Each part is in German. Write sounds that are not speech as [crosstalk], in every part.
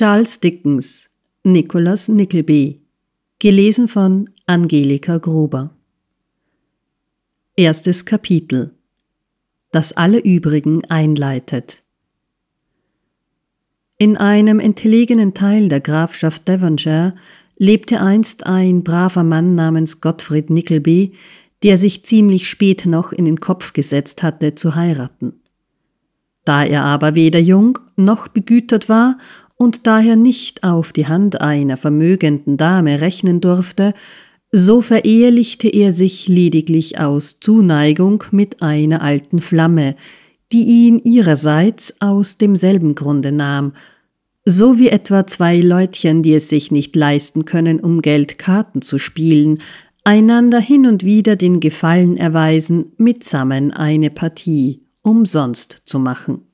Charles Dickens, Nicholas Nickleby. Gelesen von Angelika Gruber. Erstes Kapitel. Das alle übrigen einleitet. In einem entlegenen Teil der Grafschaft Devonshire lebte einst ein braver Mann namens Gottfried Nickleby, der sich ziemlich spät noch in den Kopf gesetzt hatte, zu heiraten. Da er aber weder jung noch begütert war und daher nicht auf die Hand einer vermögenden Dame rechnen durfte, so verehelichte er sich lediglich aus Zuneigung mit einer alten Flamme, die ihn ihrerseits aus demselben Grunde nahm, so wie etwa zwei Leutchen, die es sich nicht leisten können, um Geld Karten zu spielen, einander hin und wieder den Gefallen erweisen, mitsammen eine Partie umsonst zu machen.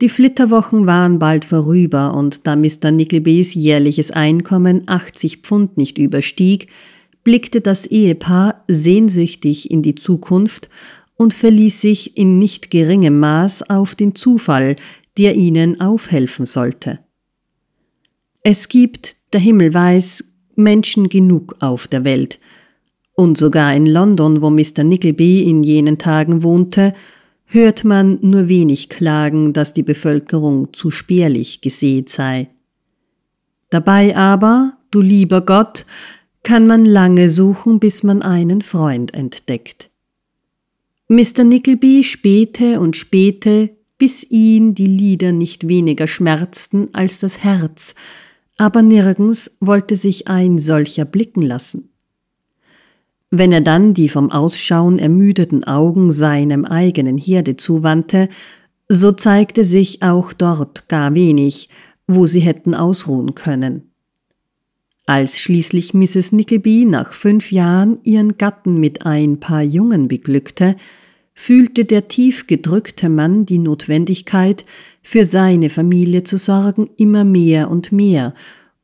Die Flitterwochen waren bald vorüber und da Mr. Nicklebys jährliches Einkommen 80 Pfund nicht überstieg, blickte das Ehepaar sehnsüchtig in die Zukunft und verließ sich in nicht geringem Maß auf den Zufall, der ihnen aufhelfen sollte. Es gibt, der Himmel weiß, Menschen genug auf der Welt. Und sogar in London, wo Mr. Nickleby in jenen Tagen wohnte, hört man nur wenig Klagen, dass die Bevölkerung zu spärlich gesät sei. Dabei aber, du lieber Gott, kann man lange suchen, bis man einen Freund entdeckt. Mr. Nickleby spähte und spähte, bis ihn die Lieder nicht weniger schmerzten als das Herz, aber nirgends wollte sich ein solcher blicken lassen. Wenn er dann die vom Ausschauen ermüdeten Augen seinem eigenen Herde zuwandte, so zeigte sich auch dort gar wenig, wo sie hätten ausruhen können. Als schließlich Mrs. Nickleby nach fünf Jahren ihren Gatten mit ein paar Jungen beglückte, fühlte der tief gedrückte Mann die Notwendigkeit, für seine Familie zu sorgen, immer mehr und mehr,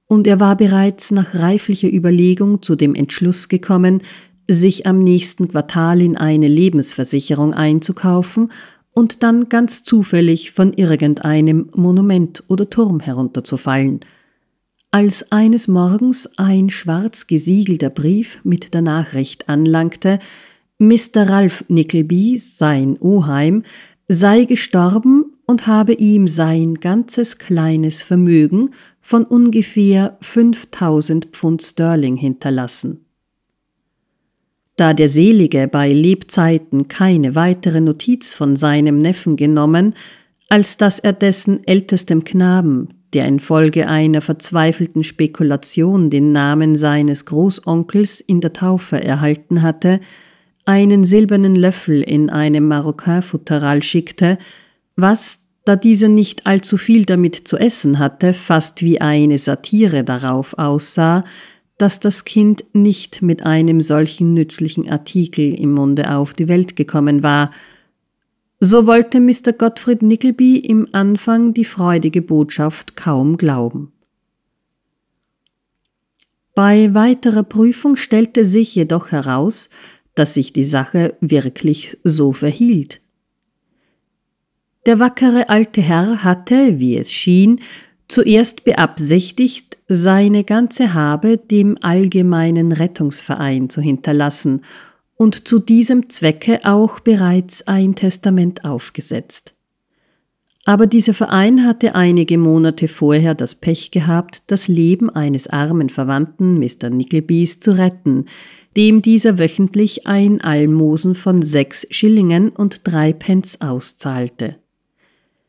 und er war bereits nach reiflicher Überlegung zu dem Entschluss gekommen, sich am nächsten Quartal in eine Lebensversicherung einzukaufen und dann ganz zufällig von irgendeinem Monument oder Turm herunterzufallen. Als eines Morgens ein schwarz gesiegelter Brief mit der Nachricht anlangte, Mr. Ralph Nickleby, sein Oheim, sei gestorben und habe ihm sein ganzes kleines Vermögen von ungefähr 5000 Pfund Sterling hinterlassen. Da der Selige bei Lebzeiten keine weitere Notiz von seinem Neffen genommen, als dass er dessen ältestem Knaben, der infolge einer verzweifelten Spekulation den Namen seines Großonkels in der Taufe erhalten hatte, einen silbernen Löffel in einem Marokkanfutteral schickte, was, da dieser nicht allzu viel damit zu essen hatte, fast wie eine Satire darauf aussah, dass das Kind nicht mit einem solchen nützlichen Artikel im Munde auf die Welt gekommen war. So wollte Mr. Gottfried Nickleby im Anfang die freudige Botschaft kaum glauben. Bei weiterer Prüfung stellte sich jedoch heraus, dass sich die Sache wirklich so verhielt. Der wackere alte Herr hatte, wie es schien, zuerst beabsichtigt, seine ganze Habe dem allgemeinen Rettungsverein zu hinterlassen und zu diesem Zwecke auch bereits ein Testament aufgesetzt. Aber dieser Verein hatte einige Monate vorher das Pech gehabt, das Leben eines armen Verwandten Mr. Nicklebys zu retten, dem dieser wöchentlich ein Almosen von sechs Schillingen und drei Pence auszahlte.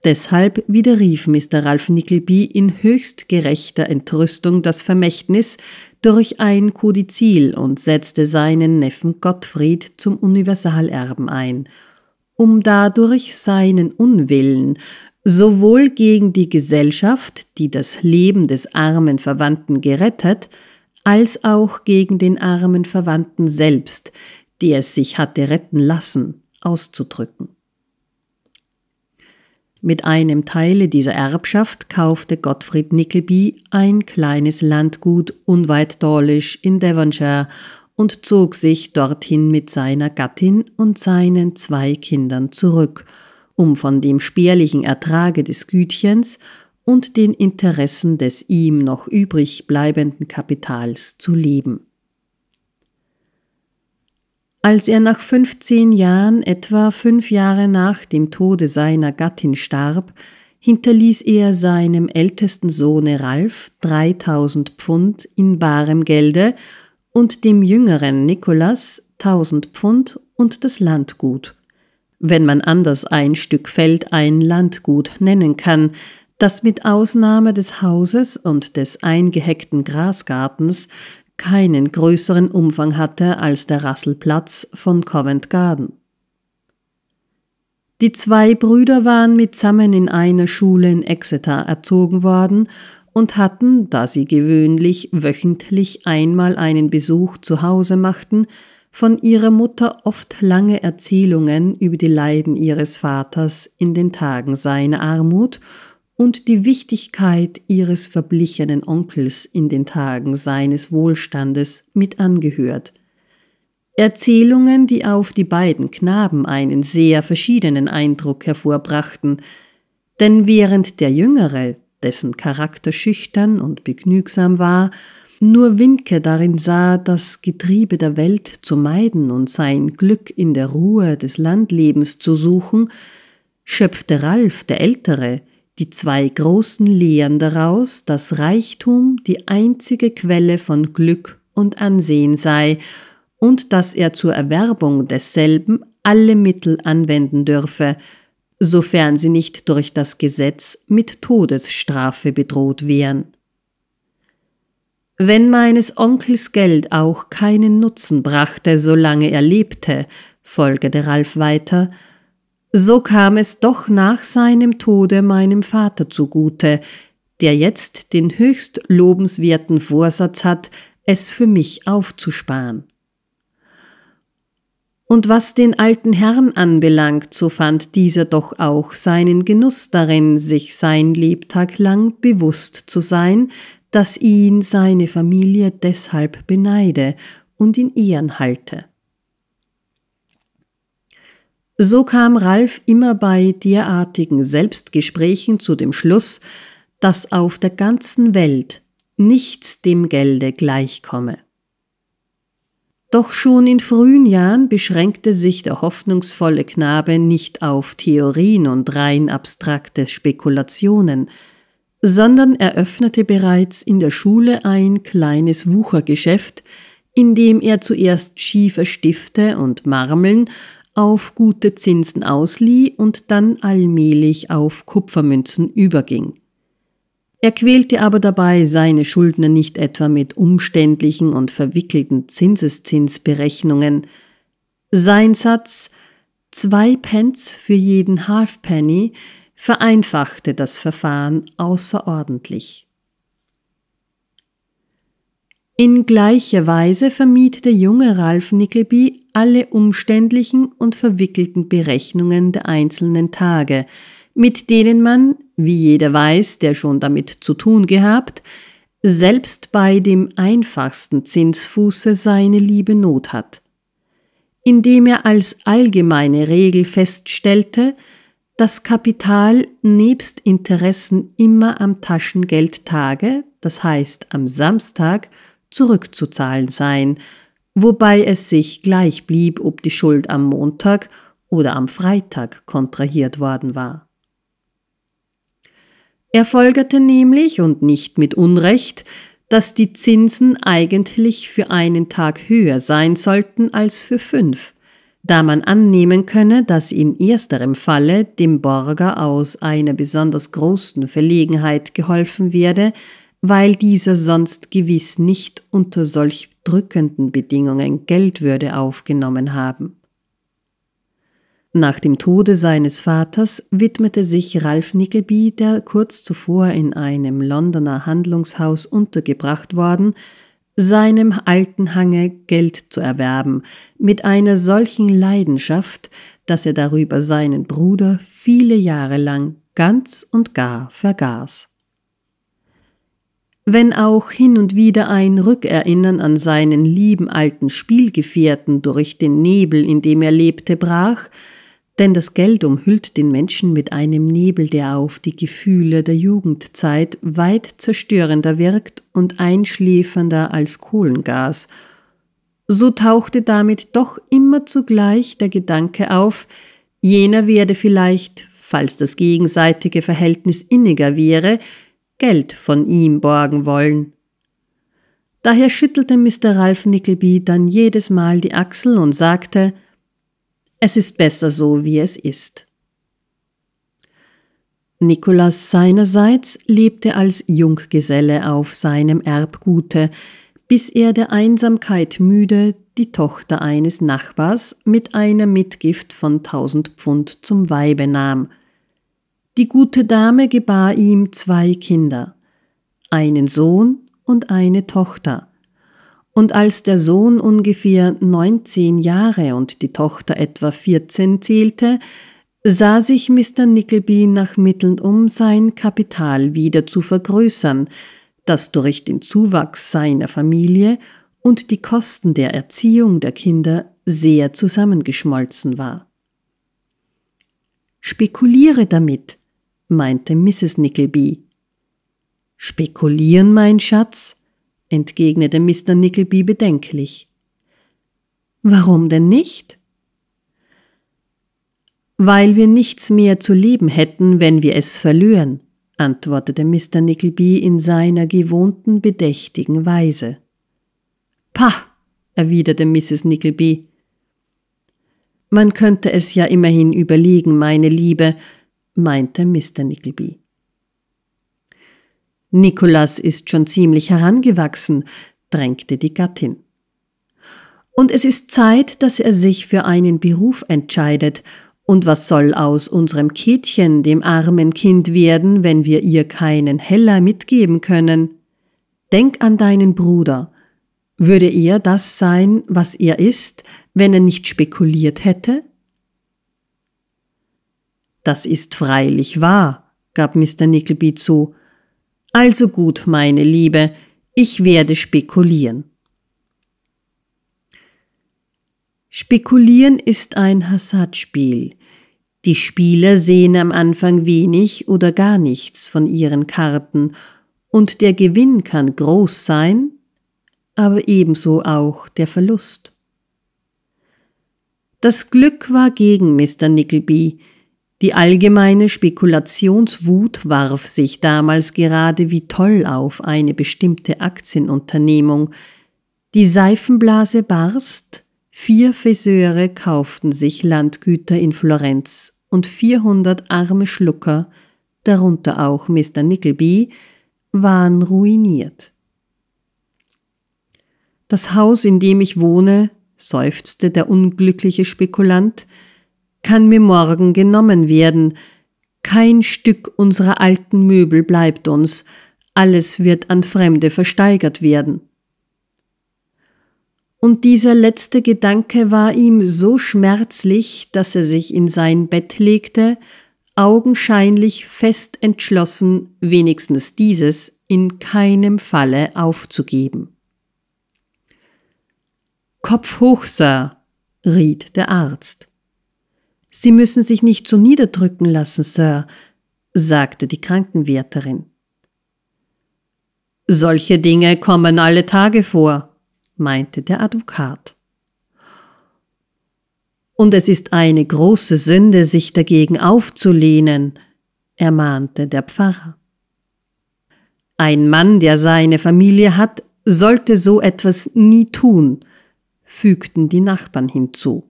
Deshalb widerrief Mr. Ralph Nickleby in höchst gerechter Entrüstung das Vermächtnis durch ein Kodizil und setzte seinen Neffen Gottfried zum Universalerben ein, um dadurch seinen Unwillen sowohl gegen die Gesellschaft, die das Leben des armen Verwandten gerettet, als auch gegen den armen Verwandten selbst, der es sich hatte retten lassen, auszudrücken. Mit einem Teile dieser Erbschaft kaufte Gottfried Nickleby ein kleines Landgut unweit Dawlish in Devonshire und zog sich dorthin mit seiner Gattin und seinen zwei Kindern zurück, um von dem spärlichen Ertrage des Gütchens und den Interessen des ihm noch übrig bleibenden Kapitals zu leben. Als er nach 15 Jahren, etwa fünf Jahre nach dem Tode seiner Gattin starb, hinterließ er seinem ältesten Sohne Ralf 3000 Pfund in barem Gelde und dem jüngeren Nikolas 1000 Pfund und das Landgut. Wenn man anders ein Stück Feld ein Landgut nennen kann, das mit Ausnahme des Hauses und des eingeheckten Grasgartens keinen größeren Umfang hatte als der Rasselplatz von Covent Garden. Die zwei Brüder waren mitsammen in einer Schule in Exeter erzogen worden und hatten, da sie gewöhnlich wöchentlich einmal einen Besuch zu Hause machten, von ihrer Mutter oft lange Erzählungen über die Leiden ihres Vaters in den Tagen seiner Armut und die Wichtigkeit ihres verblichenen Onkels in den Tagen seines Wohlstandes mit angehört. Erzählungen, die auf die beiden Knaben einen sehr verschiedenen Eindruck hervorbrachten, denn während der Jüngere, dessen Charakter schüchtern und begnügsam war, nur Winke darin sah, das Getriebe der Welt zu meiden und sein Glück in der Ruhe des Landlebens zu suchen, schöpfte Ralf, der Ältere, die zwei großen Lehren daraus, dass Reichtum die einzige Quelle von Glück und Ansehen sei und dass er zur Erwerbung desselben alle Mittel anwenden dürfe, sofern sie nicht durch das Gesetz mit Todesstrafe bedroht wären. Wenn meines Onkels Geld auch keinen Nutzen brachte, solange er lebte, folgte Ralf weiter, so kam es doch nach seinem Tode meinem Vater zugute, der jetzt den höchst lobenswerten Vorsatz hat, es für mich aufzusparen. Und was den alten Herrn anbelangt, so fand dieser doch auch seinen Genuss darin, sich sein Lebtag lang bewusst zu sein, dass ihn seine Familie deshalb beneide und in Ehren halte. So kam Ralf immer bei derartigen Selbstgesprächen zu dem Schluss, dass auf der ganzen Welt nichts dem Gelde gleichkomme. Doch schon in frühen Jahren beschränkte sich der hoffnungsvolle Knabe nicht auf Theorien und rein abstrakte Spekulationen, sondern eröffnete bereits in der Schule ein kleines Wuchergeschäft, in dem er zuerst schiefer Stifte und Marmeln auf gute Zinsen auslieh und dann allmählich auf Kupfermünzen überging. Er quälte aber dabei seine Schuldner nicht etwa mit umständlichen und verwickelten Zinseszinsberechnungen. Sein Satz zwei Pence für jeden Halfpenny vereinfachte das Verfahren außerordentlich. In gleicher Weise vermied der junge Ralph Nickleby alle umständlichen und verwickelten Berechnungen der einzelnen Tage, mit denen man, wie jeder weiß, der schon damit zu tun gehabt, selbst bei dem einfachsten Zinsfuße seine liebe Not hat. Indem er als allgemeine Regel feststellte, dass Kapital nebst Interessen immer am Taschengeldtage, das heißt am Samstag, zurückzuzahlen seien, wobei es sich gleich blieb, ob die Schuld am Montag oder am Freitag kontrahiert worden war. Er folgerte nämlich, und nicht mit Unrecht, dass die Zinsen eigentlich für einen Tag höher sein sollten als für fünf, da man annehmen könne, dass in ersterem Falle dem Borger aus einer besonders großen Verlegenheit geholfen werde, weil dieser sonst gewiss nicht unter solch drückenden Bedingungen Geld würde aufgenommen haben. Nach dem Tode seines Vaters widmete sich Ralph Nickleby, der kurz zuvor in einem Londoner Handlungshaus untergebracht worden, seinem alten Hange Geld zu erwerben, mit einer solchen Leidenschaft, dass er darüber seinen Bruder viele Jahre lang ganz und gar vergaß wenn auch hin und wieder ein Rückerinnern an seinen lieben alten Spielgefährten durch den Nebel, in dem er lebte, brach, denn das Geld umhüllt den Menschen mit einem Nebel, der auf die Gefühle der Jugendzeit weit zerstörender wirkt und einschläfernder als Kohlengas. So tauchte damit doch immer zugleich der Gedanke auf, jener werde vielleicht, falls das gegenseitige Verhältnis inniger wäre, Geld von ihm borgen wollen. Daher schüttelte Mr. Ralph Nickleby dann jedes Mal die Achsel und sagte, es ist besser so, wie es ist. Nikolas seinerseits lebte als Junggeselle auf seinem Erbgute, bis er der Einsamkeit müde die Tochter eines Nachbars mit einer Mitgift von tausend Pfund zum Weibe nahm – die gute Dame gebar ihm zwei Kinder, einen Sohn und eine Tochter. Und als der Sohn ungefähr 19 Jahre und die Tochter etwa 14 zählte, sah sich Mr. Nickleby nach Mitteln um, sein Kapital wieder zu vergrößern, das durch den Zuwachs seiner Familie und die Kosten der Erziehung der Kinder sehr zusammengeschmolzen war. Spekuliere damit, meinte Mrs. Nickleby. Spekulieren, mein Schatz? entgegnete Mr. Nickleby bedenklich. Warum denn nicht? Weil wir nichts mehr zu leben hätten, wenn wir es verlören, antwortete Mr. Nickleby in seiner gewohnten bedächtigen Weise. Pah, erwiderte Mrs. Nickleby. Man könnte es ja immerhin überlegen, meine Liebe, meinte Mr. Nickleby. Nikolas ist schon ziemlich herangewachsen, drängte die Gattin. Und es ist Zeit, dass er sich für einen Beruf entscheidet, und was soll aus unserem Kätchen, dem armen Kind, werden, wenn wir ihr keinen Heller mitgeben können? Denk an deinen Bruder. Würde er das sein, was er ist, wenn er nicht spekuliert hätte? Das ist freilich wahr, gab Mr. Nickleby zu. Also gut, meine Liebe, ich werde spekulieren. Spekulieren ist ein Hassadspiel. Die Spieler sehen am Anfang wenig oder gar nichts von ihren Karten, und der Gewinn kann groß sein, aber ebenso auch der Verlust. Das Glück war gegen Mr. Nickleby, die allgemeine Spekulationswut warf sich damals gerade wie toll auf eine bestimmte Aktienunternehmung. Die Seifenblase barst, vier Friseure kauften sich Landgüter in Florenz und 400 arme Schlucker, darunter auch Mr. Nickleby, waren ruiniert. Das Haus, in dem ich wohne, seufzte der unglückliche Spekulant, kann mir morgen genommen werden. Kein Stück unserer alten Möbel bleibt uns, alles wird an Fremde versteigert werden. Und dieser letzte Gedanke war ihm so schmerzlich, dass er sich in sein Bett legte, augenscheinlich fest entschlossen, wenigstens dieses in keinem Falle aufzugeben. Kopf hoch, Sir, riet der Arzt. Sie müssen sich nicht so niederdrücken lassen, Sir, sagte die Krankenwärterin. Solche Dinge kommen alle Tage vor, meinte der Advokat. Und es ist eine große Sünde, sich dagegen aufzulehnen, ermahnte der Pfarrer. Ein Mann, der seine Familie hat, sollte so etwas nie tun, fügten die Nachbarn hinzu.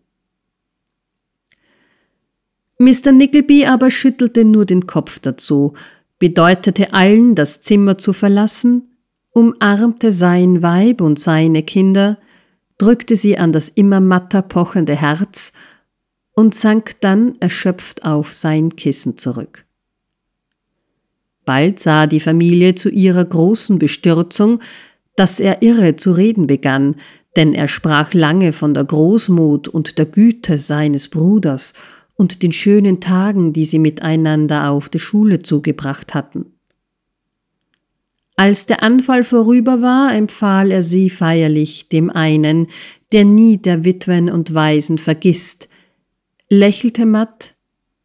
Mr. Nickleby aber schüttelte nur den Kopf dazu, bedeutete allen, das Zimmer zu verlassen, umarmte sein Weib und seine Kinder, drückte sie an das immer matter pochende Herz und sank dann erschöpft auf sein Kissen zurück. Bald sah die Familie zu ihrer großen Bestürzung, dass er irre zu reden begann, denn er sprach lange von der Großmut und der Güte seines Bruders und den schönen Tagen, die sie miteinander auf der Schule zugebracht hatten. Als der Anfall vorüber war, empfahl er sie feierlich dem einen, der nie der Witwen und Waisen vergisst, lächelte matt,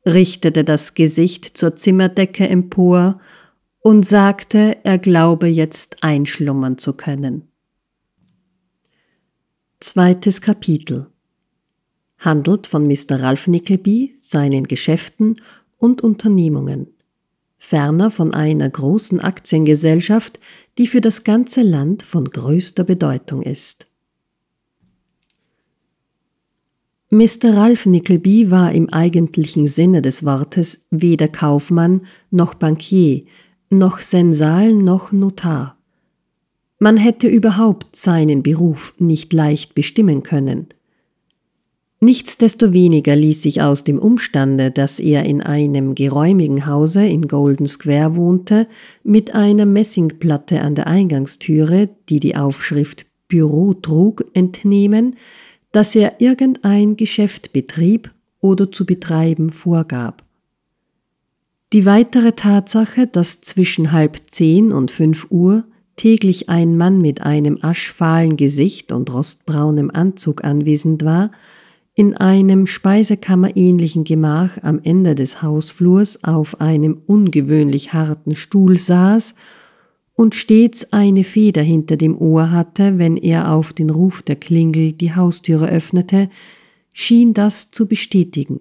richtete das Gesicht zur Zimmerdecke empor und sagte, er glaube jetzt einschlummern zu können. Zweites Kapitel handelt von Mr. Ralph Nickleby, seinen Geschäften und Unternehmungen. Ferner von einer großen Aktiengesellschaft, die für das ganze Land von größter Bedeutung ist. Mr. Ralph Nickleby war im eigentlichen Sinne des Wortes weder Kaufmann noch Bankier, noch Sensal noch Notar. Man hätte überhaupt seinen Beruf nicht leicht bestimmen können – Nichtsdestoweniger ließ sich aus dem Umstande, dass er in einem geräumigen Hause in Golden Square wohnte, mit einer Messingplatte an der Eingangstüre, die die Aufschrift Büro trug, entnehmen, dass er irgendein Geschäft betrieb oder zu betreiben vorgab. Die weitere Tatsache, dass zwischen halb zehn und fünf Uhr täglich ein Mann mit einem aschfahlen Gesicht und rostbraunem Anzug anwesend war, in einem speisekammerähnlichen Gemach am Ende des Hausflurs auf einem ungewöhnlich harten Stuhl saß und stets eine Feder hinter dem Ohr hatte, wenn er auf den Ruf der Klingel die Haustüre öffnete, schien das zu bestätigen.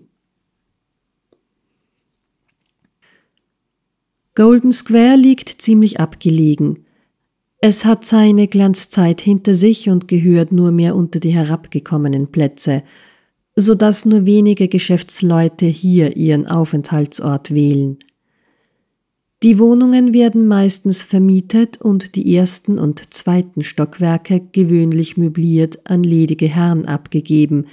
Golden Square liegt ziemlich abgelegen. Es hat seine Glanzzeit hinter sich und gehört nur mehr unter die herabgekommenen Plätze, sodass nur wenige Geschäftsleute hier ihren Aufenthaltsort wählen. Die Wohnungen werden meistens vermietet und die ersten und zweiten Stockwerke gewöhnlich möbliert an ledige Herren abgegeben,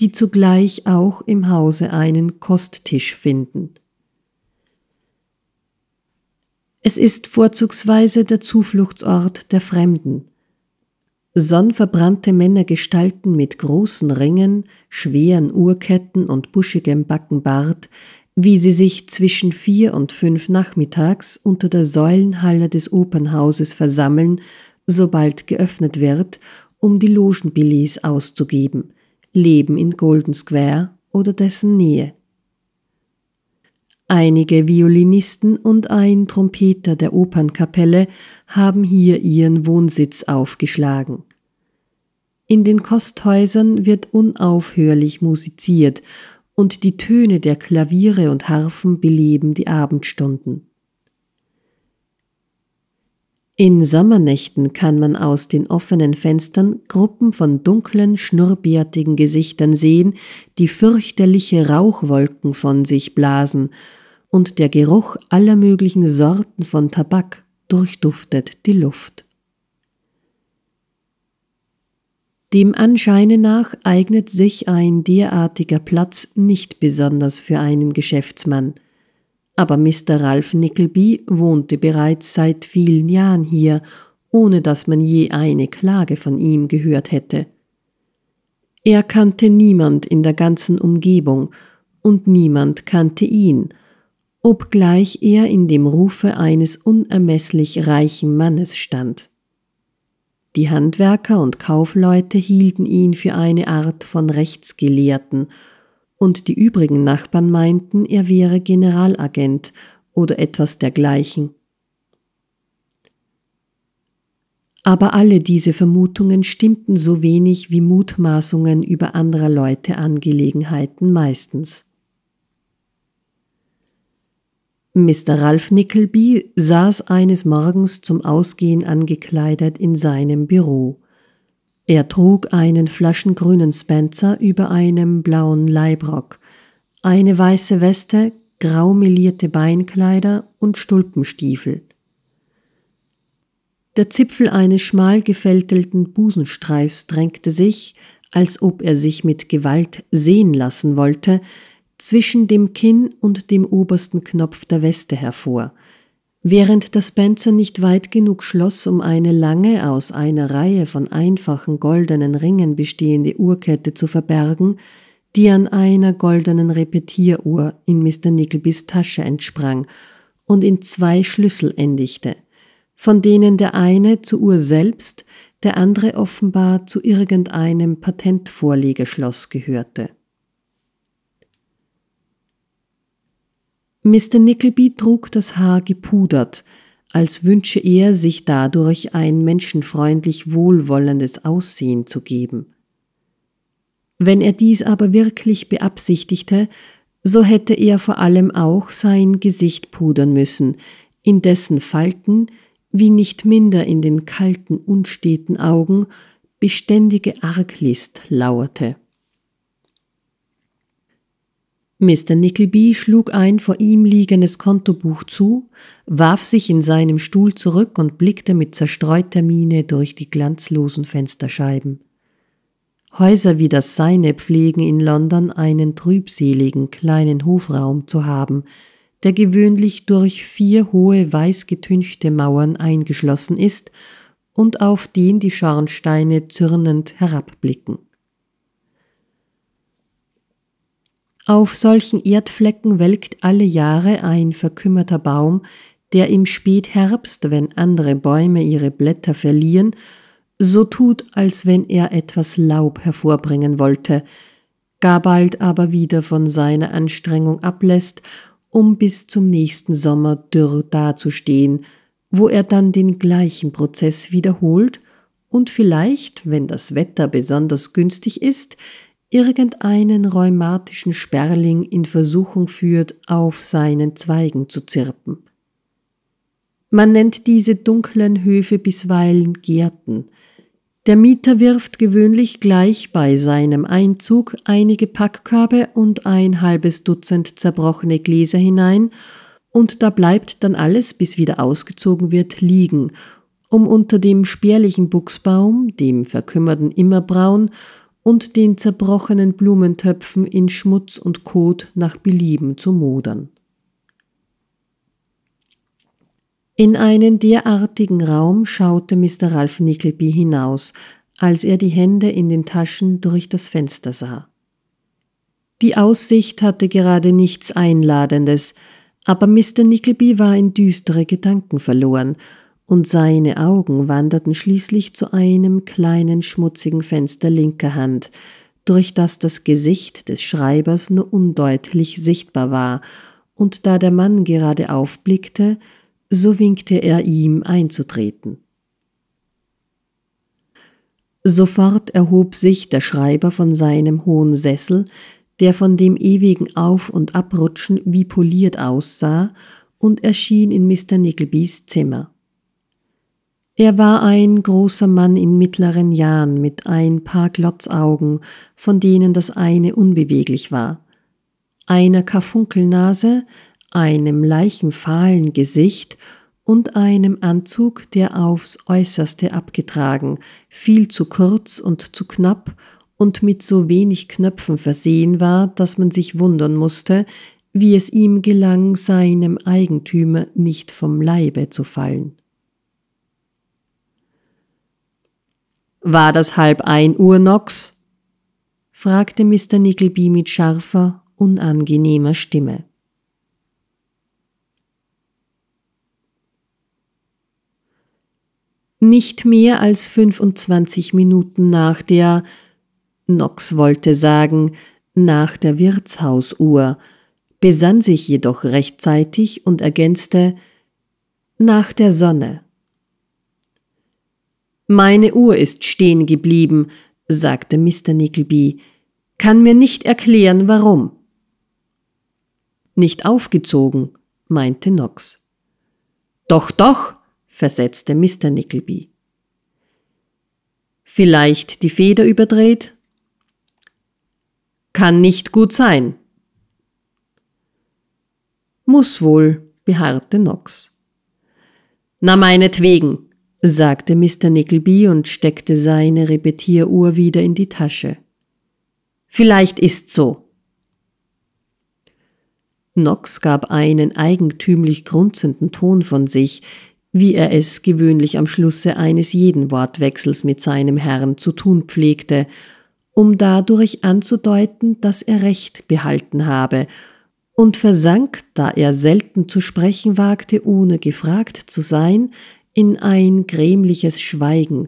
die zugleich auch im Hause einen Kosttisch finden. Es ist vorzugsweise der Zufluchtsort der Fremden. Sonnverbrannte Männergestalten mit großen Ringen, schweren Uhrketten und buschigem Backenbart, wie sie sich zwischen vier und fünf nachmittags unter der Säulenhalle des Opernhauses versammeln, sobald geöffnet wird, um die Logenbillets auszugeben, leben in Golden Square oder dessen Nähe. Einige Violinisten und ein Trompeter der Opernkapelle haben hier ihren Wohnsitz aufgeschlagen. In den Kosthäusern wird unaufhörlich musiziert, und die Töne der Klaviere und Harfen beleben die Abendstunden. In Sommernächten kann man aus den offenen Fenstern Gruppen von dunklen, schnurrbärtigen Gesichtern sehen, die fürchterliche Rauchwolken von sich blasen, und der Geruch aller möglichen Sorten von Tabak durchduftet die Luft. Dem Anscheine nach eignet sich ein derartiger Platz nicht besonders für einen Geschäftsmann. Aber Mr. Ralph Nickleby wohnte bereits seit vielen Jahren hier, ohne dass man je eine Klage von ihm gehört hätte. Er kannte niemand in der ganzen Umgebung und niemand kannte ihn, obgleich er in dem Rufe eines unermesslich reichen Mannes stand. Die Handwerker und Kaufleute hielten ihn für eine Art von Rechtsgelehrten, und die übrigen Nachbarn meinten, er wäre Generalagent oder etwas dergleichen. Aber alle diese Vermutungen stimmten so wenig wie Mutmaßungen über anderer Leute Angelegenheiten meistens. Mr. Ralph Nickleby saß eines Morgens zum Ausgehen angekleidet in seinem Büro. Er trug einen flaschengrünen Spencer über einem blauen Leibrock, eine weiße Weste, graumelierte Beinkleider und Stulpenstiefel. Der Zipfel eines schmal gefältelten Busenstreifs drängte sich, als ob er sich mit Gewalt sehen lassen wollte, zwischen dem Kinn und dem obersten Knopf der Weste hervor. Während das Spencer nicht weit genug schloss, um eine lange aus einer Reihe von einfachen goldenen Ringen bestehende Uhrkette zu verbergen, die an einer goldenen Repetieruhr in Mr. Nickelbys Tasche entsprang und in zwei Schlüssel endigte, von denen der eine zur Uhr selbst, der andere offenbar zu irgendeinem Patentvorlegeschloss gehörte. Mr. Nickleby trug das Haar gepudert, als wünsche er, sich dadurch ein menschenfreundlich wohlwollendes Aussehen zu geben. Wenn er dies aber wirklich beabsichtigte, so hätte er vor allem auch sein Gesicht pudern müssen, in dessen Falten, wie nicht minder in den kalten, unsteten Augen, beständige Arglist lauerte. Mr. Nickleby schlug ein vor ihm liegendes Kontobuch zu, warf sich in seinem Stuhl zurück und blickte mit zerstreuter Miene durch die glanzlosen Fensterscheiben. Häuser wie das seine pflegen in London einen trübseligen kleinen Hofraum zu haben, der gewöhnlich durch vier hohe weiß getünchte Mauern eingeschlossen ist und auf den die Schornsteine zürnend herabblicken. Auf solchen Erdflecken welkt alle Jahre ein verkümmerter Baum, der im Spätherbst, wenn andere Bäume ihre Blätter verlieren, so tut, als wenn er etwas Laub hervorbringen wollte, gar bald aber wieder von seiner Anstrengung ablässt, um bis zum nächsten Sommer dürr dazustehen, wo er dann den gleichen Prozess wiederholt und vielleicht, wenn das Wetter besonders günstig ist, irgendeinen rheumatischen Sperling in Versuchung führt, auf seinen Zweigen zu zirpen. Man nennt diese dunklen Höfe bisweilen Gärten. Der Mieter wirft gewöhnlich gleich bei seinem Einzug einige Packkörbe und ein halbes Dutzend zerbrochene Gläser hinein, und da bleibt dann alles, bis wieder ausgezogen wird, liegen, um unter dem spärlichen Buchsbaum, dem verkümmerten Immerbraun und den zerbrochenen Blumentöpfen in Schmutz und Kot nach Belieben zu modern. In einen derartigen Raum schaute Mr. Ralph Nickleby hinaus, als er die Hände in den Taschen durch das Fenster sah. Die Aussicht hatte gerade nichts Einladendes, aber Mr. Nickleby war in düstere Gedanken verloren und seine Augen wanderten schließlich zu einem kleinen schmutzigen Fenster linker Hand, durch das das Gesicht des Schreibers nur undeutlich sichtbar war, und da der Mann gerade aufblickte, so winkte er ihm einzutreten. Sofort erhob sich der Schreiber von seinem hohen Sessel, der von dem ewigen Auf- und Abrutschen wie poliert aussah, und erschien in Mr. Nicklebys Zimmer. Er war ein großer Mann in mittleren Jahren mit ein paar Glotzaugen, von denen das eine unbeweglich war, einer Karfunkelnase, einem leichenfahlen Gesicht und einem Anzug, der aufs äußerste abgetragen, viel zu kurz und zu knapp und mit so wenig Knöpfen versehen war, dass man sich wundern musste, wie es ihm gelang, seinem Eigentümer nicht vom Leibe zu fallen. War das halb ein Uhr, Nox? fragte Mr. Nickleby mit scharfer, unangenehmer Stimme. Nicht mehr als 25 Minuten nach der, Nox wollte sagen, nach der Wirtshausuhr, besann sich jedoch rechtzeitig und ergänzte, nach der Sonne. Meine Uhr ist stehen geblieben, sagte Mr. Nickleby, kann mir nicht erklären, warum. Nicht aufgezogen, meinte Knox. Doch, doch, versetzte Mr. Nickleby. Vielleicht die Feder überdreht? Kann nicht gut sein. Muss wohl, beharrte Knox. Na meinetwegen, sagte Mr. Nickleby und steckte seine Repetieruhr wieder in die Tasche. Vielleicht ist's so. Knox gab einen eigentümlich grunzenden Ton von sich, wie er es gewöhnlich am Schlusse eines jeden Wortwechsels mit seinem Herrn zu tun pflegte, um dadurch anzudeuten, dass er Recht behalten habe, und versank, da er selten zu sprechen wagte, ohne gefragt zu sein, in ein grämliches Schweigen,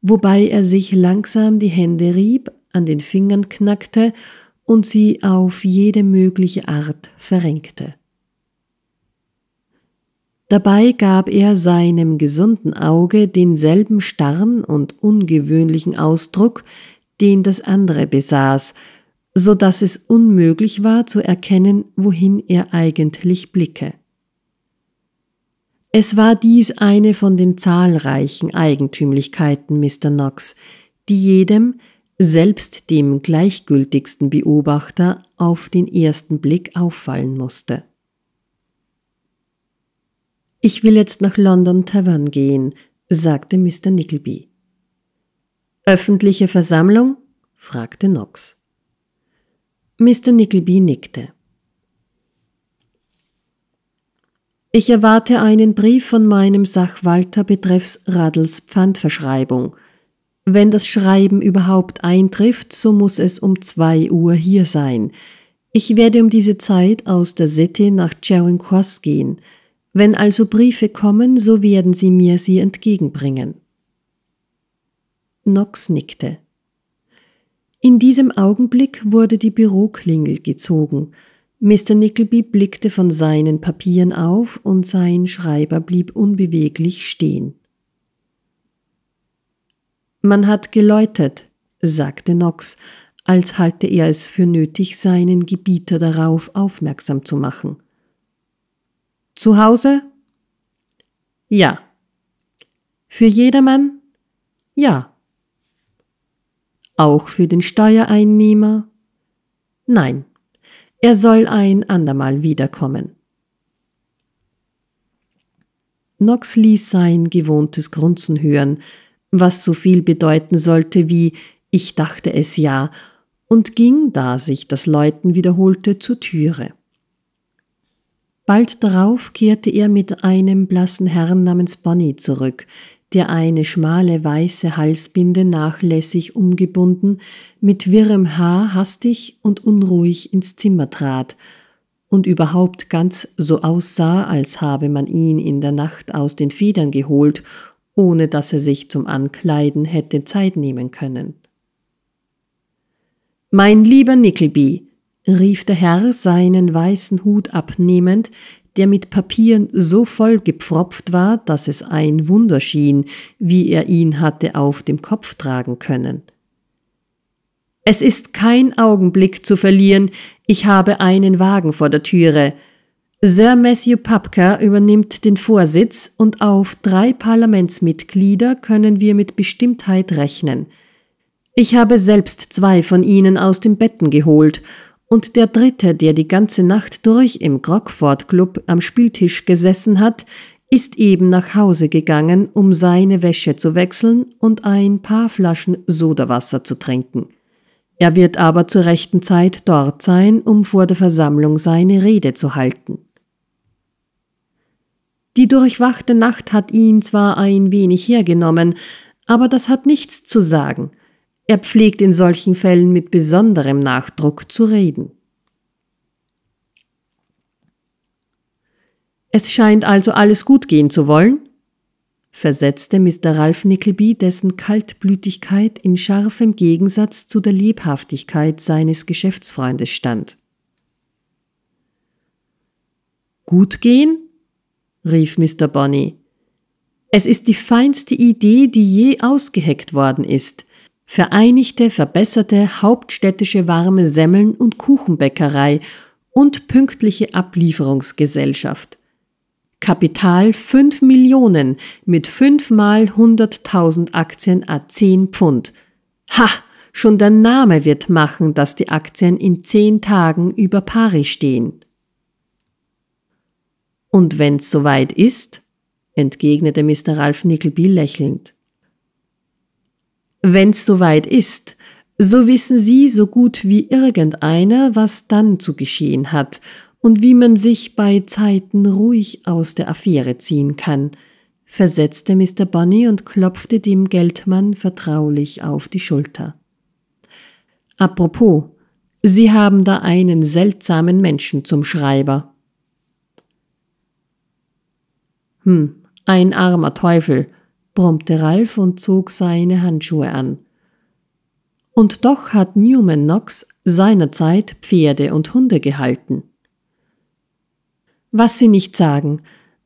wobei er sich langsam die Hände rieb, an den Fingern knackte und sie auf jede mögliche Art verrenkte. Dabei gab er seinem gesunden Auge denselben starren und ungewöhnlichen Ausdruck, den das andere besaß, so dass es unmöglich war zu erkennen, wohin er eigentlich blicke. Es war dies eine von den zahlreichen Eigentümlichkeiten Mr. Knox, die jedem, selbst dem gleichgültigsten Beobachter, auf den ersten Blick auffallen musste. Ich will jetzt nach London Tavern gehen, sagte Mr. Nickleby. Öffentliche Versammlung? fragte Knox. Mr. Nickleby nickte. Ich erwarte einen Brief von meinem Sachwalter betreffs Radls Pfandverschreibung. Wenn das Schreiben überhaupt eintrifft, so muss es um zwei Uhr hier sein. Ich werde um diese Zeit aus der City nach Charing Cross gehen. Wenn also Briefe kommen, so werden Sie mir sie entgegenbringen. Knox nickte. In diesem Augenblick wurde die Büroklingel gezogen – Mr. Nickleby blickte von seinen Papieren auf und sein Schreiber blieb unbeweglich stehen. Man hat geläutet, sagte Knox, als halte er es für nötig, seinen Gebieter darauf aufmerksam zu machen. Zu Hause? Ja. Für jedermann? Ja. Auch für den Steuereinnehmer? Nein. Er soll ein andermal wiederkommen. Knox ließ sein gewohntes Grunzen hören, was so viel bedeuten sollte wie ich dachte es ja, und ging, da sich das Läuten wiederholte, zur Türe. Bald darauf kehrte er mit einem blassen Herrn namens Bonnie zurück, der eine schmale weiße Halsbinde nachlässig umgebunden, mit wirrem Haar hastig und unruhig ins Zimmer trat und überhaupt ganz so aussah, als habe man ihn in der Nacht aus den Federn geholt, ohne dass er sich zum Ankleiden hätte Zeit nehmen können. Mein lieber Nickleby, rief der Herr seinen weißen Hut abnehmend, der mit Papieren so voll gepfropft war, dass es ein Wunder schien, wie er ihn hatte auf dem Kopf tragen können. Es ist kein Augenblick zu verlieren, ich habe einen Wagen vor der Türe. Sir Matthew Papka übernimmt den Vorsitz und auf drei Parlamentsmitglieder können wir mit Bestimmtheit rechnen. Ich habe selbst zwei von ihnen aus den Betten geholt und der dritte, der die ganze Nacht durch im Crockford Club am Spieltisch gesessen hat, ist eben nach Hause gegangen, um seine Wäsche zu wechseln und ein paar Flaschen Sodawasser zu trinken. Er wird aber zur rechten Zeit dort sein, um vor der Versammlung seine Rede zu halten. Die durchwachte Nacht hat ihn zwar ein wenig hergenommen, aber das hat nichts zu sagen – er pflegt in solchen Fällen mit besonderem Nachdruck zu reden. Es scheint also alles gut gehen zu wollen, versetzte Mr. Ralph Nickleby, dessen Kaltblütigkeit in scharfem Gegensatz zu der Lebhaftigkeit seines Geschäftsfreundes stand. Gut gehen? rief Mr. Bonney. Es ist die feinste Idee, die je ausgeheckt worden ist. Vereinigte, verbesserte, hauptstädtische warme Semmeln und Kuchenbäckerei und pünktliche Ablieferungsgesellschaft. Kapital 5 Millionen mit 5 mal 100.000 Aktien a 10 Pfund. Ha! Schon der Name wird machen, dass die Aktien in 10 Tagen über Pari stehen. Und wenn's soweit ist, entgegnete Mr. Ralph Nickleby lächelnd. Wenn es soweit ist, so wissen Sie so gut wie irgendeiner, was dann zu geschehen hat und wie man sich bei Zeiten ruhig aus der Affäre ziehen kann, versetzte Mr. Bunny und klopfte dem Geldmann vertraulich auf die Schulter. Apropos, Sie haben da einen seltsamen Menschen zum Schreiber. Hm, ein armer Teufel, brummte Ralf und zog seine Handschuhe an. Und doch hat Newman Knox seinerzeit Pferde und Hunde gehalten. Was Sie nicht sagen,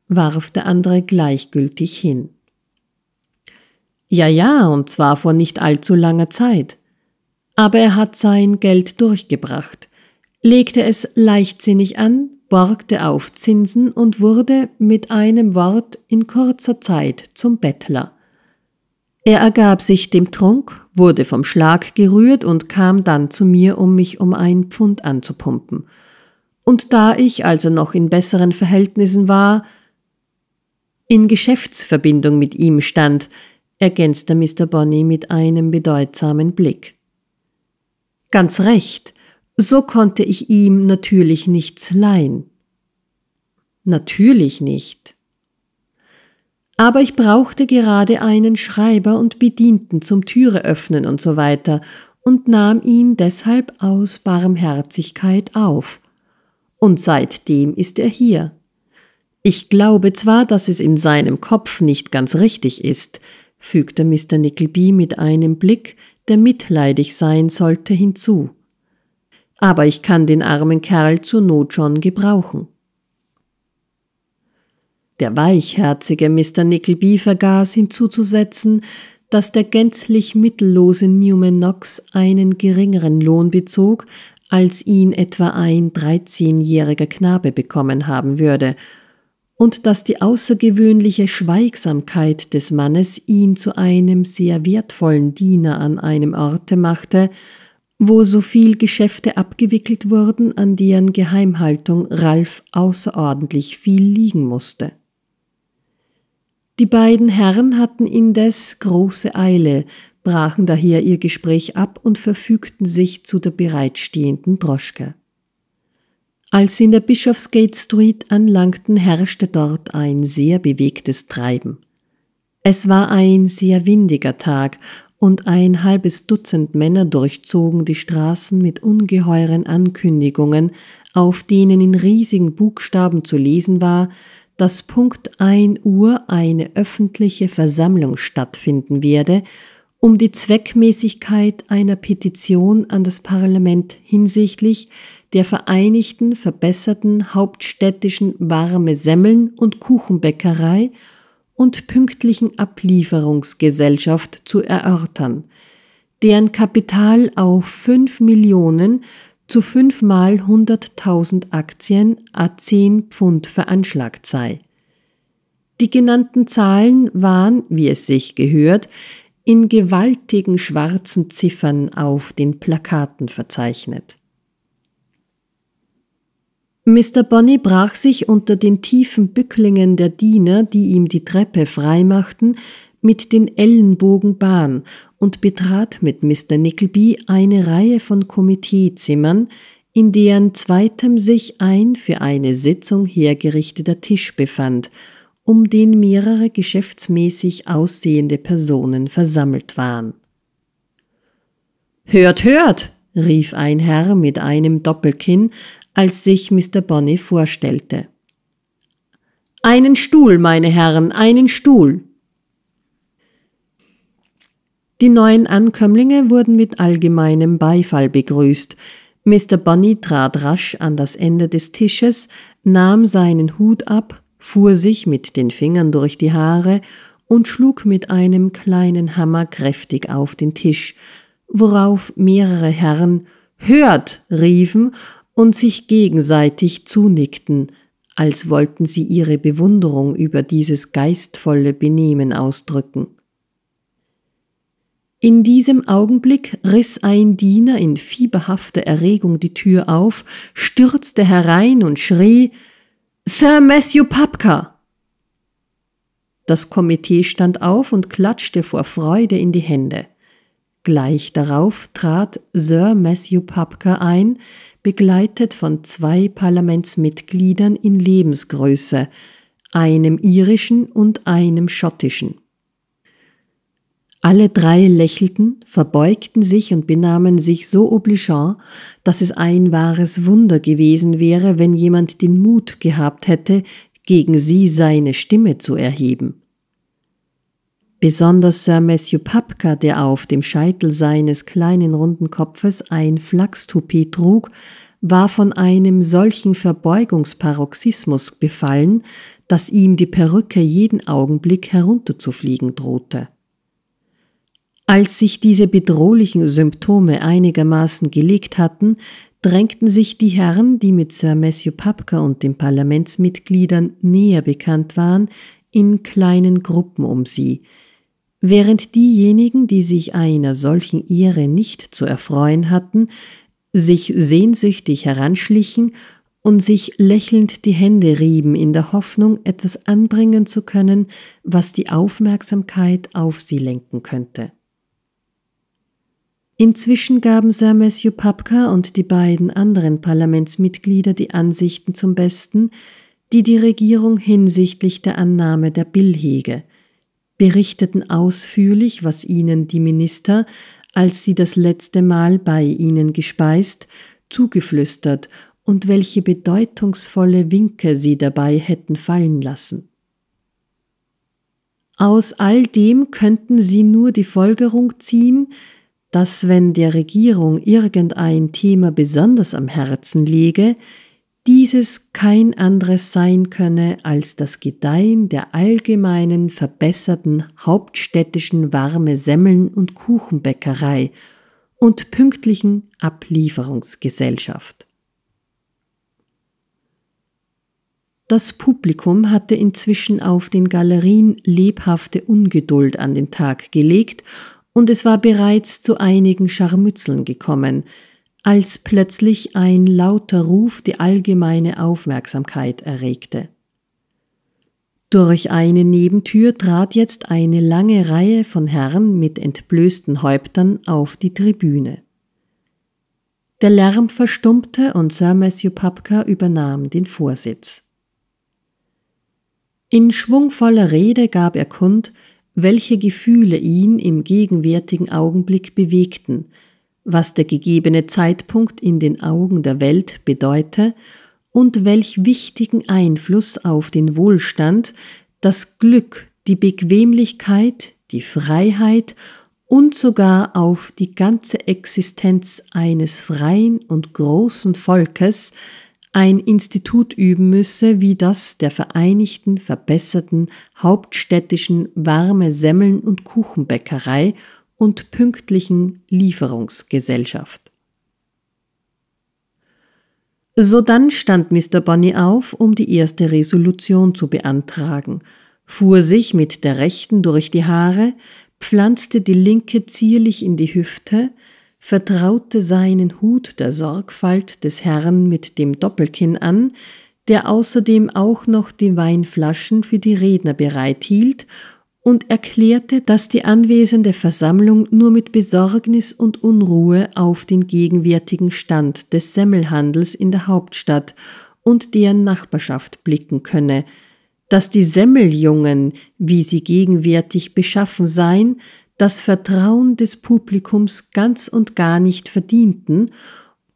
warf der andere gleichgültig hin. Ja, ja, und zwar vor nicht allzu langer Zeit. Aber er hat sein Geld durchgebracht, legte es leichtsinnig an, borgte auf Zinsen und wurde mit einem Wort in kurzer Zeit zum Bettler. Er ergab sich dem Trunk, wurde vom Schlag gerührt und kam dann zu mir, um mich um ein Pfund anzupumpen. Und da ich, als er noch in besseren Verhältnissen war, in Geschäftsverbindung mit ihm stand, ergänzte Mr. Bonney mit einem bedeutsamen Blick. Ganz recht, so konnte ich ihm natürlich nichts leihen. Natürlich nicht. Aber ich brauchte gerade einen Schreiber und Bedienten zum Türe öffnen und so weiter und nahm ihn deshalb aus Barmherzigkeit auf. Und seitdem ist er hier. Ich glaube zwar, dass es in seinem Kopf nicht ganz richtig ist, fügte Mr. Nickleby mit einem Blick, der mitleidig sein sollte, hinzu aber ich kann den armen Kerl zur Not schon gebrauchen. Der weichherzige Mr. Nickleby vergaß hinzuzusetzen, dass der gänzlich mittellose Newman Knox einen geringeren Lohn bezog, als ihn etwa ein dreizehnjähriger Knabe bekommen haben würde, und dass die außergewöhnliche Schweigsamkeit des Mannes ihn zu einem sehr wertvollen Diener an einem Orte machte, wo so viel Geschäfte abgewickelt wurden, an deren Geheimhaltung Ralf außerordentlich viel liegen musste. Die beiden Herren hatten indes große Eile, brachen daher ihr Gespräch ab und verfügten sich zu der bereitstehenden Droschke. Als sie in der Bischofsgate Street anlangten, herrschte dort ein sehr bewegtes Treiben. Es war ein sehr windiger Tag und ein halbes Dutzend Männer durchzogen die Straßen mit ungeheuren Ankündigungen, auf denen in riesigen Buchstaben zu lesen war, dass Punkt 1 Uhr eine öffentliche Versammlung stattfinden werde, um die Zweckmäßigkeit einer Petition an das Parlament hinsichtlich der vereinigten verbesserten hauptstädtischen Warme Semmeln und Kuchenbäckerei und pünktlichen Ablieferungsgesellschaft zu erörtern, deren Kapital auf 5 Millionen zu 5 mal 100.000 Aktien a 10 Pfund veranschlagt sei. Die genannten Zahlen waren, wie es sich gehört, in gewaltigen schwarzen Ziffern auf den Plakaten verzeichnet. Mr. Bonny brach sich unter den tiefen Bücklingen der Diener, die ihm die Treppe freimachten, mit den Ellenbogen Bahn und betrat mit Mr. Nickleby eine Reihe von Komiteezimmern, in deren zweitem sich ein für eine Sitzung hergerichteter Tisch befand, um den mehrere geschäftsmäßig aussehende Personen versammelt waren. Hört, hört! rief ein Herr mit einem Doppelkinn, als sich Mr. Bonney vorstellte. Einen Stuhl, meine Herren, einen Stuhl. Die neuen Ankömmlinge wurden mit allgemeinem Beifall begrüßt. Mr. Bonney trat rasch an das Ende des Tisches, nahm seinen Hut ab, fuhr sich mit den Fingern durch die Haare und schlug mit einem kleinen Hammer kräftig auf den Tisch, worauf mehrere Herren Hört riefen und sich gegenseitig zunickten, als wollten sie ihre Bewunderung über dieses geistvolle Benehmen ausdrücken. In diesem Augenblick riss ein Diener in fieberhafter Erregung die Tür auf, stürzte herein und schrie Sir Matthew Papka. Das Komitee stand auf und klatschte vor Freude in die Hände. Gleich darauf trat Sir Matthew Papker ein, begleitet von zwei Parlamentsmitgliedern in Lebensgröße, einem irischen und einem schottischen. Alle drei lächelten, verbeugten sich und benahmen sich so obligeant, dass es ein wahres Wunder gewesen wäre, wenn jemand den Mut gehabt hätte, gegen sie seine Stimme zu erheben. Besonders Sir Matthew Papka, der auf dem Scheitel seines kleinen runden Kopfes ein Flachstupid trug, war von einem solchen Verbeugungsparoxismus befallen, dass ihm die Perücke jeden Augenblick herunterzufliegen drohte. Als sich diese bedrohlichen Symptome einigermaßen gelegt hatten, drängten sich die Herren, die mit Sir Matthew Papka und den Parlamentsmitgliedern näher bekannt waren, in kleinen Gruppen um sie, während diejenigen, die sich einer solchen Ehre nicht zu erfreuen hatten, sich sehnsüchtig heranschlichen und sich lächelnd die Hände rieben in der Hoffnung, etwas anbringen zu können, was die Aufmerksamkeit auf sie lenken könnte. Inzwischen gaben Sir Matthew Papka und die beiden anderen Parlamentsmitglieder die Ansichten zum Besten, die die Regierung hinsichtlich der Annahme der Bill hege berichteten ausführlich, was ihnen die Minister, als sie das letzte Mal bei ihnen gespeist, zugeflüstert und welche bedeutungsvolle Winke sie dabei hätten fallen lassen. Aus all dem könnten sie nur die Folgerung ziehen, dass wenn der Regierung irgendein Thema besonders am Herzen läge, dieses kein anderes sein könne als das Gedeihen der allgemeinen verbesserten hauptstädtischen warme Semmeln- und Kuchenbäckerei und pünktlichen Ablieferungsgesellschaft. Das Publikum hatte inzwischen auf den Galerien lebhafte Ungeduld an den Tag gelegt, und es war bereits zu einigen Scharmützeln gekommen, als plötzlich ein lauter Ruf die allgemeine Aufmerksamkeit erregte. Durch eine Nebentür trat jetzt eine lange Reihe von Herren mit entblößten Häuptern auf die Tribüne. Der Lärm verstummte und Sir Matthew Papka übernahm den Vorsitz. In schwungvoller Rede gab er kund, welche Gefühle ihn im gegenwärtigen Augenblick bewegten, was der gegebene Zeitpunkt in den Augen der Welt bedeute und welch wichtigen Einfluss auf den Wohlstand, das Glück, die Bequemlichkeit, die Freiheit und sogar auf die ganze Existenz eines freien und großen Volkes ein Institut üben müsse wie das der vereinigten, verbesserten, hauptstädtischen Warme Semmeln und Kuchenbäckerei und pünktlichen Lieferungsgesellschaft. Sodann stand Mr. Bonny auf, um die erste Resolution zu beantragen, fuhr sich mit der rechten durch die Haare, pflanzte die linke zierlich in die Hüfte, vertraute seinen Hut der Sorgfalt des Herrn mit dem Doppelkinn an, der außerdem auch noch die Weinflaschen für die Redner bereithielt und erklärte, dass die anwesende Versammlung nur mit Besorgnis und Unruhe auf den gegenwärtigen Stand des Semmelhandels in der Hauptstadt und deren Nachbarschaft blicken könne, dass die Semmeljungen, wie sie gegenwärtig beschaffen seien, das Vertrauen des Publikums ganz und gar nicht verdienten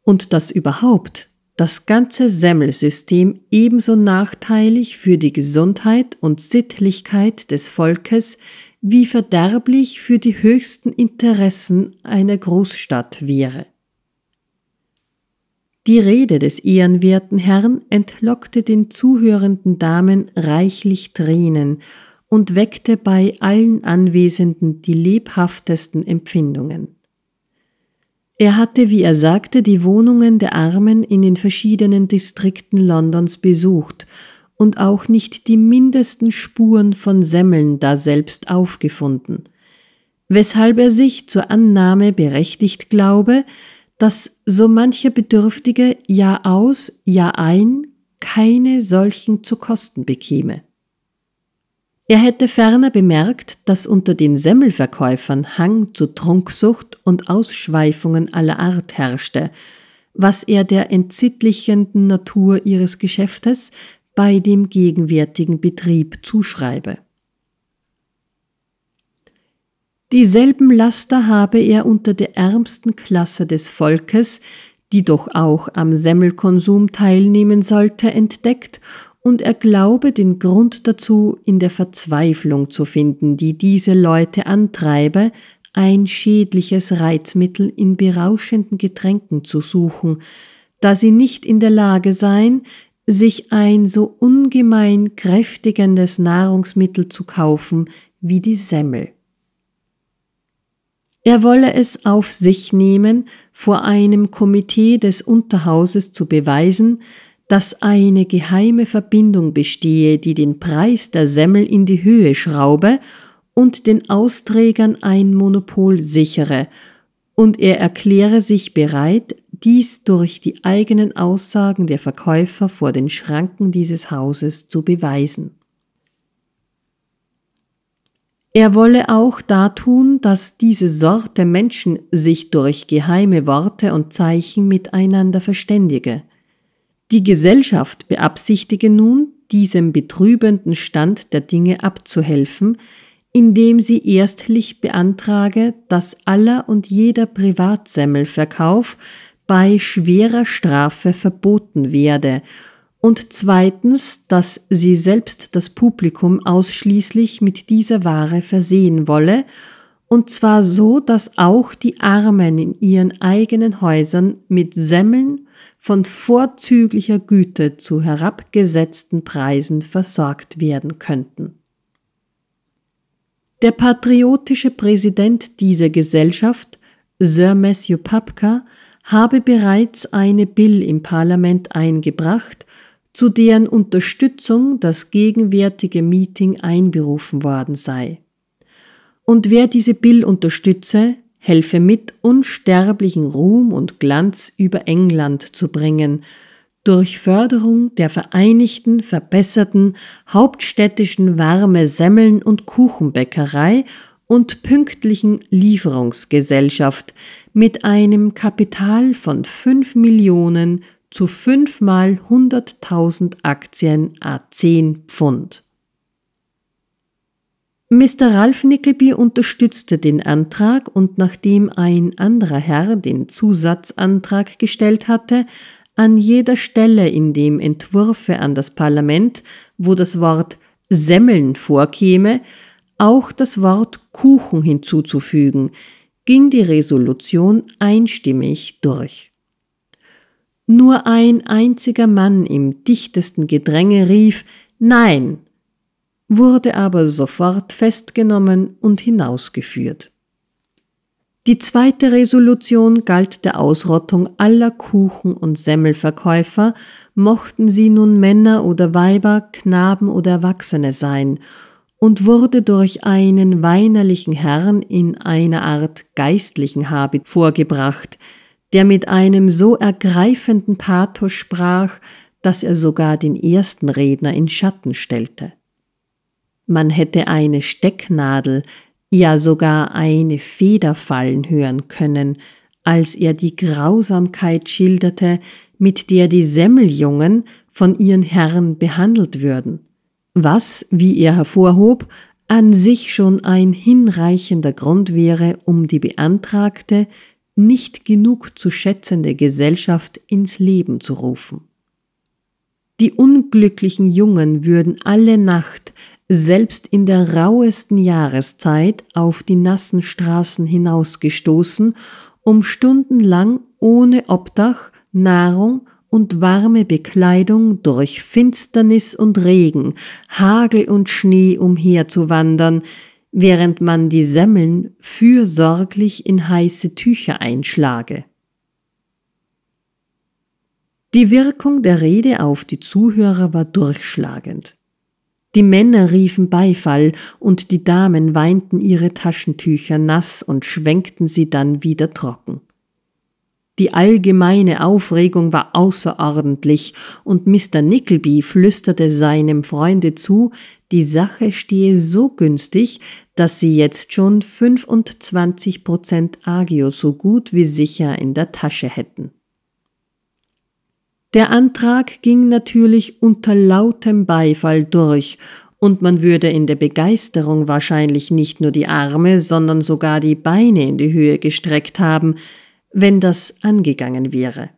und dass überhaupt das ganze Semmelsystem ebenso nachteilig für die Gesundheit und Sittlichkeit des Volkes wie verderblich für die höchsten Interessen einer Großstadt wäre. Die Rede des ehrenwerten Herrn entlockte den zuhörenden Damen reichlich Tränen und weckte bei allen Anwesenden die lebhaftesten Empfindungen. Er hatte, wie er sagte, die Wohnungen der Armen in den verschiedenen Distrikten Londons besucht und auch nicht die mindesten Spuren von Semmeln daselbst aufgefunden, weshalb er sich zur Annahme berechtigt glaube, dass so mancher Bedürftige Jahr aus, Jahr ein keine solchen zu Kosten bekäme. Er hätte ferner bemerkt, dass unter den Semmelverkäufern Hang zu Trunksucht und Ausschweifungen aller Art herrschte, was er der entsittlichenden Natur ihres Geschäftes bei dem gegenwärtigen Betrieb zuschreibe. Dieselben Laster habe er unter der ärmsten Klasse des Volkes, die doch auch am Semmelkonsum teilnehmen sollte, entdeckt und er glaube den Grund dazu in der Verzweiflung zu finden, die diese Leute antreibe, ein schädliches Reizmittel in berauschenden Getränken zu suchen, da sie nicht in der Lage seien, sich ein so ungemein kräftigendes Nahrungsmittel zu kaufen wie die Semmel. Er wolle es auf sich nehmen, vor einem Komitee des Unterhauses zu beweisen, dass eine geheime Verbindung bestehe, die den Preis der Semmel in die Höhe schraube und den Austrägern ein Monopol sichere, und er erkläre sich bereit, dies durch die eigenen Aussagen der Verkäufer vor den Schranken dieses Hauses zu beweisen. Er wolle auch dartun, dass diese Sorte Menschen sich durch geheime Worte und Zeichen miteinander verständige – die Gesellschaft beabsichtige nun, diesem betrübenden Stand der Dinge abzuhelfen, indem sie erstlich beantrage, dass aller und jeder Privatsemmelverkauf bei schwerer Strafe verboten werde und zweitens, dass sie selbst das Publikum ausschließlich mit dieser Ware versehen wolle, und zwar so, dass auch die Armen in ihren eigenen Häusern mit Semmeln, von vorzüglicher Güte zu herabgesetzten Preisen versorgt werden könnten. Der patriotische Präsident dieser Gesellschaft, Sir Matthew Papka, habe bereits eine Bill im Parlament eingebracht, zu deren Unterstützung das gegenwärtige Meeting einberufen worden sei. Und wer diese Bill unterstütze, helfe mit, unsterblichen Ruhm und Glanz über England zu bringen, durch Förderung der vereinigten, verbesserten, hauptstädtischen warme Semmeln- und Kuchenbäckerei und pünktlichen Lieferungsgesellschaft mit einem Kapital von 5 Millionen zu 5 mal 100.000 Aktien A10 Pfund. Mr. Ralph Nickleby unterstützte den Antrag und nachdem ein anderer Herr den Zusatzantrag gestellt hatte, an jeder Stelle in dem Entwurfe an das Parlament, wo das Wort Semmeln vorkäme, auch das Wort Kuchen hinzuzufügen, ging die Resolution einstimmig durch. Nur ein einziger Mann im dichtesten Gedränge rief Nein, wurde aber sofort festgenommen und hinausgeführt. Die zweite Resolution galt der Ausrottung aller Kuchen- und Semmelverkäufer, mochten sie nun Männer oder Weiber, Knaben oder Erwachsene sein, und wurde durch einen weinerlichen Herrn in einer Art geistlichen Habit vorgebracht, der mit einem so ergreifenden Pathos sprach, dass er sogar den ersten Redner in Schatten stellte. Man hätte eine Stecknadel, ja sogar eine Feder fallen hören können, als er die Grausamkeit schilderte, mit der die Semmeljungen von ihren Herren behandelt würden, was, wie er hervorhob, an sich schon ein hinreichender Grund wäre, um die beantragte, nicht genug zu schätzende Gesellschaft ins Leben zu rufen. Die unglücklichen Jungen würden alle Nacht selbst in der rauesten Jahreszeit auf die nassen Straßen hinausgestoßen, um stundenlang ohne Obdach, Nahrung und warme Bekleidung durch Finsternis und Regen, Hagel und Schnee umherzuwandern, während man die Semmeln fürsorglich in heiße Tücher einschlage. Die Wirkung der Rede auf die Zuhörer war durchschlagend. Die Männer riefen Beifall und die Damen weinten ihre Taschentücher nass und schwenkten sie dann wieder trocken. Die allgemeine Aufregung war außerordentlich und Mr. Nickleby flüsterte seinem Freunde zu, die Sache stehe so günstig, dass sie jetzt schon 25 Prozent Agio so gut wie sicher in der Tasche hätten. Der Antrag ging natürlich unter lautem Beifall durch, und man würde in der Begeisterung wahrscheinlich nicht nur die Arme, sondern sogar die Beine in die Höhe gestreckt haben, wenn das angegangen wäre.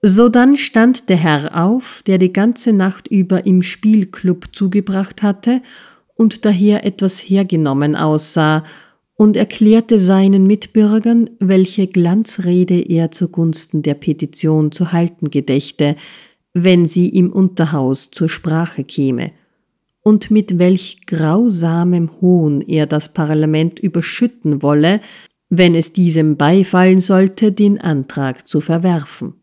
Sodann stand der Herr auf, der die ganze Nacht über im Spielclub zugebracht hatte und daher etwas hergenommen aussah und erklärte seinen Mitbürgern, welche Glanzrede er zugunsten der Petition zu halten gedächte, wenn sie im Unterhaus zur Sprache käme, und mit welch grausamem Hohn er das Parlament überschütten wolle, wenn es diesem beifallen sollte, den Antrag zu verwerfen.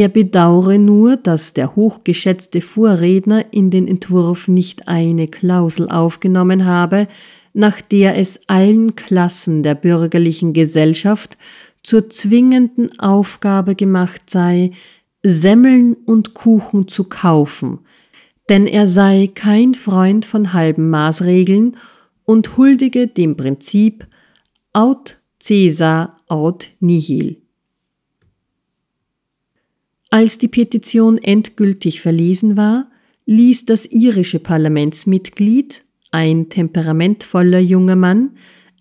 Er bedaure nur, dass der hochgeschätzte Vorredner in den Entwurf nicht eine Klausel aufgenommen habe, nach der es allen Klassen der bürgerlichen Gesellschaft zur zwingenden Aufgabe gemacht sei, Semmeln und Kuchen zu kaufen, denn er sei kein Freund von halben Maßregeln und huldige dem Prinzip aut Caesar aut nihil. Als die Petition endgültig verlesen war, ließ das irische Parlamentsmitglied, ein temperamentvoller junger Mann,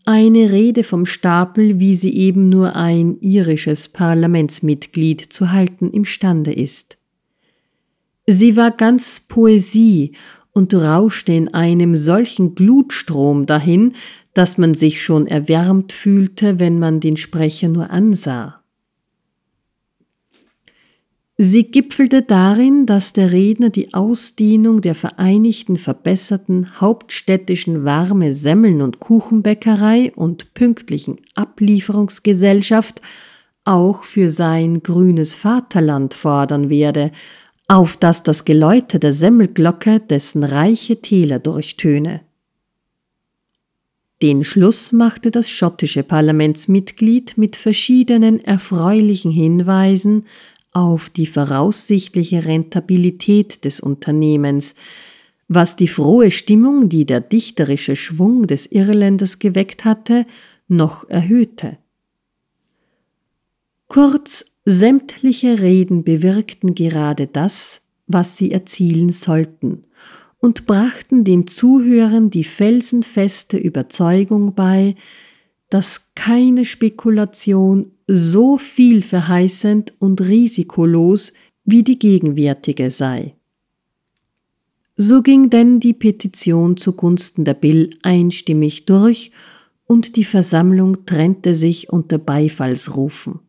eine Rede vom Stapel, wie sie eben nur ein irisches Parlamentsmitglied zu halten imstande ist. Sie war ganz Poesie und rauschte in einem solchen Glutstrom dahin, dass man sich schon erwärmt fühlte, wenn man den Sprecher nur ansah. Sie gipfelte darin, dass der Redner die Ausdehnung der vereinigten, verbesserten, hauptstädtischen warme Semmeln- und Kuchenbäckerei und pünktlichen Ablieferungsgesellschaft auch für sein grünes Vaterland fordern werde, auf das das Geläute der Semmelglocke dessen reiche Täler durchtöne. Den Schluss machte das schottische Parlamentsmitglied mit verschiedenen erfreulichen Hinweisen auf die voraussichtliche Rentabilität des Unternehmens, was die frohe Stimmung, die der dichterische Schwung des Irländers geweckt hatte, noch erhöhte. Kurz, sämtliche Reden bewirkten gerade das, was sie erzielen sollten, und brachten den Zuhörern die felsenfeste Überzeugung bei, dass keine Spekulation so viel verheißend und risikolos wie die gegenwärtige sei. So ging denn die Petition zugunsten der Bill einstimmig durch und die Versammlung trennte sich unter Beifallsrufen.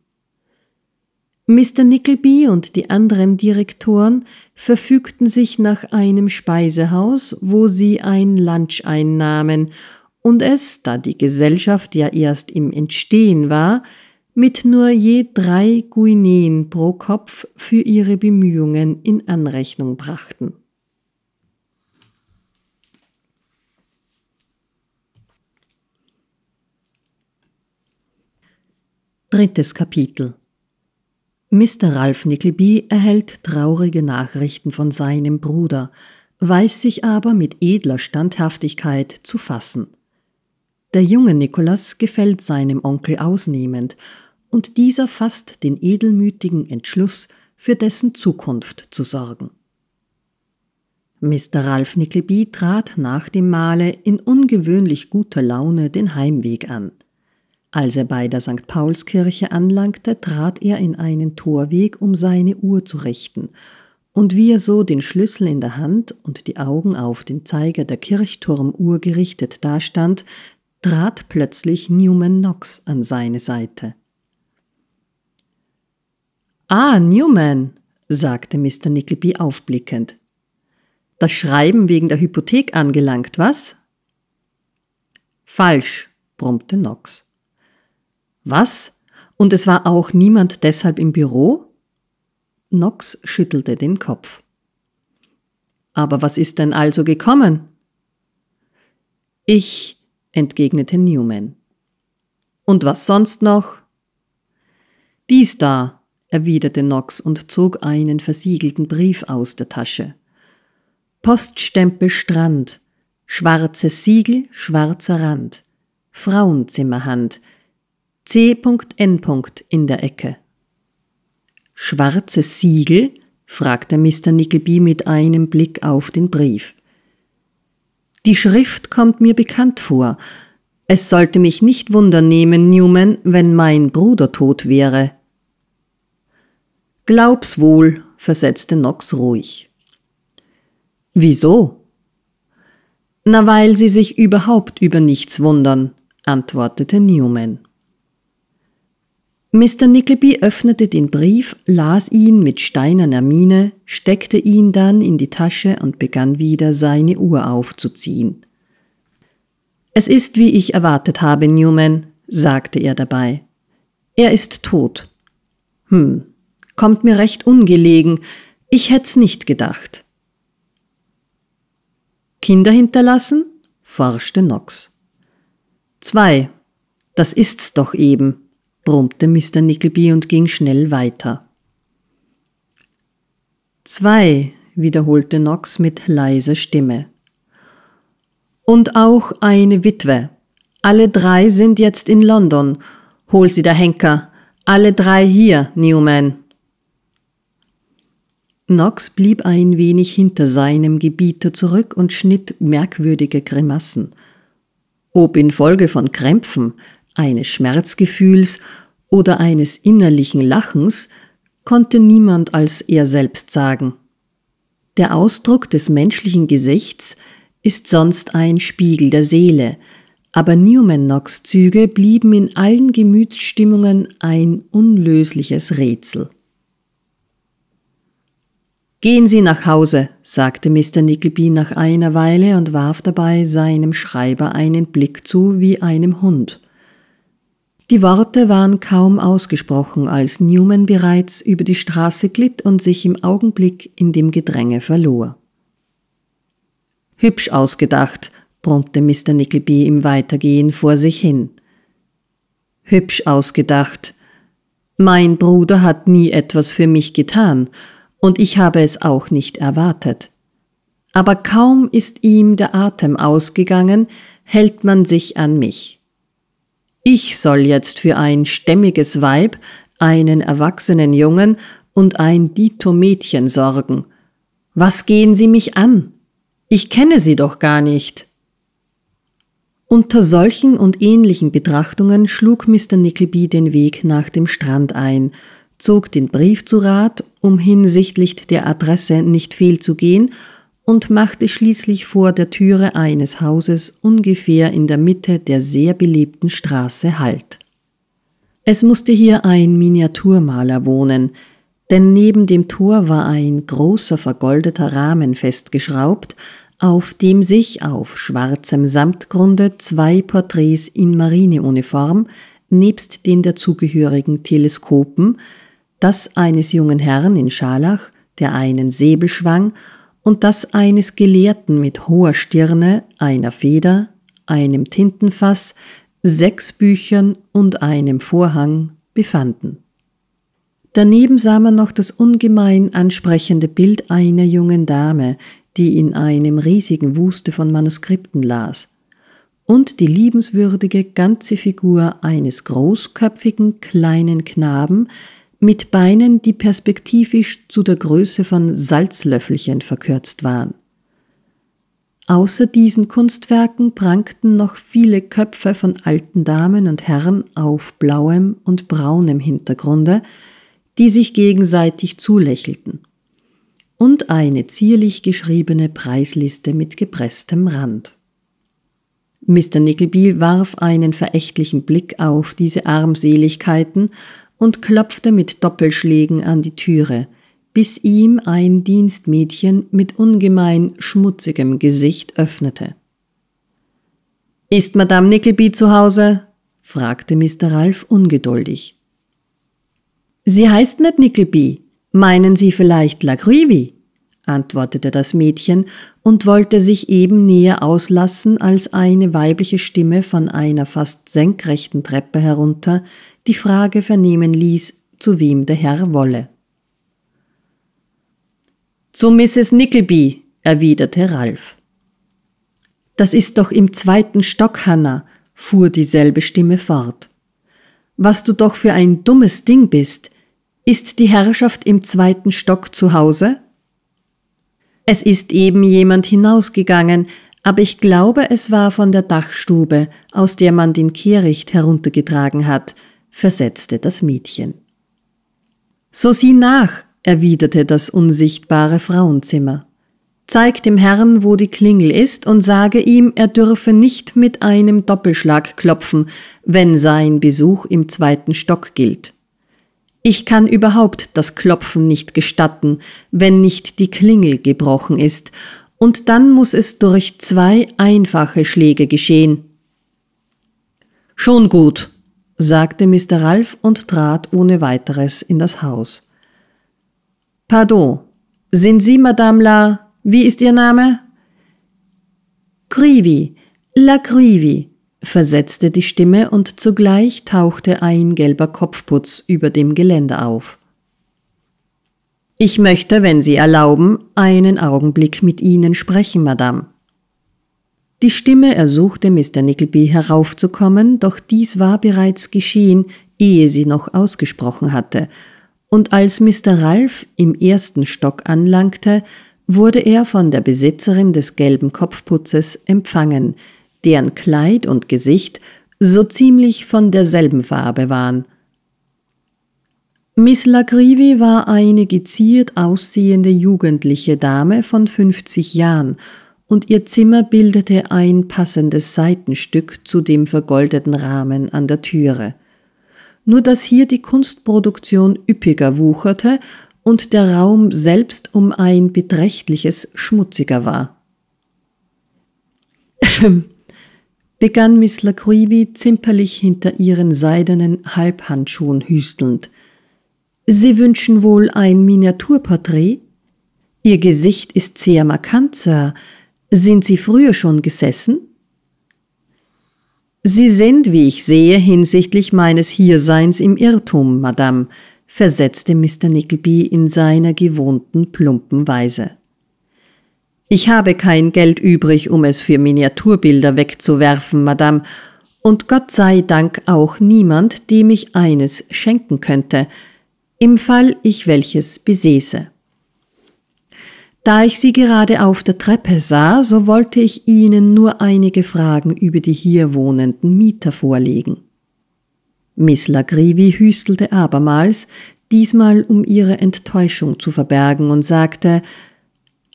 Mr. Nickleby und die anderen Direktoren verfügten sich nach einem Speisehaus, wo sie ein Lunch einnahmen und es, da die Gesellschaft ja erst im Entstehen war, mit nur je drei Guineen pro Kopf für ihre Bemühungen in Anrechnung brachten. Drittes Kapitel Mr. Ralph Nickleby erhält traurige Nachrichten von seinem Bruder, weiß sich aber mit edler Standhaftigkeit zu fassen. Der junge Nikolas gefällt seinem Onkel ausnehmend, und dieser fasst den edelmütigen Entschluss, für dessen Zukunft zu sorgen. Mr. Ralph Nickleby trat nach dem Mahle in ungewöhnlich guter Laune den Heimweg an. Als er bei der St. Paulskirche anlangte, trat er in einen Torweg, um seine Uhr zu richten, und wie er so den Schlüssel in der Hand und die Augen auf den Zeiger der Kirchturmuhr gerichtet dastand, trat plötzlich Newman Knox an seine Seite. Ah, Newman, sagte Mr. Nickleby aufblickend. Das Schreiben wegen der Hypothek angelangt, was? Falsch, brummte Knox. Was? Und es war auch niemand deshalb im Büro? Knox schüttelte den Kopf. Aber was ist denn also gekommen? Ich entgegnete Newman. Und was sonst noch? Dies da, erwiderte Knox und zog einen versiegelten Brief aus der Tasche. Poststempel Strand, schwarzes Siegel, schwarzer Rand, Frauenzimmerhand, C.N. in der Ecke. Schwarzes Siegel? fragte Mr. Nickleby mit einem Blick auf den Brief. Die Schrift kommt mir bekannt vor. Es sollte mich nicht wundern nehmen, Newman, wenn mein Bruder tot wäre. Glaub's wohl, versetzte Knox ruhig. Wieso? Na, weil sie sich überhaupt über nichts wundern, antwortete Newman. Mr. Nickleby öffnete den Brief, las ihn mit steinerner Miene, steckte ihn dann in die Tasche und begann wieder seine Uhr aufzuziehen. Es ist, wie ich erwartet habe, Newman, sagte er dabei. Er ist tot. Hm, kommt mir recht ungelegen. Ich hätt's nicht gedacht. Kinder hinterlassen? forschte Nox. Zwei. Das ist's doch eben brummte Mr. Nickleby und ging schnell weiter. Zwei, wiederholte Knox mit leiser Stimme. Und auch eine Witwe. Alle drei sind jetzt in London. Hol sie der Henker. Alle drei hier, Newman. Knox blieb ein wenig hinter seinem Gebieter zurück und schnitt merkwürdige Grimassen. Ob infolge von Krämpfen, eines Schmerzgefühls oder eines innerlichen Lachens konnte niemand als er selbst sagen. Der Ausdruck des menschlichen Gesichts ist sonst ein Spiegel der Seele, aber Newman Knox Züge blieben in allen Gemütsstimmungen ein unlösliches Rätsel. Gehen Sie nach Hause, sagte Mr. Nickleby nach einer Weile und warf dabei seinem Schreiber einen Blick zu wie einem Hund. Die Worte waren kaum ausgesprochen, als Newman bereits über die Straße glitt und sich im Augenblick in dem Gedränge verlor. Hübsch ausgedacht, brummte Mr. Nickleby im Weitergehen vor sich hin. Hübsch ausgedacht. Mein Bruder hat nie etwas für mich getan, und ich habe es auch nicht erwartet. Aber kaum ist ihm der Atem ausgegangen, hält man sich an mich. Ich soll jetzt für ein stämmiges Weib, einen erwachsenen Jungen und ein Dito-Mädchen sorgen. Was gehen Sie mich an? Ich kenne Sie doch gar nicht. Unter solchen und ähnlichen Betrachtungen schlug Mr. Nickleby den Weg nach dem Strand ein, zog den Brief zu Rat, um hinsichtlich der Adresse nicht fehlzugehen, und machte schließlich vor der Türe eines Hauses ungefähr in der Mitte der sehr belebten Straße Halt. Es musste hier ein Miniaturmaler wohnen, denn neben dem Tor war ein großer vergoldeter Rahmen festgeschraubt, auf dem sich auf schwarzem Samtgrunde zwei Porträts in Marineuniform nebst den dazugehörigen Teleskopen, das eines jungen Herrn in Scharlach, der einen Säbel schwang, und das eines Gelehrten mit hoher Stirne, einer Feder, einem Tintenfass, sechs Büchern und einem Vorhang befanden. Daneben sah man noch das ungemein ansprechende Bild einer jungen Dame, die in einem riesigen Wuste von Manuskripten las, und die liebenswürdige ganze Figur eines großköpfigen kleinen Knaben, mit Beinen, die perspektivisch zu der Größe von Salzlöffelchen verkürzt waren. Außer diesen Kunstwerken prangten noch viele Köpfe von alten Damen und Herren auf blauem und braunem Hintergrunde, die sich gegenseitig zulächelten. Und eine zierlich geschriebene Preisliste mit gepresstem Rand. Mr. Nickleby warf einen verächtlichen Blick auf diese Armseligkeiten und klopfte mit Doppelschlägen an die Türe, bis ihm ein Dienstmädchen mit ungemein schmutzigem Gesicht öffnete. Ist Madame Nickleby zu Hause? fragte Mr. Ralph ungeduldig. Sie heißt nicht Nickleby. Meinen Sie vielleicht Lagrivi? antwortete das Mädchen und wollte sich eben näher auslassen, als eine weibliche Stimme von einer fast senkrechten Treppe herunter die Frage vernehmen ließ, zu wem der Herr wolle. Zu Mrs. Nickleby, erwiderte Ralph. Das ist doch im zweiten Stock, Hannah, fuhr dieselbe Stimme fort. Was du doch für ein dummes Ding bist. Ist die Herrschaft im zweiten Stock zu Hause? Es ist eben jemand hinausgegangen, aber ich glaube, es war von der Dachstube, aus der man den Kehricht heruntergetragen hat, versetzte das Mädchen. So sieh nach, erwiderte das unsichtbare Frauenzimmer. Zeig dem Herrn, wo die Klingel ist, und sage ihm, er dürfe nicht mit einem Doppelschlag klopfen, wenn sein Besuch im zweiten Stock gilt. Ich kann überhaupt das Klopfen nicht gestatten, wenn nicht die Klingel gebrochen ist, und dann muss es durch zwei einfache Schläge geschehen. Schon gut, sagte Mr. Ralph und trat ohne weiteres in das Haus. Pardon, sind Sie Madame La, wie ist Ihr Name? Grivi, La Grivi, versetzte die Stimme und zugleich tauchte ein gelber Kopfputz über dem Geländer auf. Ich möchte, wenn Sie erlauben, einen Augenblick mit Ihnen sprechen, Madame. Die Stimme ersuchte Mr. Nickleby heraufzukommen, doch dies war bereits geschehen, ehe sie noch ausgesprochen hatte, und als Mr. Ralph im ersten Stock anlangte, wurde er von der Besitzerin des gelben Kopfputzes empfangen, deren Kleid und Gesicht so ziemlich von derselben Farbe waren. Miss Lagrivi war eine geziert aussehende jugendliche Dame von 50 Jahren und ihr Zimmer bildete ein passendes Seitenstück zu dem vergoldeten Rahmen an der Türe. Nur dass hier die Kunstproduktion üppiger wucherte und der Raum selbst um ein beträchtliches schmutziger war. [clears throat] begann Miss Lacroix zimperlich hinter ihren seidenen Halbhandschuhen hüstelnd. Sie wünschen wohl ein Miniaturporträt? Ihr Gesicht ist sehr markant, Sir, sind Sie früher schon gesessen? Sie sind, wie ich sehe, hinsichtlich meines Hierseins im Irrtum, Madame, versetzte Mr. Nickleby in seiner gewohnten plumpen Weise. Ich habe kein Geld übrig, um es für Miniaturbilder wegzuwerfen, Madame, und Gott sei Dank auch niemand, dem ich eines schenken könnte, im Fall ich welches besäße. Da ich Sie gerade auf der Treppe sah, so wollte ich Ihnen nur einige Fragen über die hier wohnenden Mieter vorlegen. Miss Lagrivi hüstelte abermals, diesmal um ihre Enttäuschung zu verbergen, und sagte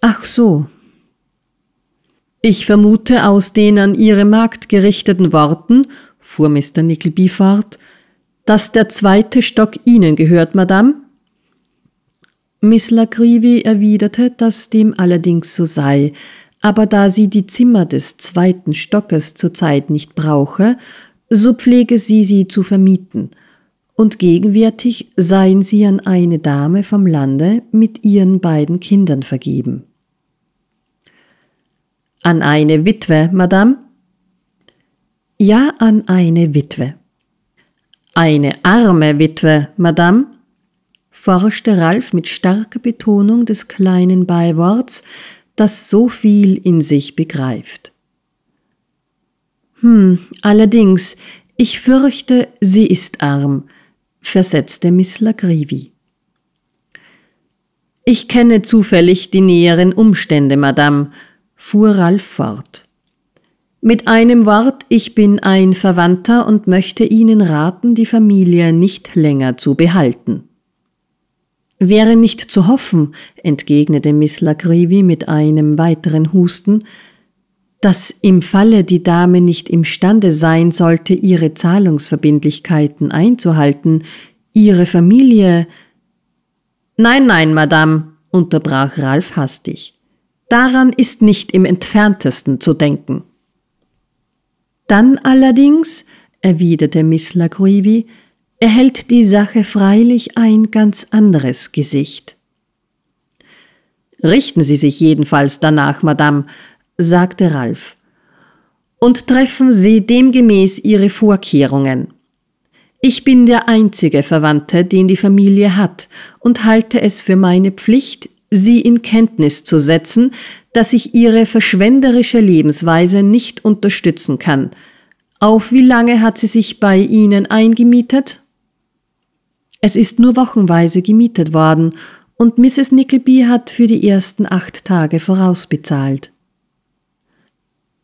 Ach so. Ich vermute aus den an Ihre Magd gerichteten Worten, fuhr Mr. Nickleby fort, dass der zweite Stock Ihnen gehört, Madame, Miss Lagrivi erwiderte, dass dem allerdings so sei, aber da sie die Zimmer des zweiten Stockes zurzeit nicht brauche, so pflege sie sie zu vermieten, und gegenwärtig seien sie an eine Dame vom Lande mit ihren beiden Kindern vergeben. An eine Witwe, Madame? Ja, an eine Witwe. Eine arme Witwe, Madame? forschte Ralf mit starker Betonung des kleinen Beiworts, das so viel in sich begreift. Hm, allerdings, ich fürchte, sie ist arm, versetzte Miss Lagrivi. Ich kenne zufällig die näheren Umstände, Madame, fuhr Ralf fort. Mit einem Wort, ich bin ein Verwandter und möchte Ihnen raten, die Familie nicht länger zu behalten. Wäre nicht zu hoffen, entgegnete Miss Lagrivi mit einem weiteren Husten, dass im Falle die Dame nicht imstande sein sollte, ihre Zahlungsverbindlichkeiten einzuhalten, ihre Familie. Nein, nein, Madame, unterbrach Ralf hastig. Daran ist nicht im entferntesten zu denken. Dann allerdings, erwiderte Miss Lagrivi, erhält die Sache freilich ein ganz anderes Gesicht. Richten Sie sich jedenfalls danach, Madame, sagte Ralf, und treffen Sie demgemäß Ihre Vorkehrungen. Ich bin der einzige Verwandte, den die Familie hat, und halte es für meine Pflicht, Sie in Kenntnis zu setzen, dass ich Ihre verschwenderische Lebensweise nicht unterstützen kann. Auf wie lange hat sie sich bei Ihnen eingemietet? Es ist nur wochenweise gemietet worden und Mrs. Nickleby hat für die ersten acht Tage vorausbezahlt.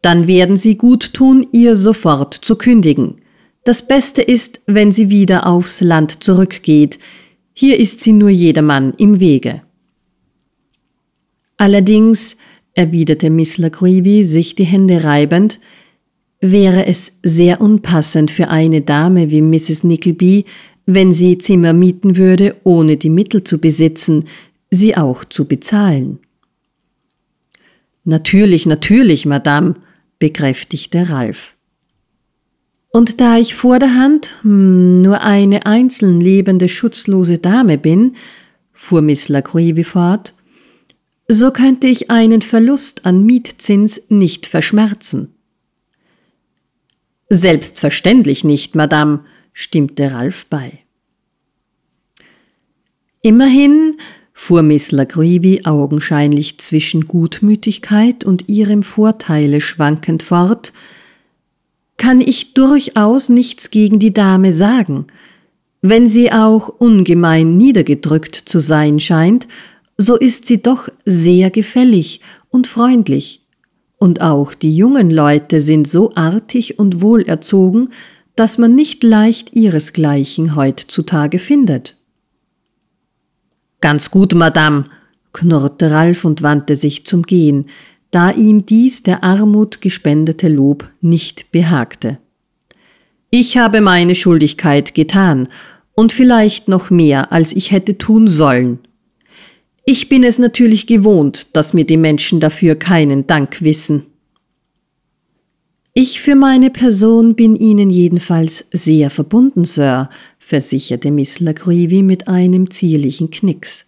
Dann werden Sie gut tun, ihr sofort zu kündigen. Das Beste ist, wenn sie wieder aufs Land zurückgeht. Hier ist sie nur jedermann im Wege. Allerdings, erwiderte Miss Lagrivi, sich die Hände reibend, wäre es sehr unpassend für eine Dame wie Mrs. Nickleby, wenn sie Zimmer mieten würde, ohne die Mittel zu besitzen, sie auch zu bezahlen. Natürlich, natürlich, Madame, bekräftigte Ralf. Und da ich vorderhand hm, nur eine einzeln lebende, schutzlose Dame bin, fuhr Miss Lacroix fort, so könnte ich einen Verlust an Mietzins nicht verschmerzen. Selbstverständlich nicht, Madame, stimmte Ralf bei. Immerhin, fuhr Miss Lagrivi augenscheinlich zwischen Gutmütigkeit und ihrem Vorteile schwankend fort, kann ich durchaus nichts gegen die Dame sagen, wenn sie auch ungemein niedergedrückt zu sein scheint, so ist sie doch sehr gefällig und freundlich. Und auch die jungen Leute sind so artig und wohlerzogen, dass man nicht leicht ihresgleichen heutzutage findet. Ganz gut, Madame, knurrte Ralf und wandte sich zum Gehen, da ihm dies der Armut gespendete Lob nicht behagte. Ich habe meine Schuldigkeit getan und vielleicht noch mehr, als ich hätte tun sollen. Ich bin es natürlich gewohnt, dass mir die Menschen dafür keinen Dank wissen. Ich für meine Person bin Ihnen jedenfalls sehr verbunden, Sir, versicherte Miss Lagrivi mit einem zierlichen Knicks.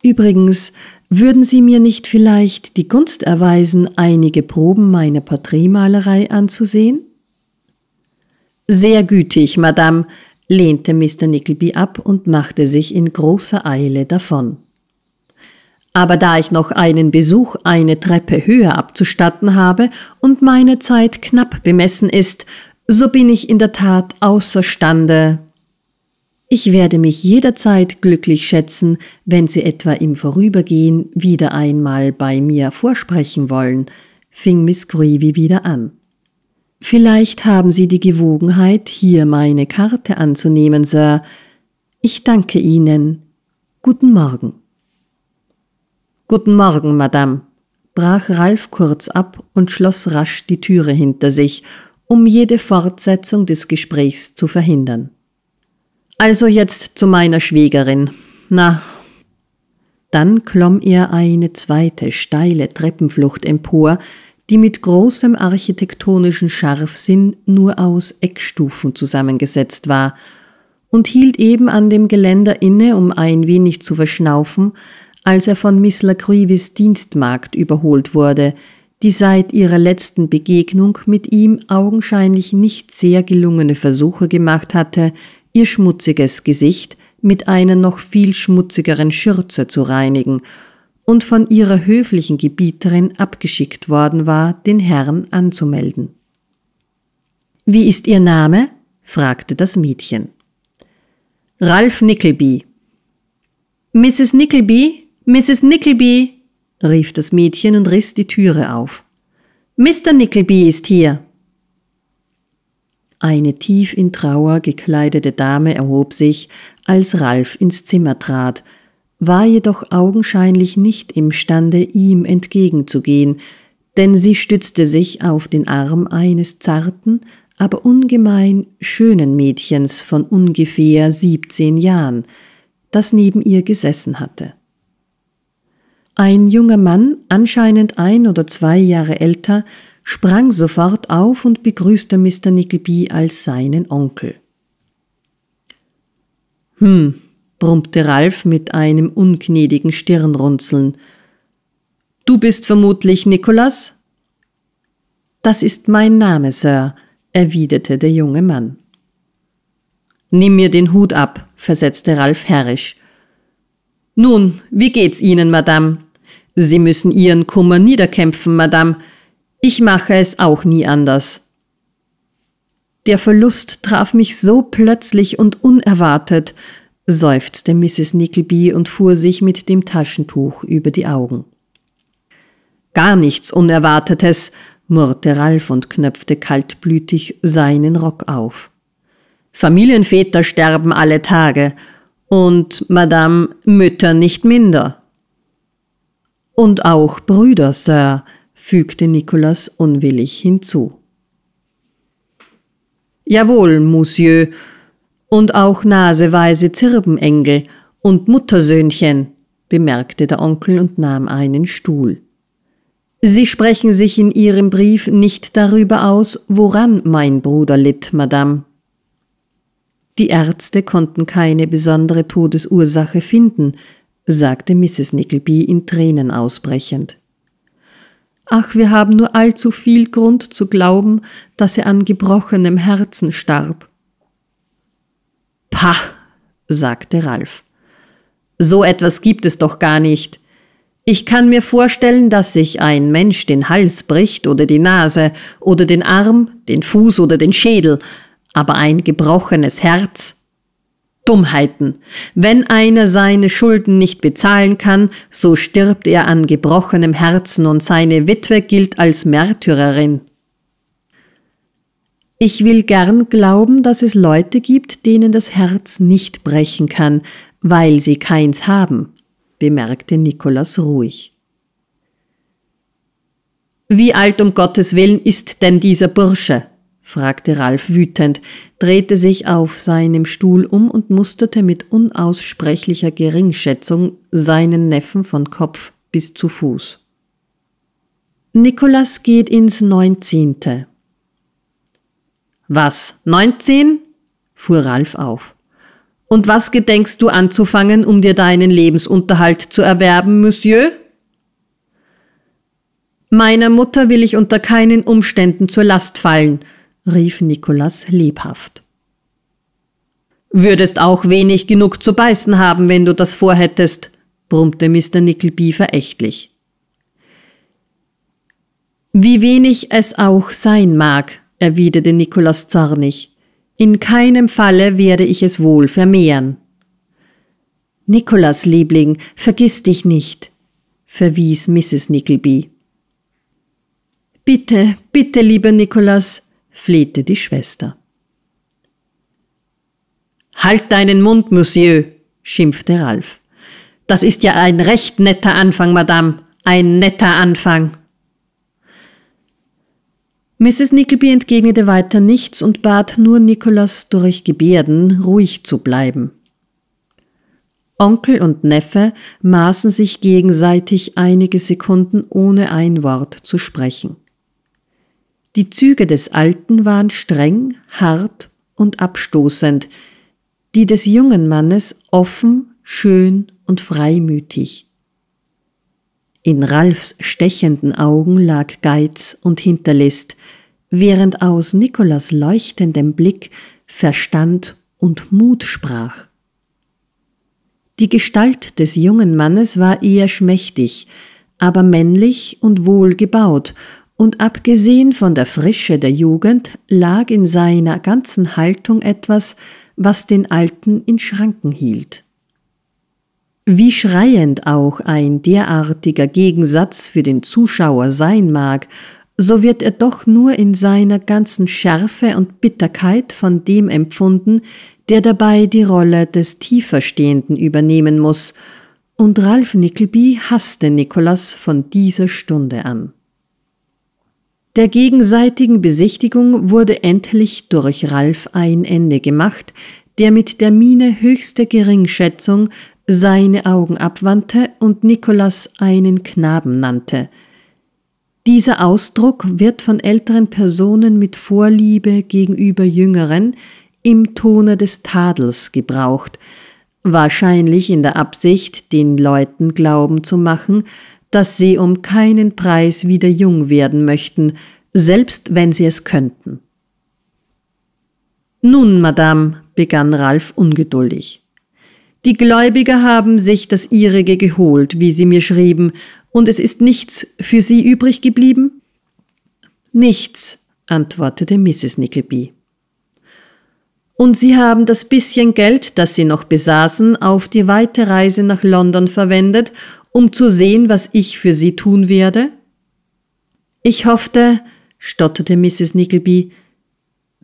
Übrigens, würden Sie mir nicht vielleicht die Gunst erweisen, einige Proben meiner Porträtmalerei anzusehen? Sehr gütig, Madame, lehnte Mr. Nickleby ab und machte sich in großer Eile davon aber da ich noch einen Besuch eine Treppe höher abzustatten habe und meine Zeit knapp bemessen ist, so bin ich in der Tat außerstande. Ich werde mich jederzeit glücklich schätzen, wenn Sie etwa im Vorübergehen wieder einmal bei mir vorsprechen wollen, fing Miss Greevy wieder an. Vielleicht haben Sie die Gewogenheit, hier meine Karte anzunehmen, Sir. Ich danke Ihnen. Guten Morgen. Guten Morgen, Madame, brach Ralf kurz ab und schloss rasch die Türe hinter sich, um jede Fortsetzung des Gesprächs zu verhindern. Also jetzt zu meiner Schwägerin. Na. Dann klomm er eine zweite steile Treppenflucht empor, die mit großem architektonischen Scharfsinn nur aus Eckstufen zusammengesetzt war, und hielt eben an dem Geländer inne, um ein wenig zu verschnaufen, als er von Miss Lacruivis Dienstmagd überholt wurde, die seit ihrer letzten Begegnung mit ihm augenscheinlich nicht sehr gelungene Versuche gemacht hatte, ihr schmutziges Gesicht mit einer noch viel schmutzigeren Schürze zu reinigen und von ihrer höflichen Gebieterin abgeschickt worden war, den Herrn anzumelden. Wie ist Ihr Name? fragte das Mädchen. Ralph Nickleby. Mrs. Nickleby, Mrs. Nickleby, rief das Mädchen und riss die Türe auf. Mr. Nickleby ist hier. Eine tief in Trauer gekleidete Dame erhob sich, als Ralf ins Zimmer trat, war jedoch augenscheinlich nicht imstande, ihm entgegenzugehen, denn sie stützte sich auf den Arm eines zarten, aber ungemein schönen Mädchens von ungefähr siebzehn Jahren, das neben ihr gesessen hatte. Ein junger Mann, anscheinend ein oder zwei Jahre älter, sprang sofort auf und begrüßte Mr. Nickleby als seinen Onkel. Hm, brummte Ralf mit einem ungnädigen Stirnrunzeln. Du bist vermutlich Nikolas? Das ist mein Name, Sir, erwiderte der junge Mann. Nimm mir den Hut ab, versetzte Ralf herrisch. Nun, wie geht's Ihnen, Madame? Sie müssen Ihren Kummer niederkämpfen, Madame. Ich mache es auch nie anders. Der Verlust traf mich so plötzlich und unerwartet, seufzte Mrs. Nickleby und fuhr sich mit dem Taschentuch über die Augen. Gar nichts Unerwartetes, murrte Ralf und knöpfte kaltblütig seinen Rock auf. Familienväter sterben alle Tage und Madame Mütter nicht minder. Und auch Brüder, Sir, fügte Nikolas unwillig hinzu. Jawohl, Monsieur, und auch naseweise Zirbenengel und Muttersöhnchen, bemerkte der Onkel und nahm einen Stuhl. Sie sprechen sich in Ihrem Brief nicht darüber aus, woran mein Bruder litt, Madame. Die Ärzte konnten keine besondere Todesursache finden, sagte Mrs. Nickleby in Tränen ausbrechend. Ach, wir haben nur allzu viel Grund zu glauben, dass er an gebrochenem Herzen starb. Pah, sagte Ralf. So etwas gibt es doch gar nicht. Ich kann mir vorstellen, dass sich ein Mensch den Hals bricht oder die Nase oder den Arm, den Fuß oder den Schädel, aber ein gebrochenes Herz, Dummheiten. Wenn einer seine Schulden nicht bezahlen kann, so stirbt er an gebrochenem Herzen und seine Witwe gilt als Märtyrerin. Ich will gern glauben, dass es Leute gibt, denen das Herz nicht brechen kann, weil sie keins haben, bemerkte Nikolas ruhig. Wie alt um Gottes willen ist denn dieser Bursche? fragte Ralf wütend, drehte sich auf seinem Stuhl um und musterte mit unaussprechlicher Geringschätzung seinen Neffen von Kopf bis zu Fuß. Nikolas geht ins Neunzehnte. Was, neunzehn? fuhr Ralf auf. Und was gedenkst du anzufangen, um dir deinen Lebensunterhalt zu erwerben, Monsieur? Meiner Mutter will ich unter keinen Umständen zur Last fallen, rief Nikolas lebhaft. Würdest auch wenig genug zu beißen haben, wenn du das vorhättest, brummte Mr. Nickleby verächtlich. Wie wenig es auch sein mag, erwiderte Nikolas zornig, in keinem Falle werde ich es wohl vermehren. Nikolas, Liebling, vergiss dich nicht, verwies Mrs. Nickleby. Bitte, bitte, lieber Nikolas, flehte die Schwester. Halt deinen Mund, Monsieur, schimpfte Ralf. Das ist ja ein recht netter Anfang, Madame, ein netter Anfang. Mrs. Nickleby entgegnete weiter nichts und bat nur Nikolas durch Gebärden, ruhig zu bleiben. Onkel und Neffe maßen sich gegenseitig einige Sekunden ohne ein Wort zu sprechen. Die Züge des Alten waren streng, hart und abstoßend, die des jungen Mannes offen, schön und freimütig. In Ralfs stechenden Augen lag Geiz und Hinterlist, während aus Nikolas leuchtendem Blick Verstand und Mut sprach. Die Gestalt des jungen Mannes war eher schmächtig, aber männlich und wohlgebaut, und abgesehen von der Frische der Jugend lag in seiner ganzen Haltung etwas, was den Alten in Schranken hielt. Wie schreiend auch ein derartiger Gegensatz für den Zuschauer sein mag, so wird er doch nur in seiner ganzen Schärfe und Bitterkeit von dem empfunden, der dabei die Rolle des Tieferstehenden übernehmen muss, und Ralf Nickleby hasste Nikolas von dieser Stunde an. Der gegenseitigen Besichtigung wurde endlich durch Ralf ein Ende gemacht, der mit der Miene höchster Geringschätzung seine Augen abwandte und Nikolas einen Knaben nannte. Dieser Ausdruck wird von älteren Personen mit Vorliebe gegenüber jüngeren im Tone des Tadels gebraucht, wahrscheinlich in der Absicht, den Leuten glauben zu machen, dass sie um keinen Preis wieder jung werden möchten, selbst wenn sie es könnten. Nun, Madame, begann Ralf ungeduldig. Die Gläubiger haben sich das ihrige geholt, wie sie mir schrieben, und es ist nichts für sie übrig geblieben? Nichts, antwortete Mrs. Nickleby. Und sie haben das bisschen Geld, das sie noch besaßen, auf die weite Reise nach London verwendet um zu sehen, was ich für Sie tun werde? Ich hoffte, stotterte Mrs. Nickleby,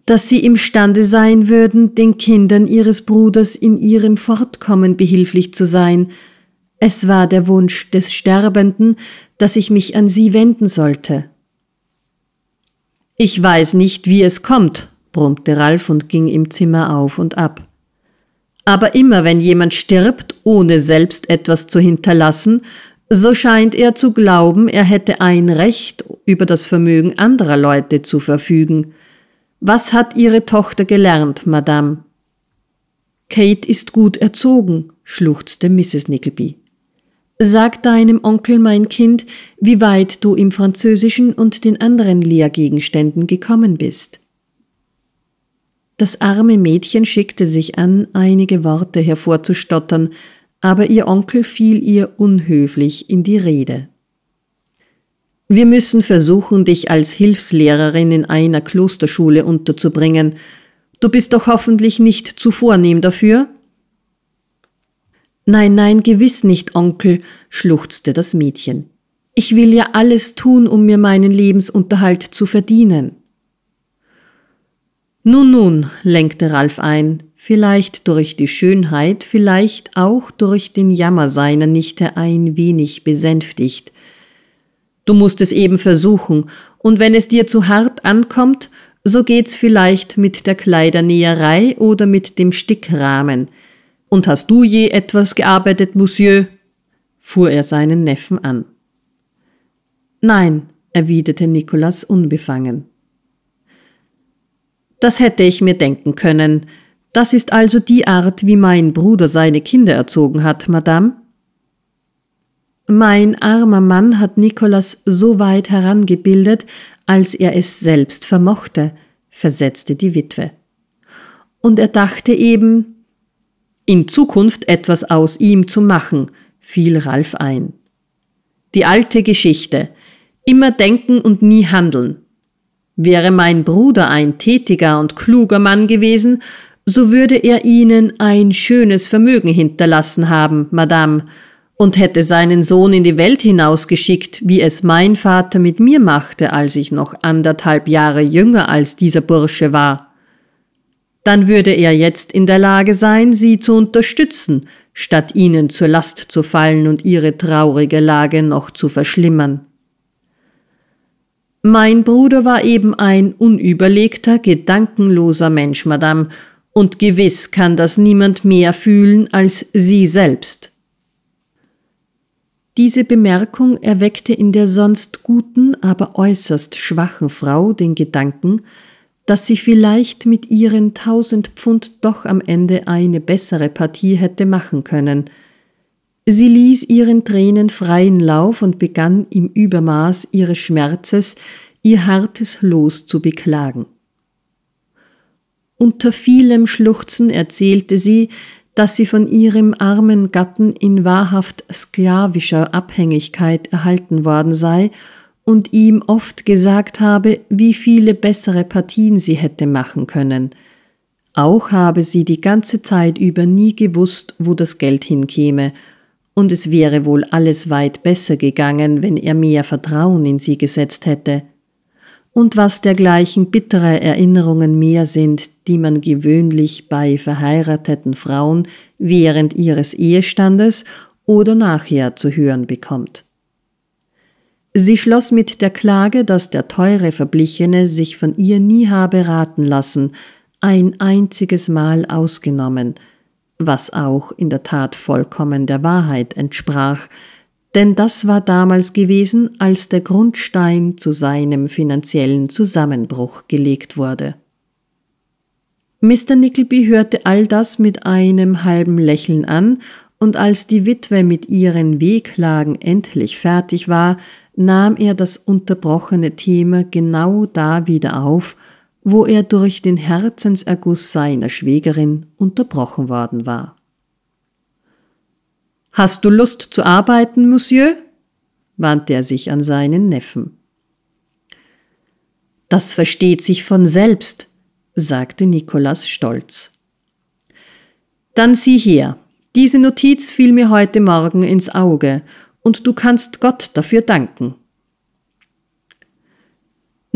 dass Sie imstande sein würden, den Kindern Ihres Bruders in ihrem Fortkommen behilflich zu sein. Es war der Wunsch des Sterbenden, dass ich mich an Sie wenden sollte. Ich weiß nicht, wie es kommt, brummte Ralf und ging im Zimmer auf und ab. Aber immer wenn jemand stirbt, ohne selbst etwas zu hinterlassen, so scheint er zu glauben, er hätte ein Recht, über das Vermögen anderer Leute zu verfügen. Was hat Ihre Tochter gelernt, Madame? Kate ist gut erzogen, schluchzte Mrs. Nickleby. Sag deinem Onkel, mein Kind, wie weit du im Französischen und den anderen Lehrgegenständen gekommen bist. Das arme Mädchen schickte sich an, einige Worte hervorzustottern, aber ihr Onkel fiel ihr unhöflich in die Rede. Wir müssen versuchen, dich als Hilfslehrerin in einer Klosterschule unterzubringen. Du bist doch hoffentlich nicht zu vornehm dafür? Nein, nein, gewiss nicht, Onkel, schluchzte das Mädchen. Ich will ja alles tun, um mir meinen Lebensunterhalt zu verdienen. Nun, nun, lenkte Ralf ein, vielleicht durch die Schönheit, vielleicht auch durch den Jammer seiner Nichte ein wenig besänftigt. Du musst es eben versuchen, und wenn es dir zu hart ankommt, so geht's vielleicht mit der Kleidernäherei oder mit dem Stickrahmen. Und hast du je etwas gearbeitet, Monsieur? fuhr er seinen Neffen an. Nein, erwiderte Nikolas unbefangen. Das hätte ich mir denken können. Das ist also die Art, wie mein Bruder seine Kinder erzogen hat, Madame? Mein armer Mann hat Nikolas so weit herangebildet, als er es selbst vermochte, versetzte die Witwe. Und er dachte eben, in Zukunft etwas aus ihm zu machen, fiel Ralf ein. Die alte Geschichte. Immer denken und nie handeln. Wäre mein Bruder ein tätiger und kluger Mann gewesen, so würde er Ihnen ein schönes Vermögen hinterlassen haben, Madame, und hätte seinen Sohn in die Welt hinausgeschickt, wie es mein Vater mit mir machte, als ich noch anderthalb Jahre jünger als dieser Bursche war. Dann würde er jetzt in der Lage sein, Sie zu unterstützen, statt Ihnen zur Last zu fallen und Ihre traurige Lage noch zu verschlimmern. Mein Bruder war eben ein unüberlegter, gedankenloser Mensch, Madame, und gewiss kann das niemand mehr fühlen als Sie selbst. Diese Bemerkung erweckte in der sonst guten, aber äußerst schwachen Frau den Gedanken, dass sie vielleicht mit ihren tausend Pfund doch am Ende eine bessere Partie hätte machen können – Sie ließ ihren Tränen freien Lauf und begann im Übermaß ihres Schmerzes ihr hartes Los zu beklagen. Unter vielem Schluchzen erzählte sie, dass sie von ihrem armen Gatten in wahrhaft sklavischer Abhängigkeit erhalten worden sei und ihm oft gesagt habe, wie viele bessere Partien sie hätte machen können. Auch habe sie die ganze Zeit über nie gewusst, wo das Geld hinkäme – und es wäre wohl alles weit besser gegangen, wenn er mehr Vertrauen in sie gesetzt hätte. Und was dergleichen bittere Erinnerungen mehr sind, die man gewöhnlich bei verheirateten Frauen während ihres Ehestandes oder nachher zu hören bekommt. Sie schloss mit der Klage, dass der teure Verblichene sich von ihr nie habe raten lassen, ein einziges Mal ausgenommen – was auch in der Tat vollkommen der Wahrheit entsprach, denn das war damals gewesen, als der Grundstein zu seinem finanziellen Zusammenbruch gelegt wurde. Mr. Nickleby hörte all das mit einem halben Lächeln an, und als die Witwe mit ihren Wehklagen endlich fertig war, nahm er das unterbrochene Thema genau da wieder auf wo er durch den Herzenserguss seiner Schwägerin unterbrochen worden war. Hast du Lust zu arbeiten, Monsieur? wandte er sich an seinen Neffen. Das versteht sich von selbst, sagte Nikolas stolz. Dann sieh her, diese Notiz fiel mir heute Morgen ins Auge, und du kannst Gott dafür danken.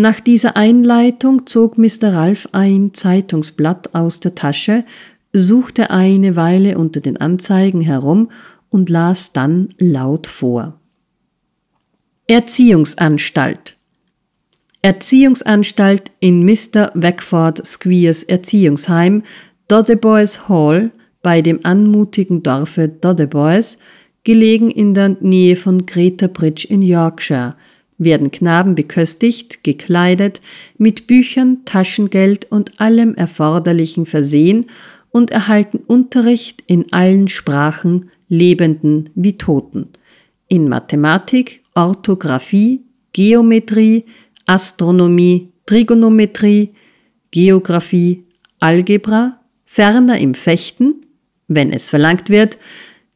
Nach dieser Einleitung zog Mr. Ralph ein Zeitungsblatt aus der Tasche, suchte eine Weile unter den Anzeigen herum und las dann laut vor. Erziehungsanstalt Erziehungsanstalt in Mr. Wackford Squeers Erziehungsheim, Doddeboys Hall bei dem anmutigen Dorfe Doddeboys, gelegen in der Nähe von Greta Bridge in Yorkshire – werden Knaben beköstigt, gekleidet, mit Büchern, Taschengeld und allem Erforderlichen versehen und erhalten Unterricht in allen Sprachen, Lebenden wie Toten, in Mathematik, Orthographie, Geometrie, Astronomie, Trigonometrie, Geographie, Algebra, ferner im Fechten, wenn es verlangt wird,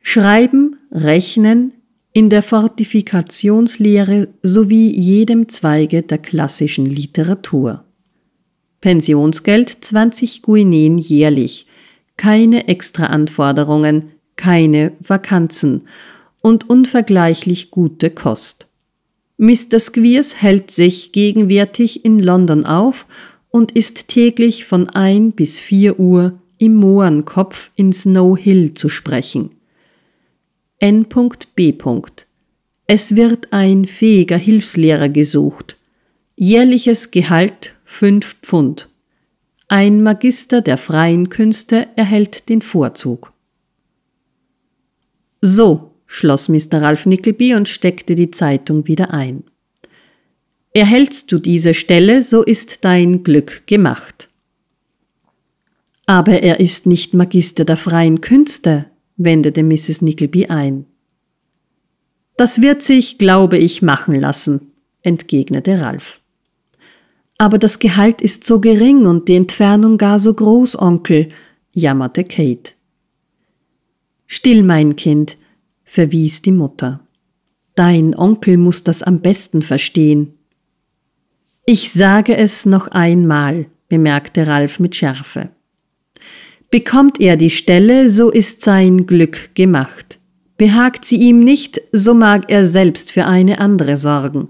Schreiben, Rechnen, in der Fortifikationslehre sowie jedem Zweige der klassischen Literatur. Pensionsgeld 20 Guineen jährlich, keine Extraanforderungen, keine Vakanzen und unvergleichlich gute Kost. Mr. Squeers hält sich gegenwärtig in London auf und ist täglich von 1 bis 4 Uhr im Mohrenkopf in Snow Hill zu sprechen. N.B. Es wird ein fähiger Hilfslehrer gesucht. Jährliches Gehalt 5 Pfund. Ein Magister der freien Künste erhält den Vorzug. So, schloss Mr. Ralph Nickleby und steckte die Zeitung wieder ein. Erhältst du diese Stelle, so ist dein Glück gemacht. Aber er ist nicht Magister der freien Künste, wendete Mrs. Nickleby ein. Das wird sich, glaube ich, machen lassen, entgegnete Ralf. Aber das Gehalt ist so gering und die Entfernung gar so groß, Onkel, jammerte Kate. Still, mein Kind, verwies die Mutter. Dein Onkel muss das am besten verstehen. Ich sage es noch einmal, bemerkte Ralf mit Schärfe. Bekommt er die Stelle, so ist sein Glück gemacht. Behagt sie ihm nicht, so mag er selbst für eine andere sorgen.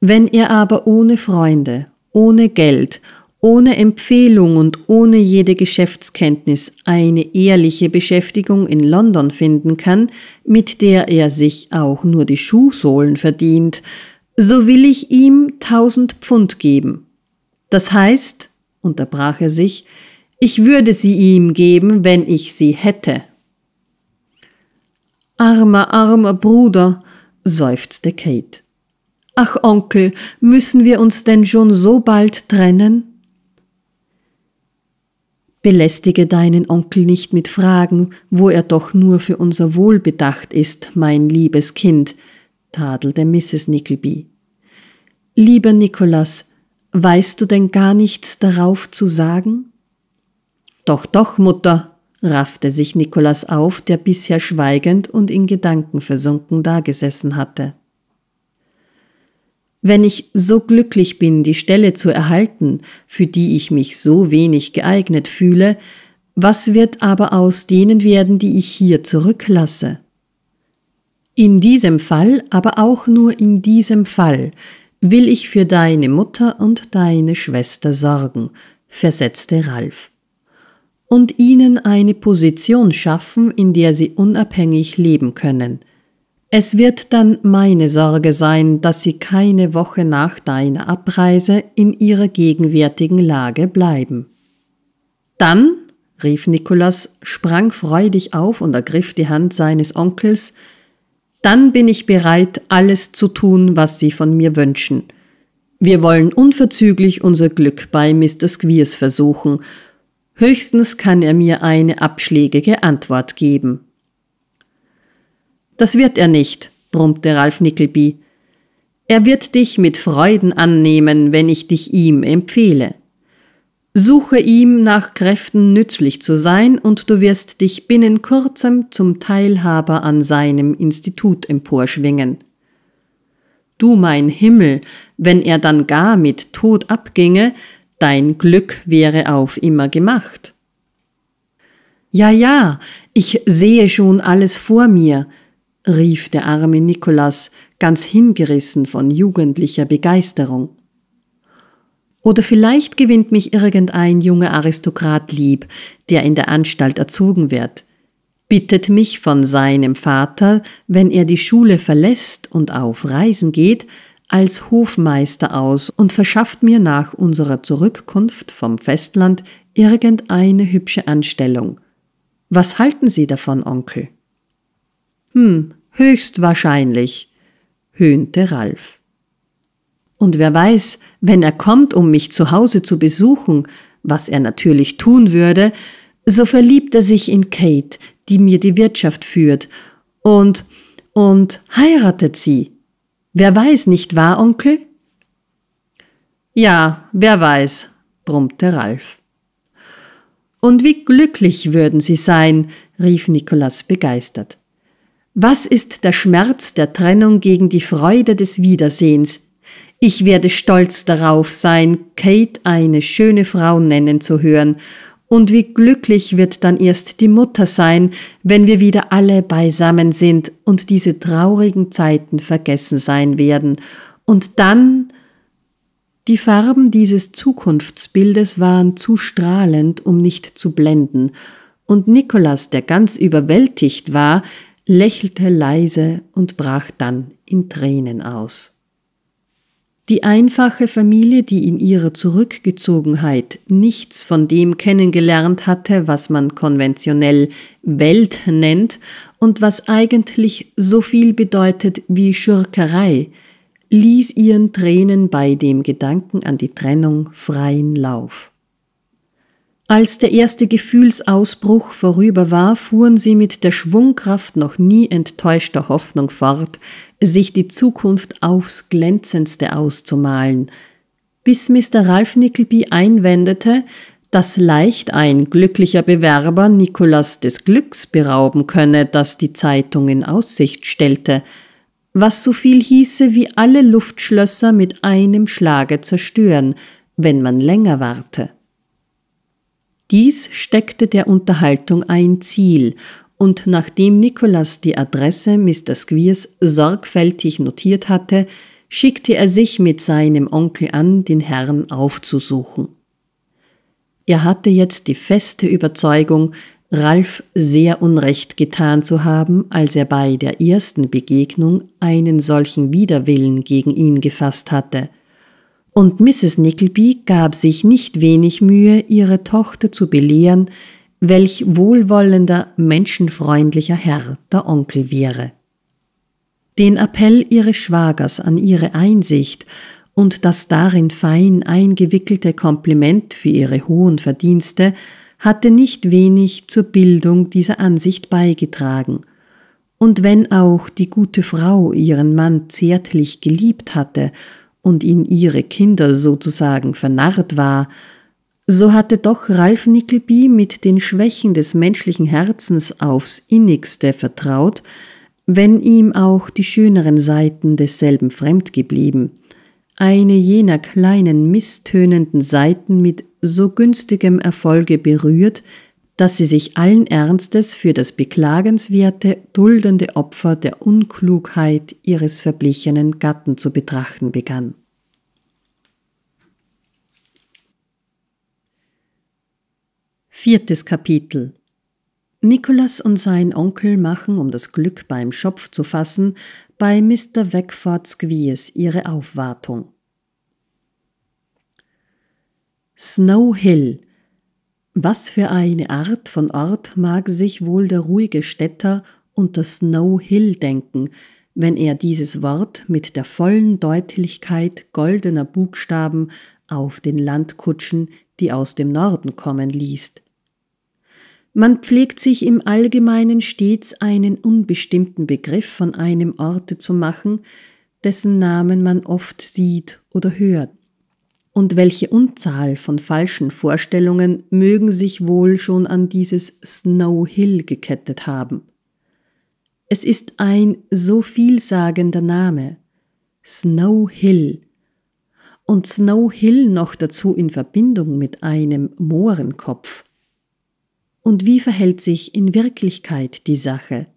Wenn er aber ohne Freunde, ohne Geld, ohne Empfehlung und ohne jede Geschäftskenntnis eine ehrliche Beschäftigung in London finden kann, mit der er sich auch nur die Schuhsohlen verdient, so will ich ihm tausend Pfund geben. Das heißt, unterbrach er sich, ich würde sie ihm geben, wenn ich sie hätte. Armer, armer Bruder, seufzte Kate. Ach, Onkel, müssen wir uns denn schon so bald trennen? Belästige deinen Onkel nicht mit Fragen, wo er doch nur für unser Wohl bedacht ist, mein liebes Kind, tadelte Mrs. Nickleby. Lieber Nikolas, weißt du denn gar nichts darauf zu sagen? Doch, doch, Mutter, raffte sich Nikolas auf, der bisher schweigend und in Gedanken versunken dagesessen hatte. Wenn ich so glücklich bin, die Stelle zu erhalten, für die ich mich so wenig geeignet fühle, was wird aber aus denen werden, die ich hier zurücklasse? In diesem Fall, aber auch nur in diesem Fall, will ich für deine Mutter und deine Schwester sorgen, versetzte Ralf und ihnen eine Position schaffen, in der sie unabhängig leben können. Es wird dann meine Sorge sein, dass sie keine Woche nach deiner Abreise in ihrer gegenwärtigen Lage bleiben. Dann, rief Nikolas, sprang freudig auf und ergriff die Hand seines Onkels, dann bin ich bereit, alles zu tun, was Sie von mir wünschen. Wir wollen unverzüglich unser Glück bei Mr. Squeers versuchen Höchstens kann er mir eine abschlägige Antwort geben. Das wird er nicht, brummte Ralf Nickelby. Er wird dich mit Freuden annehmen, wenn ich dich ihm empfehle. Suche ihm nach Kräften nützlich zu sein, und du wirst dich binnen kurzem zum Teilhaber an seinem Institut emporschwingen. Du mein Himmel, wenn er dann gar mit Tod abginge, Dein Glück wäre auf immer gemacht. Ja, ja, ich sehe schon alles vor mir, rief der arme Nikolas, ganz hingerissen von jugendlicher Begeisterung. Oder vielleicht gewinnt mich irgendein junger Aristokrat lieb, der in der Anstalt erzogen wird, bittet mich von seinem Vater, wenn er die Schule verlässt und auf Reisen geht, als Hofmeister aus und verschafft mir nach unserer Zurückkunft vom Festland irgendeine hübsche Anstellung. Was halten Sie davon, Onkel? Hm, höchstwahrscheinlich, höhnte Ralf. Und wer weiß, wenn er kommt, um mich zu Hause zu besuchen, was er natürlich tun würde, so verliebt er sich in Kate, die mir die Wirtschaft führt, und und heiratet sie. Wer weiß, nicht wahr, Onkel? Ja, wer weiß, brummte Ralf. Und wie glücklich würden Sie sein, rief Nikolas begeistert. Was ist der Schmerz der Trennung gegen die Freude des Wiedersehens? Ich werde stolz darauf sein, Kate eine schöne Frau nennen zu hören und wie glücklich wird dann erst die Mutter sein, wenn wir wieder alle beisammen sind und diese traurigen Zeiten vergessen sein werden. Und dann die Farben dieses Zukunftsbildes waren zu strahlend, um nicht zu blenden, und Nikolas, der ganz überwältigt war, lächelte leise und brach dann in Tränen aus. Die einfache Familie, die in ihrer Zurückgezogenheit nichts von dem kennengelernt hatte, was man konventionell Welt nennt und was eigentlich so viel bedeutet wie Schürkerei, ließ ihren Tränen bei dem Gedanken an die Trennung freien Lauf. Als der erste Gefühlsausbruch vorüber war, fuhren sie mit der Schwungkraft noch nie enttäuschter Hoffnung fort, sich die Zukunft aufs glänzendste auszumalen, bis Mr. Ralph Nickleby einwendete, dass leicht ein glücklicher Bewerber Nikolas des Glücks berauben könne, das die Zeitung in Aussicht stellte, was so viel hieße wie alle Luftschlösser mit einem Schlage zerstören, wenn man länger warte. Dies steckte der Unterhaltung ein Ziel, und nachdem Nikolas die Adresse Mr. Squeers sorgfältig notiert hatte, schickte er sich mit seinem Onkel an, den Herrn aufzusuchen. Er hatte jetzt die feste Überzeugung, Ralf sehr Unrecht getan zu haben, als er bei der ersten Begegnung einen solchen Widerwillen gegen ihn gefasst hatte und Mrs. Nickleby gab sich nicht wenig Mühe, ihre Tochter zu belehren, welch wohlwollender, menschenfreundlicher Herr der Onkel wäre. Den Appell ihres Schwagers an ihre Einsicht und das darin fein eingewickelte Kompliment für ihre hohen Verdienste hatte nicht wenig zur Bildung dieser Ansicht beigetragen, und wenn auch die gute Frau ihren Mann zärtlich geliebt hatte und in ihre Kinder sozusagen vernarrt war, so hatte doch Ralph Nickleby mit den Schwächen des menschlichen Herzens aufs innigste vertraut, wenn ihm auch die schöneren Seiten desselben fremd geblieben, eine jener kleinen misstönenden Seiten mit so günstigem Erfolge berührt, dass sie sich allen Ernstes für das beklagenswerte, duldende Opfer der Unklugheit ihres verblichenen Gatten zu betrachten begann. Viertes Kapitel Nicholas und sein Onkel machen, um das Glück beim Schopf zu fassen, bei Mr. Wackford Squeers ihre Aufwartung. Snow Hill, was für eine Art von Ort mag sich wohl der ruhige Städter unter Snow Hill denken, wenn er dieses Wort mit der vollen Deutlichkeit goldener Buchstaben auf den Landkutschen, die aus dem Norden kommen, liest. Man pflegt sich im Allgemeinen stets einen unbestimmten Begriff von einem Orte zu machen, dessen Namen man oft sieht oder hört. Und welche Unzahl von falschen Vorstellungen mögen sich wohl schon an dieses Snow Hill gekettet haben? Es ist ein so vielsagender Name. Snow Hill. Und Snow Hill noch dazu in Verbindung mit einem Mohrenkopf. Und wie verhält sich in Wirklichkeit die Sache?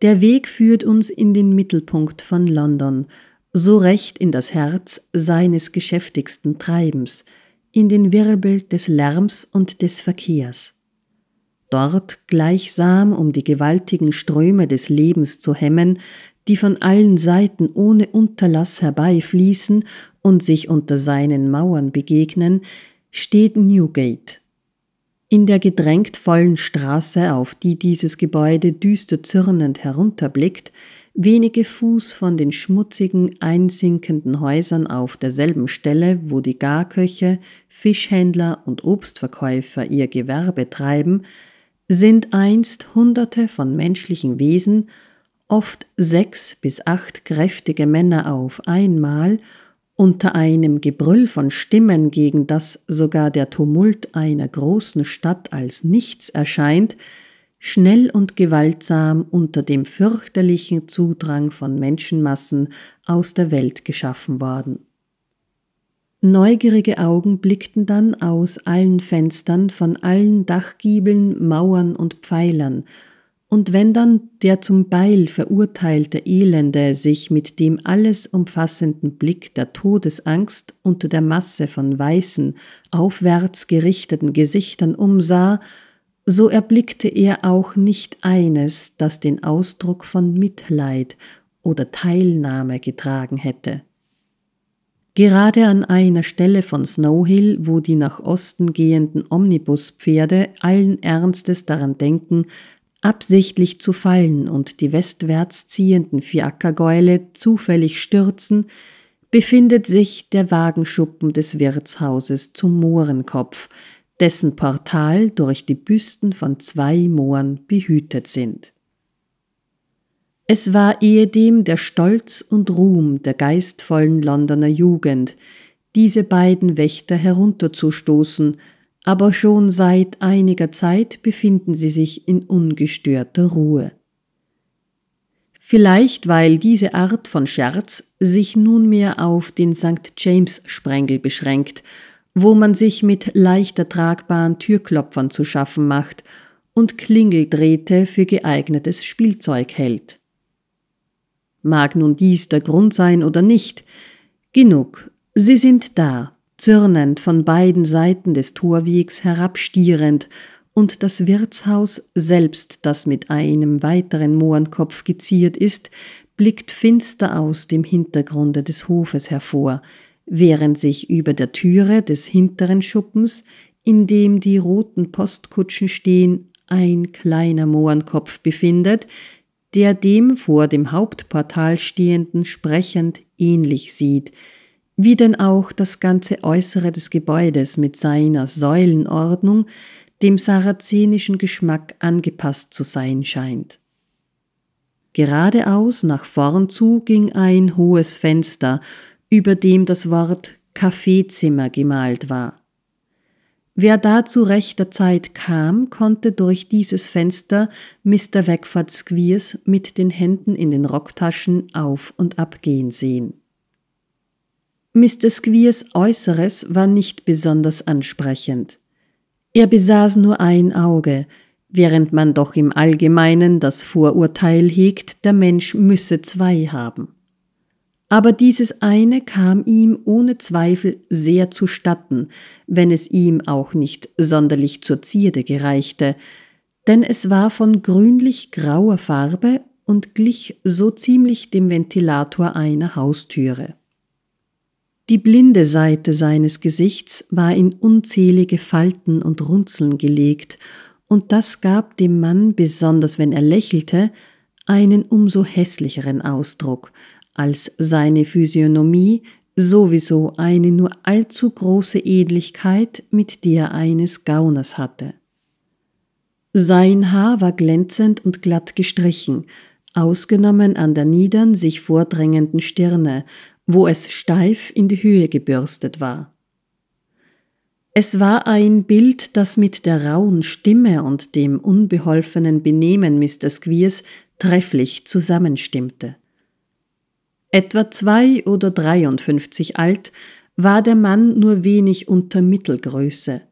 Der Weg führt uns in den Mittelpunkt von London so recht in das Herz seines geschäftigsten Treibens, in den Wirbel des Lärms und des Verkehrs. Dort gleichsam, um die gewaltigen Ströme des Lebens zu hemmen, die von allen Seiten ohne Unterlass herbeifließen und sich unter seinen Mauern begegnen, steht Newgate. In der gedrängt vollen Straße, auf die dieses Gebäude düster zürnend herunterblickt, wenige Fuß von den schmutzigen, einsinkenden Häusern auf derselben Stelle, wo die Garköche, Fischhändler und Obstverkäufer ihr Gewerbe treiben, sind einst Hunderte von menschlichen Wesen, oft sechs bis acht kräftige Männer auf einmal, unter einem Gebrüll von Stimmen, gegen das sogar der Tumult einer großen Stadt als nichts erscheint, schnell und gewaltsam unter dem fürchterlichen Zudrang von Menschenmassen aus der Welt geschaffen worden. Neugierige Augen blickten dann aus allen Fenstern, von allen Dachgiebeln, Mauern und Pfeilern, und wenn dann der zum Beil verurteilte Elende sich mit dem alles umfassenden Blick der Todesangst unter der Masse von weißen, aufwärts gerichteten Gesichtern umsah, so erblickte er auch nicht eines, das den Ausdruck von Mitleid oder Teilnahme getragen hätte. Gerade an einer Stelle von Snowhill, wo die nach Osten gehenden Omnibuspferde allen Ernstes daran denken, absichtlich zu fallen und die westwärts ziehenden Fiakergäule zufällig stürzen, befindet sich der Wagenschuppen des Wirtshauses zum Mohrenkopf, dessen Portal durch die Büsten von zwei Mohren behütet sind. Es war ehedem der Stolz und Ruhm der geistvollen Londoner Jugend, diese beiden Wächter herunterzustoßen, aber schon seit einiger Zeit befinden sie sich in ungestörter Ruhe. Vielleicht weil diese Art von Scherz sich nunmehr auf den St. James Sprengel beschränkt wo man sich mit leichter tragbaren Türklopfern zu schaffen macht und Klingeldrähte für geeignetes Spielzeug hält. Mag nun dies der Grund sein oder nicht, genug, sie sind da, zürnend von beiden Seiten des Torwegs herabstierend, und das Wirtshaus selbst, das mit einem weiteren Mohrenkopf geziert ist, blickt finster aus dem Hintergrunde des Hofes hervor, während sich über der Türe des hinteren Schuppens, in dem die roten Postkutschen stehen, ein kleiner Mohrenkopf befindet, der dem vor dem Hauptportal stehenden sprechend ähnlich sieht, wie denn auch das ganze Äußere des Gebäudes mit seiner Säulenordnung dem sarazenischen Geschmack angepasst zu sein scheint. Geradeaus nach vorn zu ging ein hohes Fenster, über dem das Wort Kaffeezimmer gemalt war. Wer da zu rechter Zeit kam, konnte durch dieses Fenster Mr. Wackford Squeers mit den Händen in den Rocktaschen auf und ab gehen sehen. Mr. Squeers Äußeres war nicht besonders ansprechend. Er besaß nur ein Auge, während man doch im Allgemeinen das Vorurteil hegt, der Mensch müsse zwei haben. Aber dieses eine kam ihm ohne Zweifel sehr zustatten, wenn es ihm auch nicht sonderlich zur Zierde gereichte, denn es war von grünlich grauer Farbe und glich so ziemlich dem Ventilator einer Haustüre. Die blinde Seite seines Gesichts war in unzählige Falten und Runzeln gelegt, und das gab dem Mann, besonders wenn er lächelte, einen umso hässlicheren Ausdruck – als seine Physiognomie sowieso eine nur allzu große Ähnlichkeit mit der eines Gauners hatte. Sein Haar war glänzend und glatt gestrichen, ausgenommen an der niedern sich vordrängenden Stirne, wo es steif in die Höhe gebürstet war. Es war ein Bild, das mit der rauen Stimme und dem unbeholfenen Benehmen Mr. Squeers trefflich zusammenstimmte. Etwa zwei oder 53 alt war der Mann nur wenig unter Mittelgröße.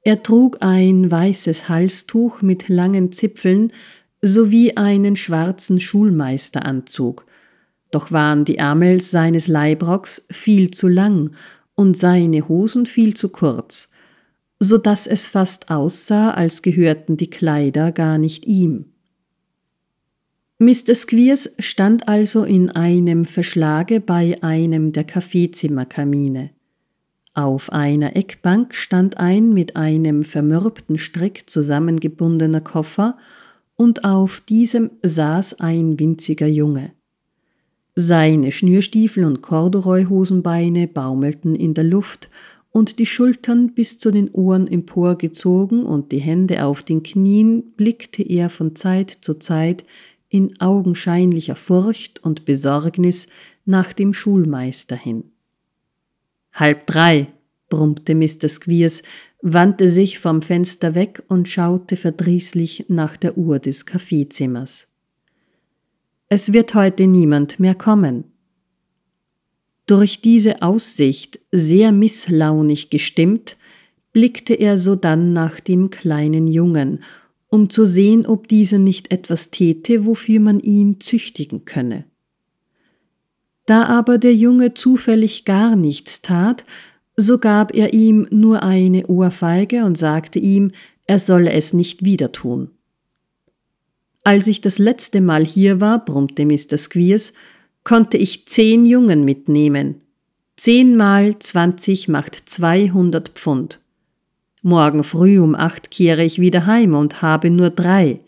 Er trug ein weißes Halstuch mit langen Zipfeln sowie einen schwarzen Schulmeisteranzug, doch waren die Ärmel seines Leibrocks viel zu lang und seine Hosen viel zu kurz, so dass es fast aussah, als gehörten die Kleider gar nicht ihm. Mr. Squeers stand also in einem Verschlage bei einem der Kaffeezimmerkamine. Auf einer Eckbank stand ein mit einem vermürbten Strick zusammengebundener Koffer und auf diesem saß ein winziger Junge. Seine Schnürstiefel und Corduroyhosenbeine baumelten in der Luft und die Schultern bis zu den Ohren emporgezogen und die Hände auf den Knien blickte er von Zeit zu Zeit in augenscheinlicher Furcht und Besorgnis nach dem Schulmeister hin. Halb drei, brummte Mr. Squeers, wandte sich vom Fenster weg und schaute verdrießlich nach der Uhr des Kaffeezimmers. Es wird heute niemand mehr kommen. Durch diese Aussicht, sehr misslaunig gestimmt, blickte er sodann nach dem kleinen Jungen um zu sehen, ob dieser nicht etwas täte, wofür man ihn züchtigen könne. Da aber der Junge zufällig gar nichts tat, so gab er ihm nur eine Ohrfeige und sagte ihm, er solle es nicht wieder tun. Als ich das letzte Mal hier war, brummte Mr. Squeers, konnte ich zehn Jungen mitnehmen. Zehnmal zwanzig macht zweihundert Pfund. Morgen früh um acht kehre ich wieder heim und habe nur drei.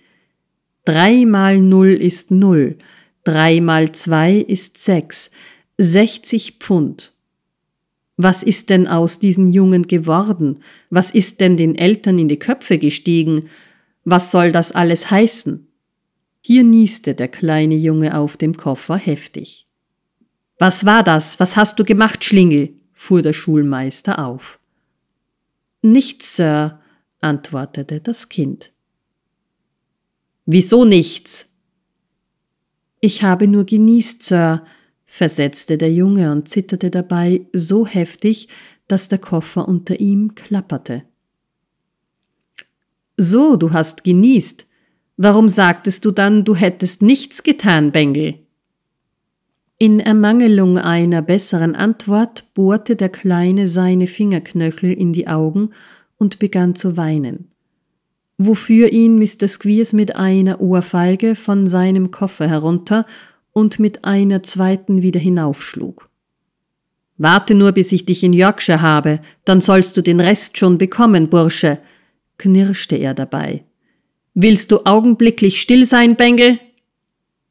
Drei mal null ist null, drei mal zwei ist sechs, sechzig Pfund. Was ist denn aus diesen Jungen geworden? Was ist denn den Eltern in die Köpfe gestiegen? Was soll das alles heißen? Hier nieste der kleine Junge auf dem Koffer heftig. Was war das? Was hast du gemacht, Schlingel? fuhr der Schulmeister auf. Nichts, Sir, antwortete das Kind. Wieso nichts? Ich habe nur genießt, Sir, versetzte der Junge und zitterte dabei so heftig, dass der Koffer unter ihm klapperte. So, du hast genießt. Warum sagtest du dann, du hättest nichts getan, Bengel? In Ermangelung einer besseren Antwort bohrte der Kleine seine Fingerknöchel in die Augen und begann zu weinen, wofür ihn Mr. Squeers mit einer Ohrfeige von seinem Koffer herunter und mit einer zweiten wieder hinaufschlug. Warte nur, bis ich dich in Yorkshire habe, dann sollst du den Rest schon bekommen, Bursche, knirschte er dabei. Willst du augenblicklich still sein, Bengel?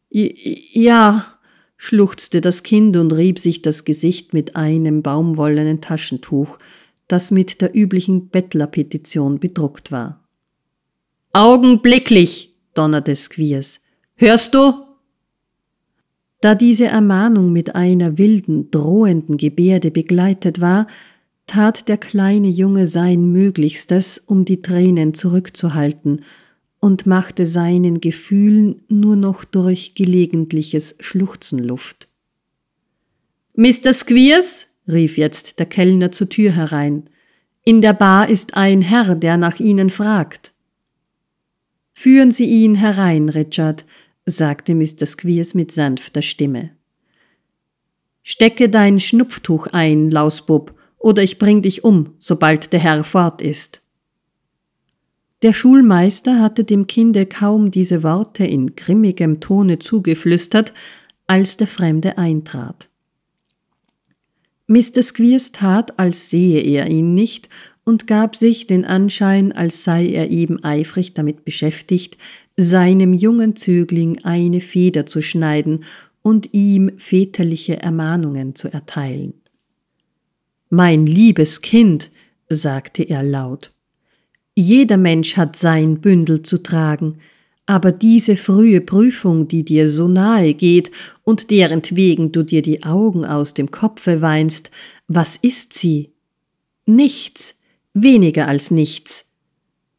J ja, schluchzte das Kind und rieb sich das Gesicht mit einem baumwollenen Taschentuch, das mit der üblichen Bettlerpetition bedruckt war. Augenblicklich! donnerte Squeers. Hörst du? Da diese Ermahnung mit einer wilden, drohenden Gebärde begleitet war, tat der kleine Junge sein Möglichstes, um die Tränen zurückzuhalten – und machte seinen Gefühlen nur noch durch gelegentliches Schluchzen Luft. Mr. Squeers, rief jetzt der Kellner zur Tür herein, in der Bar ist ein Herr, der nach Ihnen fragt. Führen Sie ihn herein, Richard, sagte Mr. Squeers mit sanfter Stimme. Stecke dein Schnupftuch ein, Lausbub, oder ich bring dich um, sobald der Herr fort ist. Der Schulmeister hatte dem Kinde kaum diese Worte in grimmigem Tone zugeflüstert, als der Fremde eintrat. Mr. Squeers tat, als sehe er ihn nicht und gab sich den Anschein, als sei er eben eifrig damit beschäftigt, seinem jungen Zögling eine Feder zu schneiden und ihm väterliche Ermahnungen zu erteilen. Mein liebes Kind, sagte er laut, jeder Mensch hat sein Bündel zu tragen, aber diese frühe Prüfung, die dir so nahe geht und derentwegen du dir die Augen aus dem Kopfe weinst, was ist sie? Nichts, weniger als nichts.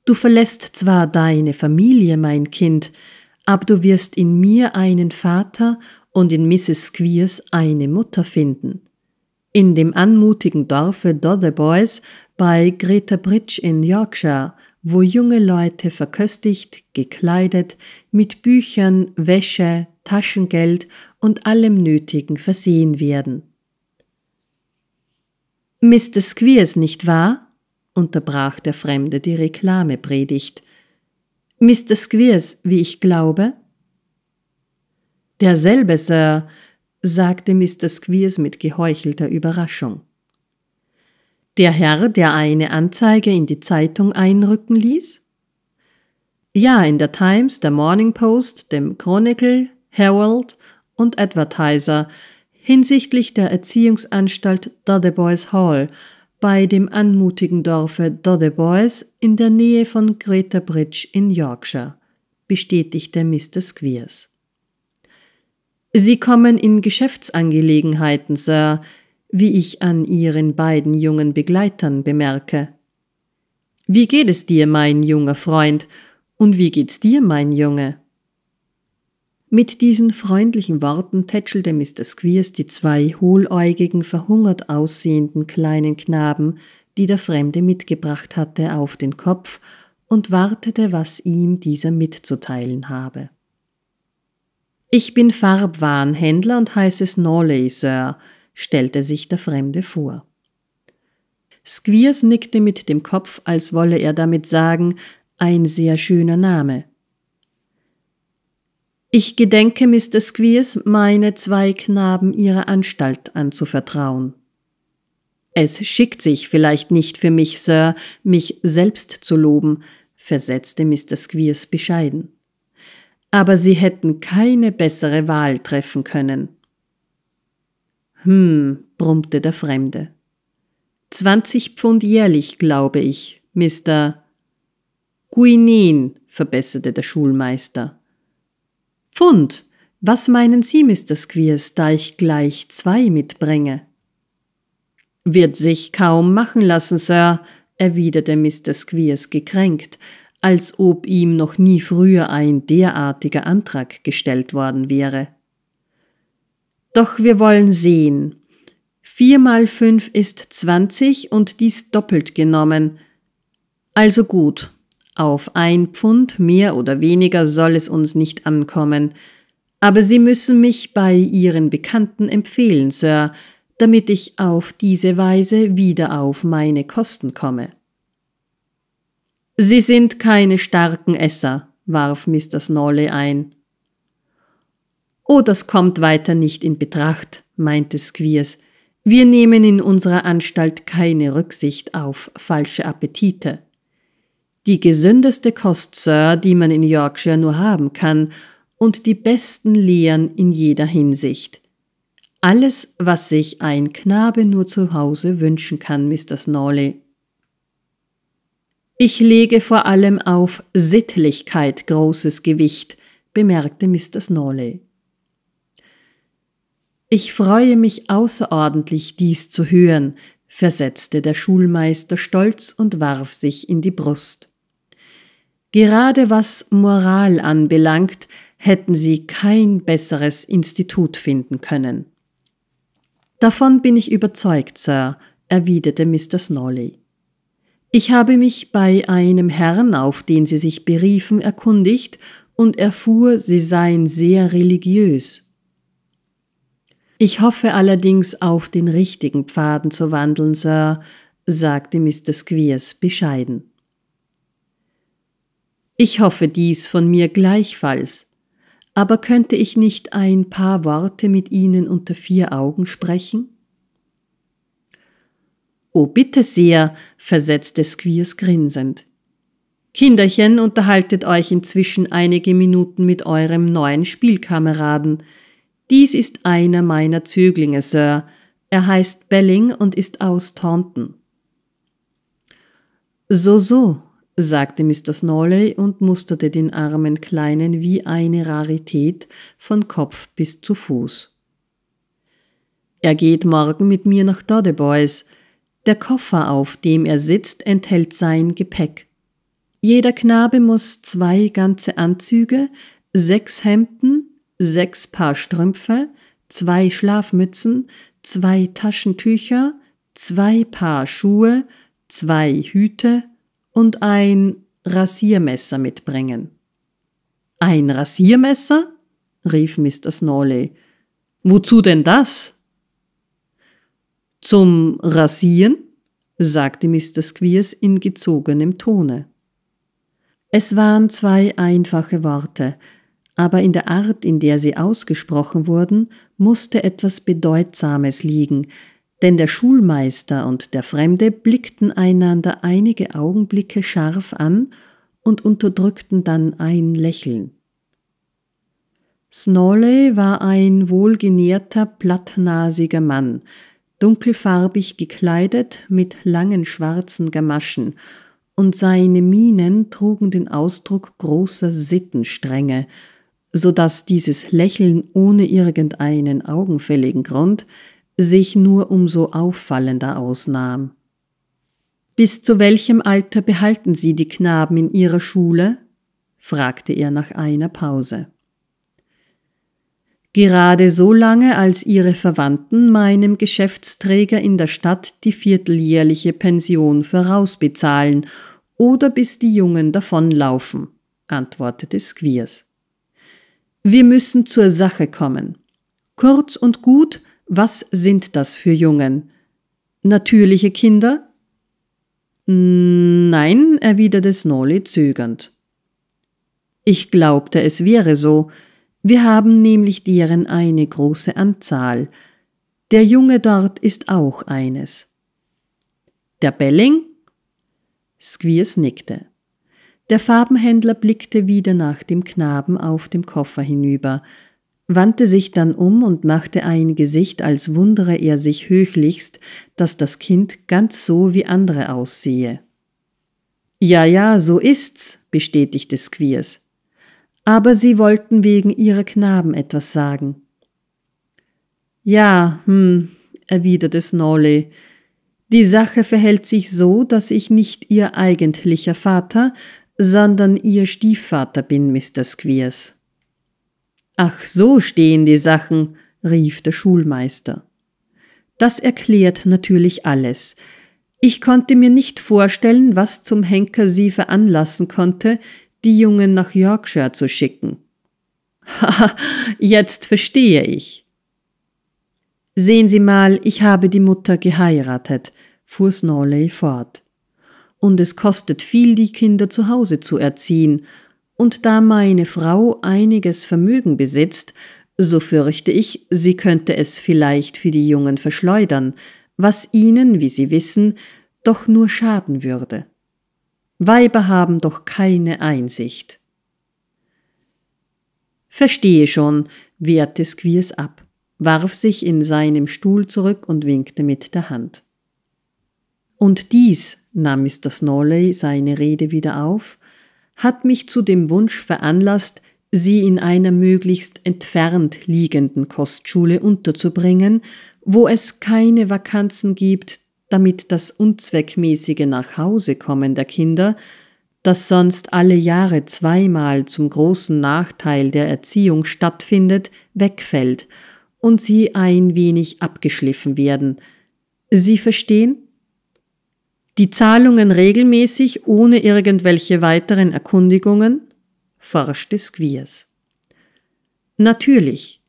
Du verlässt zwar deine Familie, mein Kind, aber du wirst in mir einen Vater und in Mrs. Squeers eine Mutter finden. In dem anmutigen Dorfe Dotheboys bei Greta Bridge in Yorkshire, wo junge Leute verköstigt, gekleidet, mit Büchern, Wäsche, Taschengeld und allem Nötigen versehen werden. Mr. Squeers, nicht wahr? unterbrach der Fremde die Reklamepredigt. Mr. Squeers, wie ich glaube? Derselbe, Sir, sagte Mr. Squeers mit geheuchelter Überraschung. Der Herr, der eine Anzeige in die Zeitung einrücken ließ? Ja, in der Times, der Morning Post, dem Chronicle, Herald und Advertiser hinsichtlich der Erziehungsanstalt Dodeboys Hall bei dem anmutigen Dorfe Dodeboys in der Nähe von Greta Bridge in Yorkshire, bestätigte Mr. Squeers. Sie kommen in Geschäftsangelegenheiten, Sir, wie ich an ihren beiden jungen Begleitern bemerke. Wie geht es dir, mein junger Freund, und wie geht's dir, mein Junge? Mit diesen freundlichen Worten tätschelte Mr. Squeers die zwei hohläugigen, verhungert aussehenden kleinen Knaben, die der Fremde mitgebracht hatte, auf den Kopf und wartete, was ihm dieser mitzuteilen habe. Ich bin Farbwarenhändler und heiße Snawley, Sir, stellte sich der Fremde vor. Squeers nickte mit dem Kopf, als wolle er damit sagen, ein sehr schöner Name. Ich gedenke, Mr. Squeers, meine zwei Knaben Ihrer Anstalt anzuvertrauen. Es schickt sich vielleicht nicht für mich, Sir, mich selbst zu loben, versetzte Mr. Squeers bescheiden. Aber Sie hätten keine bessere Wahl treffen können. Hm, brummte der Fremde. Zwanzig Pfund jährlich, glaube ich, Mr. Guinin, verbesserte der Schulmeister. Pfund. Was meinen Sie, Mr. Squeers, da ich gleich zwei mitbringe? Wird sich kaum machen lassen, Sir, erwiderte Mr. Squeers gekränkt, als ob ihm noch nie früher ein derartiger Antrag gestellt worden wäre. Doch wir wollen sehen. 4 mal 5 ist 20 und dies doppelt genommen. Also gut, auf ein Pfund mehr oder weniger soll es uns nicht ankommen. Aber Sie müssen mich bei Ihren Bekannten empfehlen, Sir, damit ich auf diese Weise wieder auf meine Kosten komme. Sie sind keine starken Esser, warf Mr. Snawley ein. Oh, das kommt weiter nicht in Betracht, meinte Squeers. Wir nehmen in unserer Anstalt keine Rücksicht auf falsche Appetite. Die gesündeste Kost, Sir, die man in Yorkshire nur haben kann, und die besten Lehren in jeder Hinsicht. Alles, was sich ein Knabe nur zu Hause wünschen kann, Mr. Snawley. Ich lege vor allem auf Sittlichkeit großes Gewicht, bemerkte Mr. Snawley. Ich freue mich außerordentlich, dies zu hören, versetzte der Schulmeister stolz und warf sich in die Brust. Gerade was Moral anbelangt, hätten sie kein besseres Institut finden können. Davon bin ich überzeugt, Sir, erwiderte Mr. Snolly. Ich habe mich bei einem Herrn, auf den Sie sich beriefen, erkundigt und erfuhr, Sie seien sehr religiös. Ich hoffe allerdings, auf den richtigen Pfaden zu wandeln, Sir, sagte Mr. Squeers bescheiden. Ich hoffe dies von mir gleichfalls, aber könnte ich nicht ein paar Worte mit Ihnen unter vier Augen sprechen? Oh, bitte sehr, versetzte Squeers grinsend. Kinderchen, unterhaltet euch inzwischen einige Minuten mit eurem neuen Spielkameraden, dies ist einer meiner Zöglinge, Sir. Er heißt Belling und ist aus Taunton. So, so, sagte Mr. Snawley und musterte den armen Kleinen wie eine Rarität von Kopf bis zu Fuß. Er geht morgen mit mir nach Dodeboys. Der Koffer, auf dem er sitzt, enthält sein Gepäck. Jeder Knabe muss zwei ganze Anzüge, sechs Hemden, sechs Paar Strümpfe, zwei Schlafmützen, zwei Taschentücher, zwei Paar Schuhe, zwei Hüte und ein Rasiermesser mitbringen. Ein Rasiermesser? rief Mr. Snawley. Wozu denn das? Zum Rasieren, sagte Mr. Squeers in gezogenem Tone. Es waren zwei einfache Worte, aber in der Art, in der sie ausgesprochen wurden, musste etwas Bedeutsames liegen, denn der Schulmeister und der Fremde blickten einander einige Augenblicke scharf an und unterdrückten dann ein Lächeln. Snolly war ein wohlgenährter, plattnasiger Mann, dunkelfarbig gekleidet mit langen schwarzen Gamaschen, und seine Mienen trugen den Ausdruck großer Sittenstrenge, so dass dieses Lächeln ohne irgendeinen augenfälligen Grund sich nur umso auffallender ausnahm. Bis zu welchem Alter behalten Sie die Knaben in Ihrer Schule? fragte er nach einer Pause. Gerade so lange, als Ihre Verwandten meinem Geschäftsträger in der Stadt die vierteljährliche Pension vorausbezahlen oder bis die Jungen davonlaufen, antwortete Squeers. Wir müssen zur Sache kommen. Kurz und gut, was sind das für Jungen? Natürliche Kinder? Hm, nein, erwiderte Snolly zögernd. Ich glaubte, es wäre so. Wir haben nämlich deren eine große Anzahl. Der Junge dort ist auch eines. Der Belling? Squeers nickte. Der Farbenhändler blickte wieder nach dem Knaben auf dem Koffer hinüber, wandte sich dann um und machte ein Gesicht, als wundere er sich höchlichst, dass das Kind ganz so wie andere aussehe. Ja, ja, so ist's, bestätigte Squeers. Aber sie wollten wegen ihrer Knaben etwas sagen. Ja, hm, erwiderte Snolly. Die Sache verhält sich so, dass ich nicht ihr eigentlicher Vater, sondern Ihr Stiefvater bin, Mr. Squeers. Ach, so stehen die Sachen, rief der Schulmeister. Das erklärt natürlich alles. Ich konnte mir nicht vorstellen, was zum Henker sie veranlassen konnte, die Jungen nach Yorkshire zu schicken. Haha, jetzt verstehe ich. Sehen Sie mal, ich habe die Mutter geheiratet, fuhr Snowley fort und es kostet viel, die Kinder zu Hause zu erziehen, und da meine Frau einiges Vermögen besitzt, so fürchte ich, sie könnte es vielleicht für die Jungen verschleudern, was ihnen, wie sie wissen, doch nur schaden würde. Weiber haben doch keine Einsicht. Verstehe schon, wehrte Squeers ab, warf sich in seinem Stuhl zurück und winkte mit der Hand. Und dies, nahm Mr. Snawley seine Rede wieder auf, hat mich zu dem Wunsch veranlasst, sie in einer möglichst entfernt liegenden Kostschule unterzubringen, wo es keine Vakanzen gibt, damit das unzweckmäßige Nachhausekommen der Kinder, das sonst alle Jahre zweimal zum großen Nachteil der Erziehung stattfindet, wegfällt und sie ein wenig abgeschliffen werden. Sie verstehen? die Zahlungen regelmäßig ohne irgendwelche weiteren Erkundigungen? forschte Squeers. Natürlich.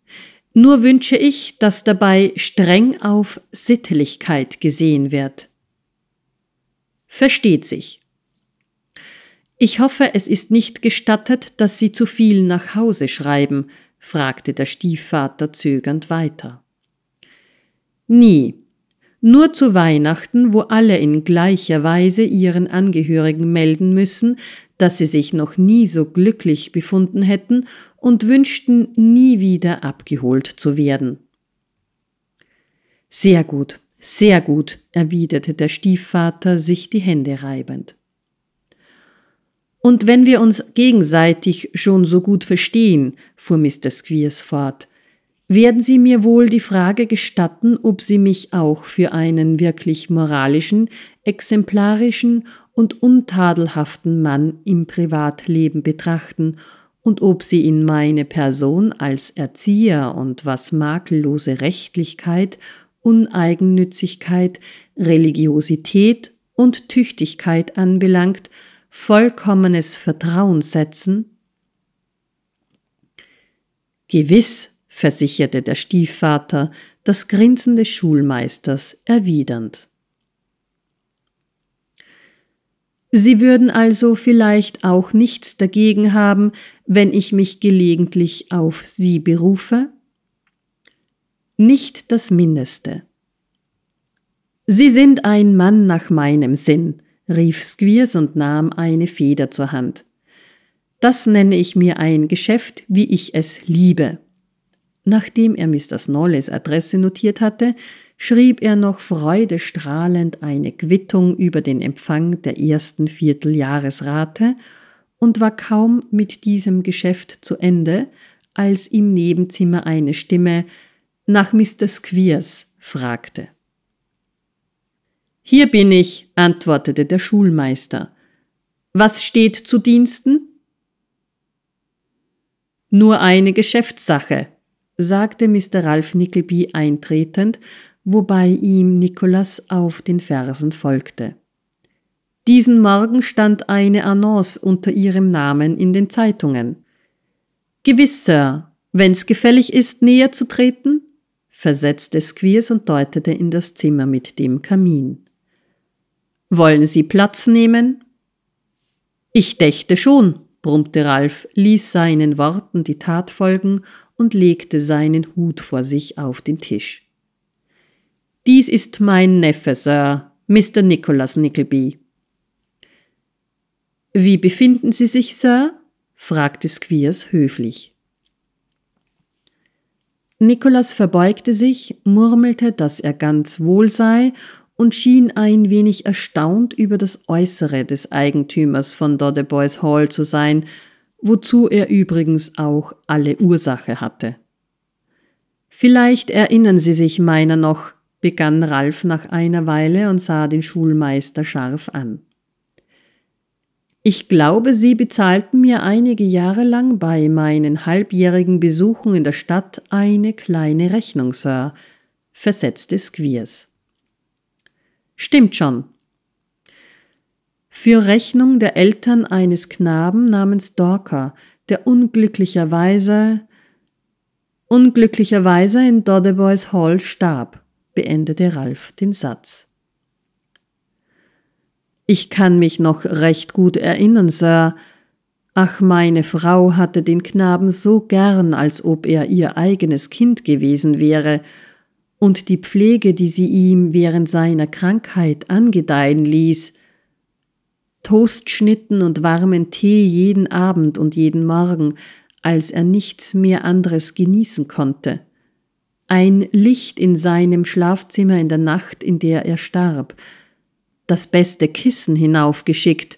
Nur wünsche ich, dass dabei streng auf Sittlichkeit gesehen wird. Versteht sich. Ich hoffe, es ist nicht gestattet, dass Sie zu viel nach Hause schreiben, fragte der Stiefvater zögernd weiter. Nie, nur zu Weihnachten, wo alle in gleicher Weise ihren Angehörigen melden müssen, dass sie sich noch nie so glücklich befunden hätten und wünschten, nie wieder abgeholt zu werden. Sehr gut, sehr gut, erwiderte der Stiefvater, sich die Hände reibend. Und wenn wir uns gegenseitig schon so gut verstehen, fuhr Mr. Squeers fort, werden Sie mir wohl die Frage gestatten, ob Sie mich auch für einen wirklich moralischen, exemplarischen und untadelhaften Mann im Privatleben betrachten und ob Sie in meine Person als Erzieher und was makellose Rechtlichkeit, Uneigennützigkeit, Religiosität und Tüchtigkeit anbelangt, vollkommenes Vertrauen setzen? Gewiss, versicherte der Stiefvater, das Grinsen des Schulmeisters erwidernd. Sie würden also vielleicht auch nichts dagegen haben, wenn ich mich gelegentlich auf Sie berufe? Nicht das Mindeste. Sie sind ein Mann nach meinem Sinn, rief Squeers und nahm eine Feder zur Hand. Das nenne ich mir ein Geschäft, wie ich es liebe. Nachdem er Mr. Snolles Adresse notiert hatte, schrieb er noch freudestrahlend eine Quittung über den Empfang der ersten Vierteljahresrate und war kaum mit diesem Geschäft zu Ende, als im Nebenzimmer eine Stimme nach Mr. Squeers fragte. Hier bin ich, antwortete der Schulmeister. Was steht zu Diensten? Nur eine Geschäftssache, sagte Mr. Ralph Nickleby eintretend, wobei ihm Nicholas auf den Fersen folgte. Diesen Morgen stand eine Annonce unter ihrem Namen in den Zeitungen. Gewiss, Sir, wenn's gefällig ist, näher zu treten, versetzte Squeers und deutete in das Zimmer mit dem Kamin. Wollen Sie Platz nehmen? Ich dächte schon, brummte Ralph, ließ seinen Worten die Tat folgen und legte seinen Hut vor sich auf den Tisch. Dies ist mein Neffe, Sir, Mr. Nicholas Nickleby. Wie befinden Sie sich, Sir? fragte Squeers höflich. Nicholas verbeugte sich, murmelte, dass er ganz wohl sei und schien ein wenig erstaunt über das Äußere des Eigentümers von Doddeboys Hall zu sein, wozu er übrigens auch alle Ursache hatte. Vielleicht erinnern Sie sich meiner noch, begann Ralf nach einer Weile und sah den Schulmeister scharf an. Ich glaube, Sie bezahlten mir einige Jahre lang bei meinen halbjährigen Besuchen in der Stadt eine kleine Rechnung, Sir, versetzte Squeers. Stimmt schon, für Rechnung der Eltern eines Knaben namens Dorker, der unglücklicherweise unglücklicherweise in Dodeboys Hall starb, beendete Ralf den Satz. Ich kann mich noch recht gut erinnern, Sir. Ach, meine Frau hatte den Knaben so gern, als ob er ihr eigenes Kind gewesen wäre, und die Pflege, die sie ihm während seiner Krankheit angedeihen ließ, Toastschnitten und warmen Tee jeden Abend und jeden Morgen, als er nichts mehr anderes genießen konnte. Ein Licht in seinem Schlafzimmer in der Nacht, in der er starb. Das beste Kissen hinaufgeschickt.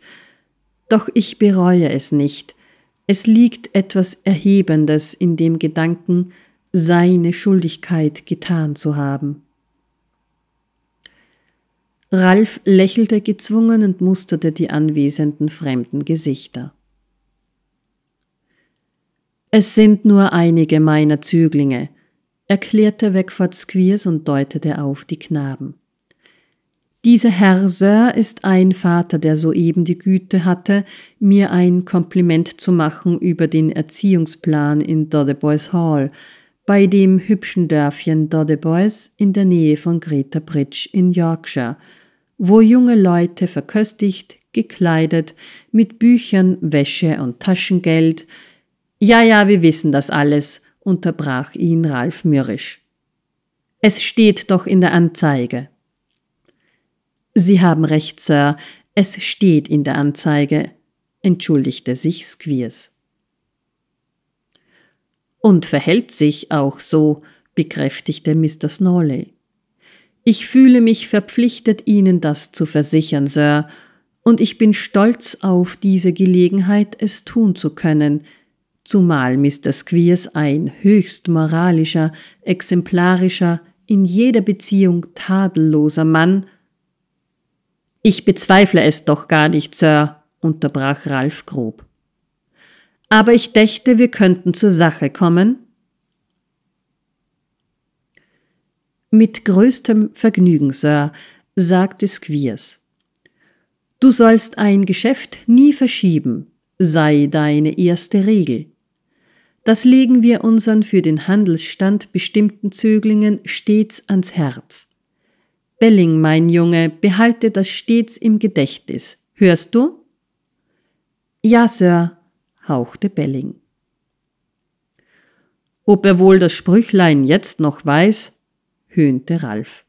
Doch ich bereue es nicht. Es liegt etwas Erhebendes in dem Gedanken, seine Schuldigkeit getan zu haben. Ralf lächelte gezwungen und musterte die anwesenden fremden Gesichter. Es sind nur einige meiner Zöglinge, erklärte Weckford Squeers und deutete auf die Knaben. Dieser Herr Sir ist ein Vater, der soeben die Güte hatte, mir ein Kompliment zu machen über den Erziehungsplan in Dodeboys Hall, bei dem hübschen Dörfchen Dodeboys in der Nähe von Greta Bridge in Yorkshire, wo junge Leute verköstigt, gekleidet, mit Büchern, Wäsche und Taschengeld. Ja, ja, wir wissen das alles, unterbrach ihn Ralf mürrisch. Es steht doch in der Anzeige. Sie haben recht, Sir, es steht in der Anzeige, entschuldigte sich Squeers. Und verhält sich auch so, bekräftigte Mr. Snawley. Ich fühle mich verpflichtet, Ihnen das zu versichern, Sir, und ich bin stolz auf diese Gelegenheit, es tun zu können, zumal Mr. Squeers ein höchst moralischer, exemplarischer, in jeder Beziehung tadelloser Mann. Ich bezweifle es doch gar nicht, Sir, unterbrach Ralph grob. Aber ich dächte, wir könnten zur Sache kommen. Mit größtem Vergnügen, Sir, sagte Squeers. Du sollst ein Geschäft nie verschieben, sei deine erste Regel. Das legen wir unseren für den Handelsstand bestimmten Zöglingen stets ans Herz. Belling, mein Junge, behalte das stets im Gedächtnis. Hörst du? Ja, Sir, hauchte Belling. Ob er wohl das Sprüchlein jetzt noch weiß, höhnte Ralf.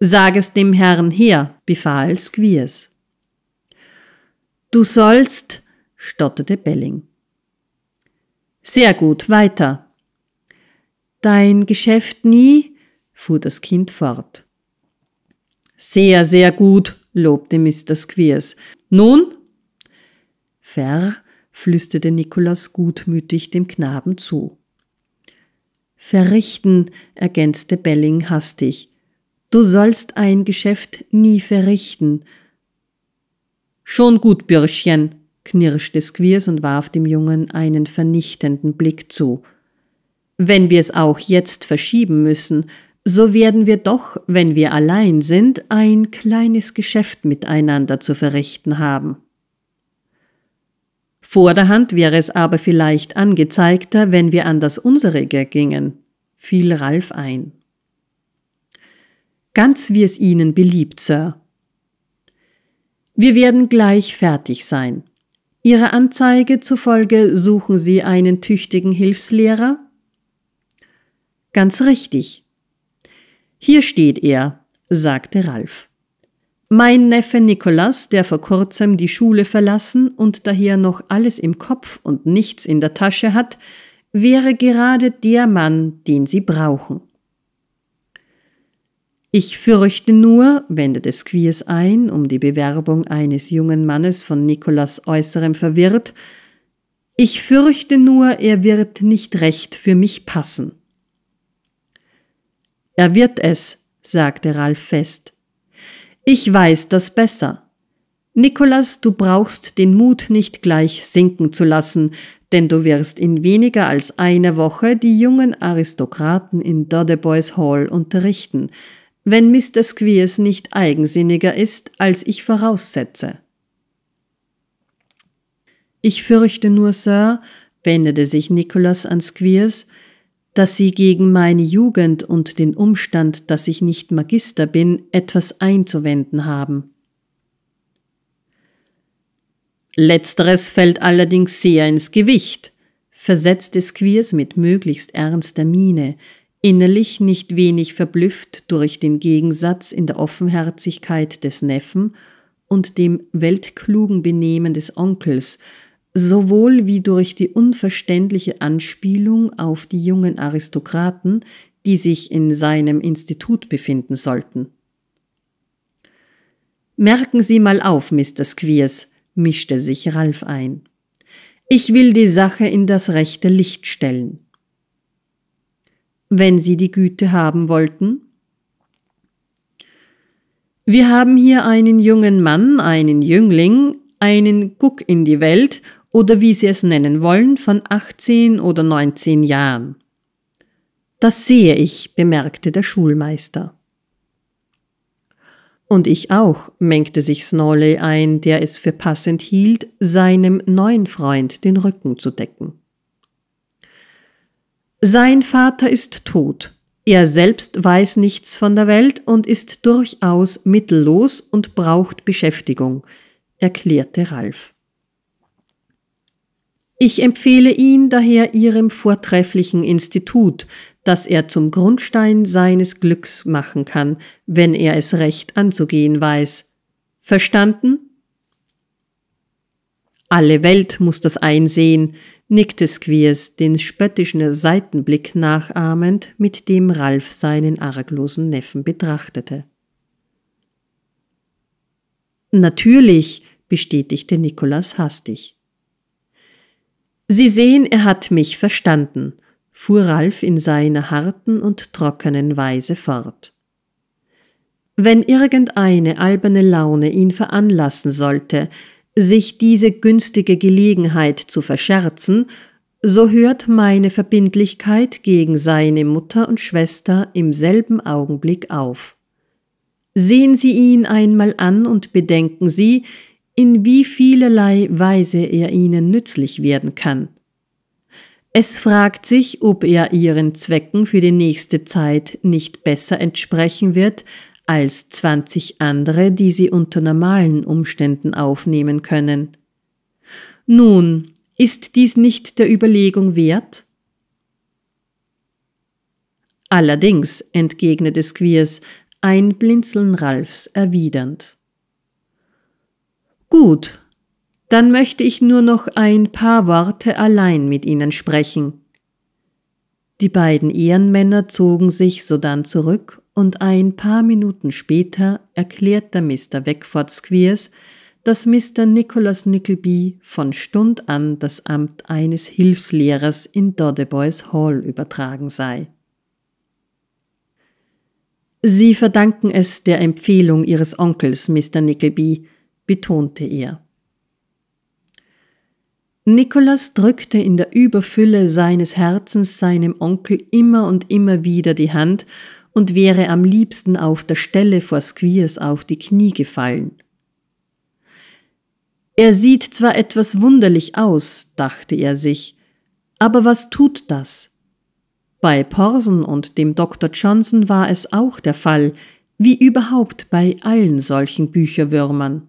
Sag es dem Herrn her, befahl Squeers. Du sollst, stotterte Belling. Sehr gut, weiter. Dein Geschäft nie, fuhr das Kind fort. Sehr, sehr gut, lobte Mr. Squeers. Nun? Ver, flüsterte Nikolaus gutmütig dem Knaben zu verrichten, ergänzte Belling hastig. Du sollst ein Geschäft nie verrichten. Schon gut, Bürschchen, knirschte Squeers und warf dem Jungen einen vernichtenden Blick zu. Wenn wir es auch jetzt verschieben müssen, so werden wir doch, wenn wir allein sind, ein kleines Geschäft miteinander zu verrichten haben. Vorderhand wäre es aber vielleicht angezeigter, wenn wir an das unserige gingen fiel Ralf ein. Ganz wie es Ihnen beliebt, Sir. Wir werden gleich fertig sein. Ihre Anzeige zufolge suchen Sie einen tüchtigen Hilfslehrer? Ganz richtig. Hier steht er, sagte Ralf. Mein Neffe Nikolas, der vor kurzem die Schule verlassen und daher noch alles im Kopf und nichts in der Tasche hat, wäre gerade der Mann, den sie brauchen. Ich fürchte nur, wendete Squeers ein, um die Bewerbung eines jungen Mannes von Nikolas Äußerem verwirrt, ich fürchte nur, er wird nicht recht für mich passen. Er wird es, sagte Ralf fest. Ich weiß das besser. Nikolas, du brauchst den Mut nicht gleich sinken zu lassen, denn du wirst in weniger als einer Woche die jungen Aristokraten in Dodeboys Hall unterrichten, wenn Mr. Squeers nicht eigensinniger ist, als ich voraussetze. Ich fürchte nur, Sir, wendete sich Nicholas an Squeers, dass Sie gegen meine Jugend und den Umstand, dass ich nicht Magister bin, etwas einzuwenden haben. Letzteres fällt allerdings sehr ins Gewicht, versetzte Squeers mit möglichst ernster Miene, innerlich nicht wenig verblüfft durch den Gegensatz in der Offenherzigkeit des Neffen und dem weltklugen Benehmen des Onkels, sowohl wie durch die unverständliche Anspielung auf die jungen Aristokraten, die sich in seinem Institut befinden sollten. Merken Sie mal auf, Mr. Squeers, mischte sich Ralf ein. Ich will die Sache in das rechte Licht stellen. Wenn Sie die Güte haben wollten? Wir haben hier einen jungen Mann, einen Jüngling, einen Guck in die Welt oder wie Sie es nennen wollen, von 18 oder 19 Jahren. Das sehe ich, bemerkte der Schulmeister. Und ich auch, mengte sich Snorley ein, der es für passend hielt, seinem neuen Freund den Rücken zu decken. Sein Vater ist tot. Er selbst weiß nichts von der Welt und ist durchaus mittellos und braucht Beschäftigung, erklärte Ralf. Ich empfehle ihn daher Ihrem vortrefflichen Institut, das er zum Grundstein seines Glücks machen kann, wenn er es recht anzugehen weiß. Verstanden? Alle Welt muss das einsehen, nickte Squeers, den spöttischen Seitenblick nachahmend, mit dem Ralf seinen arglosen Neffen betrachtete. Natürlich, bestätigte Nikolas hastig. Sie sehen, er hat mich verstanden fuhr Ralf in seiner harten und trockenen Weise fort. Wenn irgendeine alberne Laune ihn veranlassen sollte, sich diese günstige Gelegenheit zu verscherzen, so hört meine Verbindlichkeit gegen seine Mutter und Schwester im selben Augenblick auf. Sehen Sie ihn einmal an und bedenken Sie, in wie vielerlei Weise er Ihnen nützlich werden kann. Es fragt sich, ob er ihren Zwecken für die nächste Zeit nicht besser entsprechen wird als 20 andere, die sie unter normalen Umständen aufnehmen können. Nun, ist dies nicht der Überlegung wert? Allerdings, entgegnete Squeers, ein Blinzeln Ralfs erwidernd. Gut, dann möchte ich nur noch ein paar Worte allein mit Ihnen sprechen. Die beiden Ehrenmänner zogen sich sodann zurück und ein paar Minuten später erklärte Mr. Wackford Squeers, dass Mr. Nicholas Nickleby von Stund an das Amt eines Hilfslehrers in Dodeboys Hall übertragen sei. Sie verdanken es der Empfehlung Ihres Onkels, Mr. Nickleby, betonte er. Nikolas drückte in der Überfülle seines Herzens seinem Onkel immer und immer wieder die Hand und wäre am liebsten auf der Stelle vor Squeers auf die Knie gefallen. Er sieht zwar etwas wunderlich aus, dachte er sich, aber was tut das? Bei Porson und dem Dr. Johnson war es auch der Fall, wie überhaupt bei allen solchen Bücherwürmern.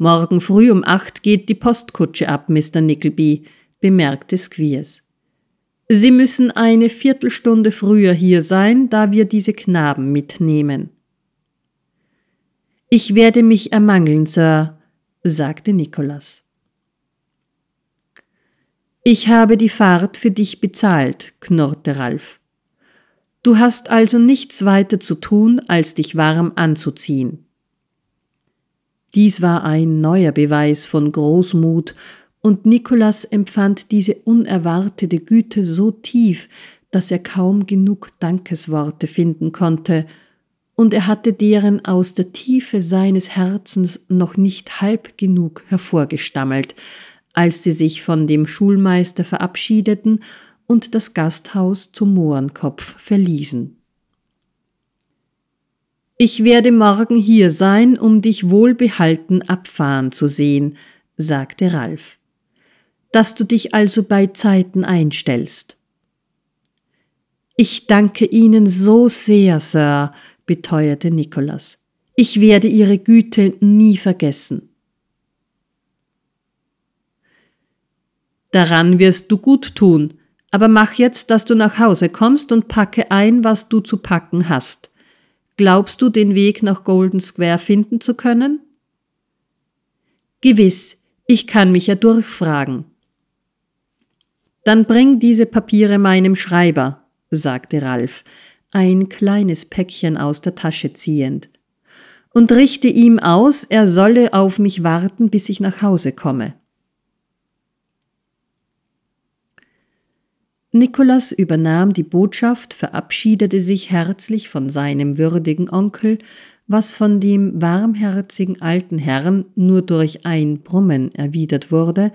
Morgen früh um acht geht die Postkutsche ab, Mr. Nickleby, bemerkte Squeers. Sie müssen eine Viertelstunde früher hier sein, da wir diese Knaben mitnehmen. Ich werde mich ermangeln, Sir, sagte Nikolas. Ich habe die Fahrt für dich bezahlt, knurrte Ralf. Du hast also nichts weiter zu tun, als dich warm anzuziehen. Dies war ein neuer Beweis von Großmut, und Nikolas empfand diese unerwartete Güte so tief, dass er kaum genug Dankesworte finden konnte, und er hatte deren aus der Tiefe seines Herzens noch nicht halb genug hervorgestammelt, als sie sich von dem Schulmeister verabschiedeten und das Gasthaus zum Mohrenkopf verließen. Ich werde morgen hier sein, um dich wohlbehalten abfahren zu sehen, sagte Ralf, dass du dich also bei Zeiten einstellst. Ich danke Ihnen so sehr, Sir, beteuerte Nikolas. Ich werde Ihre Güte nie vergessen. Daran wirst du gut tun, aber mach jetzt, dass du nach Hause kommst und packe ein, was du zu packen hast. Glaubst du, den Weg nach Golden Square finden zu können? Gewiss, ich kann mich ja durchfragen. Dann bring diese Papiere meinem Schreiber, sagte Ralf, ein kleines Päckchen aus der Tasche ziehend, und richte ihm aus, er solle auf mich warten, bis ich nach Hause komme. Nikolas übernahm die Botschaft, verabschiedete sich herzlich von seinem würdigen Onkel, was von dem warmherzigen alten Herrn nur durch ein Brummen erwidert wurde,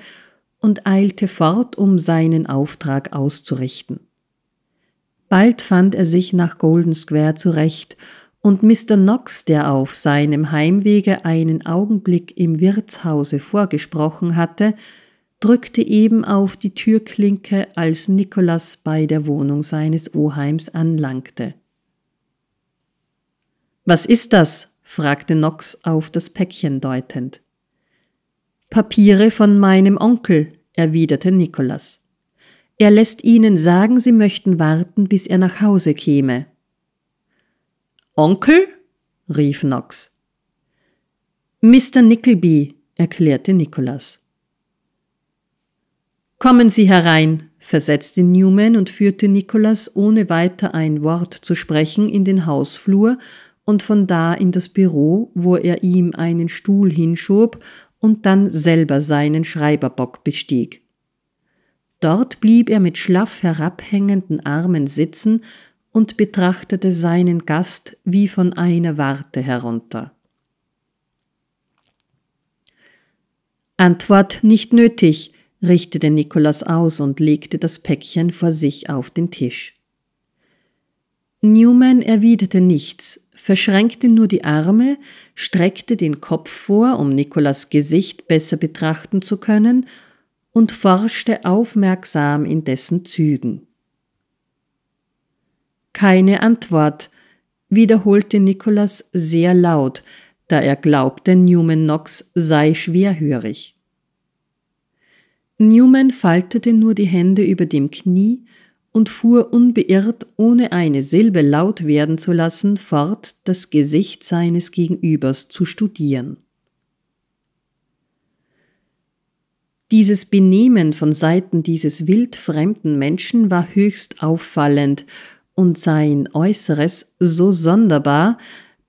und eilte fort, um seinen Auftrag auszurichten. Bald fand er sich nach Golden Square zurecht, und Mr. Knox, der auf seinem Heimwege einen Augenblick im Wirtshause vorgesprochen hatte, drückte eben auf die Türklinke, als Nikolas bei der Wohnung seines Oheims anlangte. Was ist das? fragte Nox auf das Päckchen deutend. Papiere von meinem Onkel, erwiderte Nikolas. Er lässt Ihnen sagen, Sie möchten warten, bis er nach Hause käme. Onkel? rief Nox. Mr. Nickleby, erklärte Nikolas. Kommen Sie herein, versetzte Newman und führte Nicholas, ohne weiter ein Wort zu sprechen, in den Hausflur und von da in das Büro, wo er ihm einen Stuhl hinschob und dann selber seinen Schreiberbock bestieg. Dort blieb er mit schlaff herabhängenden Armen sitzen und betrachtete seinen Gast wie von einer Warte herunter. Antwort nicht nötig, richtete Nikolas aus und legte das Päckchen vor sich auf den Tisch. Newman erwiderte nichts, verschränkte nur die Arme, streckte den Kopf vor, um Nikolas Gesicht besser betrachten zu können, und forschte aufmerksam in dessen Zügen. Keine Antwort, wiederholte Nikolas sehr laut, da er glaubte, Newman Knox sei schwerhörig. Newman faltete nur die Hände über dem Knie und fuhr unbeirrt, ohne eine Silbe laut werden zu lassen, fort, das Gesicht seines Gegenübers zu studieren. Dieses Benehmen von Seiten dieses wildfremden Menschen war höchst auffallend und sein Äußeres so sonderbar,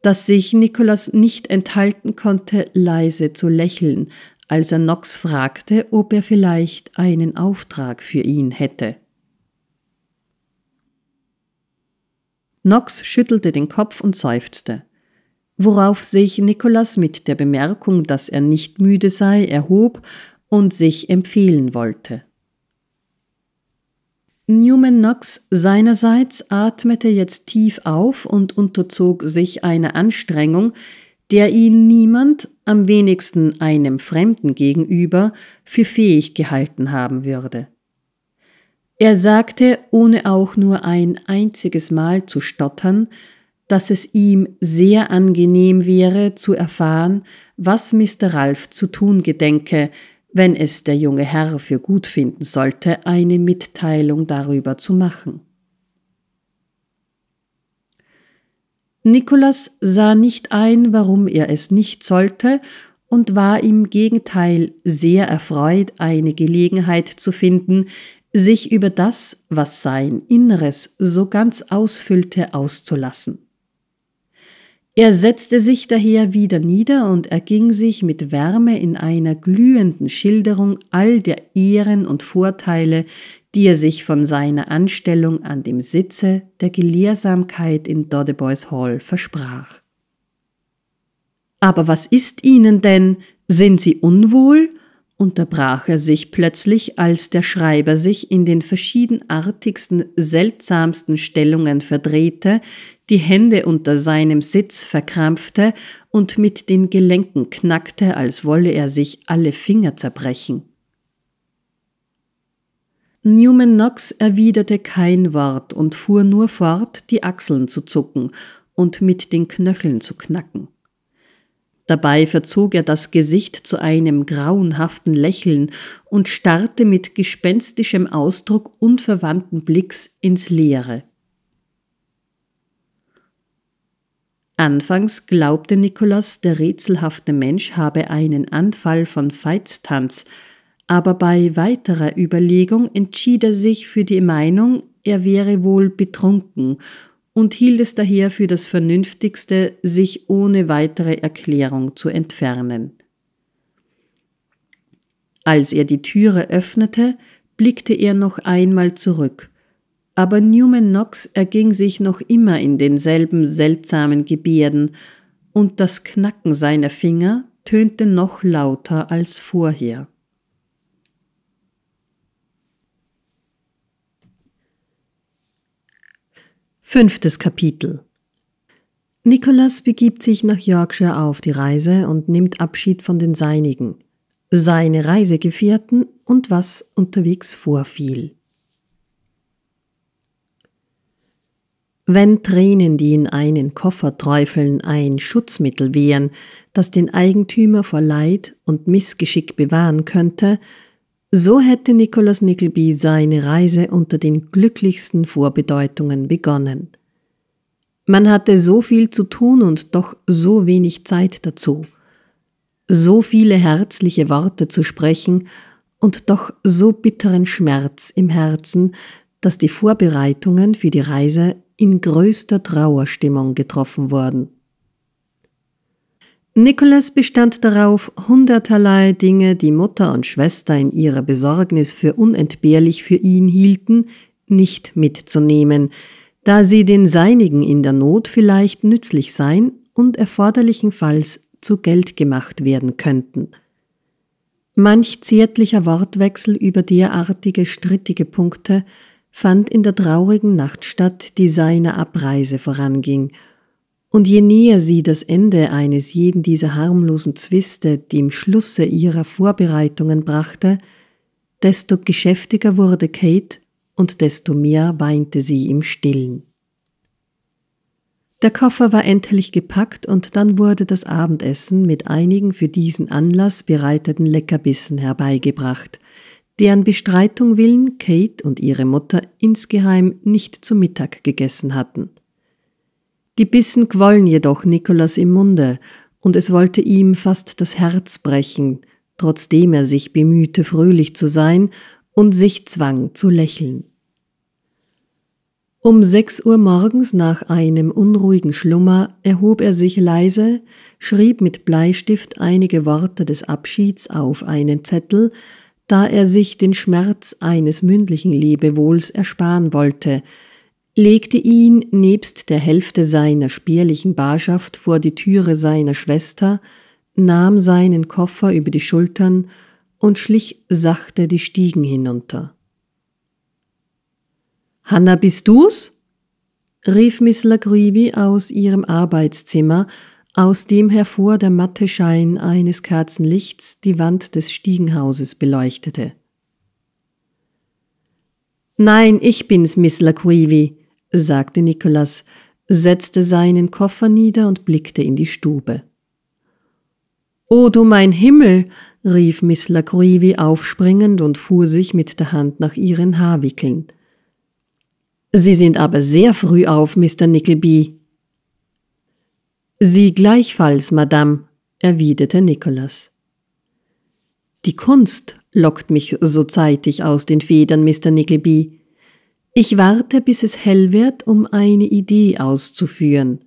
dass sich Nikolas nicht enthalten konnte, leise zu lächeln, als er Knox fragte, ob er vielleicht einen Auftrag für ihn hätte. Knox schüttelte den Kopf und seufzte, worauf sich Nicholas mit der Bemerkung, dass er nicht müde sei, erhob und sich empfehlen wollte. Newman Knox seinerseits atmete jetzt tief auf und unterzog sich einer Anstrengung, der ihn niemand, am wenigsten einem Fremden gegenüber, für fähig gehalten haben würde. Er sagte, ohne auch nur ein einziges Mal zu stottern, dass es ihm sehr angenehm wäre, zu erfahren, was Mr. Ralph zu tun gedenke, wenn es der junge Herr für gut finden sollte, eine Mitteilung darüber zu machen. Nikolas sah nicht ein, warum er es nicht sollte, und war im Gegenteil sehr erfreut, eine Gelegenheit zu finden, sich über das, was sein Inneres so ganz ausfüllte, auszulassen. Er setzte sich daher wieder nieder und erging sich mit Wärme in einer glühenden Schilderung all der Ehren und Vorteile, die er sich von seiner Anstellung an dem Sitze der Gelehrsamkeit in Dodeboys Hall versprach. Aber was ist Ihnen denn? Sind Sie unwohl? unterbrach er sich plötzlich, als der Schreiber sich in den verschiedenartigsten, seltsamsten Stellungen verdrehte, die Hände unter seinem Sitz verkrampfte und mit den Gelenken knackte, als wolle er sich alle Finger zerbrechen. Newman Knox erwiderte kein Wort und fuhr nur fort, die Achseln zu zucken und mit den Knöcheln zu knacken. Dabei verzog er das Gesicht zu einem grauenhaften Lächeln und starrte mit gespenstischem Ausdruck unverwandten Blicks ins Leere. Anfangs glaubte Nikolas, der rätselhafte Mensch habe einen Anfall von Feiztanz, aber bei weiterer Überlegung entschied er sich für die Meinung, er wäre wohl betrunken und hielt es daher für das Vernünftigste, sich ohne weitere Erklärung zu entfernen. Als er die Türe öffnete, blickte er noch einmal zurück, aber Newman Knox erging sich noch immer in denselben seltsamen Gebärden, und das Knacken seiner Finger tönte noch lauter als vorher. Fünftes Kapitel Nicholas begibt sich nach Yorkshire auf die Reise und nimmt Abschied von den Seinigen, seine Reisegefährten und was unterwegs vorfiel. Wenn Tränen, die in einen Koffer träufeln, ein Schutzmittel wären, das den Eigentümer vor Leid und Missgeschick bewahren könnte, so hätte Nicholas Nickleby seine Reise unter den glücklichsten Vorbedeutungen begonnen. Man hatte so viel zu tun und doch so wenig Zeit dazu, so viele herzliche Worte zu sprechen und doch so bitteren Schmerz im Herzen, dass die Vorbereitungen für die Reise in größter Trauerstimmung getroffen wurden. Nicholas bestand darauf, hunderterlei Dinge, die Mutter und Schwester in ihrer Besorgnis für unentbehrlich für ihn hielten, nicht mitzunehmen, da sie den Seinigen in der Not vielleicht nützlich sein und erforderlichenfalls zu Geld gemacht werden könnten. Manch zärtlicher Wortwechsel über derartige strittige Punkte fand in der traurigen Nacht statt, die seiner Abreise voranging – und je näher sie das Ende eines jeden dieser harmlosen Zwiste dem Schlusse ihrer Vorbereitungen brachte, desto geschäftiger wurde Kate und desto mehr weinte sie im Stillen. Der Koffer war endlich gepackt und dann wurde das Abendessen mit einigen für diesen Anlass bereiteten Leckerbissen herbeigebracht, deren Bestreitung willen Kate und ihre Mutter insgeheim nicht zu Mittag gegessen hatten. Die Bissen quollen jedoch Nikolas im Munde, und es wollte ihm fast das Herz brechen, trotzdem er sich bemühte, fröhlich zu sein und sich zwang zu lächeln. Um sechs Uhr morgens nach einem unruhigen Schlummer erhob er sich leise, schrieb mit Bleistift einige Worte des Abschieds auf einen Zettel, da er sich den Schmerz eines mündlichen Lebewohls ersparen wollte, legte ihn nebst der Hälfte seiner spierlichen Barschaft vor die Türe seiner Schwester, nahm seinen Koffer über die Schultern und schlich sachte die Stiegen hinunter. Hanna, bist du's? rief Miss Lagribi aus ihrem Arbeitszimmer, aus dem hervor der matte Schein eines Kerzenlichts die Wand des Stiegenhauses beleuchtete. Nein, ich bin's, Miss Lagrivi, sagte Nikolas, setzte seinen Koffer nieder und blickte in die Stube. O du mein Himmel, rief Miss Lacroix aufspringend und fuhr sich mit der Hand nach ihren Haarwickeln. Sie sind aber sehr früh auf, Mr. Nickleby. Sie gleichfalls, Madame, erwiderte Nicholas. Die Kunst lockt mich so zeitig aus den Federn, Mr. Nickleby. Ich warte, bis es hell wird, um eine Idee auszuführen.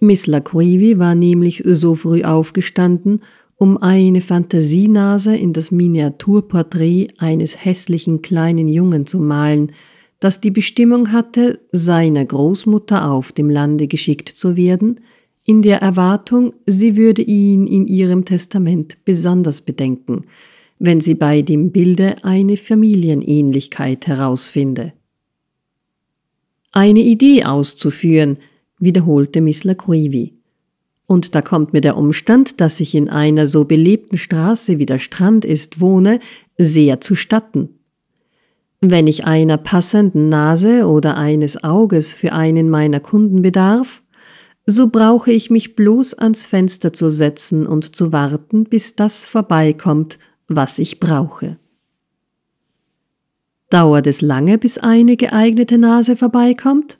Miss Lacroix war nämlich so früh aufgestanden, um eine Fantasienase in das Miniaturporträt eines hässlichen kleinen Jungen zu malen, das die Bestimmung hatte, seiner Großmutter auf dem Lande geschickt zu werden, in der Erwartung, sie würde ihn in ihrem Testament besonders bedenken – wenn sie bei dem Bilde eine Familienähnlichkeit herausfinde. Eine Idee auszuführen, wiederholte Miss Lacroix. Und da kommt mir der Umstand, dass ich in einer so belebten Straße wie der Strand ist wohne, sehr zustatten. Wenn ich einer passenden Nase oder eines Auges für einen meiner Kunden bedarf, so brauche ich mich bloß ans Fenster zu setzen und zu warten, bis das vorbeikommt, was ich brauche. Dauert es lange, bis eine geeignete Nase vorbeikommt?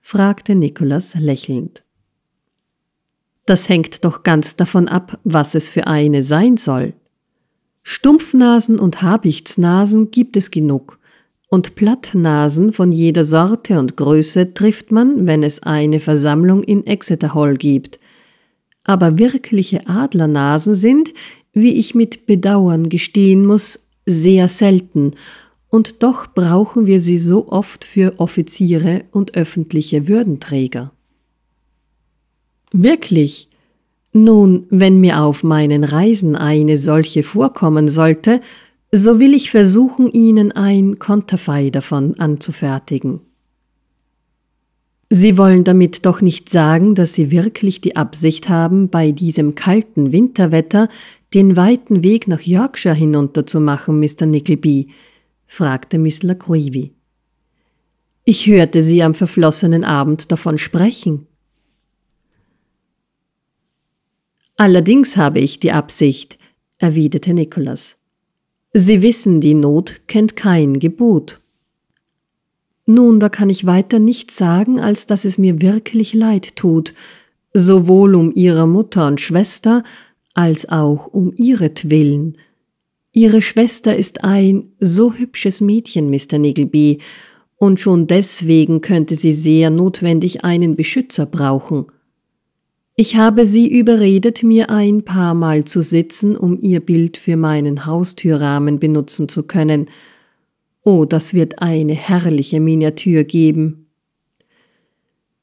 fragte Nikolas lächelnd. Das hängt doch ganz davon ab, was es für eine sein soll. Stumpfnasen und Habichtsnasen gibt es genug, und Plattnasen von jeder Sorte und Größe trifft man, wenn es eine Versammlung in Exeter Hall gibt. Aber wirkliche Adlernasen sind, wie ich mit Bedauern gestehen muss, sehr selten, und doch brauchen wir sie so oft für Offiziere und öffentliche Würdenträger. Wirklich? Nun, wenn mir auf meinen Reisen eine solche vorkommen sollte, so will ich versuchen, Ihnen ein Konterfei davon anzufertigen. Sie wollen damit doch nicht sagen, dass Sie wirklich die Absicht haben, bei diesem kalten Winterwetter den weiten Weg nach Yorkshire hinunter zu machen, Mr. Nickleby? fragte Miss La Ich hörte Sie am verflossenen Abend davon sprechen. Allerdings habe ich die Absicht, erwiderte Nicholas. Sie wissen, die Not kennt kein Gebot. Nun, da kann ich weiter nichts sagen, als dass es mir wirklich leid tut, sowohl um ihrer Mutter und Schwester als auch um ihretwillen. Ihre Schwester ist ein so hübsches Mädchen, Mr. Negleby, und schon deswegen könnte sie sehr notwendig einen Beschützer brauchen. Ich habe sie überredet, mir ein paar Mal zu sitzen, um ihr Bild für meinen Haustürrahmen benutzen zu können. Oh, das wird eine herrliche Miniatur geben.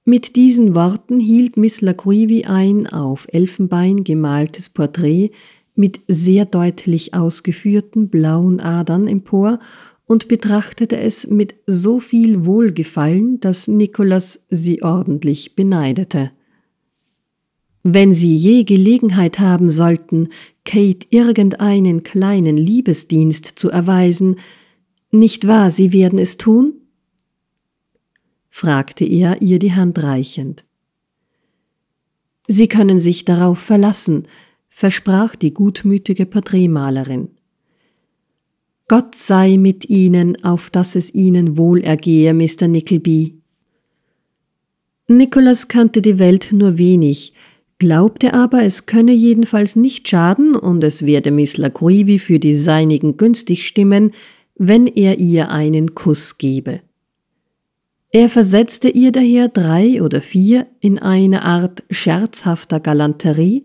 Mit diesen Worten hielt Miss Lacroix ein auf Elfenbein gemaltes Porträt mit sehr deutlich ausgeführten blauen Adern empor und betrachtete es mit so viel Wohlgefallen, dass Nikolas sie ordentlich beneidete. Wenn Sie je Gelegenheit haben sollten, Kate irgendeinen kleinen Liebesdienst zu erweisen, nicht wahr, Sie werden es tun? fragte er, ihr die Hand reichend. Sie können sich darauf verlassen, versprach die gutmütige Porträtmalerin. Gott sei mit Ihnen, auf dass es Ihnen wohl ergehe, Mr. Nickleby. Nicholas kannte die Welt nur wenig, glaubte aber, es könne jedenfalls nicht schaden und es werde Miss Lagrivi für die Seinigen günstig stimmen, wenn er ihr einen Kuss gebe. Er versetzte ihr daher drei oder vier in eine Art scherzhafter Galanterie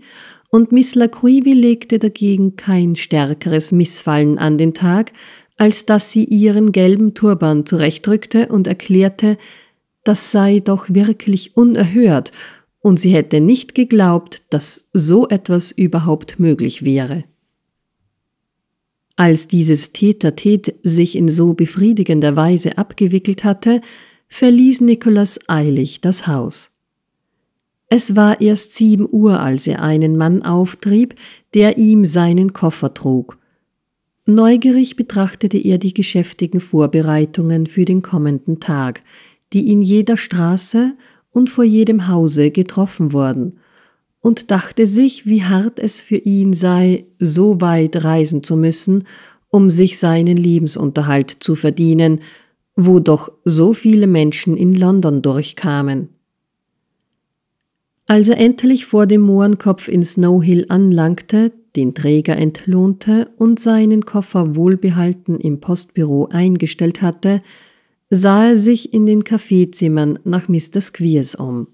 und Miss Lacroix legte dagegen kein stärkeres Missfallen an den Tag, als dass sie ihren gelben Turban zurechtrückte und erklärte, das sei doch wirklich unerhört, und sie hätte nicht geglaubt, dass so etwas überhaupt möglich wäre. Als dieses Tätertät sich in so befriedigender Weise abgewickelt hatte, verließ Nikolas eilig das Haus. Es war erst sieben Uhr, als er einen Mann auftrieb, der ihm seinen Koffer trug. Neugierig betrachtete er die geschäftigen Vorbereitungen für den kommenden Tag, die in jeder Straße und vor jedem Hause getroffen wurden, und dachte sich, wie hart es für ihn sei, so weit reisen zu müssen, um sich seinen Lebensunterhalt zu verdienen, wo doch so viele Menschen in London durchkamen. Als er endlich vor dem Mohrenkopf in Snow Hill anlangte, den Träger entlohnte und seinen Koffer wohlbehalten im Postbüro eingestellt hatte, sah er sich in den Kaffeezimmern nach Mr. Squeers um.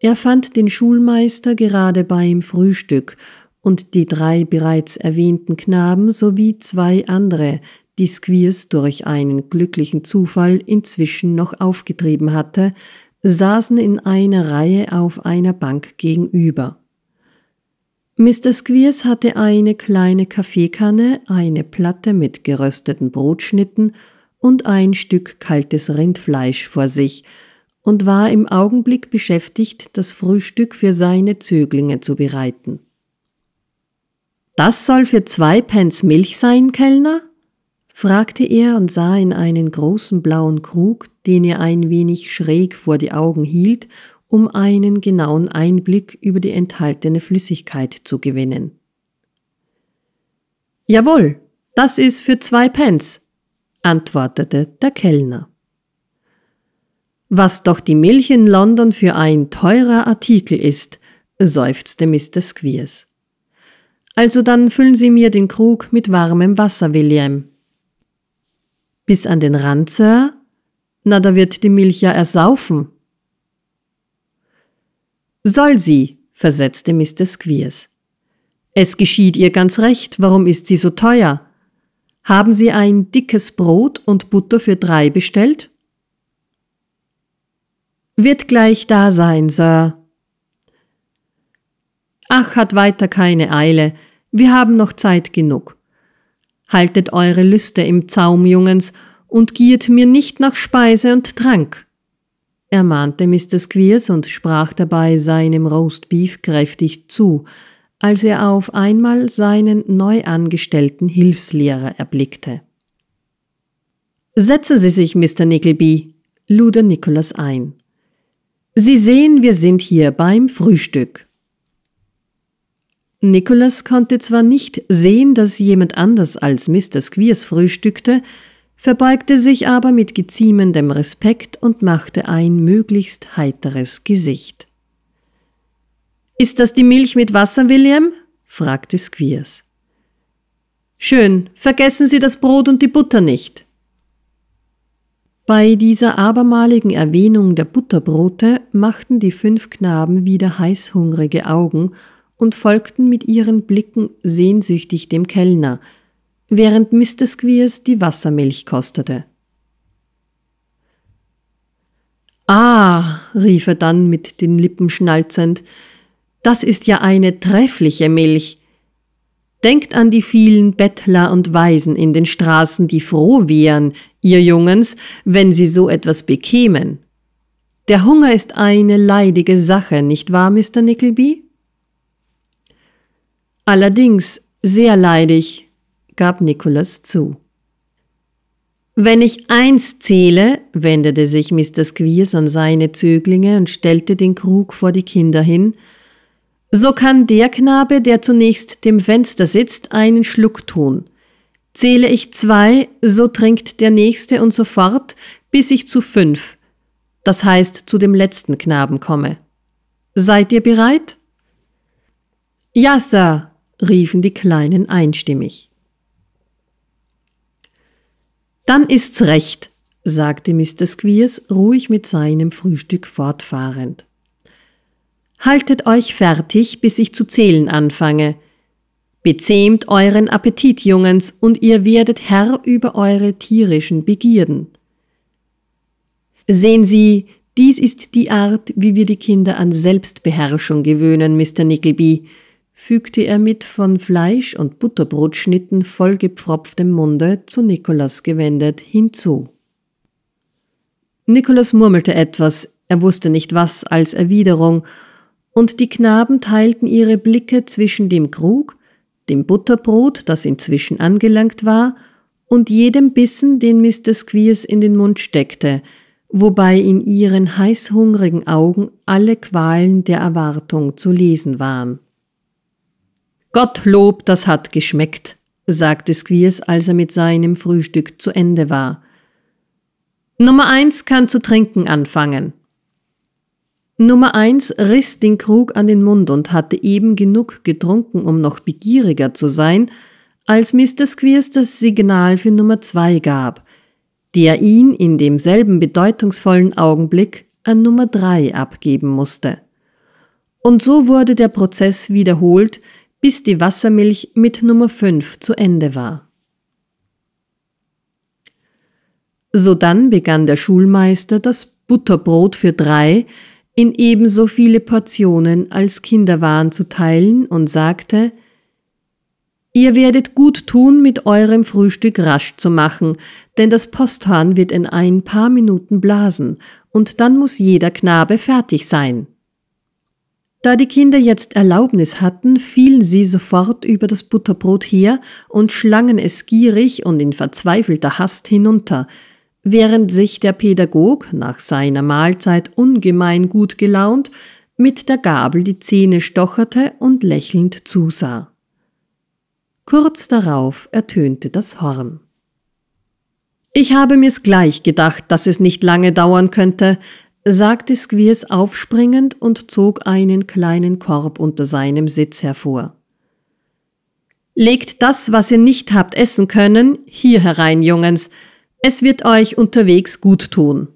Er fand den Schulmeister gerade beim Frühstück und die drei bereits erwähnten Knaben sowie zwei andere, die Squeers durch einen glücklichen Zufall inzwischen noch aufgetrieben hatte, saßen in einer Reihe auf einer Bank gegenüber. Mr. Squeers hatte eine kleine Kaffeekanne, eine Platte mit gerösteten Brotschnitten und ein Stück kaltes Rindfleisch vor sich und war im Augenblick beschäftigt, das Frühstück für seine Zöglinge zu bereiten. Das soll für zwei Pence Milch sein, Kellner? fragte er und sah in einen großen blauen Krug, den er ein wenig schräg vor die Augen hielt, um einen genauen Einblick über die enthaltene Flüssigkeit zu gewinnen. Jawohl, das ist für zwei Pence, antwortete der Kellner. Was doch die Milch in London für ein teurer Artikel ist, seufzte Mr. Squeers. Also dann füllen Sie mir den Krug mit warmem Wasser, William, bis an den Rand, Sir? na da wird die Milch ja ersaufen. Soll sie, versetzte Mr. Squeers. Es geschieht ihr ganz recht, warum ist sie so teuer? Haben Sie ein dickes Brot und Butter für drei bestellt? Wird gleich da sein, Sir. Ach, hat weiter keine Eile, wir haben noch Zeit genug. Haltet eure Lüste im Zaum, Jungens, und giert mir nicht nach Speise und Trank. Ermahnte Mr. Squeers und sprach dabei seinem Roastbeef kräftig zu, als er auf einmal seinen neu angestellten Hilfslehrer erblickte. Setzen Sie sich, Mr. Nickleby, lud er Nicholas ein. Sie sehen, wir sind hier beim Frühstück. Nicholas konnte zwar nicht sehen, dass jemand anders als Mr. Squeers frühstückte, verbeugte sich aber mit geziemendem Respekt und machte ein möglichst heiteres Gesicht. Ist das die Milch mit Wasser, William? fragte Squeers. Schön, vergessen Sie das Brot und die Butter nicht. Bei dieser abermaligen Erwähnung der Butterbrote machten die fünf Knaben wieder heißhungrige Augen und folgten mit ihren Blicken sehnsüchtig dem Kellner, während Mr. Squeers die Wassermilch kostete. Ah, rief er dann mit den Lippen schnalzend, das ist ja eine treffliche Milch. Denkt an die vielen Bettler und Waisen in den Straßen, die froh wären, ihr Jungens, wenn sie so etwas bekämen. Der Hunger ist eine leidige Sache, nicht wahr, Mr. Nickleby? Allerdings sehr leidig, gab Nicholas zu. Wenn ich eins zähle, wendete sich Mr. Squeers an seine Zöglinge und stellte den Krug vor die Kinder hin, so kann der Knabe, der zunächst dem Fenster sitzt, einen Schluck tun. Zähle ich zwei, so trinkt der nächste und so fort, bis ich zu fünf, das heißt zu dem letzten Knaben komme. Seid ihr bereit? Ja, Sir, riefen die Kleinen einstimmig. Dann ist's recht, sagte Mr. Squeers ruhig mit seinem Frühstück fortfahrend. Haltet euch fertig, bis ich zu zählen anfange. Bezähmt euren Appetit, Jungens, und ihr werdet Herr über eure tierischen Begierden. Sehen Sie, dies ist die Art, wie wir die Kinder an Selbstbeherrschung gewöhnen, Mr. Nickleby, fügte er mit von Fleisch und Butterbrotschnitten vollgepfropftem Munde zu Nikolas gewendet hinzu. Nikolas murmelte etwas, er wusste nicht was als Erwiderung, und die Knaben teilten ihre Blicke zwischen dem Krug, dem Butterbrot, das inzwischen angelangt war, und jedem Bissen, den Mr. Squeers in den Mund steckte, wobei in ihren heißhungrigen Augen alle Qualen der Erwartung zu lesen waren. Gottlob, das hat geschmeckt, sagte Squeers, als er mit seinem Frühstück zu Ende war. Nummer eins kann zu trinken anfangen. Nummer eins riss den Krug an den Mund und hatte eben genug getrunken, um noch begieriger zu sein, als Mr. Squeers das Signal für Nummer zwei gab, der ihn in demselben bedeutungsvollen Augenblick an Nummer drei abgeben musste. Und so wurde der Prozess wiederholt, bis die Wassermilch mit Nummer 5 zu Ende war. Sodann begann der Schulmeister, das Butterbrot für drei in ebenso viele Portionen als Kinderwaren zu teilen und sagte, Ihr werdet gut tun, mit eurem Frühstück rasch zu machen, denn das Posthorn wird in ein paar Minuten blasen, und dann muss jeder Knabe fertig sein. Da die Kinder jetzt Erlaubnis hatten, fielen sie sofort über das Butterbrot her und schlangen es gierig und in verzweifelter Hast hinunter, während sich der Pädagog, nach seiner Mahlzeit ungemein gut gelaunt, mit der Gabel die Zähne stocherte und lächelnd zusah. Kurz darauf ertönte das Horn. Ich habe mir's gleich gedacht, dass es nicht lange dauern könnte, sagte Squeers aufspringend und zog einen kleinen Korb unter seinem Sitz hervor. Legt das, was ihr nicht habt essen können, hier herein, Jungens. Es wird euch unterwegs gut tun.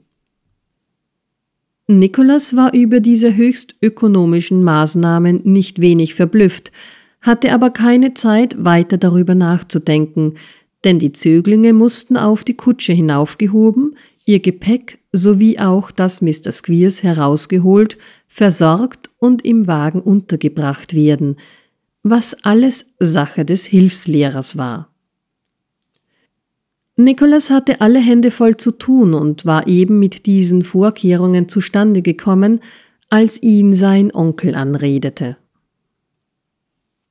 Nikolas war über diese höchst ökonomischen Maßnahmen nicht wenig verblüfft, hatte aber keine Zeit, weiter darüber nachzudenken, denn die Zöglinge mussten auf die Kutsche hinaufgehoben, ihr Gepäck sowie auch das Mr. Squeers herausgeholt, versorgt und im Wagen untergebracht werden, was alles Sache des Hilfslehrers war. Nicholas hatte alle Hände voll zu tun und war eben mit diesen Vorkehrungen zustande gekommen, als ihn sein Onkel anredete.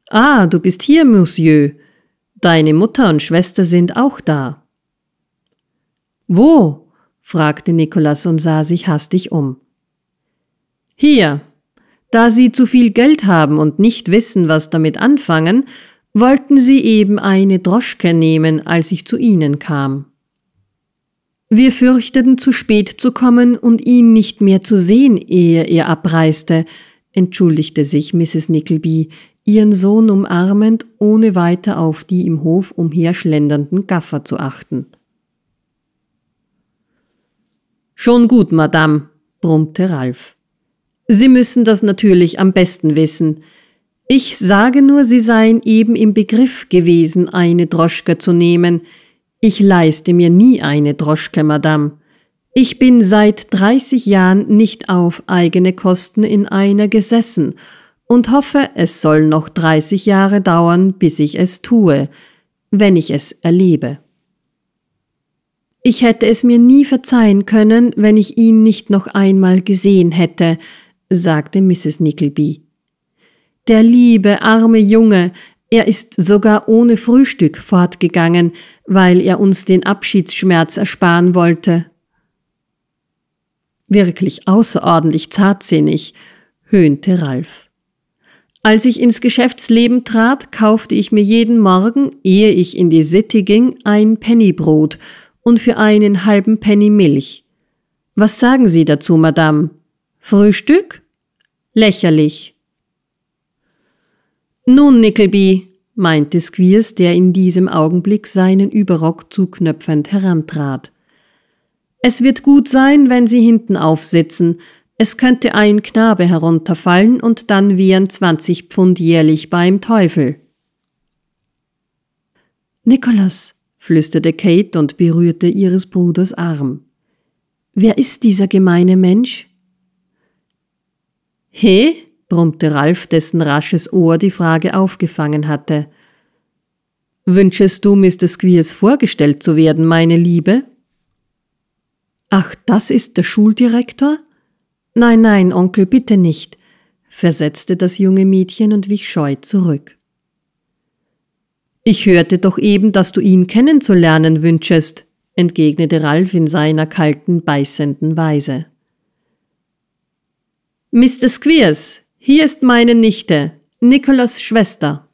Ah, du bist hier, Monsieur. Deine Mutter und Schwester sind auch da. Wo? fragte Nikolas und sah sich hastig um. Hier, da Sie zu viel Geld haben und nicht wissen, was damit anfangen, wollten Sie eben eine Droschke nehmen, als ich zu Ihnen kam. Wir fürchteten, zu spät zu kommen und ihn nicht mehr zu sehen, ehe er abreiste, entschuldigte sich Mrs. Nickleby, ihren Sohn umarmend, ohne weiter auf die im Hof umherschlendernden Gaffer zu achten. Schon gut, Madame, brummte Ralf. Sie müssen das natürlich am besten wissen. Ich sage nur, Sie seien eben im Begriff gewesen, eine Droschke zu nehmen. Ich leiste mir nie eine Droschke, Madame. Ich bin seit 30 Jahren nicht auf eigene Kosten in einer gesessen und hoffe, es soll noch 30 Jahre dauern, bis ich es tue, wenn ich es erlebe. Ich hätte es mir nie verzeihen können, wenn ich ihn nicht noch einmal gesehen hätte, sagte Mrs. Nickleby. Der liebe, arme Junge, er ist sogar ohne Frühstück fortgegangen, weil er uns den Abschiedsschmerz ersparen wollte. Wirklich außerordentlich zartsinnig, höhnte Ralf. Als ich ins Geschäftsleben trat, kaufte ich mir jeden Morgen, ehe ich in die City ging, ein Pennybrot und für einen halben Penny Milch. Was sagen Sie dazu, Madame? Frühstück? Lächerlich. Nun, Nickleby, meinte Squeers, der in diesem Augenblick seinen Überrock zuknöpfend herantrat. Es wird gut sein, wenn Sie hinten aufsitzen. Es könnte ein Knabe herunterfallen und dann wären 20 Pfund jährlich beim Teufel. Nicholas, flüsterte Kate und berührte ihres Bruders Arm. Wer ist dieser gemeine Mensch? He? brummte Ralf, dessen rasches Ohr die Frage aufgefangen hatte. Wünschest du, Mr. Squeers vorgestellt zu werden, meine Liebe? Ach, das ist der Schuldirektor? Nein, nein, Onkel, bitte nicht, versetzte das junge Mädchen und wich scheu zurück. Ich hörte doch eben, dass du ihn kennenzulernen wünschest, entgegnete Ralf in seiner kalten, beißenden Weise. Mr. Squeers, hier ist meine Nichte, Nicholas Schwester.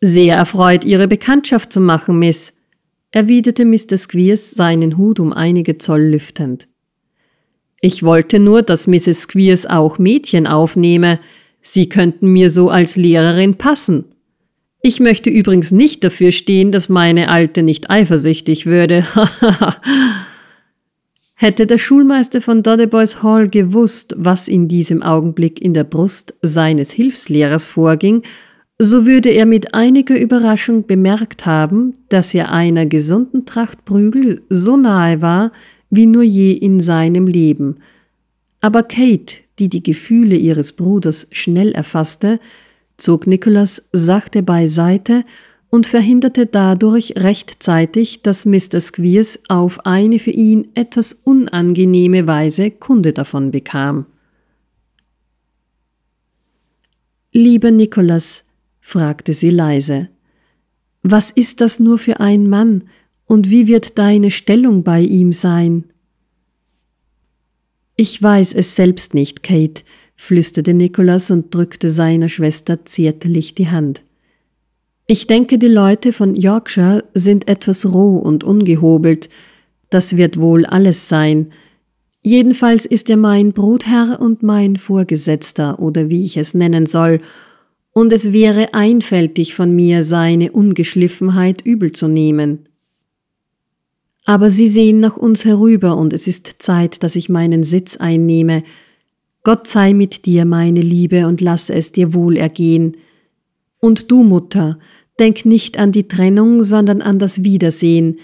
Sehr erfreut, Ihre Bekanntschaft zu machen, Miss, erwiderte Mr. Squeers seinen Hut um einige Zoll lüftend. Ich wollte nur, dass Mrs. Squeers auch Mädchen aufnehme, sie könnten mir so als Lehrerin passen. Ich möchte übrigens nicht dafür stehen, dass meine Alte nicht eifersüchtig würde. [laughs] Hätte der Schulmeister von Dodeboys Hall gewusst, was in diesem Augenblick in der Brust seines Hilfslehrers vorging, so würde er mit einiger Überraschung bemerkt haben, dass er einer gesunden Tracht Prügel so nahe war wie nur je in seinem Leben. Aber Kate, die die Gefühle ihres Bruders schnell erfasste, zog Nicholas sachte beiseite und verhinderte dadurch rechtzeitig, dass Mr. Squeers auf eine für ihn etwas unangenehme Weise Kunde davon bekam. Lieber Nicholas, fragte sie leise, was ist das nur für ein Mann und wie wird deine Stellung bei ihm sein? Ich weiß es selbst nicht, Kate, flüsterte Nikolas und drückte seiner Schwester zärtlich die Hand. Ich denke, die Leute von Yorkshire sind etwas roh und ungehobelt. Das wird wohl alles sein. Jedenfalls ist er mein Brotherr und mein Vorgesetzter oder wie ich es nennen soll, und es wäre einfältig von mir, seine Ungeschliffenheit übel zu nehmen. Aber Sie sehen nach uns herüber, und es ist Zeit, dass ich meinen Sitz einnehme, Gott sei mit dir, meine Liebe, und lass es dir wohl ergehen. Und du, Mutter, denk nicht an die Trennung, sondern an das Wiedersehen.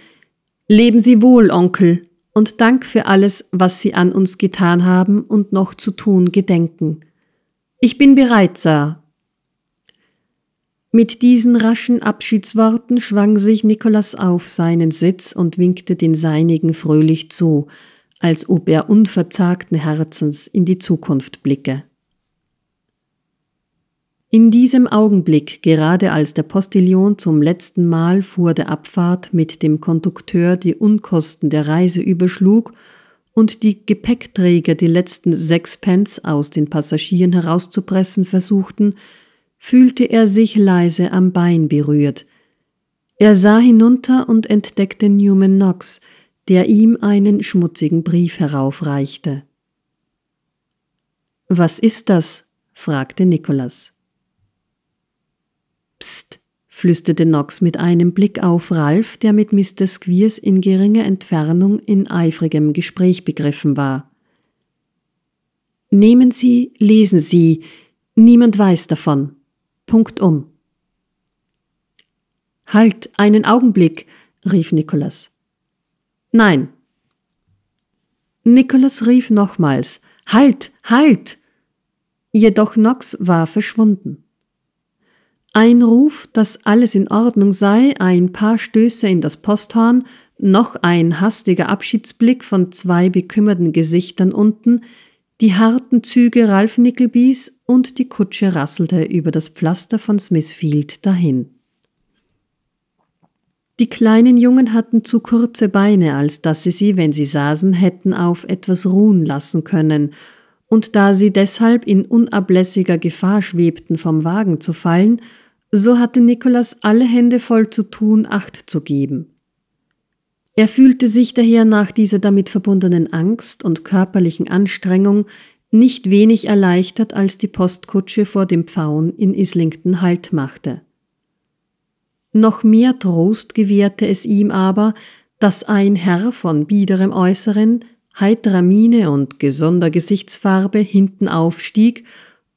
Leben Sie wohl, Onkel, und Dank für alles, was Sie an uns getan haben und noch zu tun gedenken. Ich bin bereit, Sir. Mit diesen raschen Abschiedsworten schwang sich Nikolas auf seinen Sitz und winkte den seinigen fröhlich zu, als ob er unverzagten Herzens in die Zukunft blicke. In diesem Augenblick, gerade als der Postillon zum letzten Mal vor der Abfahrt mit dem Kondukteur die Unkosten der Reise überschlug und die Gepäckträger die letzten Sechspence aus den Passagieren herauszupressen versuchten, fühlte er sich leise am Bein berührt. Er sah hinunter und entdeckte Newman Knox, der ihm einen schmutzigen Brief heraufreichte. Was ist das? fragte Nikolas. Psst, flüsterte Knox mit einem Blick auf Ralf, der mit Mr. Squeers in geringer Entfernung in eifrigem Gespräch begriffen war. Nehmen Sie, lesen Sie, niemand weiß davon. Punkt um. Halt, einen Augenblick, rief Nikolas. Nein. Nikolas rief nochmals Halt, halt. Jedoch Nox war verschwunden. Ein Ruf, dass alles in Ordnung sei, ein paar Stöße in das Posthorn, noch ein hastiger Abschiedsblick von zwei bekümmerten Gesichtern unten, die harten Züge Ralph Nicklebys und die Kutsche rasselte über das Pflaster von Smithfield dahin. Die kleinen Jungen hatten zu kurze Beine, als dass sie sie, wenn sie saßen, hätten auf etwas ruhen lassen können, und da sie deshalb in unablässiger Gefahr schwebten, vom Wagen zu fallen, so hatte Nikolas alle Hände voll zu tun, Acht zu geben. Er fühlte sich daher nach dieser damit verbundenen Angst und körperlichen Anstrengung nicht wenig erleichtert, als die Postkutsche vor dem Pfauen in Islington Halt machte. Noch mehr Trost gewährte es ihm aber, dass ein Herr von biederem Äußeren, heiterer Miene und gesunder Gesichtsfarbe hinten aufstieg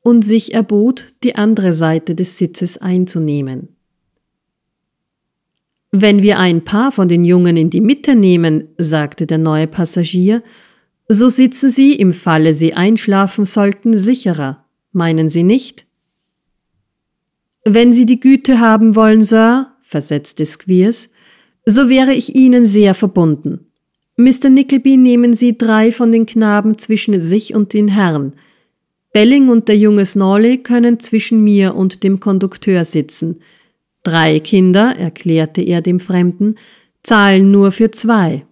und sich erbot, die andere Seite des Sitzes einzunehmen. Wenn wir ein Paar von den Jungen in die Mitte nehmen, sagte der neue Passagier, so sitzen sie im Falle sie einschlafen sollten sicherer, meinen Sie nicht? Wenn Sie die Güte haben wollen, Sir, versetzte Squeers, so wäre ich Ihnen sehr verbunden. Mr. Nickleby nehmen Sie drei von den Knaben zwischen sich und den Herrn. Belling und der junge Snorley können zwischen mir und dem Kondukteur sitzen. Drei Kinder, erklärte er dem Fremden, zahlen nur für zwei.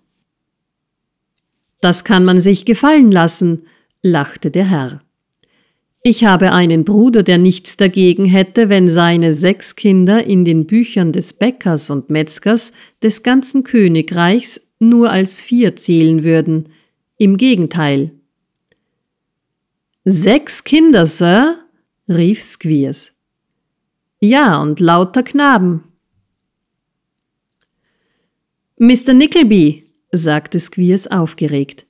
Das kann man sich gefallen lassen, lachte der Herr. Ich habe einen Bruder, der nichts dagegen hätte, wenn seine sechs Kinder in den Büchern des Bäckers und Metzgers des ganzen Königreichs nur als vier zählen würden. Im Gegenteil. Sechs Kinder, Sir? rief Squeers. Ja, und lauter Knaben. Mr. Nickleby, sagte Squeers aufgeregt,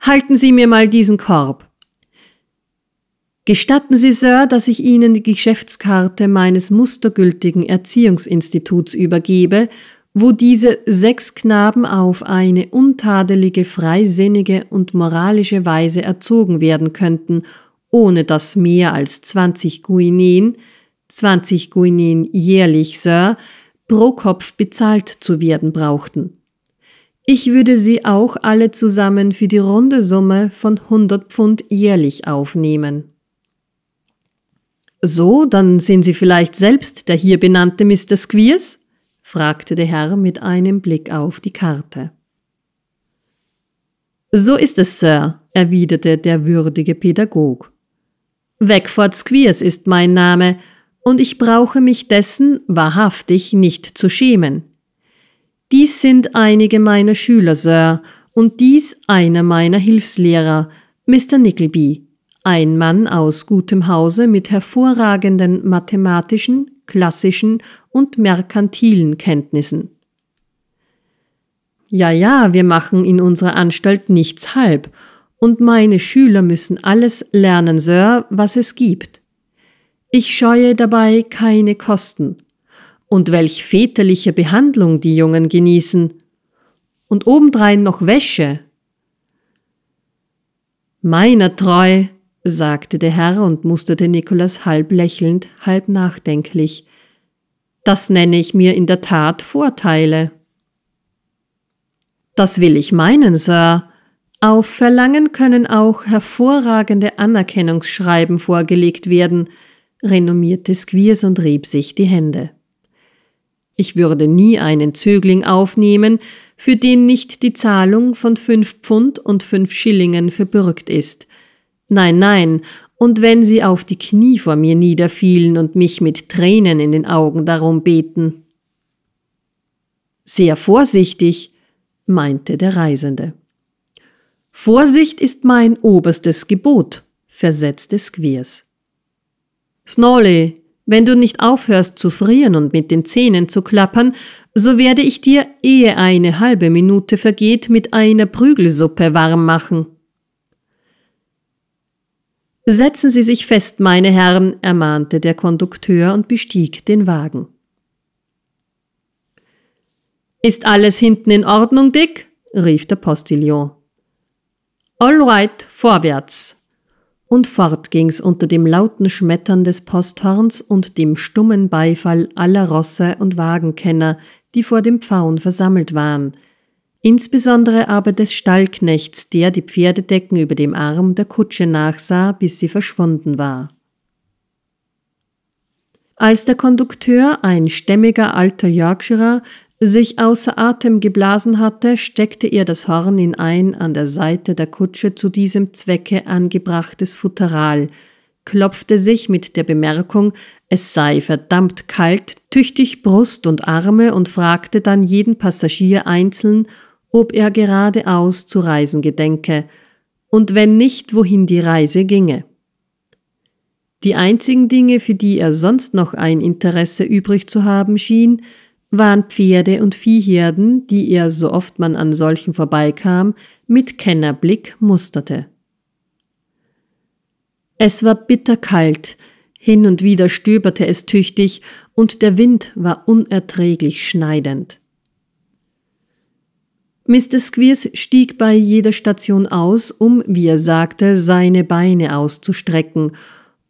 halten Sie mir mal diesen Korb. Gestatten Sie, Sir, dass ich Ihnen die Geschäftskarte meines mustergültigen Erziehungsinstituts übergebe, wo diese sechs Knaben auf eine untadelige, freisinnige und moralische Weise erzogen werden könnten, ohne dass mehr als 20 Guineen, 20 Guineen jährlich, Sir, pro Kopf bezahlt zu werden brauchten. Ich würde sie auch alle zusammen für die runde Summe von 100 Pfund jährlich aufnehmen. So, dann sind Sie vielleicht selbst der hier benannte Mr. Squeers? fragte der Herr mit einem Blick auf die Karte. So ist es, Sir, erwiderte der würdige Pädagog. Wackford Squeers ist mein Name, und ich brauche mich dessen wahrhaftig nicht zu schämen. Dies sind einige meiner Schüler, Sir, und dies einer meiner Hilfslehrer, Mr. Nickleby, ein Mann aus gutem Hause mit hervorragenden mathematischen, klassischen und merkantilen Kenntnissen. Ja, ja, wir machen in unserer Anstalt nichts halb, und meine Schüler müssen alles lernen, Sir, was es gibt. Ich scheue dabei keine Kosten. Und welch väterliche Behandlung die Jungen genießen. Und obendrein noch Wäsche. Meiner treu, sagte der Herr und musterte Nikolas halb lächelnd, halb nachdenklich. Das nenne ich mir in der Tat Vorteile. Das will ich meinen, Sir. Auf Verlangen können auch hervorragende Anerkennungsschreiben vorgelegt werden, renommierte Squeers und rieb sich die Hände. Ich würde nie einen Zögling aufnehmen, für den nicht die Zahlung von fünf Pfund und fünf Schillingen verbürgt ist. Nein, nein, und wenn sie auf die Knie vor mir niederfielen und mich mit Tränen in den Augen darum beten. Sehr vorsichtig, meinte der Reisende. Vorsicht ist mein oberstes Gebot, versetzte Squeers. Snolly, wenn du nicht aufhörst zu frieren und mit den Zähnen zu klappern, so werde ich dir, ehe eine halbe Minute vergeht, mit einer Prügelsuppe warm machen. Setzen Sie sich fest, meine Herren, ermahnte der Kondukteur und bestieg den Wagen. Ist alles hinten in Ordnung, Dick? rief der Postillon. All right, vorwärts! Und fort ging's unter dem lauten Schmettern des Posthorns und dem stummen Beifall aller Rosse und Wagenkenner, die vor dem Pfauen versammelt waren – Insbesondere aber des Stallknechts, der die Pferdedecken über dem Arm der Kutsche nachsah, bis sie verschwunden war. Als der Kondukteur, ein stämmiger alter Yorkshirer, sich außer Atem geblasen hatte, steckte er das Horn in ein an der Seite der Kutsche zu diesem Zwecke angebrachtes Futteral, klopfte sich mit der Bemerkung, es sei verdammt kalt, tüchtig Brust und Arme und fragte dann jeden Passagier einzeln, ob er geradeaus zu reisen gedenke, und wenn nicht, wohin die Reise ginge. Die einzigen Dinge, für die er sonst noch ein Interesse übrig zu haben schien, waren Pferde und Viehherden, die er, so oft man an solchen vorbeikam, mit Kennerblick musterte. Es war bitterkalt, hin und wieder stöberte es tüchtig, und der Wind war unerträglich schneidend. Mr. Squeers stieg bei jeder Station aus, um, wie er sagte, seine Beine auszustrecken,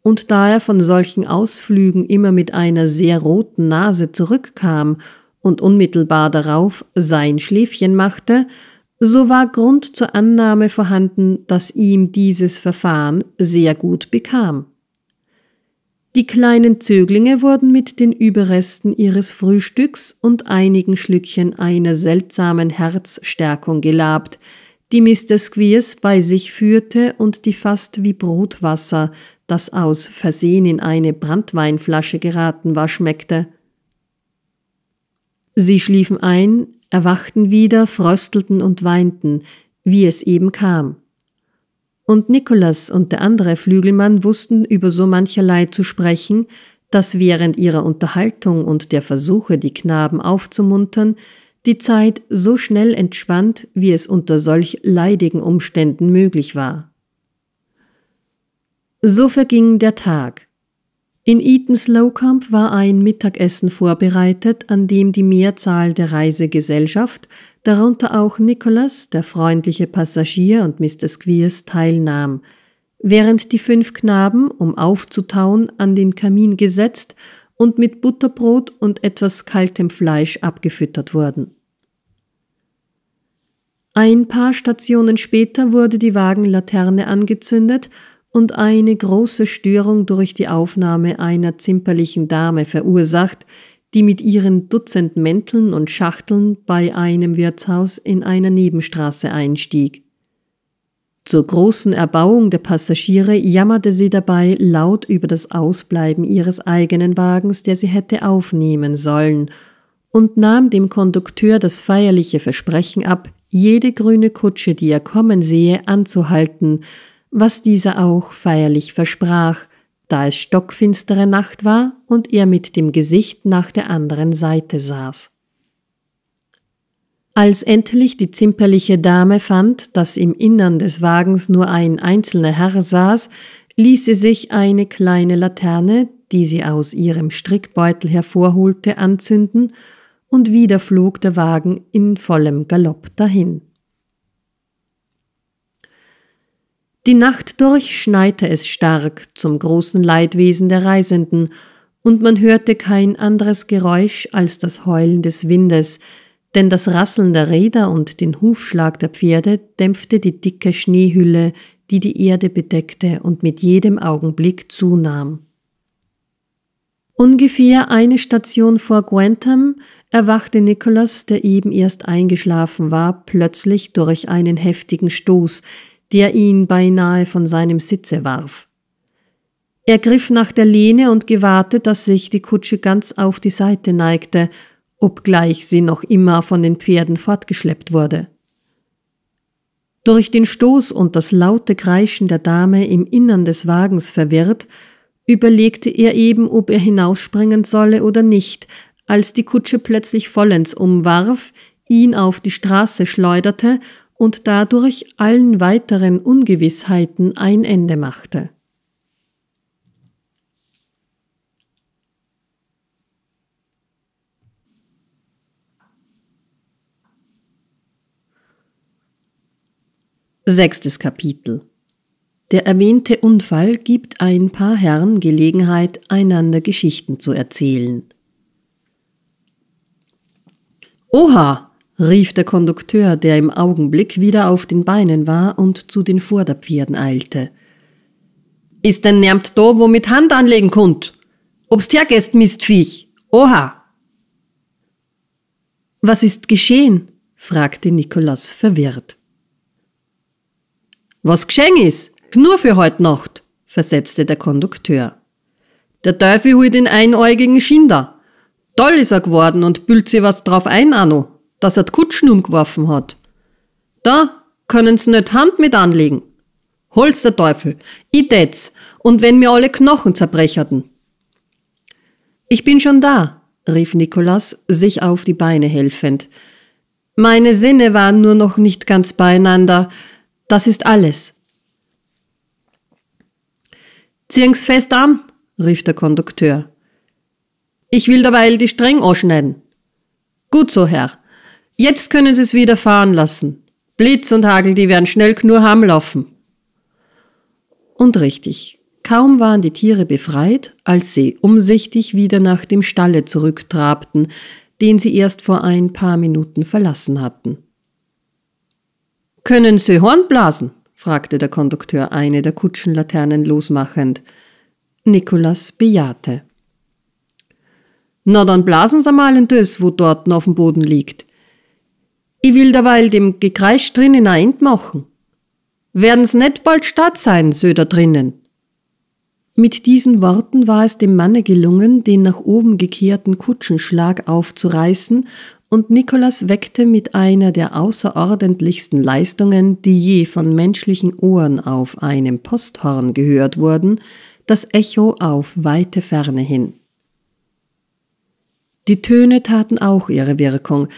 und da er von solchen Ausflügen immer mit einer sehr roten Nase zurückkam und unmittelbar darauf sein Schläfchen machte, so war Grund zur Annahme vorhanden, dass ihm dieses Verfahren sehr gut bekam. Die kleinen Zöglinge wurden mit den Überresten ihres Frühstücks und einigen Schlückchen einer seltsamen Herzstärkung gelabt, die Mr. Squeers bei sich führte und die fast wie Brotwasser, das aus Versehen in eine Brandweinflasche geraten war, schmeckte. Sie schliefen ein, erwachten wieder, fröstelten und weinten, wie es eben kam. Und Nikolas und der andere Flügelmann wussten über so mancherlei zu sprechen, dass während ihrer Unterhaltung und der Versuche, die Knaben aufzumuntern, die Zeit so schnell entschwand, wie es unter solch leidigen Umständen möglich war. So verging der Tag. In Eaton's Lowcomb war ein Mittagessen vorbereitet, an dem die Mehrzahl der Reisegesellschaft darunter auch Nicholas, der freundliche Passagier und Mr. Squeers teilnahm, während die fünf Knaben, um aufzutauen, an den Kamin gesetzt und mit Butterbrot und etwas kaltem Fleisch abgefüttert wurden. Ein paar Stationen später wurde die Wagenlaterne angezündet und eine große Störung durch die Aufnahme einer zimperlichen Dame verursacht, die mit ihren Dutzend Mänteln und Schachteln bei einem Wirtshaus in einer Nebenstraße einstieg. Zur großen Erbauung der Passagiere jammerte sie dabei laut über das Ausbleiben ihres eigenen Wagens, der sie hätte aufnehmen sollen, und nahm dem Kondukteur das feierliche Versprechen ab, jede grüne Kutsche, die er kommen sehe, anzuhalten, was dieser auch feierlich versprach, da es stockfinstere Nacht war und er mit dem Gesicht nach der anderen Seite saß. Als endlich die zimperliche Dame fand, dass im Innern des Wagens nur ein einzelner Herr saß, ließ sie sich eine kleine Laterne, die sie aus ihrem Strickbeutel hervorholte, anzünden, und wieder flog der Wagen in vollem Galopp dahin. Die Nacht durch schneite es stark zum großen Leidwesen der Reisenden, und man hörte kein anderes Geräusch als das Heulen des Windes, denn das Rasseln der Räder und den Hufschlag der Pferde dämpfte die dicke Schneehülle, die die Erde bedeckte und mit jedem Augenblick zunahm. Ungefähr eine Station vor Gwentham erwachte Nicholas, der eben erst eingeschlafen war, plötzlich durch einen heftigen Stoß, der ihn beinahe von seinem Sitze warf. Er griff nach der Lehne und gewahrte, dass sich die Kutsche ganz auf die Seite neigte, obgleich sie noch immer von den Pferden fortgeschleppt wurde. Durch den Stoß und das laute Kreischen der Dame im Innern des Wagens verwirrt, überlegte er eben, ob er hinausspringen solle oder nicht, als die Kutsche plötzlich vollends umwarf, ihn auf die Straße schleuderte und dadurch allen weiteren Ungewissheiten ein Ende machte. Sechstes Kapitel Der erwähnte Unfall gibt ein paar Herren Gelegenheit, einander Geschichten zu erzählen. Oha, rief der Kondukteur, der im Augenblick wieder auf den Beinen war und zu den Vorderpferden eilte. Ist denn närmt da, wo mit Hand anlegen kund? Ob's hergest, Mistviech? Oha! Was ist geschehen? fragte Nikolas verwirrt. Was geschehen is? Nur für heut Nacht, versetzte der Kondukteur. Der Teufel holt den einäugigen Schinder. Toll is er geworden und büllt sie was drauf ein, Anno dass er die Kutschen umgeworfen hat. Da können sie nicht Hand mit anlegen. Holz der Teufel, ich tät's, und wenn mir alle Knochen zerbrecherten. Ich bin schon da, rief Nikolas, sich auf die Beine helfend. Meine Sinne waren nur noch nicht ganz beieinander. Das ist alles. Zieh's fest an, rief der Kondukteur. Ich will derweil die Streng ausschneiden. Gut so, Herr, Jetzt können sie es wieder fahren lassen. Blitz und Hagel, die werden schnell knurham laufen. Und richtig, kaum waren die Tiere befreit, als sie umsichtig wieder nach dem Stalle zurücktrabten, den sie erst vor ein paar Minuten verlassen hatten. Können Sie Horn blasen? fragte der Kondukteur eine der Kutschenlaternen losmachend. Nikolas bejahte. Na, dann blasen Sie mal in das, wo dort auf dem Boden liegt. Ich will derweil dem Gekreisch drinnen ein End machen. Werden's nicht bald statt sein, Söder drinnen. Mit diesen Worten war es dem Manne gelungen, den nach oben gekehrten Kutschenschlag aufzureißen, und Nikolas weckte mit einer der außerordentlichsten Leistungen, die je von menschlichen Ohren auf einem Posthorn gehört wurden, das Echo auf weite Ferne hin. Die Töne taten auch ihre Wirkung,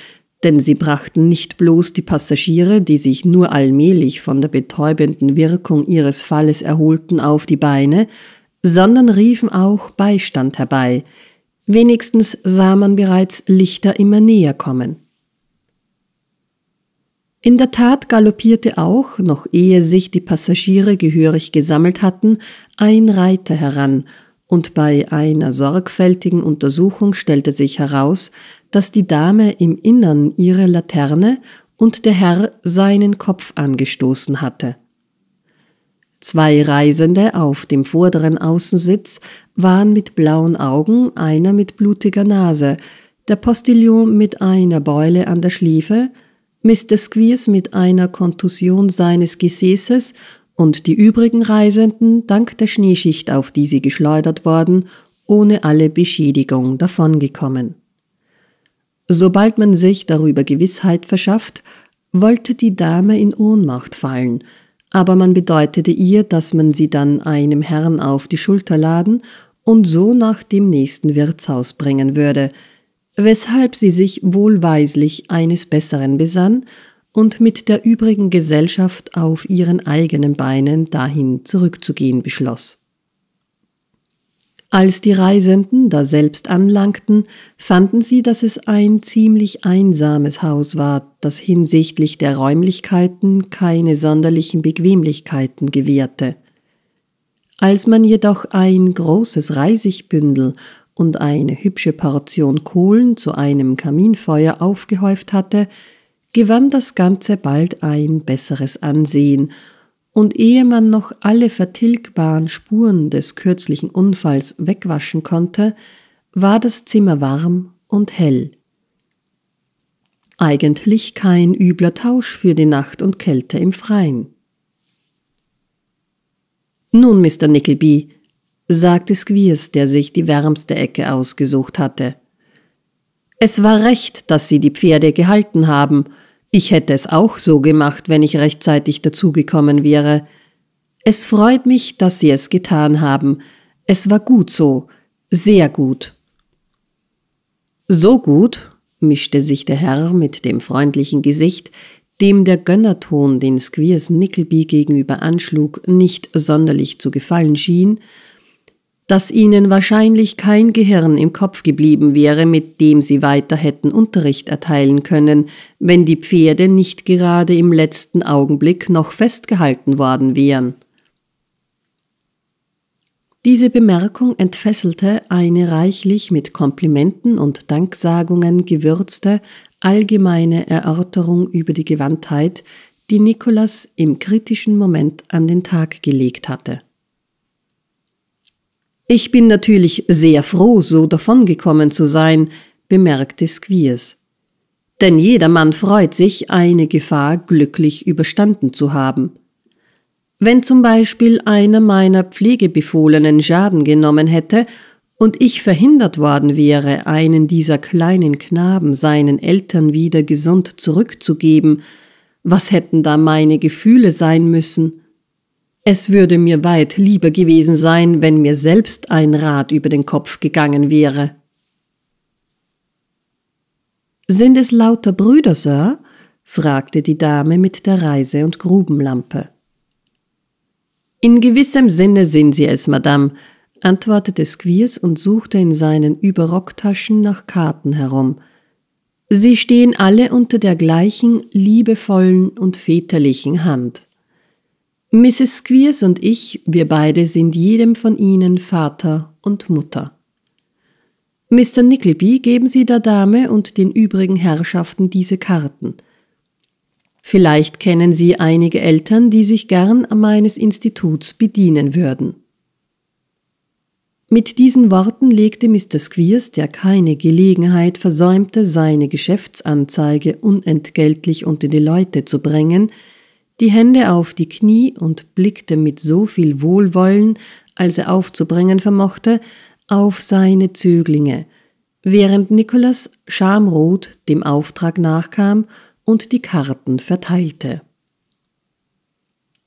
denn sie brachten nicht bloß die Passagiere, die sich nur allmählich von der betäubenden Wirkung ihres Falles erholten, auf die Beine, sondern riefen auch Beistand herbei. Wenigstens sah man bereits Lichter immer näher kommen. In der Tat galoppierte auch, noch ehe sich die Passagiere gehörig gesammelt hatten, ein Reiter heran, und bei einer sorgfältigen Untersuchung stellte sich heraus, dass die Dame im Innern ihre Laterne und der Herr seinen Kopf angestoßen hatte. Zwei Reisende auf dem vorderen Außensitz waren mit blauen Augen, einer mit blutiger Nase, der Postillon mit einer Beule an der Schliefe, Mr. Squeers mit einer Kontusion seines Gesäßes und die übrigen Reisenden dank der Schneeschicht, auf die sie geschleudert worden, ohne alle Beschädigung davongekommen. Sobald man sich darüber Gewissheit verschafft, wollte die Dame in Ohnmacht fallen, aber man bedeutete ihr, dass man sie dann einem Herrn auf die Schulter laden und so nach dem nächsten Wirtshaus bringen würde, weshalb sie sich wohlweislich eines Besseren besann und mit der übrigen Gesellschaft auf ihren eigenen Beinen dahin zurückzugehen beschloss. Als die Reisenden daselbst anlangten, fanden sie, dass es ein ziemlich einsames Haus war, das hinsichtlich der Räumlichkeiten keine sonderlichen Bequemlichkeiten gewährte. Als man jedoch ein großes Reisigbündel und eine hübsche Portion Kohlen zu einem Kaminfeuer aufgehäuft hatte, gewann das Ganze bald ein besseres Ansehen und ehe man noch alle vertilgbaren Spuren des kürzlichen Unfalls wegwaschen konnte, war das Zimmer warm und hell. Eigentlich kein übler Tausch für die Nacht und Kälte im Freien. Nun, Mr. Nickleby, sagte Squeers, der sich die wärmste Ecke ausgesucht hatte. Es war recht, dass Sie die Pferde gehalten haben ich hätte es auch so gemacht, wenn ich rechtzeitig dazugekommen wäre. Es freut mich, dass Sie es getan haben. Es war gut so, sehr gut. So gut, mischte sich der Herr mit dem freundlichen Gesicht, dem der Gönnerton, den Squeers Nickleby gegenüber anschlug, nicht sonderlich zu gefallen schien, dass ihnen wahrscheinlich kein Gehirn im Kopf geblieben wäre, mit dem sie weiter hätten Unterricht erteilen können, wenn die Pferde nicht gerade im letzten Augenblick noch festgehalten worden wären. Diese Bemerkung entfesselte eine reichlich mit Komplimenten und Danksagungen gewürzte allgemeine Erörterung über die Gewandtheit, die Nikolas im kritischen Moment an den Tag gelegt hatte. Ich bin natürlich sehr froh, so davongekommen zu sein, bemerkte Squeers. Denn jedermann freut sich, eine Gefahr glücklich überstanden zu haben. Wenn zum Beispiel einer meiner Pflegebefohlenen Schaden genommen hätte und ich verhindert worden wäre, einen dieser kleinen Knaben seinen Eltern wieder gesund zurückzugeben, was hätten da meine Gefühle sein müssen? Es würde mir weit lieber gewesen sein, wenn mir selbst ein Rad über den Kopf gegangen wäre. Sind es lauter Brüder, Sir? fragte die Dame mit der Reise- und Grubenlampe. In gewissem Sinne sind sie es, Madame, antwortete Squeers und suchte in seinen Überrocktaschen nach Karten herum. Sie stehen alle unter der gleichen liebevollen und väterlichen Hand. Mrs. Squeers und ich, wir beide sind jedem von Ihnen Vater und Mutter. Mr. Nickleby, geben Sie der Dame und den übrigen Herrschaften diese Karten. Vielleicht kennen Sie einige Eltern, die sich gern meines Instituts bedienen würden. Mit diesen Worten legte Mr. Squeers, der keine Gelegenheit versäumte, seine Geschäftsanzeige unentgeltlich unter die Leute zu bringen, die Hände auf die Knie und blickte mit so viel Wohlwollen, als er aufzubringen vermochte, auf seine Zöglinge, während Nikolas schamrot dem Auftrag nachkam und die Karten verteilte.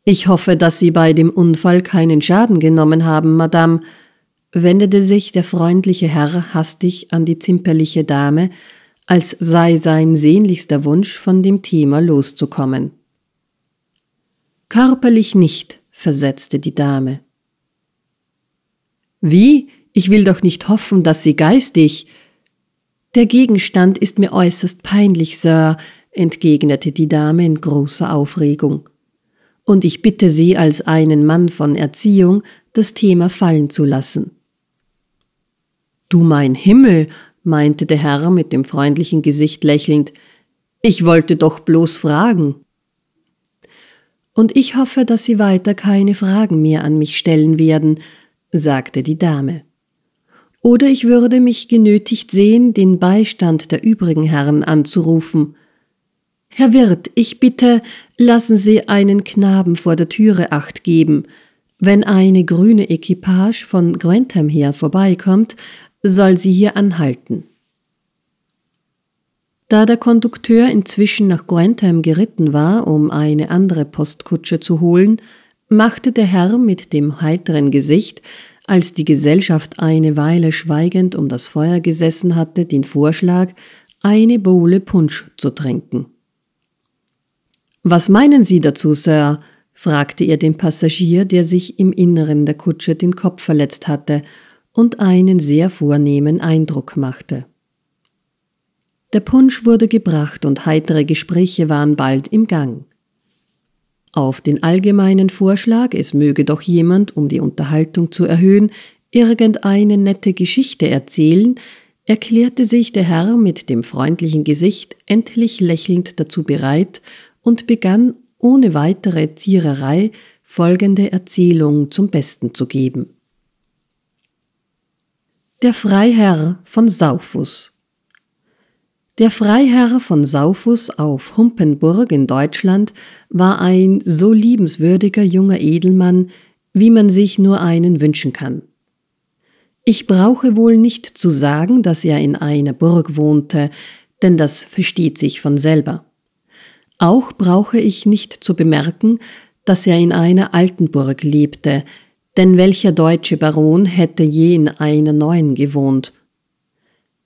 Ich hoffe, dass Sie bei dem Unfall keinen Schaden genommen haben, Madame, wendete sich der freundliche Herr hastig an die zimperliche Dame, als sei sein sehnlichster Wunsch, von dem Thema loszukommen. Körperlich nicht, versetzte die Dame. Wie? Ich will doch nicht hoffen, dass Sie geistig. Der Gegenstand ist mir äußerst peinlich, Sir, entgegnete die Dame in großer Aufregung. Und ich bitte Sie als einen Mann von Erziehung, das Thema fallen zu lassen. Du mein Himmel, meinte der Herr mit dem freundlichen Gesicht lächelnd, ich wollte doch bloß fragen und ich hoffe, dass Sie weiter keine Fragen mehr an mich stellen werden, sagte die Dame. Oder ich würde mich genötigt sehen, den Beistand der übrigen Herren anzurufen. Herr Wirt, ich bitte, lassen Sie einen Knaben vor der Türe acht geben. Wenn eine grüne Equipage von Grantham her vorbeikommt, soll sie hier anhalten. Da der Kondukteur inzwischen nach Gwentheim geritten war, um eine andere Postkutsche zu holen, machte der Herr mit dem heiteren Gesicht, als die Gesellschaft eine Weile schweigend um das Feuer gesessen hatte, den Vorschlag, eine Bowle Punsch zu trinken. Was meinen Sie dazu, Sir? fragte er den Passagier, der sich im Inneren der Kutsche den Kopf verletzt hatte und einen sehr vornehmen Eindruck machte. Der Punsch wurde gebracht und heitere Gespräche waren bald im Gang. Auf den allgemeinen Vorschlag, es möge doch jemand, um die Unterhaltung zu erhöhen, irgendeine nette Geschichte erzählen, erklärte sich der Herr mit dem freundlichen Gesicht endlich lächelnd dazu bereit und begann ohne weitere Ziererei folgende Erzählung zum Besten zu geben. Der Freiherr von Saufus der Freiherr von Saufus auf Humpenburg in Deutschland war ein so liebenswürdiger junger Edelmann, wie man sich nur einen wünschen kann. Ich brauche wohl nicht zu sagen, dass er in einer Burg wohnte, denn das versteht sich von selber. Auch brauche ich nicht zu bemerken, dass er in einer alten Burg lebte, denn welcher deutsche Baron hätte je in einer neuen gewohnt,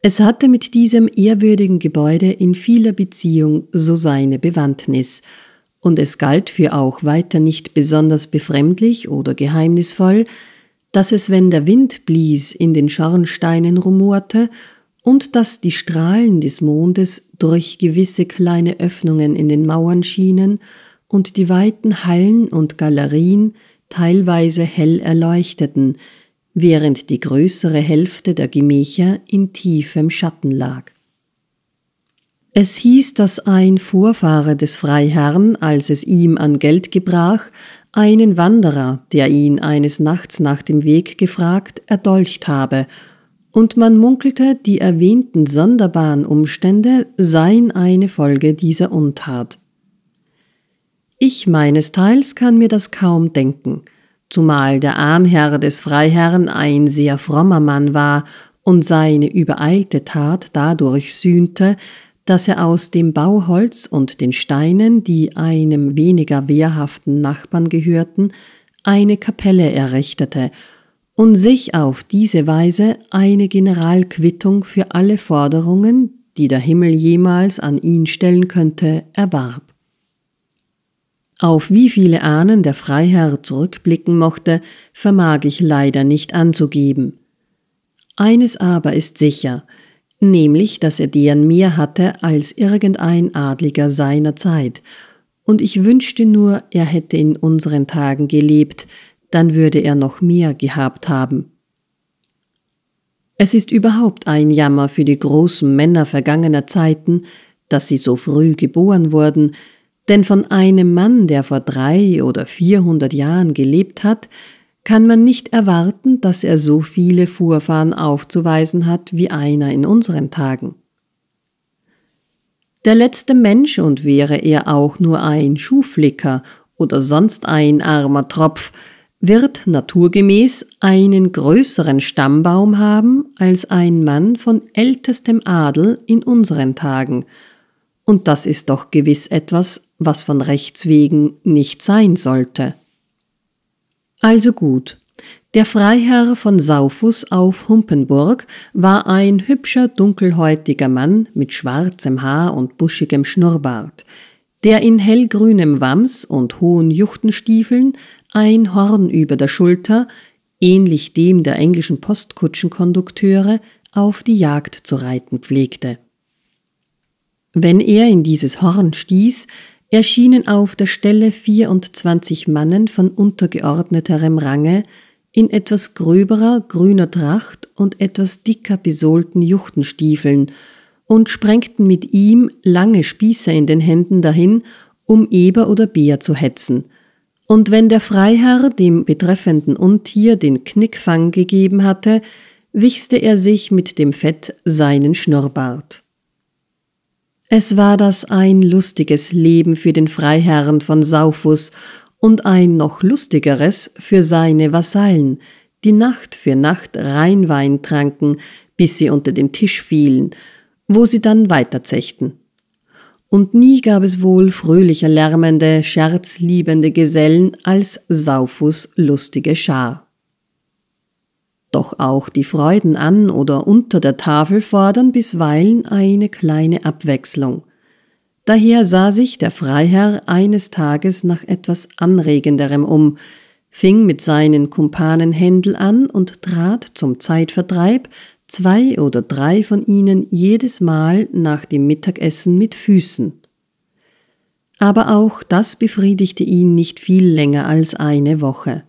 es hatte mit diesem ehrwürdigen Gebäude in vieler Beziehung so seine Bewandtnis, und es galt für auch weiter nicht besonders befremdlich oder geheimnisvoll, dass es, wenn der Wind blies, in den Schornsteinen rumorte und dass die Strahlen des Mondes durch gewisse kleine Öffnungen in den Mauern schienen und die weiten Hallen und Galerien teilweise hell erleuchteten, während die größere Hälfte der Gemächer in tiefem Schatten lag. Es hieß, dass ein Vorfahre des Freiherrn, als es ihm an Geld gebrach, einen Wanderer, der ihn eines Nachts nach dem Weg gefragt, erdolcht habe, und man munkelte, die erwähnten sonderbaren Umstände seien eine Folge dieser Untat. Ich meines Teils kann mir das kaum denken, zumal der Ahnherr des Freiherrn ein sehr frommer Mann war und seine übereilte Tat dadurch sühnte, dass er aus dem Bauholz und den Steinen, die einem weniger wehrhaften Nachbarn gehörten, eine Kapelle errichtete und sich auf diese Weise eine Generalquittung für alle Forderungen, die der Himmel jemals an ihn stellen könnte, erwarb. Auf wie viele Ahnen der Freiherr zurückblicken mochte, vermag ich leider nicht anzugeben. Eines aber ist sicher, nämlich, dass er deren mehr hatte als irgendein Adliger seiner Zeit, und ich wünschte nur, er hätte in unseren Tagen gelebt, dann würde er noch mehr gehabt haben. Es ist überhaupt ein Jammer für die großen Männer vergangener Zeiten, dass sie so früh geboren wurden, denn von einem Mann, der vor drei oder vierhundert Jahren gelebt hat, kann man nicht erwarten, dass er so viele Vorfahren aufzuweisen hat wie einer in unseren Tagen. Der letzte Mensch und wäre er auch nur ein Schuhflicker oder sonst ein armer Tropf, wird naturgemäß einen größeren Stammbaum haben als ein Mann von ältestem Adel in unseren Tagen, und das ist doch gewiss etwas, was von Rechts wegen nicht sein sollte. Also gut, der Freiherr von Saufus auf Humpenburg war ein hübscher, dunkelhäutiger Mann mit schwarzem Haar und buschigem Schnurrbart, der in hellgrünem Wams und hohen Juchtenstiefeln ein Horn über der Schulter, ähnlich dem der englischen Postkutschenkondukteure, auf die Jagd zu reiten pflegte. Wenn er in dieses Horn stieß, erschienen auf der Stelle 24 Mannen von untergeordneterem Range in etwas gröberer grüner Tracht und etwas dicker besohlten Juchtenstiefeln und sprengten mit ihm lange Spieße in den Händen dahin, um Eber oder Bär zu hetzen. Und wenn der Freiherr dem betreffenden Untier den Knickfang gegeben hatte, wichste er sich mit dem Fett seinen Schnurrbart. Es war das ein lustiges Leben für den Freiherrn von Saufus und ein noch lustigeres für seine Vasallen, die Nacht für Nacht Rheinwein tranken, bis sie unter den Tisch fielen, wo sie dann weiterzechten. Und nie gab es wohl fröhlicher lärmende, scherzliebende Gesellen als Saufus lustige Schar. Doch auch die Freuden an oder unter der Tafel fordern bisweilen eine kleine Abwechslung. Daher sah sich der Freiherr eines Tages nach etwas Anregenderem um, fing mit seinen Kumpanen Händel an und trat zum Zeitvertreib zwei oder drei von ihnen jedes Mal nach dem Mittagessen mit Füßen. Aber auch das befriedigte ihn nicht viel länger als eine Woche.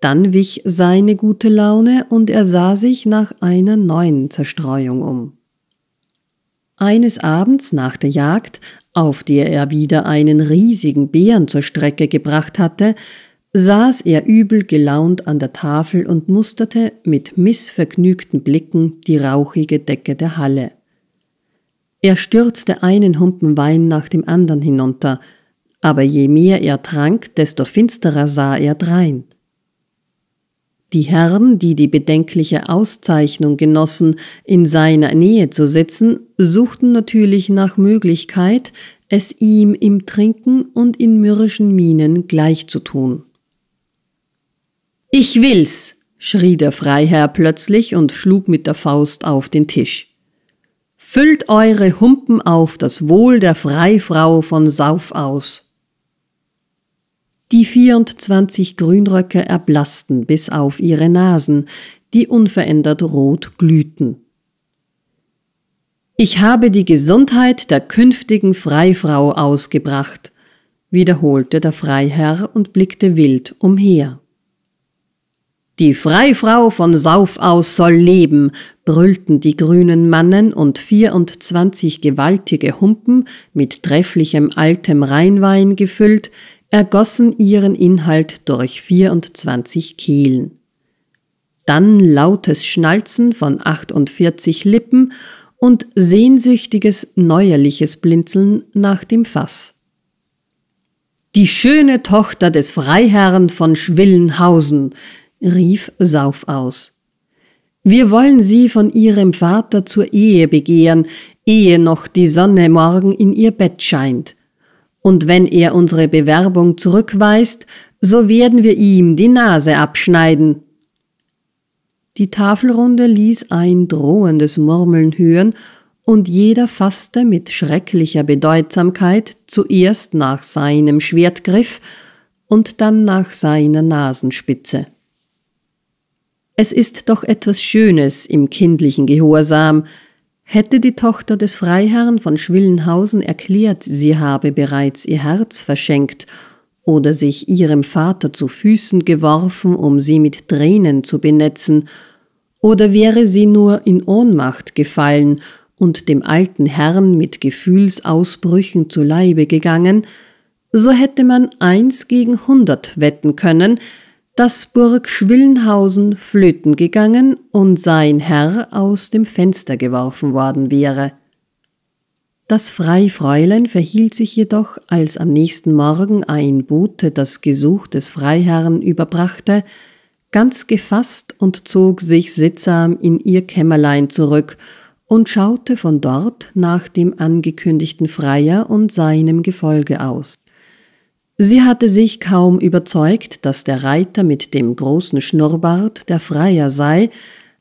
Dann wich seine gute Laune und er sah sich nach einer neuen Zerstreuung um. Eines Abends nach der Jagd, auf der er wieder einen riesigen Bären zur Strecke gebracht hatte, saß er übel gelaunt an der Tafel und musterte mit missvergnügten Blicken die rauchige Decke der Halle. Er stürzte einen Humpen Wein nach dem anderen hinunter, aber je mehr er trank, desto finsterer sah er drein die Herren, die die bedenkliche Auszeichnung genossen, in seiner Nähe zu sitzen, suchten natürlich nach Möglichkeit, es ihm im Trinken und in mürrischen Mienen gleichzutun. Ich will's, schrie der Freiherr plötzlich und schlug mit der Faust auf den Tisch. Füllt eure Humpen auf das Wohl der Freifrau von Sauf aus. Die 24 Grünröcke erblassten bis auf ihre Nasen, die unverändert rot glühten. Ich habe die Gesundheit der künftigen Freifrau ausgebracht, wiederholte der Freiherr und blickte wild umher. Die Freifrau von Sauf aus soll leben, brüllten die grünen Mannen und 24 gewaltige Humpen, mit trefflichem altem Rheinwein gefüllt, ergossen ihren Inhalt durch 24 Kehlen. Dann lautes Schnalzen von 48 Lippen und sehnsüchtiges, neuerliches Blinzeln nach dem Fass. Die schöne Tochter des Freiherrn von Schwillenhausen, rief Sauf aus. Wir wollen sie von ihrem Vater zur Ehe begehren, ehe noch die Sonne morgen in ihr Bett scheint und wenn er unsere Bewerbung zurückweist, so werden wir ihm die Nase abschneiden. Die Tafelrunde ließ ein drohendes Murmeln hören, und jeder fasste mit schrecklicher Bedeutsamkeit zuerst nach seinem Schwertgriff und dann nach seiner Nasenspitze. Es ist doch etwas Schönes im kindlichen Gehorsam, Hätte die Tochter des Freiherrn von Schwillenhausen erklärt, sie habe bereits ihr Herz verschenkt oder sich ihrem Vater zu Füßen geworfen, um sie mit Tränen zu benetzen, oder wäre sie nur in Ohnmacht gefallen und dem alten Herrn mit Gefühlsausbrüchen zu Leibe gegangen, so hätte man eins gegen hundert wetten können, dass Burg Schwillenhausen flöten gegangen und sein Herr aus dem Fenster geworfen worden wäre. Das Freifräulein verhielt sich jedoch, als am nächsten Morgen ein Bote das Gesuch des Freiherrn überbrachte, ganz gefasst und zog sich sittsam in ihr Kämmerlein zurück und schaute von dort nach dem angekündigten Freier und seinem Gefolge aus. Sie hatte sich kaum überzeugt, dass der Reiter mit dem großen Schnurrbart der Freier sei,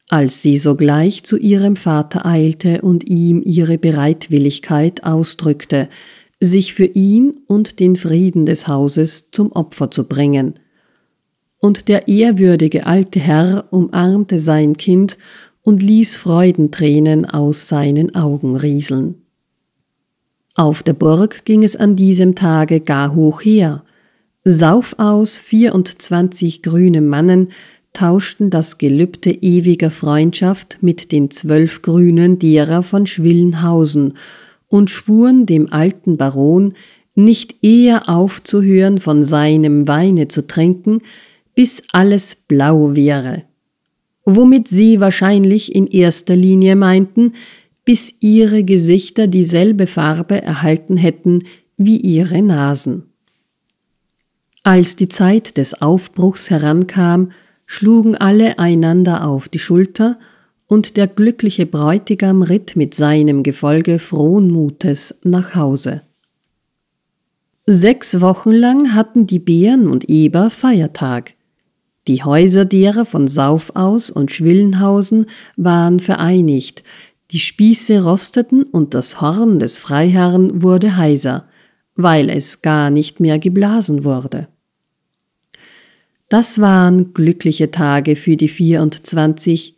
als sie sogleich zu ihrem Vater eilte und ihm ihre Bereitwilligkeit ausdrückte, sich für ihn und den Frieden des Hauses zum Opfer zu bringen. Und der ehrwürdige alte Herr umarmte sein Kind und ließ Freudentränen aus seinen Augen rieseln. Auf der Burg ging es an diesem Tage gar hoch her. Sauf aus 24 grüne Mannen tauschten das Gelübde ewiger Freundschaft mit den zwölf Grünen derer von Schwillenhausen und schwuren dem alten Baron, nicht eher aufzuhören, von seinem Weine zu trinken, bis alles blau wäre. Womit sie wahrscheinlich in erster Linie meinten, bis ihre Gesichter dieselbe Farbe erhalten hätten wie ihre Nasen. Als die Zeit des Aufbruchs herankam, schlugen alle einander auf die Schulter, und der glückliche Bräutigam ritt mit seinem Gefolge frohen Mutes nach Hause. Sechs Wochen lang hatten die Bären und Eber Feiertag. Die Häuser derer von Sauf aus und Schwillenhausen waren vereinigt, die Spieße rosteten und das Horn des Freiherrn wurde heiser, weil es gar nicht mehr geblasen wurde. Das waren glückliche Tage für die 24.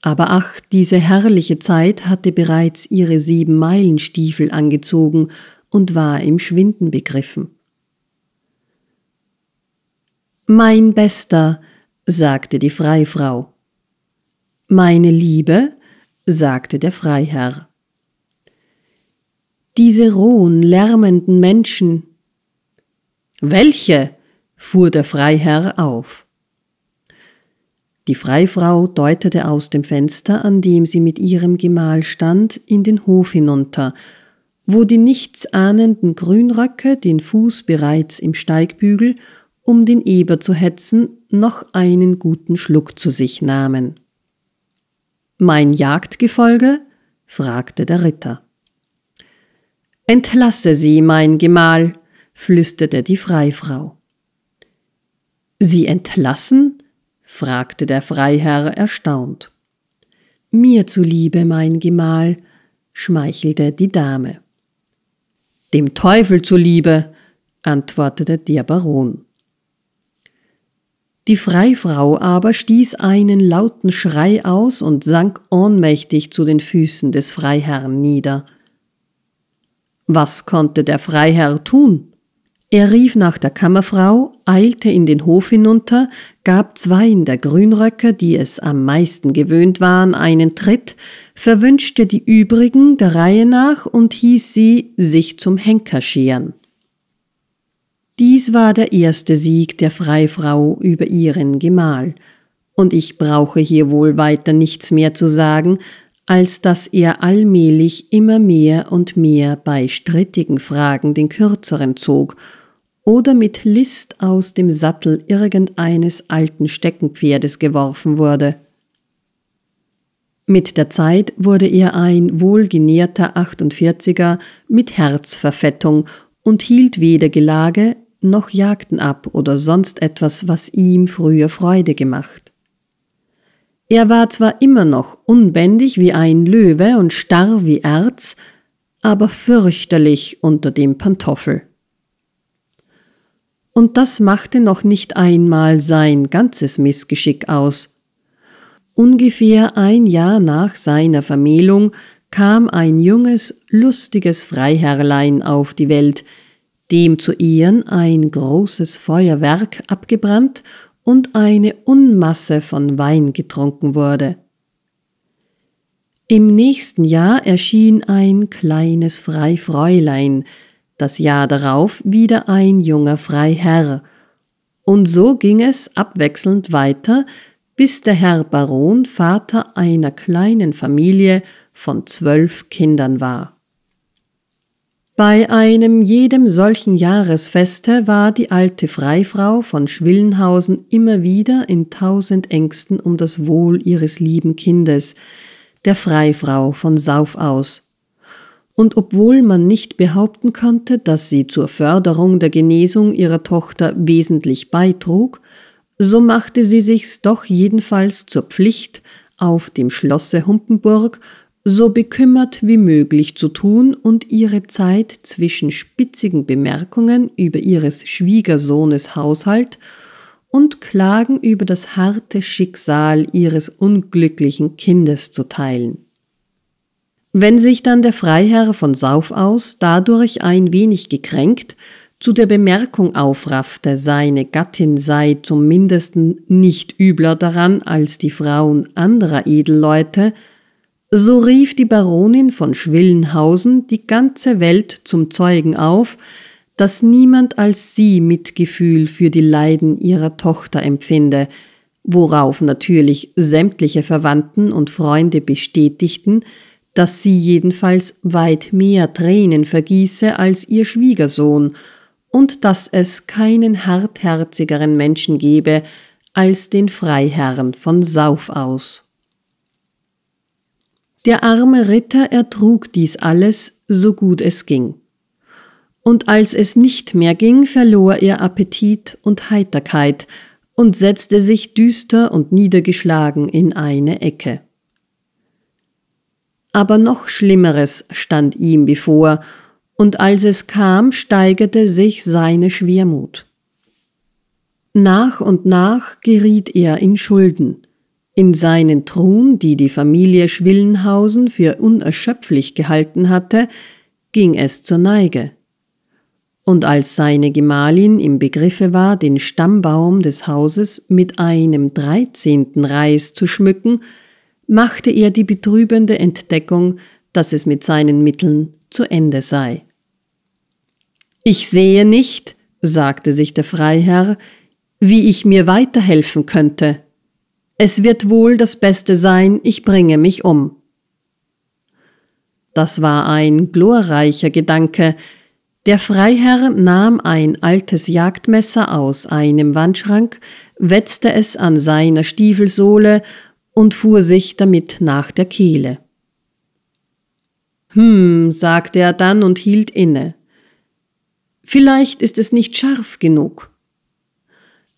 Aber ach, diese herrliche Zeit hatte bereits ihre sieben Meilenstiefel angezogen und war im Schwinden begriffen. Mein Bester, sagte die Freifrau. Meine Liebe, sagte der Freiherr. Diese rohen, lärmenden Menschen. Welche? fuhr der Freiherr auf. Die Freifrau deutete aus dem Fenster, an dem sie mit ihrem Gemahl stand, in den Hof hinunter, wo die nichtsahnenden Grünröcke den Fuß bereits im Steigbügel, um den Eber zu hetzen, noch einen guten Schluck zu sich nahmen. Mein Jagdgefolge? fragte der Ritter. Entlasse sie, mein Gemahl, flüsterte die Freifrau. Sie entlassen? fragte der Freiherr erstaunt. Mir zuliebe, mein Gemahl, schmeichelte die Dame. Dem Teufel zuliebe, antwortete der Baron. Die Freifrau aber stieß einen lauten Schrei aus und sank ohnmächtig zu den Füßen des Freiherrn nieder. Was konnte der Freiherr tun? Er rief nach der Kammerfrau, eilte in den Hof hinunter, gab zwei in der Grünröcke, die es am meisten gewöhnt waren, einen Tritt, verwünschte die übrigen der Reihe nach und hieß sie, sich zum Henker scheren. Dies war der erste Sieg der Freifrau über ihren Gemahl, und ich brauche hier wohl weiter nichts mehr zu sagen, als dass er allmählich immer mehr und mehr bei strittigen Fragen den kürzeren zog oder mit List aus dem Sattel irgendeines alten Steckenpferdes geworfen wurde. Mit der Zeit wurde er ein wohlgenährter 48er mit Herzverfettung und hielt weder Gelage noch Jagden ab oder sonst etwas, was ihm früher Freude gemacht. Er war zwar immer noch unbändig wie ein Löwe und starr wie Erz, aber fürchterlich unter dem Pantoffel. Und das machte noch nicht einmal sein ganzes Missgeschick aus. Ungefähr ein Jahr nach seiner Vermählung kam ein junges, lustiges Freiherrlein auf die Welt, dem zu Ehren ein großes Feuerwerk abgebrannt und eine Unmasse von Wein getrunken wurde. Im nächsten Jahr erschien ein kleines Freifräulein, das Jahr darauf wieder ein junger Freiherr, und so ging es abwechselnd weiter, bis der Herr Baron Vater einer kleinen Familie von zwölf Kindern war. Bei einem jedem solchen Jahresfeste war die alte Freifrau von Schwillenhausen immer wieder in tausend Ängsten um das Wohl ihres lieben Kindes, der Freifrau von Saufaus. Und obwohl man nicht behaupten konnte, dass sie zur Förderung der Genesung ihrer Tochter wesentlich beitrug, so machte sie sich's doch jedenfalls zur Pflicht, auf dem Schlosse Humpenburg so bekümmert wie möglich zu tun und ihre Zeit zwischen spitzigen Bemerkungen über ihres Schwiegersohnes Haushalt und Klagen über das harte Schicksal ihres unglücklichen Kindes zu teilen. Wenn sich dann der Freiherr von Sauf aus dadurch ein wenig gekränkt zu der Bemerkung aufraffte, seine Gattin sei zum Mindesten nicht übler daran als die Frauen anderer Edelleute, so rief die Baronin von Schwillenhausen die ganze Welt zum Zeugen auf, dass niemand als sie Mitgefühl für die Leiden ihrer Tochter empfinde, worauf natürlich sämtliche Verwandten und Freunde bestätigten, dass sie jedenfalls weit mehr Tränen vergieße als ihr Schwiegersohn und dass es keinen hartherzigeren Menschen gebe als den Freiherrn von Sauf aus. Der arme Ritter ertrug dies alles, so gut es ging. Und als es nicht mehr ging, verlor er Appetit und Heiterkeit und setzte sich düster und niedergeschlagen in eine Ecke. Aber noch Schlimmeres stand ihm bevor, und als es kam, steigerte sich seine Schwermut. Nach und nach geriet er in Schulden, in seinen Truhen, die die Familie Schwillenhausen für unerschöpflich gehalten hatte, ging es zur Neige. Und als seine Gemahlin im Begriffe war, den Stammbaum des Hauses mit einem dreizehnten Reis zu schmücken, machte er die betrübende Entdeckung, dass es mit seinen Mitteln zu Ende sei. Ich sehe nicht, sagte sich der Freiherr, wie ich mir weiterhelfen könnte. Es wird wohl das Beste sein, ich bringe mich um. Das war ein glorreicher Gedanke. Der Freiherr nahm ein altes Jagdmesser aus einem Wandschrank, wetzte es an seiner Stiefelsohle und fuhr sich damit nach der Kehle. Hm, sagte er dann und hielt inne. Vielleicht ist es nicht scharf genug.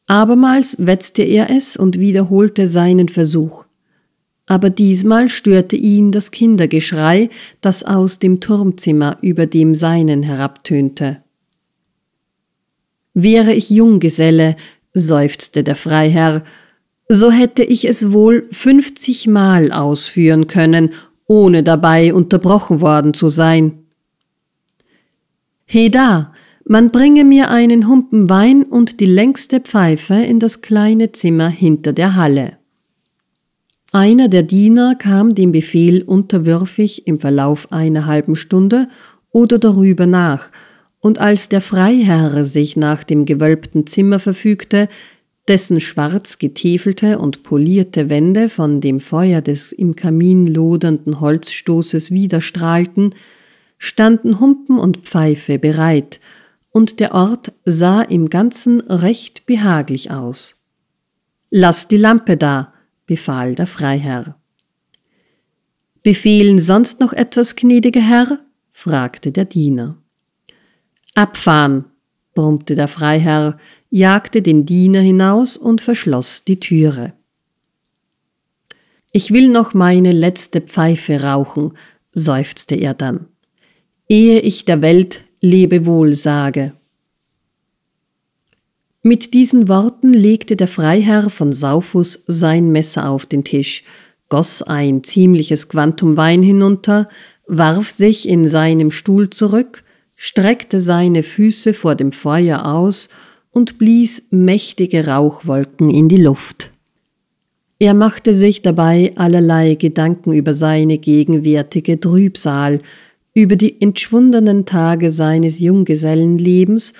Abermals wetzte er es und wiederholte seinen Versuch. Aber diesmal störte ihn das Kindergeschrei, das aus dem Turmzimmer über dem seinen herabtönte. Wäre ich Junggeselle, seufzte der Freiherr, so hätte ich es wohl fünfzigmal ausführen können, ohne dabei unterbrochen worden zu sein. Heda, man bringe mir einen Humpen Wein und die längste Pfeife in das kleine Zimmer hinter der Halle. Einer der Diener kam dem Befehl unterwürfig im Verlauf einer halben Stunde oder darüber nach, und als der Freiherr sich nach dem gewölbten Zimmer verfügte, dessen schwarz getäfelte und polierte Wände von dem Feuer des im Kamin lodernden Holzstoßes widerstrahlten, standen Humpen und Pfeife bereit – und der Ort sah im Ganzen recht behaglich aus. Lass die Lampe da, befahl der Freiherr. Befehlen sonst noch etwas, gnädiger Herr? fragte der Diener. Abfahren, brummte der Freiherr, jagte den Diener hinaus und verschloss die Türe. Ich will noch meine letzte Pfeife rauchen, seufzte er dann, ehe ich der Welt Lebewohl sage. Mit diesen Worten legte der Freiherr von Saufus sein Messer auf den Tisch, goss ein ziemliches Quantum Wein hinunter, warf sich in seinem Stuhl zurück, streckte seine Füße vor dem Feuer aus und blies mächtige Rauchwolken in die Luft. Er machte sich dabei allerlei Gedanken über seine gegenwärtige Trübsal, über die entschwundenen Tage seines Junggesellenlebens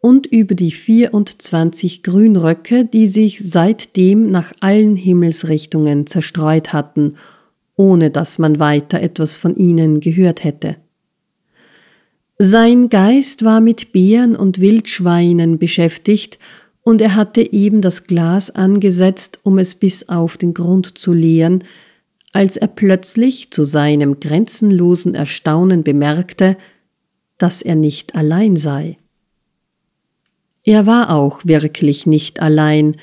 und über die 24 Grünröcke, die sich seitdem nach allen Himmelsrichtungen zerstreut hatten, ohne dass man weiter etwas von ihnen gehört hätte. Sein Geist war mit Bären und Wildschweinen beschäftigt, und er hatte eben das Glas angesetzt, um es bis auf den Grund zu leeren, als er plötzlich zu seinem grenzenlosen Erstaunen bemerkte, dass er nicht allein sei. Er war auch wirklich nicht allein,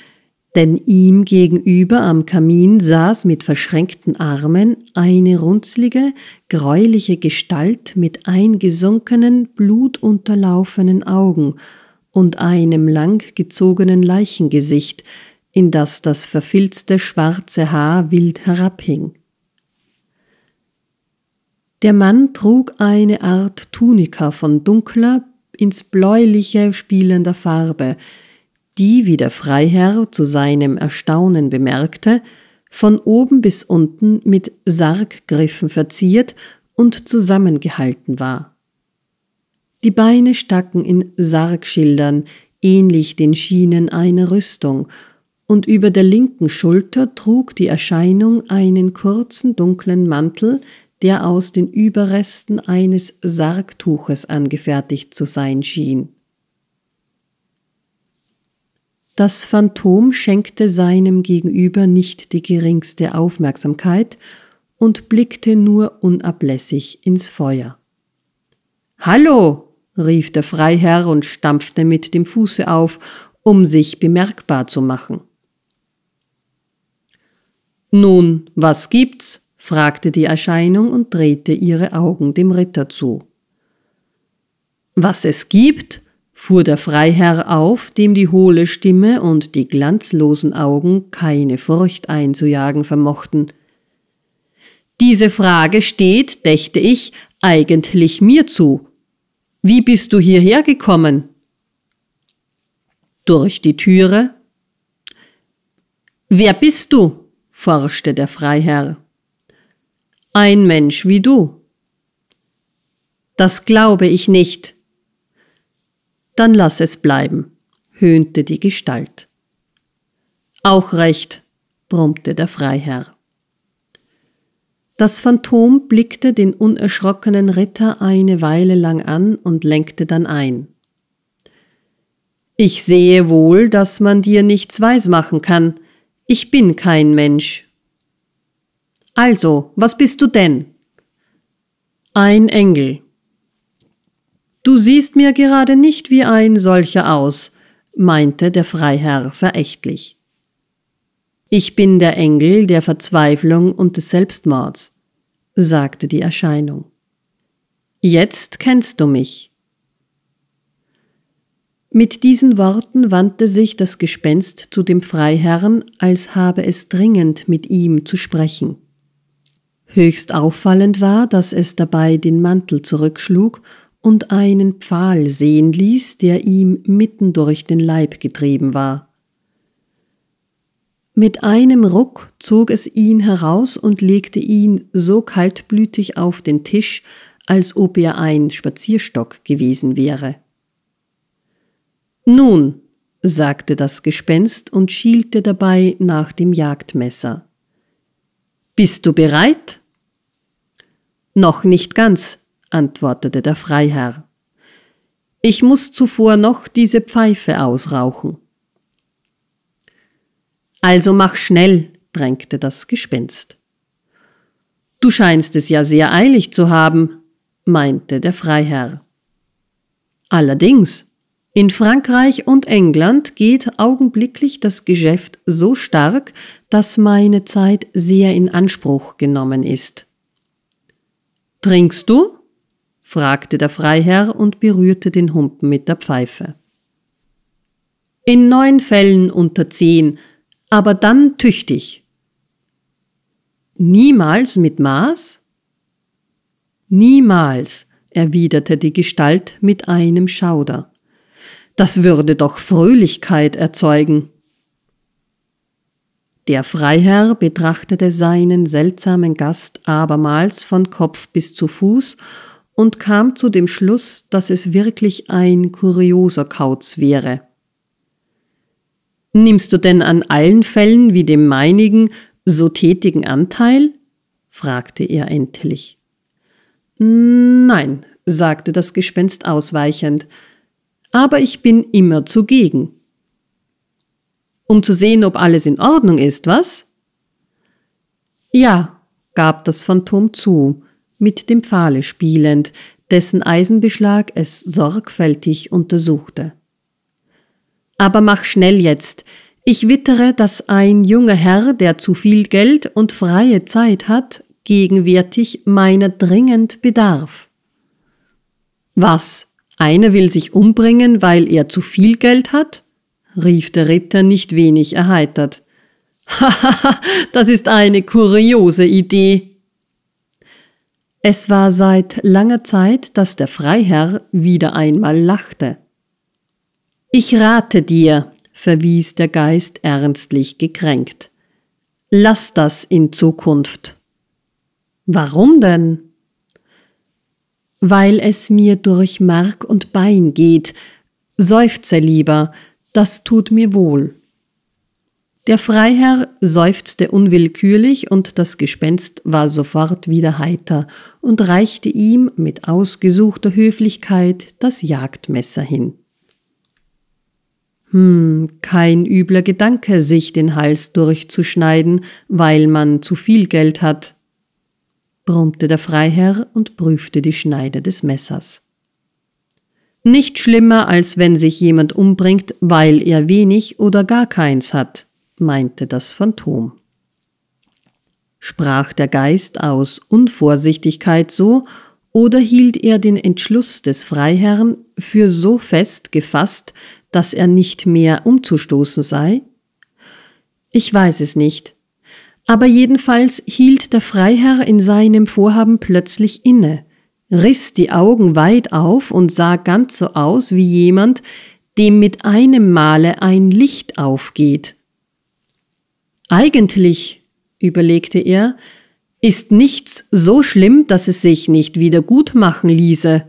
denn ihm gegenüber am Kamin saß mit verschränkten Armen eine runzlige, gräuliche Gestalt mit eingesunkenen, blutunterlaufenen Augen und einem langgezogenen Leichengesicht, in das das verfilzte schwarze Haar wild herabhing. Der Mann trug eine Art Tunika von dunkler ins bläuliche spielender Farbe, die, wie der Freiherr zu seinem Erstaunen bemerkte, von oben bis unten mit Sarggriffen verziert und zusammengehalten war. Die Beine stacken in Sargschildern, ähnlich den Schienen einer Rüstung, und über der linken Schulter trug die Erscheinung einen kurzen dunklen Mantel, der aus den Überresten eines Sargtuches angefertigt zu sein schien. Das Phantom schenkte seinem Gegenüber nicht die geringste Aufmerksamkeit und blickte nur unablässig ins Feuer. Hallo! rief der Freiherr und stampfte mit dem Fuße auf, um sich bemerkbar zu machen. Nun, was gibt's? fragte die Erscheinung und drehte ihre Augen dem Ritter zu. Was es gibt, fuhr der Freiherr auf, dem die hohle Stimme und die glanzlosen Augen keine Furcht einzujagen vermochten. Diese Frage steht, dächte ich, eigentlich mir zu. Wie bist du hierher gekommen? Durch die Türe. Wer bist du? forschte der Freiherr ein Mensch wie du. Das glaube ich nicht. Dann lass es bleiben, höhnte die Gestalt. Auch recht, brummte der Freiherr. Das Phantom blickte den unerschrockenen Ritter eine Weile lang an und lenkte dann ein. Ich sehe wohl, dass man dir nichts weismachen kann. Ich bin kein Mensch, also, was bist du denn? Ein Engel. Du siehst mir gerade nicht wie ein solcher aus, meinte der Freiherr verächtlich. Ich bin der Engel der Verzweiflung und des Selbstmords, sagte die Erscheinung. Jetzt kennst du mich. Mit diesen Worten wandte sich das Gespenst zu dem Freiherrn, als habe es dringend mit ihm zu sprechen. Höchst auffallend war, dass es dabei den Mantel zurückschlug und einen Pfahl sehen ließ, der ihm mitten durch den Leib getrieben war. Mit einem Ruck zog es ihn heraus und legte ihn so kaltblütig auf den Tisch, als ob er ein Spazierstock gewesen wäre. Nun, sagte das Gespenst und schielte dabei nach dem Jagdmesser. Bist du bereit? Noch nicht ganz, antwortete der Freiherr. Ich muss zuvor noch diese Pfeife ausrauchen. Also mach schnell, drängte das Gespenst. Du scheinst es ja sehr eilig zu haben, meinte der Freiherr. Allerdings, in Frankreich und England geht augenblicklich das Geschäft so stark, dass meine Zeit sehr in Anspruch genommen ist. Trinkst du? fragte der Freiherr und berührte den Humpen mit der Pfeife. In neun Fällen unter zehn, aber dann tüchtig. Niemals mit Maß? Niemals, erwiderte die Gestalt mit einem Schauder. Das würde doch Fröhlichkeit erzeugen. Der Freiherr betrachtete seinen seltsamen Gast abermals von Kopf bis zu Fuß und kam zu dem Schluss, dass es wirklich ein kurioser Kauz wäre. Nimmst du denn an allen Fällen wie dem meinigen so tätigen Anteil? fragte er endlich. Nein, sagte das Gespenst ausweichend, aber ich bin immer zugegen um zu sehen, ob alles in Ordnung ist, was? Ja, gab das Phantom zu, mit dem Pfahle spielend, dessen Eisenbeschlag es sorgfältig untersuchte. Aber mach schnell jetzt. Ich wittere, dass ein junger Herr, der zu viel Geld und freie Zeit hat, gegenwärtig meiner dringend bedarf. Was? Einer will sich umbringen, weil er zu viel Geld hat? rief der Ritter nicht wenig erheitert. Hahaha, [laughs] das ist eine kuriose Idee. Es war seit langer Zeit, dass der Freiherr wieder einmal lachte. Ich rate dir, verwies der Geist ernstlich gekränkt. Lass das in Zukunft. Warum denn? Weil es mir durch Mark und Bein geht. Seufze lieber, das tut mir wohl. Der Freiherr seufzte unwillkürlich, und das Gespenst war sofort wieder heiter und reichte ihm mit ausgesuchter Höflichkeit das Jagdmesser hin. Hm, kein übler Gedanke, sich den Hals durchzuschneiden, weil man zu viel Geld hat, brummte der Freiherr und prüfte die Schneide des Messers. Nicht schlimmer, als wenn sich jemand umbringt, weil er wenig oder gar keins hat, meinte das Phantom. Sprach der Geist aus Unvorsichtigkeit so, oder hielt er den Entschluss des Freiherrn für so fest gefasst, dass er nicht mehr umzustoßen sei? Ich weiß es nicht. Aber jedenfalls hielt der Freiherr in seinem Vorhaben plötzlich inne, riss die Augen weit auf und sah ganz so aus wie jemand, dem mit einem Male ein Licht aufgeht. Eigentlich, überlegte er, ist nichts so schlimm, dass es sich nicht wieder gut machen ließe.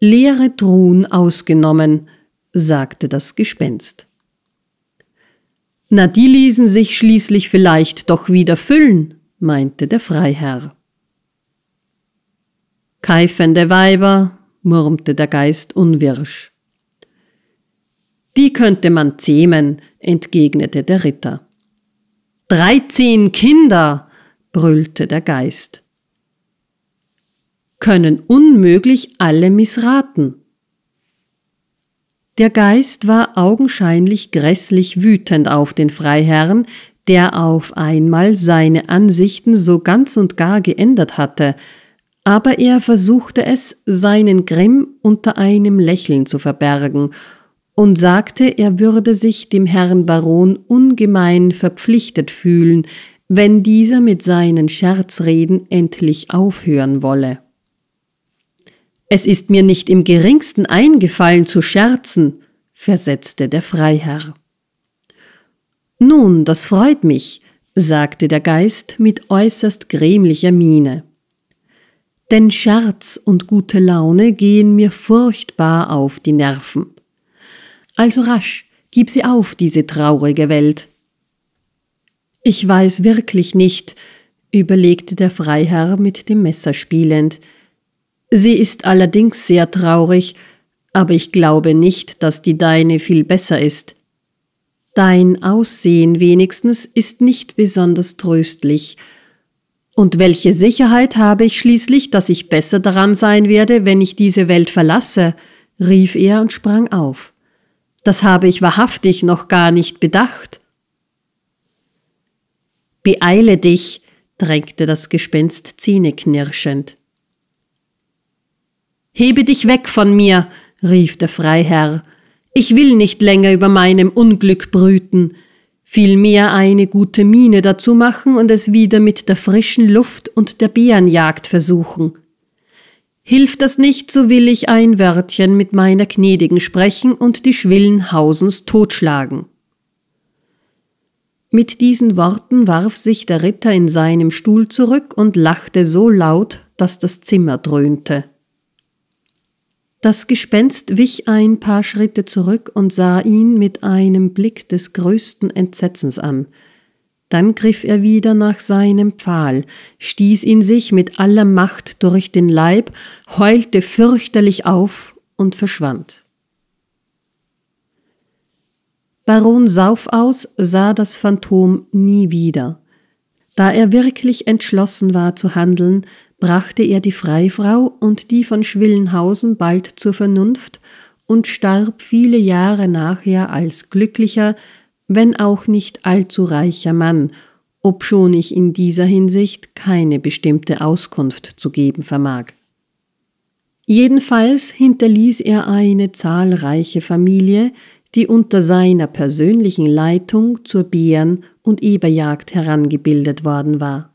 Leere Truhen ausgenommen, sagte das Gespenst. Na, die ließen sich schließlich vielleicht doch wieder füllen, meinte der Freiherr. Keifende Weiber, murmte der Geist unwirsch. Die könnte man zähmen, entgegnete der Ritter. Dreizehn Kinder, brüllte der Geist. Können unmöglich alle missraten. Der Geist war augenscheinlich grässlich wütend auf den Freiherrn, der auf einmal seine Ansichten so ganz und gar geändert hatte, aber er versuchte es, seinen Grimm unter einem Lächeln zu verbergen und sagte, er würde sich dem Herrn Baron ungemein verpflichtet fühlen, wenn dieser mit seinen Scherzreden endlich aufhören wolle. Es ist mir nicht im geringsten eingefallen zu scherzen, versetzte der Freiherr. Nun, das freut mich, sagte der Geist mit äußerst grämlicher Miene. Denn Scherz und gute Laune gehen mir furchtbar auf die Nerven. Also rasch, gib sie auf, diese traurige Welt. Ich weiß wirklich nicht, überlegte der Freiherr mit dem Messer spielend. Sie ist allerdings sehr traurig, aber ich glaube nicht, dass die deine viel besser ist. Dein Aussehen wenigstens ist nicht besonders tröstlich, und welche Sicherheit habe ich schließlich, dass ich besser daran sein werde, wenn ich diese Welt verlasse? rief er und sprang auf. Das habe ich wahrhaftig noch gar nicht bedacht. Beeile dich, drängte das Gespenst zähneknirschend. Hebe dich weg von mir, rief der Freiherr. Ich will nicht länger über meinem Unglück brüten vielmehr eine gute Miene dazu machen und es wieder mit der frischen Luft und der Bärenjagd versuchen. Hilft das nicht, so will ich ein Wörtchen mit meiner Gnädigen sprechen und die Schwillen Hausens totschlagen. Mit diesen Worten warf sich der Ritter in seinem Stuhl zurück und lachte so laut, dass das Zimmer dröhnte. Das Gespenst wich ein paar Schritte zurück und sah ihn mit einem Blick des größten Entsetzens an. Dann griff er wieder nach seinem Pfahl, stieß ihn sich mit aller Macht durch den Leib, heulte fürchterlich auf und verschwand. Baron Saufaus sah das Phantom nie wieder. Da er wirklich entschlossen war zu handeln, brachte er die Freifrau und die von Schwillenhausen bald zur Vernunft und starb viele Jahre nachher als glücklicher, wenn auch nicht allzu reicher Mann, obschon ich in dieser Hinsicht keine bestimmte Auskunft zu geben vermag. Jedenfalls hinterließ er eine zahlreiche Familie, die unter seiner persönlichen Leitung zur Bären- und Eberjagd herangebildet worden war.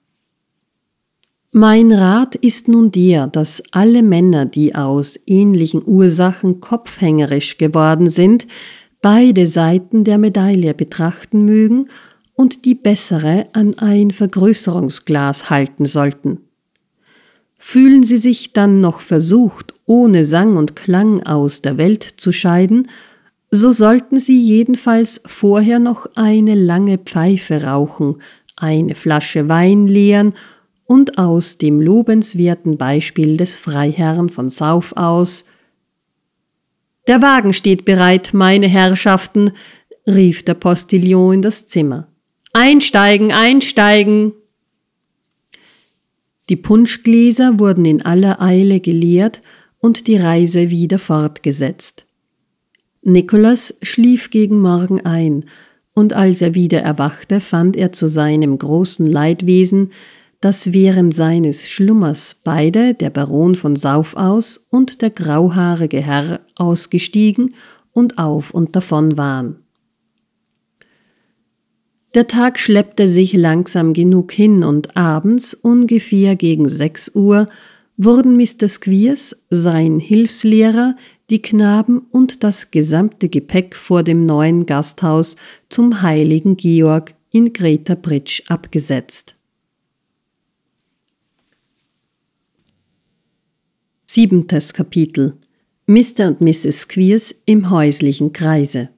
Mein Rat ist nun der, dass alle Männer, die aus ähnlichen Ursachen kopfhängerisch geworden sind, beide Seiten der Medaille betrachten mögen und die bessere an ein Vergrößerungsglas halten sollten. Fühlen sie sich dann noch versucht, ohne Sang und Klang aus der Welt zu scheiden, so sollten sie jedenfalls vorher noch eine lange Pfeife rauchen, eine Flasche Wein leeren und aus dem lobenswerten Beispiel des Freiherrn von Sauf aus Der Wagen steht bereit, meine Herrschaften, rief der Postillon in das Zimmer. Einsteigen, einsteigen. Die Punschgläser wurden in aller Eile geleert und die Reise wieder fortgesetzt. Nikolas schlief gegen Morgen ein, und als er wieder erwachte, fand er zu seinem großen Leidwesen, dass während seines Schlummers beide, der Baron von Saufaus und der grauhaarige Herr, ausgestiegen und auf und davon waren. Der Tag schleppte sich langsam genug hin und abends, ungefähr gegen sechs Uhr, wurden Mr. Squeers, sein Hilfslehrer, die Knaben und das gesamte Gepäck vor dem neuen Gasthaus zum Heiligen Georg in Greta Bridge abgesetzt. Siebentes Kapitel Mr. und Mrs. Squeers im häuslichen Kreise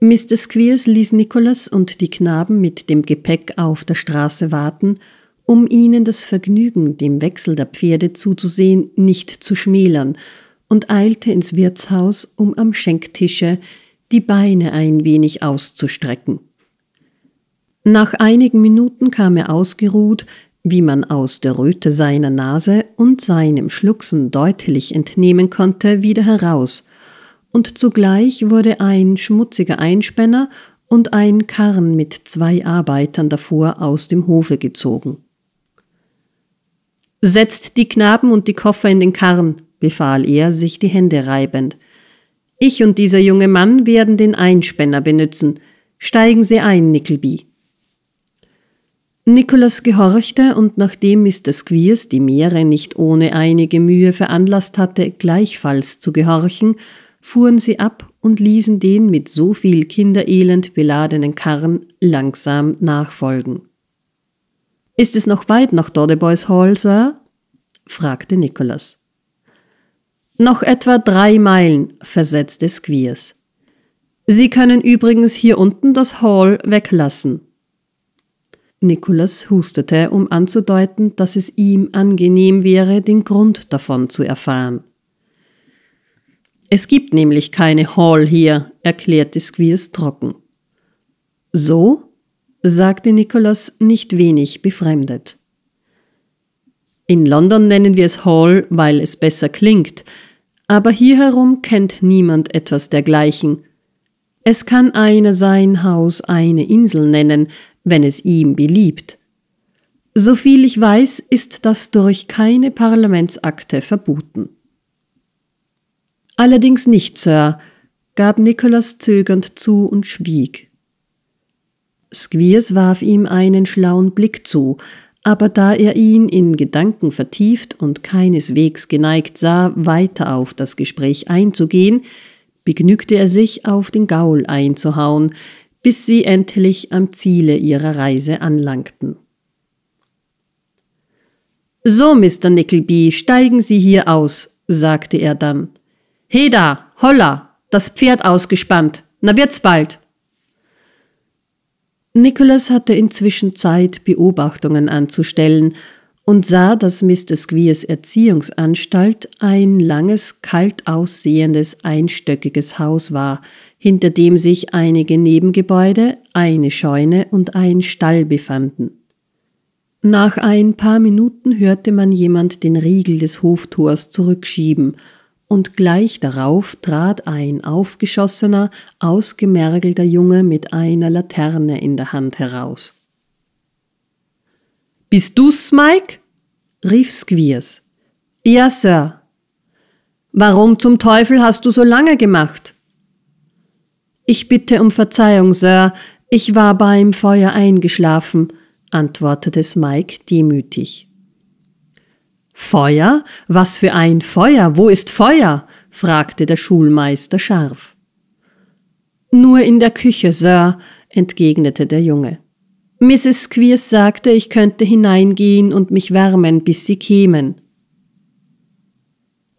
Mr. Squeers ließ Nicholas und die Knaben mit dem Gepäck auf der Straße warten, um ihnen das Vergnügen, dem Wechsel der Pferde zuzusehen, nicht zu schmälern, und eilte ins Wirtshaus, um am Schenktische die Beine ein wenig auszustrecken. Nach einigen Minuten kam er ausgeruht, wie man aus der Röte seiner Nase und seinem Schlucksen deutlich entnehmen konnte, wieder heraus, und zugleich wurde ein schmutziger Einspänner und ein Karren mit zwei Arbeitern davor aus dem Hofe gezogen. Setzt die Knaben und die Koffer in den Karren, befahl er, sich die Hände reibend. Ich und dieser junge Mann werden den Einspänner benützen. Steigen Sie ein, Nickelby. Nikolas gehorchte, und nachdem Mr. Squeers die Meere nicht ohne einige Mühe veranlasst hatte, gleichfalls zu gehorchen, fuhren sie ab und ließen den mit so viel Kinderelend beladenen Karren langsam nachfolgen. Ist es noch weit nach Dodeboys Hall, Sir? fragte Nikolas. Noch etwa drei Meilen, versetzte Squeers. Sie können übrigens hier unten das Hall weglassen. Nicholas hustete, um anzudeuten, dass es ihm angenehm wäre, den Grund davon zu erfahren. Es gibt nämlich keine Hall hier, erklärte Squeers trocken. So? sagte Nicholas nicht wenig befremdet. In London nennen wir es Hall, weil es besser klingt, aber hierherum kennt niemand etwas dergleichen. Es kann einer sein Haus eine Insel nennen, wenn es ihm beliebt. Soviel ich weiß, ist das durch keine Parlamentsakte verboten. Allerdings nicht, Sir, gab Nicholas zögernd zu und schwieg. Squeers warf ihm einen schlauen Blick zu, aber da er ihn in Gedanken vertieft und keineswegs geneigt sah, weiter auf das Gespräch einzugehen, begnügte er sich, auf den Gaul einzuhauen, bis sie endlich am Ziele ihrer Reise anlangten. So, Mr. Nickleby, steigen Sie hier aus, sagte er dann. Heda, holla, das Pferd ausgespannt. Na wird's bald. Nicholas hatte inzwischen Zeit, Beobachtungen anzustellen und sah, dass Mr. Squeers Erziehungsanstalt ein langes, kalt aussehendes, einstöckiges Haus war, hinter dem sich einige Nebengebäude, eine Scheune und ein Stall befanden. Nach ein paar Minuten hörte man jemand den Riegel des Hoftors zurückschieben, und gleich darauf trat ein aufgeschossener, ausgemergelter Junge mit einer Laterne in der Hand heraus. Bist du's, Mike? rief Squeers. Ja, Sir. Warum zum Teufel hast du so lange gemacht? Ich bitte um Verzeihung, Sir, ich war beim Feuer eingeschlafen, antwortete Smike demütig. Feuer? Was für ein Feuer? Wo ist Feuer? fragte der Schulmeister scharf. Nur in der Küche, Sir, entgegnete der Junge. Mrs. Squeers sagte, ich könnte hineingehen und mich wärmen, bis sie kämen.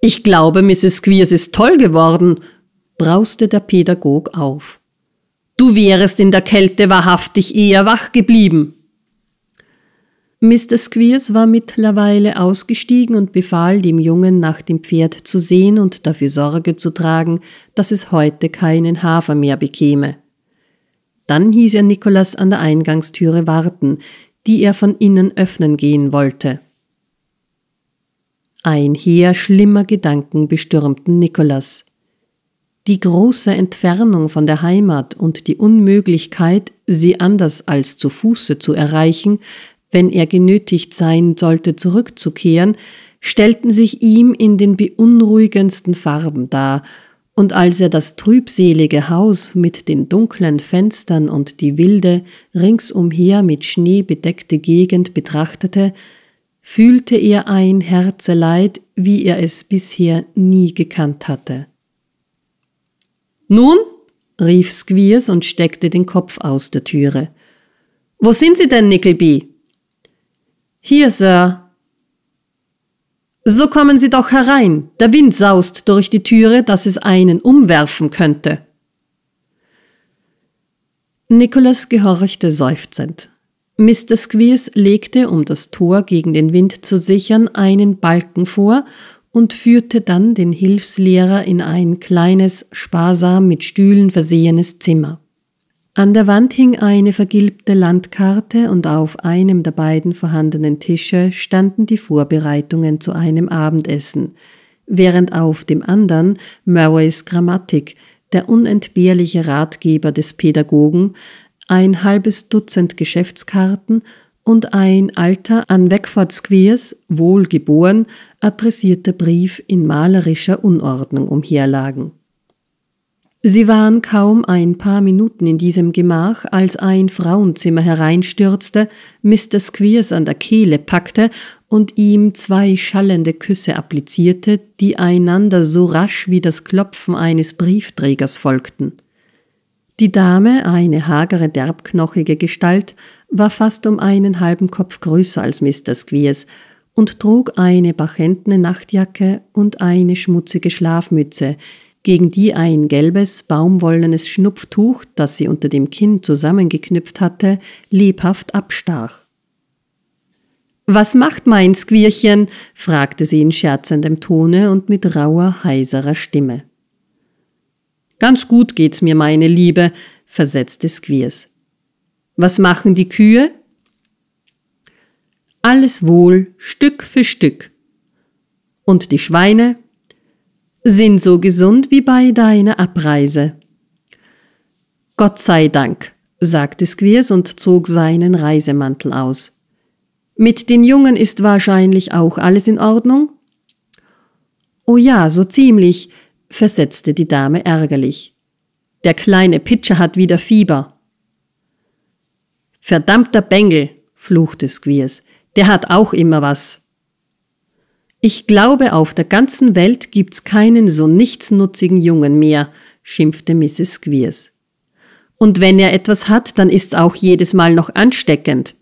Ich glaube, Mrs. Squeers ist toll geworden, brauste der Pädagog auf. Du wärest in der Kälte wahrhaftig eher wach geblieben. Mr. Squeers war mittlerweile ausgestiegen und befahl dem Jungen, nach dem Pferd zu sehen und dafür Sorge zu tragen, dass es heute keinen Hafer mehr bekäme. Dann hieß er Nikolas an der Eingangstüre warten, die er von innen öffnen gehen wollte. Ein Heer schlimmer Gedanken bestürmten Nikolas. Die große Entfernung von der Heimat und die Unmöglichkeit, sie anders als zu Fuße zu erreichen, wenn er genötigt sein sollte, zurückzukehren, stellten sich ihm in den beunruhigendsten Farben dar, und als er das trübselige Haus mit den dunklen Fenstern und die wilde, ringsumher mit Schnee bedeckte Gegend betrachtete, fühlte er ein Herzeleid, wie er es bisher nie gekannt hatte. Nun? rief Squeers und steckte den Kopf aus der Türe. Wo sind Sie denn, Nickleby? Hier, Sir. So kommen Sie doch herein. Der Wind saust durch die Türe, dass es einen umwerfen könnte. Nicholas gehorchte seufzend. Mr. Squeers legte, um das Tor gegen den Wind zu sichern, einen Balken vor und führte dann den Hilfslehrer in ein kleines, sparsam mit Stühlen versehenes Zimmer. An der Wand hing eine vergilbte Landkarte und auf einem der beiden vorhandenen Tische standen die Vorbereitungen zu einem Abendessen, während auf dem anderen Murrays Grammatik, der unentbehrliche Ratgeber des Pädagogen, ein halbes Dutzend Geschäftskarten und ein alter an Weckford Squeers, wohlgeboren, adressierter Brief in malerischer Unordnung umherlagen. Sie waren kaum ein paar Minuten in diesem Gemach, als ein Frauenzimmer hereinstürzte, Mr. Squeers an der Kehle packte und ihm zwei schallende Küsse applizierte, die einander so rasch wie das Klopfen eines Briefträgers folgten. Die Dame, eine hagere, derbknochige Gestalt, war fast um einen halben Kopf größer als Mr. Squeers, und trug eine bachentene Nachtjacke und eine schmutzige Schlafmütze, gegen die ein gelbes, baumwollenes Schnupftuch, das sie unter dem Kinn zusammengeknüpft hatte, lebhaft abstach. Was macht mein Squirchen? fragte sie in scherzendem Tone und mit rauer, heiserer Stimme. Ganz gut geht's mir, meine Liebe, versetzte Squiers. Was machen die Kühe? alles wohl Stück für Stück. Und die Schweine sind so gesund wie bei deiner Abreise. Gott sei Dank, sagte Squeers und zog seinen Reisemantel aus. Mit den Jungen ist wahrscheinlich auch alles in Ordnung? Oh ja, so ziemlich, versetzte die Dame ärgerlich. Der kleine Pitcher hat wieder Fieber. Verdammter Bengel, fluchte Squeers der hat auch immer was. Ich glaube, auf der ganzen Welt gibt's keinen so nichtsnutzigen Jungen mehr, schimpfte Mrs. Squeers. Und wenn er etwas hat, dann ist's auch jedes Mal noch ansteckend.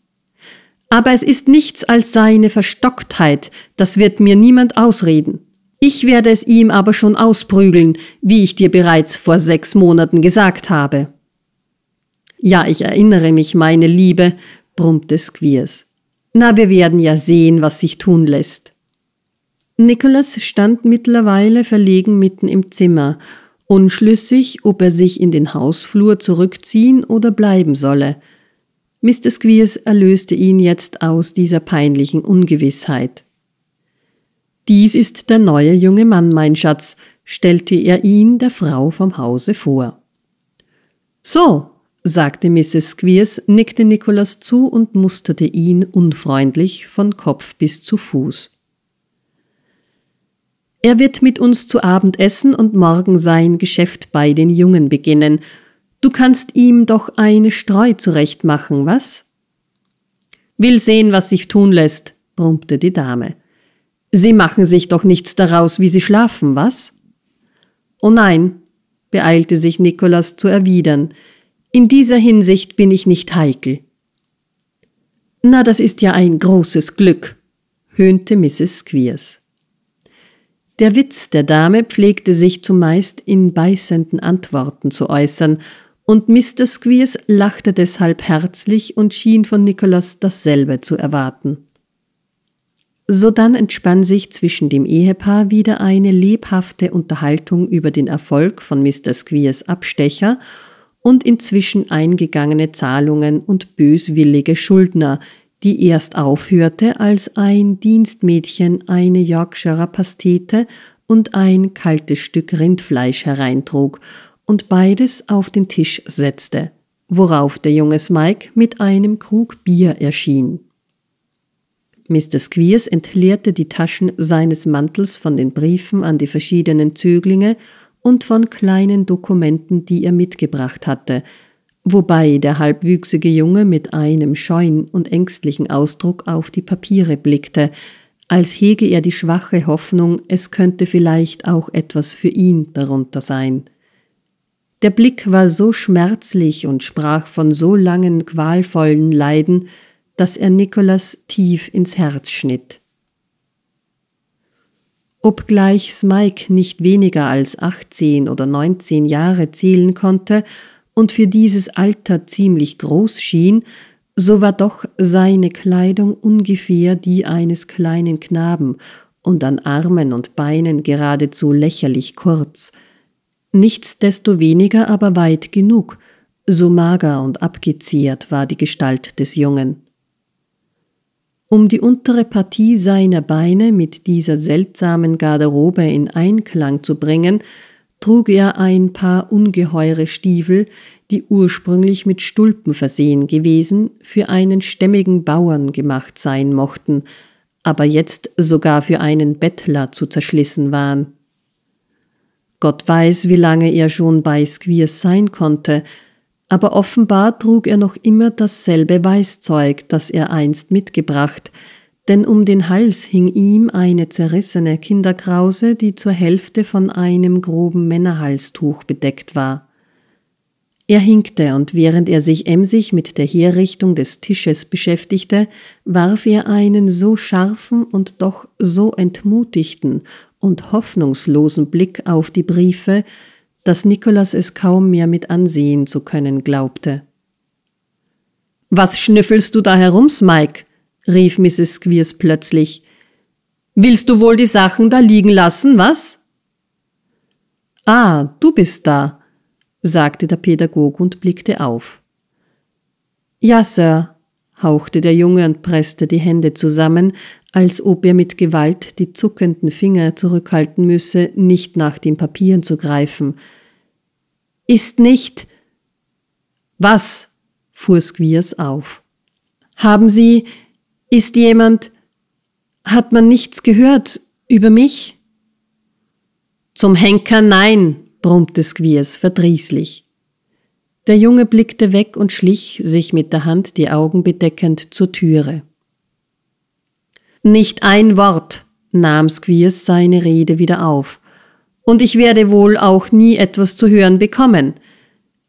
Aber es ist nichts als seine Verstocktheit, das wird mir niemand ausreden. Ich werde es ihm aber schon ausprügeln, wie ich dir bereits vor sechs Monaten gesagt habe. Ja, ich erinnere mich, meine Liebe, brummte Squeers. Na, wir werden ja sehen, was sich tun lässt. Nicholas stand mittlerweile verlegen mitten im Zimmer, unschlüssig, ob er sich in den Hausflur zurückziehen oder bleiben solle. Mr. Squeers erlöste ihn jetzt aus dieser peinlichen Ungewissheit. Dies ist der neue junge Mann, mein Schatz, stellte er ihn der Frau vom Hause vor. So, sagte Mrs. Squeers, nickte Nikolas zu und musterte ihn unfreundlich von Kopf bis zu Fuß. Er wird mit uns zu Abend essen und morgen sein Geschäft bei den Jungen beginnen. Du kannst ihm doch eine Streu zurechtmachen, was? Will sehen, was sich tun lässt, brummte die Dame. Sie machen sich doch nichts daraus, wie sie schlafen, was? Oh nein, beeilte sich Nikolas zu erwidern, in dieser Hinsicht bin ich nicht heikel. Na, das ist ja ein großes Glück, höhnte Mrs. Squeers. Der Witz der Dame pflegte sich zumeist in beißenden Antworten zu äußern, und Mr. Squeers lachte deshalb herzlich und schien von Nicholas dasselbe zu erwarten. Sodann entspann sich zwischen dem Ehepaar wieder eine lebhafte Unterhaltung über den Erfolg von Mr. Squeers Abstecher – und inzwischen eingegangene Zahlungen und böswillige Schuldner, die erst aufhörte, als ein Dienstmädchen eine Yorkshire Pastete und ein kaltes Stück Rindfleisch hereintrug und beides auf den Tisch setzte, worauf der junge Mike mit einem Krug Bier erschien. Mr. Squeers entleerte die Taschen seines Mantels von den Briefen an die verschiedenen Zöglinge und von kleinen Dokumenten, die er mitgebracht hatte, wobei der halbwüchsige Junge mit einem scheuen und ängstlichen Ausdruck auf die Papiere blickte, als hege er die schwache Hoffnung, es könnte vielleicht auch etwas für ihn darunter sein. Der Blick war so schmerzlich und sprach von so langen qualvollen Leiden, dass er Nikolas tief ins Herz schnitt. Obgleich Smike nicht weniger als 18 oder 19 Jahre zählen konnte und für dieses Alter ziemlich groß schien, so war doch seine Kleidung ungefähr die eines kleinen Knaben und an Armen und Beinen geradezu lächerlich kurz. Nichtsdestoweniger aber weit genug, so mager und abgeziert war die Gestalt des Jungen. Um die untere Partie seiner Beine mit dieser seltsamen Garderobe in Einklang zu bringen, trug er ein paar ungeheure Stiefel, die ursprünglich mit Stulpen versehen gewesen, für einen stämmigen Bauern gemacht sein mochten, aber jetzt sogar für einen Bettler zu zerschlissen waren. Gott weiß, wie lange er schon bei Squeers sein konnte, aber offenbar trug er noch immer dasselbe Weißzeug, das er einst mitgebracht, denn um den Hals hing ihm eine zerrissene Kinderkrause, die zur Hälfte von einem groben Männerhalstuch bedeckt war. Er hinkte, und während er sich emsig mit der Herrichtung des Tisches beschäftigte, warf er einen so scharfen und doch so entmutigten und hoffnungslosen Blick auf die Briefe, dass Nikolas es kaum mehr mit ansehen zu können glaubte. Was schnüffelst du da herum, Mike? rief Mrs. Squeers plötzlich. Willst du wohl die Sachen da liegen lassen, was? Ah, du bist da, sagte der Pädagog und blickte auf. Ja, Sir, hauchte der Junge und presste die Hände zusammen, als ob er mit Gewalt die zuckenden Finger zurückhalten müsse, nicht nach den Papieren zu greifen. Ist nicht. Was? fuhr Squeers auf. Haben Sie. Ist jemand. Hat man nichts gehört über mich? Zum Henker nein, brummte Squeers verdrießlich. Der Junge blickte weg und schlich, sich mit der Hand die Augen bedeckend, zur Türe. Nicht ein Wort nahm Squeers seine Rede wieder auf. Und ich werde wohl auch nie etwas zu hören bekommen.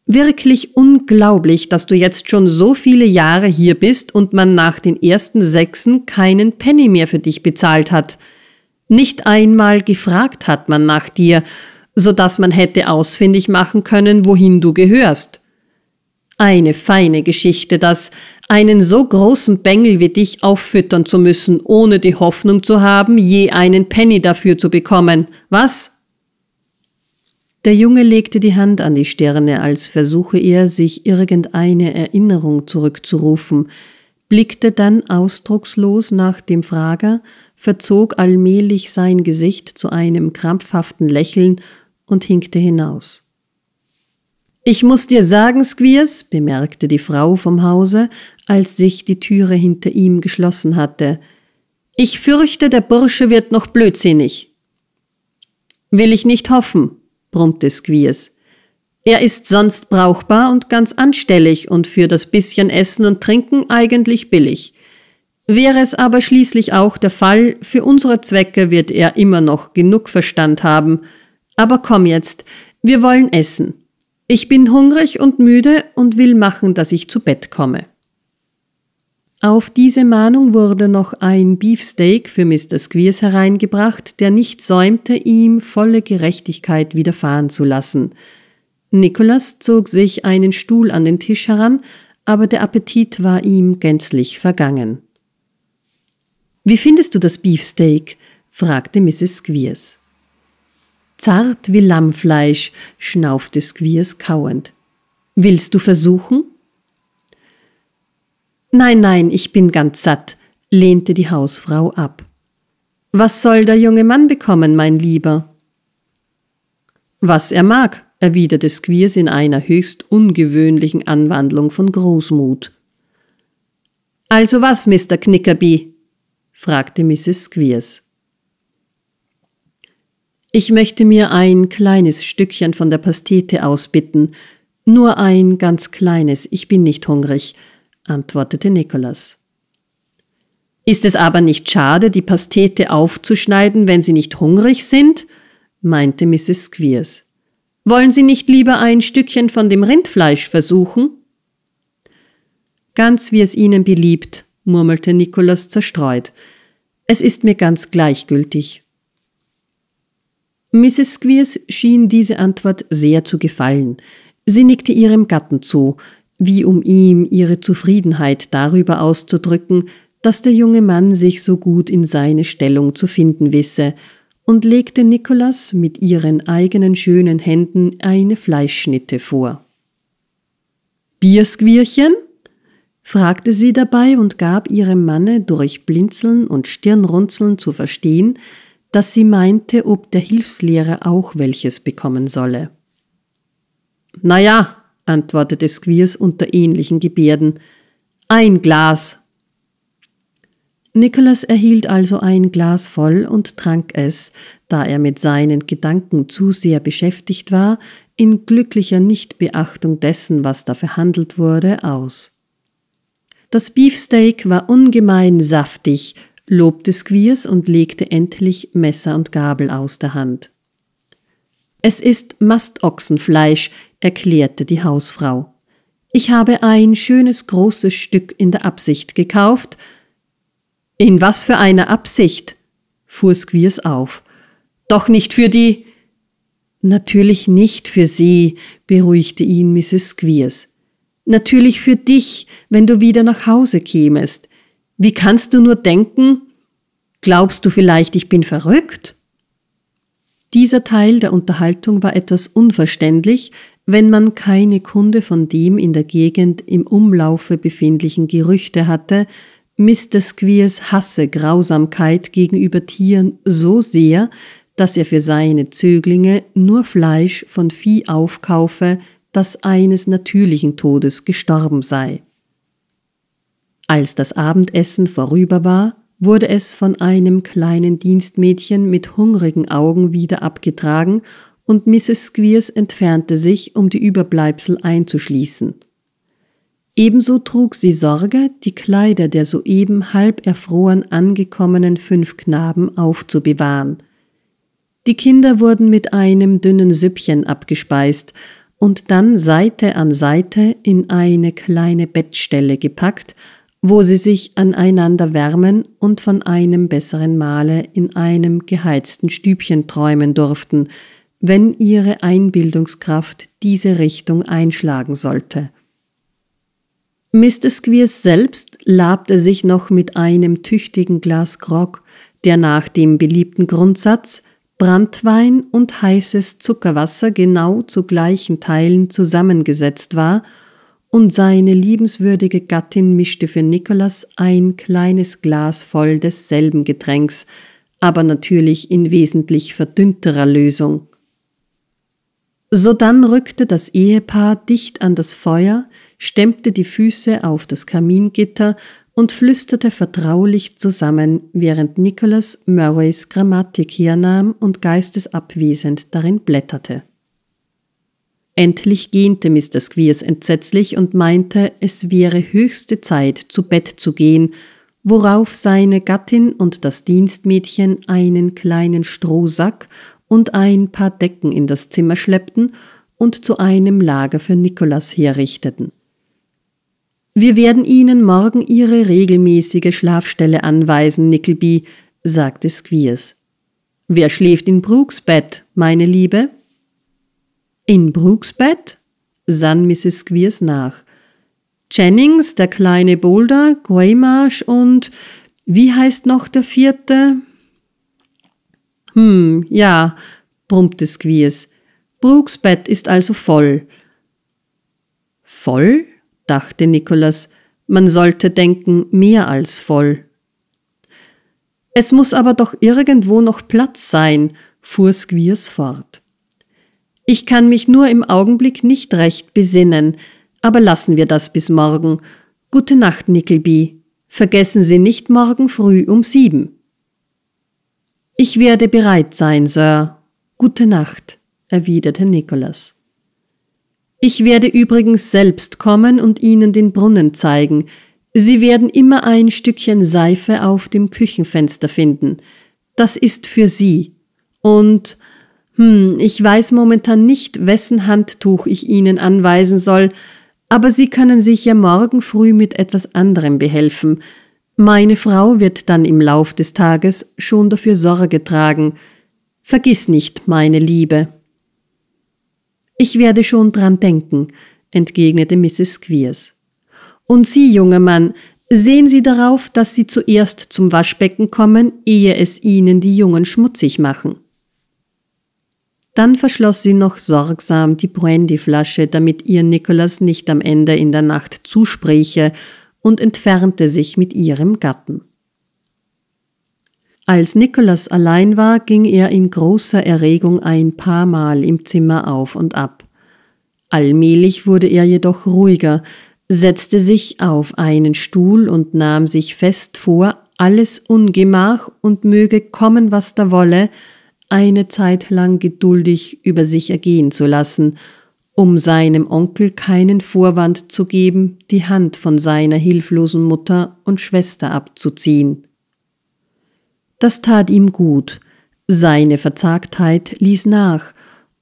Wirklich unglaublich, dass du jetzt schon so viele Jahre hier bist und man nach den ersten Sechsen keinen Penny mehr für dich bezahlt hat. Nicht einmal gefragt hat man nach dir, so dass man hätte ausfindig machen können, wohin du gehörst. Eine feine Geschichte das, einen so großen Bengel wie dich auffüttern zu müssen, ohne die Hoffnung zu haben, je einen Penny dafür zu bekommen. Was? Der Junge legte die Hand an die Stirne, als versuche er, sich irgendeine Erinnerung zurückzurufen, blickte dann ausdruckslos nach dem Frager, verzog allmählich sein Gesicht zu einem krampfhaften Lächeln und hinkte hinaus. Ich muss dir sagen, Squeers, bemerkte die Frau vom Hause, als sich die Türe hinter ihm geschlossen hatte. Ich fürchte, der Bursche wird noch blödsinnig. Will ich nicht hoffen, brummte Squeers. Er ist sonst brauchbar und ganz anstellig und für das bisschen Essen und Trinken eigentlich billig. Wäre es aber schließlich auch der Fall, für unsere Zwecke wird er immer noch genug Verstand haben. Aber komm jetzt, wir wollen essen. Ich bin hungrig und müde und will machen, dass ich zu Bett komme. Auf diese Mahnung wurde noch ein Beefsteak für Mr. Squeers hereingebracht, der nicht säumte, ihm volle Gerechtigkeit widerfahren zu lassen. Nicholas zog sich einen Stuhl an den Tisch heran, aber der Appetit war ihm gänzlich vergangen. Wie findest du das Beefsteak? fragte Mrs. Squeers. Zart wie Lammfleisch, schnaufte Squeers kauend. Willst du versuchen? Nein, nein, ich bin ganz satt, lehnte die Hausfrau ab. Was soll der junge Mann bekommen, mein Lieber? Was er mag, erwiderte Squeers in einer höchst ungewöhnlichen Anwandlung von Großmut. Also was, Mr. Knickerby? fragte Mrs. Squeers. Ich möchte mir ein kleines Stückchen von der Pastete ausbitten. Nur ein ganz kleines, ich bin nicht hungrig, antwortete Nikolas. Ist es aber nicht schade, die Pastete aufzuschneiden, wenn Sie nicht hungrig sind? meinte Mrs. Squeers. Wollen Sie nicht lieber ein Stückchen von dem Rindfleisch versuchen? Ganz wie es Ihnen beliebt, murmelte Nikolas zerstreut. Es ist mir ganz gleichgültig. Mrs. Squeers schien diese Antwort sehr zu gefallen. Sie nickte ihrem Gatten zu, wie um ihm ihre Zufriedenheit darüber auszudrücken, dass der junge Mann sich so gut in seine Stellung zu finden wisse, und legte Nikolas mit ihren eigenen schönen Händen eine Fleischschnitte vor. Biersquirchen? fragte sie dabei und gab ihrem Manne durch Blinzeln und Stirnrunzeln zu verstehen, dass sie meinte, ob der Hilfslehrer auch welches bekommen solle. Na ja, antwortete Squeers unter ähnlichen Gebärden, ein Glas. Nicholas erhielt also ein Glas voll und trank es, da er mit seinen Gedanken zu sehr beschäftigt war, in glücklicher Nichtbeachtung dessen, was da verhandelt wurde, aus. Das Beefsteak war ungemein saftig, lobte Squeers und legte endlich Messer und Gabel aus der Hand. Es ist Mastochsenfleisch, erklärte die Hausfrau. Ich habe ein schönes großes Stück in der Absicht gekauft. In was für einer Absicht? fuhr Squeers auf. Doch nicht für die. Natürlich nicht für sie, beruhigte ihn Mrs. Squeers. Natürlich für dich, wenn du wieder nach Hause kämest. Wie kannst du nur denken, glaubst du vielleicht, ich bin verrückt? Dieser Teil der Unterhaltung war etwas unverständlich, wenn man keine Kunde von dem in der Gegend im Umlaufe befindlichen Gerüchte hatte, Mr. Squeers hasse Grausamkeit gegenüber Tieren so sehr, dass er für seine Zöglinge nur Fleisch von Vieh aufkaufe, das eines natürlichen Todes gestorben sei. Als das Abendessen vorüber war, wurde es von einem kleinen Dienstmädchen mit hungrigen Augen wieder abgetragen und Mrs. Squeers entfernte sich, um die Überbleibsel einzuschließen. Ebenso trug sie Sorge, die Kleider der soeben halb erfroren angekommenen fünf Knaben aufzubewahren. Die Kinder wurden mit einem dünnen Süppchen abgespeist und dann Seite an Seite in eine kleine Bettstelle gepackt wo sie sich aneinander wärmen und von einem besseren Mahle in einem geheizten Stübchen träumen durften, wenn ihre Einbildungskraft diese Richtung einschlagen sollte. Mr. Squeers selbst labte sich noch mit einem tüchtigen Glas Grog, der nach dem beliebten Grundsatz Branntwein und heißes Zuckerwasser genau zu gleichen Teilen zusammengesetzt war – und seine liebenswürdige Gattin mischte für Nikolas ein kleines Glas voll desselben Getränks, aber natürlich in wesentlich verdünnterer Lösung. Sodann rückte das Ehepaar dicht an das Feuer, stemmte die Füße auf das Kamingitter und flüsterte vertraulich zusammen, während Nicholas Murrays Grammatik hernahm und geistesabwesend darin blätterte. Endlich gähnte Mr. Squeers entsetzlich und meinte, es wäre höchste Zeit, zu Bett zu gehen, worauf seine Gattin und das Dienstmädchen einen kleinen Strohsack und ein paar Decken in das Zimmer schleppten und zu einem Lager für Nikolas herrichteten. Wir werden Ihnen morgen Ihre regelmäßige Schlafstelle anweisen, Nickleby, sagte Squeers. Wer schläft in Brooks Bett, meine Liebe? In Brooks Bett sann Mrs. Squeers nach. Jennings, der kleine Boulder, Greymarsh und wie heißt noch der vierte? Hm, ja, brummte Squeers. Brooks Bett ist also voll. Voll? dachte Nicholas. Man sollte denken, mehr als voll. Es muss aber doch irgendwo noch Platz sein, fuhr Squeers fort. Ich kann mich nur im Augenblick nicht recht besinnen, aber lassen wir das bis morgen. Gute Nacht, Nickleby. Vergessen Sie nicht morgen früh um sieben. Ich werde bereit sein, Sir. Gute Nacht, erwiderte Nicholas. Ich werde übrigens selbst kommen und Ihnen den Brunnen zeigen. Sie werden immer ein Stückchen Seife auf dem Küchenfenster finden. Das ist für Sie. Und hm, ich weiß momentan nicht, wessen Handtuch ich Ihnen anweisen soll, aber Sie können sich ja morgen früh mit etwas anderem behelfen. Meine Frau wird dann im Lauf des Tages schon dafür Sorge tragen. Vergiss nicht, meine Liebe. Ich werde schon dran denken, entgegnete Mrs. Squeers. Und Sie, junger Mann, sehen Sie darauf, dass Sie zuerst zum Waschbecken kommen, ehe es Ihnen die Jungen schmutzig machen. Dann verschloss sie noch sorgsam die Brandyflasche, damit ihr Nikolas nicht am Ende in der Nacht zuspräche, und entfernte sich mit ihrem Gatten. Als Nikolas allein war, ging er in großer Erregung ein paar Mal im Zimmer auf und ab. Allmählich wurde er jedoch ruhiger, setzte sich auf einen Stuhl und nahm sich fest vor, alles Ungemach und möge kommen, was da wolle, eine Zeit lang geduldig über sich ergehen zu lassen, um seinem Onkel keinen Vorwand zu geben, die Hand von seiner hilflosen Mutter und Schwester abzuziehen. Das tat ihm gut, seine Verzagtheit ließ nach,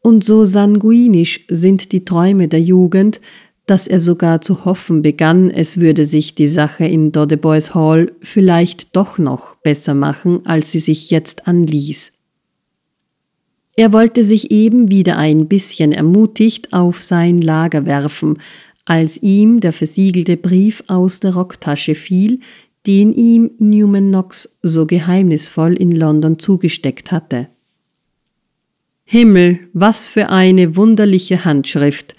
und so sanguinisch sind die Träume der Jugend, dass er sogar zu hoffen begann, es würde sich die Sache in Dodeboys Hall vielleicht doch noch besser machen, als sie sich jetzt anließ. Er wollte sich eben wieder ein bisschen ermutigt auf sein Lager werfen, als ihm der versiegelte Brief aus der Rocktasche fiel, den ihm Newman Knox so geheimnisvoll in London zugesteckt hatte. Himmel, was für eine wunderliche Handschrift,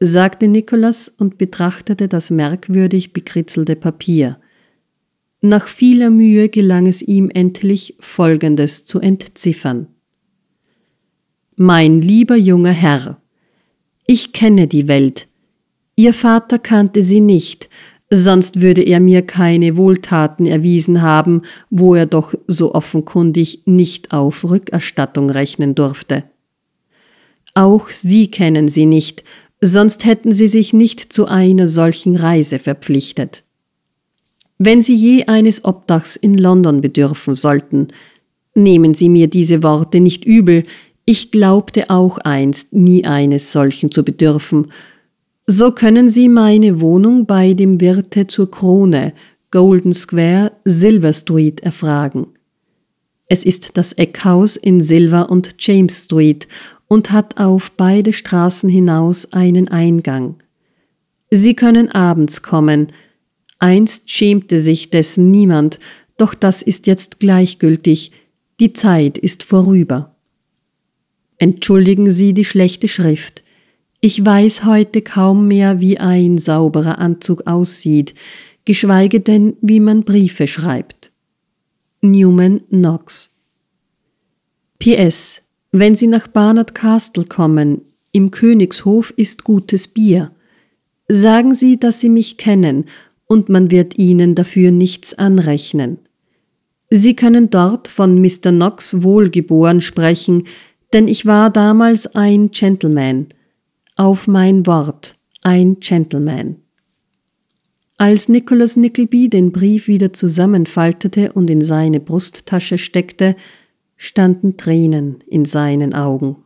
sagte Nicholas und betrachtete das merkwürdig bekritzelte Papier. Nach vieler Mühe gelang es ihm endlich, Folgendes zu entziffern. Mein lieber junger Herr, ich kenne die Welt. Ihr Vater kannte sie nicht, sonst würde er mir keine Wohltaten erwiesen haben, wo er doch so offenkundig nicht auf Rückerstattung rechnen durfte. Auch Sie kennen sie nicht, sonst hätten Sie sich nicht zu einer solchen Reise verpflichtet. Wenn Sie je eines Obdachs in London bedürfen sollten, nehmen Sie mir diese Worte nicht übel, ich glaubte auch einst, nie eines solchen zu bedürfen. So können Sie meine Wohnung bei dem Wirte zur Krone, Golden Square, Silver Street erfragen. Es ist das Eckhaus in Silver und James Street und hat auf beide Straßen hinaus einen Eingang. Sie können abends kommen. Einst schämte sich dessen niemand, doch das ist jetzt gleichgültig. Die Zeit ist vorüber. Entschuldigen Sie die schlechte Schrift. Ich weiß heute kaum mehr, wie ein sauberer Anzug aussieht, geschweige denn, wie man Briefe schreibt. Newman Knox PS. Wenn Sie nach Barnard Castle kommen, im Königshof ist gutes Bier. Sagen Sie, dass Sie mich kennen, und man wird Ihnen dafür nichts anrechnen. Sie können dort von Mr. Knox wohlgeboren sprechen, denn ich war damals ein Gentleman, auf mein Wort, ein Gentleman. Als Nicholas Nickleby den Brief wieder zusammenfaltete und in seine Brusttasche steckte, standen Tränen in seinen Augen.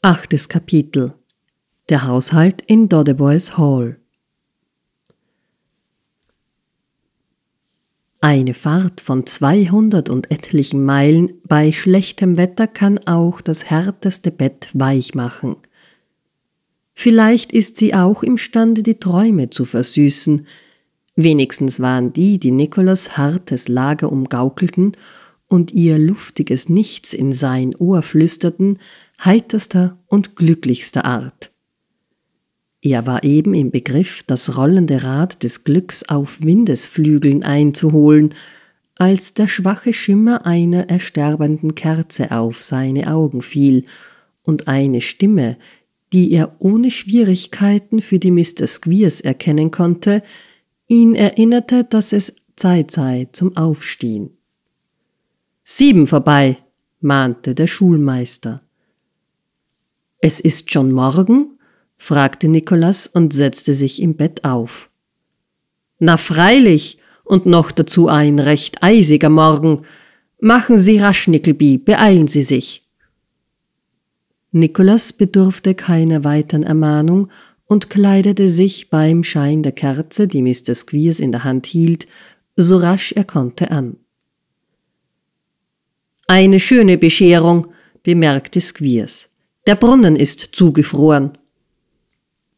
Achtes Kapitel Der Haushalt in Dodeboys Hall Eine Fahrt von 200 und etlichen Meilen bei schlechtem Wetter kann auch das härteste Bett weich machen. Vielleicht ist sie auch imstande, die Träume zu versüßen. Wenigstens waren die, die Nikolas hartes Lager umgaukelten und ihr luftiges Nichts in sein Ohr flüsterten, heiterster und glücklichster Art. Er war eben im Begriff, das rollende Rad des Glücks auf Windesflügeln einzuholen, als der schwache Schimmer einer ersterbenden Kerze auf seine Augen fiel und eine Stimme, die er ohne Schwierigkeiten für die Mr. Squeers erkennen konnte, ihn erinnerte, dass es Zeit sei zum Aufstehen. Sieben vorbei, mahnte der Schulmeister. Es ist schon morgen, fragte Nikolas und setzte sich im Bett auf. Na freilich, und noch dazu ein recht eisiger Morgen. Machen Sie rasch, Nickelby, beeilen Sie sich. Nikolas bedurfte keiner weiteren Ermahnung und kleidete sich beim Schein der Kerze, die Mr. Squeers in der Hand hielt, so rasch er konnte an. Eine schöne Bescherung, bemerkte Squeers. Der Brunnen ist zugefroren.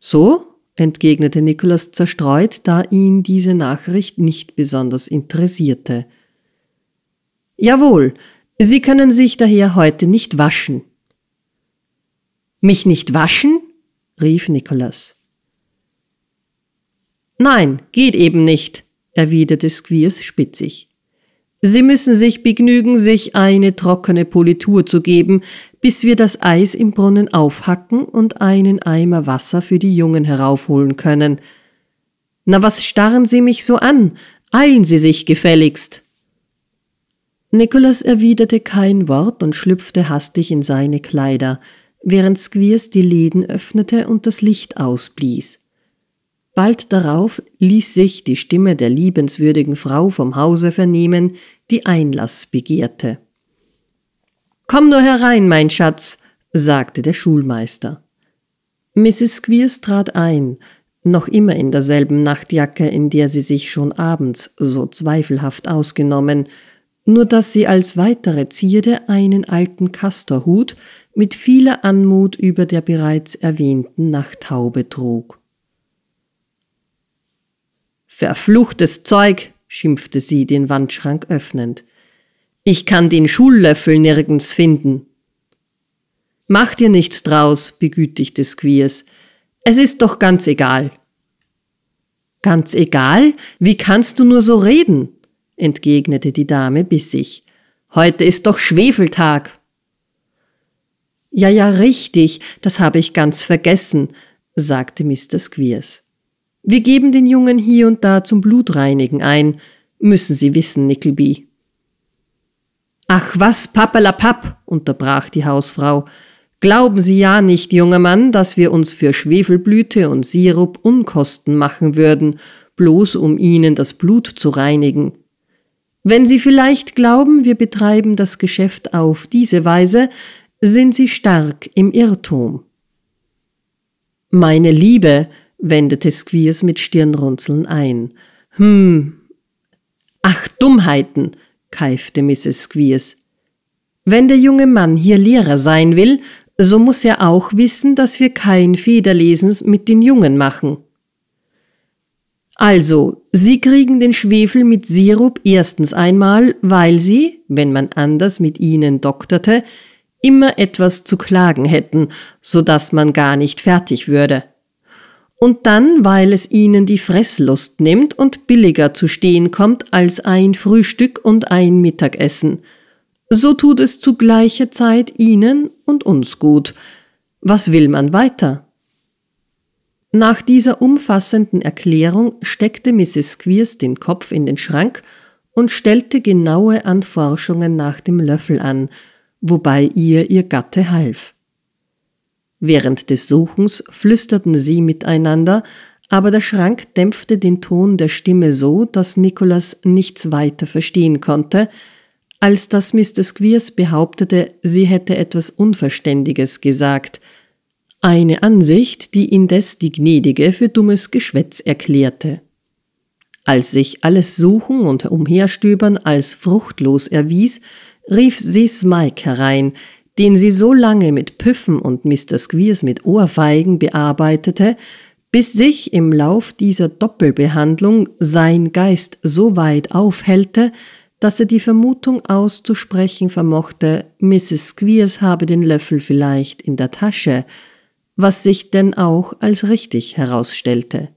So? entgegnete Nikolas zerstreut, da ihn diese Nachricht nicht besonders interessierte. Jawohl, Sie können sich daher heute nicht waschen. Mich nicht waschen? rief Nikolas. Nein, geht eben nicht, erwiderte Squeers spitzig. Sie müssen sich begnügen, sich eine trockene Politur zu geben, bis wir das Eis im Brunnen aufhacken und einen Eimer Wasser für die Jungen heraufholen können. Na, was starren Sie mich so an? Eilen Sie sich gefälligst. Nikolas erwiderte kein Wort und schlüpfte hastig in seine Kleider, während Squeers die Läden öffnete und das Licht ausblies. Bald darauf ließ sich die Stimme der liebenswürdigen Frau vom Hause vernehmen, die Einlass begehrte. Komm nur herein, mein Schatz, sagte der Schulmeister. Mrs. Squeers trat ein, noch immer in derselben Nachtjacke, in der sie sich schon abends so zweifelhaft ausgenommen, nur dass sie als weitere Zierde einen alten Kastorhut mit vieler Anmut über der bereits erwähnten Nachthaube trug. Verfluchtes Zeug, schimpfte sie, den Wandschrank öffnend. Ich kann den Schullöffel nirgends finden. Mach dir nichts draus, begütigte Squeers. Es ist doch ganz egal. Ganz egal? Wie kannst du nur so reden? entgegnete die Dame bissig. Heute ist doch Schwefeltag. Ja, ja, richtig, das habe ich ganz vergessen, sagte Mr. Squeers. Wir geben den Jungen hier und da zum Blutreinigen ein, müssen Sie wissen, Nickleby. Ach was, Pappelapapp, unterbrach die Hausfrau. Glauben Sie ja nicht, junger Mann, dass wir uns für Schwefelblüte und Sirup Unkosten machen würden, bloß um Ihnen das Blut zu reinigen. Wenn Sie vielleicht glauben, wir betreiben das Geschäft auf diese Weise, sind Sie stark im Irrtum. Meine Liebe, wendete Squeers mit Stirnrunzeln ein. Hm. Ach, Dummheiten, keifte Mrs. Squeers. Wenn der junge Mann hier Lehrer sein will, so muss er auch wissen, dass wir kein Federlesens mit den Jungen machen. Also, Sie kriegen den Schwefel mit Sirup erstens einmal, weil Sie, wenn man anders mit Ihnen dokterte, immer etwas zu klagen hätten, so dass man gar nicht fertig würde und dann, weil es ihnen die Fresslust nimmt und billiger zu stehen kommt als ein Frühstück und ein Mittagessen. So tut es zu gleicher Zeit ihnen und uns gut. Was will man weiter? Nach dieser umfassenden Erklärung steckte Mrs. Squeers den Kopf in den Schrank und stellte genaue Anforschungen nach dem Löffel an, wobei ihr ihr Gatte half. Während des Suchens flüsterten sie miteinander, aber der Schrank dämpfte den Ton der Stimme so, dass Nicholas nichts weiter verstehen konnte, als dass Mr. Squeers behauptete, sie hätte etwas Unverständiges gesagt. Eine Ansicht, die indes die Gnädige für dummes Geschwätz erklärte. Als sich alles Suchen und Umherstöbern als fruchtlos erwies, rief sie Smike herein, den sie so lange mit Püffen und Mr. Squeers mit Ohrfeigen bearbeitete, bis sich im Lauf dieser Doppelbehandlung sein Geist so weit aufhellte, dass er die Vermutung auszusprechen vermochte, Mrs. Squeers habe den Löffel vielleicht in der Tasche, was sich denn auch als richtig herausstellte.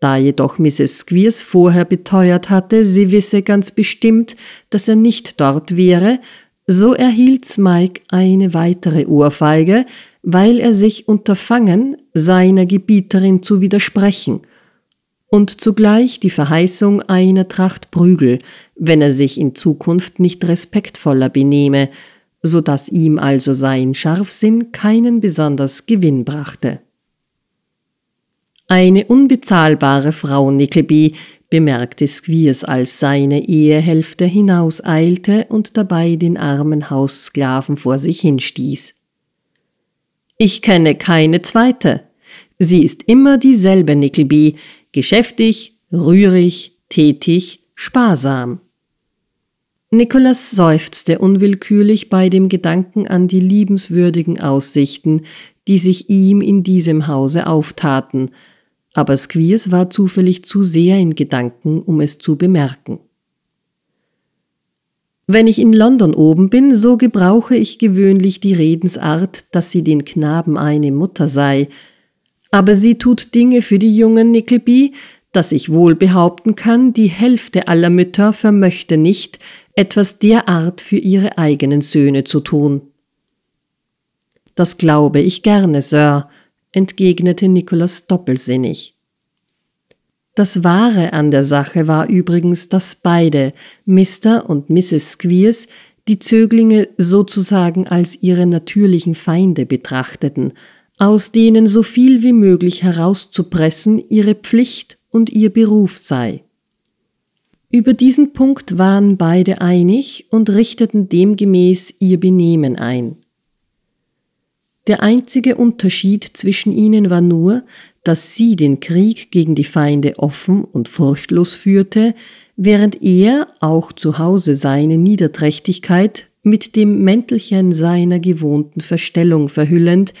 Da jedoch Mrs. Squeers vorher beteuert hatte, sie wisse ganz bestimmt, dass er nicht dort wäre so erhielt Mike eine weitere Ohrfeige, weil er sich unterfangen, seiner Gebieterin zu widersprechen und zugleich die Verheißung einer Tracht Prügel, wenn er sich in Zukunft nicht respektvoller benehme, so dass ihm also sein Scharfsinn keinen besonders Gewinn brachte. Eine unbezahlbare Frau Nickleby, bemerkte Squeers, als seine Ehehälfte hinauseilte und dabei den armen Haussklaven vor sich hinstieß. Ich kenne keine zweite. Sie ist immer dieselbe Nickleby, geschäftig, rührig, tätig, sparsam. Nicholas seufzte unwillkürlich bei dem Gedanken an die liebenswürdigen Aussichten, die sich ihm in diesem Hause auftaten, aber Squeers war zufällig zu sehr in Gedanken, um es zu bemerken. Wenn ich in London oben bin, so gebrauche ich gewöhnlich die Redensart, dass sie den Knaben eine Mutter sei, aber sie tut Dinge für die jungen Nickleby, dass ich wohl behaupten kann, die Hälfte aller Mütter vermöchte nicht, etwas derart für ihre eigenen Söhne zu tun. Das glaube ich gerne, Sir, entgegnete Nikolaus doppelsinnig. Das Wahre an der Sache war übrigens, dass beide, Mr. und Mrs. Squeers, die Zöglinge sozusagen als ihre natürlichen Feinde betrachteten, aus denen so viel wie möglich herauszupressen ihre Pflicht und ihr Beruf sei. Über diesen Punkt waren beide einig und richteten demgemäß ihr Benehmen ein. Der einzige Unterschied zwischen ihnen war nur, dass sie den Krieg gegen die Feinde offen und furchtlos führte, während er auch zu Hause seine Niederträchtigkeit mit dem Mäntelchen seiner gewohnten Verstellung verhüllend,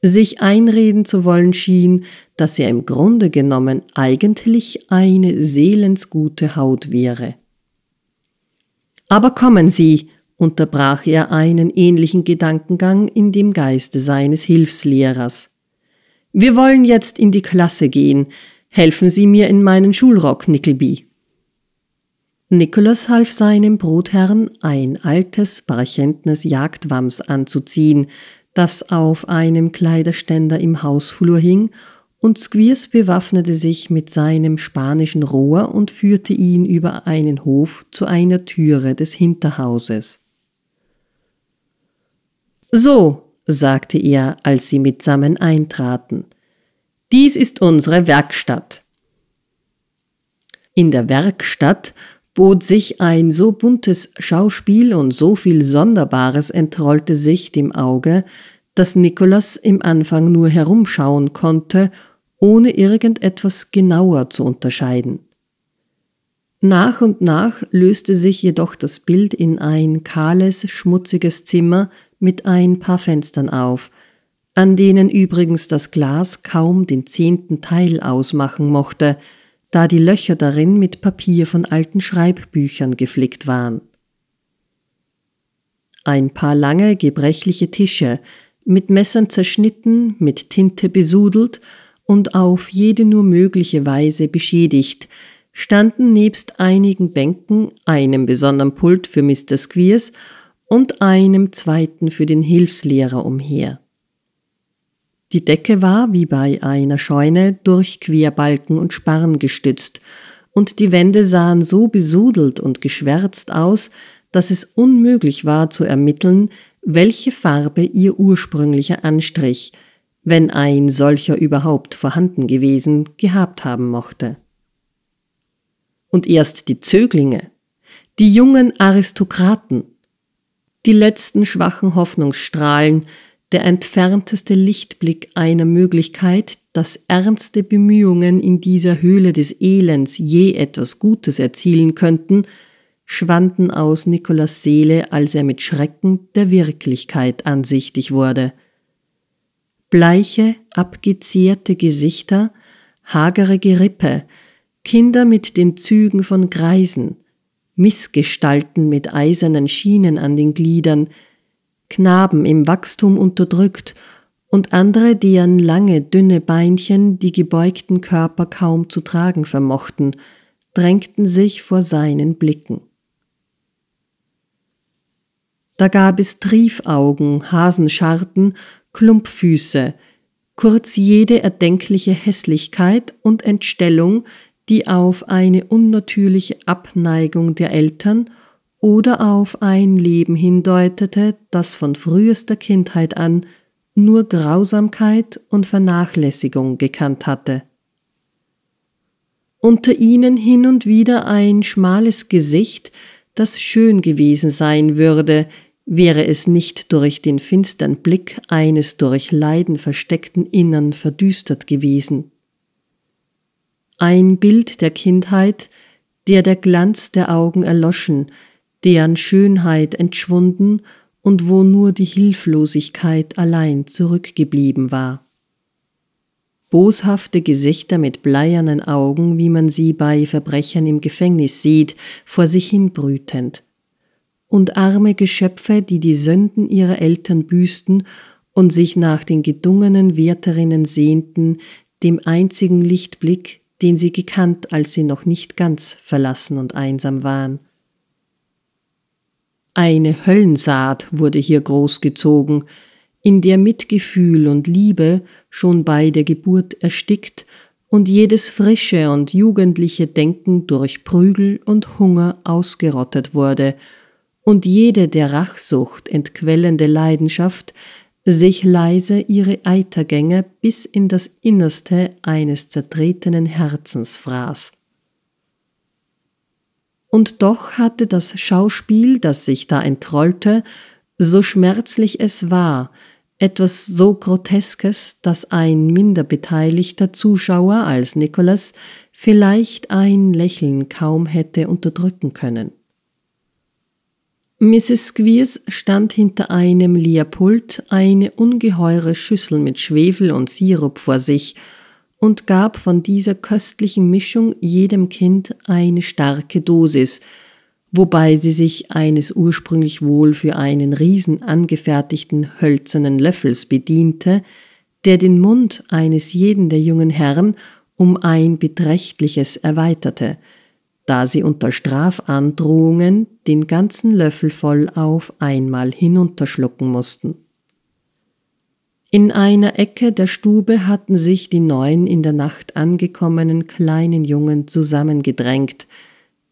sich einreden zu wollen schien, dass er im Grunde genommen eigentlich eine seelensgute Haut wäre. Aber kommen Sie, unterbrach er einen ähnlichen Gedankengang in dem Geiste seines Hilfslehrers. Wir wollen jetzt in die Klasse gehen. Helfen Sie mir in meinen Schulrock, Nickleby. Nicholas half seinem Brotherrn, ein altes, barchendnes Jagdwams anzuziehen, das auf einem Kleiderständer im Hausflur hing, und Squeers bewaffnete sich mit seinem spanischen Rohr und führte ihn über einen Hof zu einer Türe des Hinterhauses. So, sagte er, als sie mitsammen eintraten. Dies ist unsere Werkstatt. In der Werkstatt bot sich ein so buntes Schauspiel und so viel Sonderbares entrollte sich dem Auge, dass Nikolas im Anfang nur herumschauen konnte, ohne irgendetwas genauer zu unterscheiden. Nach und nach löste sich jedoch das Bild in ein kahles, schmutziges Zimmer, mit ein paar Fenstern auf, an denen übrigens das Glas kaum den zehnten Teil ausmachen mochte, da die Löcher darin mit Papier von alten Schreibbüchern geflickt waren. Ein paar lange, gebrechliche Tische, mit Messern zerschnitten, mit Tinte besudelt und auf jede nur mögliche Weise beschädigt, standen nebst einigen Bänken, einem besonderen Pult für Mr. Squeers und einem zweiten für den Hilfslehrer umher. Die Decke war, wie bei einer Scheune, durch Querbalken und Sparren gestützt, und die Wände sahen so besudelt und geschwärzt aus, dass es unmöglich war zu ermitteln, welche Farbe ihr ursprünglicher Anstrich, wenn ein solcher überhaupt vorhanden gewesen, gehabt haben mochte. Und erst die Zöglinge, die jungen Aristokraten, die letzten schwachen Hoffnungsstrahlen, der entfernteste Lichtblick einer Möglichkeit, dass ernste Bemühungen in dieser Höhle des Elends je etwas Gutes erzielen könnten, schwanden aus Nikolas Seele, als er mit Schrecken der Wirklichkeit ansichtig wurde. Bleiche, abgezierte Gesichter, hagere Gerippe, Kinder mit den Zügen von Greisen, Missgestalten mit eisernen Schienen an den Gliedern, Knaben im Wachstum unterdrückt und andere, deren lange, dünne Beinchen die gebeugten Körper kaum zu tragen vermochten, drängten sich vor seinen Blicken. Da gab es Triefaugen, Hasenscharten, Klumpfüße, kurz jede erdenkliche Hässlichkeit und Entstellung, die auf eine unnatürliche Abneigung der Eltern oder auf ein Leben hindeutete, das von frühester Kindheit an nur Grausamkeit und Vernachlässigung gekannt hatte. Unter ihnen hin und wieder ein schmales Gesicht, das schön gewesen sein würde, wäre es nicht durch den finstern Blick eines durch Leiden versteckten Innern verdüstert gewesen ein Bild der Kindheit, der der Glanz der Augen erloschen, deren Schönheit entschwunden und wo nur die Hilflosigkeit allein zurückgeblieben war. Boshafte Gesichter mit bleiernen Augen, wie man sie bei Verbrechern im Gefängnis sieht, vor sich hin brütend. Und arme Geschöpfe, die die Sünden ihrer Eltern büßten und sich nach den gedungenen Wärterinnen sehnten, dem einzigen Lichtblick, den sie gekannt, als sie noch nicht ganz verlassen und einsam waren. Eine Höllensaat wurde hier großgezogen, in der Mitgefühl und Liebe schon bei der Geburt erstickt und jedes frische und jugendliche Denken durch Prügel und Hunger ausgerottet wurde, und jede der Rachsucht entquellende Leidenschaft sich leise ihre Eitergänge bis in das Innerste eines zertretenen Herzens fraß. Und doch hatte das Schauspiel, das sich da entrollte, so schmerzlich es war, etwas so Groteskes, dass ein minder beteiligter Zuschauer als Nicholas vielleicht ein Lächeln kaum hätte unterdrücken können. Mrs. Squeers stand hinter einem Leerpult eine ungeheure Schüssel mit Schwefel und Sirup vor sich und gab von dieser köstlichen Mischung jedem Kind eine starke Dosis, wobei sie sich eines ursprünglich wohl für einen riesen angefertigten hölzernen Löffels bediente, der den Mund eines jeden der jungen Herren um ein beträchtliches erweiterte – da sie unter Strafandrohungen den ganzen Löffel voll auf einmal hinunterschlucken mussten. In einer Ecke der Stube hatten sich die neun in der Nacht angekommenen kleinen Jungen zusammengedrängt,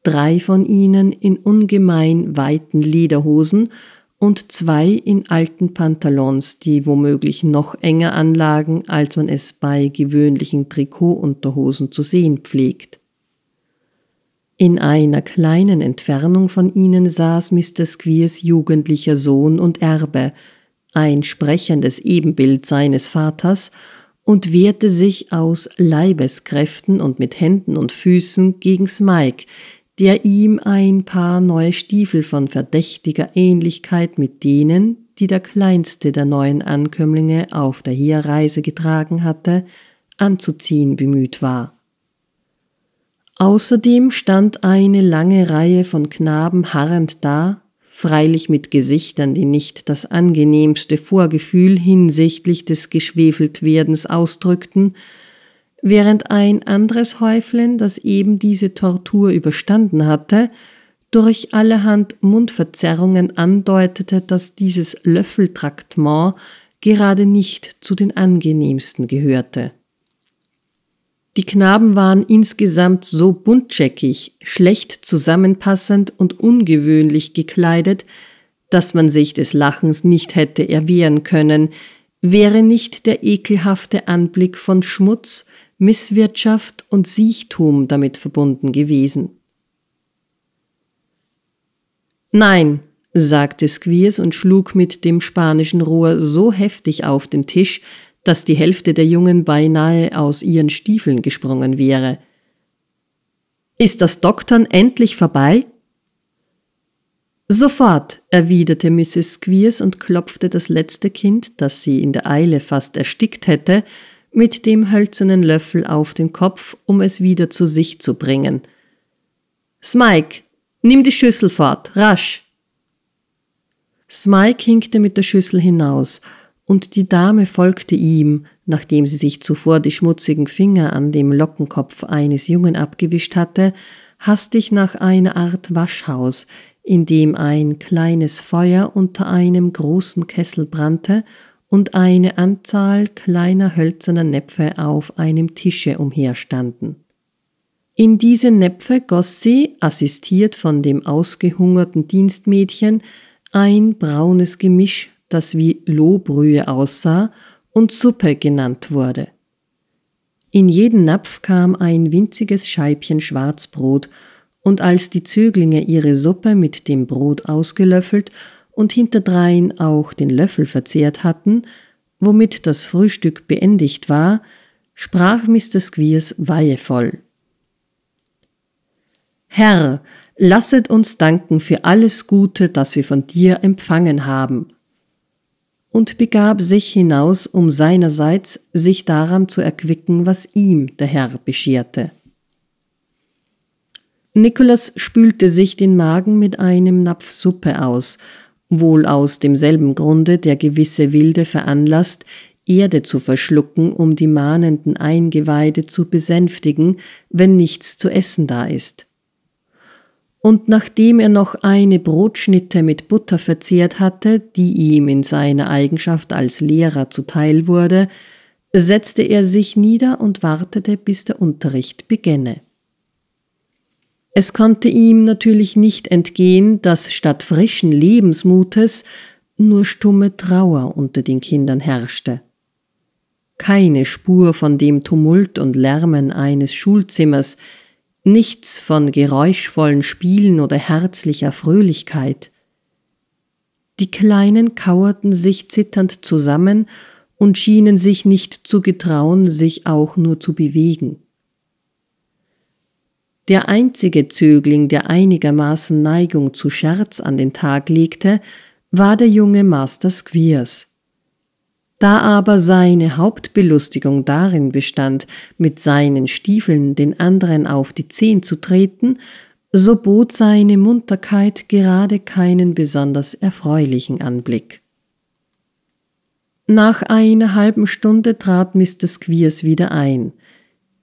drei von ihnen in ungemein weiten Lederhosen und zwei in alten Pantalons, die womöglich noch enger anlagen, als man es bei gewöhnlichen Trikotunterhosen zu sehen pflegt. In einer kleinen Entfernung von ihnen saß Mr. Squeers jugendlicher Sohn und Erbe, ein sprechendes Ebenbild seines Vaters, und wehrte sich aus Leibeskräften und mit Händen und Füßen gegen Smike, der ihm ein paar neue Stiefel von verdächtiger Ähnlichkeit mit denen, die der kleinste der neuen Ankömmlinge auf der Hierreise getragen hatte, anzuziehen bemüht war. Außerdem stand eine lange Reihe von Knaben harrend da, freilich mit Gesichtern, die nicht das angenehmste Vorgefühl hinsichtlich des Geschwefeltwerdens ausdrückten, während ein anderes Häuflein, das eben diese Tortur überstanden hatte, durch allerhand Mundverzerrungen andeutete, dass dieses Löffeltraktement gerade nicht zu den angenehmsten gehörte. Die Knaben waren insgesamt so buntscheckig, schlecht zusammenpassend und ungewöhnlich gekleidet, dass man sich des Lachens nicht hätte erwehren können, wäre nicht der ekelhafte Anblick von Schmutz, Misswirtschaft und Siechtum damit verbunden gewesen. Nein, sagte Squeers und schlug mit dem spanischen Rohr so heftig auf den Tisch, dass die Hälfte der Jungen beinahe aus ihren Stiefeln gesprungen wäre. Ist das Doktern endlich vorbei? Sofort, erwiderte Mrs. Squeers und klopfte das letzte Kind, das sie in der Eile fast erstickt hätte, mit dem hölzernen Löffel auf den Kopf, um es wieder zu sich zu bringen. Smike, nimm die Schüssel fort, rasch! Smike hinkte mit der Schüssel hinaus und die Dame folgte ihm, nachdem sie sich zuvor die schmutzigen Finger an dem Lockenkopf eines Jungen abgewischt hatte, hastig nach einer Art Waschhaus, in dem ein kleines Feuer unter einem großen Kessel brannte und eine Anzahl kleiner hölzerner Näpfe auf einem Tische umherstanden. In diese Näpfe goss sie, assistiert von dem ausgehungerten Dienstmädchen, ein braunes Gemisch das wie Lohbrühe aussah und Suppe genannt wurde. In jeden Napf kam ein winziges Scheibchen Schwarzbrot, und als die Zöglinge ihre Suppe mit dem Brot ausgelöffelt und hinterdrein auch den Löffel verzehrt hatten, womit das Frühstück beendigt war, sprach Mr. Squeers weihevoll. Herr, lasset uns danken für alles Gute, das wir von dir empfangen haben und begab sich hinaus, um seinerseits sich daran zu erquicken, was ihm der Herr bescherte. Nikolas spülte sich den Magen mit einem Napf Suppe aus, wohl aus demselben Grunde, der gewisse Wilde veranlasst, Erde zu verschlucken, um die mahnenden Eingeweide zu besänftigen, wenn nichts zu essen da ist und nachdem er noch eine Brotschnitte mit Butter verzehrt hatte, die ihm in seiner Eigenschaft als Lehrer zuteil wurde, setzte er sich nieder und wartete, bis der Unterricht begänne. Es konnte ihm natürlich nicht entgehen, dass statt frischen Lebensmutes nur stumme Trauer unter den Kindern herrschte. Keine Spur von dem Tumult und Lärmen eines Schulzimmers, nichts von geräuschvollen Spielen oder herzlicher Fröhlichkeit. Die Kleinen kauerten sich zitternd zusammen und schienen sich nicht zu getrauen, sich auch nur zu bewegen. Der einzige Zögling, der einigermaßen Neigung zu Scherz an den Tag legte, war der junge Master Squeers. Da aber seine Hauptbelustigung darin bestand, mit seinen Stiefeln den anderen auf die Zehen zu treten, so bot seine Munterkeit gerade keinen besonders erfreulichen Anblick. Nach einer halben Stunde trat Mr. Squeers wieder ein.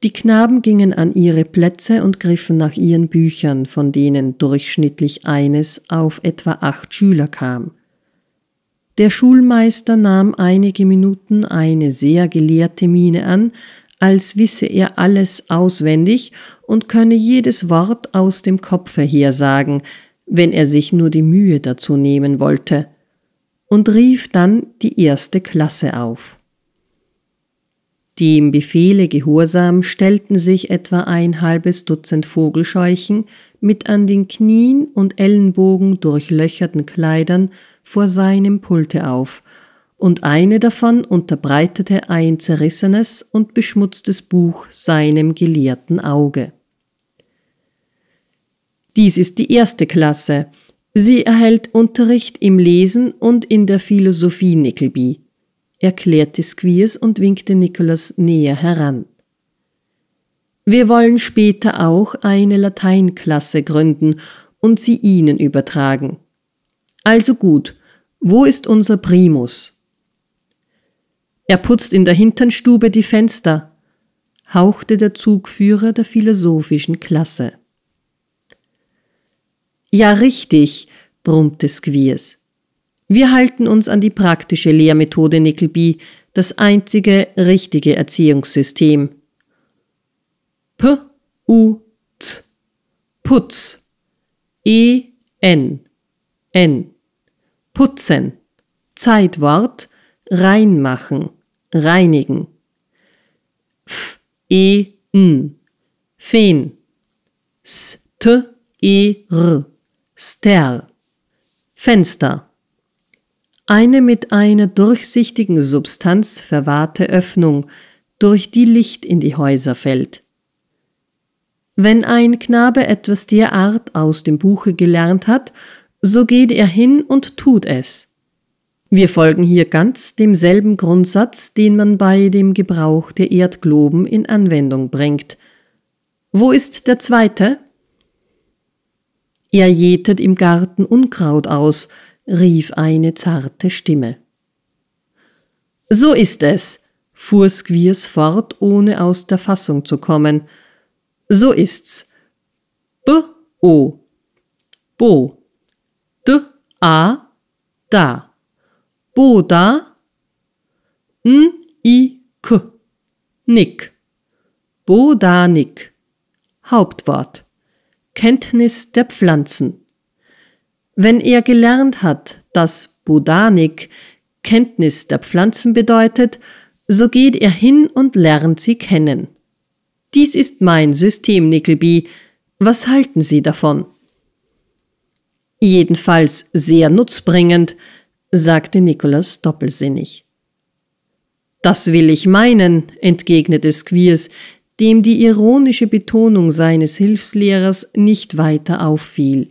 Die Knaben gingen an ihre Plätze und griffen nach ihren Büchern, von denen durchschnittlich eines auf etwa acht Schüler kam. Der Schulmeister nahm einige Minuten eine sehr gelehrte Miene an, als wisse er alles auswendig und könne jedes Wort aus dem Kopfe her sagen, wenn er sich nur die Mühe dazu nehmen wollte, und rief dann die erste Klasse auf. Dem Befehle gehorsam stellten sich etwa ein halbes Dutzend Vogelscheuchen, mit an den Knien und Ellenbogen durchlöcherten Kleidern vor seinem Pulte auf, und eine davon unterbreitete ein zerrissenes und beschmutztes Buch seinem gelehrten Auge. Dies ist die erste Klasse. Sie erhält Unterricht im Lesen und in der Philosophie Nickleby, erklärte Squeers und winkte Nicholas näher heran. Wir wollen später auch eine Lateinklasse gründen und sie Ihnen übertragen. Also gut, wo ist unser Primus? Er putzt in der Hinternstube die Fenster, hauchte der Zugführer der philosophischen Klasse. Ja, richtig, brummte Squeers. Wir halten uns an die praktische Lehrmethode Nickleby, das einzige richtige Erziehungssystem – P, U, Z, Putz, E, N, N, Putzen, Zeitwort, reinmachen, reinigen. F, E, N, Feen, S, T, E, R, Ster, Fenster. Eine mit einer durchsichtigen Substanz verwahrte Öffnung, durch die Licht in die Häuser fällt. Wenn ein Knabe etwas der Art aus dem Buche gelernt hat, so geht er hin und tut es. Wir folgen hier ganz demselben Grundsatz, den man bei dem Gebrauch der Erdgloben in Anwendung bringt. Wo ist der zweite? Er jätet im Garten Unkraut aus, rief eine zarte Stimme. So ist es, fuhr Squiers fort, ohne aus der Fassung zu kommen – so ist's. B, O. Bo. D, A, da. Boda. N, I, K. Nick. Bodanik. Hauptwort. Kenntnis der Pflanzen. Wenn er gelernt hat, dass Bodanik Kenntnis der Pflanzen bedeutet, so geht er hin und lernt sie kennen. Dies ist mein System, Nickleby. Was halten Sie davon? Jedenfalls sehr nutzbringend, sagte Nicholas doppelsinnig. Das will ich meinen, entgegnete Squeers, dem die ironische Betonung seines Hilfslehrers nicht weiter auffiel.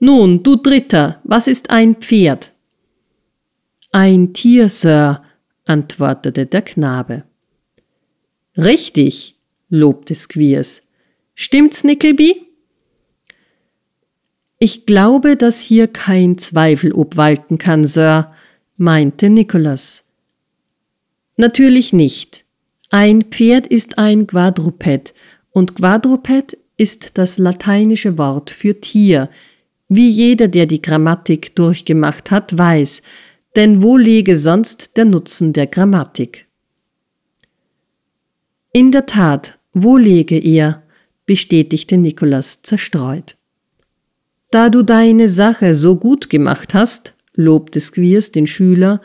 Nun, du Dritter, was ist ein Pferd? Ein Tier, Sir, antwortete der Knabe. Richtig, lobte Squeers. Stimmt's, Nickleby? Ich glaube, dass hier kein Zweifel obwalten kann, Sir, meinte Nicholas. Natürlich nicht. Ein Pferd ist ein Quadruped und Quadruped ist das lateinische Wort für Tier, wie jeder, der die Grammatik durchgemacht hat, weiß, denn wo lege sonst der Nutzen der Grammatik? In der Tat, wo lege ihr? bestätigte Nikolas zerstreut. Da du deine Sache so gut gemacht hast, lobte Squeers den Schüler,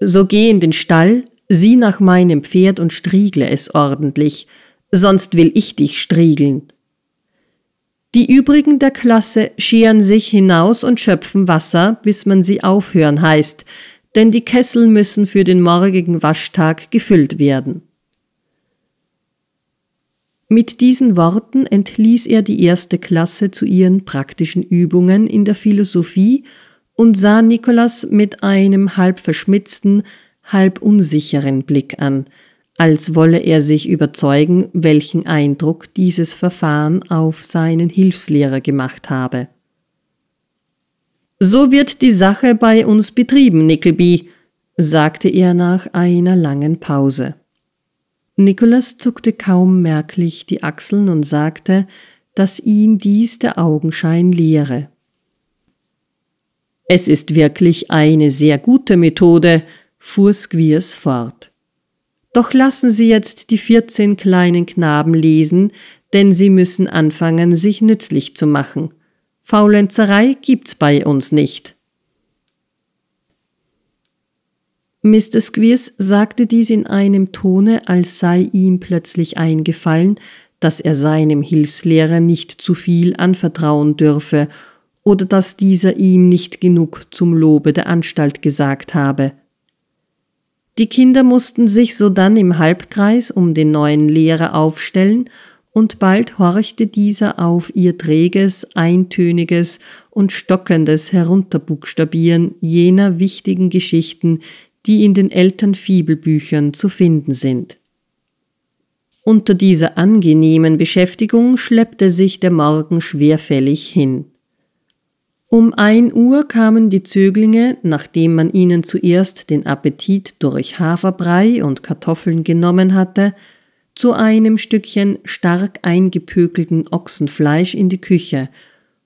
so geh in den Stall, sieh nach meinem Pferd und striegle es ordentlich, sonst will ich dich striegeln. Die übrigen der Klasse scheren sich hinaus und schöpfen Wasser, bis man sie aufhören heißt, denn die Kessel müssen für den morgigen Waschtag gefüllt werden. Mit diesen Worten entließ er die erste Klasse zu ihren praktischen Übungen in der Philosophie und sah Nikolas mit einem halb verschmitzten, halb unsicheren Blick an, als wolle er sich überzeugen, welchen Eindruck dieses Verfahren auf seinen Hilfslehrer gemacht habe. So wird die Sache bei uns betrieben, Nickleby, sagte er nach einer langen Pause. Nicholas zuckte kaum merklich die Achseln und sagte, dass ihn dies der Augenschein lehre. Es ist wirklich eine sehr gute Methode, fuhr Squeers fort. Doch lassen Sie jetzt die vierzehn kleinen Knaben lesen, denn sie müssen anfangen, sich nützlich zu machen. Faulenzerei gibt's bei uns nicht. Mr. Squeers sagte dies in einem Tone, als sei ihm plötzlich eingefallen, dass er seinem Hilfslehrer nicht zu viel anvertrauen dürfe oder dass dieser ihm nicht genug zum Lobe der Anstalt gesagt habe. Die Kinder mussten sich sodann im Halbkreis um den neuen Lehrer aufstellen, und bald horchte dieser auf ihr träges, eintöniges und stockendes Herunterbuchstabieren jener wichtigen Geschichten, die in den Elternfibelbüchern zu finden sind. Unter dieser angenehmen Beschäftigung schleppte sich der Morgen schwerfällig hin. Um ein Uhr kamen die Zöglinge, nachdem man ihnen zuerst den Appetit durch Haferbrei und Kartoffeln genommen hatte, zu einem Stückchen stark eingepökelten Ochsenfleisch in die Küche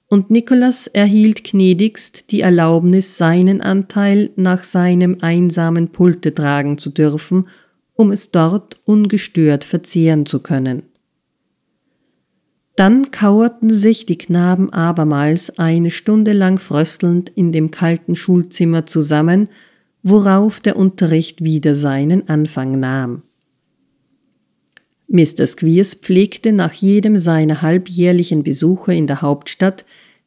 und Nikolas erhielt gnädigst die Erlaubnis, seinen Anteil nach seinem einsamen Pulte tragen zu dürfen, um es dort ungestört verzehren zu können. Dann kauerten sich die Knaben abermals eine Stunde lang fröstelnd in dem kalten Schulzimmer zusammen, worauf der Unterricht wieder seinen Anfang nahm. Mr. Squeers pflegte nach jedem seiner halbjährlichen Besuche in der Hauptstadt,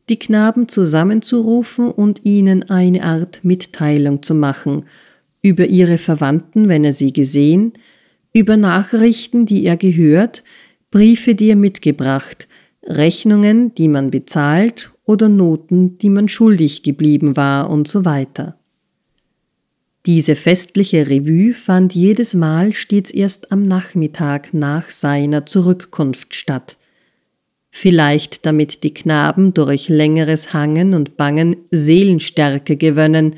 die Knaben zusammenzurufen und ihnen eine Art Mitteilung zu machen über ihre Verwandten, wenn er sie gesehen, über Nachrichten, die er gehört, Briefe, die er mitgebracht, Rechnungen, die man bezahlt oder Noten, die man schuldig geblieben war und so weiter. Diese festliche Revue fand jedes Mal stets erst am Nachmittag nach seiner Zurückkunft statt. Vielleicht damit die Knaben durch längeres Hangen und Bangen Seelenstärke gewönnen,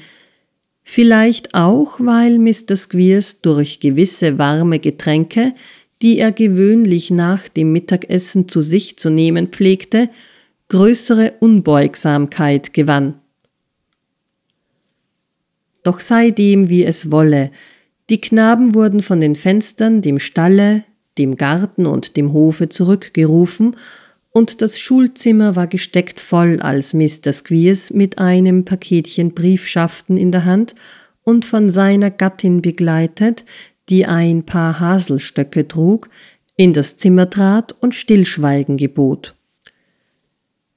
vielleicht auch, weil Mr. Squeers durch gewisse warme Getränke, die er gewöhnlich nach dem Mittagessen zu sich zu nehmen pflegte, größere Unbeugsamkeit gewann. Doch sei dem, wie es wolle, die Knaben wurden von den Fenstern, dem Stalle, dem Garten und dem Hofe zurückgerufen, und das Schulzimmer war gesteckt voll, als Mr. Squeers mit einem Paketchen Briefschaften in der Hand und von seiner Gattin begleitet, die ein paar Haselstöcke trug, in das Zimmer trat und Stillschweigen gebot.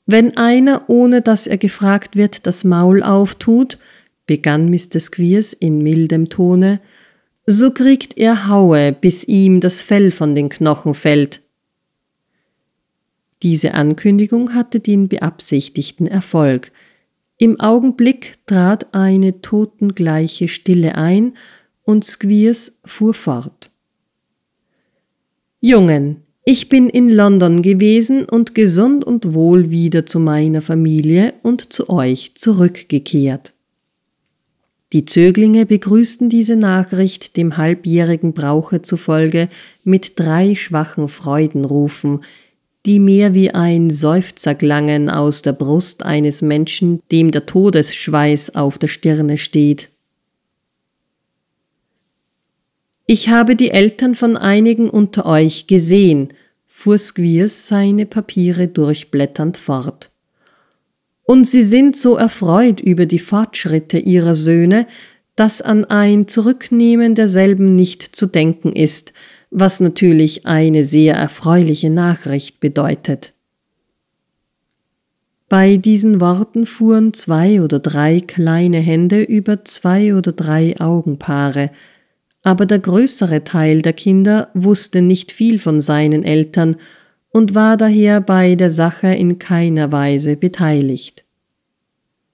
Wenn einer, ohne dass er gefragt wird, das Maul auftut, begann Mr. Squeers in mildem Tone, so kriegt er Haue, bis ihm das Fell von den Knochen fällt. Diese Ankündigung hatte den beabsichtigten Erfolg. Im Augenblick trat eine totengleiche Stille ein und Squeers fuhr fort. Jungen, ich bin in London gewesen und gesund und wohl wieder zu meiner Familie und zu euch zurückgekehrt. Die Zöglinge begrüßten diese Nachricht dem halbjährigen Brauche zufolge mit drei schwachen Freudenrufen, die mehr wie ein Seufzer klangen aus der Brust eines Menschen, dem der Todesschweiß auf der Stirne steht. Ich habe die Eltern von einigen unter euch gesehen, fuhr Squeers seine Papiere durchblätternd fort und sie sind so erfreut über die Fortschritte ihrer Söhne, dass an ein Zurücknehmen derselben nicht zu denken ist, was natürlich eine sehr erfreuliche Nachricht bedeutet. Bei diesen Worten fuhren zwei oder drei kleine Hände über zwei oder drei Augenpaare, aber der größere Teil der Kinder wusste nicht viel von seinen Eltern und war daher bei der Sache in keiner Weise beteiligt.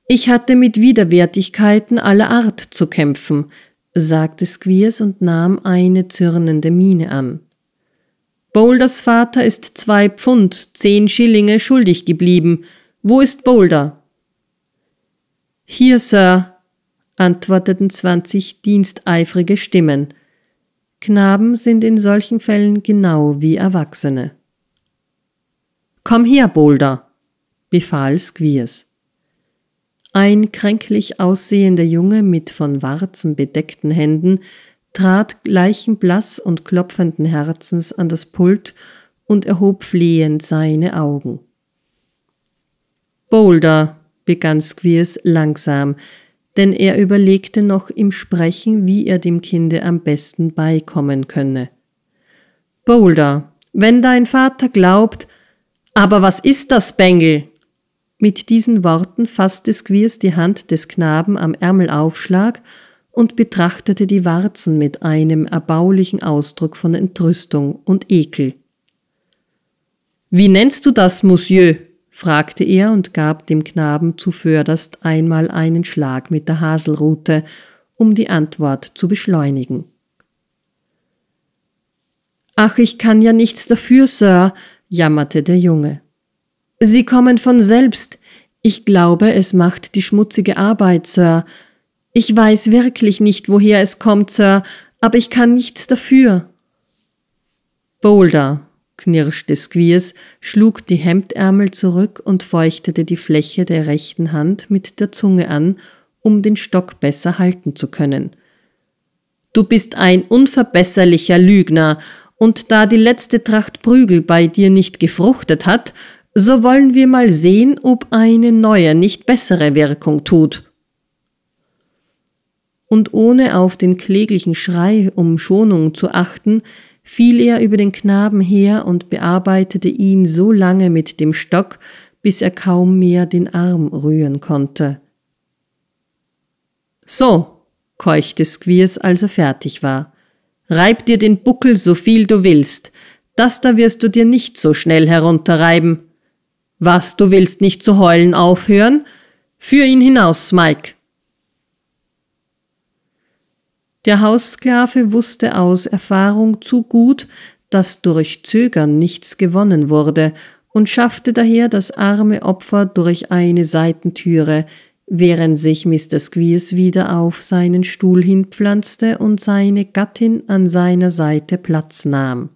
Ich hatte mit Widerwärtigkeiten aller Art zu kämpfen, sagte Squeers und nahm eine zürnende Miene an. Boulders Vater ist zwei Pfund, zehn Schillinge schuldig geblieben. Wo ist Boulder? Hier, Sir, antworteten zwanzig diensteifrige Stimmen. Knaben sind in solchen Fällen genau wie Erwachsene. Komm her, Boulder, befahl Squeers. Ein kränklich aussehender Junge mit von Warzen bedeckten Händen trat leichenblass und klopfenden Herzens an das Pult und erhob flehend seine Augen. Boulder, begann Squeers langsam, denn er überlegte noch im Sprechen, wie er dem Kinde am besten beikommen könne. Boulder, wenn dein Vater glaubt, aber was ist das, Bengel? Mit diesen Worten fasste Squeers die Hand des Knaben am Ärmelaufschlag und betrachtete die Warzen mit einem erbaulichen Ausdruck von Entrüstung und Ekel. Wie nennst du das, Monsieur? fragte er und gab dem Knaben zuvörderst einmal einen Schlag mit der Haselrute, um die Antwort zu beschleunigen. Ach, ich kann ja nichts dafür, Sir, jammerte der Junge. Sie kommen von selbst. Ich glaube, es macht die schmutzige Arbeit, Sir. Ich weiß wirklich nicht, woher es kommt, Sir, aber ich kann nichts dafür. Boulder, knirschte Squeers, schlug die Hemdärmel zurück und feuchtete die Fläche der rechten Hand mit der Zunge an, um den Stock besser halten zu können. Du bist ein unverbesserlicher Lügner und da die letzte Tracht Prügel bei dir nicht gefruchtet hat, so wollen wir mal sehen, ob eine neue nicht bessere Wirkung tut. Und ohne auf den kläglichen Schrei um Schonung zu achten, fiel er über den Knaben her und bearbeitete ihn so lange mit dem Stock, bis er kaum mehr den Arm rühren konnte. So, keuchte Squeers, als er fertig war. Reib dir den Buckel so viel du willst, das da wirst du dir nicht so schnell herunterreiben. Was, du willst nicht zu heulen aufhören? Führ ihn hinaus, Mike. Der Haussklave wusste aus Erfahrung zu gut, dass durch Zögern nichts gewonnen wurde und schaffte daher das arme Opfer durch eine Seitentüre, während sich Mr. Squeers wieder auf seinen Stuhl hinpflanzte und seine Gattin an seiner Seite Platz nahm.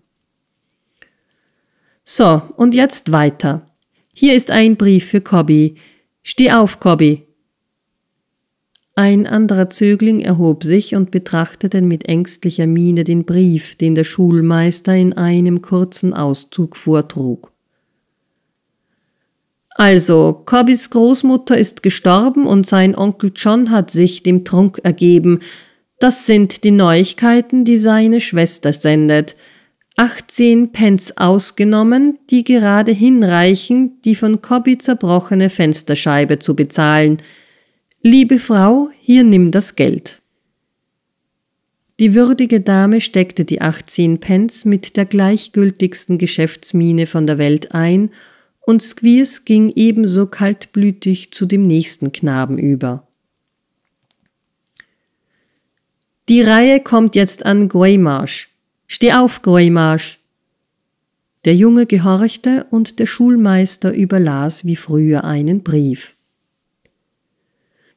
So, und jetzt weiter. Hier ist ein Brief für Cobby. Steh auf, Cobby. Ein anderer Zögling erhob sich und betrachtete mit ängstlicher Miene den Brief, den der Schulmeister in einem kurzen Auszug vortrug. Also, Cobbys Großmutter ist gestorben und sein Onkel John hat sich dem Trunk ergeben. Das sind die Neuigkeiten, die seine Schwester sendet. 18 Pence ausgenommen, die gerade hinreichen, die von Cobby zerbrochene Fensterscheibe zu bezahlen. Liebe Frau, hier nimm das Geld. Die würdige Dame steckte die 18 Pence mit der gleichgültigsten Geschäftsmine von der Welt ein und Squeers ging ebenso kaltblütig zu dem nächsten Knaben über. Die Reihe kommt jetzt an Greymarsh. Steh auf, Greymarsh! Der Junge gehorchte und der Schulmeister überlas wie früher einen Brief.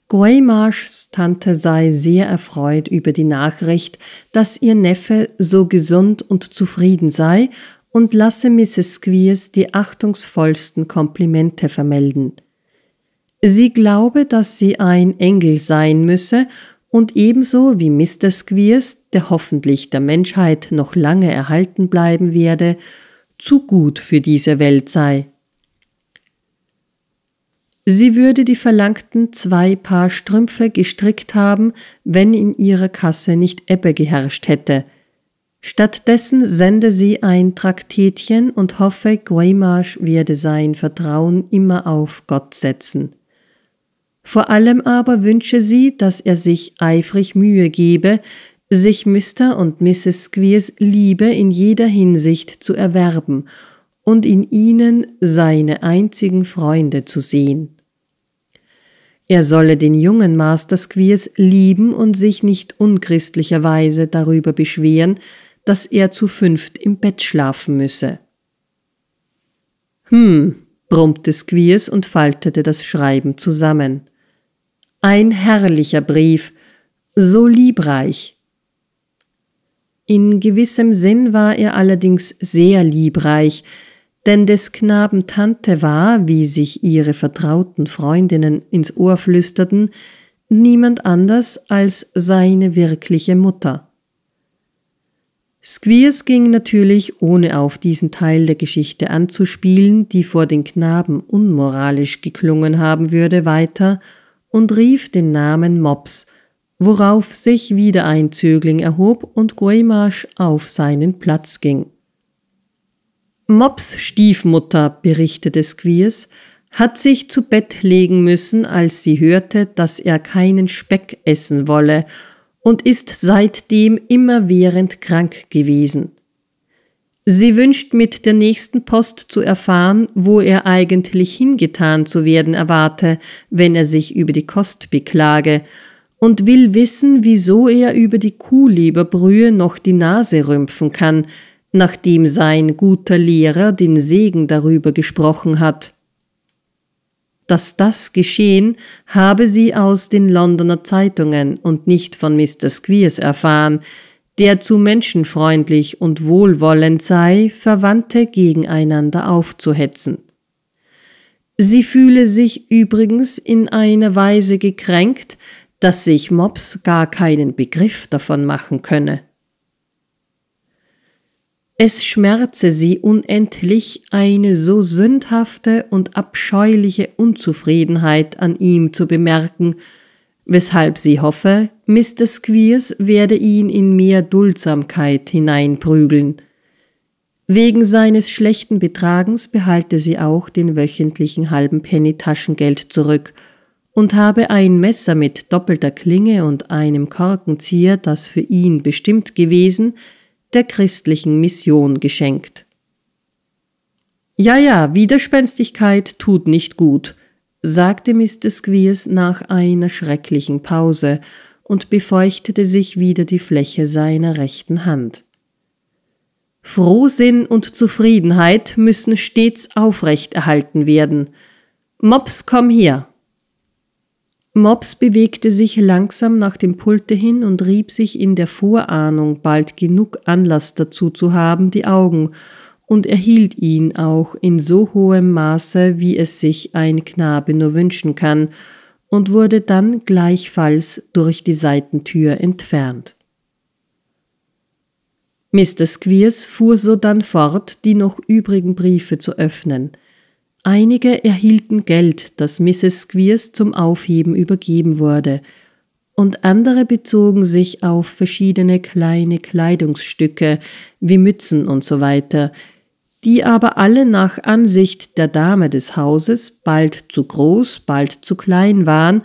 Greymarshs Tante sei sehr erfreut über die Nachricht, dass ihr Neffe so gesund und zufrieden sei und lasse Mrs. Squeers die achtungsvollsten Komplimente vermelden. Sie glaube, dass sie ein Engel sein müsse und ebenso wie Mr. Squeers, der hoffentlich der Menschheit noch lange erhalten bleiben werde, zu gut für diese Welt sei. Sie würde die verlangten zwei Paar Strümpfe gestrickt haben, wenn in ihrer Kasse nicht Ebbe geherrscht hätte – Stattdessen sende sie ein Traktätchen und hoffe, Guaymarsch werde sein Vertrauen immer auf Gott setzen. Vor allem aber wünsche sie, dass er sich eifrig Mühe gebe, sich Mr. und Mrs. Squeers Liebe in jeder Hinsicht zu erwerben und in ihnen seine einzigen Freunde zu sehen. Er solle den jungen Master Squeers lieben und sich nicht unchristlicherweise darüber beschweren, dass er zu fünft im Bett schlafen müsse. Hm, brummte Squeers und faltete das Schreiben zusammen. Ein herrlicher Brief, so liebreich. In gewissem Sinn war er allerdings sehr liebreich, denn des Knaben Tante war, wie sich ihre vertrauten Freundinnen ins Ohr flüsterten, niemand anders als seine wirkliche Mutter. Squeers ging natürlich, ohne auf diesen Teil der Geschichte anzuspielen, die vor den Knaben unmoralisch geklungen haben würde, weiter und rief den Namen Mops, worauf sich wieder ein Zögling erhob und Guaymarsch auf seinen Platz ging. Mops Stiefmutter, berichtete Squeers, hat sich zu Bett legen müssen, als sie hörte, dass er keinen Speck essen wolle und ist seitdem immerwährend krank gewesen. Sie wünscht mit der nächsten Post zu erfahren, wo er eigentlich hingetan zu werden erwarte, wenn er sich über die Kost beklage, und will wissen, wieso er über die Kuhleberbrühe noch die Nase rümpfen kann, nachdem sein guter Lehrer den Segen darüber gesprochen hat dass das geschehen, habe sie aus den Londoner Zeitungen und nicht von Mr. Squeers erfahren, der zu menschenfreundlich und wohlwollend sei, Verwandte gegeneinander aufzuhetzen. Sie fühle sich übrigens in einer Weise gekränkt, dass sich Mops gar keinen Begriff davon machen könne. Es schmerze sie unendlich, eine so sündhafte und abscheuliche Unzufriedenheit an ihm zu bemerken, weshalb sie hoffe, Mr. Squeers werde ihn in mehr Duldsamkeit hineinprügeln. Wegen seines schlechten Betragens behalte sie auch den wöchentlichen halben Penny Taschengeld zurück und habe ein Messer mit doppelter Klinge und einem Korkenzieher, das für ihn bestimmt gewesen, der christlichen Mission geschenkt. Ja, ja, Widerspenstigkeit tut nicht gut, sagte Mr. Squeers nach einer schrecklichen Pause und befeuchtete sich wieder die Fläche seiner rechten Hand. Frohsinn und Zufriedenheit müssen stets aufrechterhalten werden. Mops, komm her. Mops bewegte sich langsam nach dem Pulte hin und rieb sich in der Vorahnung, bald genug Anlass dazu zu haben, die Augen, und erhielt ihn auch in so hohem Maße, wie es sich ein Knabe nur wünschen kann, und wurde dann gleichfalls durch die Seitentür entfernt. Mr. Squeers fuhr sodann fort, die noch übrigen Briefe zu öffnen – Einige erhielten Geld, das Mrs. Squeers zum Aufheben übergeben wurde, und andere bezogen sich auf verschiedene kleine Kleidungsstücke wie Mützen und so weiter, die aber alle nach Ansicht der Dame des Hauses bald zu groß, bald zu klein waren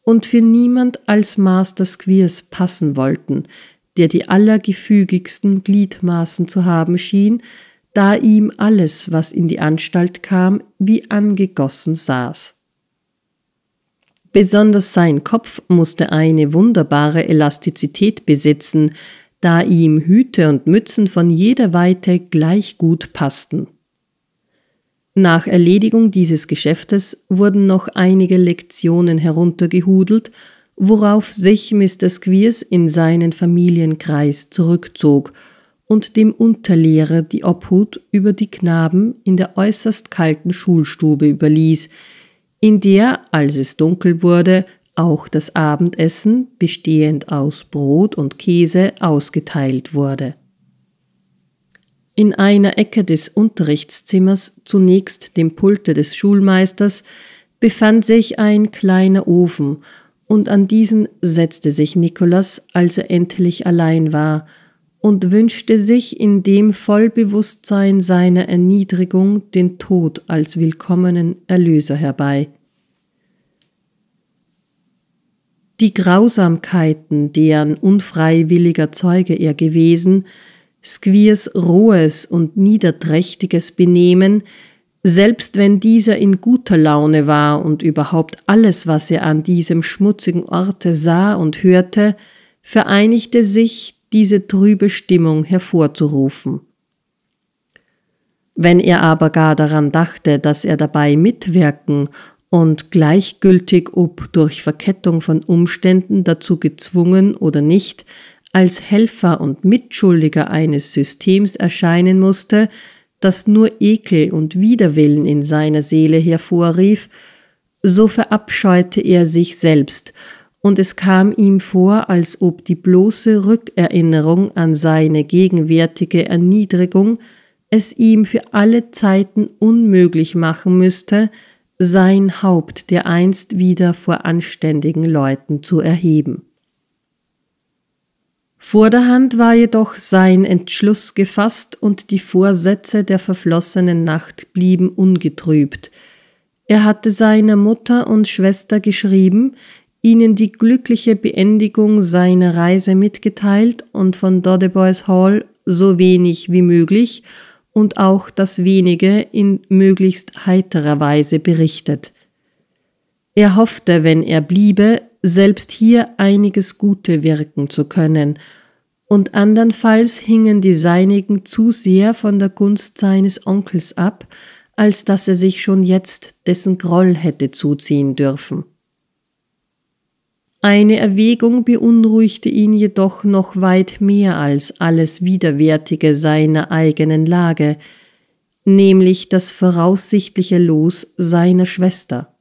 und für niemand als Master Squeers passen wollten, der die allergefügigsten Gliedmaßen zu haben schien, da ihm alles, was in die Anstalt kam, wie angegossen saß. Besonders sein Kopf musste eine wunderbare Elastizität besitzen, da ihm Hüte und Mützen von jeder Weite gleich gut passten. Nach Erledigung dieses Geschäftes wurden noch einige Lektionen heruntergehudelt, worauf sich Mr. Squeers in seinen Familienkreis zurückzog – und dem Unterlehrer die Obhut über die Knaben in der äußerst kalten Schulstube überließ, in der, als es dunkel wurde, auch das Abendessen, bestehend aus Brot und Käse, ausgeteilt wurde. In einer Ecke des Unterrichtszimmers, zunächst dem Pulte des Schulmeisters, befand sich ein kleiner Ofen, und an diesen setzte sich Nikolas, als er endlich allein war, und wünschte sich in dem Vollbewusstsein seiner Erniedrigung den Tod als willkommenen Erlöser herbei. Die Grausamkeiten, deren unfreiwilliger Zeuge er gewesen, Squeers rohes und niederträchtiges Benehmen, selbst wenn dieser in guter Laune war und überhaupt alles, was er an diesem schmutzigen Orte sah und hörte, vereinigte sich diese trübe Stimmung hervorzurufen. Wenn er aber gar daran dachte, dass er dabei mitwirken und gleichgültig ob durch Verkettung von Umständen dazu gezwungen oder nicht, als Helfer und Mitschuldiger eines Systems erscheinen musste, das nur Ekel und Widerwillen in seiner Seele hervorrief, so verabscheute er sich selbst und es kam ihm vor, als ob die bloße Rückerinnerung an seine gegenwärtige Erniedrigung es ihm für alle Zeiten unmöglich machen müsste, sein Haupt dereinst wieder vor anständigen Leuten zu erheben. Vorderhand war jedoch sein Entschluss gefasst und die Vorsätze der verflossenen Nacht blieben ungetrübt. Er hatte seiner Mutter und Schwester geschrieben, ihnen die glückliche Beendigung seiner Reise mitgeteilt und von Dodeboys Hall so wenig wie möglich und auch das wenige in möglichst heiterer Weise berichtet. Er hoffte, wenn er bliebe, selbst hier einiges Gute wirken zu können, und andernfalls hingen die seinigen zu sehr von der Gunst seines Onkels ab, als dass er sich schon jetzt dessen Groll hätte zuziehen dürfen. Eine Erwägung beunruhigte ihn jedoch noch weit mehr als alles Widerwärtige seiner eigenen Lage, nämlich das voraussichtliche Los seiner Schwester.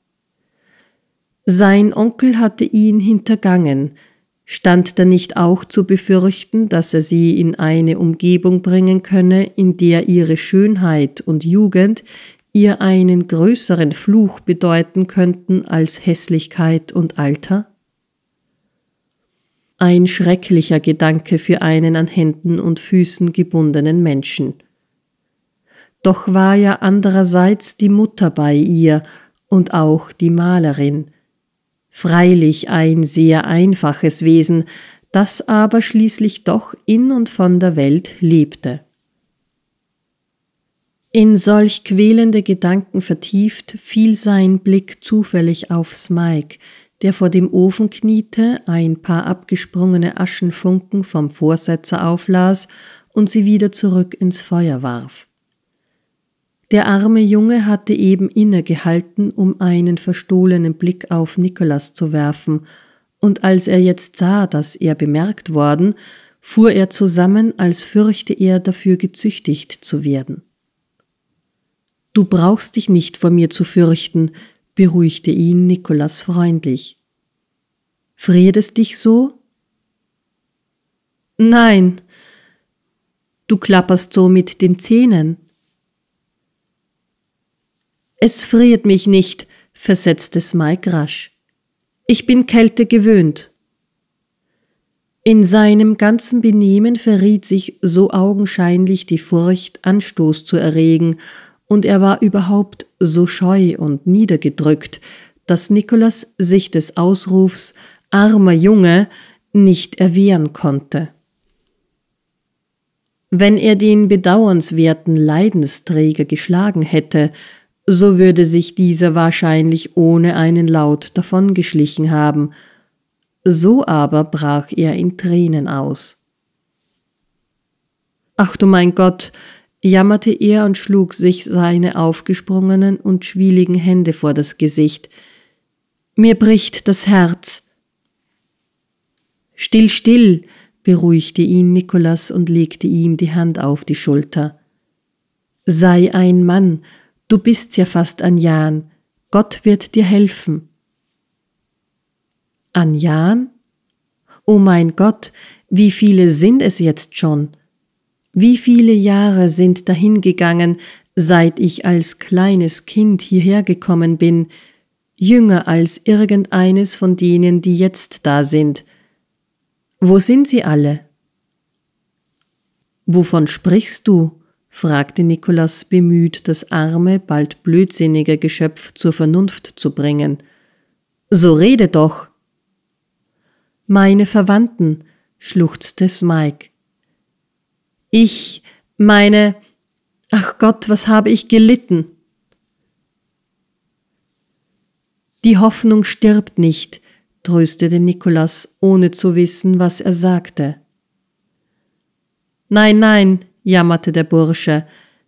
Sein Onkel hatte ihn hintergangen, stand da nicht auch zu befürchten, dass er sie in eine Umgebung bringen könne, in der ihre Schönheit und Jugend ihr einen größeren Fluch bedeuten könnten als Hässlichkeit und Alter? Ein schrecklicher Gedanke für einen an Händen und Füßen gebundenen Menschen. Doch war ja andererseits die Mutter bei ihr und auch die Malerin. Freilich ein sehr einfaches Wesen, das aber schließlich doch in und von der Welt lebte. In solch quälende Gedanken vertieft fiel sein Blick zufällig auf Smike, der vor dem Ofen kniete, ein paar abgesprungene Aschenfunken vom Vorsetzer auflas und sie wieder zurück ins Feuer warf. Der arme Junge hatte eben innegehalten, um einen verstohlenen Blick auf Nikolas zu werfen, und als er jetzt sah, dass er bemerkt worden, fuhr er zusammen, als fürchte er dafür gezüchtigt zu werden. Du brauchst dich nicht vor mir zu fürchten, beruhigte ihn Nikolas freundlich. Friert es dich so? Nein. Du klapperst so mit den Zähnen. Es friert mich nicht, versetzte Smike rasch. Ich bin Kälte gewöhnt. In seinem ganzen Benehmen verriet sich so augenscheinlich die Furcht, Anstoß zu erregen und er war überhaupt so scheu und niedergedrückt, dass Nikolas sich des Ausrufs armer Junge nicht erwehren konnte. Wenn er den bedauernswerten Leidensträger geschlagen hätte, so würde sich dieser wahrscheinlich ohne einen Laut davongeschlichen haben, so aber brach er in Tränen aus. Ach du mein Gott, jammerte er und schlug sich seine aufgesprungenen und schwieligen Hände vor das Gesicht. Mir bricht das Herz. Still, still, beruhigte ihn Nikolas und legte ihm die Hand auf die Schulter. Sei ein Mann, du bist ja fast an Jan, Gott wird dir helfen. An Jan? O oh mein Gott, wie viele sind es jetzt schon? Wie viele Jahre sind dahingegangen, seit ich als kleines Kind hierher gekommen bin, jünger als irgendeines von denen, die jetzt da sind. Wo sind sie alle? Wovon sprichst du? fragte Nikolas bemüht, das arme, bald blödsinnige Geschöpf zur Vernunft zu bringen. So rede doch. Meine Verwandten, schluchzte Smike ich meine, ach Gott, was habe ich gelitten? Die Hoffnung stirbt nicht, tröstete Nikolas, ohne zu wissen, was er sagte. Nein, nein, jammerte der Bursche,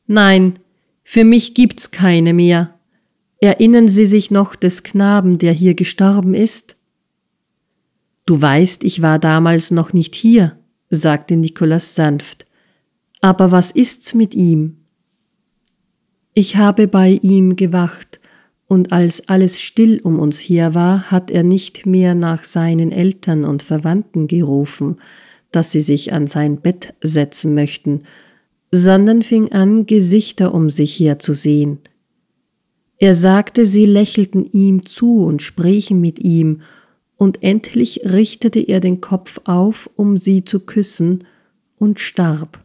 nein, für mich gibt's keine mehr. Erinnern Sie sich noch des Knaben, der hier gestorben ist? Du weißt, ich war damals noch nicht hier, sagte Nikolas sanft. Aber was ist's mit ihm? Ich habe bei ihm gewacht, und als alles still um uns her war, hat er nicht mehr nach seinen Eltern und Verwandten gerufen, dass sie sich an sein Bett setzen möchten, sondern fing an, Gesichter um sich her zu sehen. Er sagte, sie lächelten ihm zu und sprächen mit ihm, und endlich richtete er den Kopf auf, um sie zu küssen, und starb.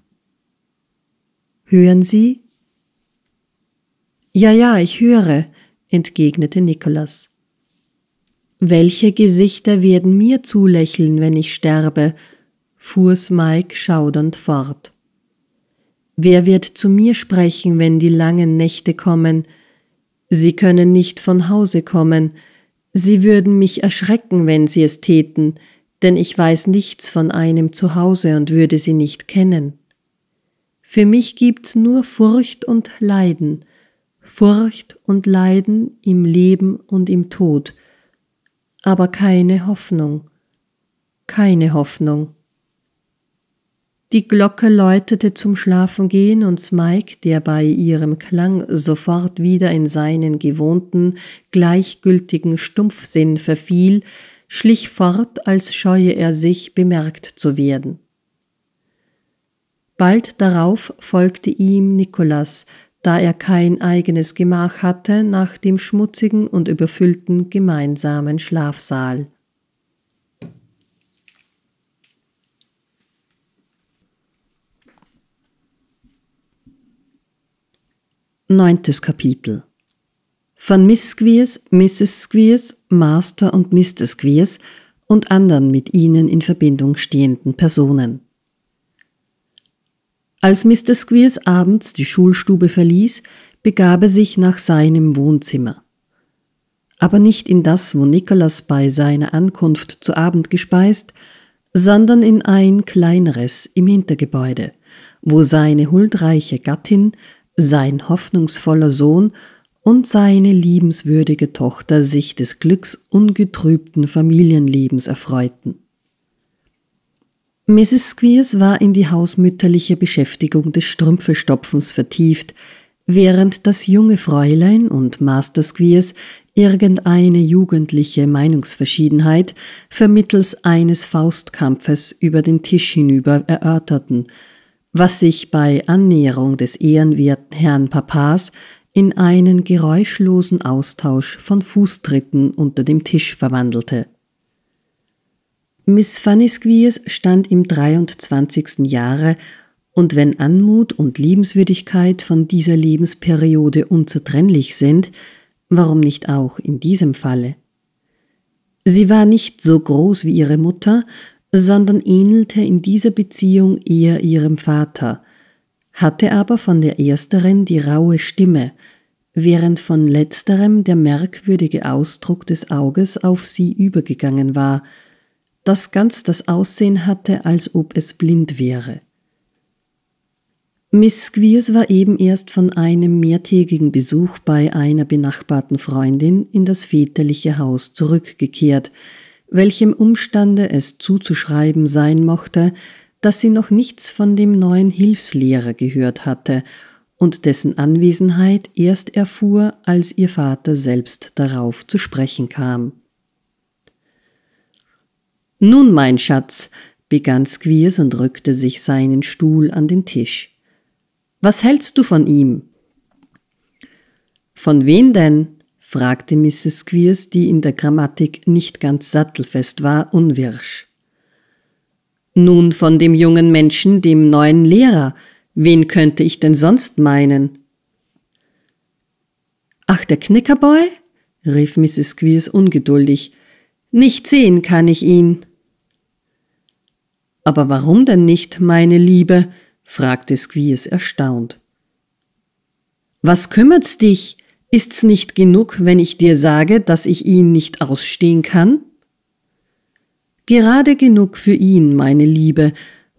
Hören Sie? Ja, ja, ich höre, entgegnete Nikolas. Welche Gesichter werden mir zulächeln, wenn ich sterbe? fuhr Mike schaudernd fort. Wer wird zu mir sprechen, wenn die langen Nächte kommen? Sie können nicht von Hause kommen. Sie würden mich erschrecken, wenn sie es täten, denn ich weiß nichts von einem Zuhause und würde sie nicht kennen. Für mich gibt's nur Furcht und Leiden, Furcht und Leiden im Leben und im Tod, aber keine Hoffnung, keine Hoffnung. Die Glocke läutete zum Schlafengehen und Mike, der bei ihrem Klang sofort wieder in seinen gewohnten, gleichgültigen Stumpfsinn verfiel, schlich fort, als scheue er sich bemerkt zu werden. Bald darauf folgte ihm Nikolas, da er kein eigenes Gemach hatte nach dem schmutzigen und überfüllten gemeinsamen Schlafsaal. Neuntes Kapitel Von Miss Squeers, Mrs. Squeers, Master und Mr. Squeers und anderen mit ihnen in Verbindung stehenden Personen. Als Mr. Squeers abends die Schulstube verließ, begab er sich nach seinem Wohnzimmer. Aber nicht in das, wo Nikolas bei seiner Ankunft zu Abend gespeist, sondern in ein kleineres im Hintergebäude, wo seine huldreiche Gattin, sein hoffnungsvoller Sohn und seine liebenswürdige Tochter sich des glücksungetrübten Familienlebens erfreuten. Mrs. Squeers war in die hausmütterliche Beschäftigung des Strümpfestopfens vertieft, während das junge Fräulein und Master Squeers irgendeine jugendliche Meinungsverschiedenheit vermittels eines Faustkampfes über den Tisch hinüber erörterten, was sich bei Annäherung des ehrenwerten Herrn Papas in einen geräuschlosen Austausch von Fußtritten unter dem Tisch verwandelte. Miss Fanny Squeers stand im 23. Jahre, und wenn Anmut und Liebenswürdigkeit von dieser Lebensperiode unzertrennlich sind, warum nicht auch in diesem Falle? Sie war nicht so groß wie ihre Mutter, sondern ähnelte in dieser Beziehung eher ihrem Vater, hatte aber von der ersteren die raue Stimme, während von letzterem der merkwürdige Ausdruck des Auges auf sie übergegangen war – das ganz das Aussehen hatte, als ob es blind wäre. Miss Squeers war eben erst von einem mehrtägigen Besuch bei einer benachbarten Freundin in das väterliche Haus zurückgekehrt, welchem Umstande es zuzuschreiben sein mochte, dass sie noch nichts von dem neuen Hilfslehrer gehört hatte und dessen Anwesenheit erst erfuhr, als ihr Vater selbst darauf zu sprechen kam. Nun, mein Schatz, begann Squeers und rückte sich seinen Stuhl an den Tisch. Was hältst du von ihm? Von wem denn? fragte Mrs. Squeers, die in der Grammatik nicht ganz sattelfest war, unwirsch. Nun von dem jungen Menschen, dem neuen Lehrer. Wen könnte ich denn sonst meinen? Ach, der Knickerboy? rief Mrs. Squeers ungeduldig. Nicht sehen kann ich ihn. Aber warum denn nicht, meine Liebe? fragte Squeers erstaunt. Was kümmert's dich? Ist's nicht genug, wenn ich dir sage, dass ich ihn nicht ausstehen kann? Gerade genug für ihn, meine Liebe,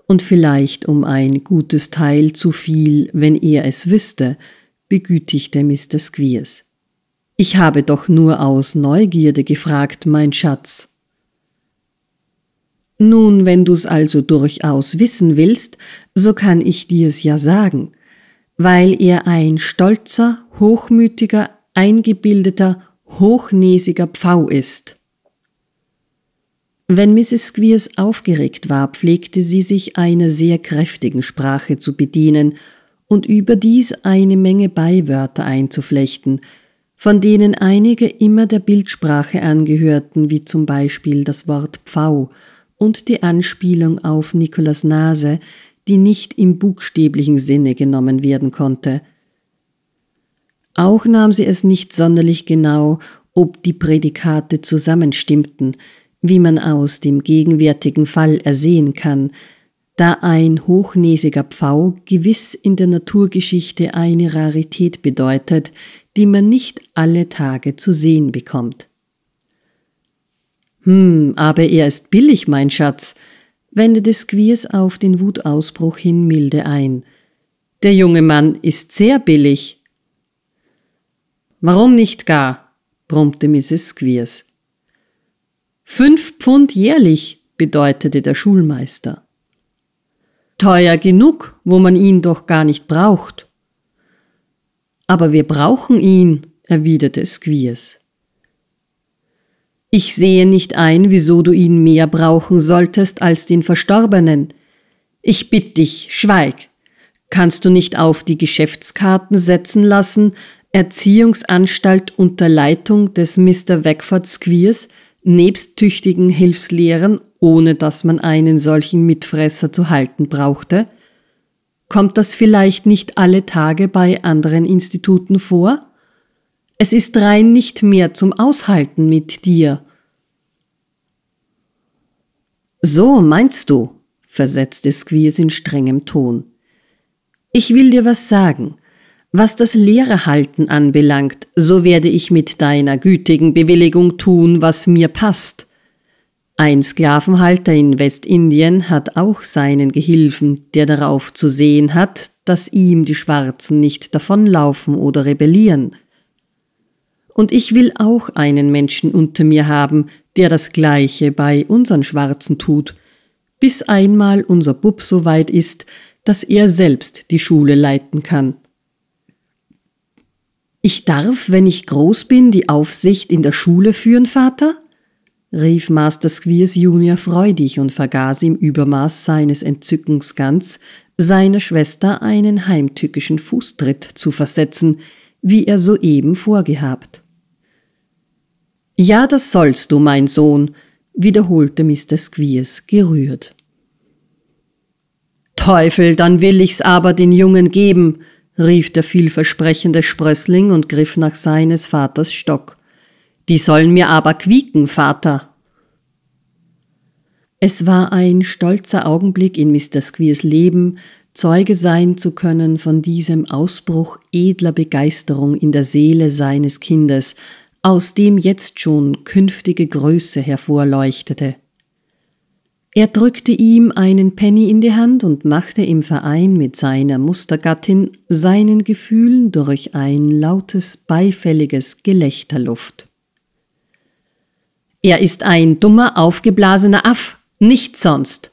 und vielleicht um ein gutes Teil zu viel, wenn er es wüsste, begütigte Mr. Squeers. Ich habe doch nur aus Neugierde gefragt, mein Schatz. Nun, wenn du's also durchaus wissen willst, so kann ich dir's ja sagen, weil er ein stolzer, hochmütiger, eingebildeter, hochnäsiger Pfau ist. Wenn Mrs. Squeers aufgeregt war, pflegte sie sich einer sehr kräftigen Sprache zu bedienen und überdies eine Menge Beiwörter einzuflechten, von denen einige immer der Bildsprache angehörten, wie zum Beispiel das Wort Pfau – und die Anspielung auf Nikolas Nase, die nicht im buchstäblichen Sinne genommen werden konnte. Auch nahm sie es nicht sonderlich genau, ob die Prädikate zusammenstimmten, wie man aus dem gegenwärtigen Fall ersehen kann, da ein hochnäsiger Pfau gewiss in der Naturgeschichte eine Rarität bedeutet, die man nicht alle Tage zu sehen bekommt. Hm, aber er ist billig, mein Schatz, wendete Squeers auf den Wutausbruch hin milde ein. Der junge Mann ist sehr billig. Warum nicht gar? brummte Mrs. Squeers. Fünf Pfund jährlich, bedeutete der Schulmeister. Teuer genug, wo man ihn doch gar nicht braucht. Aber wir brauchen ihn, erwiderte Squeers. Ich sehe nicht ein, wieso du ihn mehr brauchen solltest als den Verstorbenen. Ich bitte dich, schweig. Kannst du nicht auf die Geschäftskarten setzen lassen, Erziehungsanstalt unter Leitung des Mr. Wackford Squeers, nebst tüchtigen Hilfslehrern, ohne dass man einen solchen Mitfresser zu halten brauchte? Kommt das vielleicht nicht alle Tage bei anderen Instituten vor? Es ist rein nicht mehr zum Aushalten mit dir. So meinst du, versetzte Squeers in strengem Ton. Ich will dir was sagen. Was das Lehrerhalten anbelangt, so werde ich mit deiner gütigen Bewilligung tun, was mir passt. Ein Sklavenhalter in Westindien hat auch seinen Gehilfen, der darauf zu sehen hat, dass ihm die Schwarzen nicht davonlaufen oder rebellieren. Und ich will auch einen Menschen unter mir haben, der das Gleiche bei unseren Schwarzen tut, bis einmal unser Bub so weit ist, dass er selbst die Schule leiten kann. Ich darf, wenn ich groß bin, die Aufsicht in der Schule führen, Vater? rief Master Squeers Junior freudig und vergaß im Übermaß seines Entzückens ganz, seiner Schwester einen heimtückischen Fußtritt zu versetzen, wie er soeben vorgehabt. Ja, das sollst du, mein Sohn, wiederholte Mr. Squeers gerührt. Teufel, dann will ich's aber den Jungen geben, rief der vielversprechende Sprössling und griff nach seines Vaters Stock. Die sollen mir aber quieken, Vater. Es war ein stolzer Augenblick in Mr. Squeers Leben, Zeuge sein zu können von diesem Ausbruch edler Begeisterung in der Seele seines Kindes, aus dem jetzt schon künftige Größe hervorleuchtete. Er drückte ihm einen Penny in die Hand und machte im Verein mit seiner Mustergattin seinen Gefühlen durch ein lautes, beifälliges Gelächter Luft. Er ist ein dummer, aufgeblasener Aff, nichts sonst,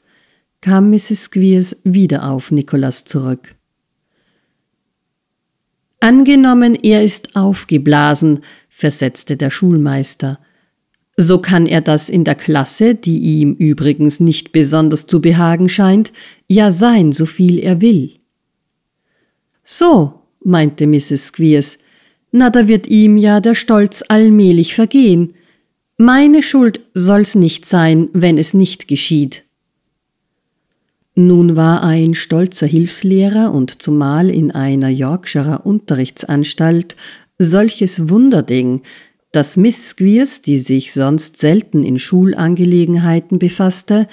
kam Mrs. Squeers wieder auf Nikolas zurück. Angenommen, er ist aufgeblasen, versetzte der Schulmeister. So kann er das in der Klasse, die ihm übrigens nicht besonders zu behagen scheint, ja sein, so viel er will. So, meinte Mrs. Squeers, na, da wird ihm ja der Stolz allmählich vergehen. Meine Schuld soll's nicht sein, wenn es nicht geschieht. Nun war ein stolzer Hilfslehrer und zumal in einer Yorkshire Unterrichtsanstalt Solches Wunderding, dass Miss Squeers, die sich sonst selten in Schulangelegenheiten befasste,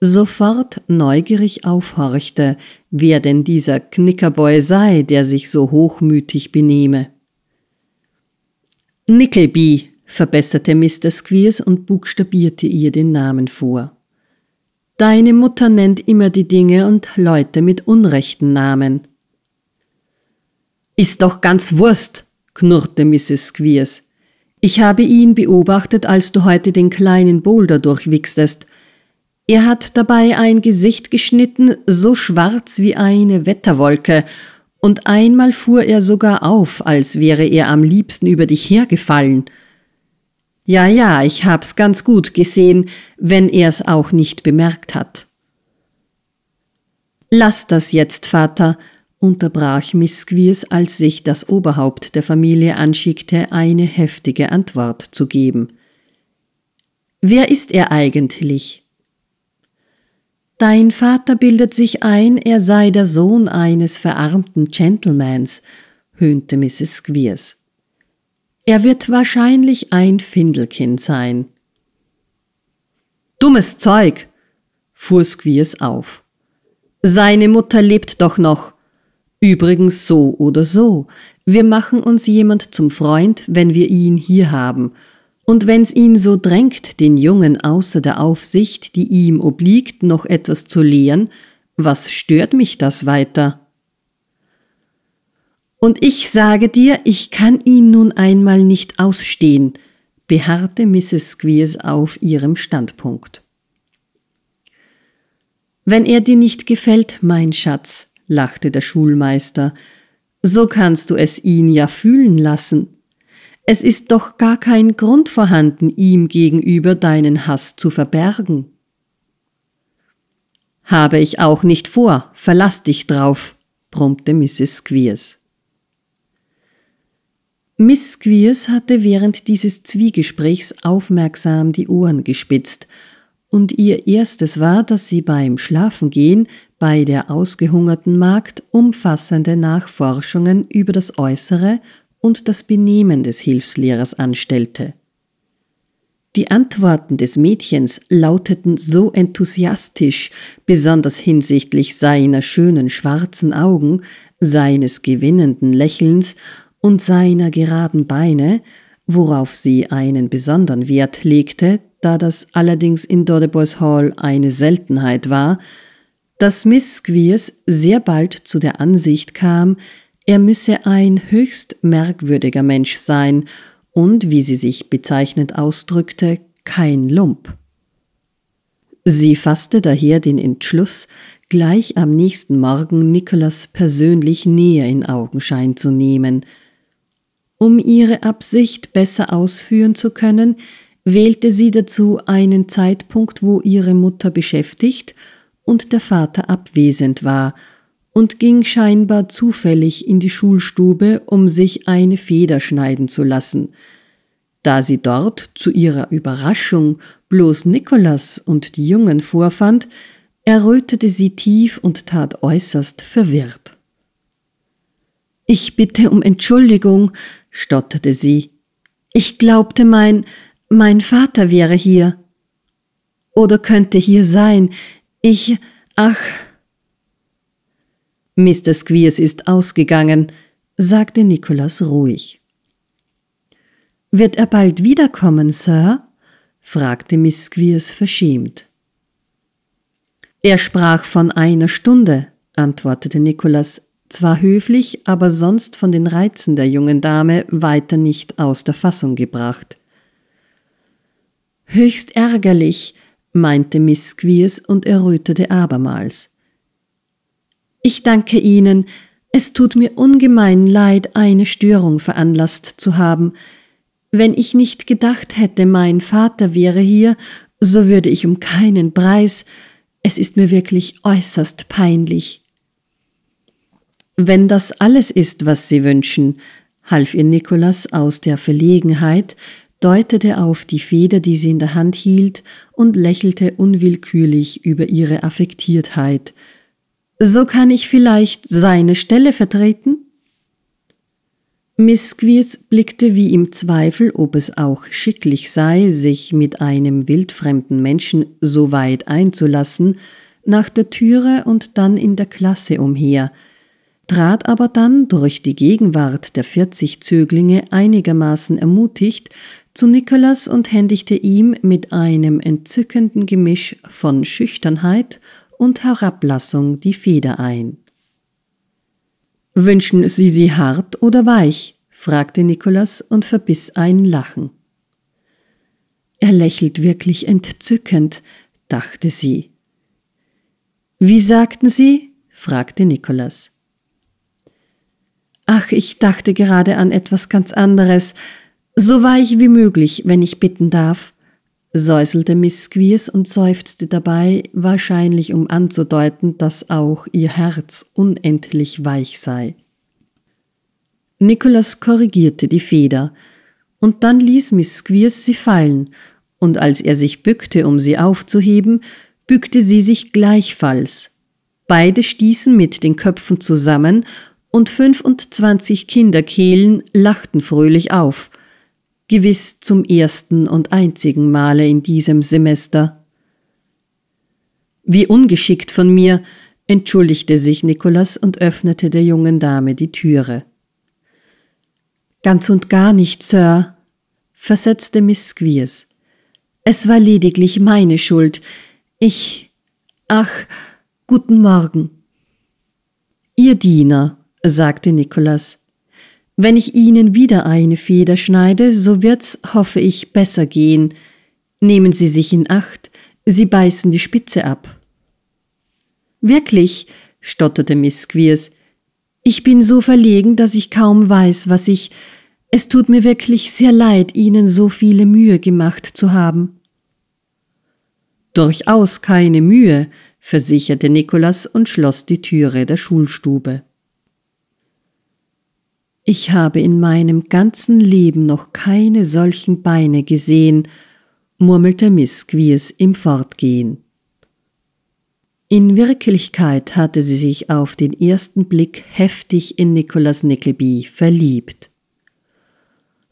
sofort neugierig aufhorchte, wer denn dieser Knickerboy sei, der sich so hochmütig benehme. Nickleby, verbesserte Mr. Squeers und buchstabierte ihr den Namen vor. Deine Mutter nennt immer die Dinge und Leute mit unrechten Namen. Ist doch ganz Wurst, knurrte Mrs. Squeers. Ich habe ihn beobachtet, als du heute den kleinen Boulder durchwichstest. Er hat dabei ein Gesicht geschnitten, so schwarz wie eine Wetterwolke, und einmal fuhr er sogar auf, als wäre er am liebsten über dich hergefallen. Ja, ja, ich hab's ganz gut gesehen, wenn er's auch nicht bemerkt hat. Lass das jetzt, Vater, unterbrach Miss Squeers, als sich das Oberhaupt der Familie anschickte, eine heftige Antwort zu geben. Wer ist er eigentlich? Dein Vater bildet sich ein, er sei der Sohn eines verarmten Gentlemans, höhnte Mrs. Squeers. Er wird wahrscheinlich ein Findelkind sein. Dummes Zeug, fuhr Squeers auf. Seine Mutter lebt doch noch. Übrigens so oder so. Wir machen uns jemand zum Freund, wenn wir ihn hier haben. Und wenn's ihn so drängt, den Jungen außer der Aufsicht, die ihm obliegt, noch etwas zu lehren, was stört mich das weiter? Und ich sage dir, ich kann ihn nun einmal nicht ausstehen, beharrte Mrs. Squeers auf ihrem Standpunkt. Wenn er dir nicht gefällt, mein Schatz, lachte der Schulmeister, so kannst du es ihn ja fühlen lassen. Es ist doch gar kein Grund vorhanden, ihm gegenüber deinen Hass zu verbergen. Habe ich auch nicht vor, verlass dich drauf, brummte Mrs. Squeers. Miss Squeers hatte während dieses Zwiegesprächs aufmerksam die Ohren gespitzt, und ihr erstes war, dass sie beim Schlafengehen bei der ausgehungerten Magd umfassende Nachforschungen über das Äußere und das Benehmen des Hilfslehrers anstellte. Die Antworten des Mädchens lauteten so enthusiastisch, besonders hinsichtlich seiner schönen schwarzen Augen, seines gewinnenden Lächelns und seiner geraden Beine, worauf sie einen besonderen Wert legte, da das allerdings in Dodeboys Hall eine Seltenheit war, dass Squeers sehr bald zu der Ansicht kam, er müsse ein höchst merkwürdiger Mensch sein und, wie sie sich bezeichnend ausdrückte, kein Lump. Sie fasste daher den Entschluss, gleich am nächsten Morgen Nikolas persönlich näher in Augenschein zu nehmen. Um ihre Absicht besser ausführen zu können, wählte sie dazu einen Zeitpunkt, wo ihre Mutter beschäftigt – und der Vater abwesend war, und ging scheinbar zufällig in die Schulstube, um sich eine Feder schneiden zu lassen. Da sie dort zu ihrer Überraschung bloß Nikolas und die Jungen vorfand, errötete sie tief und tat äußerst verwirrt. Ich bitte um Entschuldigung, stotterte sie. Ich glaubte, mein, mein Vater wäre hier. Oder könnte hier sein, ich, ach. Mr. Squeers ist ausgegangen, sagte Nikolas ruhig. Wird er bald wiederkommen, Sir? fragte Miss Squeers verschämt. Er sprach von einer Stunde, antwortete Nikolas, zwar höflich, aber sonst von den Reizen der jungen Dame weiter nicht aus der Fassung gebracht. Höchst ärgerlich, meinte Miss Squeers und errötete abermals. Ich danke Ihnen, es tut mir ungemein leid, eine Störung veranlasst zu haben. Wenn ich nicht gedacht hätte, mein Vater wäre hier, so würde ich um keinen Preis. Es ist mir wirklich äußerst peinlich. Wenn das alles ist, was Sie wünschen, half ihr Nikolas aus der Verlegenheit, deutete auf die Feder, die sie in der Hand hielt, und lächelte unwillkürlich über ihre Affektiertheit. So kann ich vielleicht seine Stelle vertreten? Miss Squeers blickte wie im Zweifel, ob es auch schicklich sei, sich mit einem wildfremden Menschen so weit einzulassen, nach der Türe und dann in der Klasse umher, trat aber dann durch die Gegenwart der vierzig Zöglinge einigermaßen ermutigt zu Nikolas und händigte ihm mit einem entzückenden Gemisch von Schüchternheit und Herablassung die Feder ein. Wünschen Sie sie hart oder weich? fragte Nikolas und verbiss ein Lachen. Er lächelt wirklich entzückend, dachte sie. Wie sagten Sie? fragte Nikolas. Ach, ich dachte gerade an etwas ganz anderes, so weich wie möglich, wenn ich bitten darf, säuselte Miss Squeers und seufzte dabei, wahrscheinlich um anzudeuten, dass auch ihr Herz unendlich weich sei. Nicholas korrigierte die Feder, und dann ließ Miss Squeers sie fallen, und als er sich bückte, um sie aufzuheben, bückte sie sich gleichfalls. Beide stießen mit den Köpfen zusammen, und fünfundzwanzig Kinderkehlen lachten fröhlich auf gewiss zum ersten und einzigen Male in diesem Semester. Wie ungeschickt von mir, entschuldigte sich Nikolas und öffnete der jungen Dame die Türe. Ganz und gar nicht, Sir, versetzte Miss Squeers. Es war lediglich meine Schuld. Ich. Ach, guten Morgen. Ihr Diener, sagte Nikolas, wenn ich Ihnen wieder eine Feder schneide, so wird's, hoffe ich, besser gehen. Nehmen Sie sich in Acht, Sie beißen die Spitze ab. Wirklich, stotterte Miss Squeers, ich bin so verlegen, dass ich kaum weiß, was ich. Es tut mir wirklich sehr leid, Ihnen so viele Mühe gemacht zu haben. Durchaus keine Mühe, versicherte Nikolas und schloss die Türe der Schulstube. Ich habe in meinem ganzen Leben noch keine solchen Beine gesehen, murmelte Miss Missquies im Fortgehen. In Wirklichkeit hatte sie sich auf den ersten Blick heftig in Nicholas Nickleby verliebt.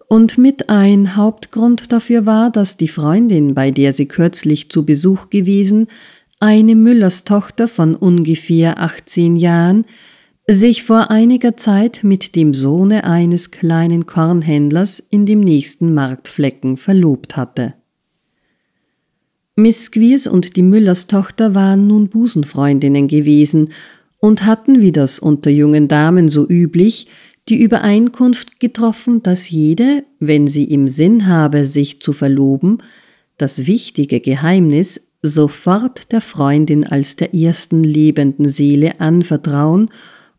Und mit ein Hauptgrund dafür war, dass die Freundin, bei der sie kürzlich zu Besuch gewesen, eine Müllers Tochter von ungefähr 18 Jahren, sich vor einiger Zeit mit dem Sohne eines kleinen Kornhändlers in dem nächsten Marktflecken verlobt hatte. Miss Squeers und die Müllers Tochter waren nun Busenfreundinnen gewesen und hatten, wie das unter jungen Damen so üblich, die Übereinkunft getroffen, dass jede, wenn sie im Sinn habe, sich zu verloben, das wichtige Geheimnis sofort der Freundin als der ersten lebenden Seele anvertrauen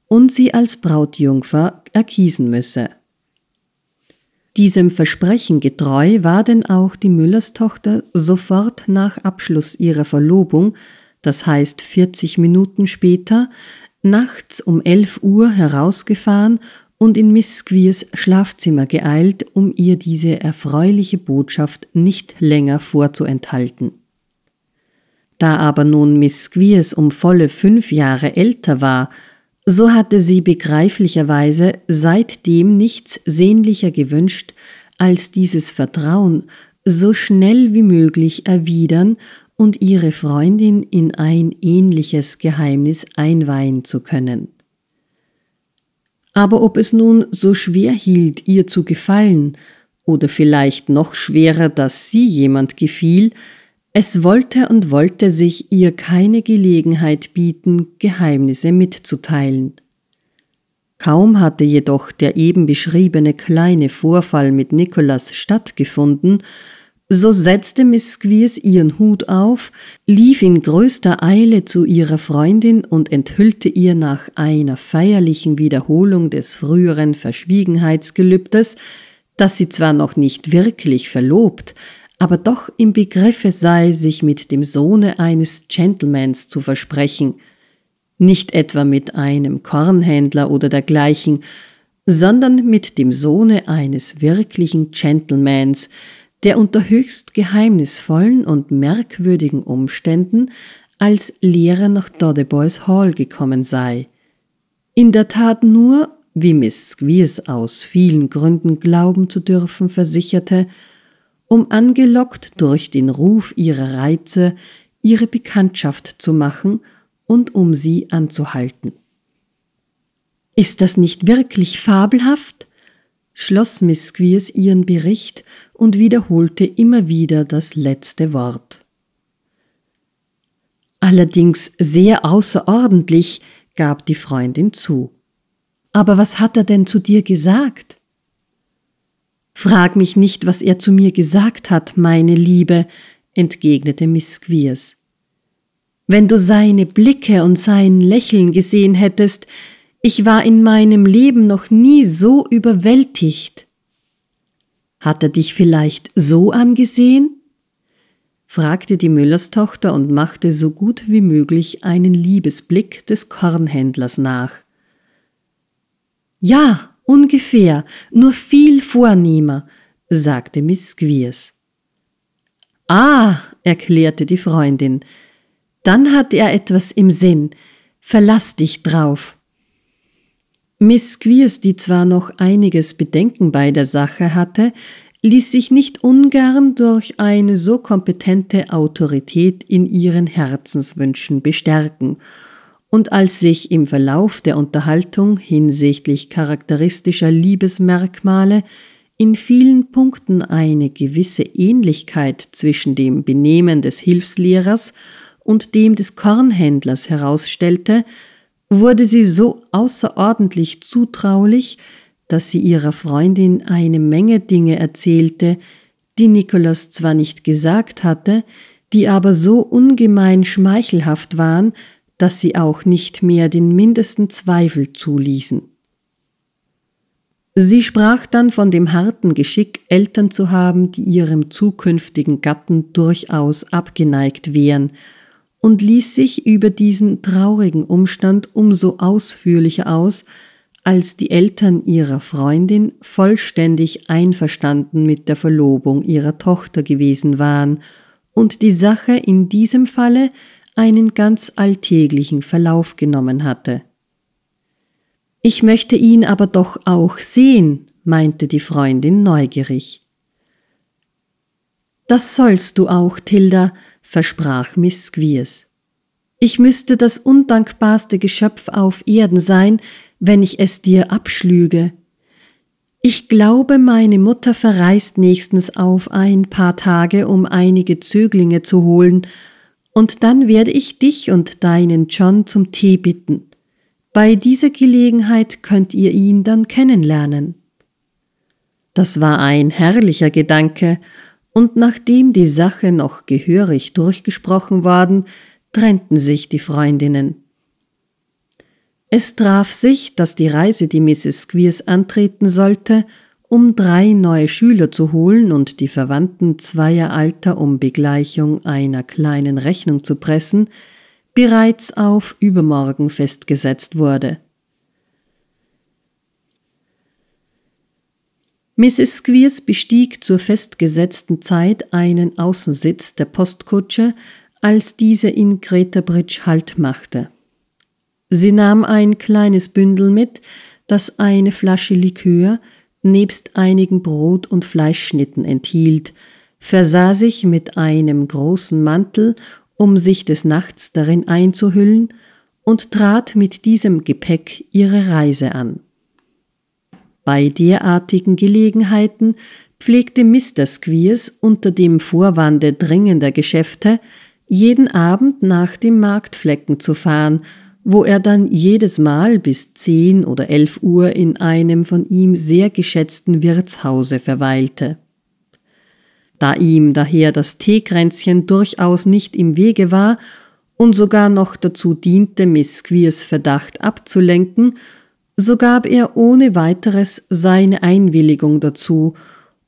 und sie als Brautjungfer erkiesen müsse. Diesem Versprechen getreu war denn auch die Müllerstochter sofort nach Abschluss ihrer Verlobung, das heißt 40 Minuten später, nachts um 11 Uhr herausgefahren und in Miss Squeers Schlafzimmer geeilt, um ihr diese erfreuliche Botschaft nicht länger vorzuenthalten. Da aber nun Miss Squeers um volle fünf Jahre älter war, so hatte sie begreiflicherweise seitdem nichts sehnlicher gewünscht, als dieses Vertrauen so schnell wie möglich erwidern und ihre Freundin in ein ähnliches Geheimnis einweihen zu können. Aber ob es nun so schwer hielt, ihr zu gefallen, oder vielleicht noch schwerer, dass sie jemand gefiel, es wollte und wollte sich ihr keine Gelegenheit bieten, Geheimnisse mitzuteilen. Kaum hatte jedoch der eben beschriebene kleine Vorfall mit Nikolas stattgefunden, so setzte Miss Squeers ihren Hut auf, lief in größter Eile zu ihrer Freundin und enthüllte ihr nach einer feierlichen Wiederholung des früheren Verschwiegenheitsgelübdes, dass sie zwar noch nicht wirklich verlobt, aber doch im Begriffe sei, sich mit dem Sohne eines Gentlemans zu versprechen, nicht etwa mit einem Kornhändler oder dergleichen, sondern mit dem Sohne eines wirklichen Gentlemans, der unter höchst geheimnisvollen und merkwürdigen Umständen als Lehrer nach Dodeboys Hall gekommen sei. In der Tat nur, wie Miss Squeers aus vielen Gründen glauben zu dürfen versicherte, um angelockt durch den Ruf ihrer Reize ihre Bekanntschaft zu machen und um sie anzuhalten. Ist das nicht wirklich fabelhaft? schloss Miss Squeers ihren Bericht und wiederholte immer wieder das letzte Wort. Allerdings sehr außerordentlich, gab die Freundin zu. Aber was hat er denn zu dir gesagt? Frag mich nicht, was er zu mir gesagt hat, meine Liebe, entgegnete Miss Squeers. Wenn du seine Blicke und sein Lächeln gesehen hättest, ich war in meinem Leben noch nie so überwältigt. Hat er dich vielleicht so angesehen? fragte die Müllerstochter und machte so gut wie möglich einen Liebesblick des Kornhändlers nach. Ja, Ungefähr, nur viel vornehmer, sagte Miss Squeers. Ah, erklärte die Freundin. Dann hat er etwas im Sinn. Verlass dich drauf. Miss Squeers, die zwar noch einiges Bedenken bei der Sache hatte, ließ sich nicht ungern durch eine so kompetente Autorität in ihren Herzenswünschen bestärken und als sich im Verlauf der Unterhaltung hinsichtlich charakteristischer Liebesmerkmale in vielen Punkten eine gewisse Ähnlichkeit zwischen dem Benehmen des Hilfslehrers und dem des Kornhändlers herausstellte, wurde sie so außerordentlich zutraulich, dass sie ihrer Freundin eine Menge Dinge erzählte, die Nikolas zwar nicht gesagt hatte, die aber so ungemein schmeichelhaft waren, dass sie auch nicht mehr den mindesten Zweifel zuließen. Sie sprach dann von dem harten Geschick, Eltern zu haben, die ihrem zukünftigen Gatten durchaus abgeneigt wären, und ließ sich über diesen traurigen Umstand umso ausführlicher aus, als die Eltern ihrer Freundin vollständig einverstanden mit der Verlobung ihrer Tochter gewesen waren und die Sache in diesem Falle einen ganz alltäglichen Verlauf genommen hatte. Ich möchte ihn aber doch auch sehen, meinte die Freundin neugierig. Das sollst du auch, Tilda, versprach Miss Squeers. Ich müsste das undankbarste Geschöpf auf Erden sein, wenn ich es dir abschlüge. Ich glaube, meine Mutter verreist nächstens auf ein paar Tage, um einige Zöglinge zu holen, und dann werde ich dich und deinen John zum Tee bitten. Bei dieser Gelegenheit könnt ihr ihn dann kennenlernen. Das war ein herrlicher Gedanke, und nachdem die Sache noch gehörig durchgesprochen worden, trennten sich die Freundinnen. Es traf sich, dass die Reise, die Mrs. Squeers antreten sollte, um drei neue Schüler zu holen und die Verwandten zweier Alter um Begleichung einer kleinen Rechnung zu pressen, bereits auf übermorgen festgesetzt wurde. Mrs. Squeers bestieg zur festgesetzten Zeit einen Außensitz der Postkutsche, als diese in Greta Bridge Halt machte. Sie nahm ein kleines Bündel mit, das eine Flasche Likör, nebst einigen Brot- und Fleischschnitten enthielt, versah sich mit einem großen Mantel, um sich des Nachts darin einzuhüllen, und trat mit diesem Gepäck ihre Reise an. Bei derartigen Gelegenheiten pflegte Mr. Squeers unter dem Vorwande dringender Geschäfte jeden Abend nach dem Marktflecken zu fahren wo er dann jedes Mal bis 10 oder 11 Uhr in einem von ihm sehr geschätzten Wirtshause verweilte. Da ihm daher das Teekränzchen durchaus nicht im Wege war und sogar noch dazu diente, Miss Squeers Verdacht abzulenken, so gab er ohne weiteres seine Einwilligung dazu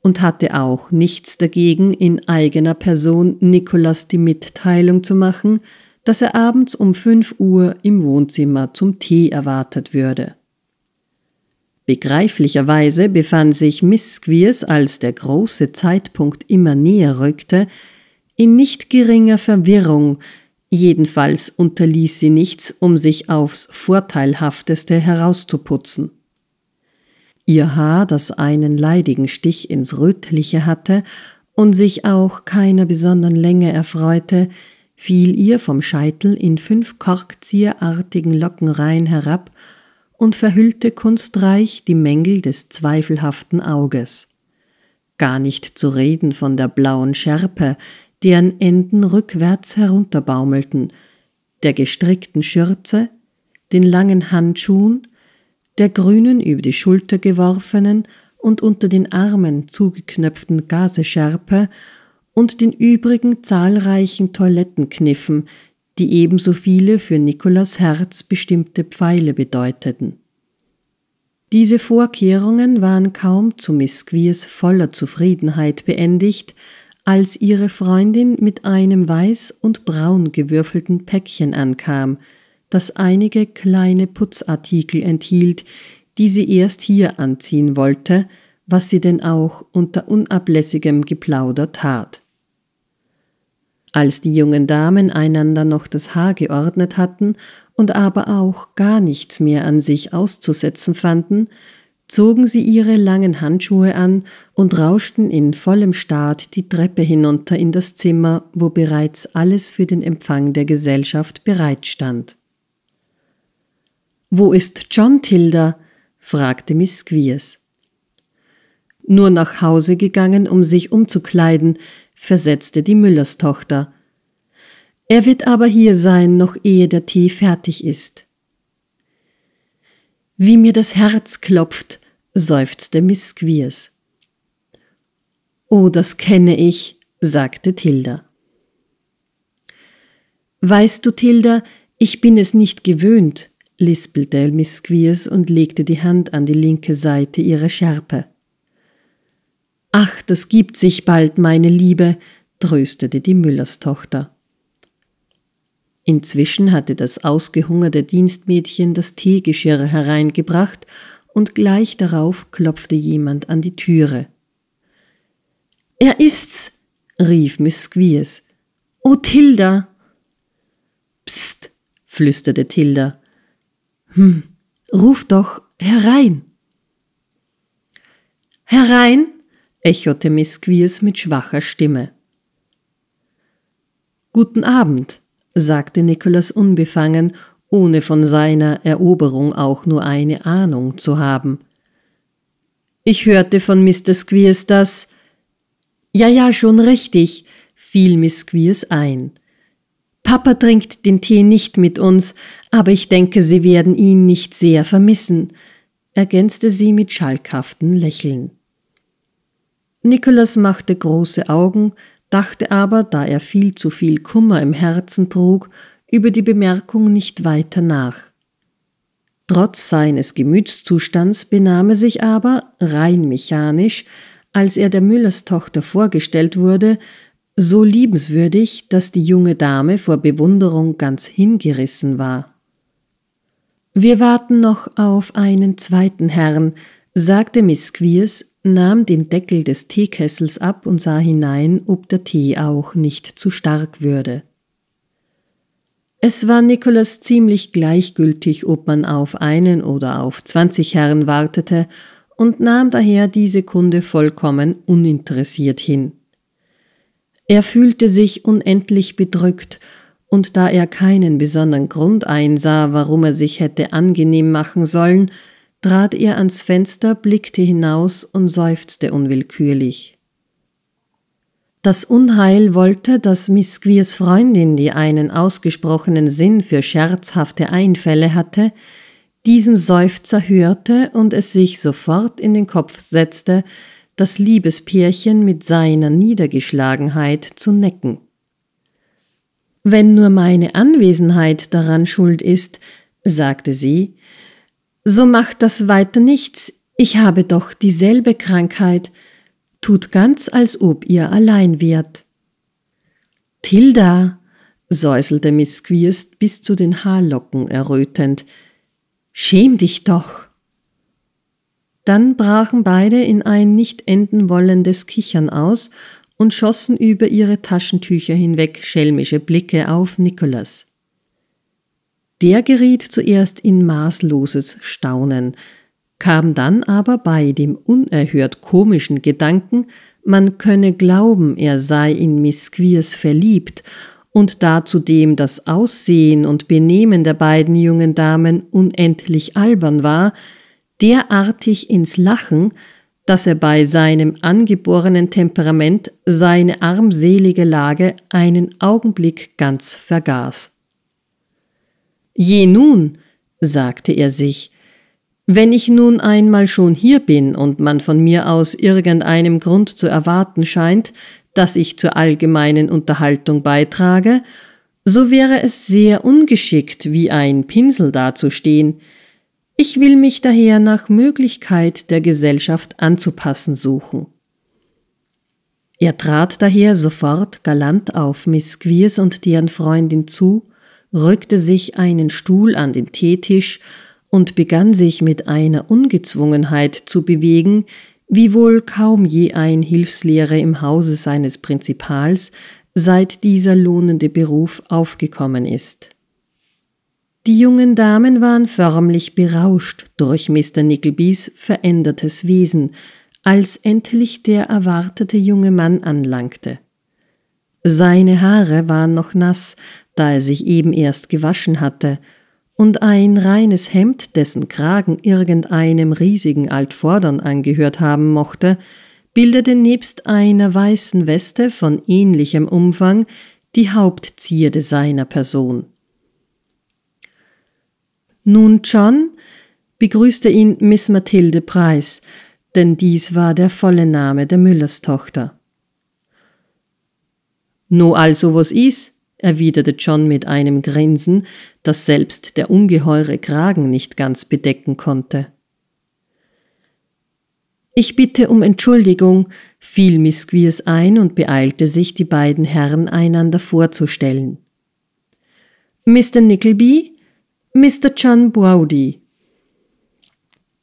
und hatte auch nichts dagegen, in eigener Person Nikolas die Mitteilung zu machen, dass er abends um 5 Uhr im Wohnzimmer zum Tee erwartet würde. Begreiflicherweise befand sich Miss Squeers, als der große Zeitpunkt immer näher rückte, in nicht geringer Verwirrung, jedenfalls unterließ sie nichts, um sich aufs Vorteilhafteste herauszuputzen. Ihr Haar, das einen leidigen Stich ins Rötliche hatte und sich auch keiner besonderen Länge erfreute, fiel ihr vom Scheitel in fünf korkzieherartigen Lockenreihen herab und verhüllte kunstreich die Mängel des zweifelhaften Auges. Gar nicht zu reden von der blauen Schärpe, deren Enden rückwärts herunterbaumelten, der gestrickten Schürze, den langen Handschuhen, der grünen über die Schulter geworfenen und unter den Armen zugeknöpften Gazeschärpe und den übrigen zahlreichen Toilettenkniffen, die ebenso viele für Nikolas Herz bestimmte Pfeile bedeuteten. Diese Vorkehrungen waren kaum zu Miss Squeers voller Zufriedenheit beendigt, als ihre Freundin mit einem weiß und braun gewürfelten Päckchen ankam, das einige kleine Putzartikel enthielt, die sie erst hier anziehen wollte, was sie denn auch unter unablässigem Geplauder tat als die jungen Damen einander noch das Haar geordnet hatten und aber auch gar nichts mehr an sich auszusetzen fanden, zogen sie ihre langen Handschuhe an und rauschten in vollem Staat die Treppe hinunter in das Zimmer, wo bereits alles für den Empfang der Gesellschaft bereitstand. Wo ist John Tilda? fragte Miss Squeers. Nur nach Hause gegangen, um sich umzukleiden, versetzte die Müllerstochter. Er wird aber hier sein, noch ehe der Tee fertig ist. Wie mir das Herz klopft, seufzte Miss Squeers. Oh, das kenne ich, sagte Tilda. Weißt du, Tilda, ich bin es nicht gewöhnt, lispelte Miss Squeers und legte die Hand an die linke Seite ihrer Schärpe. Ach, das gibt sich bald, meine Liebe, tröstete die Müllerstochter. Inzwischen hatte das ausgehungerte Dienstmädchen das Teegeschirr hereingebracht und gleich darauf klopfte jemand an die Türe. Er ist's, rief Miss Squeers. O oh, Tilda! Psst, flüsterte Tilda. Hm, ruf doch herein! Herein? echote Miss Squeers mit schwacher Stimme. Guten Abend, sagte Nikolas unbefangen, ohne von seiner Eroberung auch nur eine Ahnung zu haben. Ich hörte von Mr. Squeers, dass. Ja, ja, schon richtig, fiel Miss Squeers ein. Papa trinkt den Tee nicht mit uns, aber ich denke, Sie werden ihn nicht sehr vermissen, ergänzte sie mit schalkhaftem Lächeln. Nikolas machte große Augen, dachte aber, da er viel zu viel Kummer im Herzen trug, über die Bemerkung nicht weiter nach. Trotz seines Gemütszustands benahm er sich aber, rein mechanisch, als er der Müllerstochter vorgestellt wurde, so liebenswürdig, dass die junge Dame vor Bewunderung ganz hingerissen war. Wir warten noch auf einen zweiten Herrn, sagte Miss Queers, nahm den Deckel des Teekessels ab und sah hinein, ob der Tee auch nicht zu stark würde. Es war Nikolas ziemlich gleichgültig, ob man auf einen oder auf zwanzig Herren wartete, und nahm daher diese Kunde vollkommen uninteressiert hin. Er fühlte sich unendlich bedrückt, und da er keinen besonderen Grund einsah, warum er sich hätte angenehm machen sollen, trat er ans Fenster, blickte hinaus und seufzte unwillkürlich. Das Unheil wollte, dass Miss Squeers Freundin, die einen ausgesprochenen Sinn für scherzhafte Einfälle hatte, diesen Seufzer hörte und es sich sofort in den Kopf setzte, das Liebespärchen mit seiner Niedergeschlagenheit zu necken. Wenn nur meine Anwesenheit daran schuld ist, sagte sie, so macht das weiter nichts, ich habe doch dieselbe Krankheit, tut ganz als ob ihr allein wärt. Tilda, säuselte Miss Quirst bis zu den Haarlocken errötend, schäm dich doch! Dann brachen beide in ein nicht enden wollendes Kichern aus und schossen über ihre Taschentücher hinweg schelmische Blicke auf Nikolas. Der geriet zuerst in maßloses Staunen, kam dann aber bei dem unerhört komischen Gedanken, man könne glauben, er sei in Miss Queers verliebt und da zudem das Aussehen und Benehmen der beiden jungen Damen unendlich albern war, derartig ins Lachen, dass er bei seinem angeborenen Temperament seine armselige Lage einen Augenblick ganz vergaß. Je nun, sagte er sich, wenn ich nun einmal schon hier bin und man von mir aus irgendeinem Grund zu erwarten scheint, dass ich zur allgemeinen Unterhaltung beitrage, so wäre es sehr ungeschickt, wie ein Pinsel dazustehen. Ich will mich daher nach Möglichkeit der Gesellschaft anzupassen suchen. Er trat daher sofort galant auf Miss Queers und deren Freundin zu rückte sich einen Stuhl an den Teetisch und begann sich mit einer Ungezwungenheit zu bewegen, wie wohl kaum je ein Hilfslehrer im Hause seines Prinzipals, seit dieser lohnende Beruf aufgekommen ist. Die jungen Damen waren förmlich berauscht durch Mr. Nicklebys verändertes Wesen, als endlich der erwartete junge Mann anlangte. Seine Haare waren noch nass, da er sich eben erst gewaschen hatte, und ein reines Hemd, dessen Kragen irgendeinem riesigen Altvordern angehört haben mochte, bildete nebst einer weißen Weste von ähnlichem Umfang die Hauptzierde seiner Person. Nun, John, begrüßte ihn Miss Mathilde Preis, denn dies war der volle Name der Müllers Tochter. No also was is? erwiderte John mit einem Grinsen, das selbst der ungeheure Kragen nicht ganz bedecken konnte. Ich bitte um Entschuldigung, fiel Miss Squeers ein und beeilte sich, die beiden Herren einander vorzustellen. Mr. Nickleby, Mr. John Browdy.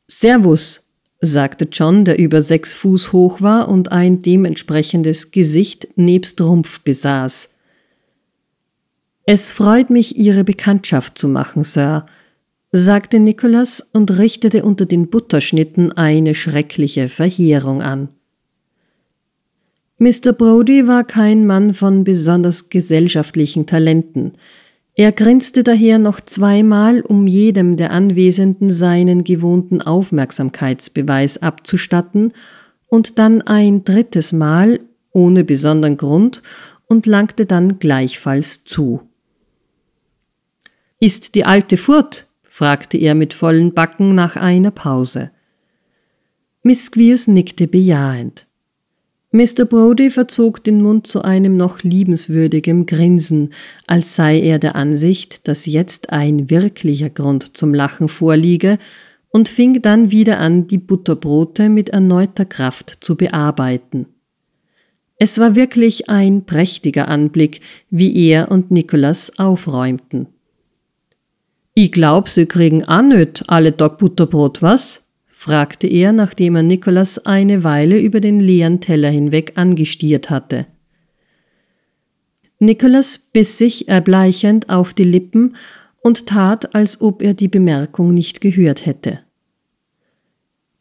Servus, sagte John, der über sechs Fuß hoch war und ein dementsprechendes Gesicht nebst Rumpf besaß. Es freut mich, Ihre Bekanntschaft zu machen, Sir, sagte Nicholas und richtete unter den Butterschnitten eine schreckliche Verheerung an. Mr. Brody war kein Mann von besonders gesellschaftlichen Talenten. Er grinste daher noch zweimal, um jedem der Anwesenden seinen gewohnten Aufmerksamkeitsbeweis abzustatten, und dann ein drittes Mal, ohne besonderen Grund, und langte dann gleichfalls zu. Ist die alte Furt? fragte er mit vollen Backen nach einer Pause. Miss Squeers nickte bejahend. Mr. Brody verzog den Mund zu einem noch liebenswürdigem Grinsen, als sei er der Ansicht, dass jetzt ein wirklicher Grund zum Lachen vorliege, und fing dann wieder an, die Butterbrote mit erneuter Kraft zu bearbeiten. Es war wirklich ein prächtiger Anblick, wie er und Nicholas aufräumten. Ich glaub, sie kriegen auch nicht alle Tag Butterbrot, was? fragte er, nachdem er Nikolas eine Weile über den leeren Teller hinweg angestiert hatte. Nikolas biss sich erbleichend auf die Lippen und tat, als ob er die Bemerkung nicht gehört hätte.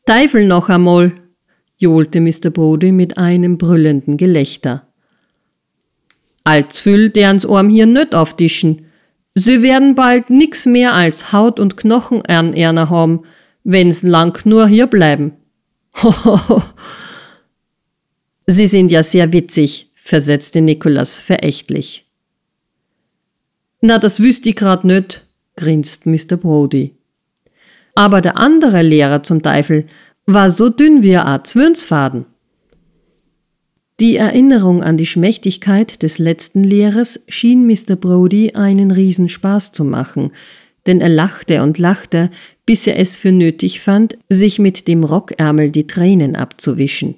Teufel noch einmal, johlte Mr. Brody mit einem brüllenden Gelächter. Als füll dern's Arm hier nöt auftischen, Sie werden bald nix mehr als Haut und Knochen an Erna haben, wenn's lang nur hier bleiben. [laughs] Sie sind ja sehr witzig, versetzte Nikolas verächtlich. Na, das wüsste ich grad nöt, grinst Mr. Brody. Aber der andere Lehrer zum Teufel war so dünn wie ein Zwirnsfaden. Die Erinnerung an die Schmächtigkeit des letzten Lehrers schien Mr. Brody einen Riesenspaß zu machen, denn er lachte und lachte, bis er es für nötig fand, sich mit dem Rockärmel die Tränen abzuwischen.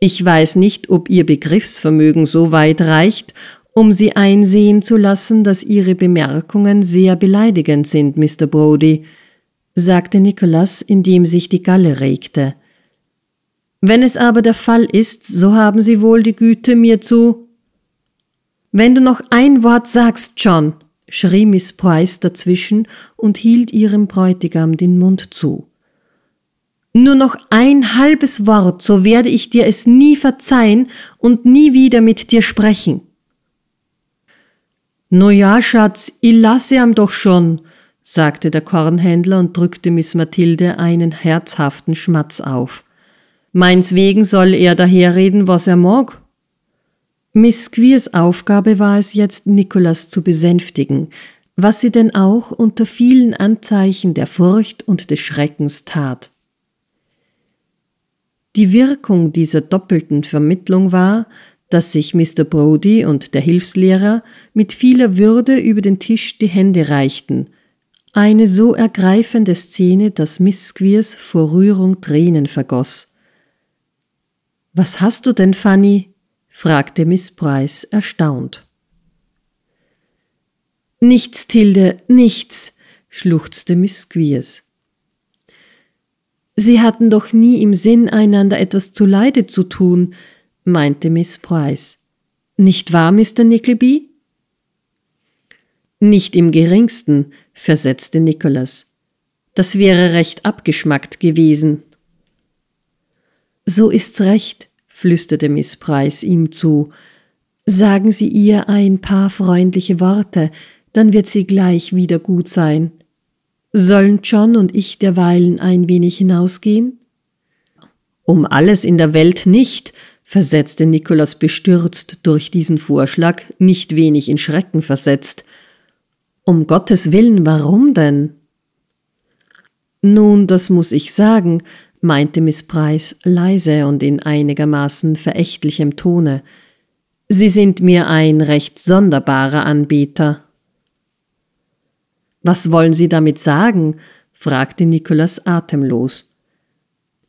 Ich weiß nicht, ob Ihr Begriffsvermögen so weit reicht, um Sie einsehen zu lassen, dass Ihre Bemerkungen sehr beleidigend sind, Mr. Brody, sagte Nicholas, indem sich die Galle regte. Wenn es aber der Fall ist, so haben Sie wohl die Güte, mir zu. Wenn du noch ein Wort sagst, John, schrie Miss Price dazwischen und hielt ihrem Bräutigam den Mund zu. Nur noch ein halbes Wort, so werde ich dir es nie verzeihen und nie wieder mit dir sprechen. No ja, Schatz, ich lasse am doch schon, sagte der Kornhändler und drückte Miss Mathilde einen herzhaften Schmatz auf. Meins wegen soll er daherreden, was er mag. Miss Squeers Aufgabe war es jetzt, Nikolas zu besänftigen, was sie denn auch unter vielen Anzeichen der Furcht und des Schreckens tat. Die Wirkung dieser doppelten Vermittlung war, dass sich Mr. Brody und der Hilfslehrer mit vieler Würde über den Tisch die Hände reichten. Eine so ergreifende Szene, dass Miss Squeers vor Rührung Tränen vergoss. Was hast du denn, Fanny? fragte Miss Price erstaunt. Nichts, Tilde, nichts, schluchzte Miss Squeers. Sie hatten doch nie im Sinn, einander etwas zuleide zu tun, meinte Miss Price. Nicht wahr, Mr. Nickleby? Nicht im geringsten, versetzte Nicholas. Das wäre recht abgeschmackt gewesen. So ist's recht, flüsterte Miss Price ihm zu. Sagen Sie ihr ein paar freundliche Worte, dann wird sie gleich wieder gut sein. Sollen John und ich derweilen ein wenig hinausgehen? Um alles in der Welt nicht, versetzte Nicholas bestürzt durch diesen Vorschlag, nicht wenig in Schrecken versetzt. Um Gottes willen, warum denn? Nun, das muß ich sagen, meinte Miss Price leise und in einigermaßen verächtlichem Tone. Sie sind mir ein recht sonderbarer Anbieter. Was wollen Sie damit sagen? fragte Nikolas atemlos.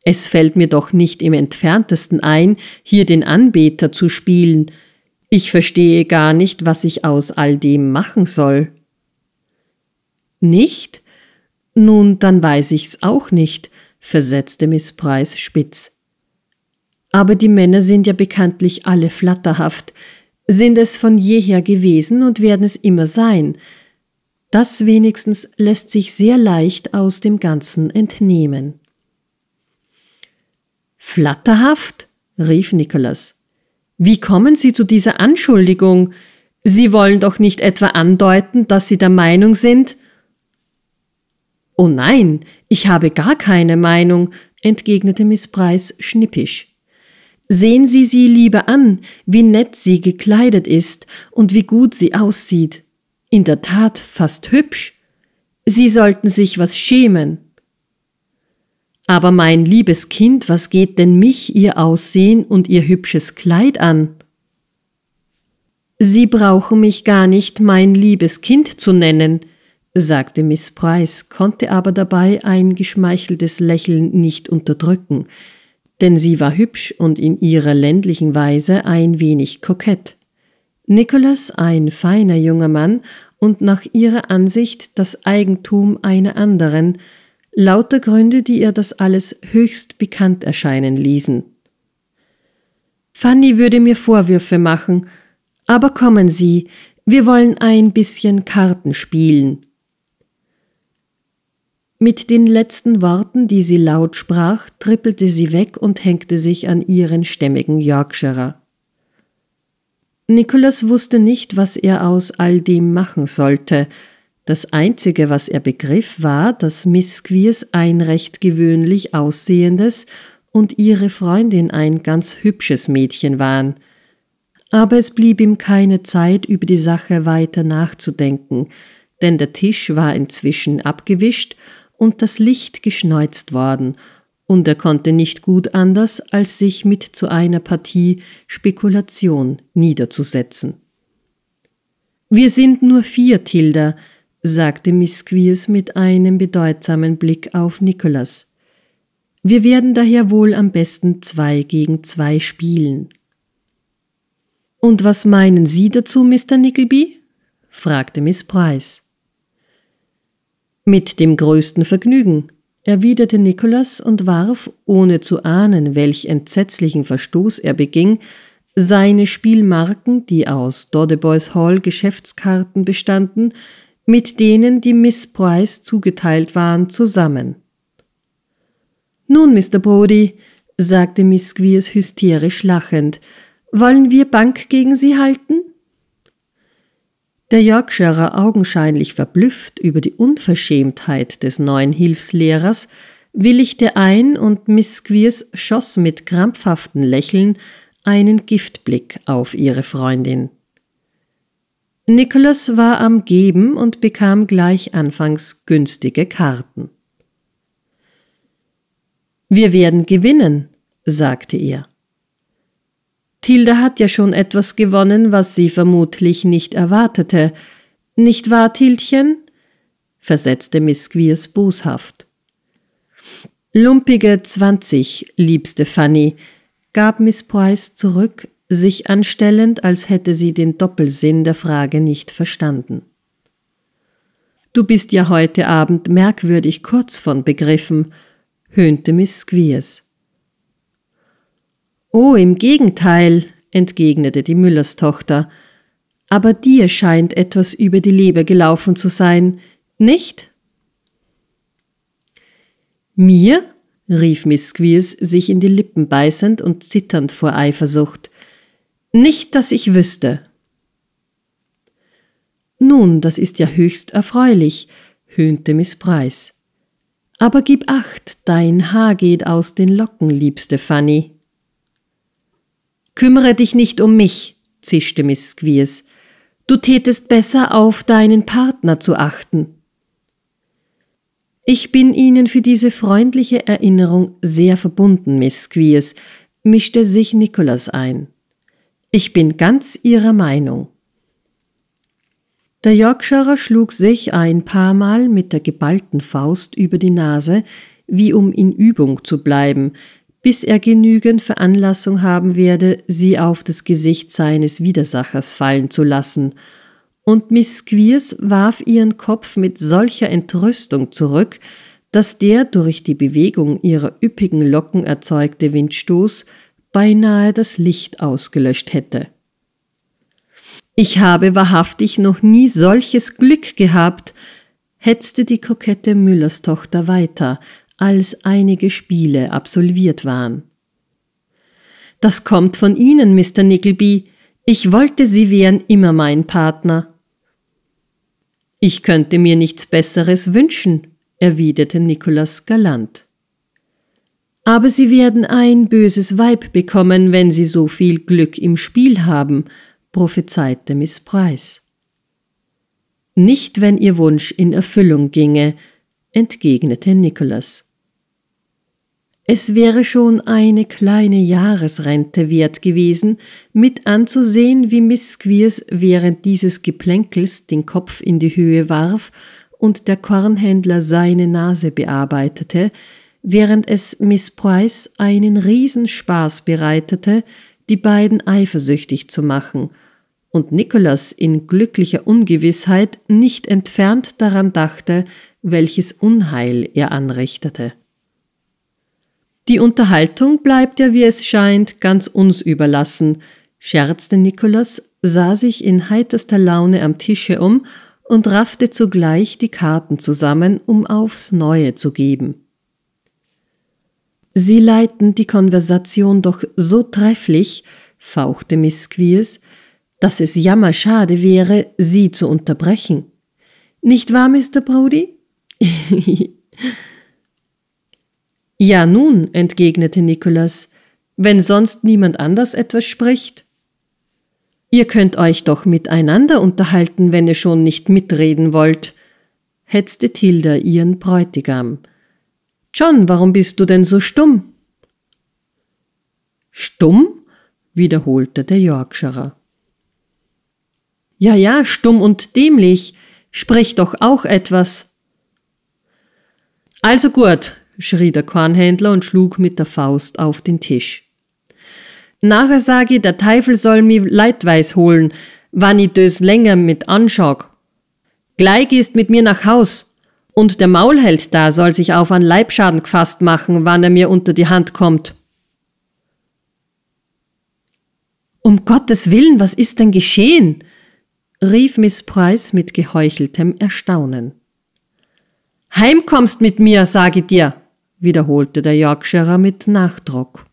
Es fällt mir doch nicht im entferntesten ein, hier den Anbeter zu spielen. Ich verstehe gar nicht, was ich aus all dem machen soll. Nicht? Nun, dann weiß ich's auch nicht versetzte Miss Price spitz. Aber die Männer sind ja bekanntlich alle flatterhaft, sind es von jeher gewesen und werden es immer sein. Das wenigstens lässt sich sehr leicht aus dem Ganzen entnehmen. Flatterhaft? rief Nicholas. Wie kommen Sie zu dieser Anschuldigung? Sie wollen doch nicht etwa andeuten, dass Sie der Meinung sind, Oh nein, ich habe gar keine Meinung, entgegnete Miss Price schnippisch. Sehen Sie sie lieber an, wie nett sie gekleidet ist und wie gut sie aussieht. In der Tat fast hübsch. Sie sollten sich was schämen. Aber mein liebes Kind, was geht denn mich Ihr Aussehen und Ihr hübsches Kleid an? Sie brauchen mich gar nicht mein liebes Kind zu nennen, sagte Miss Price, konnte aber dabei ein geschmeicheltes Lächeln nicht unterdrücken, denn sie war hübsch und in ihrer ländlichen Weise ein wenig kokett. Nicholas, ein feiner junger Mann und nach ihrer Ansicht das Eigentum einer anderen, lauter Gründe, die ihr das alles höchst bekannt erscheinen ließen. Fanny würde mir Vorwürfe machen, aber kommen Sie, wir wollen ein bisschen Karten spielen, mit den letzten Worten, die sie laut sprach, trippelte sie weg und hängte sich an ihren stämmigen Yorkshire. Nicholas wusste nicht, was er aus all dem machen sollte. Das Einzige, was er begriff, war, dass Miss Queers ein recht gewöhnlich aussehendes und ihre Freundin ein ganz hübsches Mädchen waren. Aber es blieb ihm keine Zeit, über die Sache weiter nachzudenken, denn der Tisch war inzwischen abgewischt und das Licht geschneuzt worden, und er konnte nicht gut anders, als sich mit zu einer Partie Spekulation niederzusetzen. Wir sind nur vier, Tilda, sagte Miss Quiers mit einem bedeutsamen Blick auf Nikolas. Wir werden daher wohl am besten zwei gegen zwei spielen. Und was meinen Sie dazu, Mr. Nickleby? fragte Miss Price. Mit dem größten Vergnügen, erwiderte Nikolas und warf, ohne zu ahnen, welch entsetzlichen Verstoß er beging, seine Spielmarken, die aus Dodeboys Hall Geschäftskarten bestanden, mit denen, die Miss Price zugeteilt waren, zusammen. Nun, Mr. Brody, sagte Miss Squeers hysterisch lachend, wollen wir Bank gegen Sie halten? Der Yorkshirer augenscheinlich verblüfft über die Unverschämtheit des neuen Hilfslehrers, willigte ein und Miss Squeers schoss mit krampfhaftem Lächeln einen Giftblick auf ihre Freundin. Nicholas war am Geben und bekam gleich anfangs günstige Karten. Wir werden gewinnen, sagte er. Tilda hat ja schon etwas gewonnen, was sie vermutlich nicht erwartete. Nicht wahr, Tildchen? versetzte Miss Squeers boshaft. Lumpige zwanzig, liebste Fanny, gab Miss Price zurück, sich anstellend, als hätte sie den Doppelsinn der Frage nicht verstanden. Du bist ja heute Abend merkwürdig kurz von begriffen, höhnte Miss Squeers. Oh, im Gegenteil, entgegnete die Müllerstochter. Aber dir scheint etwas über die Leber gelaufen zu sein, nicht? Mir? rief Miss Squeers, sich in die Lippen beißend und zitternd vor Eifersucht. Nicht, dass ich wüsste. Nun, das ist ja höchst erfreulich, höhnte Miss Price. Aber gib acht, dein Haar geht aus den Locken, liebste Fanny. Kümmere dich nicht um mich, zischte Miss Squeers. Du tätest besser auf, deinen Partner zu achten. Ich bin Ihnen für diese freundliche Erinnerung sehr verbunden, Miss Squeers, mischte sich Nicholas ein. Ich bin ganz Ihrer Meinung. Der Yorkshire schlug sich ein paar Mal mit der geballten Faust über die Nase, wie um in Übung zu bleiben, bis er genügend Veranlassung haben werde, sie auf das Gesicht seines Widersachers fallen zu lassen. Und Miss Squeers warf ihren Kopf mit solcher Entrüstung zurück, dass der durch die Bewegung ihrer üppigen Locken erzeugte Windstoß beinahe das Licht ausgelöscht hätte. Ich habe wahrhaftig noch nie solches Glück gehabt, hetzte die kokette Müllerstochter weiter, als einige Spiele absolviert waren. Das kommt von Ihnen, Mr. Nickleby. Ich wollte, Sie wären immer mein Partner. Ich könnte mir nichts Besseres wünschen, erwiderte Nicholas galant. Aber Sie werden ein böses Weib bekommen, wenn Sie so viel Glück im Spiel haben, prophezeite Miss Price. Nicht, wenn Ihr Wunsch in Erfüllung ginge, entgegnete Nicholas. Es wäre schon eine kleine Jahresrente wert gewesen, mit anzusehen, wie Miss Squeers während dieses Geplänkels den Kopf in die Höhe warf und der Kornhändler seine Nase bearbeitete, während es Miss Price einen Riesenspaß bereitete, die beiden eifersüchtig zu machen, und Nicholas in glücklicher Ungewissheit nicht entfernt daran dachte, welches Unheil er anrichtete. Die Unterhaltung bleibt ja, wie es scheint, ganz uns überlassen, scherzte Nikolas, sah sich in heiterster Laune am Tische um und raffte zugleich die Karten zusammen, um aufs Neue zu geben. Sie leiten die Konversation doch so trefflich, fauchte Miss Squeers, dass es jammerschade wäre, sie zu unterbrechen. Nicht wahr, Mr. Brody? [laughs] Ja nun, entgegnete Nikolas, wenn sonst niemand anders etwas spricht. Ihr könnt euch doch miteinander unterhalten, wenn ihr schon nicht mitreden wollt, hetzte Tilda ihren Bräutigam. John, warum bist du denn so stumm? Stumm? wiederholte der Yorkshire. Ja, ja, stumm und dämlich. Sprich doch auch etwas. Also gut, schrie der Kornhändler und schlug mit der Faust auf den Tisch. Nachher sag ich, der Teufel soll mi Leitweiß holen, wann ich dös länger mit anschau. Gleich gehst mit mir nach Haus. Und der Maulheld da soll sich auf an Leibschaden gefasst machen, wann er mir unter die Hand kommt. Um Gottes Willen, was ist denn geschehen? rief Miss Price mit geheucheltem Erstaunen. Heimkommst mit mir, sage dir wiederholte der Yorkshire mit Nachdruck.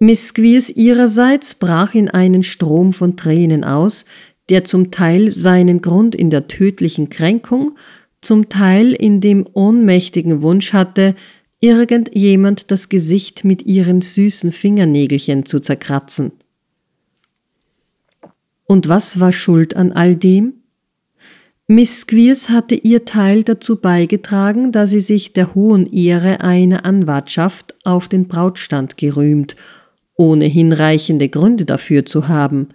Miss Squeers ihrerseits brach in einen Strom von Tränen aus, der zum Teil seinen Grund in der tödlichen Kränkung, zum Teil in dem ohnmächtigen Wunsch hatte, irgendjemand das Gesicht mit ihren süßen Fingernägelchen zu zerkratzen. Und was war schuld an all dem? Miss Squeers hatte ihr Teil dazu beigetragen, da sie sich der hohen Ehre einer Anwartschaft auf den Brautstand gerühmt, ohne hinreichende Gründe dafür zu haben.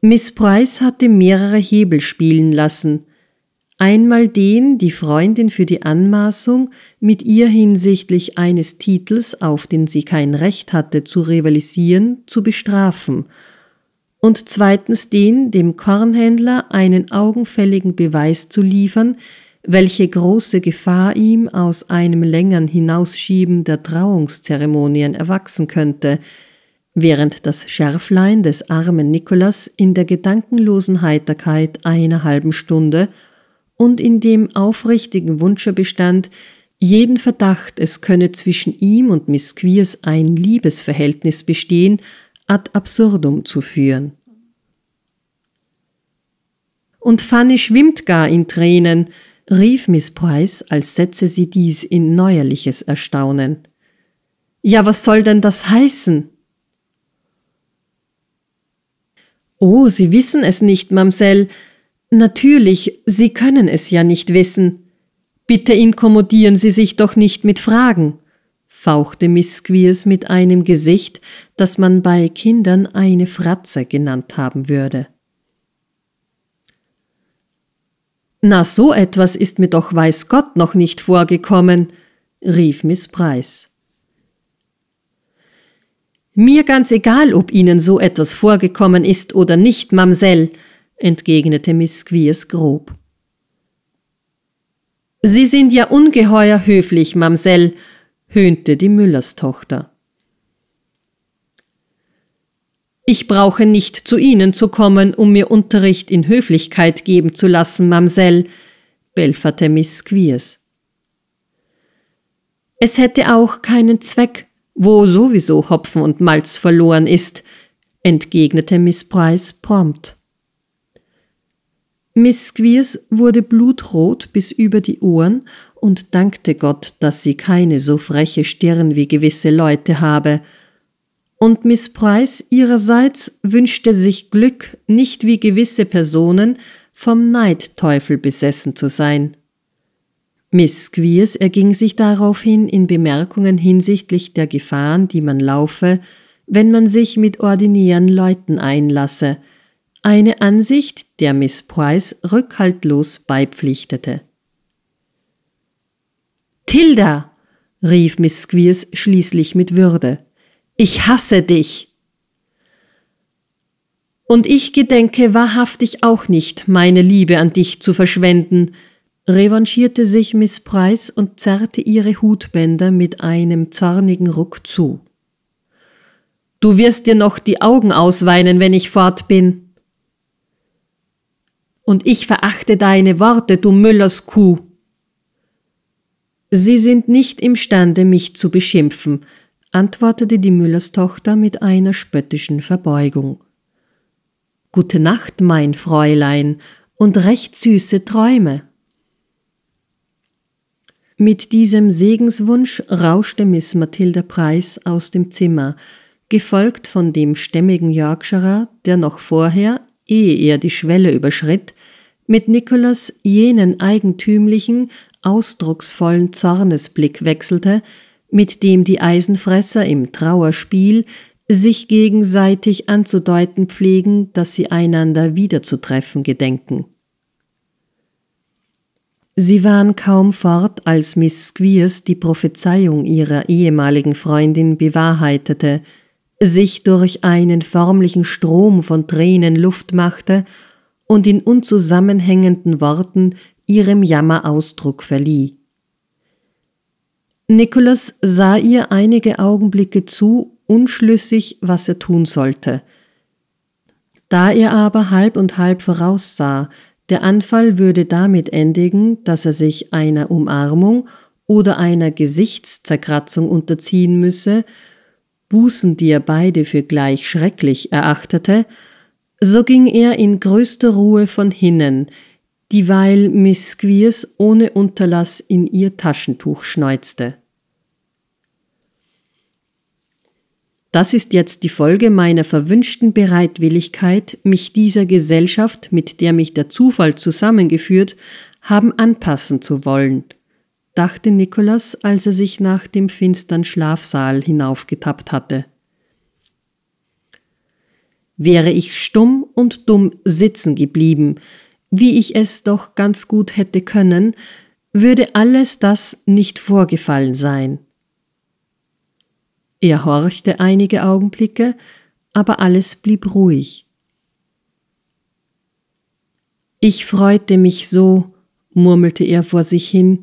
Miss Price hatte mehrere Hebel spielen lassen. Einmal den, die Freundin für die Anmaßung, mit ihr hinsichtlich eines Titels, auf den sie kein Recht hatte, zu rivalisieren, zu bestrafen – und zweitens den dem Kornhändler einen augenfälligen Beweis zu liefern, welche große Gefahr ihm aus einem längern Hinausschieben der Trauungszeremonien erwachsen könnte, während das Schärflein des armen Nikolas in der gedankenlosen Heiterkeit einer halben Stunde und in dem aufrichtigen Wunsche bestand, jeden Verdacht, es könne zwischen ihm und Miss Queers ein Liebesverhältnis bestehen, ad absurdum zu führen. Und Fanny schwimmt gar in Tränen, rief Miss Price, als setze sie dies in neuerliches Erstaunen. Ja, was soll denn das heißen? Oh, Sie wissen es nicht, Mamsell. Natürlich, Sie können es ja nicht wissen. Bitte inkommodieren Sie sich doch nicht mit Fragen fauchte Miss Squeers mit einem Gesicht, das man bei Kindern eine Fratze genannt haben würde. Na, so etwas ist mir doch weiß Gott noch nicht vorgekommen, rief Miss Price. Mir ganz egal, ob Ihnen so etwas vorgekommen ist oder nicht, Mamsell, entgegnete Miss Squeers grob. Sie sind ja ungeheuer höflich, Mamsell, höhnte die Müllerstochter. Ich brauche nicht zu Ihnen zu kommen, um mir Unterricht in Höflichkeit geben zu lassen, Mamsell, belferte Miss Squeers. Es hätte auch keinen Zweck, wo sowieso Hopfen und Malz verloren ist, entgegnete Miss Price prompt. Miss Squeers wurde blutrot bis über die Ohren und dankte Gott, dass sie keine so freche Stirn wie gewisse Leute habe. Und Miss Price ihrerseits wünschte sich Glück, nicht wie gewisse Personen vom Neidteufel besessen zu sein. Miss Squeers erging sich daraufhin in Bemerkungen hinsichtlich der Gefahren, die man laufe, wenn man sich mit ordinären Leuten einlasse, eine Ansicht, der Miss Price rückhaltlos beipflichtete. Tilda, rief Miss Squeers schließlich mit Würde, ich hasse dich. Und ich gedenke wahrhaftig auch nicht, meine Liebe an dich zu verschwenden, revanchierte sich Miss Price und zerrte ihre Hutbänder mit einem zornigen Ruck zu. Du wirst dir noch die Augen ausweinen, wenn ich fort bin. Und ich verachte deine Worte, du Müllers Kuh. Sie sind nicht imstande, mich zu beschimpfen, antwortete die Müllerstochter mit einer spöttischen Verbeugung. Gute Nacht, mein Fräulein, und recht süße Träume. Mit diesem Segenswunsch rauschte Miss Mathilda Price aus dem Zimmer, gefolgt von dem stämmigen Yorkshirer, der noch vorher, ehe er die Schwelle überschritt, mit Nicholas jenen eigentümlichen, ausdrucksvollen Zornesblick wechselte, mit dem die Eisenfresser im Trauerspiel sich gegenseitig anzudeuten pflegen, dass sie einander wiederzutreffen gedenken. Sie waren kaum fort, als Miss Squeers die Prophezeiung ihrer ehemaligen Freundin bewahrheitete, sich durch einen förmlichen Strom von Tränen Luft machte und in unzusammenhängenden Worten ihrem Jammer Ausdruck verlieh. Nicholas sah ihr einige Augenblicke zu, unschlüssig, was er tun sollte. Da er aber halb und halb voraussah, der Anfall würde damit endigen, dass er sich einer Umarmung oder einer Gesichtszerkratzung unterziehen müsse, Bußen, die er beide für gleich schrecklich erachtete, so ging er in größter Ruhe von hinnen, dieweil Miss Squeers ohne Unterlass in ihr Taschentuch schneuzte. Das ist jetzt die Folge meiner verwünschten Bereitwilligkeit, mich dieser Gesellschaft, mit der mich der Zufall zusammengeführt, haben anpassen zu wollen, dachte Nikolas, als er sich nach dem finstern Schlafsaal hinaufgetappt hatte. Wäre ich stumm und dumm sitzen geblieben, wie ich es doch ganz gut hätte können, würde alles das nicht vorgefallen sein. Er horchte einige Augenblicke, aber alles blieb ruhig. Ich freute mich so, murmelte er vor sich hin,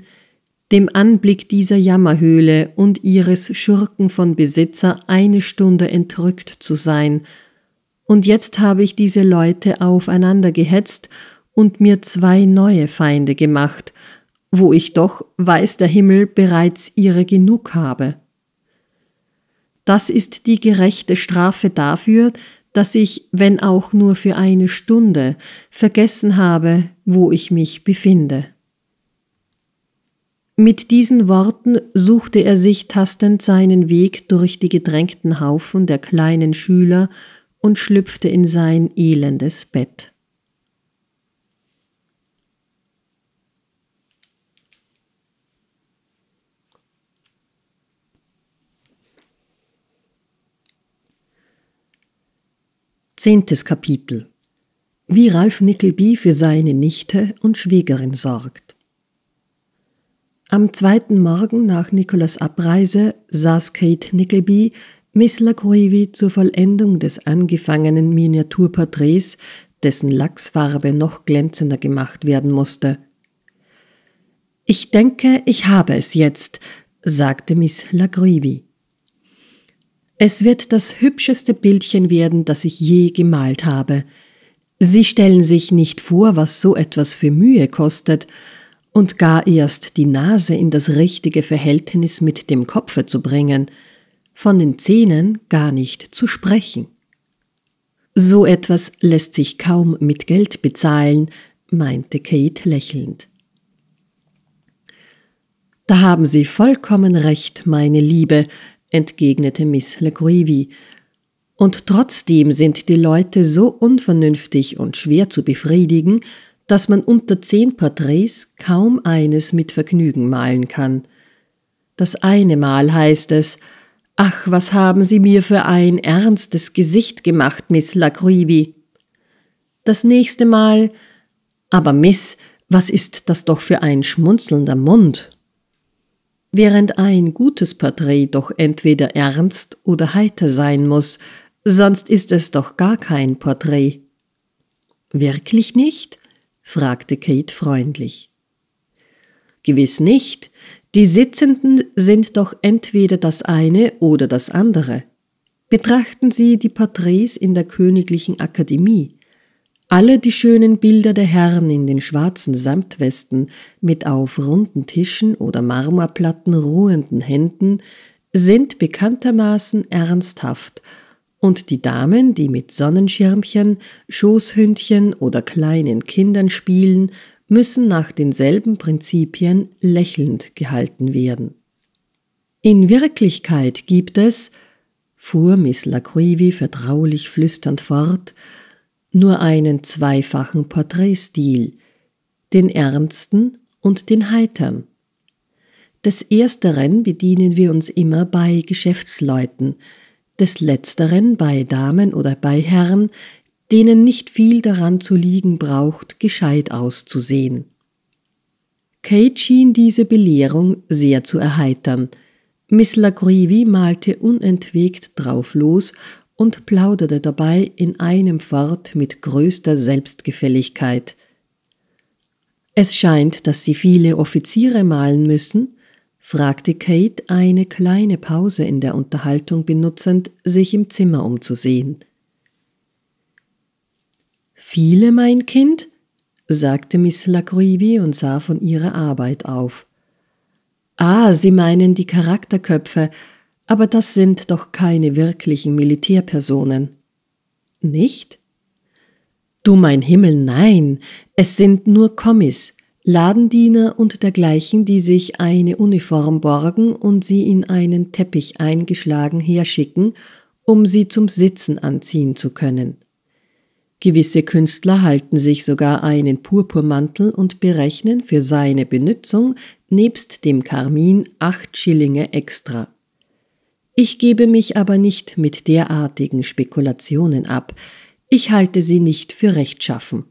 dem Anblick dieser Jammerhöhle und ihres Schurken von Besitzer eine Stunde entrückt zu sein, und jetzt habe ich diese Leute aufeinander gehetzt und mir zwei neue Feinde gemacht, wo ich doch, weiß der Himmel, bereits ihre genug habe. Das ist die gerechte Strafe dafür, dass ich, wenn auch nur für eine Stunde, vergessen habe, wo ich mich befinde. Mit diesen Worten suchte er sich tastend seinen Weg durch die gedrängten Haufen der kleinen Schüler und schlüpfte in sein elendes Bett. Zehntes Kapitel Wie Ralph Nickleby für seine Nichte und Schwiegerin sorgt. Am zweiten Morgen nach Nicolas Abreise saß Kate Nickleby Miss Lacroix zur Vollendung des angefangenen Miniaturporträts, dessen Lachsfarbe noch glänzender gemacht werden musste. Ich denke, ich habe es jetzt, sagte Miss Lacroix. Es wird das hübscheste Bildchen werden, das ich je gemalt habe. Sie stellen sich nicht vor, was so etwas für Mühe kostet, und gar erst die Nase in das richtige Verhältnis mit dem Kopfe zu bringen, von den Zähnen gar nicht zu sprechen. So etwas lässt sich kaum mit Geld bezahlen, meinte Kate lächelnd. Da haben Sie vollkommen recht, meine Liebe, entgegnete Miss Legrivy. Und trotzdem sind die Leute so unvernünftig und schwer zu befriedigen, dass man unter zehn Porträts kaum eines mit Vergnügen malen kann. Das eine Mal heißt es, Ach, was haben Sie mir für ein ernstes Gesicht gemacht, Miss Lacruivi. Das nächste Mal, aber Miss, was ist das doch für ein schmunzelnder Mund? während ein gutes Porträt doch entweder ernst oder heiter sein muss, sonst ist es doch gar kein Porträt. Wirklich nicht? fragte Kate freundlich. Gewiss nicht, die Sitzenden sind doch entweder das eine oder das andere. Betrachten Sie die Porträts in der Königlichen Akademie alle die schönen Bilder der Herren in den schwarzen Samtwesten mit auf runden Tischen oder Marmorplatten ruhenden Händen sind bekanntermaßen ernsthaft, und die Damen, die mit Sonnenschirmchen, Schoßhündchen oder kleinen Kindern spielen, müssen nach denselben Prinzipien lächelnd gehalten werden. In Wirklichkeit gibt es, fuhr Miss La Lacroix vertraulich flüsternd fort, nur einen zweifachen Porträtstil, den ernsten und den heitern. Des ersteren bedienen wir uns immer bei Geschäftsleuten, des letzteren bei Damen oder bei Herren, denen nicht viel daran zu liegen braucht, gescheit auszusehen. Kate schien diese Belehrung sehr zu erheitern. Miss La Grivi malte unentwegt drauflos und plauderte dabei in einem Fort mit größter Selbstgefälligkeit. Es scheint, dass Sie viele Offiziere malen müssen, fragte Kate, eine kleine Pause in der Unterhaltung benutzend, sich im Zimmer umzusehen. Viele, mein Kind? sagte Miss Lacruivi und sah von ihrer Arbeit auf. Ah, Sie meinen die Charakterköpfe, aber das sind doch keine wirklichen Militärpersonen. Nicht? Du mein Himmel, nein, es sind nur Kommis, Ladendiener und dergleichen, die sich eine Uniform borgen und sie in einen Teppich eingeschlagen herschicken, um sie zum Sitzen anziehen zu können. Gewisse Künstler halten sich sogar einen Purpurmantel und berechnen für seine Benützung nebst dem Karmin acht Schillinge extra. Ich gebe mich aber nicht mit derartigen Spekulationen ab. Ich halte sie nicht für rechtschaffen.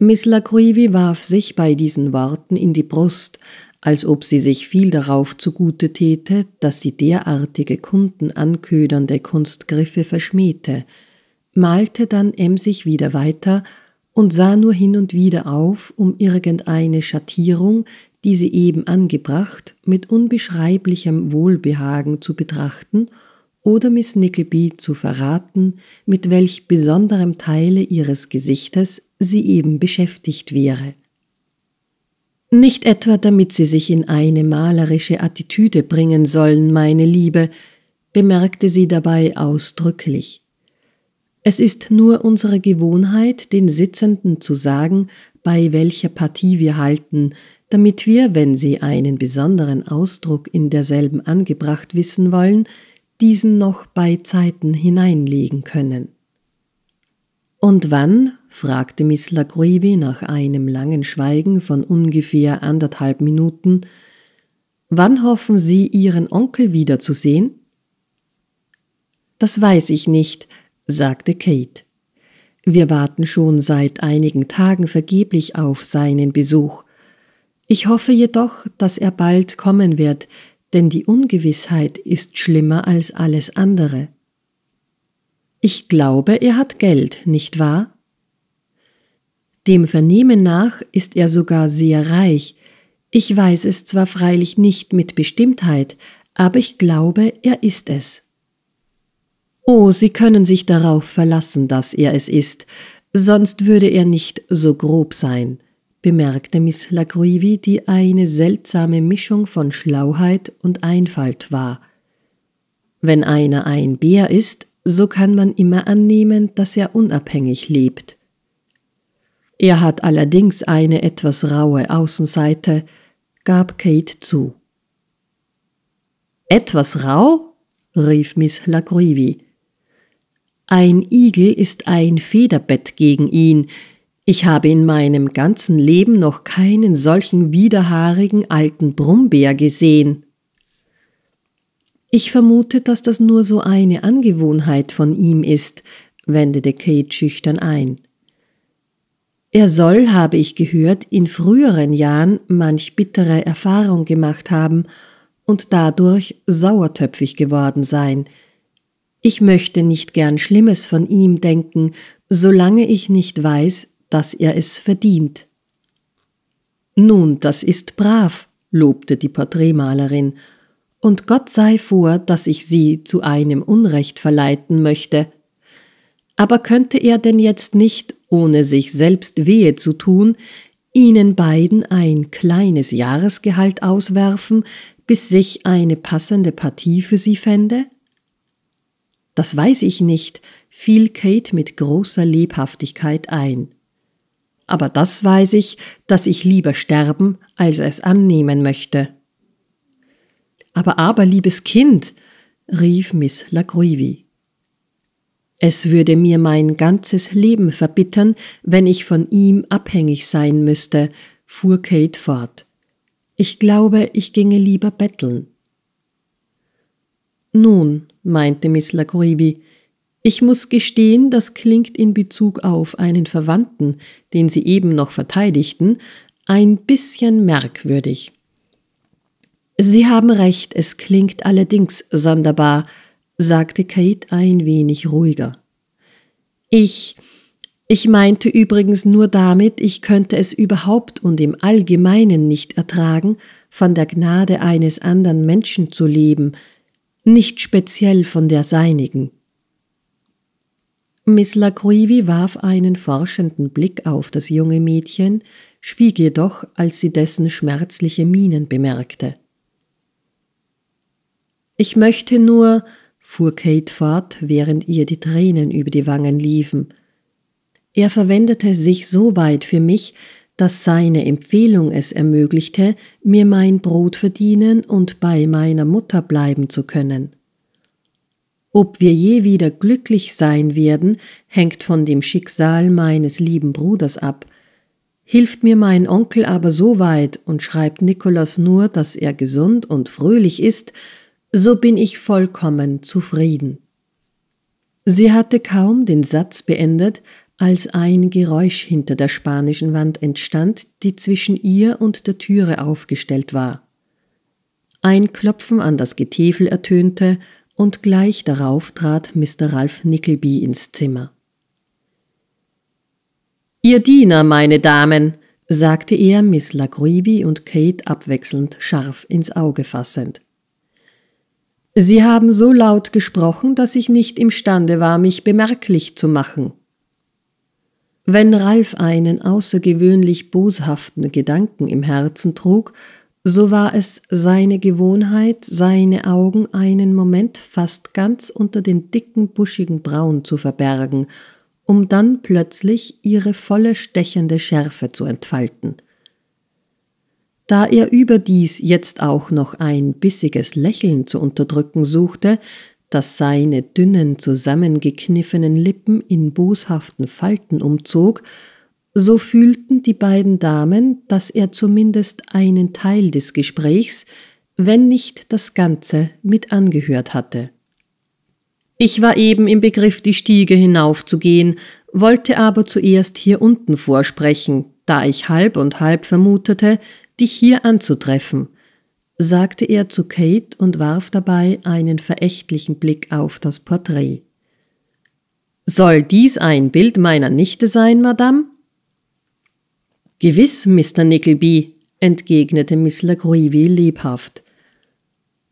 Miss Lacruivi warf sich bei diesen Worten in die Brust, als ob sie sich viel darauf zugute täte, dass sie derartige Kunden anködernde Kunstgriffe verschmähte, malte dann emsig wieder weiter und sah nur hin und wieder auf, um irgendeine Schattierung, die sie eben angebracht, mit unbeschreiblichem Wohlbehagen zu betrachten oder Miss Nickleby zu verraten, mit welch besonderem Teile ihres Gesichtes sie eben beschäftigt wäre. Nicht etwa, damit sie sich in eine malerische Attitüde bringen sollen, meine Liebe, bemerkte sie dabei ausdrücklich. Es ist nur unsere Gewohnheit, den Sitzenden zu sagen, bei welcher Partie wir halten, damit wir, wenn Sie einen besonderen Ausdruck in derselben angebracht wissen wollen, diesen noch bei Zeiten hineinlegen können. Und wann? fragte Miss Lagrivi nach einem langen Schweigen von ungefähr anderthalb Minuten. Wann hoffen Sie, Ihren Onkel wiederzusehen? Das weiß ich nicht, sagte Kate. Wir warten schon seit einigen Tagen vergeblich auf seinen Besuch. Ich hoffe jedoch, dass er bald kommen wird, denn die Ungewissheit ist schlimmer als alles andere. Ich glaube, er hat Geld, nicht wahr? Dem Vernehmen nach ist er sogar sehr reich. Ich weiß es zwar freilich nicht mit Bestimmtheit, aber ich glaube, er ist es. Oh, Sie können sich darauf verlassen, dass er es ist, sonst würde er nicht so grob sein bemerkte Miss Lagruivi, die eine seltsame Mischung von Schlauheit und Einfalt war. Wenn einer ein Bär ist, so kann man immer annehmen, dass er unabhängig lebt. Er hat allerdings eine etwas raue Außenseite, gab Kate zu. Etwas rau? rief Miss Lagruivi. Ein Igel ist ein Federbett gegen ihn, ich habe in meinem ganzen Leben noch keinen solchen widerhaarigen alten Brummbär gesehen. Ich vermute, dass das nur so eine Angewohnheit von ihm ist, wendete Kate schüchtern ein. Er soll, habe ich gehört, in früheren Jahren manch bittere Erfahrung gemacht haben und dadurch sauertöpfig geworden sein. Ich möchte nicht gern Schlimmes von ihm denken, solange ich nicht weiß, dass er es verdient. Nun, das ist brav, lobte die Porträtmalerin, und Gott sei vor, dass ich sie zu einem Unrecht verleiten möchte. Aber könnte er denn jetzt nicht, ohne sich selbst wehe zu tun, ihnen beiden ein kleines Jahresgehalt auswerfen, bis sich eine passende Partie für sie fände? Das weiß ich nicht, fiel Kate mit großer Lebhaftigkeit ein aber das weiß ich, dass ich lieber sterben, als es annehmen möchte. Aber aber, liebes Kind, rief Miss Lagruivi. Es würde mir mein ganzes Leben verbittern, wenn ich von ihm abhängig sein müsste, fuhr Kate fort. Ich glaube, ich ginge lieber betteln. Nun, meinte Miss Lagruivi, ich muss gestehen, das klingt in Bezug auf einen Verwandten, den sie eben noch verteidigten, ein bisschen merkwürdig. Sie haben recht, es klingt allerdings sonderbar, sagte Kate ein wenig ruhiger. Ich ich meinte übrigens nur damit, ich könnte es überhaupt und im Allgemeinen nicht ertragen, von der Gnade eines anderen Menschen zu leben, nicht speziell von der seinigen. Miss Lagrivi warf einen forschenden Blick auf das junge Mädchen, schwieg jedoch, als sie dessen schmerzliche Mienen bemerkte. Ich möchte nur, fuhr Kate fort, während ihr die Tränen über die Wangen liefen. Er verwendete sich so weit für mich, dass seine Empfehlung es ermöglichte, mir mein Brot verdienen und bei meiner Mutter bleiben zu können. Ob wir je wieder glücklich sein werden, hängt von dem Schicksal meines lieben Bruders ab. Hilft mir mein Onkel aber so weit und schreibt Nikolaus nur, dass er gesund und fröhlich ist, so bin ich vollkommen zufrieden. Sie hatte kaum den Satz beendet, als ein Geräusch hinter der spanischen Wand entstand, die zwischen ihr und der Türe aufgestellt war. Ein Klopfen an das Getäfel ertönte, und gleich darauf trat Mr. Ralph Nickleby ins Zimmer. Ihr Diener, meine Damen, sagte er Miss Lagrivi und Kate abwechselnd scharf ins Auge fassend. Sie haben so laut gesprochen, dass ich nicht imstande war, mich bemerklich zu machen. Wenn Ralph einen außergewöhnlich boshaften Gedanken im Herzen trug, so war es seine Gewohnheit, seine Augen einen Moment fast ganz unter den dicken, buschigen Brauen zu verbergen, um dann plötzlich ihre volle stechende Schärfe zu entfalten. Da er überdies jetzt auch noch ein bissiges Lächeln zu unterdrücken suchte, das seine dünnen, zusammengekniffenen Lippen in boshaften Falten umzog, so fühlten die beiden Damen, dass er zumindest einen Teil des Gesprächs, wenn nicht das Ganze, mit angehört hatte. Ich war eben im Begriff, die Stiege hinaufzugehen, wollte aber zuerst hier unten vorsprechen, da ich halb und halb vermutete, dich hier anzutreffen, sagte er zu Kate und warf dabei einen verächtlichen Blick auf das Porträt. Soll dies ein Bild meiner Nichte sein, Madame? Gewiss, Mr. Nickleby, entgegnete Miss La lebhaft.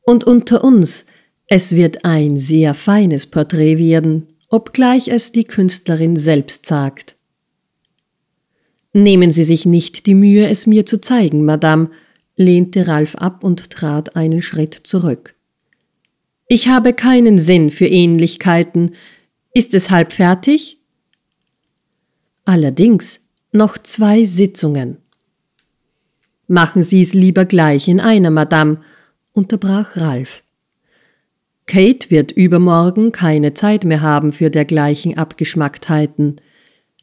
Und unter uns, es wird ein sehr feines Porträt werden, obgleich es die Künstlerin selbst sagt. Nehmen Sie sich nicht die Mühe, es mir zu zeigen, Madame, lehnte Ralf ab und trat einen Schritt zurück. Ich habe keinen Sinn für Ähnlichkeiten. Ist es halb fertig? Allerdings, noch zwei Sitzungen. Machen Sie es lieber gleich in einer, Madame, unterbrach Ralf. Kate wird übermorgen keine Zeit mehr haben für dergleichen Abgeschmacktheiten.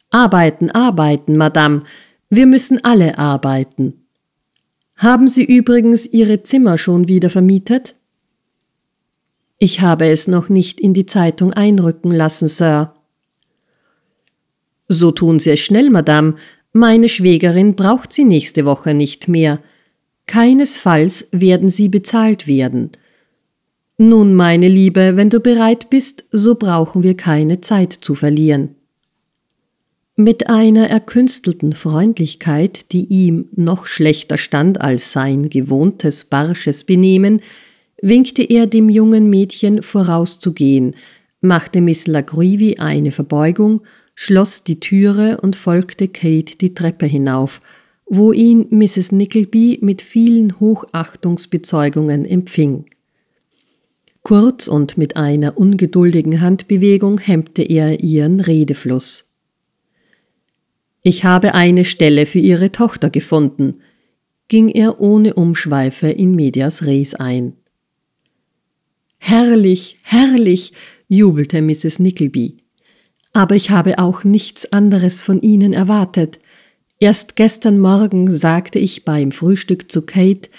Arbeiten, arbeiten, Madame, wir müssen alle arbeiten. Haben Sie übrigens Ihre Zimmer schon wieder vermietet? Ich habe es noch nicht in die Zeitung einrücken lassen, Sir. So tun Sie es schnell, Madame. Meine Schwägerin braucht Sie nächste Woche nicht mehr. Keinesfalls werden Sie bezahlt werden. Nun, meine Liebe, wenn du bereit bist, so brauchen wir keine Zeit zu verlieren. Mit einer erkünstelten Freundlichkeit, die ihm noch schlechter stand als sein gewohntes barsches Benehmen, winkte er dem jungen Mädchen vorauszugehen, machte Miss Lagrivi eine Verbeugung schloss die Türe und folgte Kate die Treppe hinauf, wo ihn Mrs. Nickleby mit vielen Hochachtungsbezeugungen empfing. Kurz und mit einer ungeduldigen Handbewegung hemmte er ihren Redefluss. Ich habe eine Stelle für Ihre Tochter gefunden, ging er ohne Umschweife in Medias Res ein. Herrlich, herrlich, jubelte Mrs. Nickleby aber ich habe auch nichts anderes von Ihnen erwartet. Erst gestern Morgen sagte ich beim Frühstück zu Kate,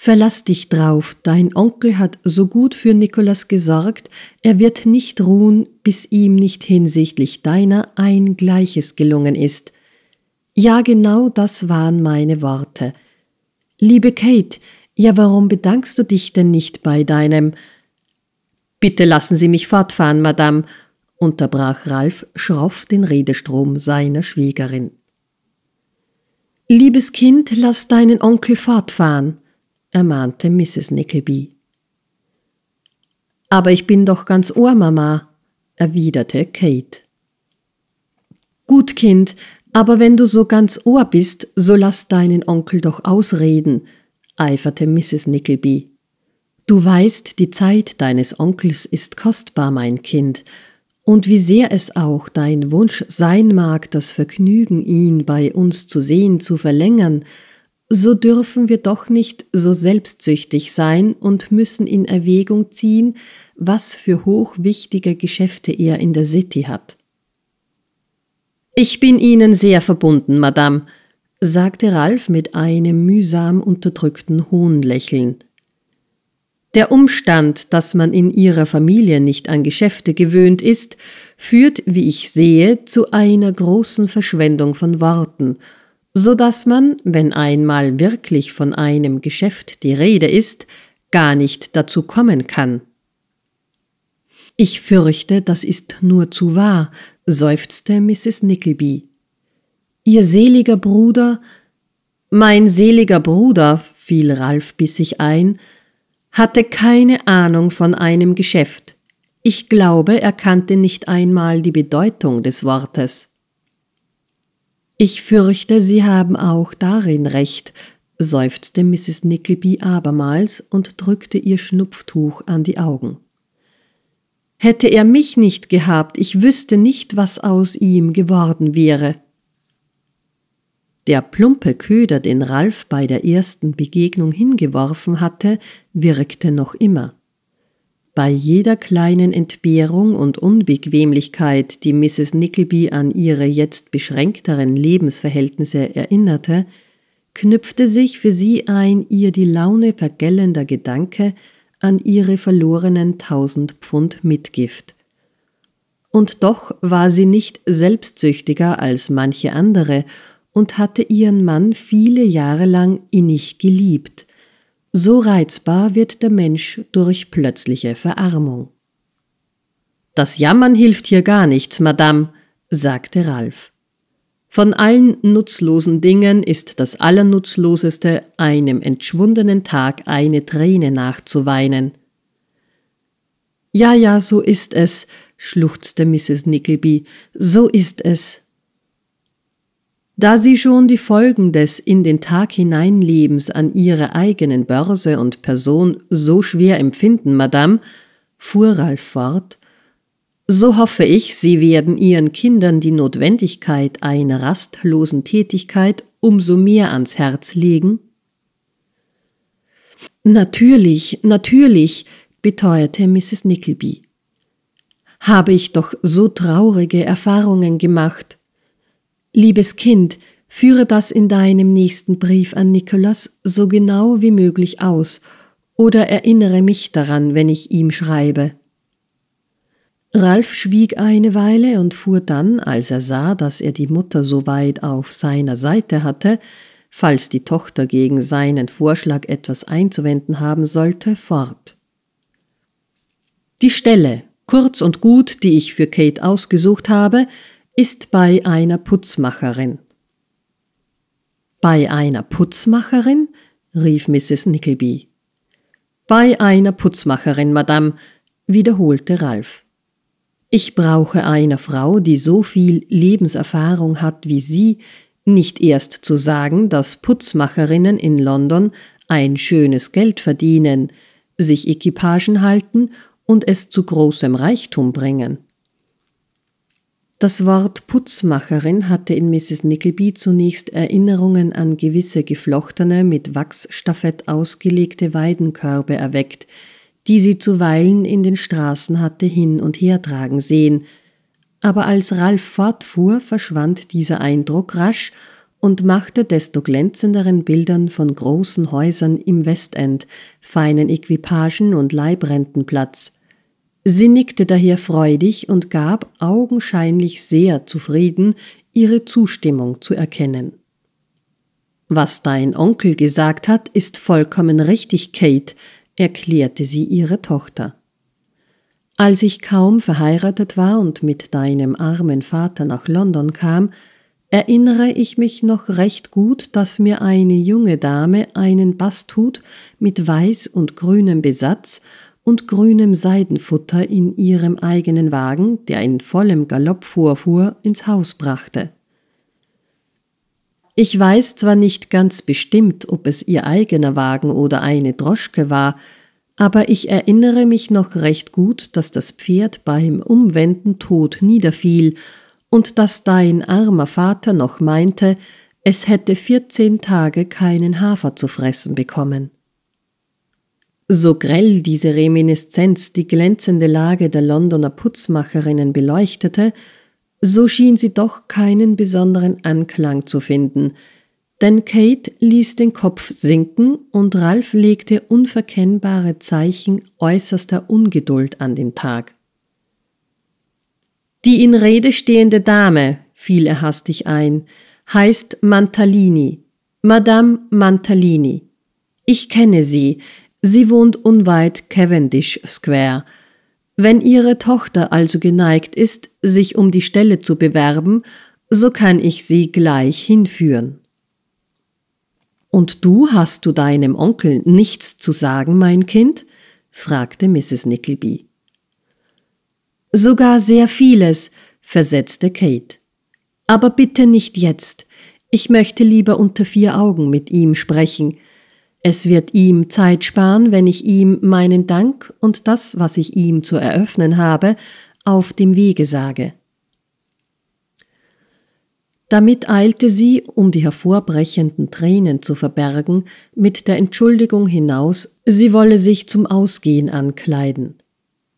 Verlass dich drauf, dein Onkel hat so gut für Nikolas gesorgt, er wird nicht ruhen, bis ihm nicht hinsichtlich deiner ein Gleiches gelungen ist. Ja, genau das waren meine Worte. Liebe Kate, ja, warum bedankst du dich denn nicht bei deinem? Bitte lassen Sie mich fortfahren, Madame, unterbrach Ralf schroff den Redestrom seiner Schwiegerin. Liebes Kind, lass deinen Onkel fortfahren, ermahnte Mrs. Nickleby. Aber ich bin doch ganz Ohr, Mama, erwiderte Kate. Gut, Kind, aber wenn du so ganz Ohr bist, so lass deinen Onkel doch ausreden, eiferte Mrs. Nickleby. Du weißt, die Zeit deines Onkels ist kostbar, mein Kind, und wie sehr es auch dein Wunsch sein mag, das Vergnügen, ihn bei uns zu sehen, zu verlängern, so dürfen wir doch nicht so selbstsüchtig sein und müssen in Erwägung ziehen, was für hochwichtige Geschäfte er in der City hat. Ich bin Ihnen sehr verbunden, Madame, sagte Ralf mit einem mühsam unterdrückten Hohnlächeln. Der Umstand, dass man in ihrer Familie nicht an Geschäfte gewöhnt ist, führt, wie ich sehe, zu einer großen Verschwendung von Worten, so dass man, wenn einmal wirklich von einem Geschäft die Rede ist, gar nicht dazu kommen kann. Ich fürchte, das ist nur zu wahr, seufzte Mrs. Nickleby. Ihr seliger Bruder, mein seliger Bruder, fiel Ralph bissig ein, hatte keine Ahnung von einem Geschäft. Ich glaube, er kannte nicht einmal die Bedeutung des Wortes. Ich fürchte, Sie haben auch darin recht, seufzte Mrs. Nickleby abermals und drückte ihr Schnupftuch an die Augen. Hätte er mich nicht gehabt, ich wüsste nicht, was aus ihm geworden wäre. Der plumpe Köder, den Ralf bei der ersten Begegnung hingeworfen hatte, wirkte noch immer. Bei jeder kleinen Entbehrung und Unbequemlichkeit, die Mrs. Nickleby an ihre jetzt beschränkteren Lebensverhältnisse erinnerte, knüpfte sich für sie ein ihr die Laune vergellender Gedanke an ihre verlorenen tausend Pfund Mitgift. Und doch war sie nicht selbstsüchtiger als manche andere und hatte ihren Mann viele Jahre lang innig geliebt. So reizbar wird der Mensch durch plötzliche Verarmung. Das Jammern hilft hier gar nichts, Madame, sagte Ralf. Von allen nutzlosen Dingen ist das Allernutzloseste, einem entschwundenen Tag eine Träne nachzuweinen. Ja, ja, so ist es, schluchzte Mrs. Nickleby, so ist es. Da sie schon die Folgen des in den Tag hineinlebens an ihrer eigenen Börse und Person so schwer empfinden, Madame, fuhr Ralf fort, so hoffe ich, Sie werden Ihren Kindern die Notwendigkeit einer rastlosen Tätigkeit umso mehr ans Herz legen? Natürlich, natürlich, beteuerte Mrs. Nickleby. Habe ich doch so traurige Erfahrungen gemacht, Liebes Kind, führe das in deinem nächsten Brief an Nikolas so genau wie möglich aus oder erinnere mich daran, wenn ich ihm schreibe. Ralf schwieg eine Weile und fuhr dann, als er sah, dass er die Mutter so weit auf seiner Seite hatte, falls die Tochter gegen seinen Vorschlag etwas einzuwenden haben sollte, fort. Die Stelle, kurz und gut, die ich für Kate ausgesucht habe, ist bei einer Putzmacherin. Bei einer Putzmacherin? rief Mrs. Nickleby. Bei einer Putzmacherin, Madame, wiederholte Ralf. Ich brauche einer Frau, die so viel Lebenserfahrung hat wie Sie, nicht erst zu sagen, dass Putzmacherinnen in London ein schönes Geld verdienen, sich Equipagen halten und es zu großem Reichtum bringen. Das Wort Putzmacherin hatte in Mrs. Nickleby zunächst Erinnerungen an gewisse geflochtene, mit Wachsstaffett ausgelegte Weidenkörbe erweckt, die sie zuweilen in den Straßen hatte hin und her tragen sehen. Aber als Ralf fortfuhr, verschwand dieser Eindruck rasch und machte desto glänzenderen Bildern von großen Häusern im Westend, feinen Equipagen und Leibrenten Platz – Sie nickte daher freudig und gab augenscheinlich sehr zufrieden ihre Zustimmung zu erkennen. Was dein Onkel gesagt hat, ist vollkommen richtig, Kate, erklärte sie ihre Tochter. Als ich kaum verheiratet war und mit deinem armen Vater nach London kam, erinnere ich mich noch recht gut, dass mir eine junge Dame einen Basthut mit weiß und grünem Besatz und grünem Seidenfutter in ihrem eigenen Wagen, der in vollem Galopp vorfuhr, ins Haus brachte. Ich weiß zwar nicht ganz bestimmt, ob es ihr eigener Wagen oder eine Droschke war, aber ich erinnere mich noch recht gut, dass das Pferd beim Umwenden tot niederfiel und dass dein armer Vater noch meinte, es hätte vierzehn Tage keinen Hafer zu fressen bekommen. So grell diese Reminiszenz die glänzende Lage der Londoner Putzmacherinnen beleuchtete, so schien sie doch keinen besonderen Anklang zu finden, denn Kate ließ den Kopf sinken und Ralf legte unverkennbare Zeichen äußerster Ungeduld an den Tag. Die in Rede stehende Dame, fiel er hastig ein, heißt Mantalini, Madame Mantalini. Ich kenne sie, Sie wohnt unweit Cavendish Square. Wenn Ihre Tochter also geneigt ist, sich um die Stelle zu bewerben, so kann ich sie gleich hinführen. Und du hast du deinem Onkel nichts zu sagen, mein Kind? fragte Mrs. Nickleby. Sogar sehr vieles, versetzte Kate. Aber bitte nicht jetzt. Ich möchte lieber unter vier Augen mit ihm sprechen. Es wird ihm Zeit sparen, wenn ich ihm meinen Dank und das, was ich ihm zu eröffnen habe, auf dem Wege sage. Damit eilte sie, um die hervorbrechenden Tränen zu verbergen, mit der Entschuldigung hinaus, sie wolle sich zum Ausgehen ankleiden.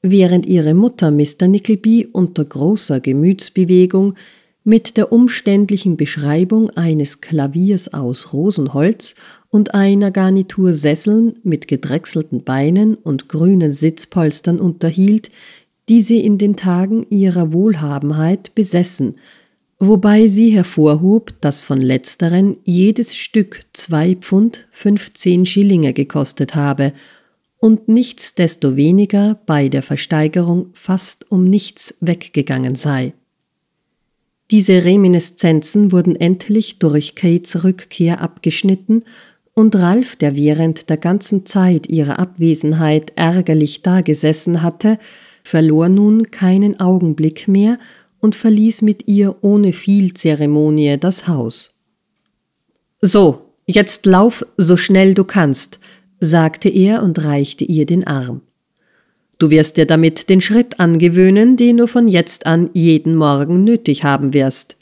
Während ihre Mutter Mr. Nickleby unter großer Gemütsbewegung mit der umständlichen Beschreibung eines Klaviers aus Rosenholz und einer Garnitur Sesseln mit gedrechselten Beinen und grünen Sitzpolstern unterhielt, die sie in den Tagen ihrer Wohlhabenheit besessen, wobei sie hervorhob, dass von letzteren jedes Stück zwei Pfund fünfzehn Schillinge gekostet habe und nichtsdestoweniger bei der Versteigerung fast um nichts weggegangen sei. Diese Reminiszenzen wurden endlich durch Kates Rückkehr abgeschnitten und Ralf, der während der ganzen Zeit ihrer Abwesenheit ärgerlich dagesessen hatte, verlor nun keinen Augenblick mehr und verließ mit ihr ohne viel Zeremonie das Haus. So, jetzt lauf so schnell du kannst, sagte er und reichte ihr den Arm. Du wirst dir damit den Schritt angewöhnen, den du von jetzt an jeden Morgen nötig haben wirst.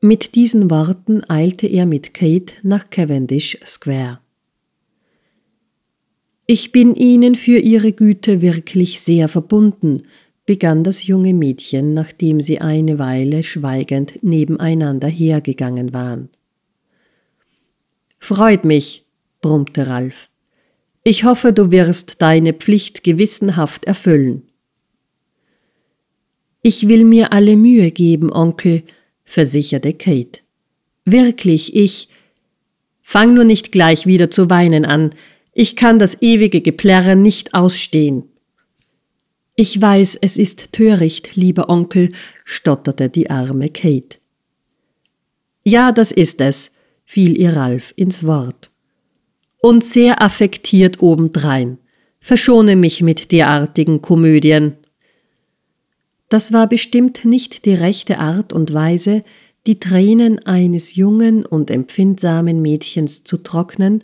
Mit diesen Worten eilte er mit Kate nach Cavendish Square. Ich bin Ihnen für Ihre Güte wirklich sehr verbunden, begann das junge Mädchen, nachdem sie eine Weile schweigend nebeneinander hergegangen waren. Freut mich, brummte Ralf. Ich hoffe, du wirst deine Pflicht gewissenhaft erfüllen. Ich will mir alle Mühe geben, Onkel, versicherte Kate. Wirklich, ich. Fang nur nicht gleich wieder zu weinen an. Ich kann das ewige Geplärre nicht ausstehen. Ich weiß, es ist töricht, lieber Onkel, stotterte die arme Kate. Ja, das ist es, fiel ihr Ralf ins Wort und sehr affektiert obendrein. Verschone mich mit derartigen Komödien. Das war bestimmt nicht die rechte Art und Weise, die Tränen eines jungen und empfindsamen Mädchens zu trocknen,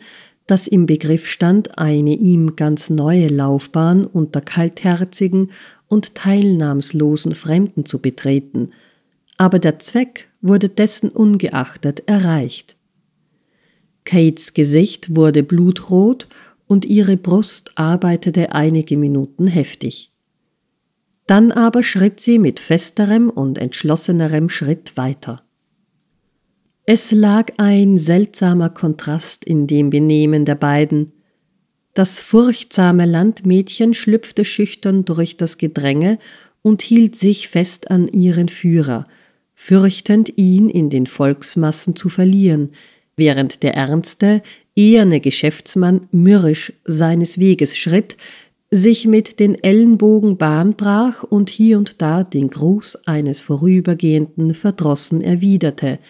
das im Begriff stand, eine ihm ganz neue Laufbahn unter kaltherzigen und teilnahmslosen Fremden zu betreten, aber der Zweck wurde dessen ungeachtet erreicht. Kates Gesicht wurde blutrot und ihre Brust arbeitete einige Minuten heftig. Dann aber schritt sie mit festerem und entschlossenerem Schritt weiter. Es lag ein seltsamer Kontrast in dem Benehmen der beiden. Das furchtsame Landmädchen schlüpfte schüchtern durch das Gedränge und hielt sich fest an ihren Führer, fürchtend ihn in den Volksmassen zu verlieren – während der Ernste, eherne Geschäftsmann, mürrisch seines Weges schritt, sich mit den Ellenbogen Bahn brach und hier und da den Gruß eines Vorübergehenden verdrossen erwiderte,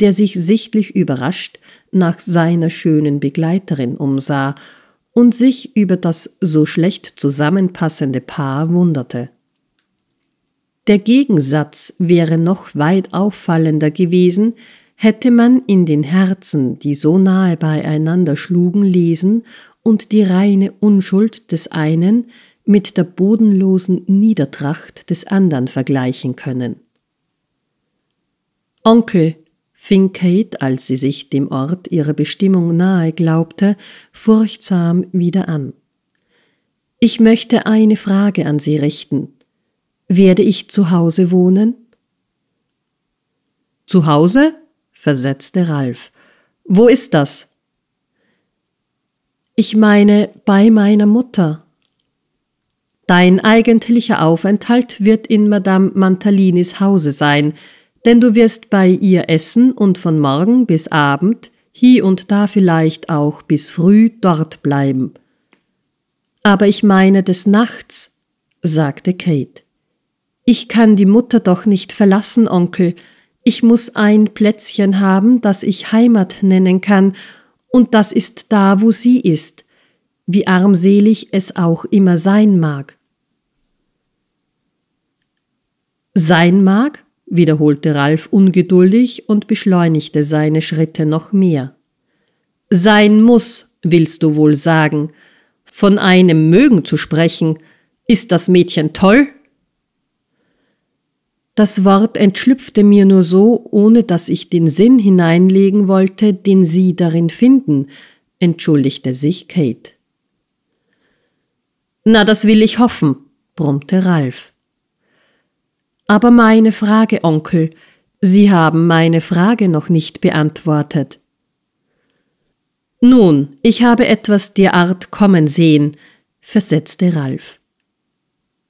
der sich sichtlich überrascht nach seiner schönen Begleiterin umsah und sich über das so schlecht zusammenpassende Paar wunderte. Der Gegensatz wäre noch weit auffallender gewesen, hätte man in den Herzen, die so nahe beieinander schlugen, lesen und die reine Unschuld des einen mit der bodenlosen Niedertracht des anderen vergleichen können. Onkel, fing Kate, als sie sich dem Ort ihrer Bestimmung nahe glaubte, furchtsam wieder an. Ich möchte eine Frage an Sie richten. Werde ich zu Hause wohnen? Zu Hause? versetzte Ralf. Wo ist das? Ich meine bei meiner Mutter. Dein eigentlicher Aufenthalt wird in Madame Mantalinis Hause sein, denn du wirst bei ihr essen und von morgen bis Abend, hie und da vielleicht auch bis früh dort bleiben. Aber ich meine des Nachts, sagte Kate. Ich kann die Mutter doch nicht verlassen, Onkel, ich muss ein Plätzchen haben, das ich Heimat nennen kann, und das ist da, wo sie ist, wie armselig es auch immer sein mag. Sein mag, wiederholte Ralf ungeduldig und beschleunigte seine Schritte noch mehr. Sein muss, willst du wohl sagen. Von einem mögen zu sprechen, ist das Mädchen toll? Das Wort entschlüpfte mir nur so, ohne dass ich den Sinn hineinlegen wollte, den Sie darin finden, entschuldigte sich Kate. Na, das will ich hoffen, brummte Ralf. Aber meine Frage, Onkel, Sie haben meine Frage noch nicht beantwortet. Nun, ich habe etwas der Art kommen sehen, versetzte Ralf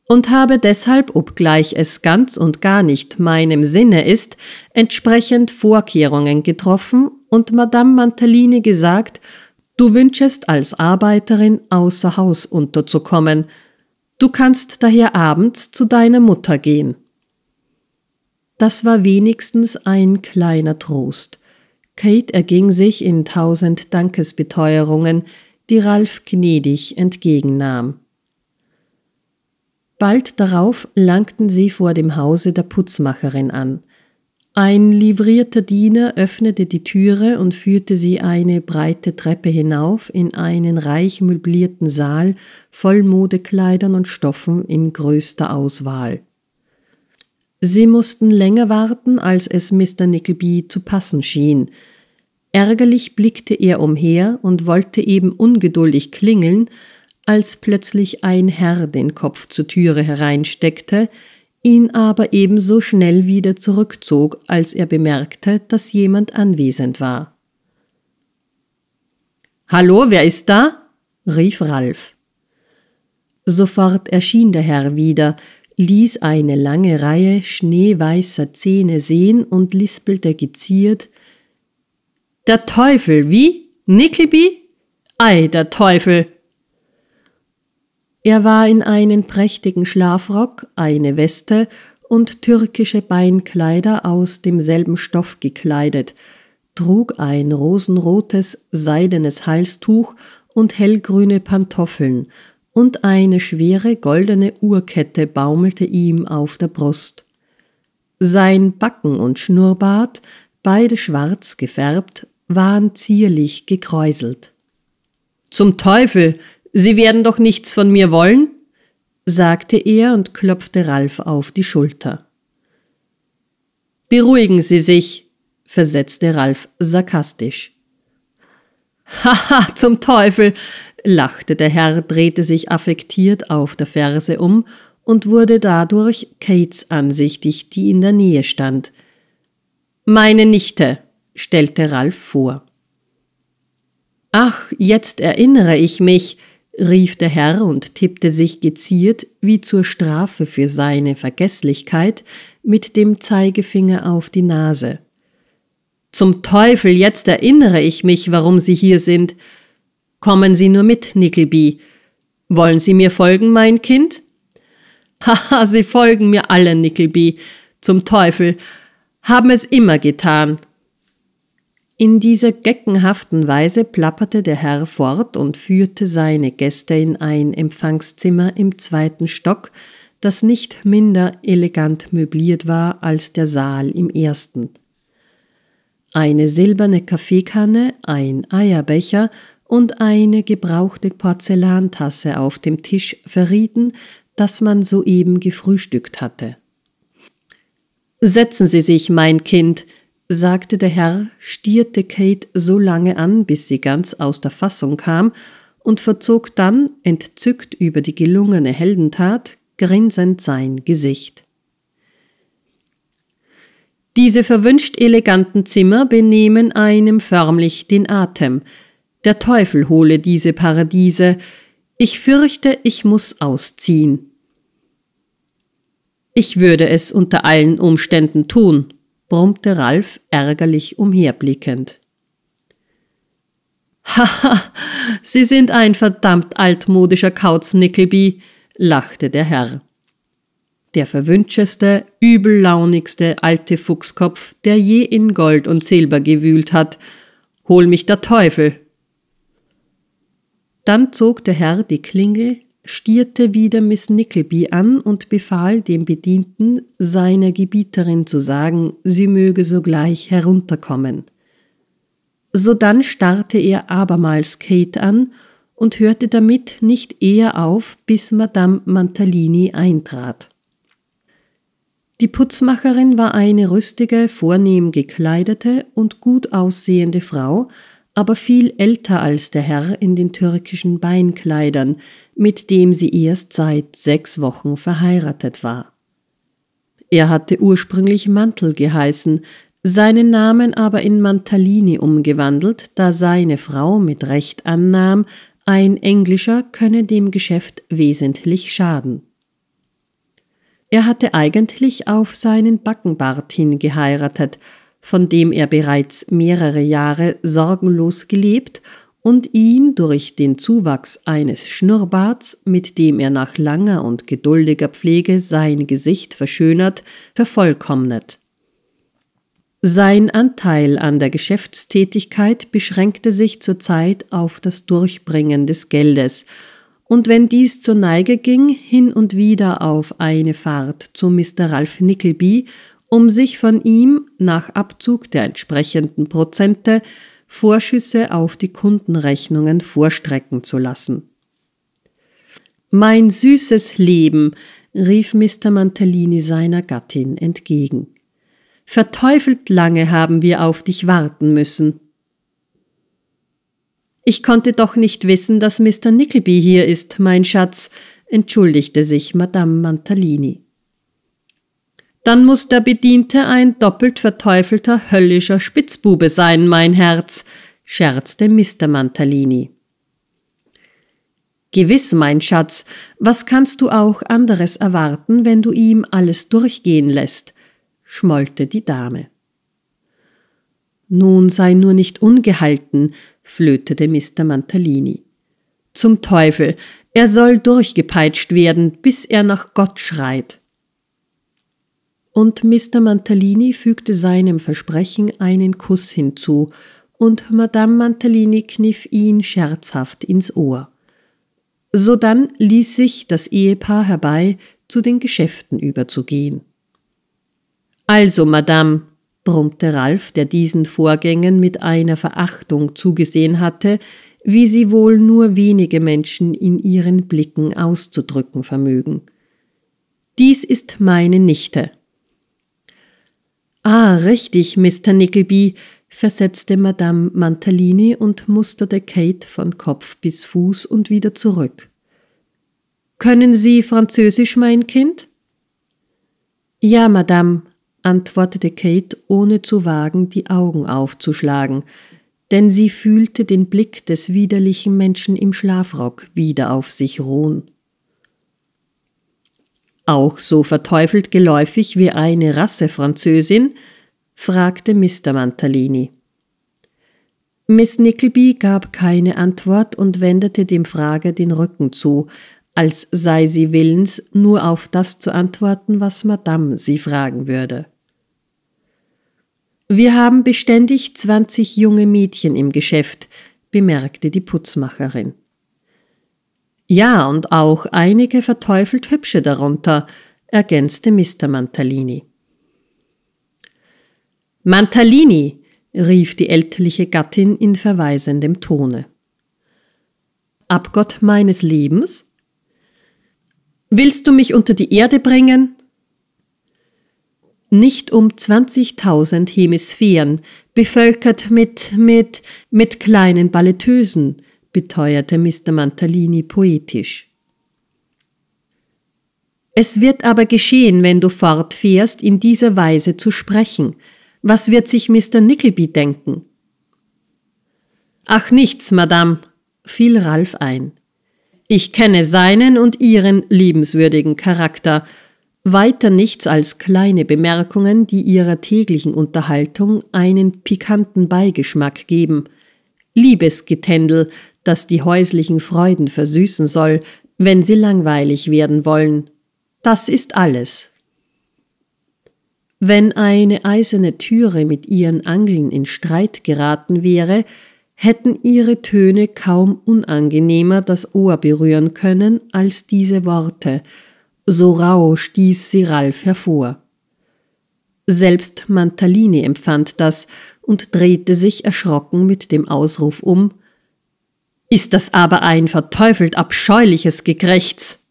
und habe deshalb, obgleich es ganz und gar nicht meinem Sinne ist, entsprechend Vorkehrungen getroffen und Madame Mantalini gesagt, du wünschest als Arbeiterin außer Haus unterzukommen, du kannst daher abends zu deiner Mutter gehen. Das war wenigstens ein kleiner Trost. Kate erging sich in tausend Dankesbeteuerungen, die Ralf gnädig entgegennahm. Bald darauf langten sie vor dem Hause der Putzmacherin an. Ein livrierter Diener öffnete die Türe und führte sie eine breite Treppe hinauf in einen reich möblierten Saal voll Modekleidern und Stoffen in größter Auswahl. Sie mussten länger warten, als es Mr. Nickleby zu passen schien. Ärgerlich blickte er umher und wollte eben ungeduldig klingeln, als plötzlich ein Herr den Kopf zur Türe hereinsteckte, ihn aber ebenso schnell wieder zurückzog, als er bemerkte, dass jemand anwesend war. Hallo, wer ist da? rief Ralf. Sofort erschien der Herr wieder, ließ eine lange Reihe schneeweißer Zähne sehen und lispelte geziert Der Teufel, wie? Nickleby? Ei, der Teufel, er war in einen prächtigen Schlafrock, eine Weste und türkische Beinkleider aus demselben Stoff gekleidet, trug ein rosenrotes, seidenes Halstuch und hellgrüne Pantoffeln, und eine schwere goldene Uhrkette baumelte ihm auf der Brust. Sein Backen und Schnurrbart, beide schwarz gefärbt, waren zierlich gekräuselt. Zum Teufel, Sie werden doch nichts von mir wollen, sagte er und klopfte Ralf auf die Schulter. Beruhigen Sie sich, versetzte Ralf sarkastisch. Haha, zum Teufel, lachte der Herr, drehte sich affektiert auf der Ferse um und wurde dadurch Kates ansichtig, die in der Nähe stand. Meine Nichte, stellte Ralf vor. Ach, jetzt erinnere ich mich, rief der Herr und tippte sich geziert, wie zur Strafe für seine Vergesslichkeit, mit dem Zeigefinger auf die Nase. Zum Teufel, jetzt erinnere ich mich, warum Sie hier sind. Kommen Sie nur mit, Nickleby. Wollen Sie mir folgen, mein Kind? [laughs] Haha, Sie folgen mir alle, Nickleby. Zum Teufel. Haben es immer getan. In dieser geckenhaften Weise plapperte der Herr fort und führte seine Gäste in ein Empfangszimmer im zweiten Stock, das nicht minder elegant möbliert war als der Saal im ersten. Eine silberne Kaffeekanne, ein Eierbecher und eine gebrauchte Porzellantasse auf dem Tisch verrieten, dass man soeben gefrühstückt hatte. Setzen Sie sich, mein Kind, sagte der Herr, stierte Kate so lange an, bis sie ganz aus der Fassung kam und verzog dann, entzückt über die gelungene Heldentat, grinsend sein Gesicht. Diese verwünscht eleganten Zimmer benehmen einem förmlich den Atem. Der Teufel hole diese Paradiese. Ich fürchte, ich muss ausziehen. Ich würde es unter allen Umständen tun, brummte Ralf ärgerlich umherblickend. [laughs] Haha, Sie sind ein verdammt altmodischer Kauz, Nickleby, lachte der Herr. Der verwünscheste, übellaunigste alte Fuchskopf, der je in Gold und Silber gewühlt hat. Hol mich der Teufel! Dann zog der Herr die Klingel stierte wieder Miss Nickleby an und befahl dem Bedienten, seiner Gebieterin zu sagen, sie möge sogleich herunterkommen. Sodann starrte er abermals Kate an und hörte damit nicht eher auf, bis Madame Mantalini eintrat. Die Putzmacherin war eine rüstige, vornehm gekleidete und gut aussehende Frau, aber viel älter als der Herr in den türkischen Beinkleidern, mit dem sie erst seit sechs Wochen verheiratet war. Er hatte ursprünglich Mantel geheißen, seinen Namen aber in Mantalini umgewandelt, da seine Frau mit Recht annahm, ein Englischer könne dem Geschäft wesentlich schaden. Er hatte eigentlich auf seinen Backenbart hin geheiratet, von dem er bereits mehrere Jahre sorgenlos gelebt und ihn durch den Zuwachs eines Schnurrbarts, mit dem er nach langer und geduldiger Pflege sein Gesicht verschönert, vervollkommnet. Sein Anteil an der Geschäftstätigkeit beschränkte sich zurzeit auf das Durchbringen des Geldes, und wenn dies zur Neige ging, hin und wieder auf eine Fahrt zu Mr. Ralph Nickleby, um sich von ihm nach Abzug der entsprechenden Prozente Vorschüsse auf die Kundenrechnungen vorstrecken zu lassen. Mein süßes Leben, rief Mr. Mantellini seiner Gattin entgegen. Verteufelt lange haben wir auf dich warten müssen. Ich konnte doch nicht wissen, dass Mr. Nickleby hier ist, mein Schatz, entschuldigte sich Madame Mantalini dann muß der Bediente ein doppelt verteufelter höllischer Spitzbube sein, mein Herz, scherzte Mr. Mantalini. Gewiss, mein Schatz, was kannst du auch anderes erwarten, wenn du ihm alles durchgehen lässt? schmollte die Dame. Nun sei nur nicht ungehalten, flötete Mr. Mantalini. Zum Teufel, er soll durchgepeitscht werden, bis er nach Gott schreit und Mr. Mantalini fügte seinem Versprechen einen Kuss hinzu, und Madame Mantalini kniff ihn scherzhaft ins Ohr. Sodann ließ sich das Ehepaar herbei, zu den Geschäften überzugehen. Also, Madame, brummte Ralf, der diesen Vorgängen mit einer Verachtung zugesehen hatte, wie sie wohl nur wenige Menschen in ihren Blicken auszudrücken vermögen. Dies ist meine Nichte. Ah, richtig, Mr. Nickleby, versetzte Madame Mantalini und musterte Kate von Kopf bis Fuß und wieder zurück. Können Sie Französisch, mein Kind? Ja, Madame, antwortete Kate, ohne zu wagen, die Augen aufzuschlagen, denn sie fühlte den Blick des widerlichen Menschen im Schlafrock wieder auf sich ruhen auch so verteufelt geläufig wie eine Rasse Französin? fragte Mr. Mantalini. Miss Nickleby gab keine Antwort und wendete dem Frager den Rücken zu, als sei sie willens, nur auf das zu antworten, was Madame sie fragen würde. Wir haben beständig zwanzig junge Mädchen im Geschäft, bemerkte die Putzmacherin. Ja, und auch einige verteufelt hübsche darunter, ergänzte Mr. Mantalini. Mantalini, rief die elterliche Gattin in verweisendem Tone. Abgott meines Lebens? Willst du mich unter die Erde bringen? Nicht um 20.000 Hemisphären, bevölkert mit, mit, mit kleinen Balletteusen, beteuerte Mr. Mantalini poetisch. Es wird aber geschehen, wenn du fortfährst, in dieser Weise zu sprechen. Was wird sich Mr. Nickleby denken? Ach nichts, Madame, fiel Ralph ein. Ich kenne seinen und ihren liebenswürdigen Charakter, weiter nichts als kleine Bemerkungen, die ihrer täglichen Unterhaltung einen pikanten Beigeschmack geben. Liebesgetändel, das die häuslichen Freuden versüßen soll, wenn sie langweilig werden wollen. Das ist alles. Wenn eine eiserne Türe mit ihren Angeln in Streit geraten wäre, hätten ihre Töne kaum unangenehmer das Ohr berühren können als diese Worte, so rau stieß sie Ralf hervor. Selbst Mantalini empfand das und drehte sich erschrocken mit dem Ausruf um ist das aber ein verteufelt abscheuliches Gekrächz.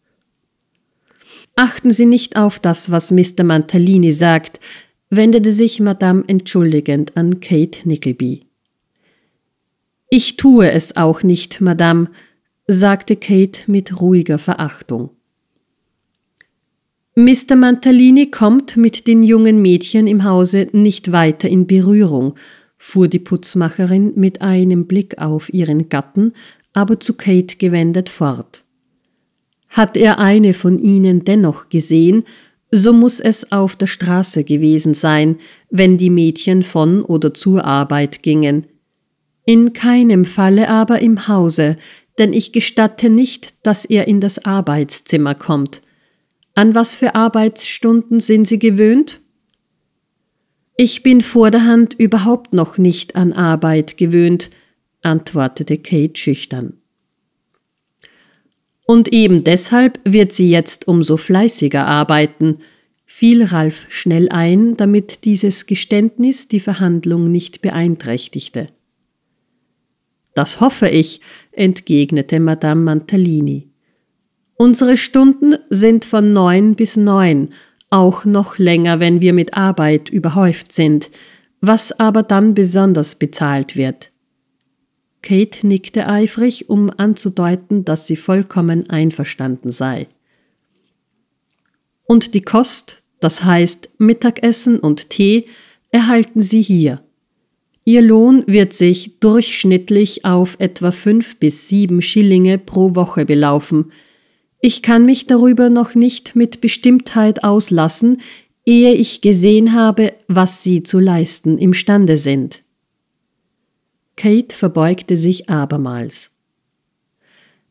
Achten Sie nicht auf das, was Mr. Mantalini sagt, wendete sich Madame entschuldigend an Kate Nickleby. Ich tue es auch nicht, Madame, sagte Kate mit ruhiger Verachtung. Mr. Mantalini kommt mit den jungen Mädchen im Hause nicht weiter in Berührung, fuhr die Putzmacherin mit einem Blick auf ihren Gatten, aber zu Kate gewendet fort. Hat er eine von ihnen dennoch gesehen, so muß es auf der Straße gewesen sein, wenn die Mädchen von oder zur Arbeit gingen. In keinem Falle aber im Hause, denn ich gestatte nicht, dass er in das Arbeitszimmer kommt. An was für Arbeitsstunden sind Sie gewöhnt? Ich bin vor der Hand überhaupt noch nicht an Arbeit gewöhnt, antwortete Kate schüchtern. Und eben deshalb wird sie jetzt umso fleißiger arbeiten, fiel Ralf schnell ein, damit dieses Geständnis die Verhandlung nicht beeinträchtigte. Das hoffe ich, entgegnete Madame Mantalini. Unsere Stunden sind von neun bis neun auch noch länger, wenn wir mit Arbeit überhäuft sind, was aber dann besonders bezahlt wird. Kate nickte eifrig, um anzudeuten, dass sie vollkommen einverstanden sei. Und die Kost, das heißt Mittagessen und Tee, erhalten sie hier. Ihr Lohn wird sich durchschnittlich auf etwa fünf bis sieben Schillinge pro Woche belaufen, ich kann mich darüber noch nicht mit Bestimmtheit auslassen, ehe ich gesehen habe, was sie zu leisten imstande sind. Kate verbeugte sich abermals.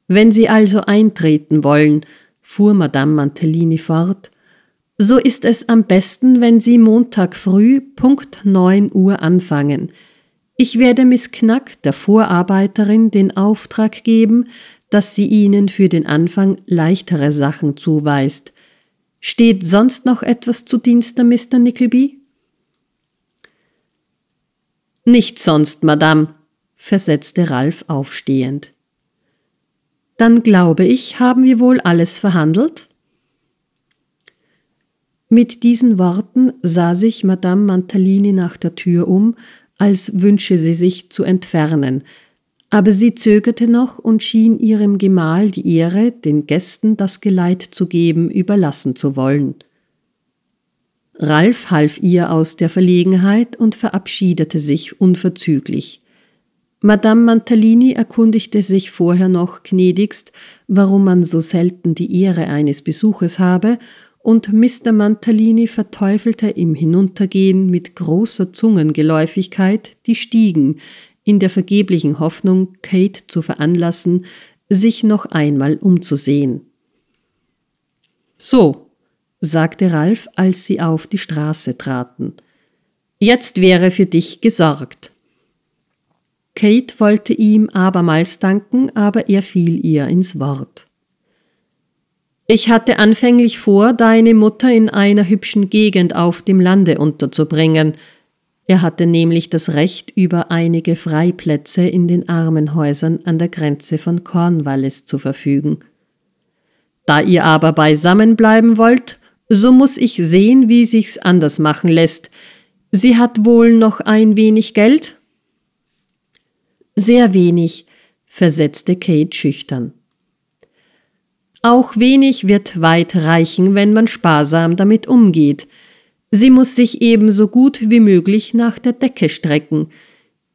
Wenn Sie also eintreten wollen, fuhr Madame Mantellini fort, so ist es am besten, wenn Sie Montag früh Punkt 9 Uhr anfangen. Ich werde Miss Knack, der Vorarbeiterin, den Auftrag geben, dass sie ihnen für den Anfang leichtere Sachen zuweist. Steht sonst noch etwas zu Diensten, Mr. Nickleby? Nichts sonst, Madame, versetzte Ralph aufstehend. Dann glaube ich, haben wir wohl alles verhandelt? Mit diesen Worten sah sich Madame Mantalini nach der Tür um, als wünsche sie sich zu entfernen, aber sie zögerte noch und schien ihrem Gemahl die Ehre, den Gästen das Geleit zu geben, überlassen zu wollen. Ralf half ihr aus der Verlegenheit und verabschiedete sich unverzüglich. Madame Mantalini erkundigte sich vorher noch gnädigst, warum man so selten die Ehre eines Besuches habe, und Mr. Mantalini verteufelte im Hinuntergehen mit großer Zungengeläufigkeit die Stiegen, in der vergeblichen Hoffnung, Kate zu veranlassen, sich noch einmal umzusehen. So, sagte Ralf, als sie auf die Straße traten. Jetzt wäre für dich gesorgt. Kate wollte ihm abermals danken, aber er fiel ihr ins Wort. Ich hatte anfänglich vor, deine Mutter in einer hübschen Gegend auf dem Lande unterzubringen, er hatte nämlich das Recht über einige Freiplätze in den Armenhäusern an der Grenze von Cornwallis zu verfügen. Da ihr aber beisammen bleiben wollt, so muß ich sehen, wie sich's anders machen lässt. Sie hat wohl noch ein wenig Geld? Sehr wenig, versetzte Kate schüchtern. Auch wenig wird weit reichen, wenn man sparsam damit umgeht – Sie muss sich eben so gut wie möglich nach der Decke strecken.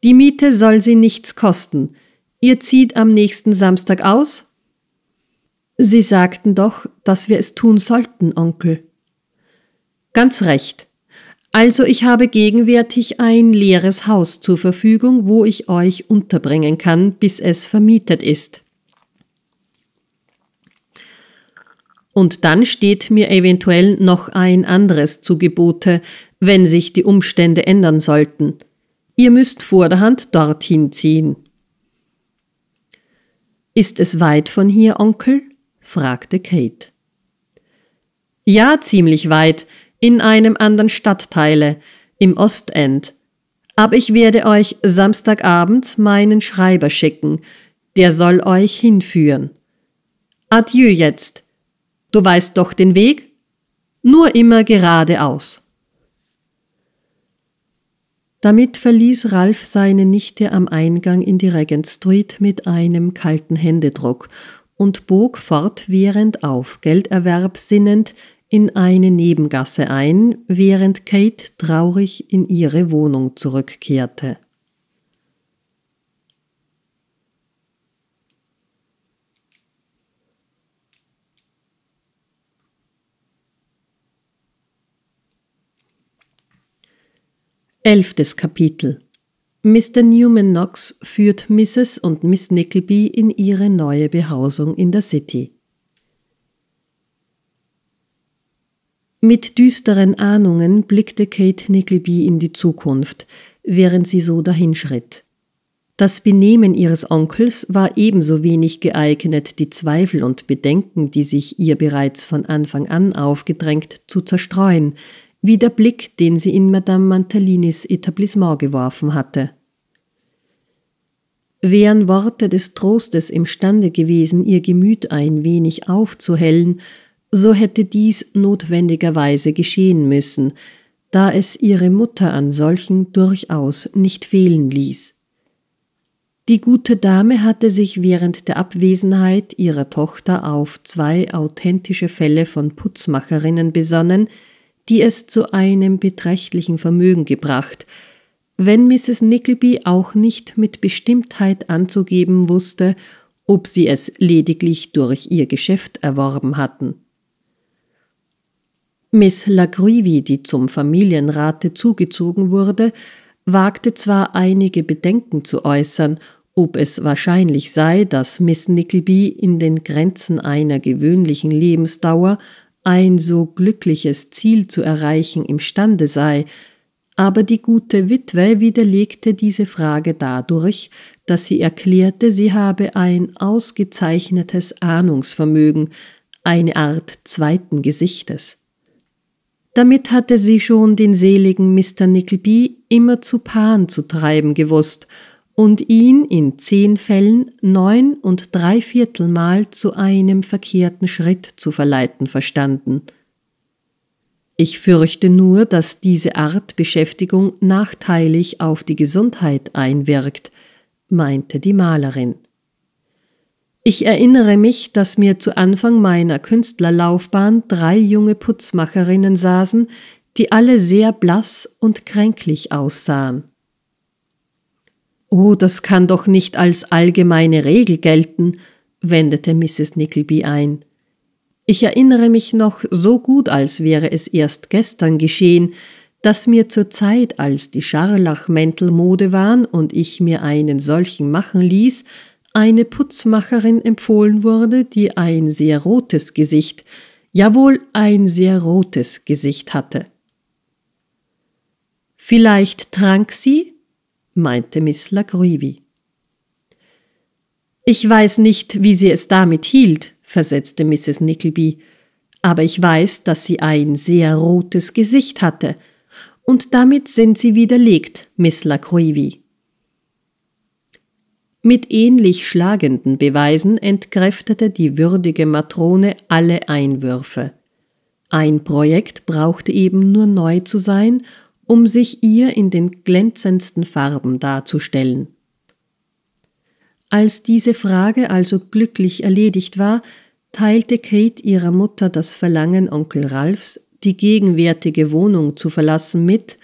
Die Miete soll sie nichts kosten. Ihr zieht am nächsten Samstag aus? Sie sagten doch, dass wir es tun sollten, Onkel. Ganz recht. Also ich habe gegenwärtig ein leeres Haus zur Verfügung, wo ich euch unterbringen kann, bis es vermietet ist. Und dann steht mir eventuell noch ein anderes zu Gebote, wenn sich die Umstände ändern sollten. Ihr müsst vorderhand dorthin ziehen. Ist es weit von hier, Onkel? fragte Kate. Ja, ziemlich weit, in einem anderen Stadtteile, im Ostend. Aber ich werde euch Samstagabends meinen Schreiber schicken, der soll euch hinführen. Adieu jetzt, Du weißt doch den Weg, nur immer geradeaus. Damit verließ Ralf seine Nichte am Eingang in die Regent Street mit einem kalten Händedruck und bog fortwährend auf Gelderwerb sinnend in eine Nebengasse ein, während Kate traurig in ihre Wohnung zurückkehrte. Elftes Kapitel Mr. Newman Knox führt Mrs. und Miss Nickleby in ihre neue Behausung in der City. Mit düsteren Ahnungen blickte Kate Nickleby in die Zukunft, während sie so dahinschritt. Das Benehmen ihres Onkels war ebenso wenig geeignet, die Zweifel und Bedenken, die sich ihr bereits von Anfang an aufgedrängt, zu zerstreuen, wie der Blick, den sie in Madame Mantalinis Etablissement geworfen hatte. Wären Worte des Trostes imstande gewesen, ihr Gemüt ein wenig aufzuhellen, so hätte dies notwendigerweise geschehen müssen, da es ihre Mutter an solchen durchaus nicht fehlen ließ. Die gute Dame hatte sich während der Abwesenheit ihrer Tochter auf zwei authentische Fälle von Putzmacherinnen besonnen, die es zu einem beträchtlichen Vermögen gebracht, wenn Mrs. Nickleby auch nicht mit Bestimmtheit anzugeben wusste, ob sie es lediglich durch ihr Geschäft erworben hatten. Miss Lagrivi, die zum Familienrate zugezogen wurde, wagte zwar einige Bedenken zu äußern, ob es wahrscheinlich sei, dass Miss Nickleby in den Grenzen einer gewöhnlichen Lebensdauer ein so glückliches Ziel zu erreichen imstande sei, aber die gute Witwe widerlegte diese Frage dadurch, dass sie erklärte, sie habe ein ausgezeichnetes Ahnungsvermögen, eine Art zweiten Gesichtes. Damit hatte sie schon den seligen Mr. Nickleby immer zu Pan zu treiben gewusst und ihn in zehn Fällen neun und drei Viertelmal zu einem verkehrten Schritt zu verleiten verstanden. Ich fürchte nur, dass diese Art Beschäftigung nachteilig auf die Gesundheit einwirkt, meinte die Malerin. Ich erinnere mich, dass mir zu Anfang meiner Künstlerlaufbahn drei junge Putzmacherinnen saßen, die alle sehr blass und kränklich aussahen. Oh, das kann doch nicht als allgemeine Regel gelten, wendete Mrs. Nickleby ein. Ich erinnere mich noch so gut, als wäre es erst gestern geschehen, dass mir zur Zeit, als die Scharlachmäntel Mode waren und ich mir einen solchen machen ließ, eine Putzmacherin empfohlen wurde, die ein sehr rotes Gesicht, jawohl ein sehr rotes Gesicht hatte. Vielleicht trank sie, meinte Miss Lagruivi. Ich weiß nicht, wie sie es damit hielt, versetzte Mrs. Nickleby, aber ich weiß, dass sie ein sehr rotes Gesicht hatte. Und damit sind sie widerlegt, Miss Lacroivi. Mit ähnlich schlagenden Beweisen entkräftete die würdige Matrone alle Einwürfe. Ein Projekt brauchte eben nur neu zu sein um sich ihr in den glänzendsten Farben darzustellen. Als diese Frage also glücklich erledigt war, teilte Kate ihrer Mutter das Verlangen Onkel Ralphs, die gegenwärtige Wohnung zu verlassen, mit,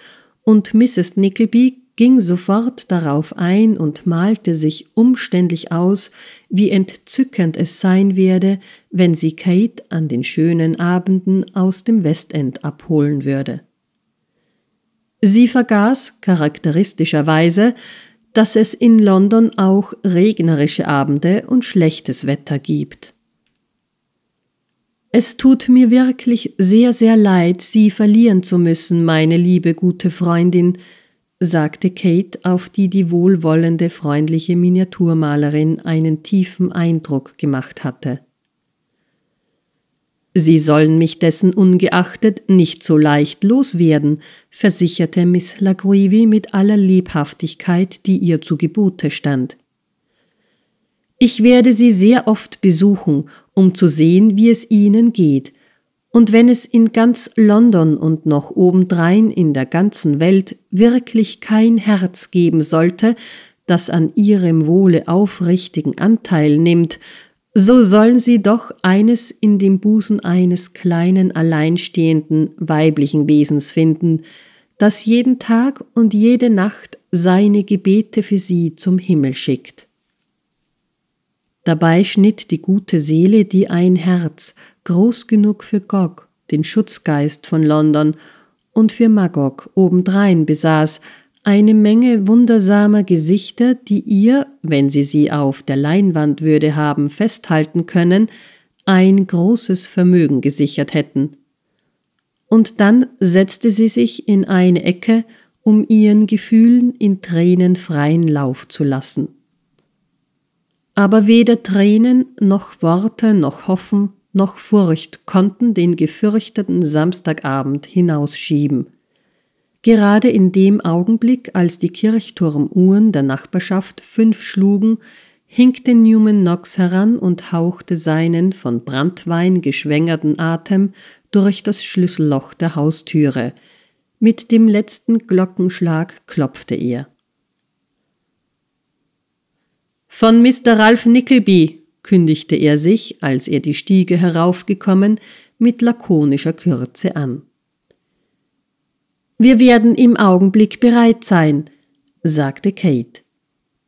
und Mrs. Nickleby ging sofort darauf ein und malte sich umständlich aus, wie entzückend es sein werde, wenn sie Kate an den schönen Abenden aus dem Westend abholen würde. Sie vergaß charakteristischerweise, dass es in London auch regnerische Abende und schlechtes Wetter gibt. Es tut mir wirklich sehr, sehr leid, Sie verlieren zu müssen, meine liebe gute Freundin, sagte Kate, auf die die wohlwollende, freundliche Miniaturmalerin einen tiefen Eindruck gemacht hatte. Sie sollen mich dessen ungeachtet nicht so leicht loswerden, versicherte Miss Lagruivi mit aller Lebhaftigkeit, die ihr zu Gebote stand. Ich werde Sie sehr oft besuchen, um zu sehen, wie es Ihnen geht, und wenn es in ganz London und noch obendrein in der ganzen Welt wirklich kein Herz geben sollte, das an Ihrem Wohle aufrichtigen Anteil nimmt, so sollen sie doch eines in dem Busen eines kleinen, alleinstehenden, weiblichen Wesens finden, das jeden Tag und jede Nacht seine Gebete für sie zum Himmel schickt. Dabei schnitt die gute Seele die ein Herz, groß genug für Gog, den Schutzgeist von London, und für Magog obendrein besaß, eine Menge wundersamer Gesichter, die ihr, wenn sie sie auf der Leinwand würde haben festhalten können, ein großes Vermögen gesichert hätten. Und dann setzte sie sich in eine Ecke, um ihren Gefühlen in Tränen freien Lauf zu lassen. Aber weder Tränen noch Worte noch Hoffen noch Furcht konnten den gefürchteten Samstagabend hinausschieben – Gerade in dem Augenblick, als die Kirchturmuhren der Nachbarschaft fünf schlugen, hinkte Newman Knox heran und hauchte seinen von Brandwein geschwängerten Atem durch das Schlüsselloch der Haustüre. Mit dem letzten Glockenschlag klopfte er. Von Mr. Ralph Nickleby, kündigte er sich, als er die Stiege heraufgekommen, mit lakonischer Kürze an. Wir werden im Augenblick bereit sein, sagte Kate.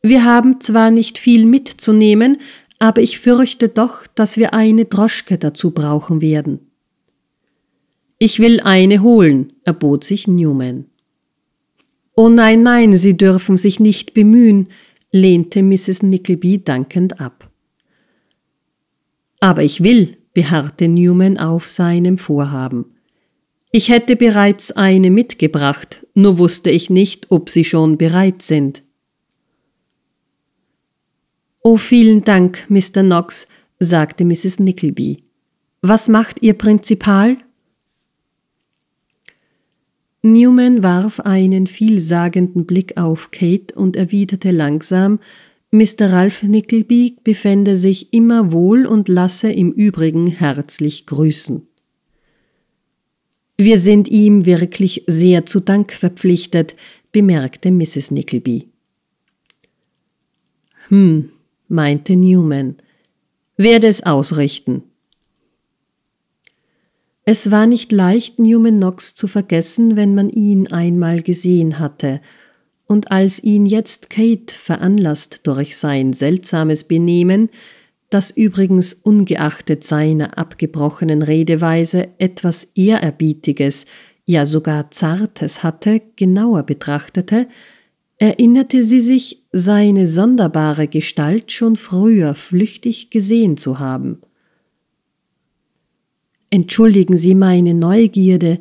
Wir haben zwar nicht viel mitzunehmen, aber ich fürchte doch, dass wir eine Droschke dazu brauchen werden. Ich will eine holen, erbot sich Newman. Oh nein, nein, Sie dürfen sich nicht bemühen, lehnte Mrs. Nickleby dankend ab. Aber ich will, beharrte Newman auf seinem Vorhaben. Ich hätte bereits eine mitgebracht, nur wusste ich nicht, ob Sie schon bereit sind. Oh, vielen Dank, Mr. Knox, sagte Mrs. Nickleby. Was macht Ihr Prinzipal? Newman warf einen vielsagenden Blick auf Kate und erwiderte langsam, Mr. Ralph Nickleby befände sich immer wohl und lasse im Übrigen herzlich grüßen. Wir sind ihm wirklich sehr zu Dank verpflichtet, bemerkte Mrs. Nickleby. Hm, meinte Newman, werde es ausrichten. Es war nicht leicht, Newman Knox zu vergessen, wenn man ihn einmal gesehen hatte, und als ihn jetzt Kate veranlasst durch sein seltsames Benehmen, das übrigens ungeachtet seiner abgebrochenen Redeweise etwas Ehrerbietiges, ja sogar Zartes hatte, genauer betrachtete, erinnerte sie sich, seine sonderbare Gestalt schon früher flüchtig gesehen zu haben. Entschuldigen Sie meine Neugierde,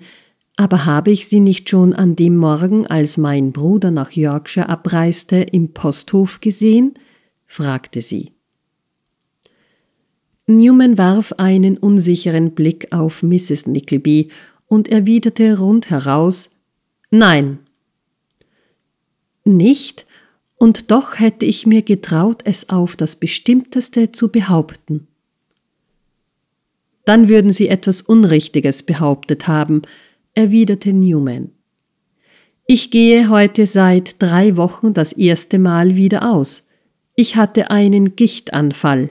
aber habe ich Sie nicht schon an dem Morgen, als mein Bruder nach Yorkshire abreiste, im Posthof gesehen? fragte sie. Newman warf einen unsicheren Blick auf Mrs. Nickleby und erwiderte rundheraus Nein. Nicht, und doch hätte ich mir getraut, es auf das bestimmteste zu behaupten. Dann würden Sie etwas Unrichtiges behauptet haben, erwiderte Newman. Ich gehe heute seit drei Wochen das erste Mal wieder aus. Ich hatte einen Gichtanfall.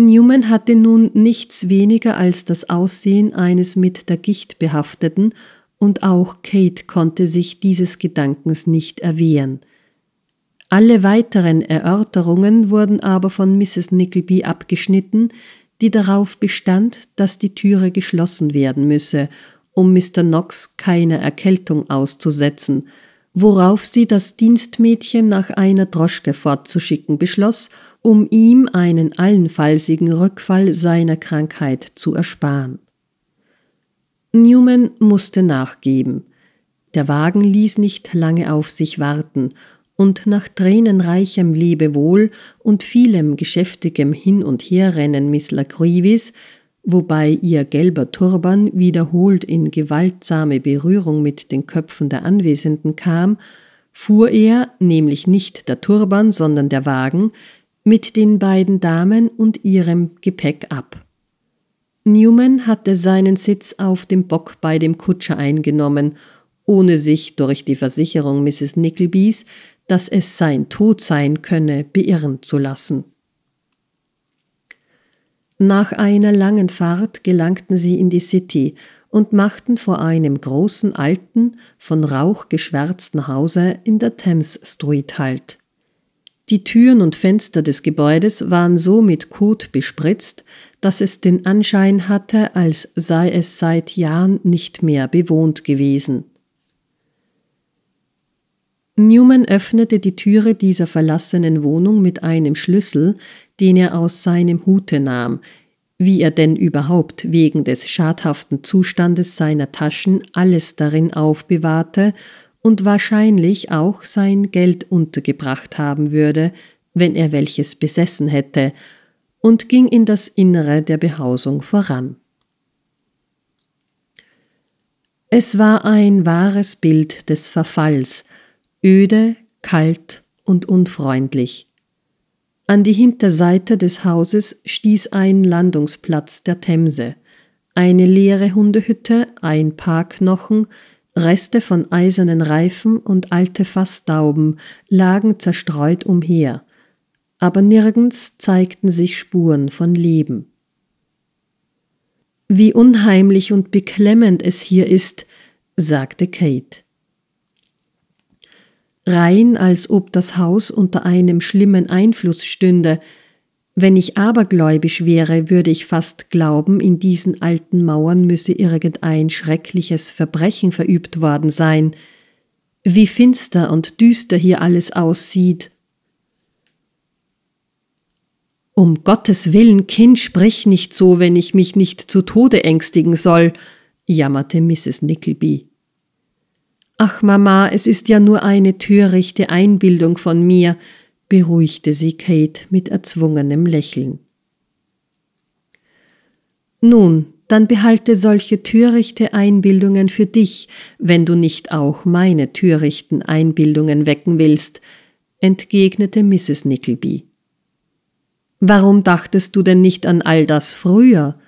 Newman hatte nun nichts weniger als das Aussehen eines mit der Gicht behafteten, und auch Kate konnte sich dieses Gedankens nicht erwehren. Alle weiteren Erörterungen wurden aber von Mrs. Nickleby abgeschnitten, die darauf bestand, dass die Türe geschlossen werden müsse, um Mr. Knox keine Erkältung auszusetzen, worauf sie das Dienstmädchen nach einer Droschke fortzuschicken beschloss um ihm einen allenfallsigen Rückfall seiner Krankheit zu ersparen. Newman musste nachgeben. Der Wagen ließ nicht lange auf sich warten, und nach tränenreichem Lebewohl und vielem geschäftigem Hin- und Herrennen Miss Lacruivis, wobei ihr gelber Turban wiederholt in gewaltsame Berührung mit den Köpfen der Anwesenden kam, fuhr er, nämlich nicht der Turban, sondern der Wagen, mit den beiden Damen und ihrem Gepäck ab. Newman hatte seinen Sitz auf dem Bock bei dem Kutscher eingenommen, ohne sich durch die Versicherung Mrs. Nicklebys, dass es sein Tod sein könne, beirren zu lassen. Nach einer langen Fahrt gelangten sie in die City und machten vor einem großen alten, von Rauch geschwärzten Hause in der Thames Street Halt. Die Türen und Fenster des Gebäudes waren so mit Kot bespritzt, dass es den Anschein hatte, als sei es seit Jahren nicht mehr bewohnt gewesen. Newman öffnete die Türe dieser verlassenen Wohnung mit einem Schlüssel, den er aus seinem Hute nahm, wie er denn überhaupt wegen des schadhaften Zustandes seiner Taschen alles darin aufbewahrte und wahrscheinlich auch sein Geld untergebracht haben würde, wenn er welches besessen hätte, und ging in das Innere der Behausung voran. Es war ein wahres Bild des Verfalls, öde, kalt und unfreundlich. An die Hinterseite des Hauses stieß ein Landungsplatz der Themse, eine leere Hundehütte, ein paar Knochen, Reste von eisernen Reifen und alte Fasstauben lagen zerstreut umher, aber nirgends zeigten sich Spuren von Leben. Wie unheimlich und beklemmend es hier ist, sagte Kate. Rein als ob das Haus unter einem schlimmen Einfluss stünde, wenn ich abergläubisch wäre, würde ich fast glauben, in diesen alten Mauern müsse irgendein schreckliches Verbrechen verübt worden sein. Wie finster und düster hier alles aussieht. Um Gottes willen, Kind, sprich nicht so, wenn ich mich nicht zu Tode ängstigen soll, jammerte Mrs. Nickleby. Ach, Mama, es ist ja nur eine törichte Einbildung von mir, beruhigte sie Kate mit erzwungenem Lächeln. Nun, dann behalte solche törichte Einbildungen für dich, wenn du nicht auch meine törichten Einbildungen wecken willst, entgegnete Mrs. Nickleby. Warum dachtest du denn nicht an all das früher?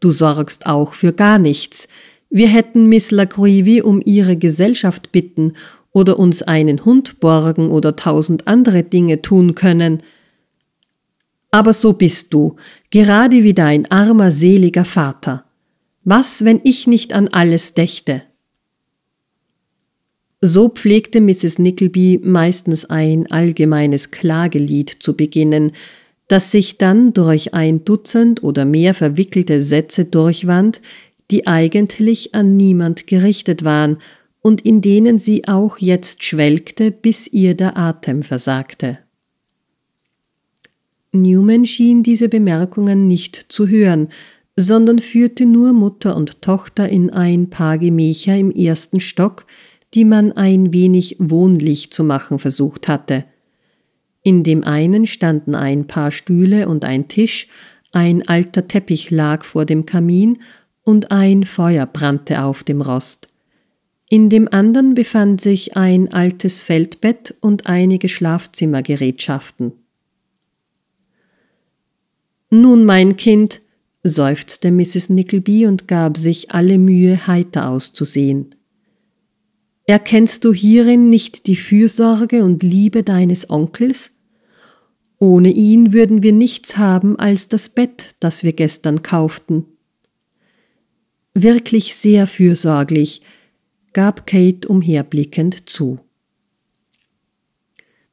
Du sorgst auch für gar nichts. Wir hätten Miss La Creevy um ihre Gesellschaft bitten oder uns einen Hund borgen oder tausend andere Dinge tun können. Aber so bist du, gerade wie dein armer, seliger Vater. Was, wenn ich nicht an alles dächte? So pflegte Mrs. Nickleby meistens ein allgemeines Klagelied zu beginnen, das sich dann durch ein Dutzend oder mehr verwickelte Sätze durchwand, die eigentlich an niemand gerichtet waren und in denen sie auch jetzt schwelgte, bis ihr der Atem versagte. Newman schien diese Bemerkungen nicht zu hören, sondern führte nur Mutter und Tochter in ein paar Gemächer im ersten Stock, die man ein wenig wohnlich zu machen versucht hatte. In dem einen standen ein paar Stühle und ein Tisch, ein alter Teppich lag vor dem Kamin und ein Feuer brannte auf dem Rost. In dem anderen befand sich ein altes Feldbett und einige Schlafzimmergerätschaften. Nun, mein Kind, seufzte Mrs. Nickleby und gab sich alle Mühe, heiter auszusehen. Erkennst du hierin nicht die Fürsorge und Liebe deines Onkels? Ohne ihn würden wir nichts haben als das Bett, das wir gestern kauften. Wirklich sehr fürsorglich, gab Kate umherblickend zu.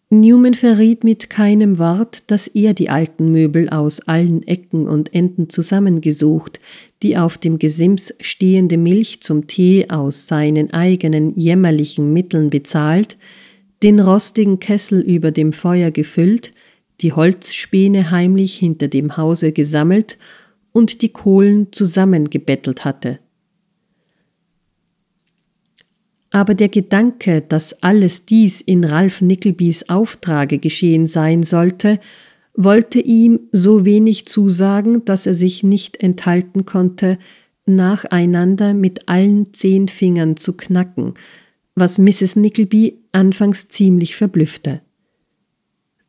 Newman verriet mit keinem Wort, dass er die alten Möbel aus allen Ecken und Enden zusammengesucht, die auf dem Gesims stehende Milch zum Tee aus seinen eigenen jämmerlichen Mitteln bezahlt, den rostigen Kessel über dem Feuer gefüllt, die Holzspäne heimlich hinter dem Hause gesammelt und die Kohlen zusammengebettelt hatte. Aber der Gedanke, dass alles dies in Ralph Nicklebys Auftrage geschehen sein sollte, wollte ihm so wenig zusagen, dass er sich nicht enthalten konnte, nacheinander mit allen zehn Fingern zu knacken, was Mrs. Nickleby anfangs ziemlich verblüffte.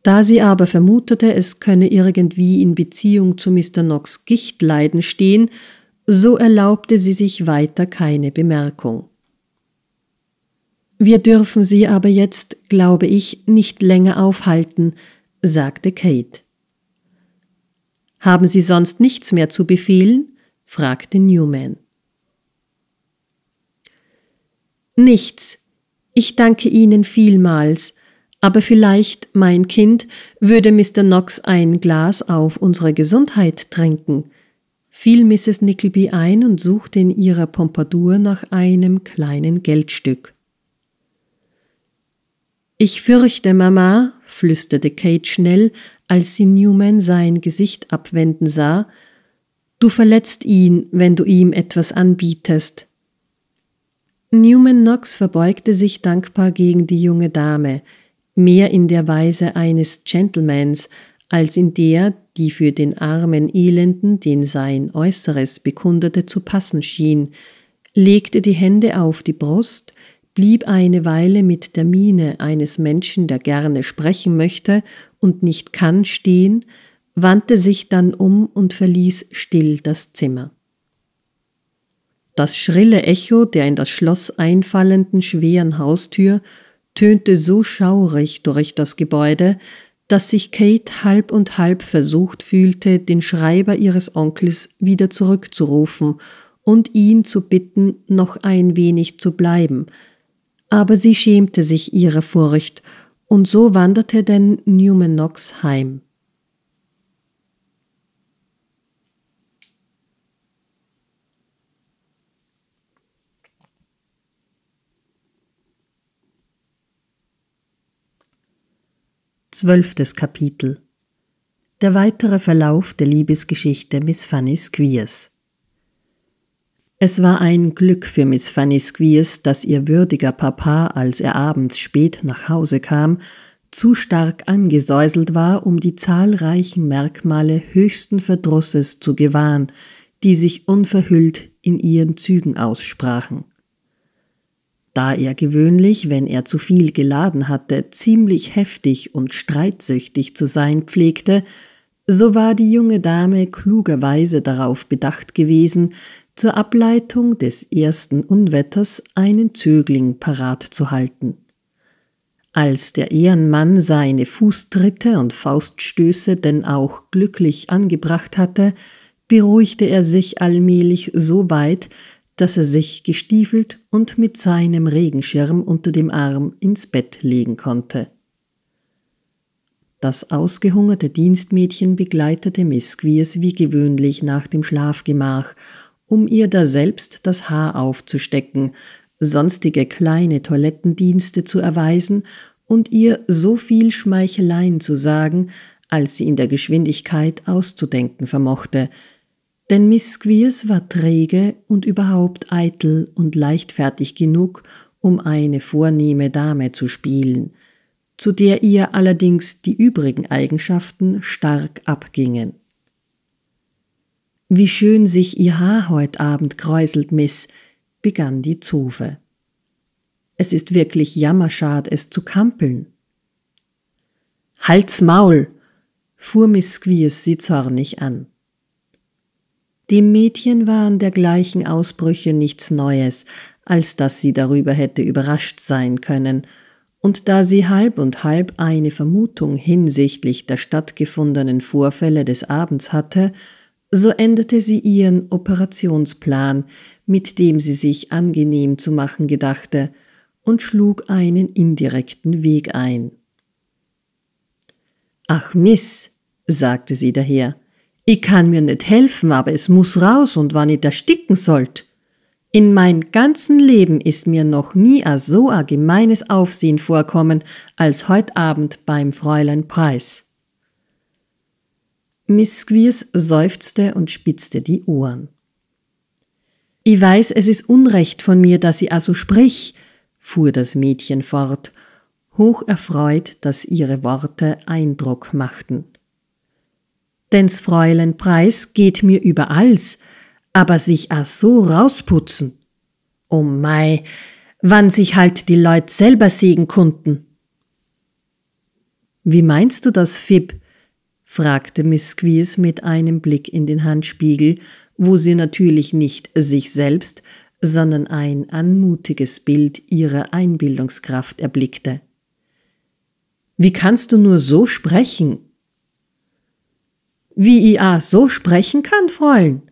Da sie aber vermutete, es könne irgendwie in Beziehung zu Mr. Knox Gichtleiden stehen, so erlaubte sie sich weiter keine Bemerkung. Wir dürfen sie aber jetzt, glaube ich, nicht länger aufhalten, sagte Kate. Haben Sie sonst nichts mehr zu befehlen? fragte Newman. Nichts. Ich danke Ihnen vielmals. Aber vielleicht, mein Kind, würde Mr. Knox ein Glas auf unsere Gesundheit trinken, fiel Mrs. Nickleby ein und suchte in ihrer Pompadour nach einem kleinen Geldstück. Ich fürchte, Mama, flüsterte Kate schnell, als sie Newman sein Gesicht abwenden sah, du verletzt ihn, wenn du ihm etwas anbietest. Newman Knox verbeugte sich dankbar gegen die junge Dame, mehr in der Weise eines Gentlemans als in der, die für den armen Elenden, den sein Äußeres bekundete, zu passen schien, legte die Hände auf die Brust, blieb eine Weile mit der Miene eines Menschen, der gerne sprechen möchte und nicht kann, stehen, wandte sich dann um und verließ still das Zimmer. Das schrille Echo der in das Schloss einfallenden schweren Haustür tönte so schaurig durch das Gebäude, dass sich Kate halb und halb versucht fühlte, den Schreiber ihres Onkels wieder zurückzurufen und ihn zu bitten, noch ein wenig zu bleiben, aber sie schämte sich ihrer Furcht, und so wanderte denn Newman Knox heim. Zwölftes Kapitel Der weitere Verlauf der Liebesgeschichte Miss Fanny Squeers es war ein Glück für Miss Fanny Squeers, dass ihr würdiger Papa, als er abends spät nach Hause kam, zu stark angesäuselt war, um die zahlreichen Merkmale höchsten Verdrusses zu gewahren, die sich unverhüllt in ihren Zügen aussprachen. Da er gewöhnlich, wenn er zu viel geladen hatte, ziemlich heftig und streitsüchtig zu sein pflegte, so war die junge Dame klugerweise darauf bedacht gewesen, zur Ableitung des ersten Unwetters einen Zögling parat zu halten. Als der Ehrenmann seine Fußtritte und Fauststöße denn auch glücklich angebracht hatte, beruhigte er sich allmählich so weit, dass er sich gestiefelt und mit seinem Regenschirm unter dem Arm ins Bett legen konnte. Das ausgehungerte Dienstmädchen begleitete Miss Squeers wie gewöhnlich nach dem Schlafgemach um ihr daselbst das Haar aufzustecken, sonstige kleine Toilettendienste zu erweisen und ihr so viel Schmeicheleien zu sagen, als sie in der Geschwindigkeit auszudenken vermochte. Denn Miss Squeers war träge und überhaupt eitel und leichtfertig genug, um eine vornehme Dame zu spielen, zu der ihr allerdings die übrigen Eigenschaften stark abgingen. Wie schön sich ihr Haar heut Abend kräuselt, Miss, begann die Zofe. Es ist wirklich jammerschad, es zu kampeln. Halt's Maul! fuhr Miss Squeers sie zornig an. Dem Mädchen waren dergleichen Ausbrüche nichts Neues, als dass sie darüber hätte überrascht sein können, und da sie halb und halb eine Vermutung hinsichtlich der stattgefundenen Vorfälle des Abends hatte, so änderte sie ihren Operationsplan, mit dem sie sich angenehm zu machen gedachte, und schlug einen indirekten Weg ein. Ach Miss, sagte sie daher, ich kann mir nicht helfen, aber es muss raus und wann ich ersticken sollt. In mein ganzen Leben ist mir noch nie a so a gemeines Aufsehen vorkommen als heut Abend beim Fräulein Preis. Miss Squeers seufzte und spitzte die Ohren. Ich weiß, es ist Unrecht von mir, dass ich also sprich, fuhr das Mädchen fort, hoch erfreut, dass ihre Worte Eindruck machten. Denn's Fräulein Preis geht mir über alles, aber sich a so rausputzen. Oh mei, wann sich halt die Leut selber segen konnten. Wie meinst du das, Fib? fragte Miss Squeers mit einem Blick in den Handspiegel, wo sie natürlich nicht sich selbst, sondern ein anmutiges Bild ihrer Einbildungskraft erblickte. Wie kannst du nur so sprechen? Wie i a so sprechen kann, Fräulein?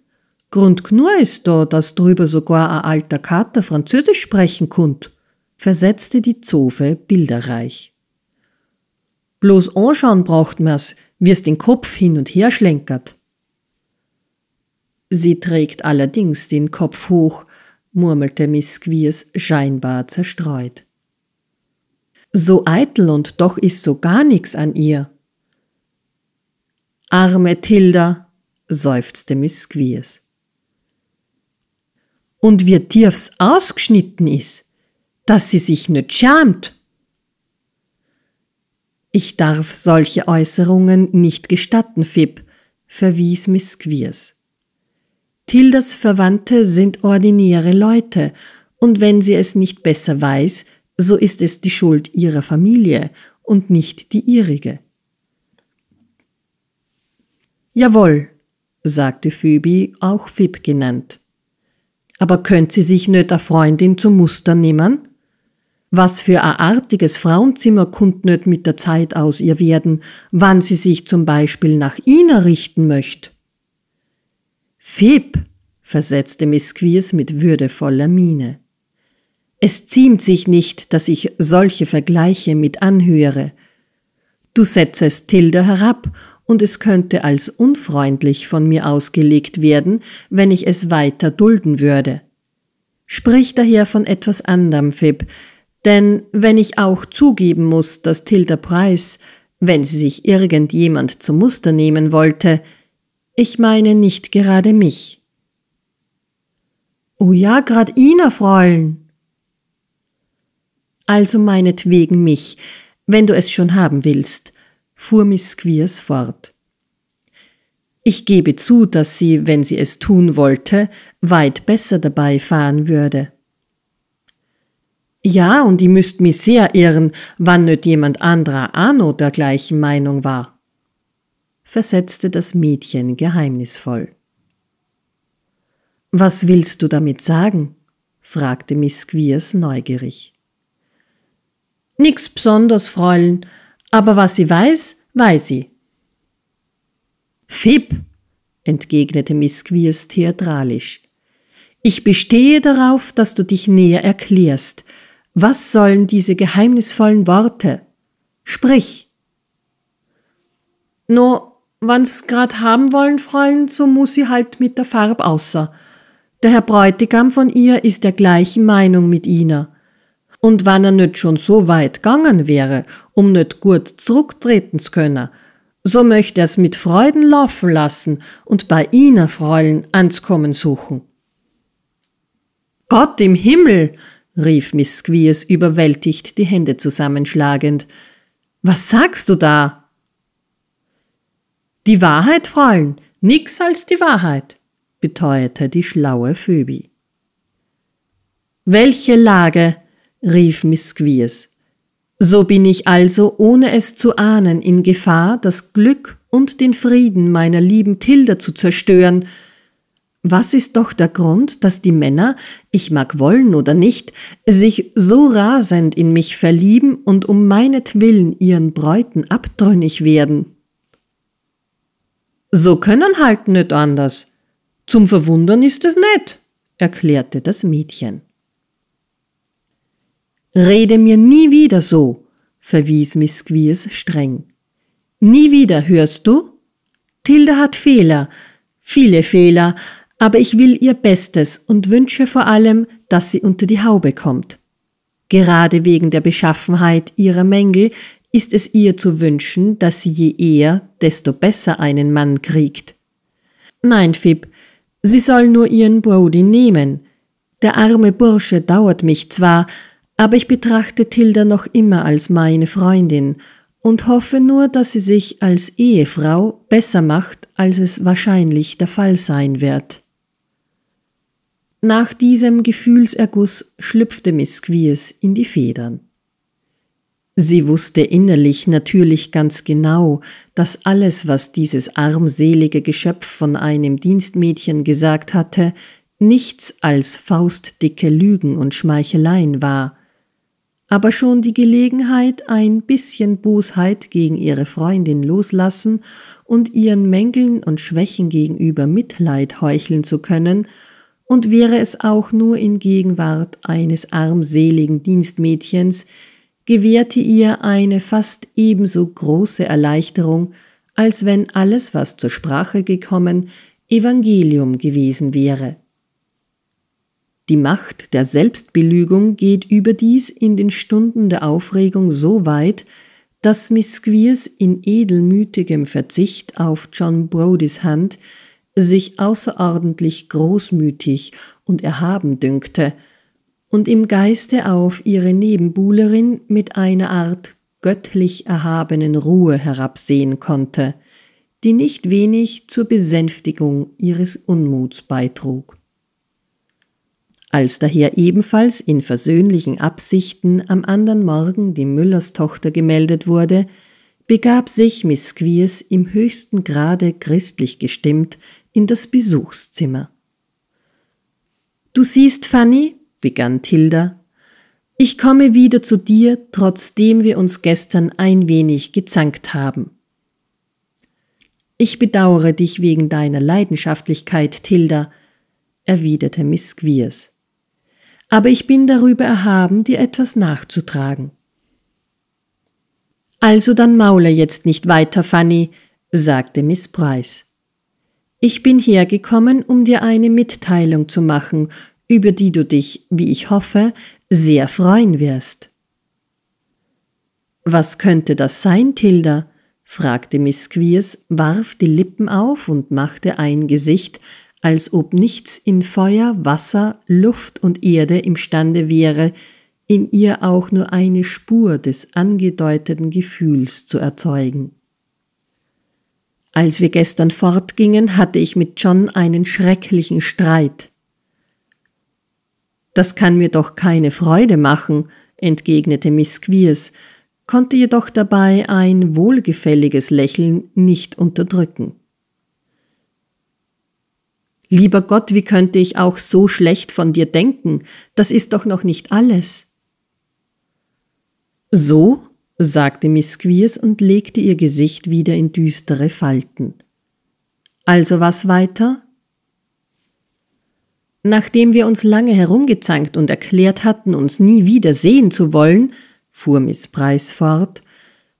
Grund gnur ist da, dass drüber sogar a alter Kater Französisch sprechen kund, versetzte die Zofe bilderreich. Bloß anschauen braucht mer's, wie es den Kopf hin und her schlenkert. Sie trägt allerdings den Kopf hoch, murmelte Miss Squeers scheinbar zerstreut. So eitel und doch ist so gar nichts an ihr. Arme Tilda, seufzte Miss Squeers. Und wie tiefs ausgeschnitten ist, dass sie sich nicht schämt. Ich darf solche Äußerungen nicht gestatten, Fib, verwies Miss Squeers. Tildas Verwandte sind ordinäre Leute, und wenn sie es nicht besser weiß, so ist es die Schuld ihrer Familie und nicht die ihrige. Jawohl, sagte Phoebe, auch Fib genannt. Aber könnt sie sich nöter Freundin zum Muster nehmen? Was für ein artiges Frauenzimmer kundnöt mit der Zeit aus ihr werden, wann sie sich zum Beispiel nach ihnen richten möcht. Fib, versetzte Miss Squeers mit würdevoller Miene. Es ziemt sich nicht, dass ich solche Vergleiche mit anhöre. Du setzest Tilda herab, und es könnte als unfreundlich von mir ausgelegt werden, wenn ich es weiter dulden würde. Sprich daher von etwas anderem, Fib, denn wenn ich auch zugeben muss, dass Tilda Preis, wenn sie sich irgendjemand zum Muster nehmen wollte, ich meine nicht gerade mich. Oh ja, grad Ina, Fräulein. Also meinetwegen mich, wenn du es schon haben willst, fuhr Miss Squeers fort. Ich gebe zu, dass sie, wenn sie es tun wollte, weit besser dabei fahren würde. Ja, und ich müsst mich sehr irren, wann nöt jemand anderer anno der gleichen Meinung war, versetzte das Mädchen geheimnisvoll. Was willst du damit sagen? fragte Miss Squeers neugierig. Nix besonders, Fräulein, aber was sie weiß, weiß sie. Fib, entgegnete Miss Squeers theatralisch. Ich bestehe darauf, dass du dich näher erklärst, was sollen diese geheimnisvollen Worte? Sprich! No, wann's grad haben wollen, Freund, so muss sie halt mit der Farb außer. Der Herr Bräutigam von ihr ist der gleichen Meinung mit ihnen. Und wann er nöt schon so weit gegangen wäre, um nöt gut zurücktreten zu können, so möchte er's mit Freuden laufen lassen und bei ihnen Fräulein anzukommen suchen. Gott im Himmel! rief Miss Squeers überwältigt die Hände zusammenschlagend. Was sagst du da? Die Wahrheit, Fräulein, nix als die Wahrheit, beteuerte die schlaue Phoebe. Welche Lage? rief Miss Squeers. So bin ich also, ohne es zu ahnen, in Gefahr, das Glück und den Frieden meiner lieben Tilda zu zerstören, was ist doch der Grund, dass die Männer, ich mag wollen oder nicht, sich so rasend in mich verlieben und um meinetwillen ihren Bräuten abtrünnig werden? So können halt nicht anders. Zum Verwundern ist es nicht, erklärte das Mädchen. Rede mir nie wieder so, verwies Miss Squeers streng. Nie wieder, hörst du? Tilda hat Fehler, viele Fehler, aber ich will ihr Bestes und wünsche vor allem, dass sie unter die Haube kommt. Gerade wegen der Beschaffenheit ihrer Mängel ist es ihr zu wünschen, dass sie je eher, desto besser einen Mann kriegt. Nein, Fib, sie soll nur ihren Brody nehmen. Der arme Bursche dauert mich zwar, aber ich betrachte Tilda noch immer als meine Freundin und hoffe nur, dass sie sich als Ehefrau besser macht, als es wahrscheinlich der Fall sein wird. Nach diesem Gefühlserguss schlüpfte Miss Squeers in die Federn. Sie wusste innerlich natürlich ganz genau, dass alles, was dieses armselige Geschöpf von einem Dienstmädchen gesagt hatte, nichts als faustdicke Lügen und Schmeicheleien war. Aber schon die Gelegenheit, ein bisschen Bosheit gegen ihre Freundin loslassen und ihren Mängeln und Schwächen gegenüber Mitleid heucheln zu können, und wäre es auch nur in Gegenwart eines armseligen Dienstmädchens, gewährte ihr eine fast ebenso große Erleichterung, als wenn alles, was zur Sprache gekommen, Evangelium gewesen wäre. Die Macht der Selbstbelügung geht überdies in den Stunden der Aufregung so weit, dass Miss Squeers in edelmütigem Verzicht auf John Brodys Hand sich außerordentlich großmütig und erhaben dünkte und im Geiste auf ihre Nebenbuhlerin mit einer Art göttlich erhabenen Ruhe herabsehen konnte, die nicht wenig zur Besänftigung ihres Unmuts beitrug. Als daher ebenfalls in versöhnlichen Absichten am andern Morgen die Müllerstochter gemeldet wurde, begab sich Miss Squeers im höchsten Grade christlich gestimmt in das Besuchszimmer. Du siehst, Fanny, begann Tilda, ich komme wieder zu dir, trotzdem wir uns gestern ein wenig gezankt haben. Ich bedauere dich wegen deiner Leidenschaftlichkeit, Tilda, erwiderte Miss Squeers. Aber ich bin darüber erhaben, dir etwas nachzutragen. Also dann maule jetzt nicht weiter, Fanny, sagte Miss Price. Ich bin hergekommen, um dir eine Mitteilung zu machen, über die du dich, wie ich hoffe, sehr freuen wirst. Was könnte das sein, Tilda? fragte Miss Squeers, warf die Lippen auf und machte ein Gesicht, als ob nichts in Feuer, Wasser, Luft und Erde imstande wäre, in ihr auch nur eine Spur des angedeuteten Gefühls zu erzeugen. Als wir gestern fortgingen, hatte ich mit John einen schrecklichen Streit. Das kann mir doch keine Freude machen, entgegnete Miss Squeers, konnte jedoch dabei ein wohlgefälliges Lächeln nicht unterdrücken. Lieber Gott, wie könnte ich auch so schlecht von dir denken? Das ist doch noch nicht alles. So? sagte Miss Squeers und legte ihr Gesicht wieder in düstere Falten. Also was weiter? Nachdem wir uns lange herumgezankt und erklärt hatten, uns nie wieder sehen zu wollen, fuhr Miss Price fort,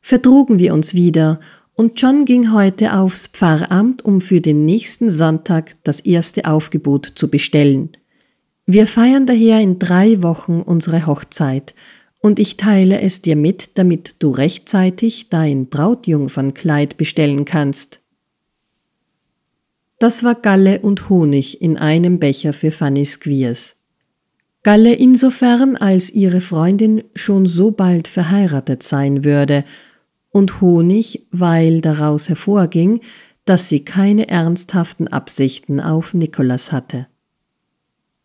vertrugen wir uns wieder, und John ging heute aufs Pfarramt, um für den nächsten Sonntag das erste Aufgebot zu bestellen. Wir feiern daher in drei Wochen unsere Hochzeit, und ich teile es dir mit, damit du rechtzeitig dein Brautjungfernkleid bestellen kannst. Das war Galle und Honig in einem Becher für Fanny Squeers. Galle insofern, als ihre Freundin schon so bald verheiratet sein würde, und Honig, weil daraus hervorging, dass sie keine ernsthaften Absichten auf Nikolas hatte.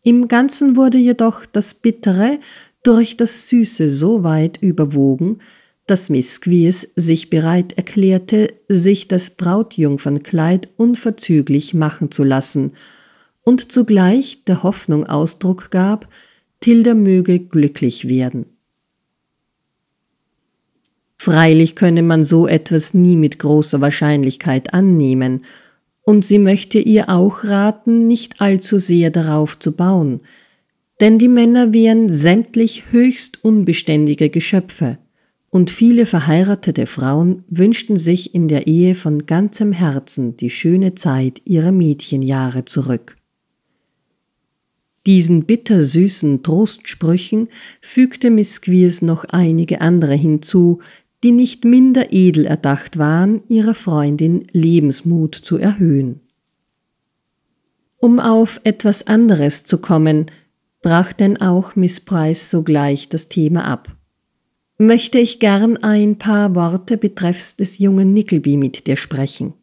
Im Ganzen wurde jedoch das bittere, durch das Süße so weit überwogen, dass Miss Quies sich bereit erklärte, sich das Brautjungfernkleid unverzüglich machen zu lassen und zugleich der Hoffnung Ausdruck gab, Tilda möge glücklich werden. Freilich könne man so etwas nie mit großer Wahrscheinlichkeit annehmen, und sie möchte ihr auch raten, nicht allzu sehr darauf zu bauen – denn die Männer wären sämtlich höchst unbeständige Geschöpfe, und viele verheiratete Frauen wünschten sich in der Ehe von ganzem Herzen die schöne Zeit ihrer Mädchenjahre zurück. Diesen bittersüßen Trostsprüchen fügte Miss Squeers noch einige andere hinzu, die nicht minder edel erdacht waren, ihrer Freundin Lebensmut zu erhöhen. Um auf etwas anderes zu kommen, brach denn auch Miss Price sogleich das Thema ab. Möchte ich gern ein paar Worte betreffs des jungen Nickleby mit dir sprechen.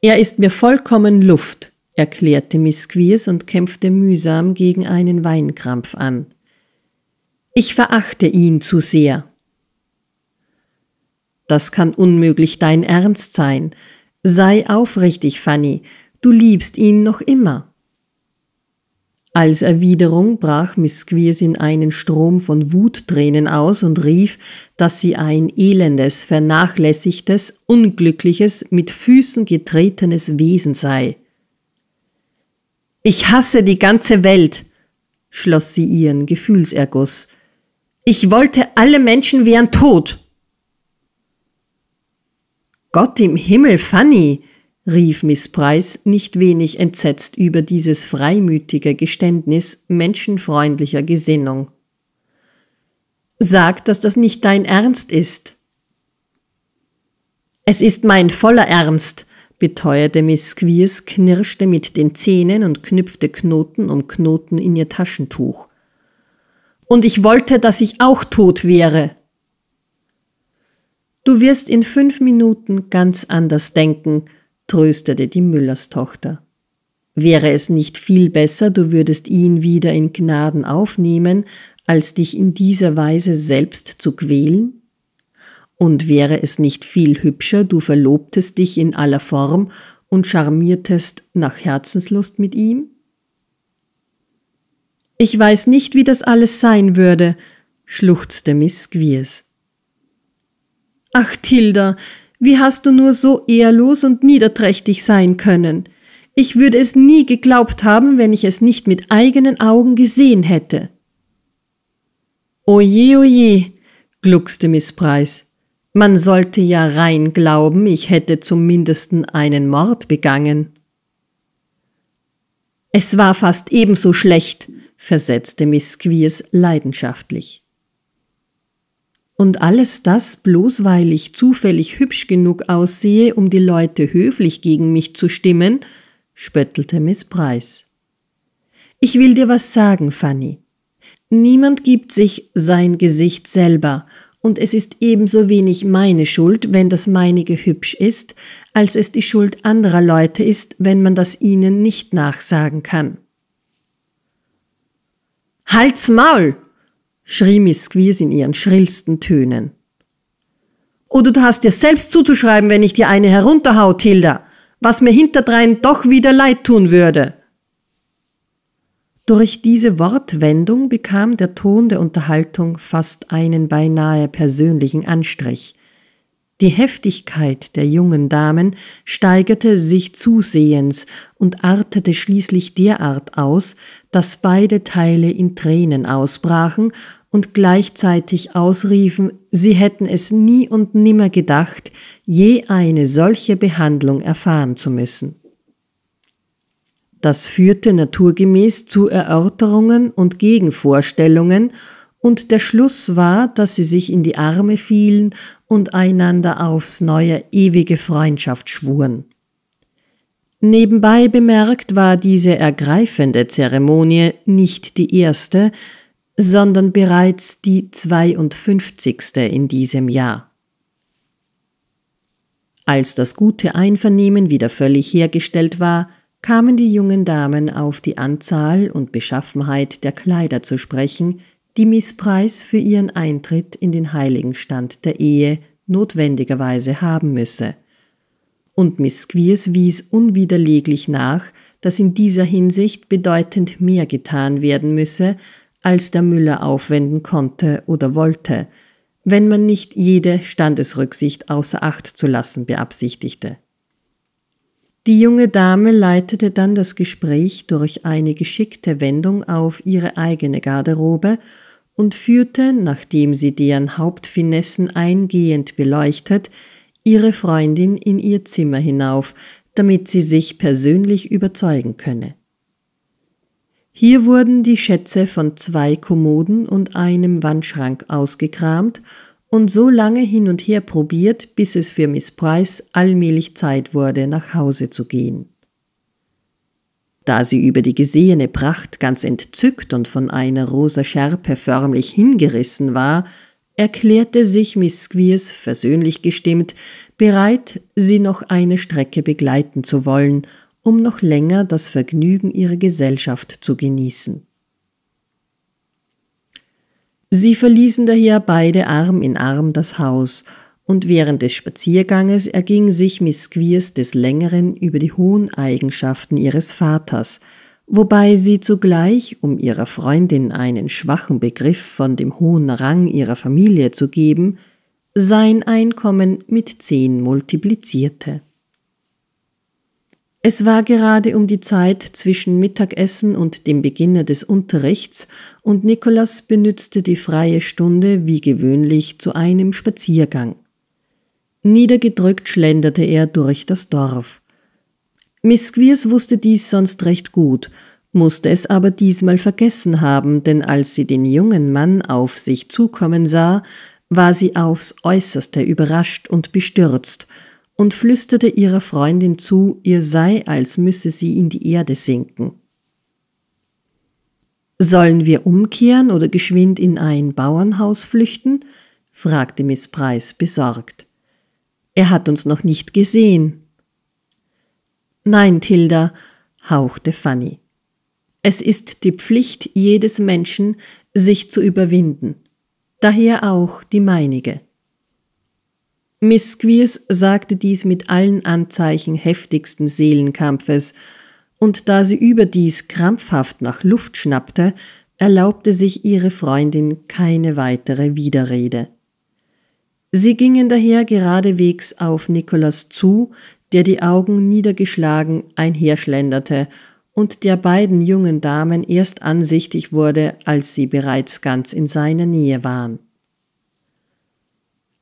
Er ist mir vollkommen Luft, erklärte Miss Queers und kämpfte mühsam gegen einen Weinkrampf an. Ich verachte ihn zu sehr. Das kann unmöglich dein Ernst sein. Sei aufrichtig, Fanny, du liebst ihn noch immer. Als Erwiderung brach Miss Squeers in einen Strom von Wuttränen aus und rief, dass sie ein elendes, vernachlässigtes, unglückliches, mit Füßen getretenes Wesen sei. Ich hasse die ganze Welt, schloss sie ihren Gefühlserguss. Ich wollte, alle Menschen wären tot. Gott im Himmel, Fanny, rief Miss Price nicht wenig entsetzt über dieses freimütige Geständnis menschenfreundlicher Gesinnung. Sag, dass das nicht dein Ernst ist. Es ist mein voller Ernst, beteuerte Miss Squeers, knirschte mit den Zähnen und knüpfte Knoten um Knoten in ihr Taschentuch. Und ich wollte, dass ich auch tot wäre. Du wirst in fünf Minuten ganz anders denken, tröstete die Müllerstochter. Wäre es nicht viel besser, du würdest ihn wieder in Gnaden aufnehmen, als dich in dieser Weise selbst zu quälen? Und wäre es nicht viel hübscher, du verlobtest dich in aller Form und charmiertest nach Herzenslust mit ihm? Ich weiß nicht, wie das alles sein würde, schluchzte Miss Squeers. Ach, Tilda, wie hast du nur so ehrlos und niederträchtig sein können? Ich würde es nie geglaubt haben, wenn ich es nicht mit eigenen Augen gesehen hätte. Oje, oje, gluckste Miss Price. Man sollte ja rein glauben, ich hätte zumindest einen Mord begangen. Es war fast ebenso schlecht, versetzte Miss Squeers leidenschaftlich. Und alles das bloß weil ich zufällig hübsch genug aussehe, um die Leute höflich gegen mich zu stimmen, spöttelte Miss Price. Ich will dir was sagen, Fanny. Niemand gibt sich sein Gesicht selber, und es ist ebenso wenig meine Schuld, wenn das meinige hübsch ist, als es die Schuld anderer Leute ist, wenn man das ihnen nicht nachsagen kann. Halt's Maul! schrie Miss Squeeze in ihren schrillsten Tönen. Oder oh, du hast dir selbst zuzuschreiben, wenn ich dir eine herunterhaut, Tilda, was mir hinterdrein doch wieder leid tun würde. Durch diese Wortwendung bekam der Ton der Unterhaltung fast einen beinahe persönlichen Anstrich. Die Heftigkeit der jungen Damen steigerte sich zusehends und artete schließlich derart aus, dass beide Teile in Tränen ausbrachen und gleichzeitig ausriefen, sie hätten es nie und nimmer gedacht, je eine solche Behandlung erfahren zu müssen. Das führte naturgemäß zu Erörterungen und Gegenvorstellungen und der Schluss war, dass sie sich in die Arme fielen und einander aufs neue ewige Freundschaft schwuren. Nebenbei bemerkt war diese ergreifende Zeremonie nicht die erste, sondern bereits die 52. in diesem Jahr. Als das gute Einvernehmen wieder völlig hergestellt war, kamen die jungen Damen auf die Anzahl und Beschaffenheit der Kleider zu sprechen, die Miss Misspreis für ihren Eintritt in den Heiligenstand der Ehe notwendigerweise haben müsse. Und Miss Squeers wies unwiderleglich nach, dass in dieser Hinsicht bedeutend mehr getan werden müsse, als der Müller aufwenden konnte oder wollte, wenn man nicht jede Standesrücksicht außer Acht zu lassen beabsichtigte. Die junge Dame leitete dann das Gespräch durch eine geschickte Wendung auf ihre eigene Garderobe und führte, nachdem sie deren Hauptfinessen eingehend beleuchtet, ihre Freundin in ihr Zimmer hinauf, damit sie sich persönlich überzeugen könne. Hier wurden die Schätze von zwei Kommoden und einem Wandschrank ausgekramt und so lange hin und her probiert, bis es für Miss Price allmählich Zeit wurde, nach Hause zu gehen. Da sie über die gesehene Pracht ganz entzückt und von einer rosa Schärpe förmlich hingerissen war, erklärte sich Miss Squeers, versöhnlich gestimmt, bereit, sie noch eine Strecke begleiten zu wollen, um noch länger das Vergnügen ihrer Gesellschaft zu genießen. Sie verließen daher beide Arm in Arm das Haus, und während des Spazierganges erging sich Miss Squeers des Längeren über die hohen Eigenschaften ihres Vaters, wobei sie zugleich, um ihrer Freundin einen schwachen Begriff von dem hohen Rang ihrer Familie zu geben, sein Einkommen mit zehn multiplizierte. Es war gerade um die Zeit zwischen Mittagessen und dem Beginne des Unterrichts, und Nikolas benützte die freie Stunde wie gewöhnlich zu einem Spaziergang. Niedergedrückt schlenderte er durch das Dorf. Miss Squeers wusste dies sonst recht gut, musste es aber diesmal vergessen haben, denn als sie den jungen Mann auf sich zukommen sah, war sie aufs äußerste überrascht und bestürzt – und flüsterte ihrer Freundin zu, ihr sei, als müsse sie in die Erde sinken. Sollen wir umkehren oder geschwind in ein Bauernhaus flüchten? fragte Miss Price besorgt. Er hat uns noch nicht gesehen. Nein, Tilda, hauchte Fanny. Es ist die Pflicht jedes Menschen, sich zu überwinden, daher auch die meinige. Miss Squeers sagte dies mit allen Anzeichen heftigsten Seelenkampfes, und da sie überdies krampfhaft nach Luft schnappte, erlaubte sich ihre Freundin keine weitere Widerrede. Sie gingen daher geradewegs auf Nikolas zu, der die Augen niedergeschlagen einherschlenderte und der beiden jungen Damen erst ansichtig wurde, als sie bereits ganz in seiner Nähe waren.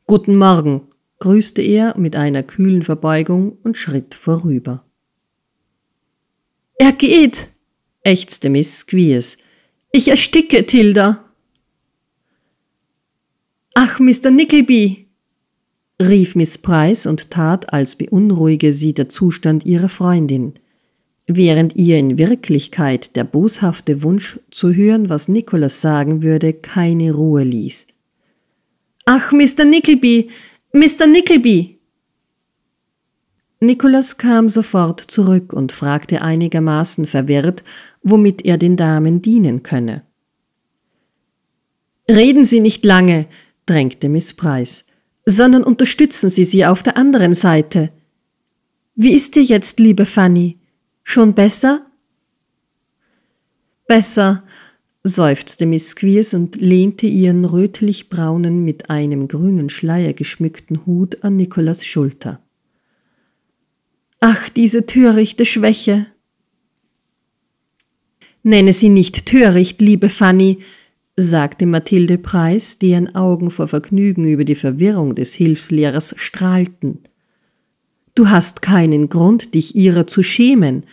Guten Morgen, grüßte er mit einer kühlen Verbeugung und schritt vorüber. Er geht, ächzte Miss Squeers. Ich ersticke, Tilda. Ach, Mr. Nickleby, rief Miss Price und tat, als beunruhige sie der Zustand ihrer Freundin. Während ihr in Wirklichkeit der boshafte Wunsch zu hören, was Nicholas sagen würde, keine Ruhe ließ. Ach, Mr. Nickleby, Mr. Nickleby! Nicholas kam sofort zurück und fragte einigermaßen verwirrt, womit er den Damen dienen könne. Reden Sie nicht lange, drängte Miss Price, sondern unterstützen Sie sie auf der anderen Seite. Wie ist dir jetzt, liebe Fanny? Schon besser? Besser, seufzte Miss Squeers und lehnte ihren rötlich-braunen, mit einem grünen Schleier geschmückten Hut an Nikolas Schulter. Ach, diese törichte Schwäche! Nenne sie nicht töricht, liebe Fanny, sagte Mathilde Preis, deren Augen vor Vergnügen über die Verwirrung des Hilfslehrers strahlten. Du hast keinen Grund, dich ihrer zu schämen,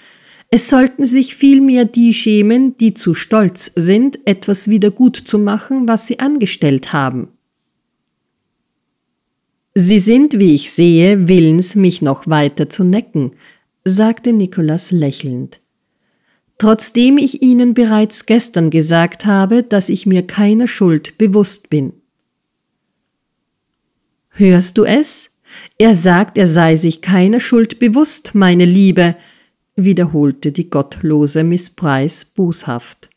es sollten sich vielmehr die schämen, die zu stolz sind, etwas wieder gut zu machen, was sie angestellt haben. Sie sind, wie ich sehe, willens, mich noch weiter zu necken, sagte Nikolas lächelnd. Trotzdem ich Ihnen bereits gestern gesagt habe, dass ich mir keiner Schuld bewusst bin. Hörst du es? Er sagt, er sei sich keiner Schuld bewusst, meine Liebe, wiederholte die gottlose Miss Price boshaft.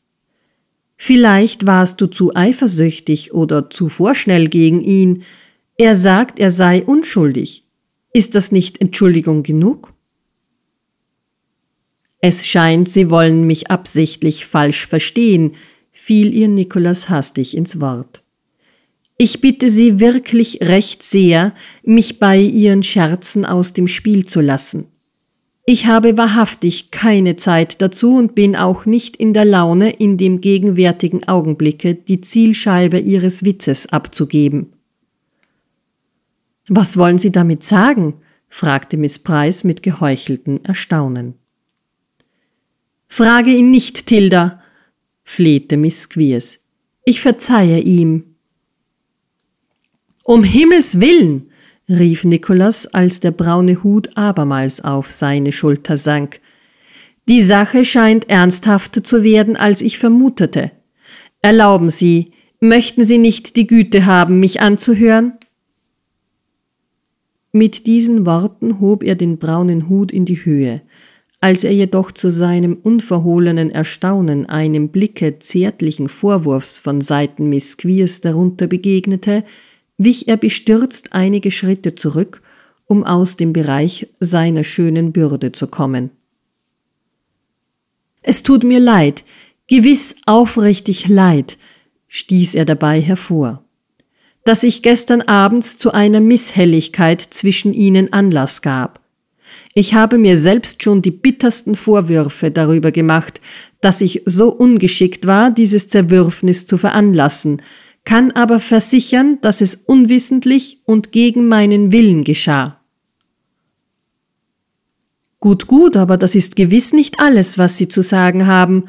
Vielleicht warst du zu eifersüchtig oder zu vorschnell gegen ihn. Er sagt, er sei unschuldig. Ist das nicht Entschuldigung genug? Es scheint, Sie wollen mich absichtlich falsch verstehen, fiel ihr Nikolas hastig ins Wort. Ich bitte Sie wirklich recht sehr, mich bei Ihren Scherzen aus dem Spiel zu lassen. Ich habe wahrhaftig keine Zeit dazu und bin auch nicht in der Laune, in dem gegenwärtigen Augenblicke die Zielscheibe Ihres Witzes abzugeben. Was wollen Sie damit sagen? fragte Miss Price mit geheucheltem Erstaunen. Frage ihn nicht, Tilda, flehte Miss Squeers. Ich verzeihe ihm. Um Himmels willen, rief Nikolas, als der braune Hut abermals auf seine Schulter sank. Die Sache scheint ernsthafter zu werden, als ich vermutete. Erlauben Sie, möchten Sie nicht die Güte haben, mich anzuhören? Mit diesen Worten hob er den braunen Hut in die Höhe. Als er jedoch zu seinem unverhohlenen Erstaunen einem Blicke zärtlichen Vorwurfs von Seiten Miss Queers darunter begegnete, wich er bestürzt einige Schritte zurück, um aus dem Bereich seiner schönen Bürde zu kommen. Es tut mir leid, gewiss aufrichtig leid, stieß er dabei hervor, dass ich gestern abends zu einer Misshelligkeit zwischen ihnen Anlass gab. Ich habe mir selbst schon die bittersten Vorwürfe darüber gemacht, dass ich so ungeschickt war, dieses Zerwürfnis zu veranlassen, kann aber versichern, dass es unwissentlich und gegen meinen Willen geschah. Gut, gut, aber das ist gewiss nicht alles, was Sie zu sagen haben,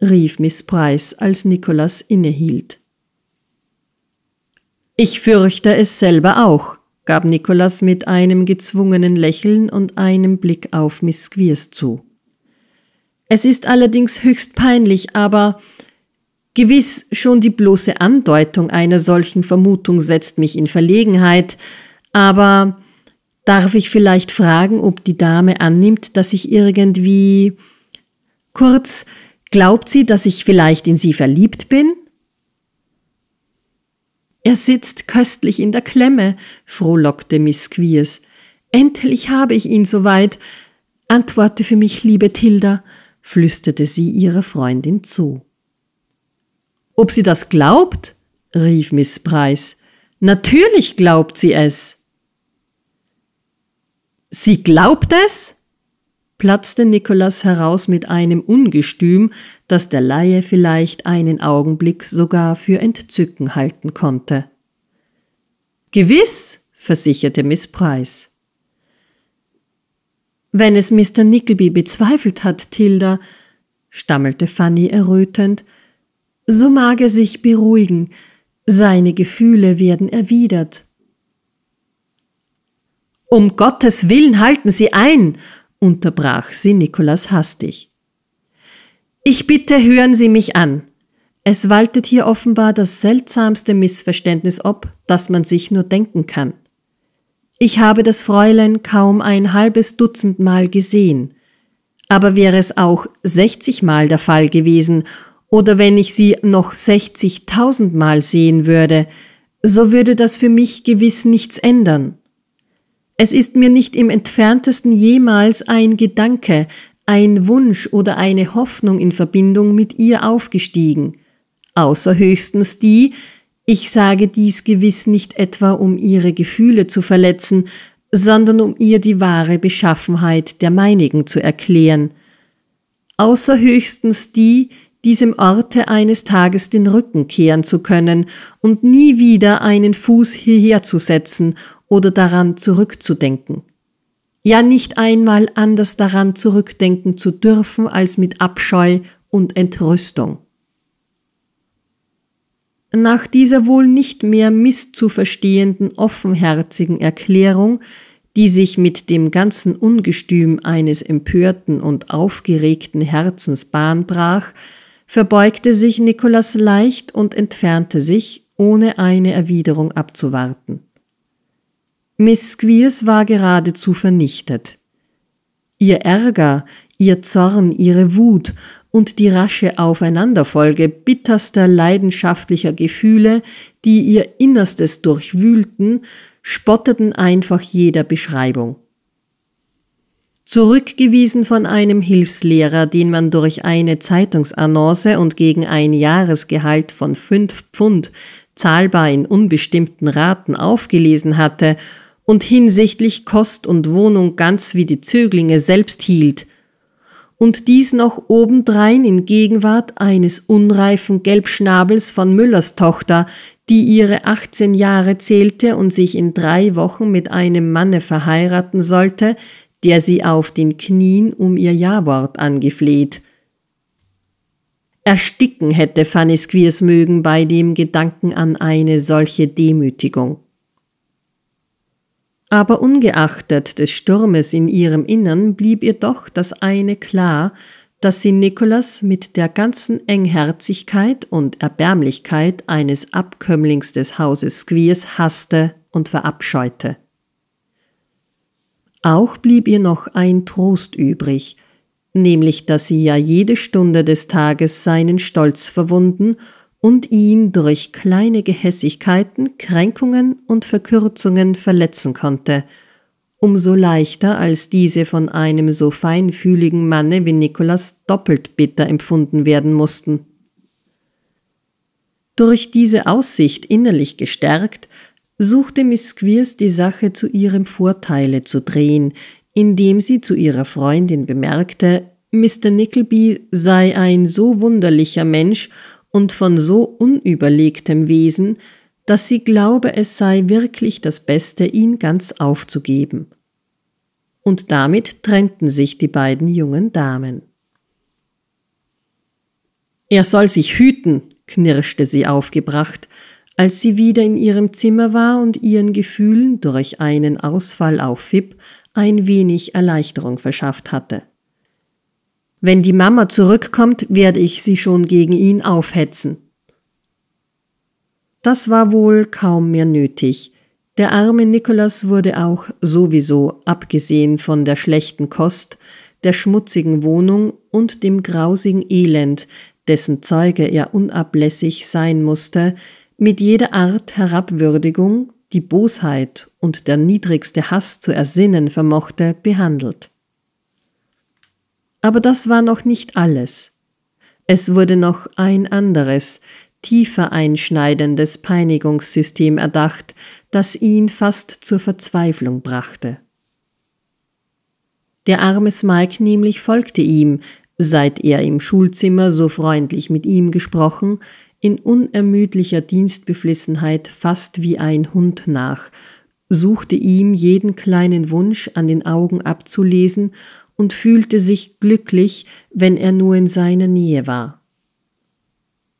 rief Miss Price, als Nikolas innehielt. Ich fürchte es selber auch, gab Nikolas mit einem gezwungenen Lächeln und einem Blick auf Miss Squeers zu. Es ist allerdings höchst peinlich, aber Gewiss, schon die bloße Andeutung einer solchen Vermutung setzt mich in Verlegenheit, aber darf ich vielleicht fragen, ob die Dame annimmt, dass ich irgendwie... Kurz, glaubt sie, dass ich vielleicht in sie verliebt bin? Er sitzt köstlich in der Klemme, frohlockte Miss Queers. Endlich habe ich ihn soweit. Antworte für mich, liebe Tilda, flüsterte sie ihrer Freundin zu. Ob sie das glaubt? rief Miss Price. Natürlich glaubt sie es. Sie glaubt es? platzte Nikolas heraus mit einem Ungestüm, das der Laie vielleicht einen Augenblick sogar für Entzücken halten konnte. Gewiss, versicherte Miss Price. Wenn es Mr. Nickleby bezweifelt hat, Tilda, stammelte Fanny errötend, so mag er sich beruhigen, seine Gefühle werden erwidert. Um Gottes Willen halten Sie ein, unterbrach sie Nikolas hastig. Ich bitte, hören Sie mich an. Es waltet hier offenbar das seltsamste Missverständnis ob, das man sich nur denken kann. Ich habe das Fräulein kaum ein halbes Dutzend Mal gesehen, aber wäre es auch sechzigmal der Fall gewesen oder wenn ich sie noch 60.000 Mal sehen würde, so würde das für mich gewiss nichts ändern. Es ist mir nicht im entferntesten jemals ein Gedanke, ein Wunsch oder eine Hoffnung in Verbindung mit ihr aufgestiegen, außer höchstens die, ich sage dies gewiss nicht etwa, um ihre Gefühle zu verletzen, sondern um ihr die wahre Beschaffenheit der meinigen zu erklären, außer höchstens die, diesem Orte eines Tages den Rücken kehren zu können und nie wieder einen Fuß hierher zu setzen oder daran zurückzudenken. Ja nicht einmal anders daran zurückdenken zu dürfen als mit Abscheu und Entrüstung. Nach dieser wohl nicht mehr misszuverstehenden, offenherzigen Erklärung, die sich mit dem ganzen Ungestüm eines empörten und aufgeregten Herzens Bahn brach, verbeugte sich Nikolas leicht und entfernte sich, ohne eine Erwiderung abzuwarten. Miss Squeers war geradezu vernichtet. Ihr Ärger, ihr Zorn, ihre Wut und die rasche Aufeinanderfolge bitterster leidenschaftlicher Gefühle, die ihr Innerstes durchwühlten, spotteten einfach jeder Beschreibung. Zurückgewiesen von einem Hilfslehrer, den man durch eine Zeitungsannonce und gegen ein Jahresgehalt von fünf Pfund zahlbar in unbestimmten Raten aufgelesen hatte und hinsichtlich Kost und Wohnung ganz wie die Zöglinge selbst hielt, und dies noch obendrein in Gegenwart eines unreifen Gelbschnabels von Müllers Tochter, die ihre 18 Jahre zählte und sich in drei Wochen mit einem Manne verheiraten sollte, der sie auf den Knien um ihr Jawort angefleht. Ersticken hätte Fanny Squeers mögen bei dem Gedanken an eine solche Demütigung. Aber ungeachtet des Sturmes in ihrem Innern blieb ihr doch das eine klar, dass sie Nikolas mit der ganzen Engherzigkeit und Erbärmlichkeit eines Abkömmlings des Hauses Squeers hasste und verabscheute. Auch blieb ihr noch ein Trost übrig, nämlich dass sie ja jede Stunde des Tages seinen Stolz verwunden und ihn durch kleine Gehässigkeiten, Kränkungen und Verkürzungen verletzen konnte, umso leichter als diese von einem so feinfühligen Manne wie Nikolas doppelt bitter empfunden werden mussten. Durch diese Aussicht innerlich gestärkt, suchte Miss Squeers die Sache zu ihrem Vorteile zu drehen, indem sie zu ihrer Freundin bemerkte, Mr. Nickleby sei ein so wunderlicher Mensch und von so unüberlegtem Wesen, dass sie glaube, es sei wirklich das Beste, ihn ganz aufzugeben. Und damit trennten sich die beiden jungen Damen. Er soll sich hüten, knirschte sie aufgebracht, als sie wieder in ihrem Zimmer war und ihren Gefühlen durch einen Ausfall auf Fib ein wenig Erleichterung verschafft hatte. Wenn die Mama zurückkommt, werde ich sie schon gegen ihn aufhetzen. Das war wohl kaum mehr nötig. Der arme Nikolas wurde auch sowieso, abgesehen von der schlechten Kost, der schmutzigen Wohnung und dem grausigen Elend, dessen Zeuge er unablässig sein musste, mit jeder Art Herabwürdigung, die Bosheit und der niedrigste Hass zu ersinnen vermochte, behandelt. Aber das war noch nicht alles. Es wurde noch ein anderes, tiefer einschneidendes Peinigungssystem erdacht, das ihn fast zur Verzweiflung brachte. Der arme Smike nämlich folgte ihm, seit er im Schulzimmer so freundlich mit ihm gesprochen, in unermüdlicher Dienstbeflissenheit fast wie ein Hund nach, suchte ihm jeden kleinen Wunsch an den Augen abzulesen und fühlte sich glücklich, wenn er nur in seiner Nähe war.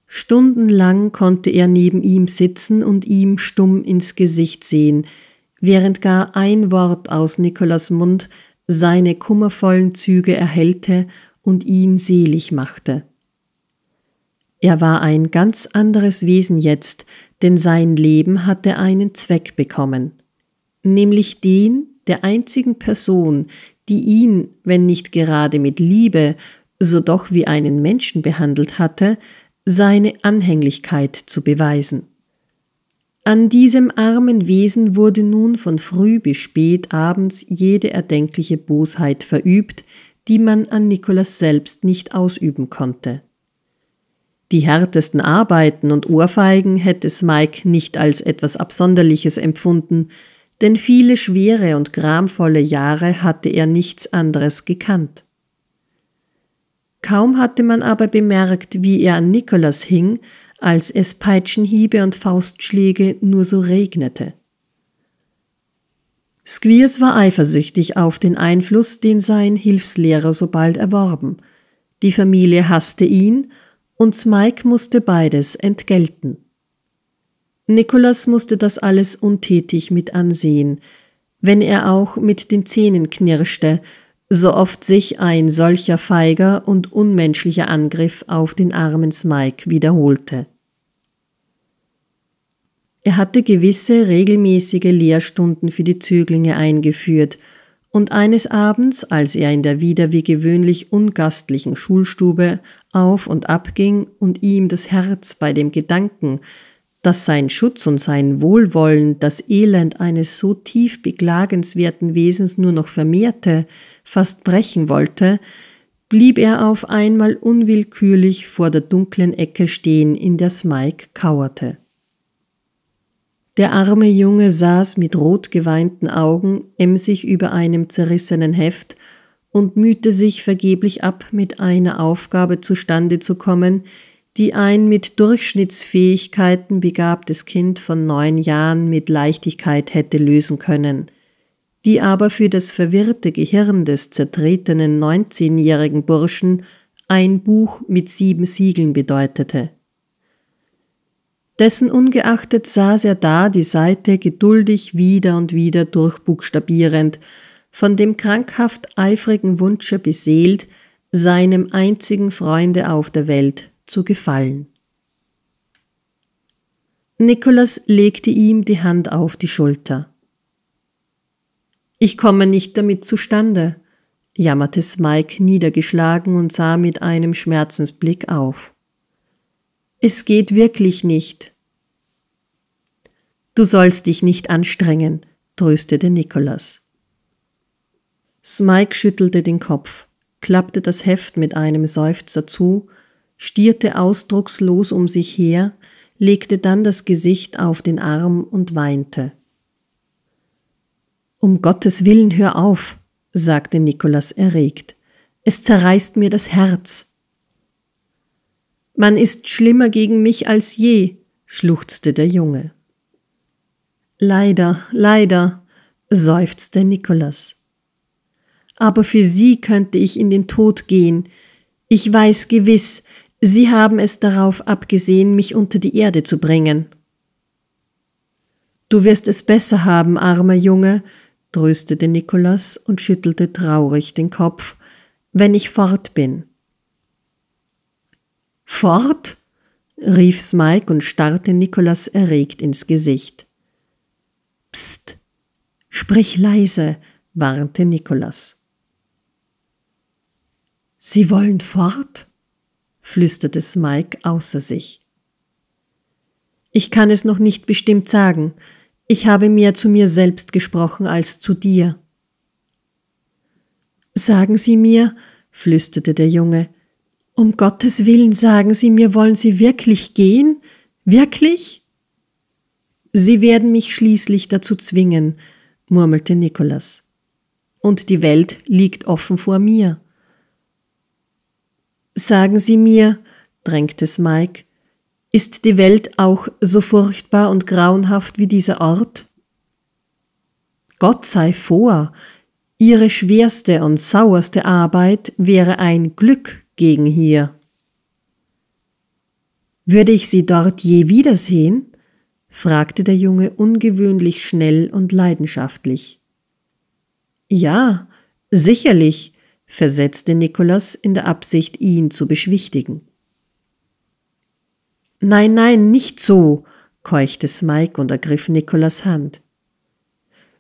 Stundenlang konnte er neben ihm sitzen und ihm stumm ins Gesicht sehen, während gar ein Wort aus Nikolas Mund seine kummervollen Züge erhellte und ihn selig machte. Er war ein ganz anderes Wesen jetzt, denn sein Leben hatte einen Zweck bekommen, nämlich den der einzigen Person, die ihn, wenn nicht gerade mit Liebe, so doch wie einen Menschen behandelt hatte, seine Anhänglichkeit zu beweisen. An diesem armen Wesen wurde nun von früh bis spät abends jede erdenkliche Bosheit verübt, die man an Nikolas selbst nicht ausüben konnte. Die härtesten Arbeiten und Ohrfeigen hätte es nicht als etwas Absonderliches empfunden, denn viele schwere und gramvolle Jahre hatte er nichts anderes gekannt. Kaum hatte man aber bemerkt, wie er an Nikolas hing, als es Peitschenhiebe und Faustschläge nur so regnete. Squeers war eifersüchtig auf den Einfluss, den sein Hilfslehrer so bald erworben. Die Familie hasste ihn und Mike musste beides entgelten. Nikolas musste das alles untätig mit ansehen, wenn er auch mit den Zähnen knirschte, so oft sich ein solcher feiger und unmenschlicher Angriff auf den armen Smike wiederholte. Er hatte gewisse regelmäßige Lehrstunden für die Zöglinge eingeführt – und eines Abends, als er in der wieder wie gewöhnlich ungastlichen Schulstube auf und ab ging und ihm das Herz bei dem Gedanken, dass sein Schutz und sein Wohlwollen das Elend eines so tief beklagenswerten Wesens nur noch vermehrte, fast brechen wollte, blieb er auf einmal unwillkürlich vor der dunklen Ecke stehen, in der Smike kauerte. Der arme Junge saß mit rot geweinten Augen emsig über einem zerrissenen Heft und mühte sich vergeblich ab, mit einer Aufgabe zustande zu kommen, die ein mit Durchschnittsfähigkeiten begabtes Kind von neun Jahren mit Leichtigkeit hätte lösen können, die aber für das verwirrte Gehirn des zertretenen neunzehnjährigen Burschen ein Buch mit sieben Siegeln bedeutete. Dessen ungeachtet saß er da, die Seite geduldig wieder und wieder durchbuchstabierend, von dem krankhaft eifrigen Wunsche beseelt, seinem einzigen Freunde auf der Welt zu gefallen. Nikolas legte ihm die Hand auf die Schulter. Ich komme nicht damit zustande, jammerte Smike niedergeschlagen und sah mit einem Schmerzensblick auf es geht wirklich nicht. Du sollst dich nicht anstrengen, tröstete Nikolas. Smike schüttelte den Kopf, klappte das Heft mit einem Seufzer zu, stierte ausdruckslos um sich her, legte dann das Gesicht auf den Arm und weinte. Um Gottes Willen, hör auf, sagte Nikolas erregt. Es zerreißt mir das Herz. Man ist schlimmer gegen mich als je, schluchzte der Junge. Leider, leider, seufzte Nikolas. Aber für Sie könnte ich in den Tod gehen. Ich weiß gewiss, Sie haben es darauf abgesehen, mich unter die Erde zu bringen. Du wirst es besser haben, armer Junge, tröstete Nikolas und schüttelte traurig den Kopf, wenn ich fort bin. Fort? rief Smike und starrte Nikolas erregt ins Gesicht. Psst, sprich leise, warnte Nikolas. Sie wollen fort? flüsterte Smike außer sich. Ich kann es noch nicht bestimmt sagen. Ich habe mehr zu mir selbst gesprochen als zu dir. Sagen Sie mir, flüsterte der Junge, um Gottes Willen, sagen Sie mir, wollen Sie wirklich gehen? Wirklich? Sie werden mich schließlich dazu zwingen, murmelte Nikolas. Und die Welt liegt offen vor mir. Sagen Sie mir, drängte Smike, ist die Welt auch so furchtbar und grauenhaft wie dieser Ort? Gott sei vor, Ihre schwerste und sauerste Arbeit wäre ein Glück gegen hier. Würde ich sie dort je wiedersehen? fragte der Junge ungewöhnlich schnell und leidenschaftlich. Ja, sicherlich, versetzte Nikolas in der Absicht, ihn zu beschwichtigen. Nein, nein, nicht so, keuchte Smike und ergriff Nikolas Hand.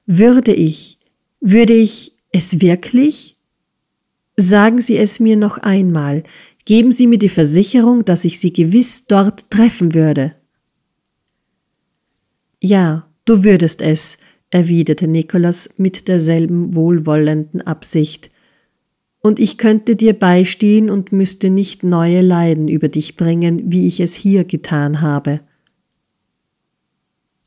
Würde ich, würde ich es wirklich? Sagen Sie es mir noch einmal, geben Sie mir die Versicherung, dass ich Sie gewiss dort treffen würde. Ja, du würdest es, erwiderte Nikolas mit derselben wohlwollenden Absicht, und ich könnte dir beistehen und müsste nicht neue Leiden über dich bringen, wie ich es hier getan habe.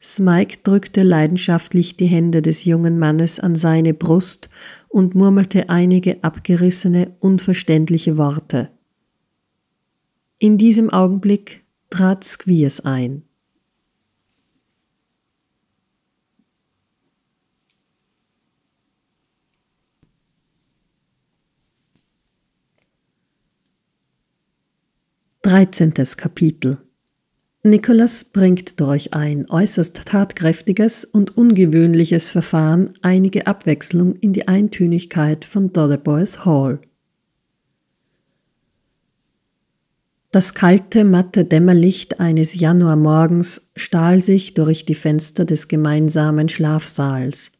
Smike drückte leidenschaftlich die Hände des jungen Mannes an seine Brust und murmelte einige abgerissene, unverständliche Worte. In diesem Augenblick trat Squeers ein. Dreizehntes Kapitel Nicholas bringt durch ein äußerst tatkräftiges und ungewöhnliches Verfahren einige Abwechslung in die Eintönigkeit von Dotheboys Hall. Das kalte, matte Dämmerlicht eines Januarmorgens stahl sich durch die Fenster des gemeinsamen Schlafsaals.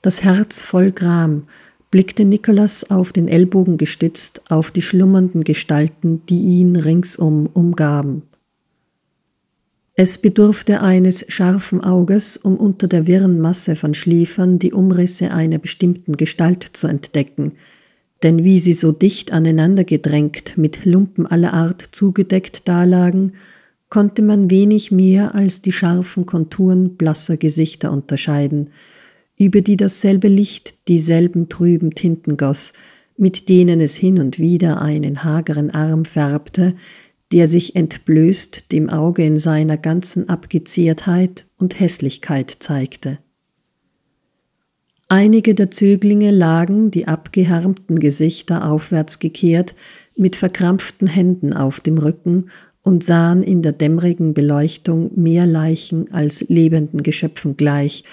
Das Herz voll Gram blickte Nikolas auf den Ellbogen gestützt auf die schlummernden Gestalten, die ihn ringsum umgaben. Es bedurfte eines scharfen Auges, um unter der wirren Masse von Schläfern die Umrisse einer bestimmten Gestalt zu entdecken, denn wie sie so dicht aneinander gedrängt, mit Lumpen aller Art zugedeckt dalagen, konnte man wenig mehr als die scharfen Konturen blasser Gesichter unterscheiden, über die dasselbe Licht dieselben trüben Tinten goss, mit denen es hin und wieder einen hageren Arm färbte, der sich entblößt dem Auge in seiner ganzen Abgeziertheit und Hässlichkeit zeigte. Einige der Zöglinge lagen, die abgehärmten Gesichter aufwärts gekehrt, mit verkrampften Händen auf dem Rücken und sahen in der dämmerigen Beleuchtung mehr Leichen als lebenden Geschöpfen gleich,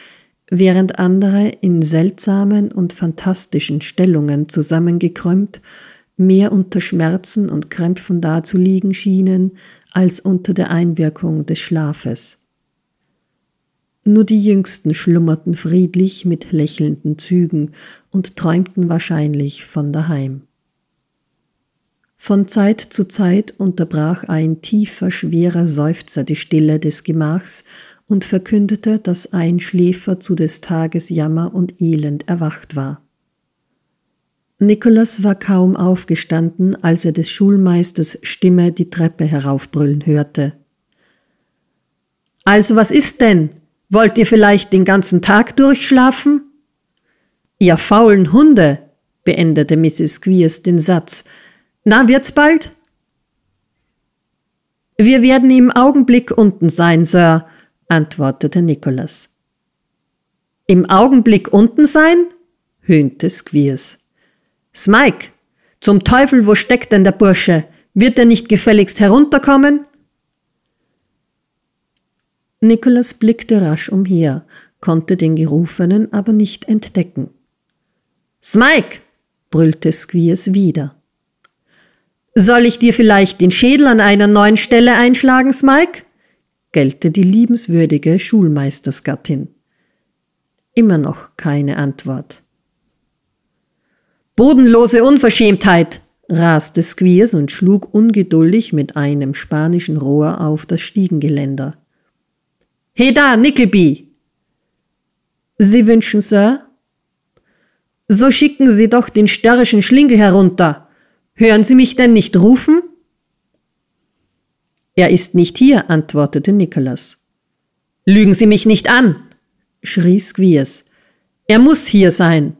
während andere in seltsamen und fantastischen Stellungen zusammengekrümmt mehr unter Schmerzen und Krämpfen dazuliegen schienen als unter der Einwirkung des Schlafes. Nur die Jüngsten schlummerten friedlich mit lächelnden Zügen und träumten wahrscheinlich von daheim. Von Zeit zu Zeit unterbrach ein tiefer, schwerer Seufzer die Stille des Gemachs und verkündete, dass ein Schläfer zu des Tages Jammer und Elend erwacht war. Nikolas war kaum aufgestanden, als er des Schulmeisters Stimme die Treppe heraufbrüllen hörte. Also was ist denn? Wollt ihr vielleicht den ganzen Tag durchschlafen? Ihr faulen Hunde, beendete Mrs. Squeers den Satz. Na, wird's bald? Wir werden im Augenblick unten sein, Sir, antwortete Nicholas. Im Augenblick unten sein? höhnte Squeers. Smike, zum Teufel, wo steckt denn der Bursche? Wird er nicht gefälligst herunterkommen? Nikolas blickte rasch umher, konnte den Gerufenen aber nicht entdecken. Smike! brüllte Squeers wieder. Soll ich dir vielleicht den Schädel an einer neuen Stelle einschlagen, Smike? gellte die liebenswürdige Schulmeistersgattin. Immer noch keine Antwort. Bodenlose Unverschämtheit! raste Squeers und schlug ungeduldig mit einem spanischen Rohr auf das Stiegengeländer. He da, Nickleby! Sie wünschen, Sir? So schicken Sie doch den störrischen Schlingel herunter. Hören Sie mich denn nicht rufen? Er ist nicht hier, antwortete Nicholas. Lügen Sie mich nicht an, schrie Squeers. Er muss hier sein.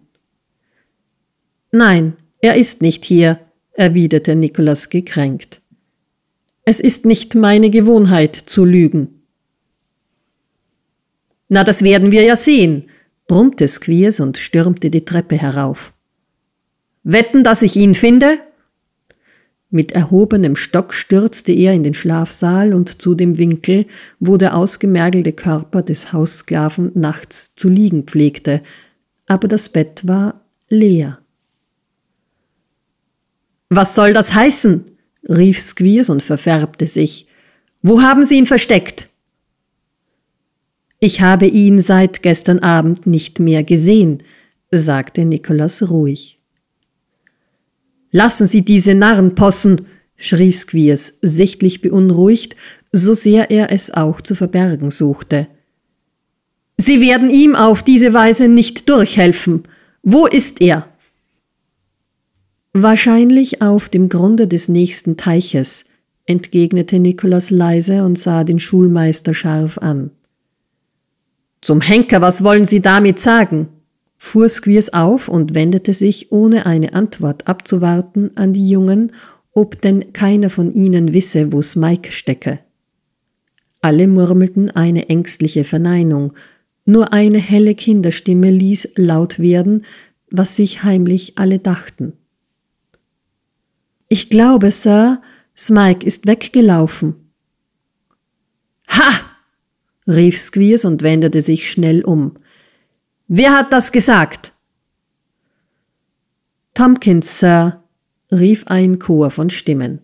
Nein, er ist nicht hier, erwiderte Nikolas gekränkt. Es ist nicht meine Gewohnheit zu lügen. Na, das werden wir ja sehen, brummte Squeers und stürmte die Treppe herauf. Wetten, dass ich ihn finde? Mit erhobenem Stock stürzte er in den Schlafsaal und zu dem Winkel, wo der ausgemergelte Körper des Haussklaven nachts zu liegen pflegte, aber das Bett war leer. Was soll das heißen? rief Squeers und verfärbte sich. Wo haben Sie ihn versteckt? Ich habe ihn seit gestern Abend nicht mehr gesehen, sagte Nikolas ruhig. Lassen Sie diese Narren possen, schrie Squeers, sichtlich beunruhigt, so sehr er es auch zu verbergen suchte. Sie werden ihm auf diese Weise nicht durchhelfen. Wo ist er? Wahrscheinlich auf dem Grunde des nächsten Teiches, entgegnete Nikolaus leise und sah den Schulmeister scharf an. Zum Henker, was wollen Sie damit sagen? fuhr Squeers auf und wendete sich, ohne eine Antwort abzuwarten, an die Jungen, ob denn keiner von ihnen wisse, wo's Mike stecke. Alle murmelten eine ängstliche Verneinung, nur eine helle Kinderstimme ließ laut werden, was sich heimlich alle dachten. Ich glaube, Sir, Smike ist weggelaufen. Ha! rief Squeers und wendete sich schnell um. Wer hat das gesagt? Tompkins, Sir, rief ein Chor von Stimmen.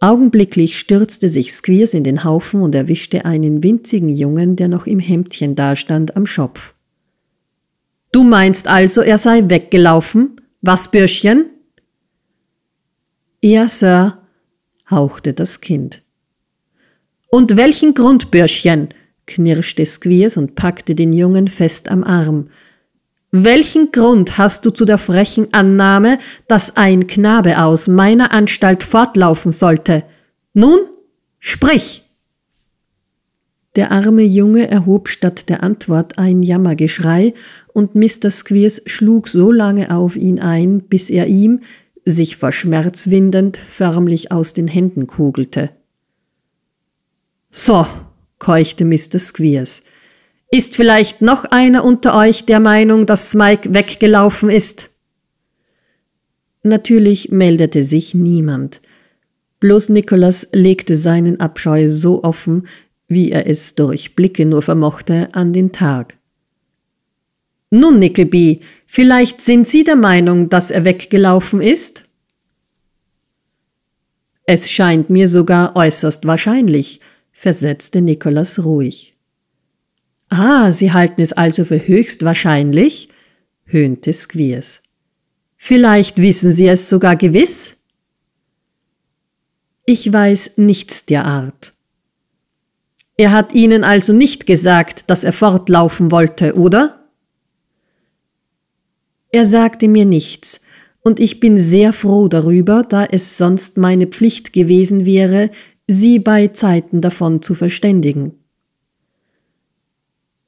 Augenblicklich stürzte sich Squeers in den Haufen und erwischte einen winzigen Jungen, der noch im Hemdchen dastand, am Schopf. Du meinst also, er sei weggelaufen? Was, Bürschchen? Ja, Sir, hauchte das Kind. Und welchen Grund, Bürschchen? knirschte Squeers und packte den Jungen fest am Arm. Welchen Grund hast du zu der frechen Annahme, dass ein Knabe aus meiner Anstalt fortlaufen sollte? Nun, sprich! Der arme Junge erhob statt der Antwort ein Jammergeschrei, und Mr. Squeers schlug so lange auf ihn ein, bis er ihm, sich vor Schmerz windend förmlich aus den Händen kugelte. So, keuchte Mr. Squeers, ist vielleicht noch einer unter euch der Meinung, dass Mike weggelaufen ist? Natürlich meldete sich niemand. Bloß Nicholas legte seinen Abscheu so offen, wie er es durch Blicke nur vermochte, an den Tag. Nun, Nickleby, vielleicht sind Sie der Meinung, dass er weggelaufen ist? Es scheint mir sogar äußerst wahrscheinlich, versetzte Nikolas ruhig. Ah, Sie halten es also für höchst wahrscheinlich? höhnte Squeers. Vielleicht wissen Sie es sogar gewiss? Ich weiß nichts der Art. Er hat Ihnen also nicht gesagt, dass er fortlaufen wollte, oder? Er sagte mir nichts, und ich bin sehr froh darüber, da es sonst meine Pflicht gewesen wäre, sie bei Zeiten davon zu verständigen.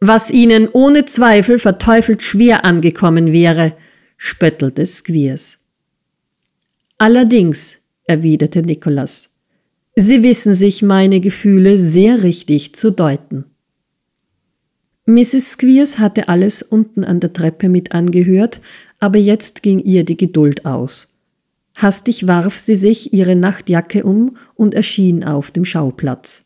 Was ihnen ohne Zweifel verteufelt schwer angekommen wäre, spöttelte Squeers. Allerdings, erwiderte Nicholas, Sie wissen sich meine Gefühle sehr richtig zu deuten. Mrs. Squeers hatte alles unten an der Treppe mit angehört, aber jetzt ging ihr die Geduld aus. Hastig warf sie sich ihre Nachtjacke um und erschien auf dem Schauplatz.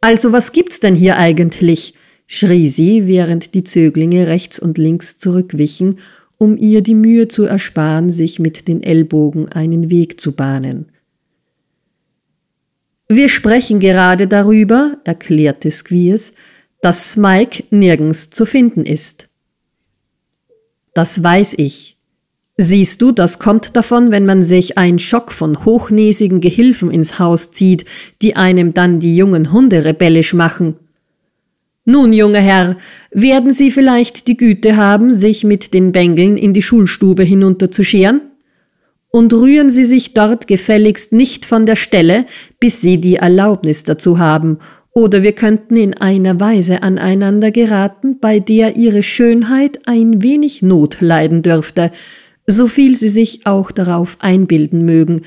Also was gibt's denn hier eigentlich? schrie sie, während die Zöglinge rechts und links zurückwichen, um ihr die Mühe zu ersparen, sich mit den Ellbogen einen Weg zu bahnen. Wir sprechen gerade darüber, erklärte Squeers, dass Mike nirgends zu finden ist. Das weiß ich. Siehst du, das kommt davon, wenn man sich ein Schock von hochnäsigen Gehilfen ins Haus zieht, die einem dann die jungen Hunde rebellisch machen. Nun, junger Herr, werden Sie vielleicht die Güte haben, sich mit den Bengeln in die Schulstube hinunterzuscheren? Und rühren Sie sich dort gefälligst nicht von der Stelle, bis Sie die Erlaubnis dazu haben oder wir könnten in einer Weise aneinander geraten, bei der ihre Schönheit ein wenig Not leiden dürfte, so viel sie sich auch darauf einbilden mögen,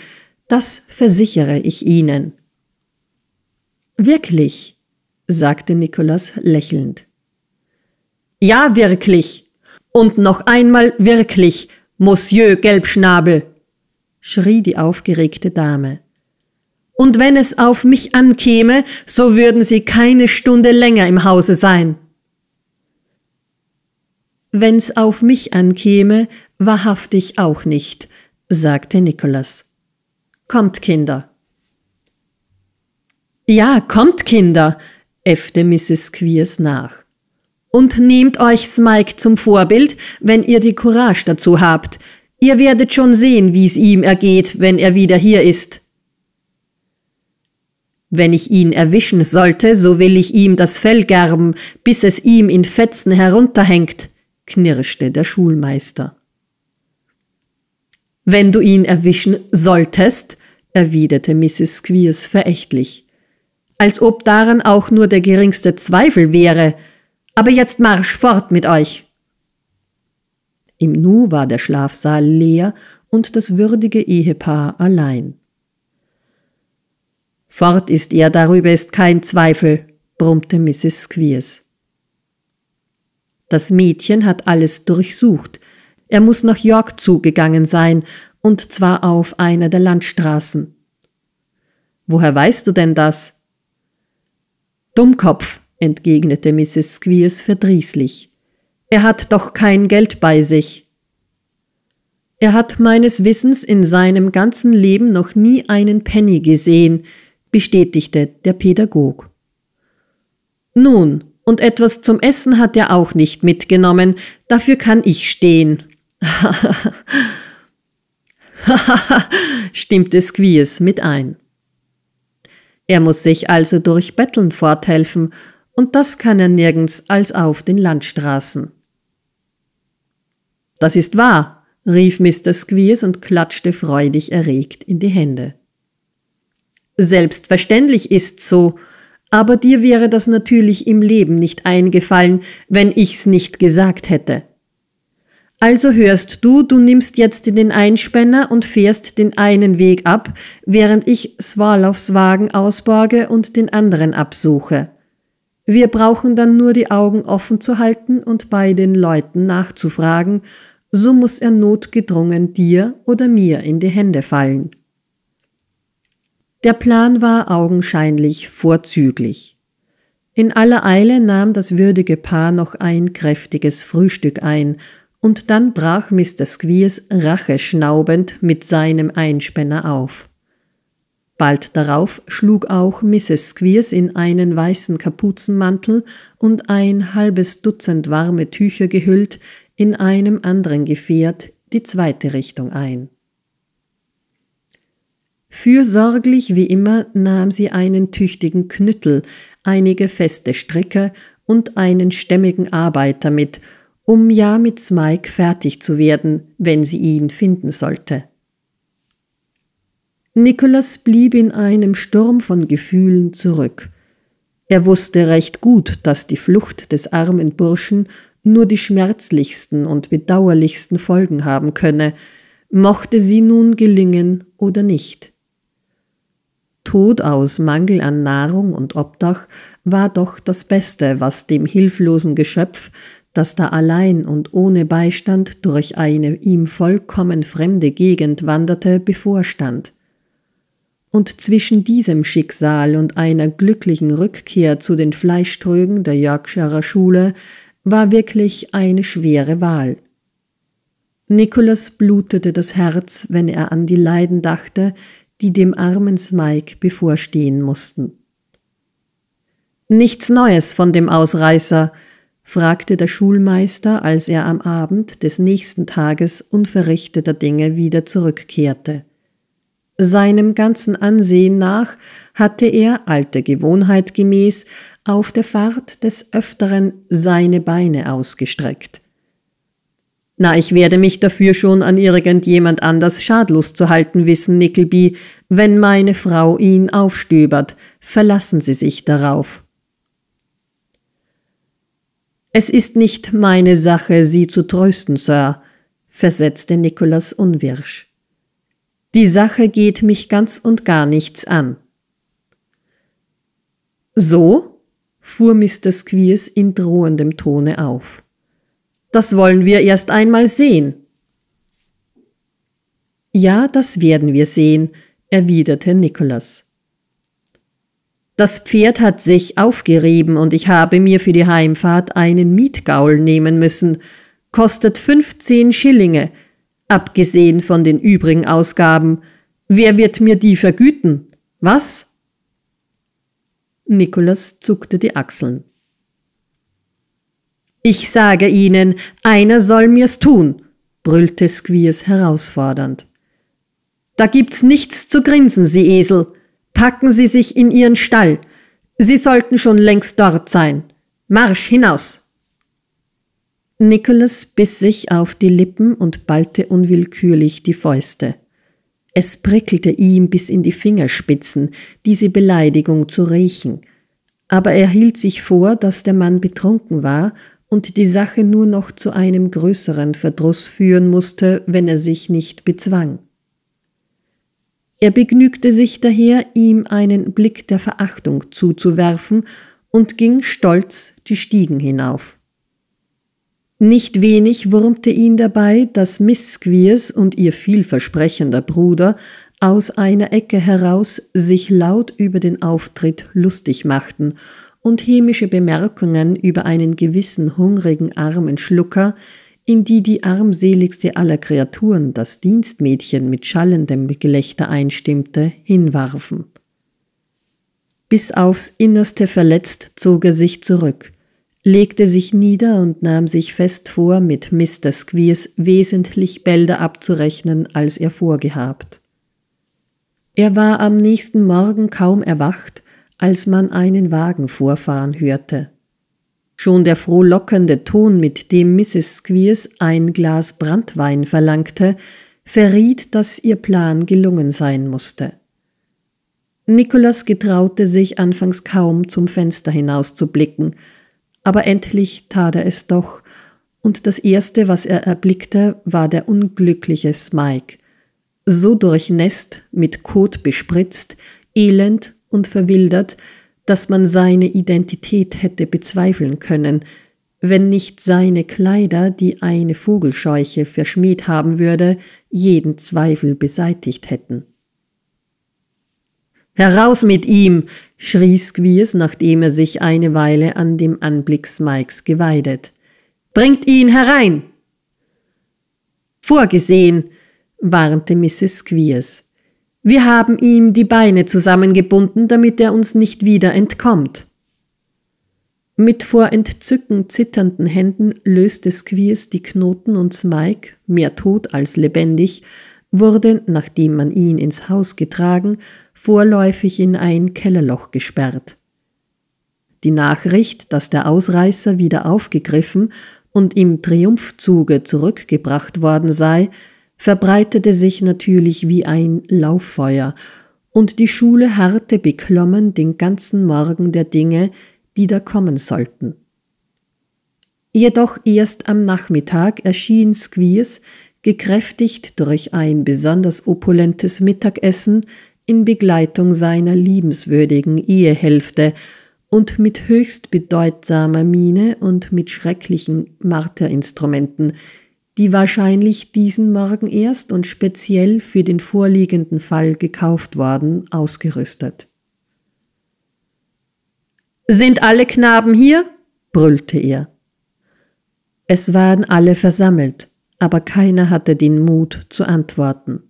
das versichere ich Ihnen. Wirklich, sagte Nikolas lächelnd. Ja, wirklich. Und noch einmal wirklich, Monsieur Gelbschnabel, schrie die aufgeregte Dame und wenn es auf mich ankäme, so würden sie keine Stunde länger im Hause sein. Wenn's auf mich ankäme, wahrhaftig auch nicht, sagte Nikolas. Kommt, Kinder. Ja, kommt, Kinder, äffte Mrs. Squeers nach. Und nehmt euch Smike zum Vorbild, wenn ihr die Courage dazu habt. Ihr werdet schon sehen, wie's ihm ergeht, wenn er wieder hier ist. Wenn ich ihn erwischen sollte, so will ich ihm das Fell gerben, bis es ihm in Fetzen herunterhängt, knirschte der Schulmeister. Wenn du ihn erwischen solltest, erwiderte Mrs. Squeers verächtlich, als ob daran auch nur der geringste Zweifel wäre, aber jetzt marsch fort mit euch. Im Nu war der Schlafsaal leer und das würdige Ehepaar allein. Fort ist er, darüber ist kein Zweifel, brummte Mrs. Squeers. Das Mädchen hat alles durchsucht. Er muss nach York zugegangen sein, und zwar auf einer der Landstraßen. Woher weißt du denn das? Dummkopf, entgegnete Mrs. Squeers verdrießlich. Er hat doch kein Geld bei sich. Er hat meines Wissens in seinem ganzen Leben noch nie einen Penny gesehen, bestätigte der Pädagog. Nun, und etwas zum Essen hat er auch nicht mitgenommen, dafür kann ich stehen. [laughs] stimmte Squeers mit ein. Er muss sich also durch Betteln forthelfen, und das kann er nirgends als auf den Landstraßen. Das ist wahr, rief Mr. Squeers und klatschte freudig erregt in die Hände. Selbstverständlich ist so, aber dir wäre das natürlich im Leben nicht eingefallen, wenn ich's nicht gesagt hätte. Also hörst du, du nimmst jetzt den Einspänner und fährst den einen Weg ab, während ich Swalows Wagen ausborge und den anderen absuche. Wir brauchen dann nur die Augen offen zu halten und bei den Leuten nachzufragen, so muss er notgedrungen dir oder mir in die Hände fallen. Der Plan war augenscheinlich vorzüglich. In aller Eile nahm das würdige Paar noch ein kräftiges Frühstück ein, und dann brach Mr. Squeers racheschnaubend mit seinem Einspänner auf. Bald darauf schlug auch Mrs. Squeers in einen weißen Kapuzenmantel und ein halbes Dutzend warme Tücher gehüllt in einem anderen Gefährt die zweite Richtung ein. Fürsorglich wie immer nahm sie einen tüchtigen Knüttel, einige feste Stricke und einen stämmigen Arbeiter mit, um ja mit Smike fertig zu werden, wenn sie ihn finden sollte. Nikolas blieb in einem Sturm von Gefühlen zurück. Er wusste recht gut, dass die Flucht des armen Burschen nur die schmerzlichsten und bedauerlichsten Folgen haben könne, mochte sie nun gelingen oder nicht. Tod aus Mangel an Nahrung und Obdach war doch das Beste, was dem hilflosen Geschöpf, das da allein und ohne Beistand durch eine ihm vollkommen fremde Gegend wanderte, bevorstand. Und zwischen diesem Schicksal und einer glücklichen Rückkehr zu den Fleischtrögen der Yorkshire Schule war wirklich eine schwere Wahl. Nicholas blutete das Herz, wenn er an die Leiden dachte, die dem armen Smike bevorstehen mussten. Nichts Neues von dem Ausreißer, fragte der Schulmeister, als er am Abend des nächsten Tages unverrichteter Dinge wieder zurückkehrte. Seinem ganzen Ansehen nach hatte er, alter Gewohnheit gemäß, auf der Fahrt des Öfteren seine Beine ausgestreckt. Na, ich werde mich dafür schon an irgendjemand anders schadlos zu halten wissen, Nickelby. Wenn meine Frau ihn aufstöbert, verlassen Sie sich darauf. Es ist nicht meine Sache, Sie zu trösten, Sir, versetzte Nicholas unwirsch. Die Sache geht mich ganz und gar nichts an. So? fuhr Mr. Squeers in drohendem Tone auf. Das wollen wir erst einmal sehen. Ja, das werden wir sehen, erwiderte Nikolas. Das Pferd hat sich aufgerieben und ich habe mir für die Heimfahrt einen Mietgaul nehmen müssen. Kostet 15 Schillinge, abgesehen von den übrigen Ausgaben. Wer wird mir die vergüten? Was? Nikolas zuckte die Achseln. Ich sage Ihnen, einer soll mir's tun, brüllte Squeers herausfordernd. Da gibt's nichts zu grinsen, Sie Esel. Packen Sie sich in Ihren Stall. Sie sollten schon längst dort sein. Marsch hinaus! Nicholas biss sich auf die Lippen und ballte unwillkürlich die Fäuste. Es prickelte ihm bis in die Fingerspitzen, diese Beleidigung zu riechen. Aber er hielt sich vor, dass der Mann betrunken war und die Sache nur noch zu einem größeren Verdruss führen musste, wenn er sich nicht bezwang. Er begnügte sich daher, ihm einen Blick der Verachtung zuzuwerfen und ging stolz die Stiegen hinauf. Nicht wenig wurmte ihn dabei, dass Miss Squeers und ihr vielversprechender Bruder aus einer Ecke heraus sich laut über den Auftritt lustig machten und hämische Bemerkungen über einen gewissen hungrigen armen Schlucker, in die die armseligste aller Kreaturen, das Dienstmädchen mit schallendem Gelächter einstimmte, hinwarfen. Bis aufs Innerste verletzt zog er sich zurück, legte sich nieder und nahm sich fest vor, mit Mr. Squeers wesentlich bälder abzurechnen, als er vorgehabt. Er war am nächsten Morgen kaum erwacht, als man einen Wagen vorfahren hörte. Schon der frohlockende Ton, mit dem Mrs. Squeers ein Glas Brandwein verlangte, verriet, dass ihr Plan gelungen sein musste. Nikolas getraute sich anfangs kaum zum Fenster hinauszublicken, aber endlich tat er es doch, und das Erste, was er erblickte, war der unglückliche Smike, so durchnässt, mit Kot bespritzt, elend und verwildert, dass man seine Identität hätte bezweifeln können, wenn nicht seine Kleider, die eine Vogelscheuche verschmäht haben würde, jeden Zweifel beseitigt hätten. Heraus mit ihm! schrie Squeers, nachdem er sich eine Weile an dem Anblick Smikes geweidet. Bringt ihn herein! Vorgesehen! warnte Mrs. Squeers. Wir haben ihm die Beine zusammengebunden, damit er uns nicht wieder entkommt. Mit vor Entzücken zitternden Händen löste Squeers die Knoten und Smike, mehr tot als lebendig, wurde, nachdem man ihn ins Haus getragen, vorläufig in ein Kellerloch gesperrt. Die Nachricht, dass der Ausreißer wieder aufgegriffen und im Triumphzuge zurückgebracht worden sei, verbreitete sich natürlich wie ein Lauffeuer, und die Schule harrte beklommen den ganzen Morgen der Dinge, die da kommen sollten. Jedoch erst am Nachmittag erschien Squeers, gekräftigt durch ein besonders opulentes Mittagessen, in Begleitung seiner liebenswürdigen Ehehälfte und mit höchst bedeutsamer Miene und mit schrecklichen Marterinstrumenten, die wahrscheinlich diesen Morgen erst und speziell für den vorliegenden Fall gekauft worden, ausgerüstet. Sind alle Knaben hier? brüllte er. Es waren alle versammelt, aber keiner hatte den Mut zu antworten.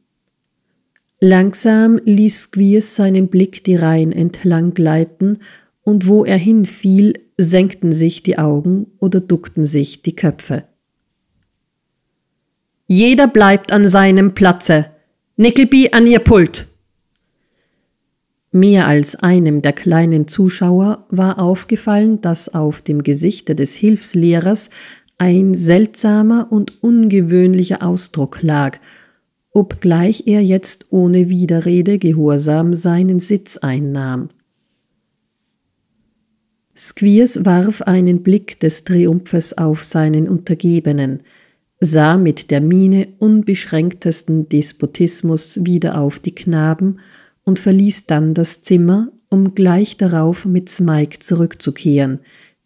Langsam ließ Squeers seinen Blick die Reihen entlang gleiten, und wo er hinfiel, senkten sich die Augen oder duckten sich die Köpfe. Jeder bleibt an seinem Platze. Nickleby an ihr Pult. Mir als einem der kleinen Zuschauer war aufgefallen, dass auf dem Gesichte des Hilfslehrers ein seltsamer und ungewöhnlicher Ausdruck lag, obgleich er jetzt ohne Widerrede gehorsam seinen Sitz einnahm. Squeers warf einen Blick des Triumphes auf seinen Untergebenen – sah mit der Miene unbeschränktesten Despotismus wieder auf die Knaben und verließ dann das Zimmer, um gleich darauf mit Smike zurückzukehren,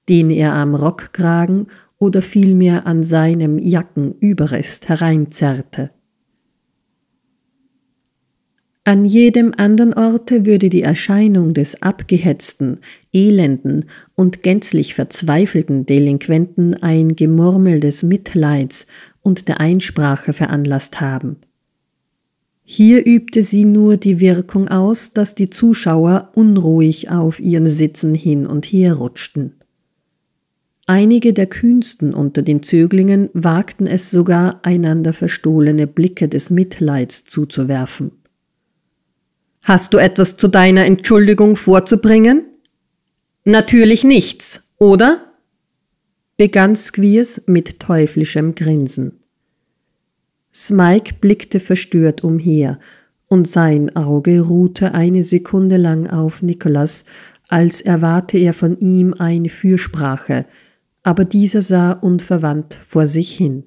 den er am Rockkragen oder vielmehr an seinem Jackenüberrest hereinzerrte. An jedem anderen Orte würde die Erscheinung des abgehetzten, elenden und gänzlich verzweifelten Delinquenten ein Gemurmel des Mitleids und der Einsprache veranlasst haben. Hier übte sie nur die Wirkung aus, dass die Zuschauer unruhig auf ihren Sitzen hin und her rutschten. Einige der kühnsten unter den Zöglingen wagten es sogar, einander verstohlene Blicke des Mitleids zuzuwerfen. Hast du etwas zu deiner Entschuldigung vorzubringen? Natürlich nichts, oder? begann Squeers mit teuflischem Grinsen. Smike blickte verstört umher, und sein Auge ruhte eine Sekunde lang auf Nikolas, als erwarte er von ihm eine Fürsprache, aber dieser sah unverwandt vor sich hin.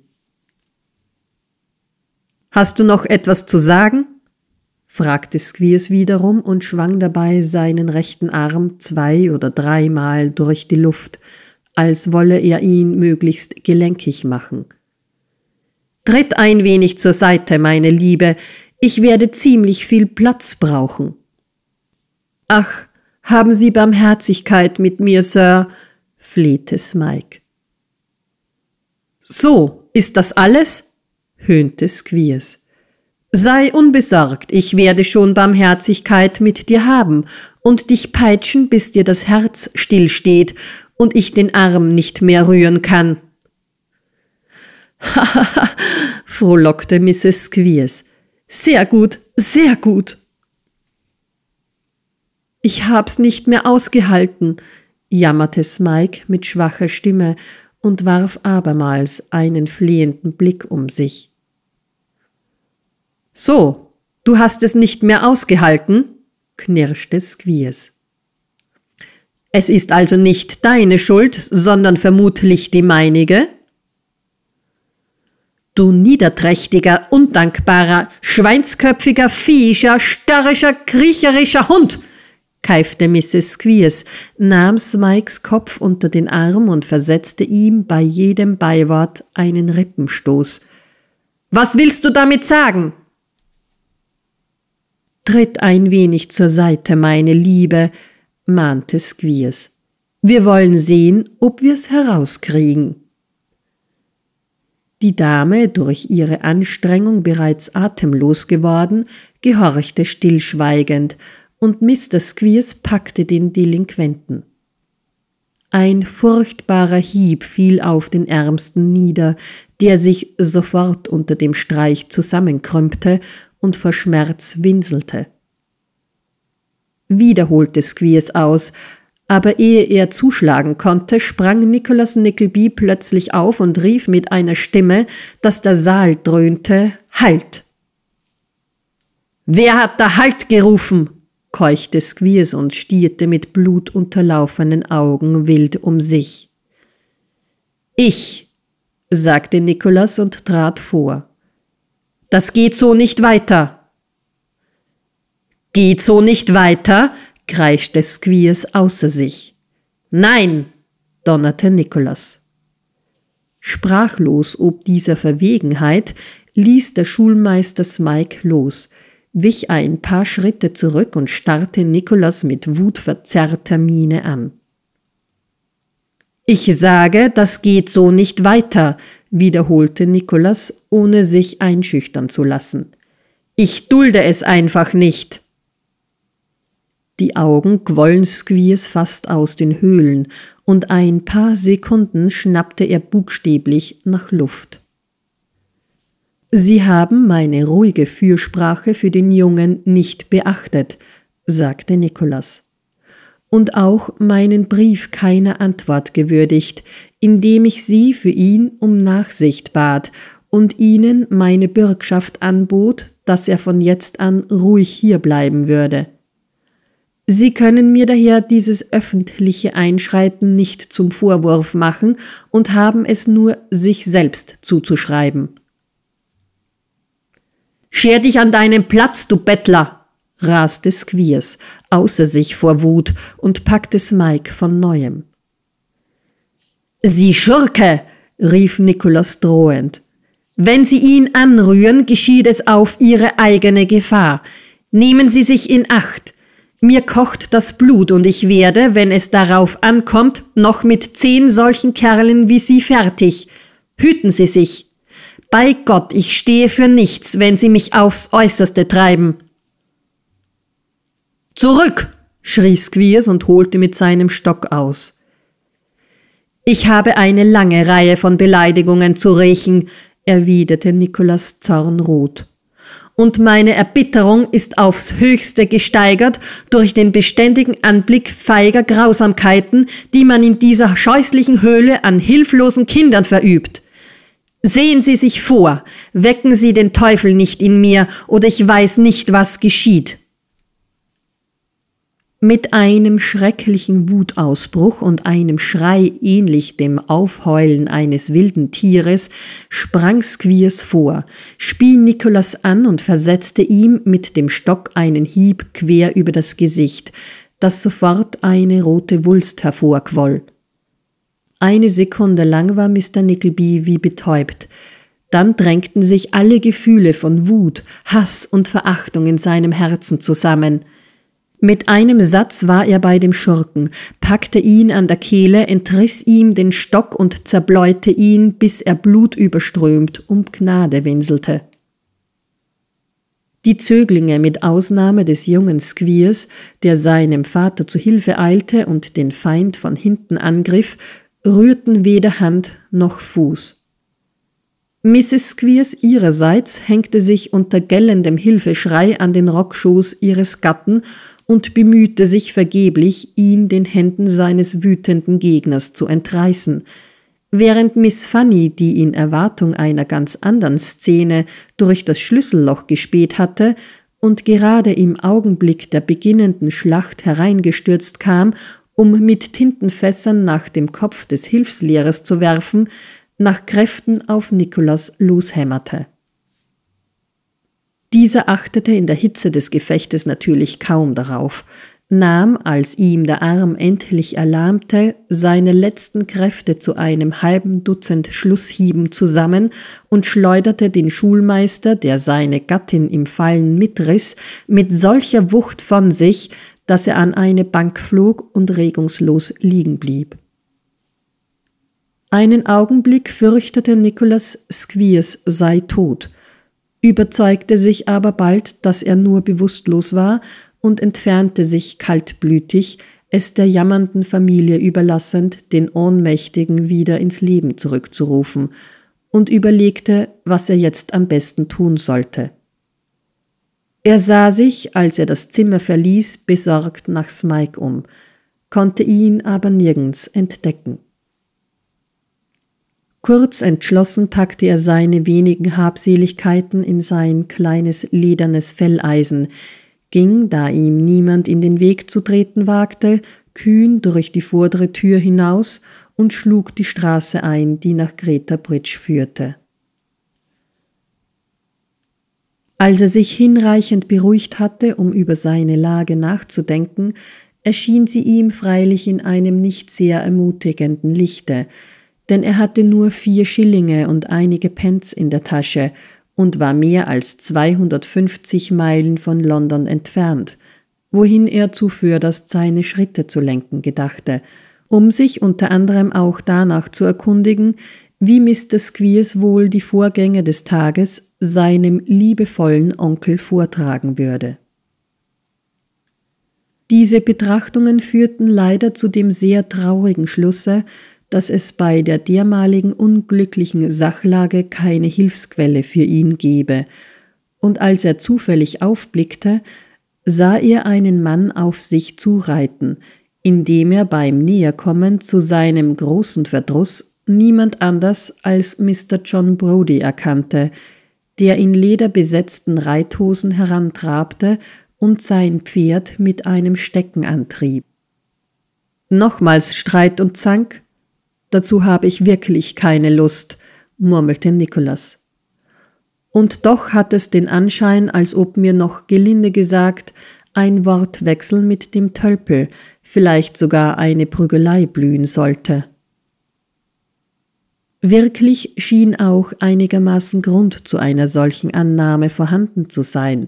Hast du noch etwas zu sagen? fragte Squeers wiederum und schwang dabei seinen rechten Arm zwei oder dreimal durch die Luft, als wolle er ihn möglichst gelenkig machen. Tritt ein wenig zur Seite, meine Liebe, ich werde ziemlich viel Platz brauchen. Ach, haben Sie Barmherzigkeit mit mir, Sir, flehte Smike. So, ist das alles? höhnte Squeers. Sei unbesorgt, ich werde schon Barmherzigkeit mit dir haben und dich peitschen, bis dir das Herz stillsteht und ich den Arm nicht mehr rühren kann. Hahaha, [laughs] frohlockte Mrs. Squeers. Sehr gut, sehr gut. Ich hab's nicht mehr ausgehalten, jammerte Smike mit schwacher Stimme und warf abermals einen flehenden Blick um sich. So, du hast es nicht mehr ausgehalten, knirschte Squeers. Es ist also nicht deine Schuld, sondern vermutlich die meinige? Du niederträchtiger, undankbarer, schweinsköpfiger, viehischer, störrischer, kriecherischer Hund! keifte Mrs. Squeers, nahm Smikes Kopf unter den Arm und versetzte ihm bei jedem Beiwort einen Rippenstoß. Was willst du damit sagen? Tritt ein wenig zur Seite, meine Liebe, mahnte Squeers. Wir wollen sehen, ob wir's herauskriegen. Die Dame, durch ihre Anstrengung bereits atemlos geworden, gehorchte stillschweigend, und Mr. Squeers packte den Delinquenten. Ein furchtbarer Hieb fiel auf den Ärmsten nieder, der sich sofort unter dem Streich zusammenkrümmte und vor Schmerz winselte. Wieder holte Squeers aus, aber ehe er zuschlagen konnte, sprang Nicholas Nickleby plötzlich auf und rief mit einer Stimme, dass der Saal dröhnte, Halt! Wer hat da Halt gerufen? keuchte Squeers und stierte mit blutunterlaufenen Augen wild um sich. Ich, sagte Nicholas und trat vor. Das geht so nicht weiter. Geht so nicht weiter, kreischte Squeers außer sich. Nein, donnerte Nikolas. Sprachlos ob dieser Verwegenheit ließ der Schulmeister Smike los, wich ein paar Schritte zurück und starrte Nikolas mit wutverzerrter Miene an. Ich sage, das geht so nicht weiter, wiederholte Nikolas, ohne sich einschüchtern zu lassen. Ich dulde es einfach nicht. Die Augen quollen Squeers fast aus den Höhlen, und ein paar Sekunden schnappte er buchstäblich nach Luft. Sie haben meine ruhige Fürsprache für den Jungen nicht beachtet, sagte Nikolas. Und auch meinen Brief keiner Antwort gewürdigt, indem ich sie für ihn um Nachsicht bat und ihnen meine Bürgschaft anbot, dass er von jetzt an ruhig hier bleiben würde. Sie können mir daher dieses öffentliche Einschreiten nicht zum Vorwurf machen und haben es nur sich selbst zuzuschreiben. Scher dich an deinen Platz, du Bettler! raste Squeers, außer sich vor Wut, und packte Smike von neuem. Sie Schurke! rief Nikolaus drohend. Wenn Sie ihn anrühren, geschieht es auf Ihre eigene Gefahr. Nehmen Sie sich in Acht. Mir kocht das Blut und ich werde, wenn es darauf ankommt, noch mit zehn solchen Kerlen wie Sie fertig. Hüten Sie sich. Bei Gott, ich stehe für nichts, wenn Sie mich aufs Äußerste treiben. Zurück! schrie Squeers und holte mit seinem Stock aus. Ich habe eine lange Reihe von Beleidigungen zu rächen, erwiderte Nikolas zornrot. Und meine Erbitterung ist aufs höchste gesteigert durch den beständigen Anblick feiger Grausamkeiten, die man in dieser scheußlichen Höhle an hilflosen Kindern verübt. Sehen Sie sich vor, wecken Sie den Teufel nicht in mir, oder ich weiß nicht, was geschieht. Mit einem schrecklichen Wutausbruch und einem Schrei ähnlich dem Aufheulen eines wilden Tieres sprang Squeers vor, spie Nikolas an und versetzte ihm mit dem Stock einen Hieb quer über das Gesicht, dass sofort eine rote Wulst hervorquoll. Eine Sekunde lang war Mr. Nickleby wie betäubt. Dann drängten sich alle Gefühle von Wut, Hass und Verachtung in seinem Herzen zusammen – mit einem Satz war er bei dem Schurken, packte ihn an der Kehle, entriss ihm den Stock und zerbläute ihn, bis er blutüberströmt um Gnade winselte. Die Zöglinge, mit Ausnahme des jungen Squeers, der seinem Vater zu Hilfe eilte und den Feind von hinten angriff, rührten weder Hand noch Fuß. Mrs. Squeers ihrerseits hängte sich unter gellendem Hilfeschrei an den Rockschoß ihres Gatten und bemühte sich vergeblich, ihn den Händen seines wütenden Gegners zu entreißen, während Miss Fanny, die in Erwartung einer ganz anderen Szene durch das Schlüsselloch gespäht hatte und gerade im Augenblick der beginnenden Schlacht hereingestürzt kam, um mit Tintenfässern nach dem Kopf des Hilfslehrers zu werfen, nach Kräften auf Nikolas loshämmerte. Dieser achtete in der Hitze des Gefechtes natürlich kaum darauf, nahm, als ihm der Arm endlich erlahmte, seine letzten Kräfte zu einem halben Dutzend Schlusshieben zusammen und schleuderte den Schulmeister, der seine Gattin im Fallen mitriss, mit solcher Wucht von sich, dass er an eine Bank flog und regungslos liegen blieb. Einen Augenblick fürchtete Nicholas, Squeers sei tot – überzeugte sich aber bald, dass er nur bewusstlos war und entfernte sich kaltblütig, es der jammernden Familie überlassend, den Ohnmächtigen wieder ins Leben zurückzurufen, und überlegte, was er jetzt am besten tun sollte. Er sah sich, als er das Zimmer verließ, besorgt nach Smike um, konnte ihn aber nirgends entdecken. Kurz entschlossen packte er seine wenigen Habseligkeiten in sein kleines ledernes Felleisen, ging, da ihm niemand in den Weg zu treten wagte, kühn durch die vordere Tür hinaus und schlug die Straße ein, die nach Greta Bridge führte. Als er sich hinreichend beruhigt hatte, um über seine Lage nachzudenken, erschien sie ihm freilich in einem nicht sehr ermutigenden Lichte – denn er hatte nur vier Schillinge und einige Pence in der Tasche und war mehr als 250 Meilen von London entfernt, wohin er zufürderst seine Schritte zu lenken gedachte, um sich unter anderem auch danach zu erkundigen, wie Mr. Squeers wohl die Vorgänge des Tages seinem liebevollen Onkel vortragen würde. Diese Betrachtungen führten leider zu dem sehr traurigen Schlusse, dass es bei der dermaligen unglücklichen Sachlage keine Hilfsquelle für ihn gebe, und als er zufällig aufblickte, sah er einen Mann auf sich zureiten, indem er beim Näherkommen zu seinem großen Verdruss niemand anders als Mr. John Brodie erkannte, der in lederbesetzten Reithosen herantrabte und sein Pferd mit einem Stecken antrieb. Nochmals Streit und Zank, Dazu habe ich wirklich keine Lust, murmelte Nikolas. Und doch hat es den Anschein, als ob mir noch gelinde gesagt ein Wortwechsel mit dem Tölpel, vielleicht sogar eine Prügelei blühen sollte. Wirklich schien auch einigermaßen Grund zu einer solchen Annahme vorhanden zu sein,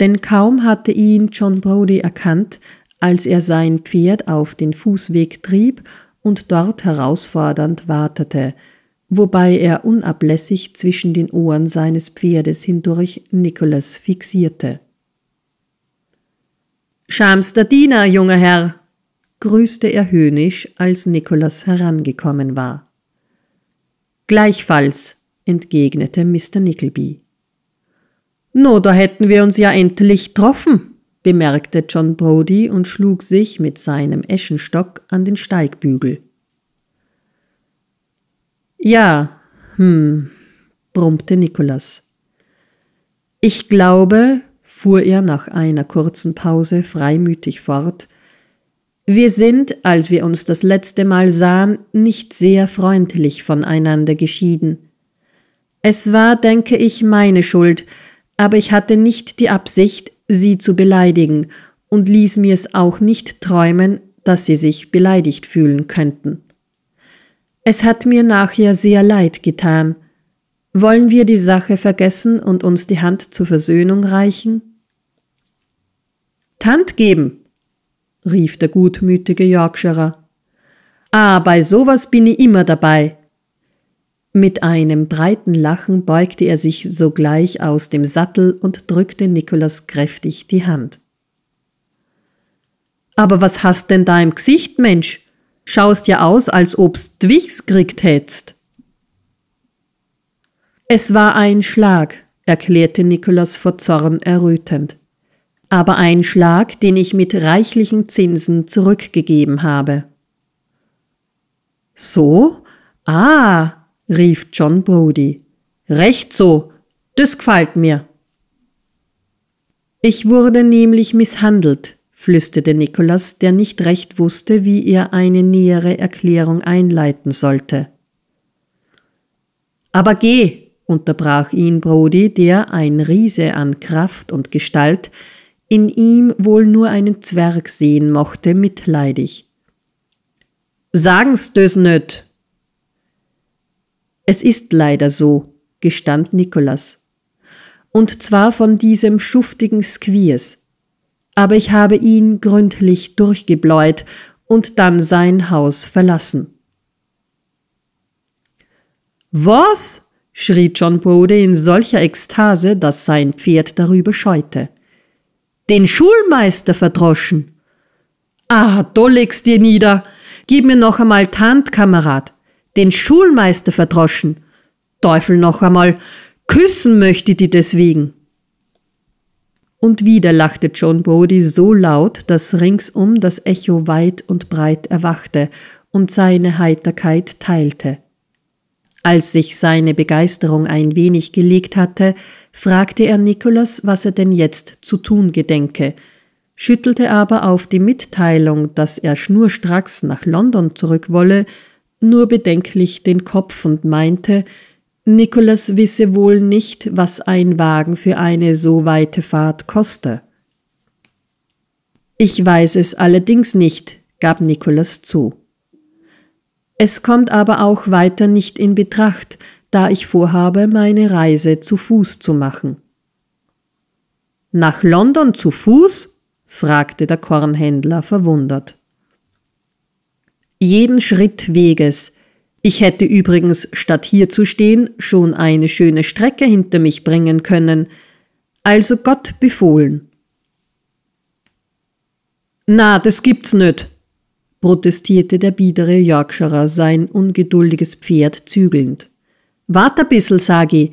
denn kaum hatte ihn John Brody erkannt, als er sein Pferd auf den Fußweg trieb und dort herausfordernd wartete, wobei er unablässig zwischen den Ohren seines Pferdes hindurch Nikolas fixierte. Schamster Diener, junger Herr, grüßte er höhnisch, als Nikolas herangekommen war. Gleichfalls, entgegnete Mr. Nickleby. No, da hätten wir uns ja endlich getroffen, bemerkte John Brody und schlug sich mit seinem Eschenstock an den Steigbügel. Ja, hm, brummte Nikolas. Ich glaube, fuhr er nach einer kurzen Pause freimütig fort, wir sind, als wir uns das letzte Mal sahen, nicht sehr freundlich voneinander geschieden. Es war, denke ich, meine Schuld, aber ich hatte nicht die Absicht, sie zu beleidigen und ließ mir es auch nicht träumen, dass sie sich beleidigt fühlen könnten. Es hat mir nachher sehr leid getan. Wollen wir die Sache vergessen und uns die Hand zur Versöhnung reichen? Hand geben, rief der gutmütige Yorkshirer. Ah, bei sowas bin ich immer dabei. Mit einem breiten Lachen beugte er sich sogleich aus dem Sattel und drückte Nikolas kräftig die Hand. Aber was hast denn da im Gesicht, Mensch? Schaust ja aus, als ob's Dwichs kriegt hättst. Es war ein Schlag, erklärte Nikolas vor Zorn errötend. Aber ein Schlag, den ich mit reichlichen Zinsen zurückgegeben habe. So? Ah, rief John Brody. Recht so, das gefällt mir. Ich wurde nämlich misshandelt, flüsterte Nikolas, der nicht recht wusste, wie er eine nähere Erklärung einleiten sollte. Aber geh, unterbrach ihn Brody, der, ein Riese an Kraft und Gestalt, in ihm wohl nur einen Zwerg sehen mochte, mitleidig. Sagen's dös nöt, es ist leider so, gestand Nikolas. Und zwar von diesem schuftigen Squeers. Aber ich habe ihn gründlich durchgebläut und dann sein Haus verlassen. Was? schrie John Bode in solcher Ekstase, dass sein Pferd darüber scheute. Den Schulmeister verdroschen. Ah, du legst dir nieder. Gib mir noch einmal Tant, Kamerad den Schulmeister verdroschen. Teufel noch einmal, küssen möchte die deswegen. Und wieder lachte John Brody so laut, dass ringsum das Echo weit und breit erwachte und seine Heiterkeit teilte. Als sich seine Begeisterung ein wenig gelegt hatte, fragte er Nikolas, was er denn jetzt zu tun gedenke, schüttelte aber auf die Mitteilung, dass er schnurstracks nach London zurück wolle, nur bedenklich den Kopf und meinte, Nikolas wisse wohl nicht, was ein Wagen für eine so weite Fahrt koste. Ich weiß es allerdings nicht, gab Nikolas zu. Es kommt aber auch weiter nicht in Betracht, da ich vorhabe, meine Reise zu Fuß zu machen. Nach London zu Fuß? fragte der Kornhändler verwundert jeden Schritt Weges. Ich hätte übrigens, statt hier zu stehen, schon eine schöne Strecke hinter mich bringen können. Also Gott befohlen. Na, das gibt's nöt, protestierte der biedere Yorkshirer sein ungeduldiges Pferd zügelnd. Wart a bissel, sag ich.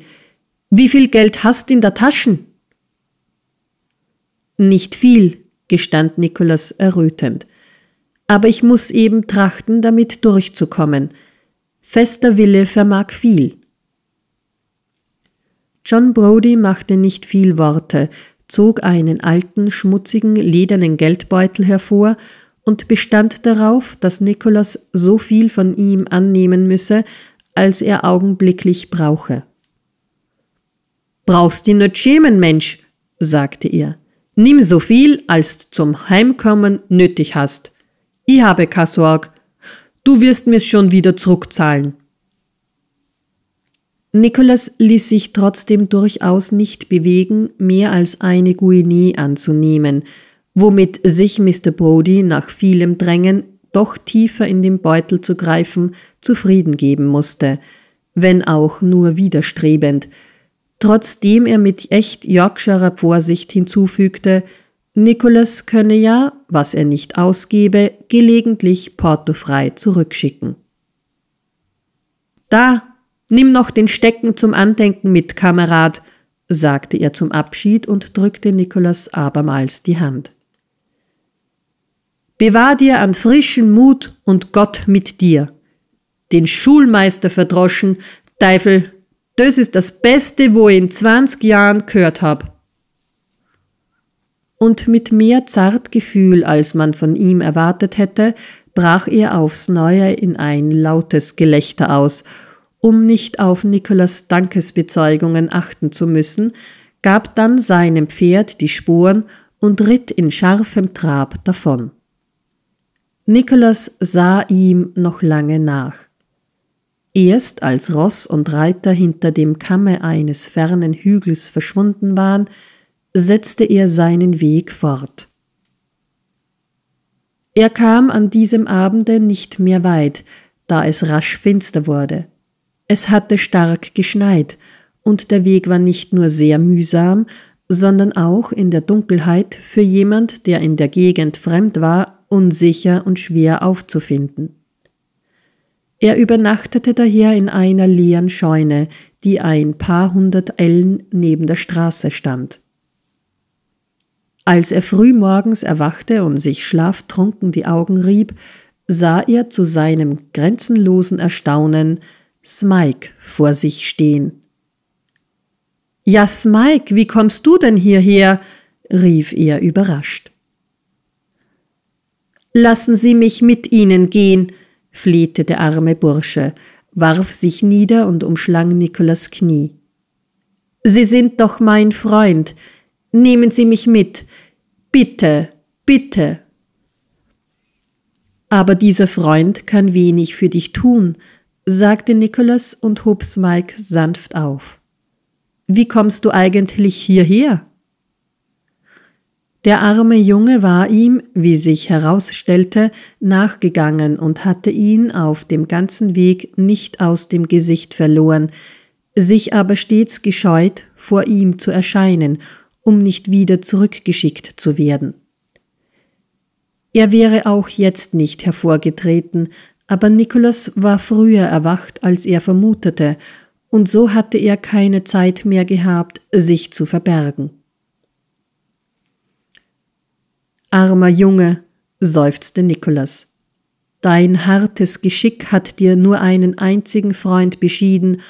Wie viel Geld hast in der Taschen? Nicht viel, gestand Nikolas errötend aber ich muss eben trachten, damit durchzukommen. Fester Wille vermag viel. John Brody machte nicht viel Worte, zog einen alten, schmutzigen, ledernen Geldbeutel hervor und bestand darauf, dass Nicholas so viel von ihm annehmen müsse, als er augenblicklich brauche. Brauchst ihn nicht schämen, Mensch, sagte er. Nimm so viel, als zum Heimkommen nötig hast. Ich habe keine Sorg. Du wirst mir's schon wieder zurückzahlen. Nikolas ließ sich trotzdem durchaus nicht bewegen, mehr als eine Guinee anzunehmen, womit sich Mr. Brody nach vielem Drängen doch tiefer in den Beutel zu greifen, zufrieden geben musste, wenn auch nur widerstrebend, trotzdem er mit echt Yorkshire Vorsicht hinzufügte – Nicholas könne ja, was er nicht ausgebe, gelegentlich portofrei zurückschicken. Da, nimm noch den Stecken zum Andenken mit, Kamerad, sagte er zum Abschied und drückte Nicholas abermals die Hand. Bewahr dir an frischen Mut und Gott mit dir. Den Schulmeister verdroschen, Teufel, das ist das Beste, wo ich in 20 Jahren gehört hab und mit mehr Zartgefühl, als man von ihm erwartet hätte, brach er aufs Neue in ein lautes Gelächter aus. Um nicht auf Nikolas Dankesbezeugungen achten zu müssen, gab dann seinem Pferd die Spuren und ritt in scharfem Trab davon. Nikolas sah ihm noch lange nach. Erst als Ross und Reiter hinter dem Kamme eines fernen Hügels verschwunden waren, setzte er seinen Weg fort. Er kam an diesem Abende nicht mehr weit, da es rasch finster wurde. Es hatte stark geschneit, und der Weg war nicht nur sehr mühsam, sondern auch in der Dunkelheit für jemand, der in der Gegend fremd war, unsicher und schwer aufzufinden. Er übernachtete daher in einer leeren Scheune, die ein paar hundert Ellen neben der Straße stand. Als er frühmorgens erwachte und sich schlaftrunken die Augen rieb, sah er zu seinem grenzenlosen Erstaunen Smike vor sich stehen. Ja, Smike, wie kommst du denn hierher? rief er überrascht. Lassen Sie mich mit Ihnen gehen, flehte der arme Bursche, warf sich nieder und umschlang Nikolas Knie. Sie sind doch mein Freund, nehmen Sie mich mit, bitte, bitte. Aber dieser Freund kann wenig für dich tun, sagte Nicholas und hob Smike sanft auf. Wie kommst du eigentlich hierher? Der arme Junge war ihm, wie sich herausstellte, nachgegangen und hatte ihn auf dem ganzen Weg nicht aus dem Gesicht verloren, sich aber stets gescheut, vor ihm zu erscheinen um nicht wieder zurückgeschickt zu werden. Er wäre auch jetzt nicht hervorgetreten, aber Nicholas war früher erwacht, als er vermutete, und so hatte er keine Zeit mehr gehabt, sich zu verbergen. Armer Junge, seufzte Nicholas, dein hartes Geschick hat dir nur einen einzigen Freund beschieden,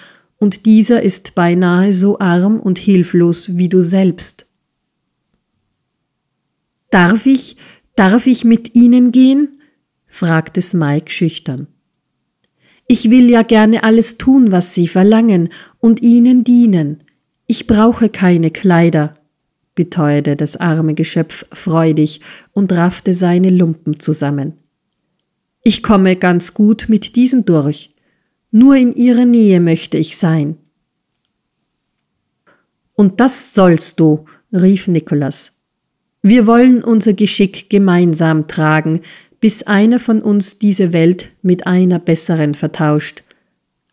und dieser ist beinahe so arm und hilflos wie du selbst. Darf ich, darf ich mit Ihnen gehen? fragte Smike schüchtern. Ich will ja gerne alles tun, was Sie verlangen und Ihnen dienen. Ich brauche keine Kleider, beteuerte das arme Geschöpf freudig und raffte seine Lumpen zusammen. Ich komme ganz gut mit diesen durch. Nur in ihrer Nähe möchte ich sein. Und das sollst du, rief Nikolas. Wir wollen unser Geschick gemeinsam tragen, bis einer von uns diese Welt mit einer besseren vertauscht.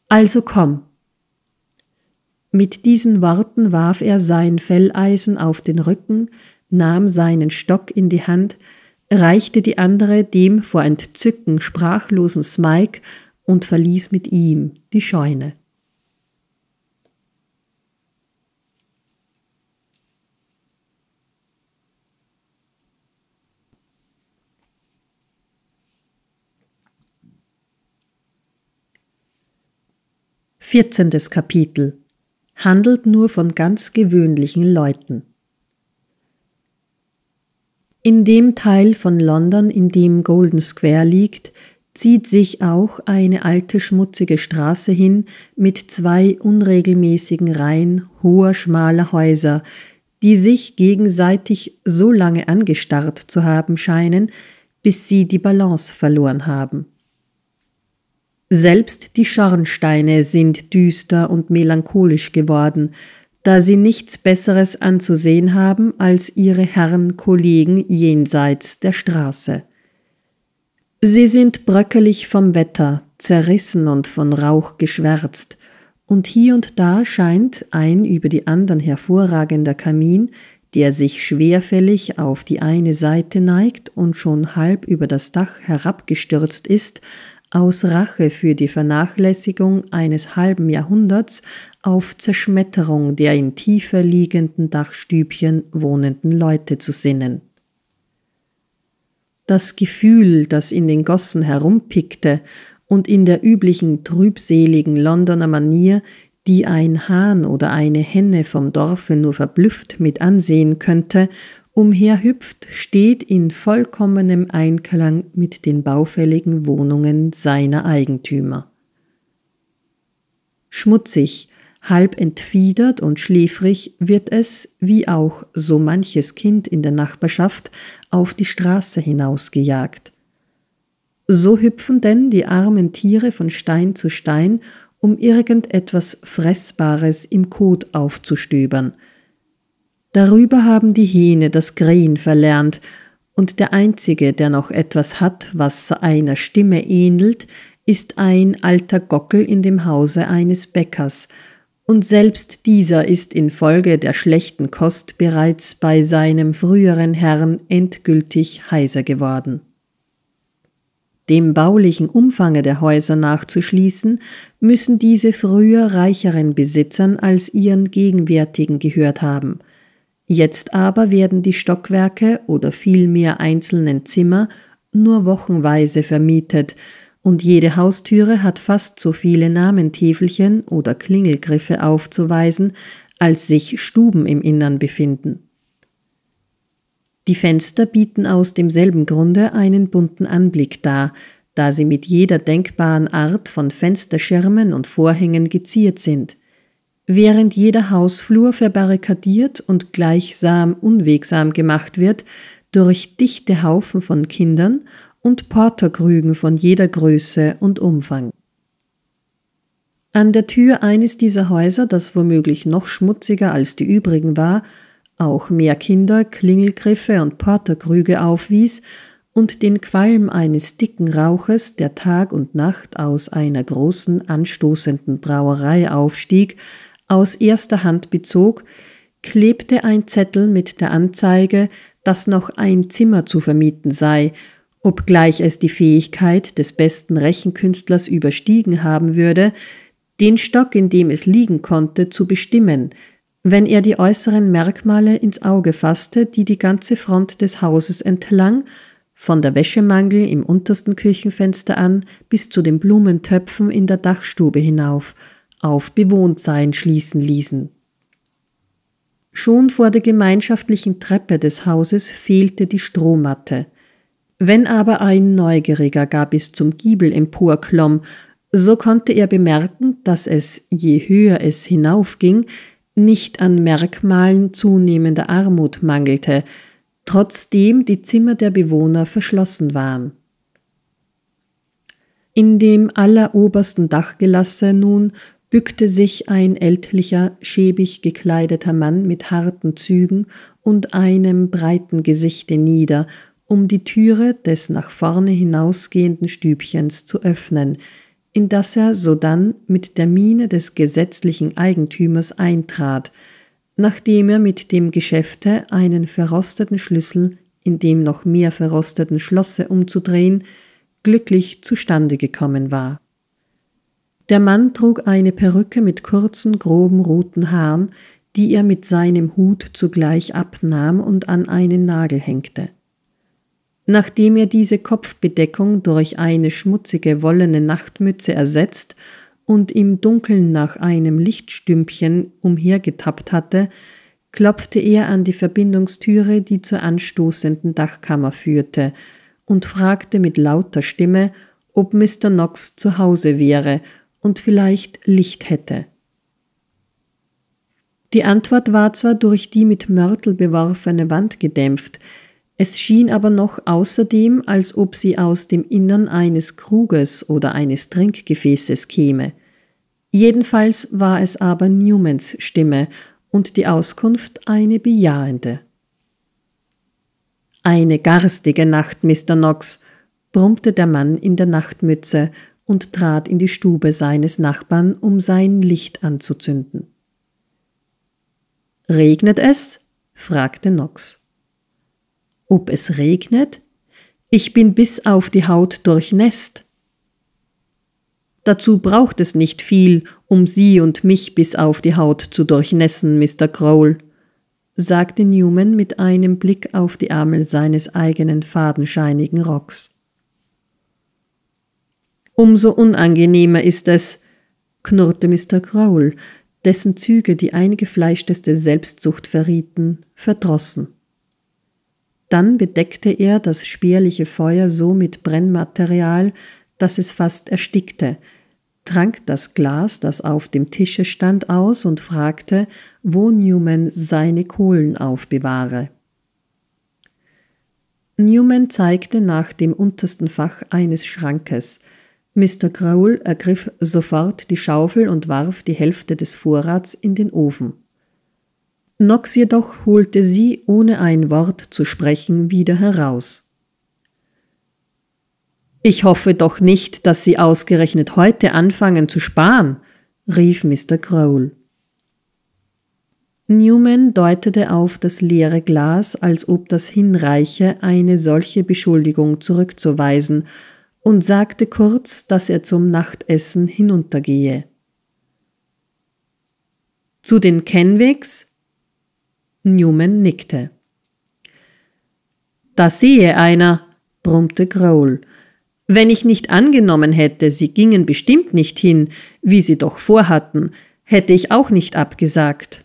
Also komm. Mit diesen Worten warf er sein Felleisen auf den Rücken, nahm seinen Stock in die Hand, reichte die andere dem vor Entzücken sprachlosen Smike und verließ mit ihm die Scheune. Vierzehntes Kapitel handelt nur von ganz gewöhnlichen Leuten. In dem Teil von London, in dem Golden Square liegt, zieht sich auch eine alte schmutzige Straße hin mit zwei unregelmäßigen Reihen hoher schmaler Häuser, die sich gegenseitig so lange angestarrt zu haben scheinen, bis sie die Balance verloren haben. Selbst die Schornsteine sind düster und melancholisch geworden, da sie nichts Besseres anzusehen haben als ihre Herren Kollegen jenseits der Straße. Sie sind bröckelig vom Wetter, zerrissen und von Rauch geschwärzt, und hier und da scheint ein über die anderen hervorragender Kamin, der sich schwerfällig auf die eine Seite neigt und schon halb über das Dach herabgestürzt ist, aus Rache für die Vernachlässigung eines halben Jahrhunderts auf Zerschmetterung der in tiefer liegenden Dachstübchen wohnenden Leute zu sinnen. Das Gefühl, das in den Gossen herumpickte und in der üblichen trübseligen Londoner Manier, die ein Hahn oder eine Henne vom Dorfe nur verblüfft mit ansehen könnte, umherhüpft, steht in vollkommenem Einklang mit den baufälligen Wohnungen seiner Eigentümer. Schmutzig, Halb entfiedert und schläfrig wird es, wie auch so manches Kind in der Nachbarschaft, auf die Straße hinausgejagt. So hüpfen denn die armen Tiere von Stein zu Stein, um irgendetwas Fressbares im Kot aufzustöbern. Darüber haben die Hähne das Krähen verlernt, und der einzige, der noch etwas hat, was einer Stimme ähnelt, ist ein alter Gockel in dem Hause eines Bäckers, und selbst dieser ist infolge der schlechten Kost bereits bei seinem früheren Herrn endgültig heiser geworden. Dem baulichen Umfange der Häuser nachzuschließen, müssen diese früher reicheren Besitzern als ihren gegenwärtigen gehört haben. Jetzt aber werden die Stockwerke oder vielmehr einzelnen Zimmer nur wochenweise vermietet, und jede Haustüre hat fast so viele Namentäfelchen oder Klingelgriffe aufzuweisen, als sich Stuben im Innern befinden. Die Fenster bieten aus demselben Grunde einen bunten Anblick dar, da sie mit jeder denkbaren Art von Fensterschirmen und Vorhängen geziert sind. Während jeder Hausflur verbarrikadiert und gleichsam unwegsam gemacht wird durch dichte Haufen von Kindern und Porterkrügen von jeder Größe und Umfang. An der Tür eines dieser Häuser, das womöglich noch schmutziger als die übrigen war, auch mehr Kinder Klingelgriffe und Porterkrüge aufwies und den Qualm eines dicken Rauches, der Tag und Nacht aus einer großen, anstoßenden Brauerei aufstieg, aus erster Hand bezog, klebte ein Zettel mit der Anzeige, dass noch ein Zimmer zu vermieten sei obgleich es die Fähigkeit des besten Rechenkünstlers überstiegen haben würde, den Stock, in dem es liegen konnte, zu bestimmen, wenn er die äußeren Merkmale ins Auge fasste, die die ganze Front des Hauses entlang, von der Wäschemangel im untersten Küchenfenster an bis zu den Blumentöpfen in der Dachstube hinauf, auf Bewohntsein schließen ließen. Schon vor der gemeinschaftlichen Treppe des Hauses fehlte die Strohmatte. Wenn aber ein Neugieriger gar bis zum Giebel emporklomm, so konnte er bemerken, dass es, je höher es hinaufging, nicht an Merkmalen zunehmender Armut mangelte, trotzdem die Zimmer der Bewohner verschlossen waren. In dem allerobersten Dachgelasse nun bückte sich ein ältlicher, schäbig gekleideter Mann mit harten Zügen und einem breiten Gesichte nieder um die Türe des nach vorne hinausgehenden Stübchens zu öffnen, in das er sodann mit der Miene des gesetzlichen Eigentümers eintrat, nachdem er mit dem Geschäfte einen verrosteten Schlüssel in dem noch mehr verrosteten Schlosse umzudrehen, glücklich zustande gekommen war. Der Mann trug eine Perücke mit kurzen, groben, roten Haaren, die er mit seinem Hut zugleich abnahm und an einen Nagel hängte. Nachdem er diese Kopfbedeckung durch eine schmutzige wollene Nachtmütze ersetzt und im Dunkeln nach einem Lichtstümpchen umhergetappt hatte, klopfte er an die Verbindungstüre, die zur anstoßenden Dachkammer führte, und fragte mit lauter Stimme, ob Mr. Knox zu Hause wäre und vielleicht Licht hätte. Die Antwort war zwar durch die mit Mörtel beworfene Wand gedämpft, es schien aber noch außerdem, als ob sie aus dem Innern eines Kruges oder eines Trinkgefäßes käme. Jedenfalls war es aber Newmans Stimme und die Auskunft eine bejahende. Eine garstige Nacht, Mr. Knox, brummte der Mann in der Nachtmütze und trat in die Stube seines Nachbarn, um sein Licht anzuzünden. Regnet es? fragte Knox ob es regnet, ich bin bis auf die Haut durchnässt. Dazu braucht es nicht viel, um Sie und mich bis auf die Haut zu durchnässen, Mr. Crowl, sagte Newman mit einem Blick auf die Ärmel seines eigenen fadenscheinigen Rocks. Umso unangenehmer ist es, knurrte Mr. Crowl, dessen Züge die eingefleischteste Selbstsucht verrieten, verdrossen. Dann bedeckte er das spärliche Feuer so mit Brennmaterial, dass es fast erstickte, trank das Glas, das auf dem Tische stand, aus und fragte, wo Newman seine Kohlen aufbewahre. Newman zeigte nach dem untersten Fach eines Schrankes. Mr. Crowell ergriff sofort die Schaufel und warf die Hälfte des Vorrats in den Ofen. Nox jedoch holte sie, ohne ein Wort zu sprechen, wieder heraus. Ich hoffe doch nicht, dass Sie ausgerechnet heute anfangen zu sparen, rief Mr. Crowl. Newman deutete auf das leere Glas, als ob das hinreiche, eine solche Beschuldigung zurückzuweisen, und sagte kurz, dass er zum Nachtessen hinuntergehe. Zu den Kenwigs? Newman nickte. Da sehe einer, brummte Growl. Wenn ich nicht angenommen hätte, sie gingen bestimmt nicht hin, wie sie doch vorhatten, hätte ich auch nicht abgesagt.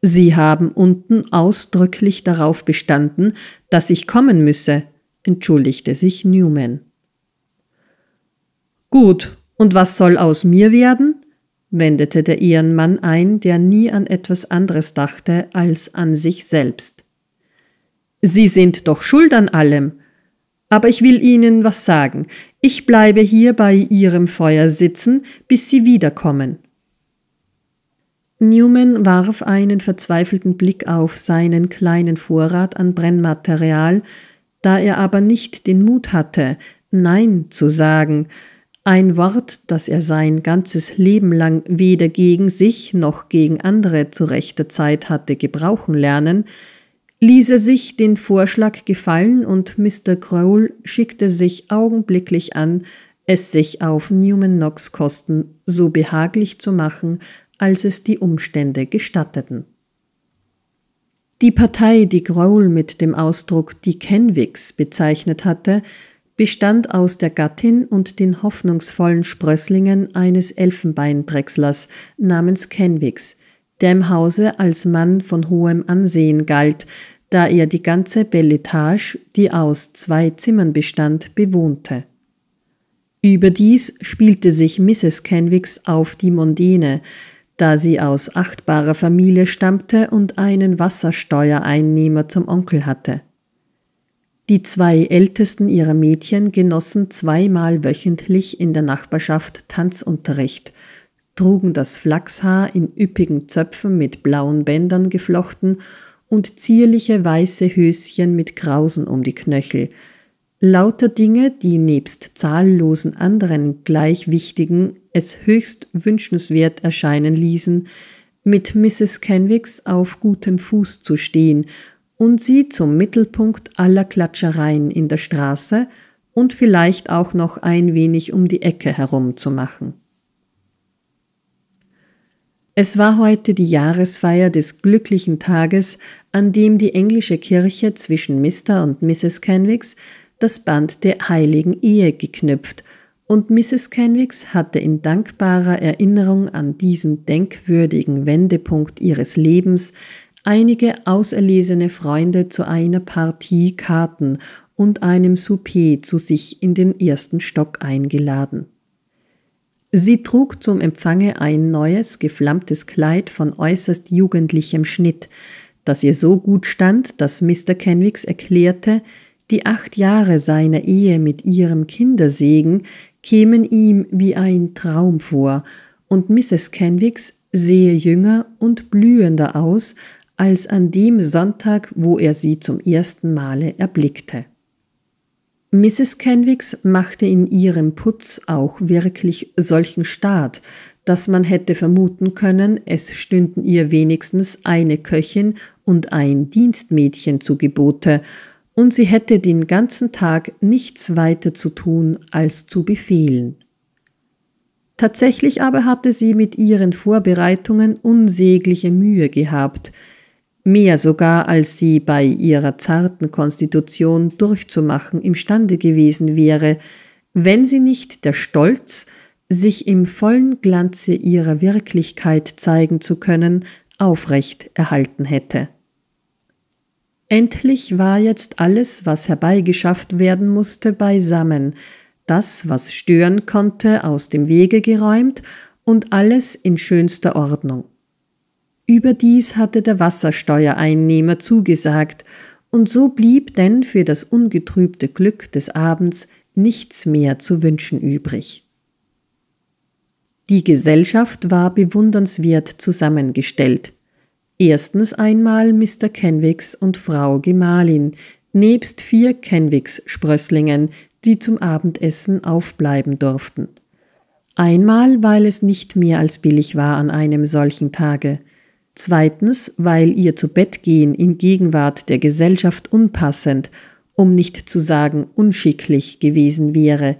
Sie haben unten ausdrücklich darauf bestanden, dass ich kommen müsse, entschuldigte sich Newman. Gut, und was soll aus mir werden? wendete der Ehrenmann ein, der nie an etwas anderes dachte als an sich selbst. Sie sind doch schuld an allem. Aber ich will Ihnen was sagen. Ich bleibe hier bei Ihrem Feuer sitzen, bis Sie wiederkommen. Newman warf einen verzweifelten Blick auf seinen kleinen Vorrat an Brennmaterial, da er aber nicht den Mut hatte, Nein zu sagen, ein Wort, das er sein ganzes Leben lang weder gegen sich noch gegen andere zu rechter Zeit hatte gebrauchen lernen, ließ er sich den Vorschlag gefallen und Mr. Crowell schickte sich augenblicklich an, es sich auf Newman Knox Kosten so behaglich zu machen, als es die Umstände gestatteten. Die Partei, die Crowell mit dem Ausdruck die Kenwicks bezeichnet hatte, bestand aus der Gattin und den hoffnungsvollen Sprösslingen eines Elfenbeindrechslers namens Kenwigs, der im Hause als Mann von hohem Ansehen galt, da er die ganze Belletage, die aus zwei Zimmern bestand, bewohnte. Überdies spielte sich Mrs. Kenwigs auf die Mondene, da sie aus achtbarer Familie stammte und einen Wassersteuereinnehmer zum Onkel hatte. Die zwei ältesten ihrer Mädchen genossen zweimal wöchentlich in der Nachbarschaft Tanzunterricht, trugen das Flachshaar in üppigen Zöpfen mit blauen Bändern geflochten und zierliche weiße Höschen mit Krausen um die Knöchel. Lauter Dinge, die nebst zahllosen anderen gleich wichtigen es höchst wünschenswert erscheinen ließen, mit Mrs. Kenwigs auf gutem Fuß zu stehen und sie zum Mittelpunkt aller Klatschereien in der Straße und vielleicht auch noch ein wenig um die Ecke herum zu machen. Es war heute die Jahresfeier des glücklichen Tages, an dem die englische Kirche zwischen Mr. und Mrs. Kenwigs das Band der heiligen Ehe geknüpft, und Mrs. Kenwigs hatte in dankbarer Erinnerung an diesen denkwürdigen Wendepunkt ihres Lebens einige auserlesene Freunde zu einer Partie Karten und einem Souper zu sich in den ersten Stock eingeladen. Sie trug zum Empfange ein neues, geflammtes Kleid von äußerst jugendlichem Schnitt, das ihr so gut stand, dass Mr. Kenwigs erklärte, die acht Jahre seiner Ehe mit ihrem Kindersegen kämen ihm wie ein Traum vor, und Mrs. Kenwigs sehe jünger und blühender aus, als an dem Sonntag, wo er sie zum ersten Male erblickte. Mrs. Kenwigs machte in ihrem Putz auch wirklich solchen Staat, dass man hätte vermuten können, es stünden ihr wenigstens eine Köchin und ein Dienstmädchen zu Gebote, und sie hätte den ganzen Tag nichts weiter zu tun als zu befehlen. Tatsächlich aber hatte sie mit ihren Vorbereitungen unsägliche Mühe gehabt, mehr sogar als sie bei ihrer zarten Konstitution durchzumachen imstande gewesen wäre, wenn sie nicht der Stolz, sich im vollen Glanze ihrer Wirklichkeit zeigen zu können, aufrecht erhalten hätte. Endlich war jetzt alles, was herbeigeschafft werden musste, beisammen, das, was stören konnte, aus dem Wege geräumt und alles in schönster Ordnung. Überdies hatte der Wassersteuereinnehmer zugesagt, und so blieb denn für das ungetrübte Glück des Abends nichts mehr zu wünschen übrig. Die Gesellschaft war bewundernswert zusammengestellt. Erstens einmal Mr. Kenwigs und Frau Gemahlin, nebst vier Kenwigs-Sprösslingen, die zum Abendessen aufbleiben durften. Einmal, weil es nicht mehr als billig war an einem solchen Tage – Zweitens, weil ihr zu Bett gehen in Gegenwart der Gesellschaft unpassend, um nicht zu sagen unschicklich gewesen wäre.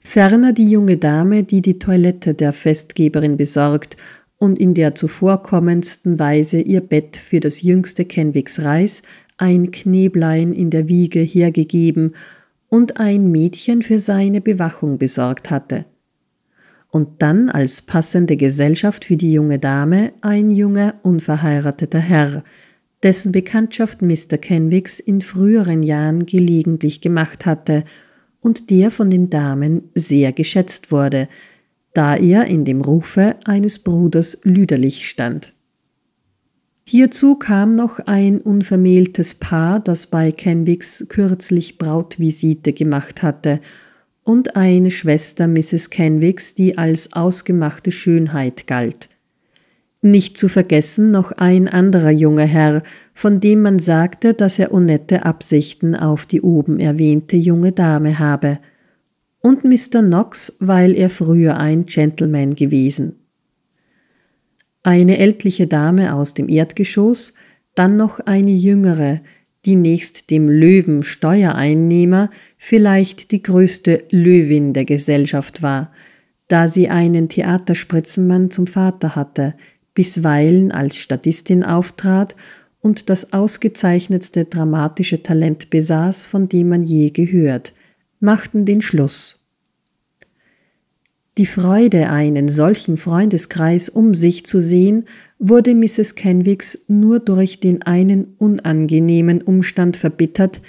Ferner die junge Dame, die die Toilette der Festgeberin besorgt und in der zuvorkommendsten Weise ihr Bett für das jüngste Kenwigs Reis, ein Kneblein in der Wiege hergegeben und ein Mädchen für seine Bewachung besorgt hatte und dann als passende Gesellschaft für die junge Dame ein junger, unverheirateter Herr, dessen Bekanntschaft Mr. Kenwigs in früheren Jahren gelegentlich gemacht hatte und der von den Damen sehr geschätzt wurde, da er in dem Rufe eines Bruders lüderlich stand. Hierzu kam noch ein unvermähltes Paar, das bei Kenwigs kürzlich Brautvisite gemacht hatte – und eine Schwester Mrs. Kenwigs, die als ausgemachte Schönheit galt. Nicht zu vergessen noch ein anderer junger Herr, von dem man sagte, dass er unnette Absichten auf die oben erwähnte junge Dame habe. Und Mr. Knox, weil er früher ein Gentleman gewesen. Eine ältliche Dame aus dem Erdgeschoss, dann noch eine jüngere, die nächst dem Löwen Steuereinnehmer vielleicht die größte Löwin der Gesellschaft war, da sie einen Theaterspritzenmann zum Vater hatte, bisweilen als Statistin auftrat und das ausgezeichnetste dramatische Talent besaß, von dem man je gehört, machten den Schluss die Freude, einen solchen Freundeskreis um sich zu sehen, wurde Mrs. Kenwigs nur durch den einen unangenehmen Umstand verbittert,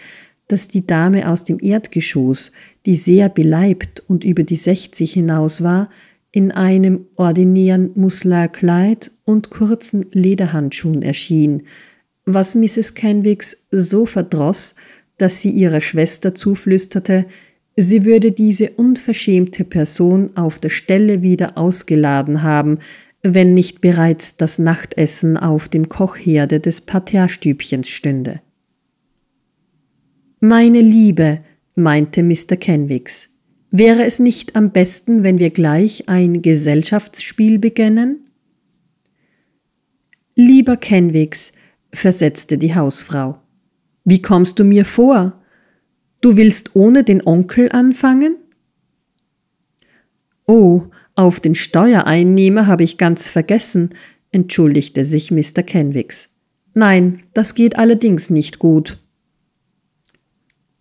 dass die Dame aus dem Erdgeschoss, die sehr beleibt und über die 60 hinaus war, in einem ordinären Musslerkleid und kurzen Lederhandschuhen erschien, was Mrs. Kenwigs so verdross, dass sie ihrer Schwester zuflüsterte, Sie würde diese unverschämte Person auf der Stelle wieder ausgeladen haben, wenn nicht bereits das Nachtessen auf dem Kochherde des Parterrestübchens stünde. Meine Liebe, meinte Mr. Kenwigs, wäre es nicht am besten, wenn wir gleich ein Gesellschaftsspiel begännen? Lieber Kenwigs, versetzte die Hausfrau, wie kommst du mir vor? Du willst ohne den Onkel anfangen? Oh, auf den Steuereinnehmer habe ich ganz vergessen, entschuldigte sich Mr. Kenwigs. Nein, das geht allerdings nicht gut.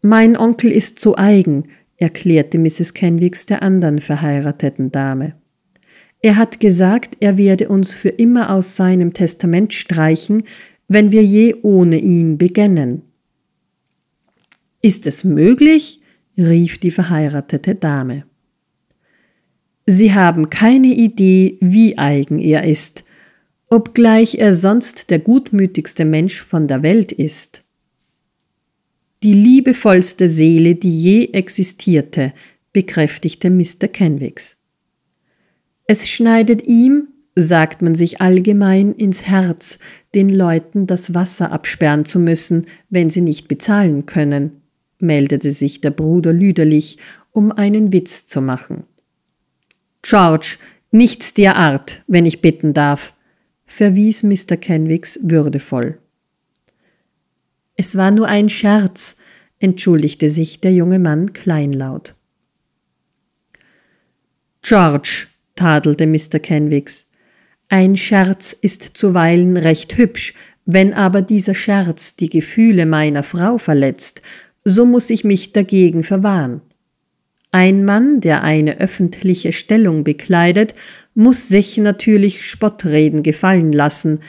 Mein Onkel ist zu eigen, erklärte Mrs. Kenwigs der anderen verheirateten Dame. Er hat gesagt, er werde uns für immer aus seinem Testament streichen, wenn wir je ohne ihn beginnen. Ist es möglich? rief die verheiratete Dame. Sie haben keine Idee, wie eigen er ist, obgleich er sonst der gutmütigste Mensch von der Welt ist. Die liebevollste Seele, die je existierte, bekräftigte Mr. Kenwigs. Es schneidet ihm, sagt man sich allgemein, ins Herz, den Leuten das Wasser absperren zu müssen, wenn sie nicht bezahlen können meldete sich der Bruder lüderlich, um einen Witz zu machen. George, nichts der Art, wenn ich bitten darf, verwies Mr. Kenwigs würdevoll. Es war nur ein Scherz, entschuldigte sich der junge Mann kleinlaut. George, tadelte Mr. Kenwigs, ein Scherz ist zuweilen recht hübsch, wenn aber dieser Scherz die Gefühle meiner Frau verletzt so muss ich mich dagegen verwahren. Ein Mann, der eine öffentliche Stellung bekleidet, muss sich natürlich Spottreden gefallen lassen,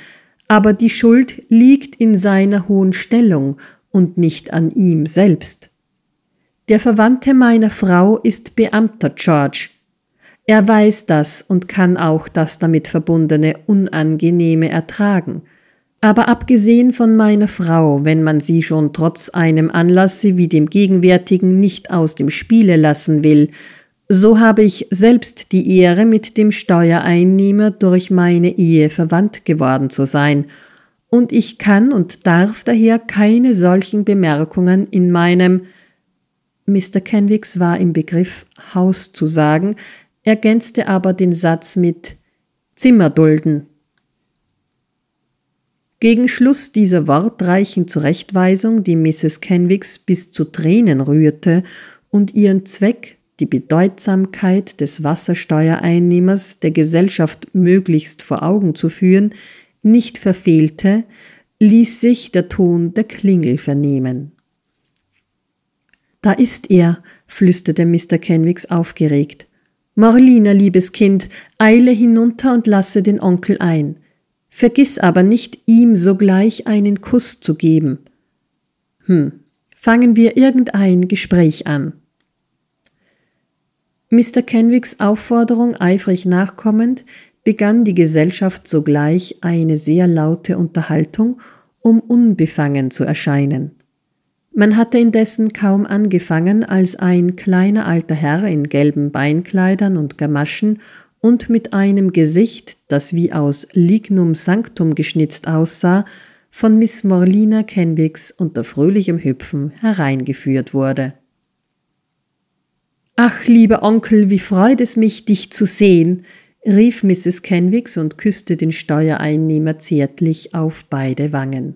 aber die Schuld liegt in seiner hohen Stellung und nicht an ihm selbst. Der Verwandte meiner Frau ist Beamter George. Er weiß das und kann auch das damit verbundene Unangenehme ertragen – aber abgesehen von meiner Frau, wenn man sie schon trotz einem Anlasse wie dem gegenwärtigen nicht aus dem Spiele lassen will, so habe ich selbst die Ehre, mit dem Steuereinnehmer durch meine Ehe verwandt geworden zu sein, und ich kann und darf daher keine solchen Bemerkungen in meinem Mr. Kenwigs war im Begriff Haus zu sagen, ergänzte aber den Satz mit Zimmer dulden. Gegen Schluss dieser wortreichen Zurechtweisung, die Mrs. Kenwigs bis zu Tränen rührte und ihren Zweck, die Bedeutsamkeit des Wassersteuereinnehmers der Gesellschaft möglichst vor Augen zu führen, nicht verfehlte, ließ sich der Ton der Klingel vernehmen. Da ist er, flüsterte Mr. Kenwigs aufgeregt. Marlina, liebes Kind, eile hinunter und lasse den Onkel ein. Vergiss aber nicht, ihm sogleich einen Kuss zu geben. Hm, fangen wir irgendein Gespräch an. Mr. Kenwigs Aufforderung eifrig nachkommend, begann die Gesellschaft sogleich eine sehr laute Unterhaltung, um unbefangen zu erscheinen. Man hatte indessen kaum angefangen, als ein kleiner alter Herr in gelben Beinkleidern und Gamaschen und mit einem Gesicht, das wie aus Lignum Sanctum geschnitzt aussah, von Miss Morlina Kenwigs unter fröhlichem Hüpfen hereingeführt wurde. Ach, lieber Onkel, wie freut es mich, dich zu sehen, rief Mrs. Kenwigs und küsste den Steuereinnehmer zärtlich auf beide Wangen.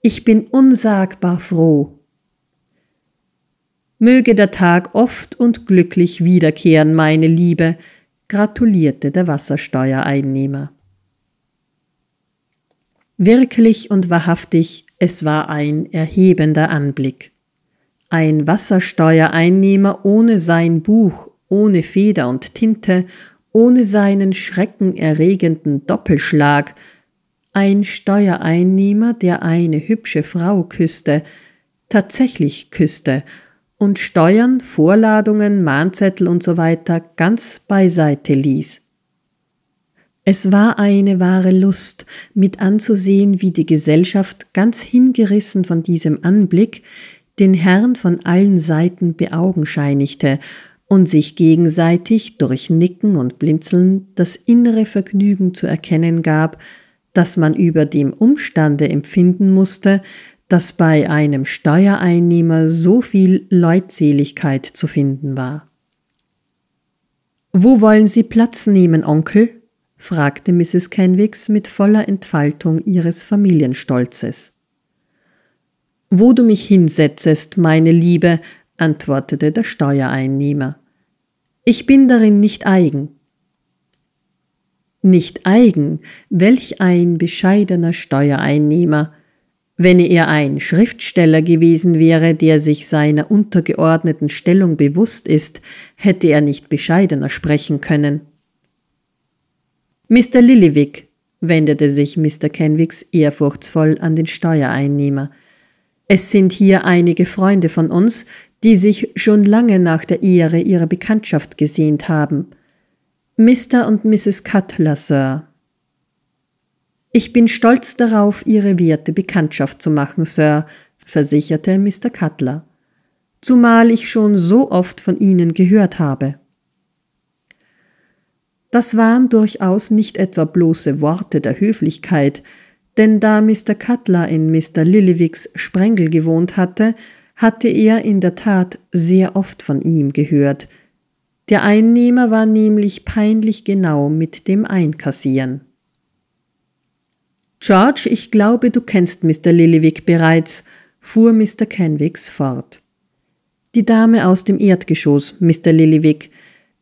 Ich bin unsagbar froh. Möge der Tag oft und glücklich wiederkehren, meine Liebe, gratulierte der Wassersteuereinnehmer. Wirklich und wahrhaftig, es war ein erhebender Anblick. Ein Wassersteuereinnehmer ohne sein Buch, ohne Feder und Tinte, ohne seinen schreckenerregenden Doppelschlag, ein Steuereinnehmer, der eine hübsche Frau küsste, tatsächlich küsste und Steuern, Vorladungen, Mahnzettel und so weiter ganz beiseite ließ. Es war eine wahre Lust, mit anzusehen, wie die Gesellschaft, ganz hingerissen von diesem Anblick, den Herrn von allen Seiten beaugenscheinigte und sich gegenseitig durch Nicken und Blinzeln das innere Vergnügen zu erkennen gab, das man über dem Umstande empfinden musste, dass bei einem Steuereinnehmer so viel Leutseligkeit zu finden war. Wo wollen Sie Platz nehmen, Onkel? fragte Mrs. Kenwigs mit voller Entfaltung ihres Familienstolzes. Wo du mich hinsetzest, meine Liebe, antwortete der Steuereinnehmer. Ich bin darin nicht eigen. Nicht eigen, welch ein bescheidener Steuereinnehmer, wenn er ein Schriftsteller gewesen wäre, der sich seiner untergeordneten Stellung bewusst ist, hätte er nicht bescheidener sprechen können. Mr. Lillywick, wendete sich Mr. Kenwigs ehrfurchtsvoll an den Steuereinnehmer. Es sind hier einige Freunde von uns, die sich schon lange nach der Ehre ihrer Bekanntschaft gesehnt haben. Mr. und Mrs. Cutler, Sir, ich bin stolz darauf, Ihre werte Bekanntschaft zu machen, Sir, versicherte Mr. Cutler, zumal ich schon so oft von Ihnen gehört habe. Das waren durchaus nicht etwa bloße Worte der Höflichkeit, denn da Mr. Cutler in Mr. Lilliwicks Sprengel gewohnt hatte, hatte er in der Tat sehr oft von ihm gehört. Der Einnehmer war nämlich peinlich genau mit dem Einkassieren. George, ich glaube, du kennst Mr. Lillywick bereits, fuhr Mr. Kenwigs fort. Die Dame aus dem Erdgeschoss, Mr. Lillywick,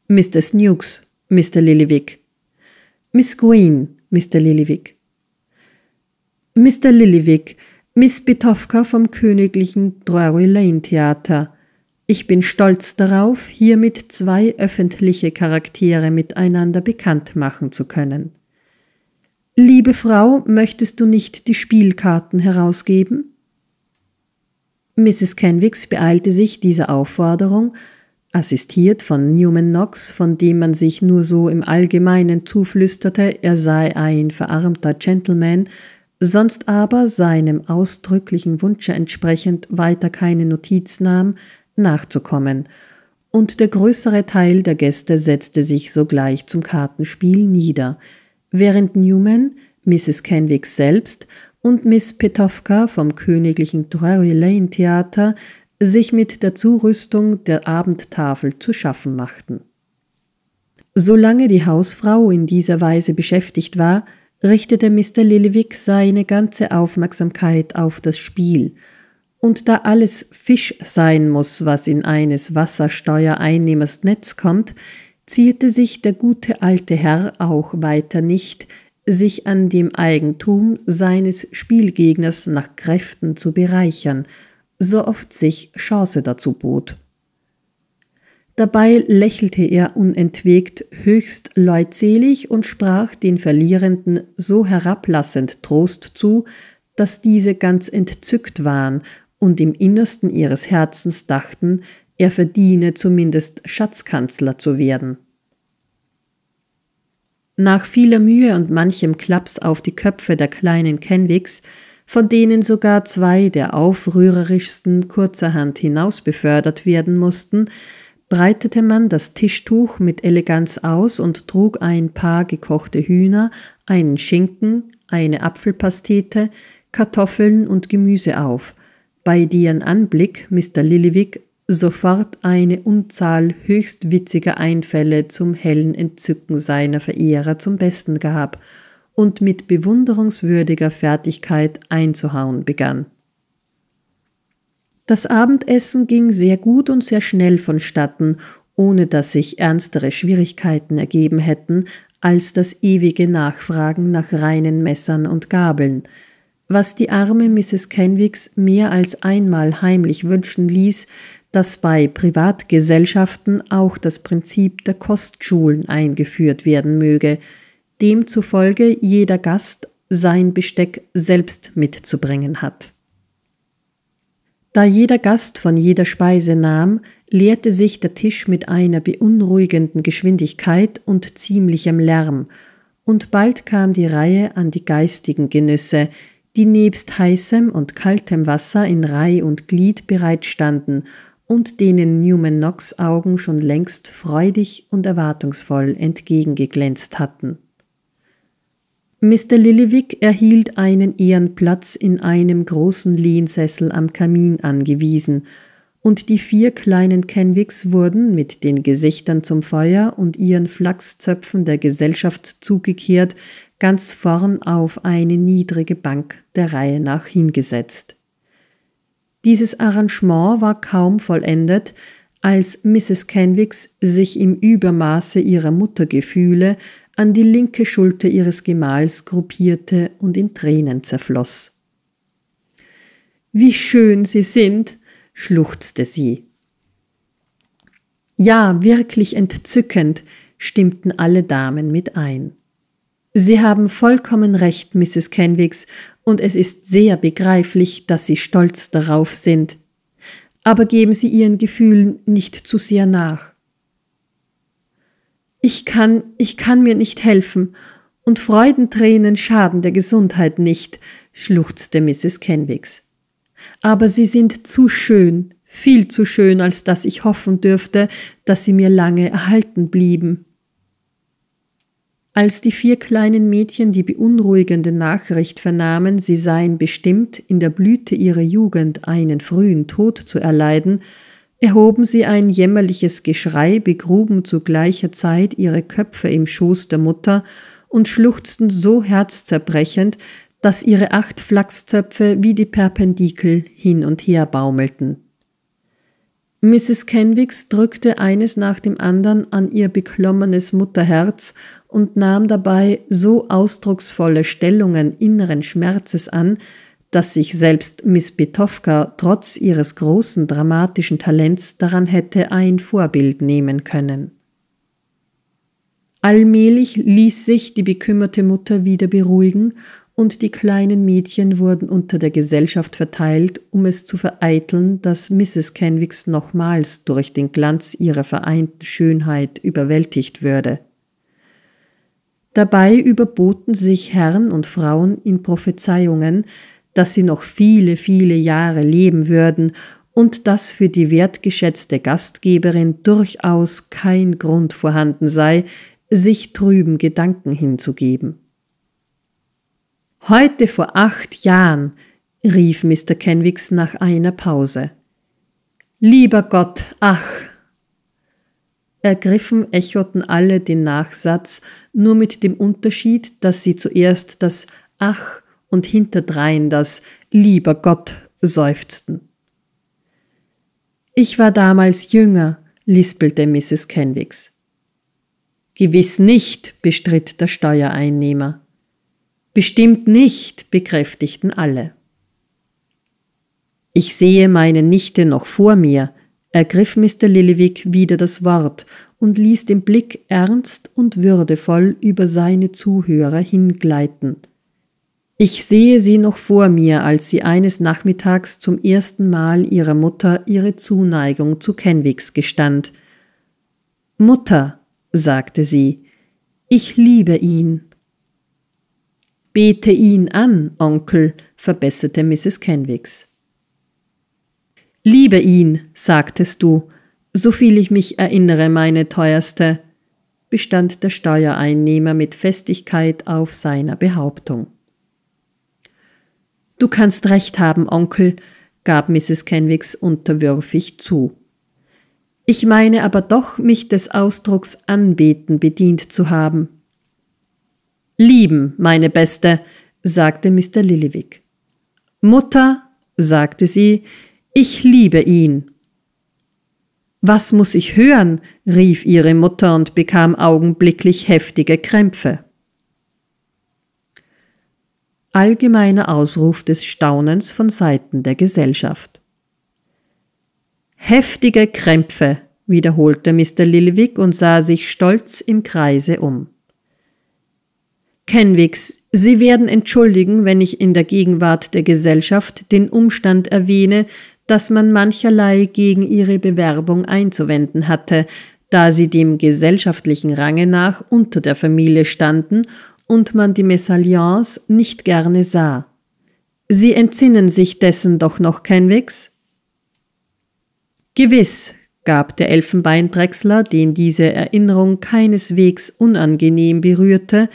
Mr. Snooks, Mr. Lillywick, Miss Green, Mr. Lillywick. Mr. Lillywick, Miss Bitowka vom Königlichen Drury Lane Theater. Ich bin stolz darauf, hiermit zwei öffentliche Charaktere miteinander bekannt machen zu können. Liebe Frau, möchtest du nicht die Spielkarten herausgeben? Mrs. Kenwigs beeilte sich dieser Aufforderung, assistiert von Newman Knox, von dem man sich nur so im Allgemeinen zuflüsterte, er sei ein verarmter Gentleman, sonst aber seinem ausdrücklichen Wunsche entsprechend weiter keine Notiz nahm, nachzukommen, und der größere Teil der Gäste setzte sich sogleich zum Kartenspiel nieder – während Newman, Mrs. Kenwick selbst und Miss Petowka vom Königlichen Drury Lane Theater sich mit der Zurüstung der Abendtafel zu schaffen machten. Solange die Hausfrau in dieser Weise beschäftigt war, richtete Mr. Lilliwick seine ganze Aufmerksamkeit auf das Spiel, und da alles Fisch sein muss, was in eines Wassersteuereinnehmers Netz kommt, zierte sich der gute alte Herr auch weiter nicht, sich an dem Eigentum seines Spielgegners nach Kräften zu bereichern, so oft sich Chance dazu bot. Dabei lächelte er unentwegt höchst leutselig und sprach den Verlierenden so herablassend Trost zu, dass diese ganz entzückt waren und im Innersten ihres Herzens dachten, er verdiene zumindest Schatzkanzler zu werden. Nach vieler Mühe und manchem Klaps auf die Köpfe der kleinen Kenwigs, von denen sogar zwei der aufrührerischsten kurzerhand hinausbefördert werden mussten, breitete man das Tischtuch mit Eleganz aus und trug ein paar gekochte Hühner, einen Schinken, eine Apfelpastete, Kartoffeln und Gemüse auf, bei deren Anblick Mr. Lillywick sofort eine Unzahl höchst witziger Einfälle zum hellen Entzücken seiner Verehrer zum Besten gab und mit bewunderungswürdiger Fertigkeit einzuhauen begann. Das Abendessen ging sehr gut und sehr schnell vonstatten, ohne dass sich ernstere Schwierigkeiten ergeben hätten als das ewige Nachfragen nach reinen Messern und Gabeln, was die arme Mrs. Kenwigs mehr als einmal heimlich wünschen ließ, dass bei Privatgesellschaften auch das Prinzip der Kostschulen eingeführt werden möge, demzufolge jeder Gast sein Besteck selbst mitzubringen hat. Da jeder Gast von jeder Speise nahm, leerte sich der Tisch mit einer beunruhigenden Geschwindigkeit und ziemlichem Lärm, und bald kam die Reihe an die geistigen Genüsse, die nebst heißem und kaltem Wasser in Reih und Glied bereitstanden und denen Newman Knox Augen schon längst freudig und erwartungsvoll entgegengeglänzt hatten. Mr. Lillywick erhielt einen Ehrenplatz in einem großen Lehnsessel am Kamin angewiesen, und die vier kleinen Kenwicks wurden mit den Gesichtern zum Feuer und ihren Flachszöpfen der Gesellschaft zugekehrt ganz vorn auf eine niedrige Bank der Reihe nach hingesetzt. Dieses Arrangement war kaum vollendet, als Mrs. Kenwigs sich im Übermaße ihrer Muttergefühle an die linke Schulter ihres Gemahls gruppierte und in Tränen zerfloß. Wie schön Sie sind, schluchzte sie. Ja, wirklich entzückend, stimmten alle Damen mit ein. Sie haben vollkommen recht, Mrs. Kenwigs, und es ist sehr begreiflich, dass Sie stolz darauf sind. Aber geben Sie Ihren Gefühlen nicht zu sehr nach. Ich kann, ich kann mir nicht helfen, und Freudentränen schaden der Gesundheit nicht, schluchzte Mrs. Kenwigs. Aber sie sind zu schön, viel zu schön, als dass ich hoffen dürfte, dass sie mir lange erhalten blieben. Als die vier kleinen Mädchen die beunruhigende Nachricht vernahmen, sie seien bestimmt, in der Blüte ihrer Jugend einen frühen Tod zu erleiden, erhoben sie ein jämmerliches Geschrei, begruben zu gleicher Zeit ihre Köpfe im Schoß der Mutter und schluchzten so herzzerbrechend, dass ihre acht Flachszöpfe wie die Perpendikel hin und her baumelten. Mrs. Kenwigs drückte eines nach dem anderen an ihr beklommenes Mutterherz und nahm dabei so ausdrucksvolle Stellungen inneren Schmerzes an, dass sich selbst Miss Petowka trotz ihres großen dramatischen Talents daran hätte ein Vorbild nehmen können. Allmählich ließ sich die bekümmerte Mutter wieder beruhigen und die kleinen Mädchen wurden unter der Gesellschaft verteilt, um es zu vereiteln, dass Mrs. Kenwigs nochmals durch den Glanz ihrer vereinten Schönheit überwältigt würde. Dabei überboten sich Herren und Frauen in Prophezeiungen, dass sie noch viele, viele Jahre leben würden und dass für die wertgeschätzte Gastgeberin durchaus kein Grund vorhanden sei, sich trüben Gedanken hinzugeben. Heute vor acht Jahren, rief Mr. Kenwigs nach einer Pause. Lieber Gott, ach! Ergriffen echoten alle den Nachsatz, nur mit dem Unterschied, dass sie zuerst das Ach und hinterdrein das Lieber Gott seufzten. Ich war damals jünger, lispelte Mrs. Kenwigs. Gewiss nicht, bestritt der Steuereinnehmer. Bestimmt nicht, bekräftigten alle. Ich sehe meine Nichte noch vor mir, ergriff Mr. Lillywick wieder das Wort und ließ den Blick ernst und würdevoll über seine Zuhörer hingleiten. Ich sehe sie noch vor mir, als sie eines Nachmittags zum ersten Mal ihrer Mutter ihre Zuneigung zu Kenwigs gestand. Mutter, sagte sie, ich liebe ihn. Bete ihn an, Onkel, verbesserte Mrs. Kenwigs. Liebe ihn, sagtest du, soviel ich mich erinnere, meine teuerste, bestand der Steuereinnehmer mit Festigkeit auf seiner Behauptung. Du kannst recht haben, Onkel, gab Mrs. Kenwigs unterwürfig zu. Ich meine aber doch, mich des Ausdrucks anbeten bedient zu haben lieben, meine Beste, sagte Mr. Lillywick. Mutter, sagte sie, ich liebe ihn. Was muss ich hören? rief ihre Mutter und bekam augenblicklich heftige Krämpfe. Allgemeiner Ausruf des Staunens von Seiten der Gesellschaft. Heftige Krämpfe, wiederholte Mr. Lillywick und sah sich stolz im Kreise um. Kenwigs, Sie werden entschuldigen, wenn ich in der Gegenwart der Gesellschaft den Umstand erwähne, dass man mancherlei gegen Ihre Bewerbung einzuwenden hatte, da Sie dem gesellschaftlichen Range nach unter der Familie standen und man die Messalliance nicht gerne sah. Sie entsinnen sich dessen doch noch, Kenwigs? Gewiss, gab der Elfenbeindrechsler, den diese Erinnerung keineswegs unangenehm berührte,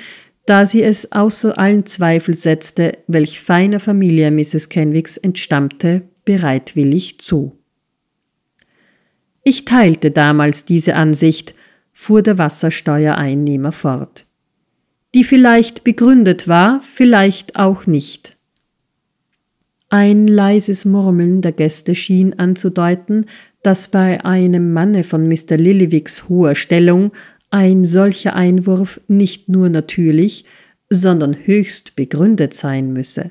da sie es außer allen Zweifel setzte, welch feiner Familie Mrs. Kenwigs entstammte, bereitwillig zu. Ich teilte damals diese Ansicht, fuhr der Wassersteuereinnehmer fort, die vielleicht begründet war, vielleicht auch nicht. Ein leises Murmeln der Gäste schien anzudeuten, dass bei einem Manne von Mr. Lillywigs hoher Stellung ein solcher Einwurf nicht nur natürlich, sondern höchst begründet sein müsse.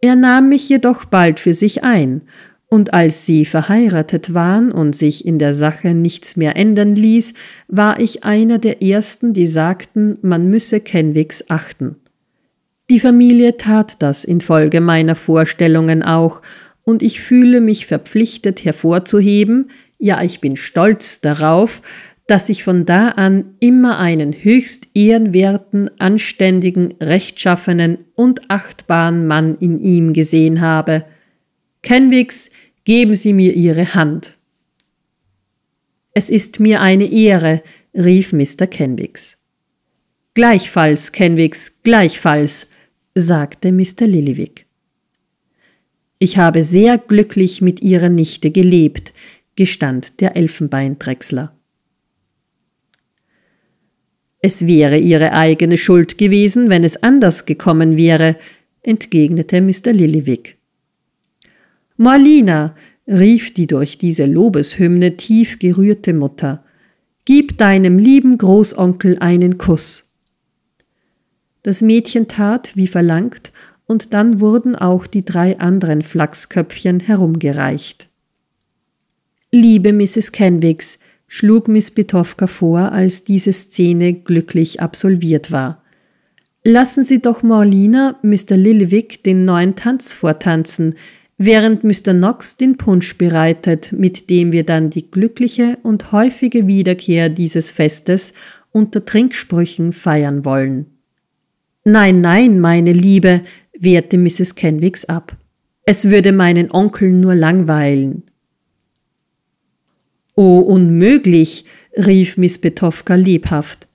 Er nahm mich jedoch bald für sich ein, und als sie verheiratet waren und sich in der Sache nichts mehr ändern ließ, war ich einer der ersten, die sagten, man müsse Kenwigs achten. Die Familie tat das infolge meiner Vorstellungen auch, und ich fühle mich verpflichtet hervorzuheben, ja, ich bin stolz darauf, dass ich von da an immer einen höchst ehrenwerten, anständigen, rechtschaffenen und achtbaren Mann in ihm gesehen habe. Kenwigs, geben Sie mir Ihre Hand. Es ist mir eine Ehre, rief Mr. Kenwigs. Gleichfalls, Kenwigs, gleichfalls, sagte Mr. Lillywick. Ich habe sehr glücklich mit Ihrer Nichte gelebt, gestand der Elfenbeindrechsler. Es wäre ihre eigene Schuld gewesen, wenn es anders gekommen wäre, entgegnete Mr. Lillywick. Morlina, rief die durch diese Lobeshymne tief gerührte Mutter, gib deinem lieben Großonkel einen Kuss. Das Mädchen tat, wie verlangt, und dann wurden auch die drei anderen Flachsköpfchen herumgereicht. Liebe Mrs. Kenwigs, schlug Miss Bitowka vor, als diese Szene glücklich absolviert war. Lassen Sie doch Morlina Mr. Lilliwick den neuen Tanz vortanzen, während Mr. Knox den Punsch bereitet, mit dem wir dann die glückliche und häufige Wiederkehr dieses Festes unter Trinksprüchen feiern wollen. Nein, nein, meine Liebe, wehrte Mrs. Kenwigs ab. Es würde meinen Onkel nur langweilen. Oh, unmöglich, rief Miss Petowka lebhaft.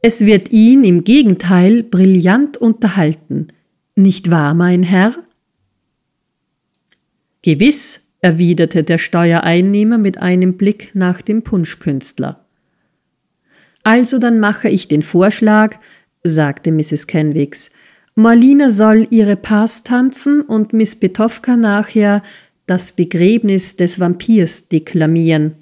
Es wird ihn im Gegenteil brillant unterhalten. Nicht wahr, mein Herr? Gewiss, erwiderte der Steuereinnehmer mit einem Blick nach dem Punschkünstler. Also dann mache ich den Vorschlag, sagte Mrs. Kenwigs. Marlina soll ihre Pas tanzen und Miss Petowka nachher das Begräbnis des Vampirs deklamieren.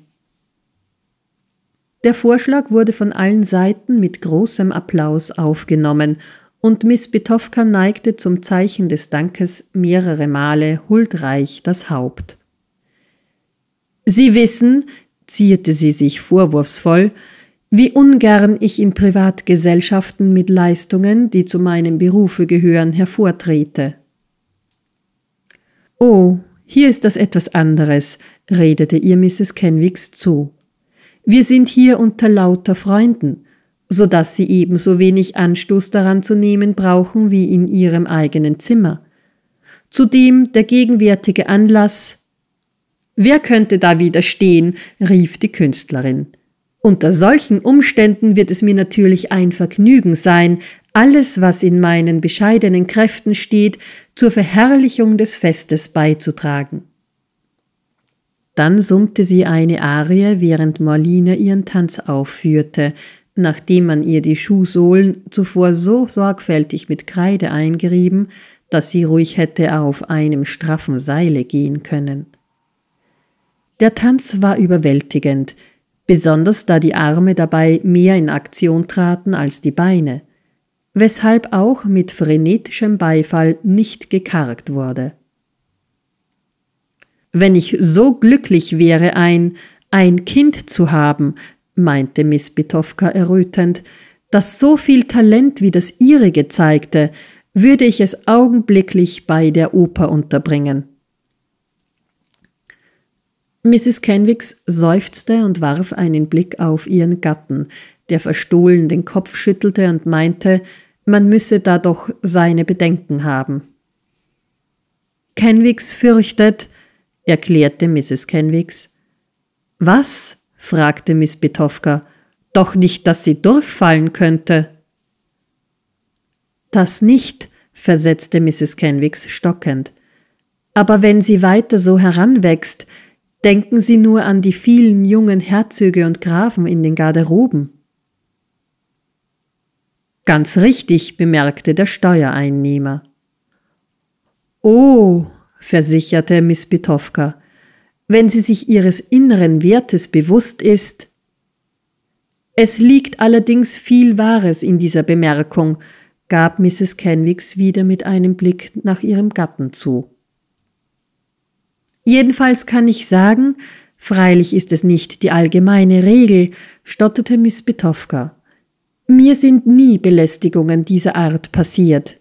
Der Vorschlag wurde von allen Seiten mit großem Applaus aufgenommen und Miss Bitowka neigte zum Zeichen des Dankes mehrere Male huldreich das Haupt. Sie wissen, zierte sie sich vorwurfsvoll, wie ungern ich in Privatgesellschaften mit Leistungen, die zu meinem Berufe gehören, hervortrete. Oh, hier ist das etwas anderes, redete ihr Mrs. Kenwigs zu. Wir sind hier unter lauter Freunden, so dass sie ebenso wenig Anstoß daran zu nehmen brauchen wie in ihrem eigenen Zimmer. Zudem der gegenwärtige Anlass. Wer könnte da widerstehen? rief die Künstlerin. Unter solchen Umständen wird es mir natürlich ein Vergnügen sein, alles, was in meinen bescheidenen Kräften steht, zur Verherrlichung des Festes beizutragen. Dann summte sie eine Arie, während Marlina ihren Tanz aufführte, nachdem man ihr die Schuhsohlen zuvor so sorgfältig mit Kreide eingerieben, dass sie ruhig hätte auf einem straffen Seile gehen können. Der Tanz war überwältigend, besonders da die Arme dabei mehr in Aktion traten als die Beine, weshalb auch mit frenetischem Beifall nicht gekargt wurde wenn ich so glücklich wäre, ein, ein Kind zu haben, meinte Miss Bitowka errötend, das so viel Talent wie das ihrige zeigte, würde ich es augenblicklich bei der Oper unterbringen. Mrs. Kenwigs seufzte und warf einen Blick auf ihren Gatten, der verstohlen den Kopf schüttelte und meinte, man müsse da doch seine Bedenken haben. Kenwigs fürchtet, erklärte Mrs. Kenwigs. Was? fragte Miss Bitowka. Doch nicht, dass sie durchfallen könnte. Das nicht, versetzte Mrs. Kenwigs stockend. Aber wenn sie weiter so heranwächst, denken Sie nur an die vielen jungen Herzöge und Grafen in den Garderoben. Ganz richtig, bemerkte der Steuereinnehmer. Oh, versicherte Miss Bitowka. Wenn sie sich ihres inneren Wertes bewusst ist. Es liegt allerdings viel Wahres in dieser Bemerkung, gab Mrs. Kenwigs wieder mit einem Blick nach ihrem Gatten zu. Jedenfalls kann ich sagen, freilich ist es nicht die allgemeine Regel, stotterte Miss Bitowka. Mir sind nie Belästigungen dieser Art passiert.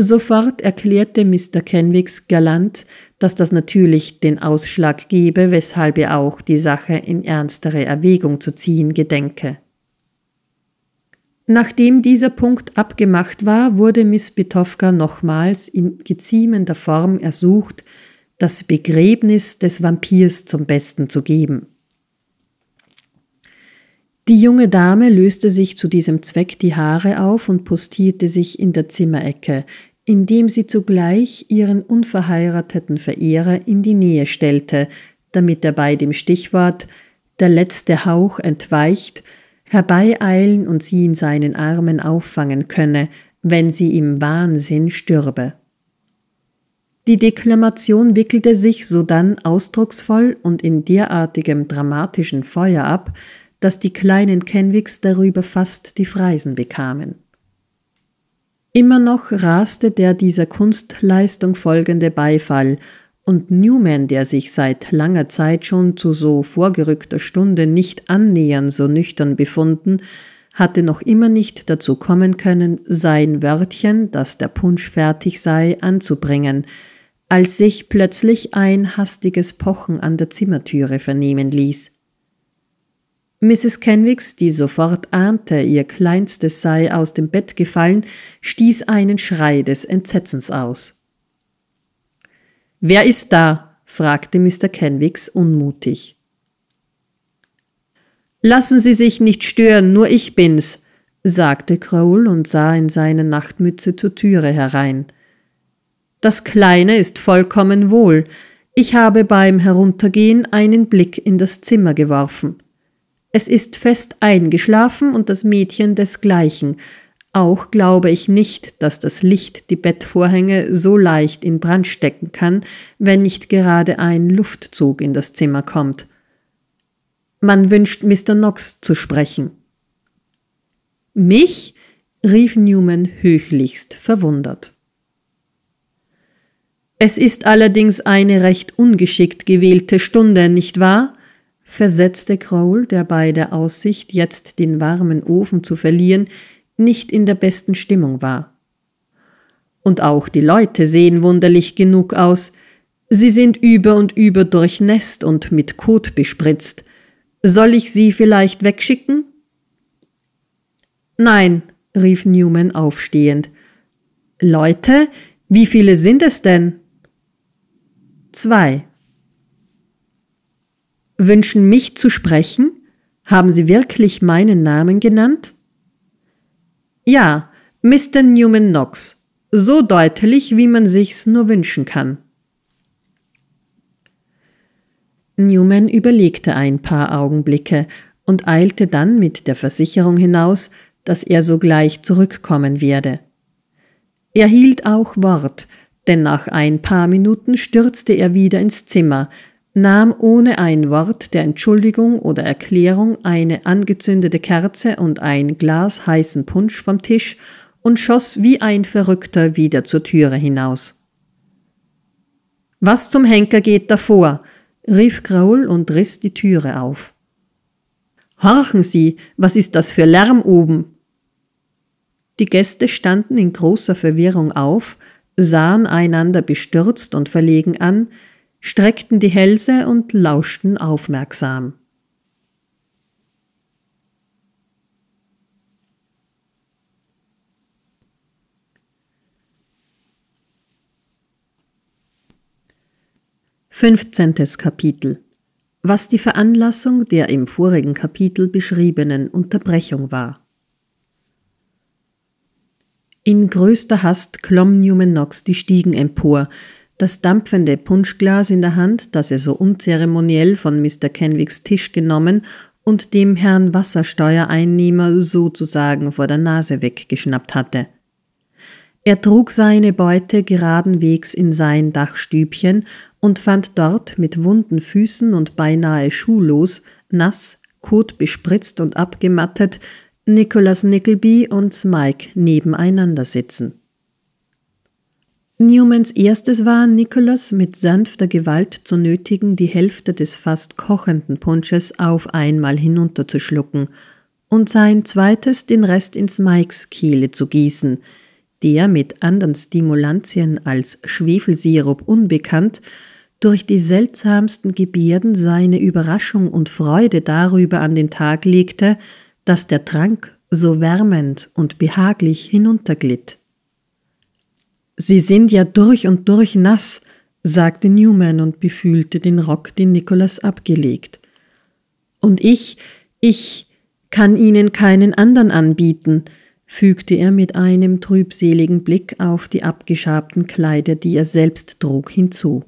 Sofort erklärte Mr. Kenwigs galant, dass das natürlich den Ausschlag gebe, weshalb er auch die Sache in ernstere Erwägung zu ziehen gedenke. Nachdem dieser Punkt abgemacht war, wurde Miss Bitowka nochmals in geziemender Form ersucht, das Begräbnis des Vampirs zum Besten zu geben. Die junge Dame löste sich zu diesem Zweck die Haare auf und postierte sich in der Zimmerecke, indem sie zugleich ihren unverheirateten Verehrer in die Nähe stellte, damit er bei dem Stichwort der letzte Hauch entweicht, herbeieilen und sie in seinen Armen auffangen könne, wenn sie im Wahnsinn stürbe. Die Deklamation wickelte sich sodann ausdrucksvoll und in derartigem dramatischen Feuer ab, dass die kleinen Kenwigs darüber fast die Freisen bekamen. Immer noch raste der dieser Kunstleistung folgende Beifall, und Newman, der sich seit langer Zeit schon zu so vorgerückter Stunde nicht annähernd so nüchtern befunden, hatte noch immer nicht dazu kommen können, sein Wörtchen, dass der Punsch fertig sei, anzubringen, als sich plötzlich ein hastiges Pochen an der Zimmertüre vernehmen ließ. Mrs. Kenwigs, die sofort ahnte, ihr Kleinstes sei aus dem Bett gefallen, stieß einen Schrei des Entsetzens aus. Wer ist da? fragte Mr. Kenwigs unmutig. Lassen Sie sich nicht stören, nur ich bin's, sagte Crowl und sah in seine Nachtmütze zur Türe herein. Das Kleine ist vollkommen wohl. Ich habe beim Heruntergehen einen Blick in das Zimmer geworfen. Es ist fest eingeschlafen und das Mädchen desgleichen. Auch glaube ich nicht, dass das Licht die Bettvorhänge so leicht in Brand stecken kann, wenn nicht gerade ein Luftzug in das Zimmer kommt. Man wünscht Mr. Knox zu sprechen. Mich? rief Newman höchlichst verwundert. Es ist allerdings eine recht ungeschickt gewählte Stunde, nicht wahr? versetzte Crowl, der bei der Aussicht, jetzt den warmen Ofen zu verlieren, nicht in der besten Stimmung war. Und auch die Leute sehen wunderlich genug aus. Sie sind über und über durchnässt und mit Kot bespritzt. Soll ich sie vielleicht wegschicken? Nein, rief Newman aufstehend. Leute, wie viele sind es denn? Zwei, wünschen mich zu sprechen? Haben Sie wirklich meinen Namen genannt? Ja, Mr. Newman Knox, so deutlich, wie man sich's nur wünschen kann. Newman überlegte ein paar Augenblicke und eilte dann mit der Versicherung hinaus, dass er sogleich zurückkommen werde. Er hielt auch Wort, denn nach ein paar Minuten stürzte er wieder ins Zimmer, nahm ohne ein Wort der Entschuldigung oder Erklärung eine angezündete Kerze und ein Glas heißen Punsch vom Tisch und schoss wie ein Verrückter wieder zur Türe hinaus. Was zum Henker geht davor? rief Graul und riss die Türe auf. Horchen Sie, was ist das für Lärm oben? Die Gäste standen in großer Verwirrung auf, sahen einander bestürzt und verlegen an, streckten die Hälse und lauschten aufmerksam. Fünfzehntes Kapitel Was die Veranlassung der im vorigen Kapitel beschriebenen Unterbrechung war. In größter Hast klomm Newman Knox die Stiegen empor, das dampfende Punschglas in der Hand, das er so unzeremoniell von Mr. Kenwigs Tisch genommen und dem Herrn Wassersteuereinnehmer sozusagen vor der Nase weggeschnappt hatte. Er trug seine Beute geradenwegs in sein Dachstübchen und fand dort mit wunden Füßen und beinahe schuhlos, nass, kotbespritzt und abgemattet, Nicholas Nickleby und Mike nebeneinander sitzen. Newmans erstes war, Nicholas mit sanfter Gewalt zu nötigen, die Hälfte des fast kochenden Punsches auf einmal hinunterzuschlucken und sein zweites den Rest ins Mikes Kehle zu gießen, der mit anderen Stimulantien als Schwefelsirup unbekannt durch die seltsamsten Gebärden seine Überraschung und Freude darüber an den Tag legte, dass der Trank so wärmend und behaglich hinunterglitt. Sie sind ja durch und durch nass, sagte Newman und befühlte den Rock, den Nikolas abgelegt. Und ich, ich kann Ihnen keinen anderen anbieten, fügte er mit einem trübseligen Blick auf die abgeschabten Kleider, die er selbst trug, hinzu.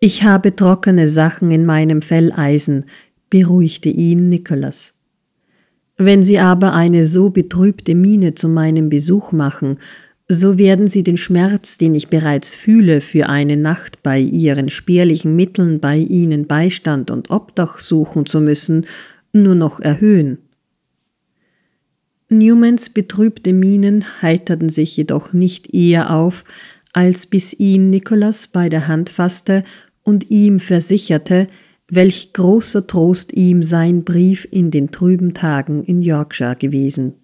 Ich habe trockene Sachen in meinem Felleisen, beruhigte ihn Nikolas. Wenn Sie aber eine so betrübte Miene zu meinem Besuch machen, so werden sie den Schmerz, den ich bereits fühle, für eine Nacht bei ihren spärlichen Mitteln bei ihnen Beistand und Obdach suchen zu müssen, nur noch erhöhen. Newmans betrübte Mienen heiterten sich jedoch nicht eher auf, als bis ihn Nicholas bei der Hand fasste und ihm versicherte, welch großer Trost ihm sein Brief in den trüben Tagen in Yorkshire gewesen.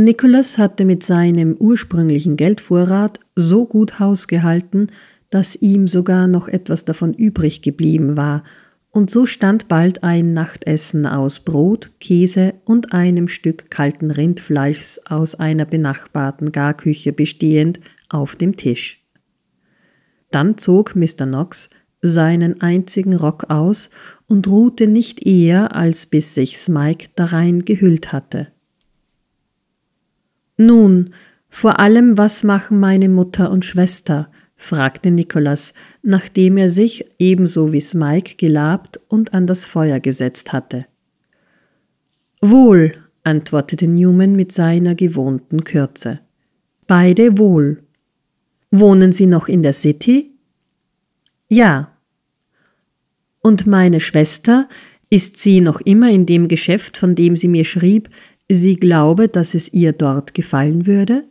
Nicholas hatte mit seinem ursprünglichen Geldvorrat so gut Haus gehalten, dass ihm sogar noch etwas davon übrig geblieben war, und so stand bald ein Nachtessen aus Brot, Käse und einem Stück kalten Rindfleischs aus einer benachbarten Garküche bestehend auf dem Tisch. Dann zog Mr. Knox seinen einzigen Rock aus und ruhte nicht eher, als bis sich Smike darein gehüllt hatte. Nun, vor allem, was machen meine Mutter und Schwester? fragte Nikolas, nachdem er sich, ebenso wie Smike, gelabt und an das Feuer gesetzt hatte. Wohl, antwortete Newman mit seiner gewohnten Kürze. Beide wohl. Wohnen Sie noch in der City? Ja. Und meine Schwester, ist sie noch immer in dem Geschäft, von dem sie mir schrieb, sie glaube, dass es ihr dort gefallen würde?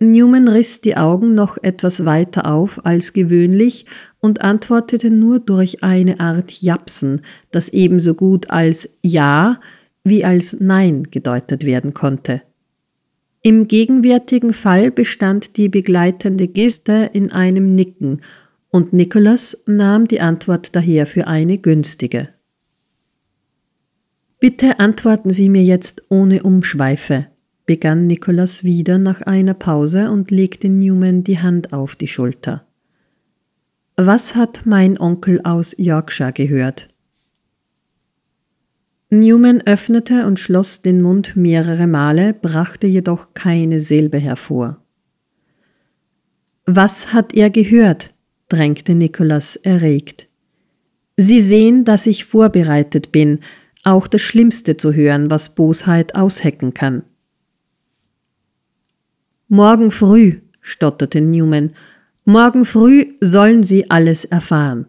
Newman riss die Augen noch etwas weiter auf als gewöhnlich und antwortete nur durch eine Art Japsen, das ebenso gut als Ja wie als Nein gedeutet werden konnte. Im gegenwärtigen Fall bestand die begleitende Geste in einem Nicken, und Nicholas nahm die Antwort daher für eine günstige. Bitte antworten Sie mir jetzt ohne Umschweife, begann Nikolas wieder nach einer Pause und legte Newman die Hand auf die Schulter. Was hat mein Onkel aus Yorkshire gehört? Newman öffnete und schloss den Mund mehrere Male, brachte jedoch keine Silbe hervor. Was hat er gehört? drängte Nikolas erregt. Sie sehen, dass ich vorbereitet bin, auch das Schlimmste zu hören, was Bosheit aushecken kann. Morgen früh, stotterte Newman, morgen früh sollen Sie alles erfahren.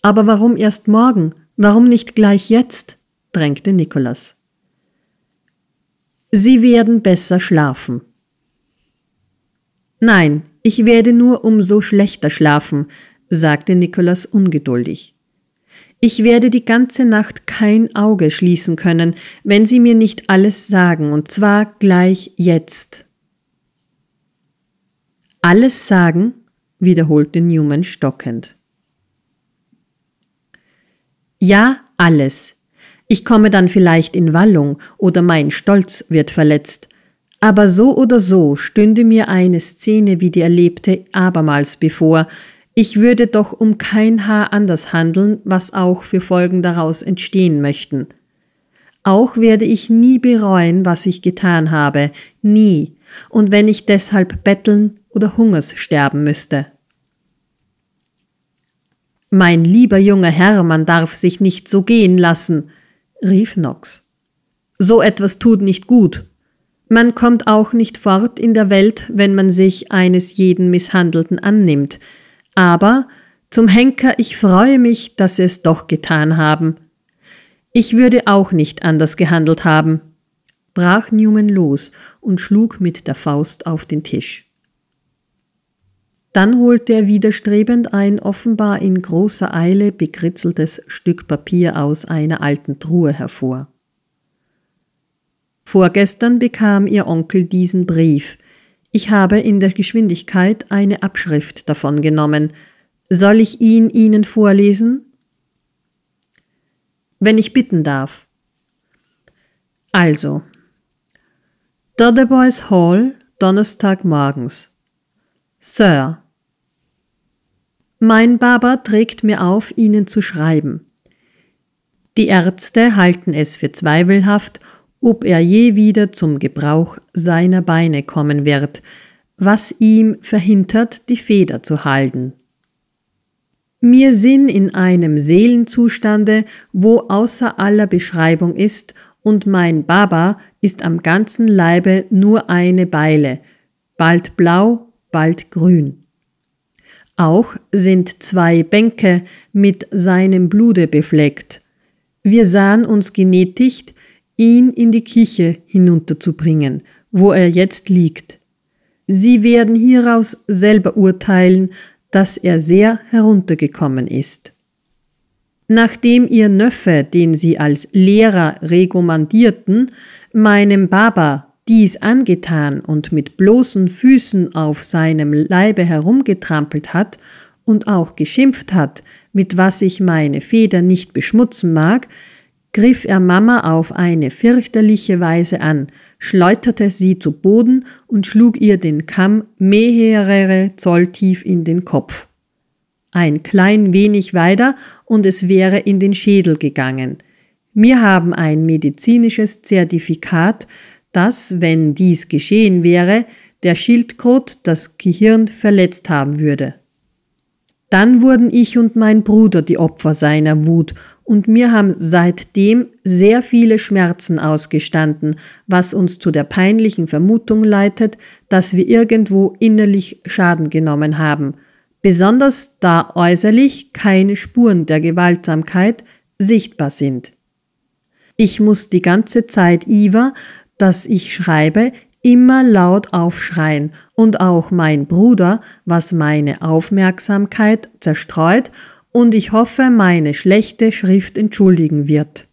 Aber warum erst morgen? Warum nicht gleich jetzt? drängte Nikolas. Sie werden besser schlafen. Nein, ich werde nur umso schlechter schlafen, sagte Nikolas ungeduldig. Ich werde die ganze Nacht kein Auge schließen können, wenn Sie mir nicht alles sagen, und zwar gleich jetzt. Alles sagen? wiederholte Newman stockend. Ja, alles. Ich komme dann vielleicht in Wallung oder mein Stolz wird verletzt. Aber so oder so stünde mir eine Szene wie die erlebte abermals bevor, ich würde doch um kein Haar anders handeln, was auch für Folgen daraus entstehen möchten. Auch werde ich nie bereuen, was ich getan habe, nie, und wenn ich deshalb betteln oder Hungers sterben müsste. Mein lieber junger Herr, man darf sich nicht so gehen lassen, rief Nox. So etwas tut nicht gut. Man kommt auch nicht fort in der Welt, wenn man sich eines jeden Misshandelten annimmt, aber zum Henker, ich freue mich, dass sie es doch getan haben. Ich würde auch nicht anders gehandelt haben, brach Newman los und schlug mit der Faust auf den Tisch. Dann holte er widerstrebend ein offenbar in großer Eile bekritzeltes Stück Papier aus einer alten Truhe hervor. Vorgestern bekam ihr Onkel diesen Brief, ich habe in der Geschwindigkeit eine Abschrift davon genommen. Soll ich ihn Ihnen vorlesen? Wenn ich bitten darf. Also, Doddeboys Hall, Donnerstag morgens. Sir, mein Barber trägt mir auf, Ihnen zu schreiben. Die Ärzte halten es für zweifelhaft ob er je wieder zum Gebrauch seiner Beine kommen wird, was ihm verhindert, die Feder zu halten. Mir sind in einem Seelenzustande, wo außer aller Beschreibung ist, und mein Baba ist am ganzen Leibe nur eine Beile, bald blau, bald grün. Auch sind zwei Bänke mit seinem Blute befleckt. Wir sahen uns genetigt, ihn in die Küche hinunterzubringen, wo er jetzt liegt. Sie werden hieraus selber urteilen, dass er sehr heruntergekommen ist. Nachdem ihr Neffe, den sie als Lehrer rekommandierten, meinem Baba dies angetan und mit bloßen Füßen auf seinem Leibe herumgetrampelt hat und auch geschimpft hat, mit was ich meine Feder nicht beschmutzen mag, griff er Mama auf eine fürchterliche Weise an, schleuderte sie zu Boden und schlug ihr den Kamm mehrere Zoll tief in den Kopf. Ein klein wenig weiter und es wäre in den Schädel gegangen. Wir haben ein medizinisches Zertifikat, dass, wenn dies geschehen wäre, der Schildkrot das Gehirn verletzt haben würde. Dann wurden ich und mein Bruder die Opfer seiner Wut und mir haben seitdem sehr viele Schmerzen ausgestanden, was uns zu der peinlichen Vermutung leitet, dass wir irgendwo innerlich Schaden genommen haben, besonders da äußerlich keine Spuren der Gewaltsamkeit sichtbar sind. Ich muss die ganze Zeit Iva, dass ich schreibe, immer laut aufschreien und auch mein Bruder, was meine Aufmerksamkeit zerstreut und ich hoffe, meine schlechte Schrift entschuldigen wird.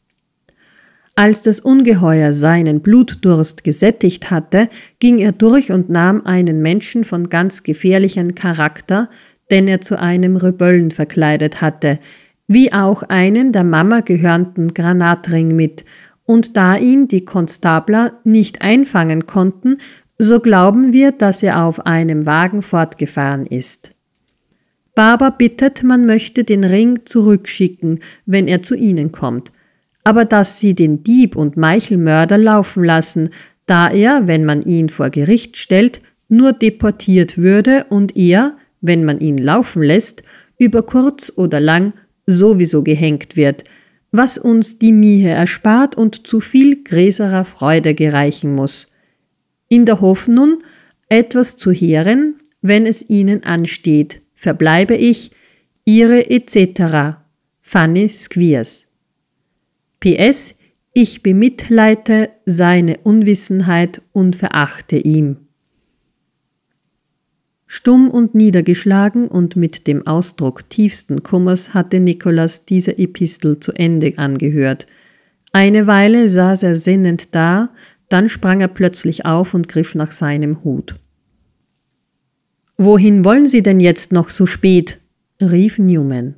Als das Ungeheuer seinen Blutdurst gesättigt hatte, ging er durch und nahm einen Menschen von ganz gefährlichem Charakter, den er zu einem Rebellen verkleidet hatte, wie auch einen der Mama gehörnten Granatring mit, und da ihn die Konstabler nicht einfangen konnten, so glauben wir, dass er auf einem Wagen fortgefahren ist. Barber bittet, man möchte den Ring zurückschicken, wenn er zu ihnen kommt. Aber dass sie den Dieb und Meichelmörder laufen lassen, da er, wenn man ihn vor Gericht stellt, nur deportiert würde und er, wenn man ihn laufen lässt, über kurz oder lang sowieso gehängt wird, was uns die Miehe erspart und zu viel gräserer Freude gereichen muss. In der Hoffnung, etwas zu hehren, wenn es ihnen ansteht, verbleibe ich, Ihre etc. Fanny Squeers. PS, ich bemitleite seine Unwissenheit und verachte ihm. Stumm und niedergeschlagen und mit dem Ausdruck tiefsten Kummers hatte Nikolas diese Epistel zu Ende angehört. Eine Weile saß er sinnend da, dann sprang er plötzlich auf und griff nach seinem Hut. Wohin wollen Sie denn jetzt noch so spät? rief Newman.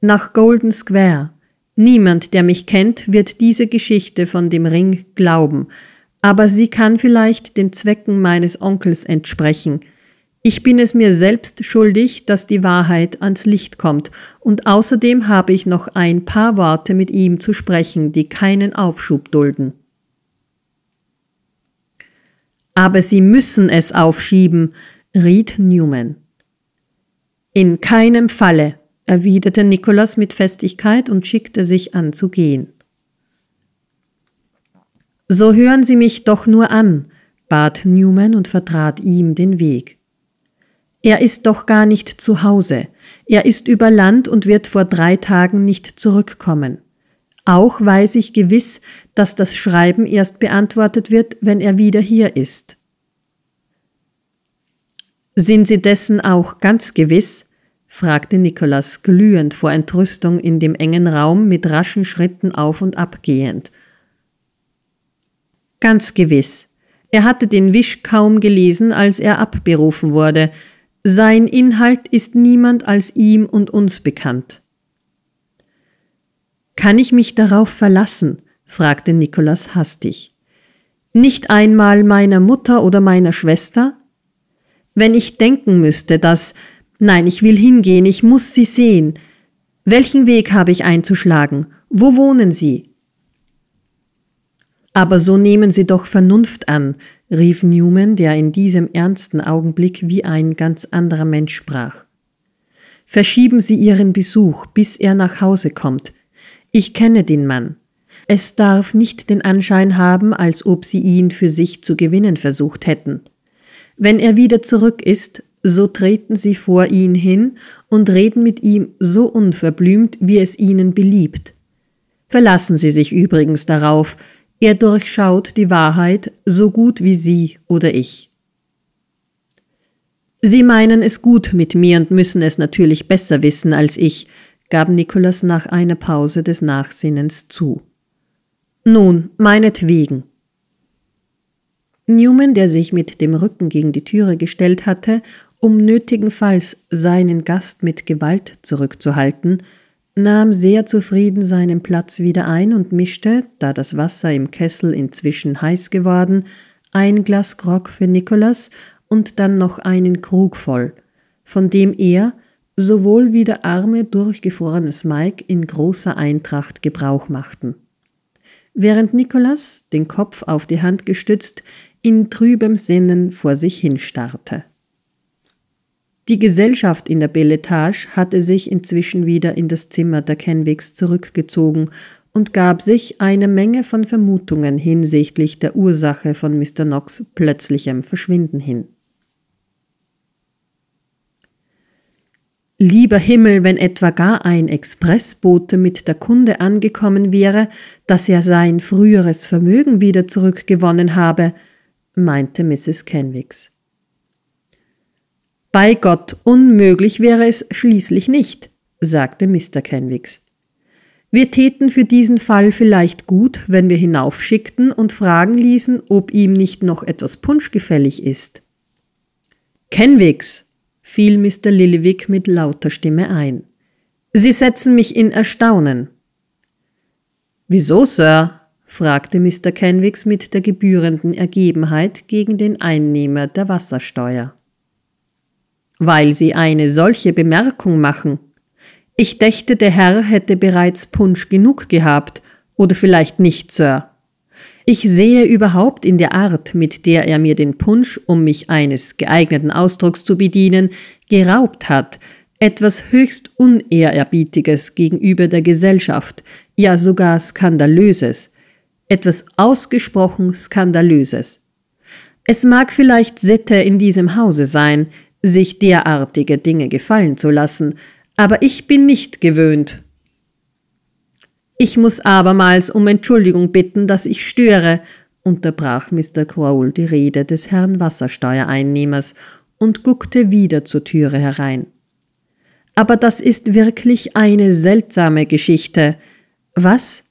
Nach Golden Square. Niemand, der mich kennt, wird diese Geschichte von dem Ring glauben, aber sie kann vielleicht den Zwecken meines Onkels entsprechen. Ich bin es mir selbst schuldig, dass die Wahrheit ans Licht kommt, und außerdem habe ich noch ein paar Worte mit ihm zu sprechen, die keinen Aufschub dulden aber sie müssen es aufschieben, riet Newman. In keinem Falle, erwiderte Nicholas mit Festigkeit und schickte sich an zu gehen. So hören Sie mich doch nur an, bat Newman und vertrat ihm den Weg. Er ist doch gar nicht zu Hause, er ist über Land und wird vor drei Tagen nicht zurückkommen. Auch weiß ich gewiss, dass das Schreiben erst beantwortet wird, wenn er wieder hier ist. Sind Sie dessen auch ganz gewiss? fragte Nikolas glühend vor Entrüstung in dem engen Raum mit raschen Schritten auf und ab gehend. Ganz gewiss. Er hatte den Wisch kaum gelesen, als er abberufen wurde. Sein Inhalt ist niemand als ihm und uns bekannt. Kann ich mich darauf verlassen? fragte Nikolas hastig. Nicht einmal meiner Mutter oder meiner Schwester? Wenn ich denken müsste, dass nein, ich will hingehen, ich muss sie sehen. Welchen Weg habe ich einzuschlagen? Wo wohnen sie? Aber so nehmen Sie doch Vernunft an, rief Newman, der in diesem ernsten Augenblick wie ein ganz anderer Mensch sprach. Verschieben Sie Ihren Besuch, bis er nach Hause kommt. Ich kenne den Mann. Es darf nicht den Anschein haben, als ob sie ihn für sich zu gewinnen versucht hätten. Wenn er wieder zurück ist, so treten sie vor ihn hin und reden mit ihm so unverblümt, wie es ihnen beliebt. Verlassen Sie sich übrigens darauf, er durchschaut die Wahrheit so gut wie Sie oder ich. Sie meinen es gut mit mir und müssen es natürlich besser wissen als ich, gab Nikolas nach einer Pause des Nachsinnens zu. Nun, meinetwegen. Newman, der sich mit dem Rücken gegen die Türe gestellt hatte, um nötigenfalls seinen Gast mit Gewalt zurückzuhalten, nahm sehr zufrieden seinen Platz wieder ein und mischte, da das Wasser im Kessel inzwischen heiß geworden, ein Glas Grog für Nikolas und dann noch einen Krug voll, von dem er, sowohl wie der arme, durchgefrorene Mike in großer Eintracht Gebrauch machten. Während Nikolas, den Kopf auf die Hand gestützt, in trübem Sinnen vor sich hinstarrte. Die Gesellschaft in der Belletage hatte sich inzwischen wieder in das Zimmer der Kenwigs zurückgezogen und gab sich eine Menge von Vermutungen hinsichtlich der Ursache von Mr. Knox plötzlichem Verschwinden hin. Lieber Himmel, wenn etwa gar ein Expressbote mit der Kunde angekommen wäre, dass er sein früheres Vermögen wieder zurückgewonnen habe, meinte Mrs. Kenwigs. Bei Gott, unmöglich wäre es schließlich nicht, sagte Mr. Kenwigs. Wir täten für diesen Fall vielleicht gut, wenn wir hinaufschickten und fragen ließen, ob ihm nicht noch etwas Punsch gefällig ist. Kenwigs, fiel Mr. Lillywick mit lauter Stimme ein. Sie setzen mich in Erstaunen. Wieso, Sir? fragte Mr. Kenwigs mit der gebührenden Ergebenheit gegen den Einnehmer der Wassersteuer. Weil Sie eine solche Bemerkung machen. Ich dächte, der Herr hätte bereits Punsch genug gehabt, oder vielleicht nicht, Sir. Ich sehe überhaupt in der Art, mit der er mir den Punsch, um mich eines geeigneten Ausdrucks zu bedienen, geraubt hat, etwas höchst Unehrerbietiges gegenüber der Gesellschaft, ja sogar Skandalöses, etwas ausgesprochen Skandalöses. Es mag vielleicht Sitte in diesem Hause sein, sich derartige Dinge gefallen zu lassen, aber ich bin nicht gewöhnt, ich muss abermals um Entschuldigung bitten, dass ich störe, unterbrach Mr. Crowell die Rede des Herrn Wassersteuereinnehmers und guckte wieder zur Türe herein. Aber das ist wirklich eine seltsame Geschichte. Was?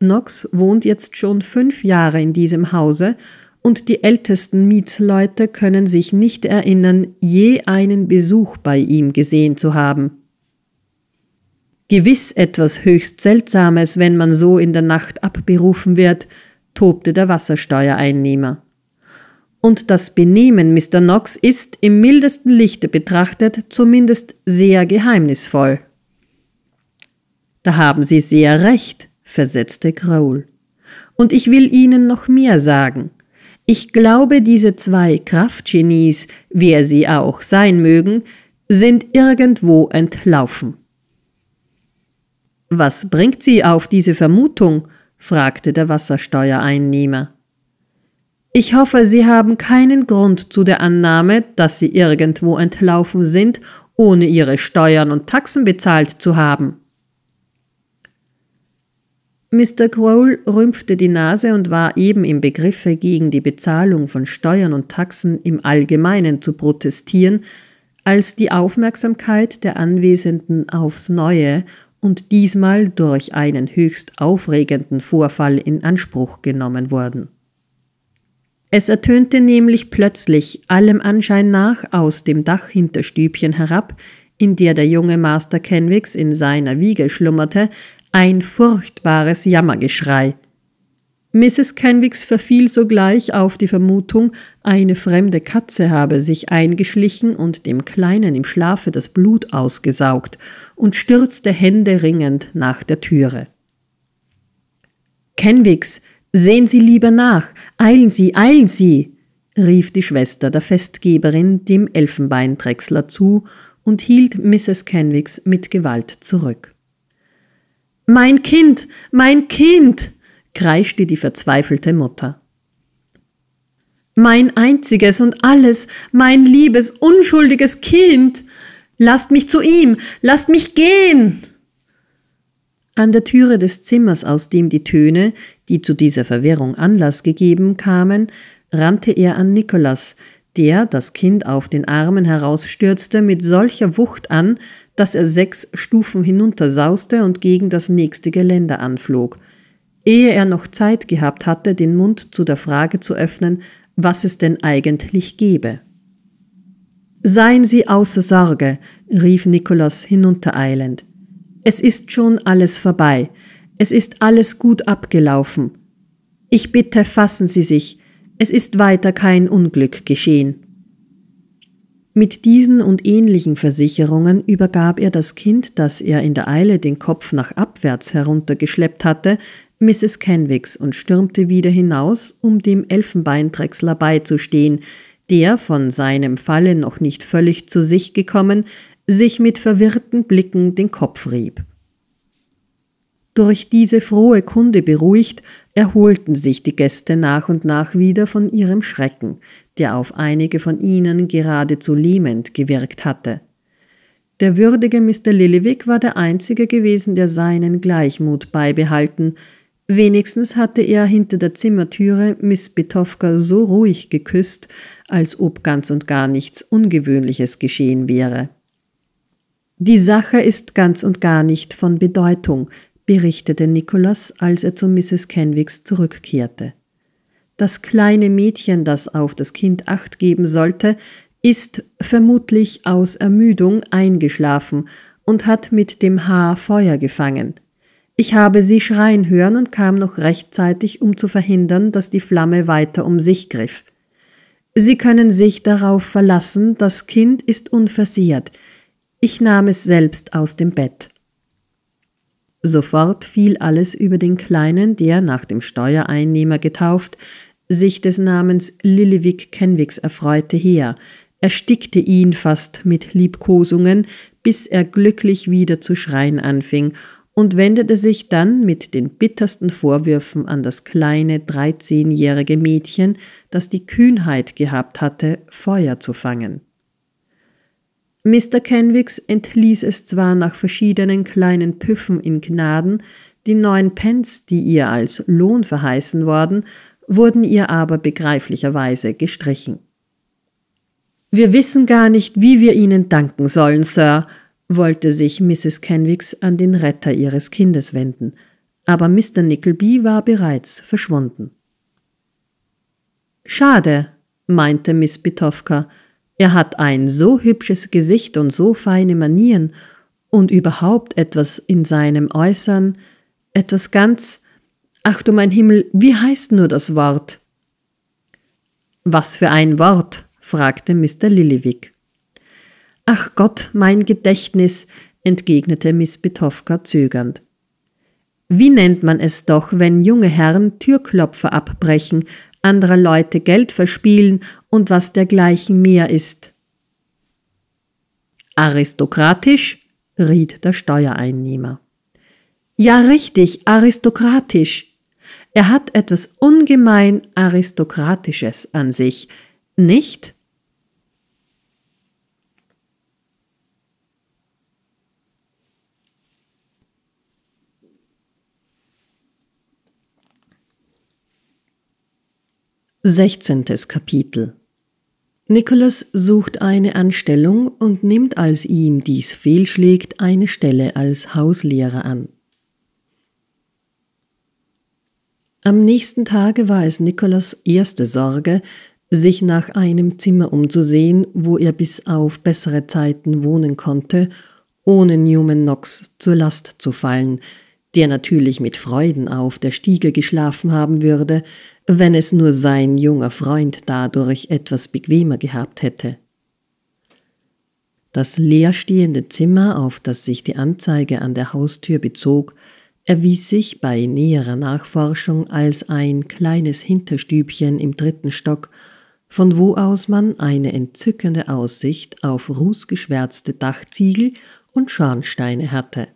Knox wohnt jetzt schon fünf Jahre in diesem Hause und die ältesten Mietsleute können sich nicht erinnern, je einen Besuch bei ihm gesehen zu haben. Gewiss etwas höchst Seltsames, wenn man so in der Nacht abberufen wird, tobte der Wassersteuereinnehmer. Und das Benehmen Mr. Knox ist im mildesten Lichte betrachtet zumindest sehr geheimnisvoll. Da haben Sie sehr recht, versetzte Graul. Und ich will Ihnen noch mehr sagen. Ich glaube, diese zwei Kraftgenies, wer sie auch sein mögen, sind irgendwo entlaufen. Was bringt Sie auf diese Vermutung? fragte der Wassersteuereinnehmer. Ich hoffe, Sie haben keinen Grund zu der Annahme, dass Sie irgendwo entlaufen sind, ohne Ihre Steuern und Taxen bezahlt zu haben. Mr. Crowell rümpfte die Nase und war eben im Begriffe, gegen die Bezahlung von Steuern und Taxen im Allgemeinen zu protestieren, als die Aufmerksamkeit der Anwesenden aufs Neue und diesmal durch einen höchst aufregenden Vorfall in Anspruch genommen wurden. Es ertönte nämlich plötzlich allem Anschein nach aus dem Dachhinterstübchen herab, in der der junge Master Kenwigs in seiner Wiege schlummerte, ein furchtbares Jammergeschrei. Mrs. Kenwigs verfiel sogleich auf die Vermutung, eine fremde Katze habe sich eingeschlichen und dem Kleinen im Schlafe das Blut ausgesaugt, und stürzte händeringend nach der Türe. Kenwigs, sehen Sie lieber nach, eilen Sie, eilen Sie, rief die Schwester der Festgeberin dem Elfenbeindrechsler zu und hielt Mrs. Kenwigs mit Gewalt zurück. Mein Kind, mein Kind, kreischte die verzweifelte Mutter. Mein einziges und alles, mein liebes, unschuldiges Kind, Lasst mich zu ihm, lasst mich gehen. An der Türe des Zimmers, aus dem die Töne, die zu dieser Verwirrung Anlass gegeben kamen, rannte er an Nikolas, der das Kind auf den Armen herausstürzte, mit solcher Wucht an, dass er sechs Stufen hinuntersauste und gegen das nächste Geländer anflog. Ehe er noch Zeit gehabt hatte, den Mund zu der Frage zu öffnen, was es denn eigentlich gebe. Seien Sie außer Sorge, rief Nikolaus hinuntereilend. Es ist schon alles vorbei. Es ist alles gut abgelaufen. Ich bitte, fassen Sie sich. Es ist weiter kein Unglück geschehen. Mit diesen und ähnlichen Versicherungen übergab er das Kind, das er in der Eile den Kopf nach abwärts heruntergeschleppt hatte, Mrs. Kenwigs und stürmte wieder hinaus, um dem Elfenbeindrechsler beizustehen, der, von seinem Falle noch nicht völlig zu sich gekommen, sich mit verwirrten Blicken den Kopf rieb. Durch diese frohe Kunde beruhigt, erholten sich die Gäste nach und nach wieder von ihrem Schrecken, der auf einige von ihnen geradezu lähmend gewirkt hatte. Der würdige Mr. Lillywig war der einzige gewesen, der seinen Gleichmut beibehalten, Wenigstens hatte er hinter der Zimmertüre Miss Bitowka so ruhig geküsst, als ob ganz und gar nichts Ungewöhnliches geschehen wäre. Die Sache ist ganz und gar nicht von Bedeutung, berichtete Nikolas, als er zu Mrs. Kenwigs zurückkehrte. Das kleine Mädchen, das auf das Kind acht geben sollte, ist vermutlich aus Ermüdung eingeschlafen und hat mit dem Haar Feuer gefangen. Ich habe sie schreien hören und kam noch rechtzeitig, um zu verhindern, dass die Flamme weiter um sich griff. Sie können sich darauf verlassen, das Kind ist unversehrt. Ich nahm es selbst aus dem Bett. Sofort fiel alles über den Kleinen, der, nach dem Steuereinnehmer getauft, sich des Namens Lillewig Kenwigs erfreute, her, erstickte ihn fast mit Liebkosungen, bis er glücklich wieder zu schreien anfing und wendete sich dann mit den bittersten Vorwürfen an das kleine 13-jährige Mädchen, das die Kühnheit gehabt hatte, Feuer zu fangen. Mr. Kenwigs entließ es zwar nach verschiedenen kleinen Püffen in Gnaden, die neun Pence, die ihr als Lohn verheißen worden, wurden ihr aber begreiflicherweise gestrichen. Wir wissen gar nicht, wie wir Ihnen danken sollen, Sir, wollte sich Mrs. Kenwigs an den Retter ihres Kindes wenden, aber Mr. Nickleby war bereits verschwunden. Schade, meinte Miss Bitowka, er hat ein so hübsches Gesicht und so feine Manieren und überhaupt etwas in seinem Äußern, etwas ganz, ach du mein Himmel, wie heißt nur das Wort? Was für ein Wort? fragte Mr. Lillywick. Ach Gott, mein Gedächtnis, entgegnete Miss Bitowka zögernd. Wie nennt man es doch, wenn junge Herren Türklopfer abbrechen, anderer Leute Geld verspielen und was dergleichen mehr ist? Aristokratisch, riet der Steuereinnehmer. Ja, richtig, aristokratisch. Er hat etwas ungemein Aristokratisches an sich, nicht? 16. Kapitel Nikolas sucht eine Anstellung und nimmt, als ihm dies fehlschlägt, eine Stelle als Hauslehrer an. Am nächsten Tage war es Nikolas erste Sorge, sich nach einem Zimmer umzusehen, wo er bis auf bessere Zeiten wohnen konnte, ohne Newman Knox zur Last zu fallen – der natürlich mit Freuden auf der Stiege geschlafen haben würde, wenn es nur sein junger Freund dadurch etwas bequemer gehabt hätte. Das leerstehende Zimmer, auf das sich die Anzeige an der Haustür bezog, erwies sich bei näherer Nachforschung als ein kleines Hinterstübchen im dritten Stock, von wo aus man eine entzückende Aussicht auf rußgeschwärzte Dachziegel und Schornsteine hatte.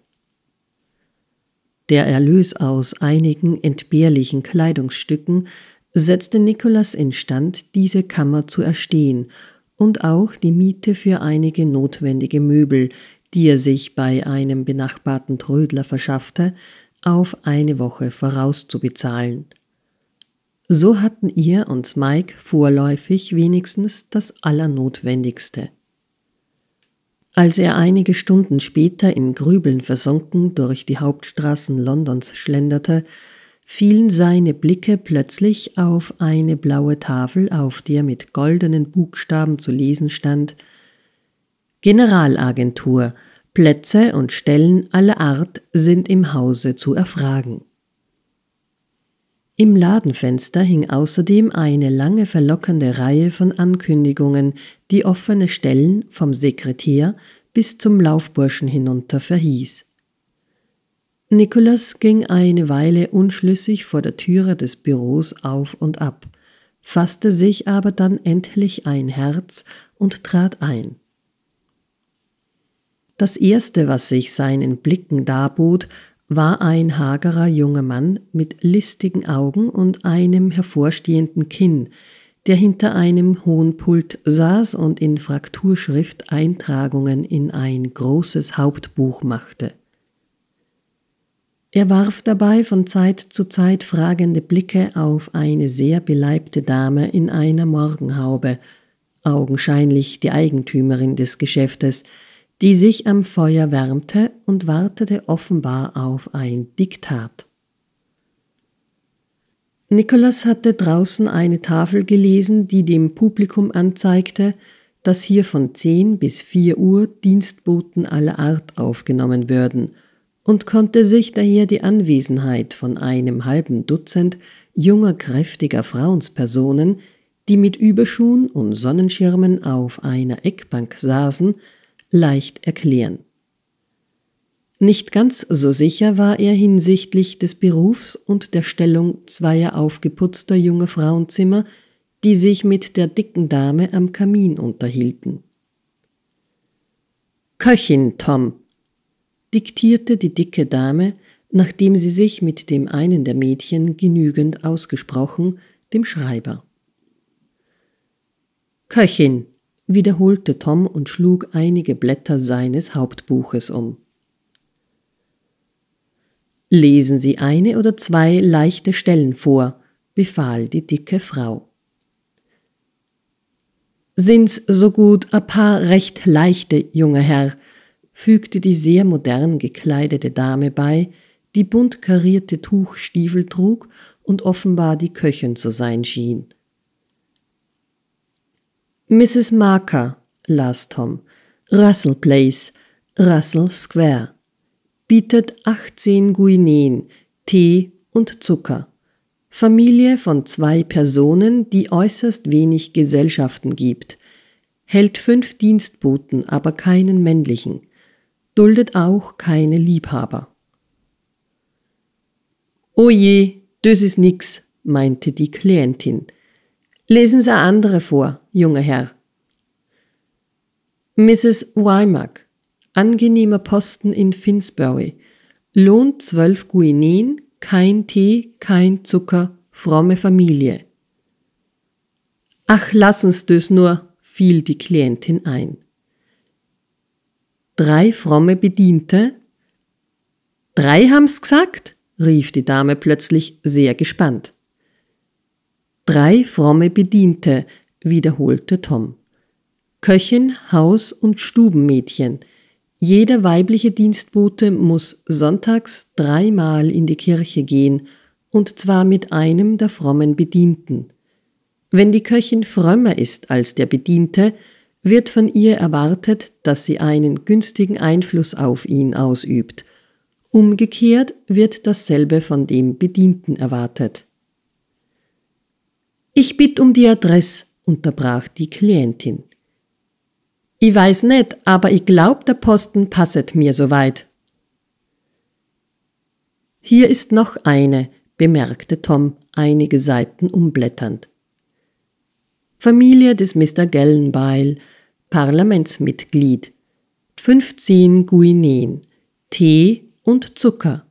Der Erlös aus einigen entbehrlichen Kleidungsstücken setzte Nikolas instand, diese Kammer zu erstehen und auch die Miete für einige notwendige Möbel, die er sich bei einem benachbarten Trödler verschaffte, auf eine Woche vorauszubezahlen. So hatten ihr und Mike vorläufig wenigstens das Allernotwendigste. Als er einige Stunden später in Grübeln versunken durch die Hauptstraßen Londons schlenderte, fielen seine Blicke plötzlich auf eine blaue Tafel, auf der mit goldenen Buchstaben zu lesen stand Generalagentur Plätze und Stellen aller Art sind im Hause zu erfragen. Im Ladenfenster hing außerdem eine lange verlockende Reihe von Ankündigungen, die offene Stellen vom Sekretär bis zum Laufburschen hinunter verhieß. Nikolas ging eine Weile unschlüssig vor der Türe des Büros auf und ab, fasste sich aber dann endlich ein Herz und trat ein. Das erste, was sich seinen Blicken darbot, war ein hagerer junger Mann mit listigen Augen und einem hervorstehenden Kinn, der hinter einem hohen Pult saß und in Frakturschrift Eintragungen in ein großes Hauptbuch machte. Er warf dabei von Zeit zu Zeit fragende Blicke auf eine sehr beleibte Dame in einer Morgenhaube, augenscheinlich die Eigentümerin des Geschäftes, die sich am Feuer wärmte und wartete offenbar auf ein Diktat. Nikolas hatte draußen eine Tafel gelesen, die dem Publikum anzeigte, dass hier von 10 bis 4 Uhr Dienstboten aller Art aufgenommen würden und konnte sich daher die Anwesenheit von einem halben Dutzend junger, kräftiger Frauenspersonen, die mit Überschuhen und Sonnenschirmen auf einer Eckbank saßen, leicht erklären. Nicht ganz so sicher war er hinsichtlich des Berufs und der Stellung zweier aufgeputzter junger Frauenzimmer, die sich mit der dicken Dame am Kamin unterhielten. Köchin, Tom, diktierte die dicke Dame, nachdem sie sich mit dem einen der Mädchen genügend ausgesprochen, dem Schreiber. Köchin, wiederholte Tom und schlug einige Blätter seines Hauptbuches um. Lesen Sie eine oder zwei leichte Stellen vor, befahl die dicke Frau. Sind's so gut a paar recht leichte, junger Herr, fügte die sehr modern gekleidete Dame bei, die bunt karierte Tuchstiefel trug und offenbar die Köchin zu sein schien. Mrs. Marker, las Tom, Russell Place, Russell Square. Bietet 18 Guineen, Tee und Zucker. Familie von zwei Personen, die äußerst wenig Gesellschaften gibt. Hält fünf Dienstboten, aber keinen männlichen. Duldet auch keine Liebhaber. Oje, oh das ist nix, meinte die Klientin. Lesen Sie andere vor, junger Herr. Mrs. Wymark, angenehmer Posten in Finsbury, Lohn zwölf Guineen, kein Tee, kein Zucker, fromme Familie. Ach, lassen's das nur, fiel die Klientin ein. Drei fromme Bediente? Drei haben's gesagt? rief die Dame plötzlich sehr gespannt. Drei fromme Bediente, wiederholte Tom. Köchin, Haus- und Stubenmädchen. Jeder weibliche Dienstbote muss sonntags dreimal in die Kirche gehen, und zwar mit einem der frommen Bedienten. Wenn die Köchin frömmer ist als der Bediente, wird von ihr erwartet, dass sie einen günstigen Einfluss auf ihn ausübt. Umgekehrt wird dasselbe von dem Bedienten erwartet. Ich bitt um die Adresse, unterbrach die Klientin. Ich weiß nicht, aber ich glaub, der Posten passet mir soweit. Hier ist noch eine, bemerkte Tom, einige Seiten umblätternd. Familie des Mr. Gellenbeil, Parlamentsmitglied, 15 Guineen, Tee und Zucker.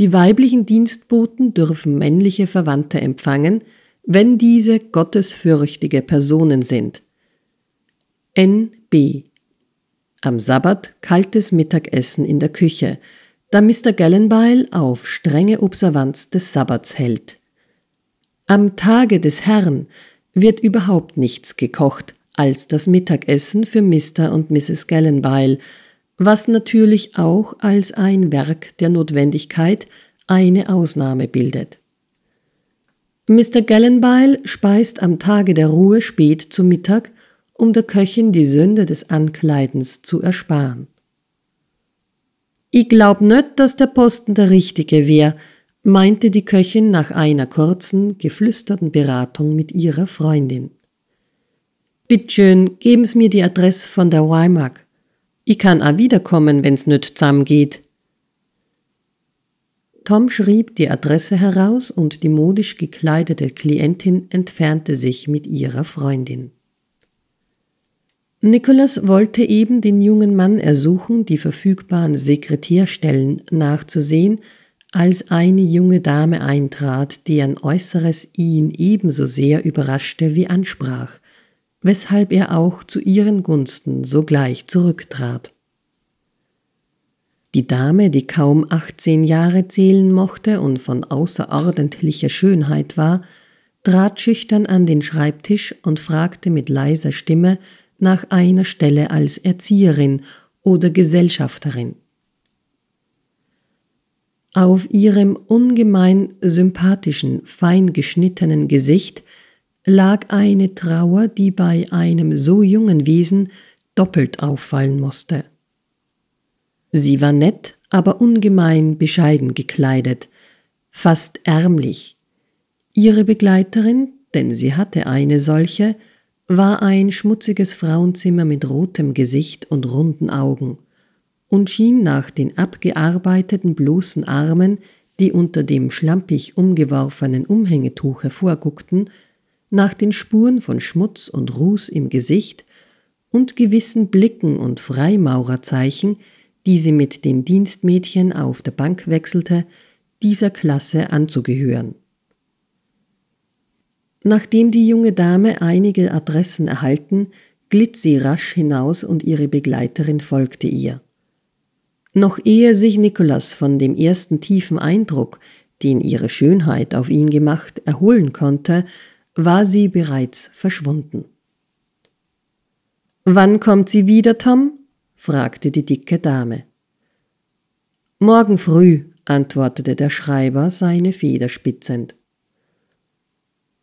Die weiblichen Dienstboten dürfen männliche Verwandte empfangen – wenn diese gottesfürchtige Personen sind. N.B. Am Sabbat kaltes Mittagessen in der Küche, da Mr. Gallenbeil auf strenge Observanz des Sabbats hält. Am Tage des Herrn wird überhaupt nichts gekocht als das Mittagessen für Mr. und Mrs. Gallenbeil, was natürlich auch als ein Werk der Notwendigkeit eine Ausnahme bildet. Mr. Gallenbeil speist am Tage der Ruhe spät zu Mittag, um der Köchin die Sünde des Ankleidens zu ersparen. Ich glaub nöt, dass der Posten der richtige wär, meinte die Köchin nach einer kurzen, geflüsterten Beratung mit ihrer Freundin. Bittschön, geben's mir die Adresse von der Weimark. Ich kann a wiederkommen, wenn's nöt zusammengeht. Tom schrieb die Adresse heraus und die modisch gekleidete Klientin entfernte sich mit ihrer Freundin. Nicholas wollte eben den jungen Mann ersuchen, die verfügbaren Sekretärstellen nachzusehen, als eine junge Dame eintrat, deren Äußeres ihn ebenso sehr überraschte wie ansprach, weshalb er auch zu ihren Gunsten sogleich zurücktrat. Die Dame, die kaum 18 Jahre zählen mochte und von außerordentlicher Schönheit war, trat schüchtern an den Schreibtisch und fragte mit leiser Stimme nach einer Stelle als Erzieherin oder Gesellschafterin. Auf ihrem ungemein sympathischen, fein geschnittenen Gesicht lag eine Trauer, die bei einem so jungen Wesen doppelt auffallen musste. Sie war nett, aber ungemein bescheiden gekleidet, fast ärmlich. Ihre Begleiterin, denn sie hatte eine solche, war ein schmutziges Frauenzimmer mit rotem Gesicht und runden Augen und schien nach den abgearbeiteten bloßen Armen, die unter dem schlampig umgeworfenen Umhängetuch hervorguckten, nach den Spuren von Schmutz und Ruß im Gesicht und gewissen Blicken und Freimaurerzeichen, die sie mit den Dienstmädchen auf der Bank wechselte, dieser Klasse anzugehören. Nachdem die junge Dame einige Adressen erhalten, glitt sie rasch hinaus und ihre Begleiterin folgte ihr. Noch ehe sich Nikolas von dem ersten tiefen Eindruck, den ihre Schönheit auf ihn gemacht, erholen konnte, war sie bereits verschwunden. Wann kommt sie wieder, Tom? fragte die dicke Dame. Morgen früh, antwortete der Schreiber, seine Feder spitzend.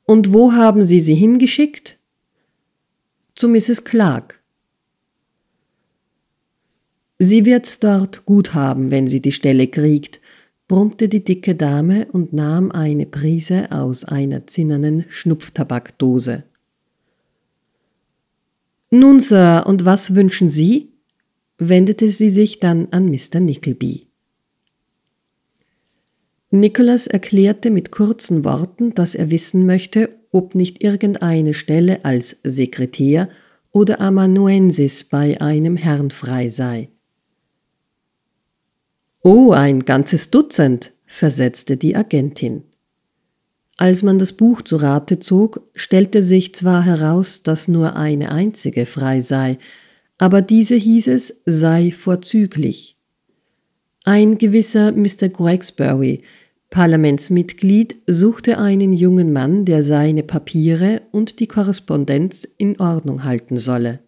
Und wo haben Sie sie hingeschickt? Zu Mrs. Clark. Sie wird's dort gut haben, wenn sie die Stelle kriegt, brummte die dicke Dame und nahm eine Prise aus einer zinnernen Schnupftabakdose. Nun, Sir, und was wünschen Sie? wendete sie sich dann an Mr. Nickleby. Nicholas erklärte mit kurzen Worten, dass er wissen möchte, ob nicht irgendeine Stelle als Sekretär oder Amanuensis bei einem Herrn frei sei. Oh, ein ganzes Dutzend, versetzte die Agentin. Als man das Buch zu Rate zog, stellte sich zwar heraus, dass nur eine einzige frei sei, aber diese hieß es, sei vorzüglich. Ein gewisser Mr. Gregsbury, Parlamentsmitglied, suchte einen jungen Mann, der seine Papiere und die Korrespondenz in Ordnung halten solle.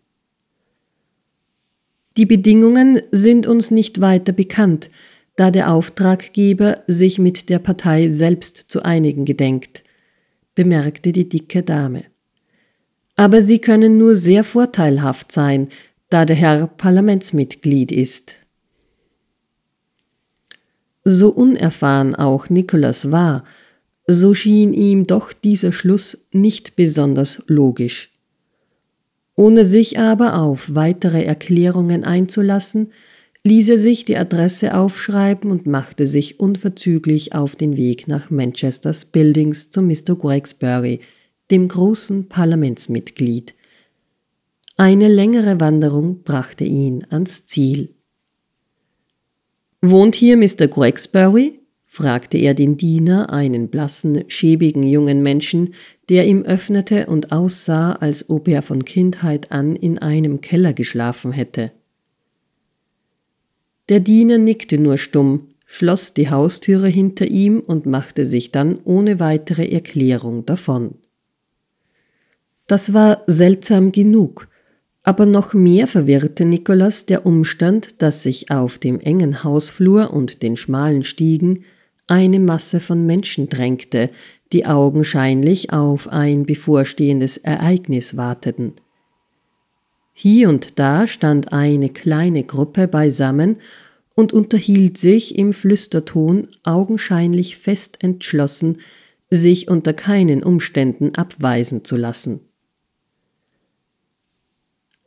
Die Bedingungen sind uns nicht weiter bekannt, da der Auftraggeber sich mit der Partei selbst zu einigen gedenkt, bemerkte die dicke Dame. Aber sie können nur sehr vorteilhaft sein, da der Herr Parlamentsmitglied ist. So unerfahren auch Nicholas war, so schien ihm doch dieser Schluss nicht besonders logisch. Ohne sich aber auf weitere Erklärungen einzulassen, ließ er sich die Adresse aufschreiben und machte sich unverzüglich auf den Weg nach Manchesters Buildings zu Mr. Gregsbury, dem großen Parlamentsmitglied. Eine längere Wanderung brachte ihn ans Ziel. Wohnt hier Mr. Gregsbury? fragte er den Diener, einen blassen, schäbigen jungen Menschen, der ihm öffnete und aussah, als ob er von Kindheit an in einem Keller geschlafen hätte. Der Diener nickte nur stumm, schloss die Haustüre hinter ihm und machte sich dann ohne weitere Erklärung davon. Das war seltsam genug, aber noch mehr verwirrte Nikolas der Umstand, dass sich auf dem engen Hausflur und den schmalen Stiegen eine Masse von Menschen drängte, die augenscheinlich auf ein bevorstehendes Ereignis warteten. Hier und da stand eine kleine Gruppe beisammen und unterhielt sich im Flüsterton augenscheinlich fest entschlossen, sich unter keinen Umständen abweisen zu lassen.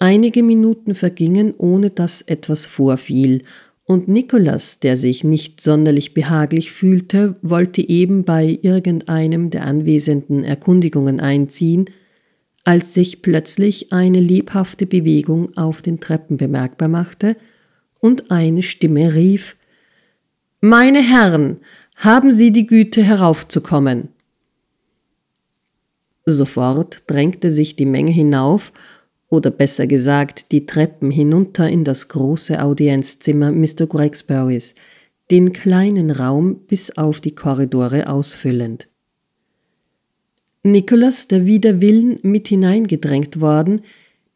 Einige Minuten vergingen, ohne dass etwas vorfiel, und Nikolas, der sich nicht sonderlich behaglich fühlte, wollte eben bei irgendeinem der Anwesenden Erkundigungen einziehen, als sich plötzlich eine lebhafte Bewegung auf den Treppen bemerkbar machte und eine Stimme rief Meine Herren, haben Sie die Güte heraufzukommen. Sofort drängte sich die Menge hinauf oder besser gesagt die Treppen hinunter in das große Audienzzimmer Mr. Gregsburys, den kleinen Raum bis auf die Korridore ausfüllend. Nicholas, der wider Willen mit hineingedrängt worden,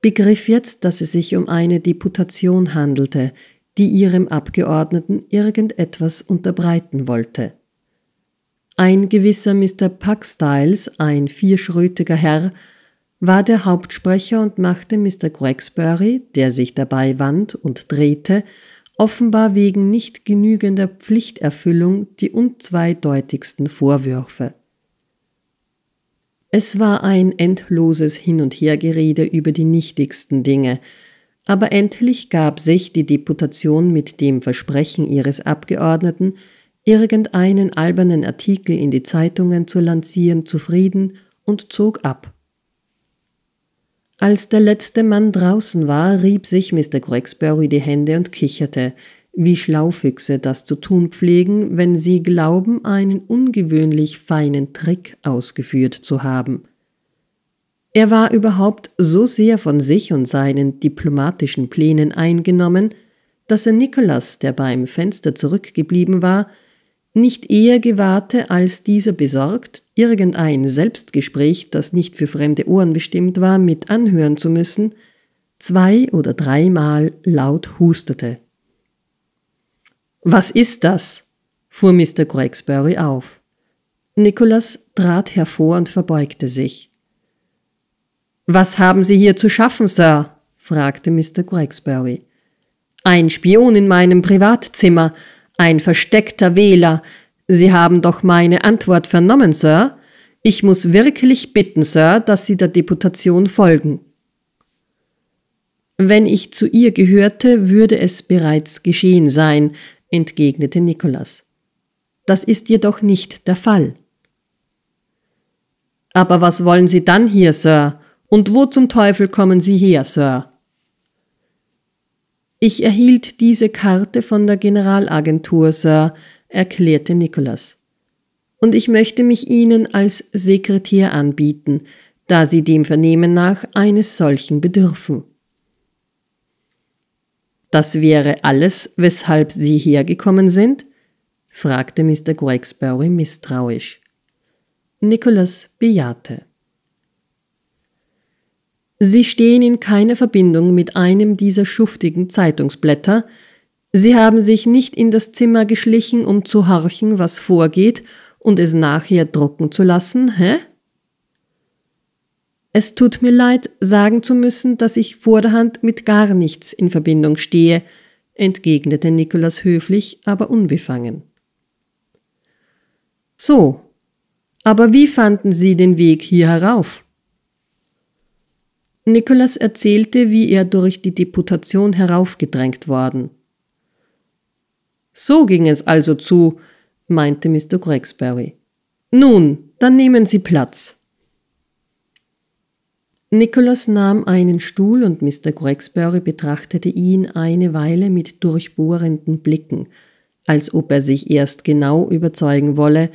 begriff jetzt, dass es sich um eine Deputation handelte, die ihrem Abgeordneten irgendetwas unterbreiten wollte. Ein gewisser Mr. Puckstyles, ein vierschrötiger Herr, war der Hauptsprecher und machte Mr. Gregsbury, der sich dabei wand und drehte, offenbar wegen nicht genügender Pflichterfüllung die unzweideutigsten Vorwürfe. Es war ein endloses Hin- und Hergerede über die nichtigsten Dinge, aber endlich gab sich die Deputation mit dem Versprechen ihres Abgeordneten, irgendeinen albernen Artikel in die Zeitungen zu lancieren, zufrieden und zog ab. Als der letzte Mann draußen war, rieb sich Mr. Gregsbury die Hände und kicherte, wie Schlaufüchse das zu tun pflegen, wenn sie glauben, einen ungewöhnlich feinen Trick ausgeführt zu haben. Er war überhaupt so sehr von sich und seinen diplomatischen Plänen eingenommen, dass er Nikolas, der beim Fenster zurückgeblieben war, nicht eher gewahrte, als dieser besorgt, irgendein Selbstgespräch, das nicht für fremde Ohren bestimmt war, mit anhören zu müssen, zwei oder dreimal laut hustete. Was ist das? fuhr Mr. Gregsbury auf. Nicholas trat hervor und verbeugte sich. Was haben Sie hier zu schaffen, Sir? fragte Mr. Gregsbury. Ein Spion in meinem Privatzimmer, ein versteckter Wähler. Sie haben doch meine Antwort vernommen, Sir. Ich muss wirklich bitten, Sir, dass Sie der Deputation folgen. Wenn ich zu ihr gehörte, würde es bereits geschehen sein, entgegnete Nikolas. Das ist jedoch nicht der Fall. Aber was wollen Sie dann hier, Sir? Und wo zum Teufel kommen Sie her, Sir? Ich erhielt diese Karte von der Generalagentur, Sir, erklärte Nicholas. Und ich möchte mich Ihnen als Sekretär anbieten, da Sie dem Vernehmen nach eines solchen bedürfen. Das wäre alles, weshalb Sie hergekommen sind? fragte Mr. Gregsbury misstrauisch. Nicholas bejahte. Sie stehen in keiner Verbindung mit einem dieser schuftigen Zeitungsblätter, Sie haben sich nicht in das Zimmer geschlichen, um zu horchen, was vorgeht, und es nachher drucken zu lassen, hä? Es tut mir leid, sagen zu müssen, dass ich vorderhand mit gar nichts in Verbindung stehe, entgegnete Nikolas höflich, aber unbefangen. So, aber wie fanden Sie den Weg hier herauf? Nikolas erzählte, wie er durch die Deputation heraufgedrängt worden. So ging es also zu, meinte Mr. Gregsbury. Nun, dann nehmen Sie Platz. Nikolas nahm einen Stuhl und Mr. Gregsbury betrachtete ihn eine Weile mit durchbohrenden Blicken, als ob er sich erst genau überzeugen wolle,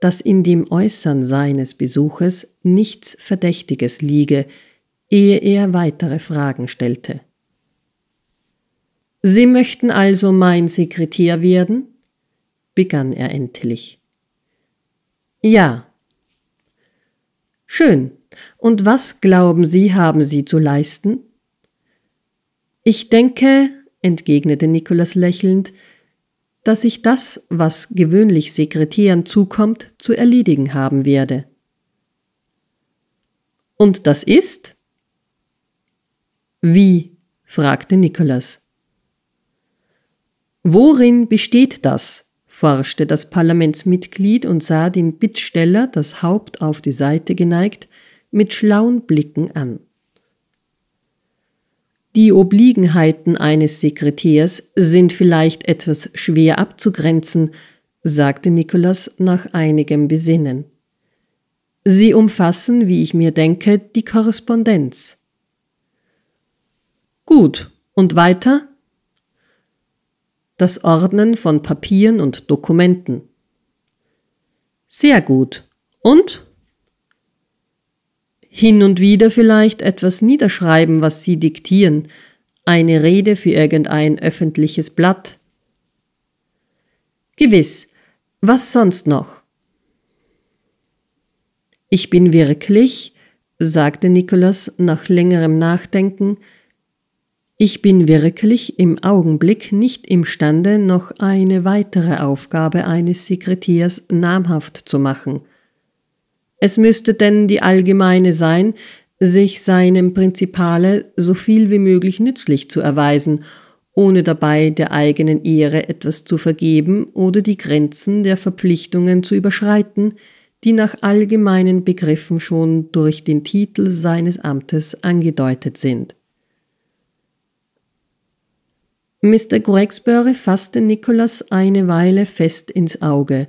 dass in dem Äußern seines Besuches nichts Verdächtiges liege, ehe er weitere Fragen stellte. Sie möchten also mein Sekretär werden? begann er endlich. Ja. Schön. Und was glauben Sie, haben Sie zu leisten? Ich denke, entgegnete Nikolas lächelnd, dass ich das, was gewöhnlich Sekretären zukommt, zu erledigen haben werde. Und das ist? Wie? fragte Nikolas. Worin besteht das? forschte das Parlamentsmitglied und sah den Bittsteller, das Haupt auf die Seite geneigt, mit schlauen Blicken an. Die Obliegenheiten eines Sekretärs sind vielleicht etwas schwer abzugrenzen, sagte Nikolas nach einigem Besinnen. Sie umfassen, wie ich mir denke, die Korrespondenz. Gut. Und weiter? Das Ordnen von Papieren und Dokumenten. Sehr gut. Und? Hin und wieder vielleicht etwas niederschreiben, was Sie diktieren. Eine Rede für irgendein öffentliches Blatt. Gewiss. Was sonst noch? Ich bin wirklich, sagte Nikolas nach längerem Nachdenken, ich bin wirklich im Augenblick nicht imstande, noch eine weitere Aufgabe eines Sekretärs namhaft zu machen. Es müsste denn die allgemeine sein, sich seinem Prinzipale so viel wie möglich nützlich zu erweisen, ohne dabei der eigenen Ehre etwas zu vergeben oder die Grenzen der Verpflichtungen zu überschreiten, die nach allgemeinen Begriffen schon durch den Titel seines Amtes angedeutet sind. Mr. Gregsbury fasste Nicholas eine Weile fest ins Auge,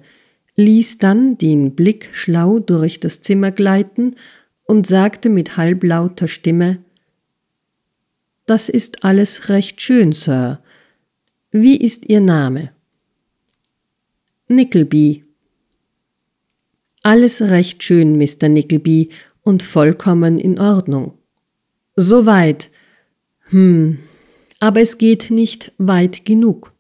ließ dann den Blick schlau durch das Zimmer gleiten und sagte mit halblauter Stimme Das ist alles recht schön, Sir. Wie ist Ihr Name? Nickleby. Alles recht schön, Mr. Nickleby, und vollkommen in Ordnung. Soweit. Hm, aber es geht nicht weit genug.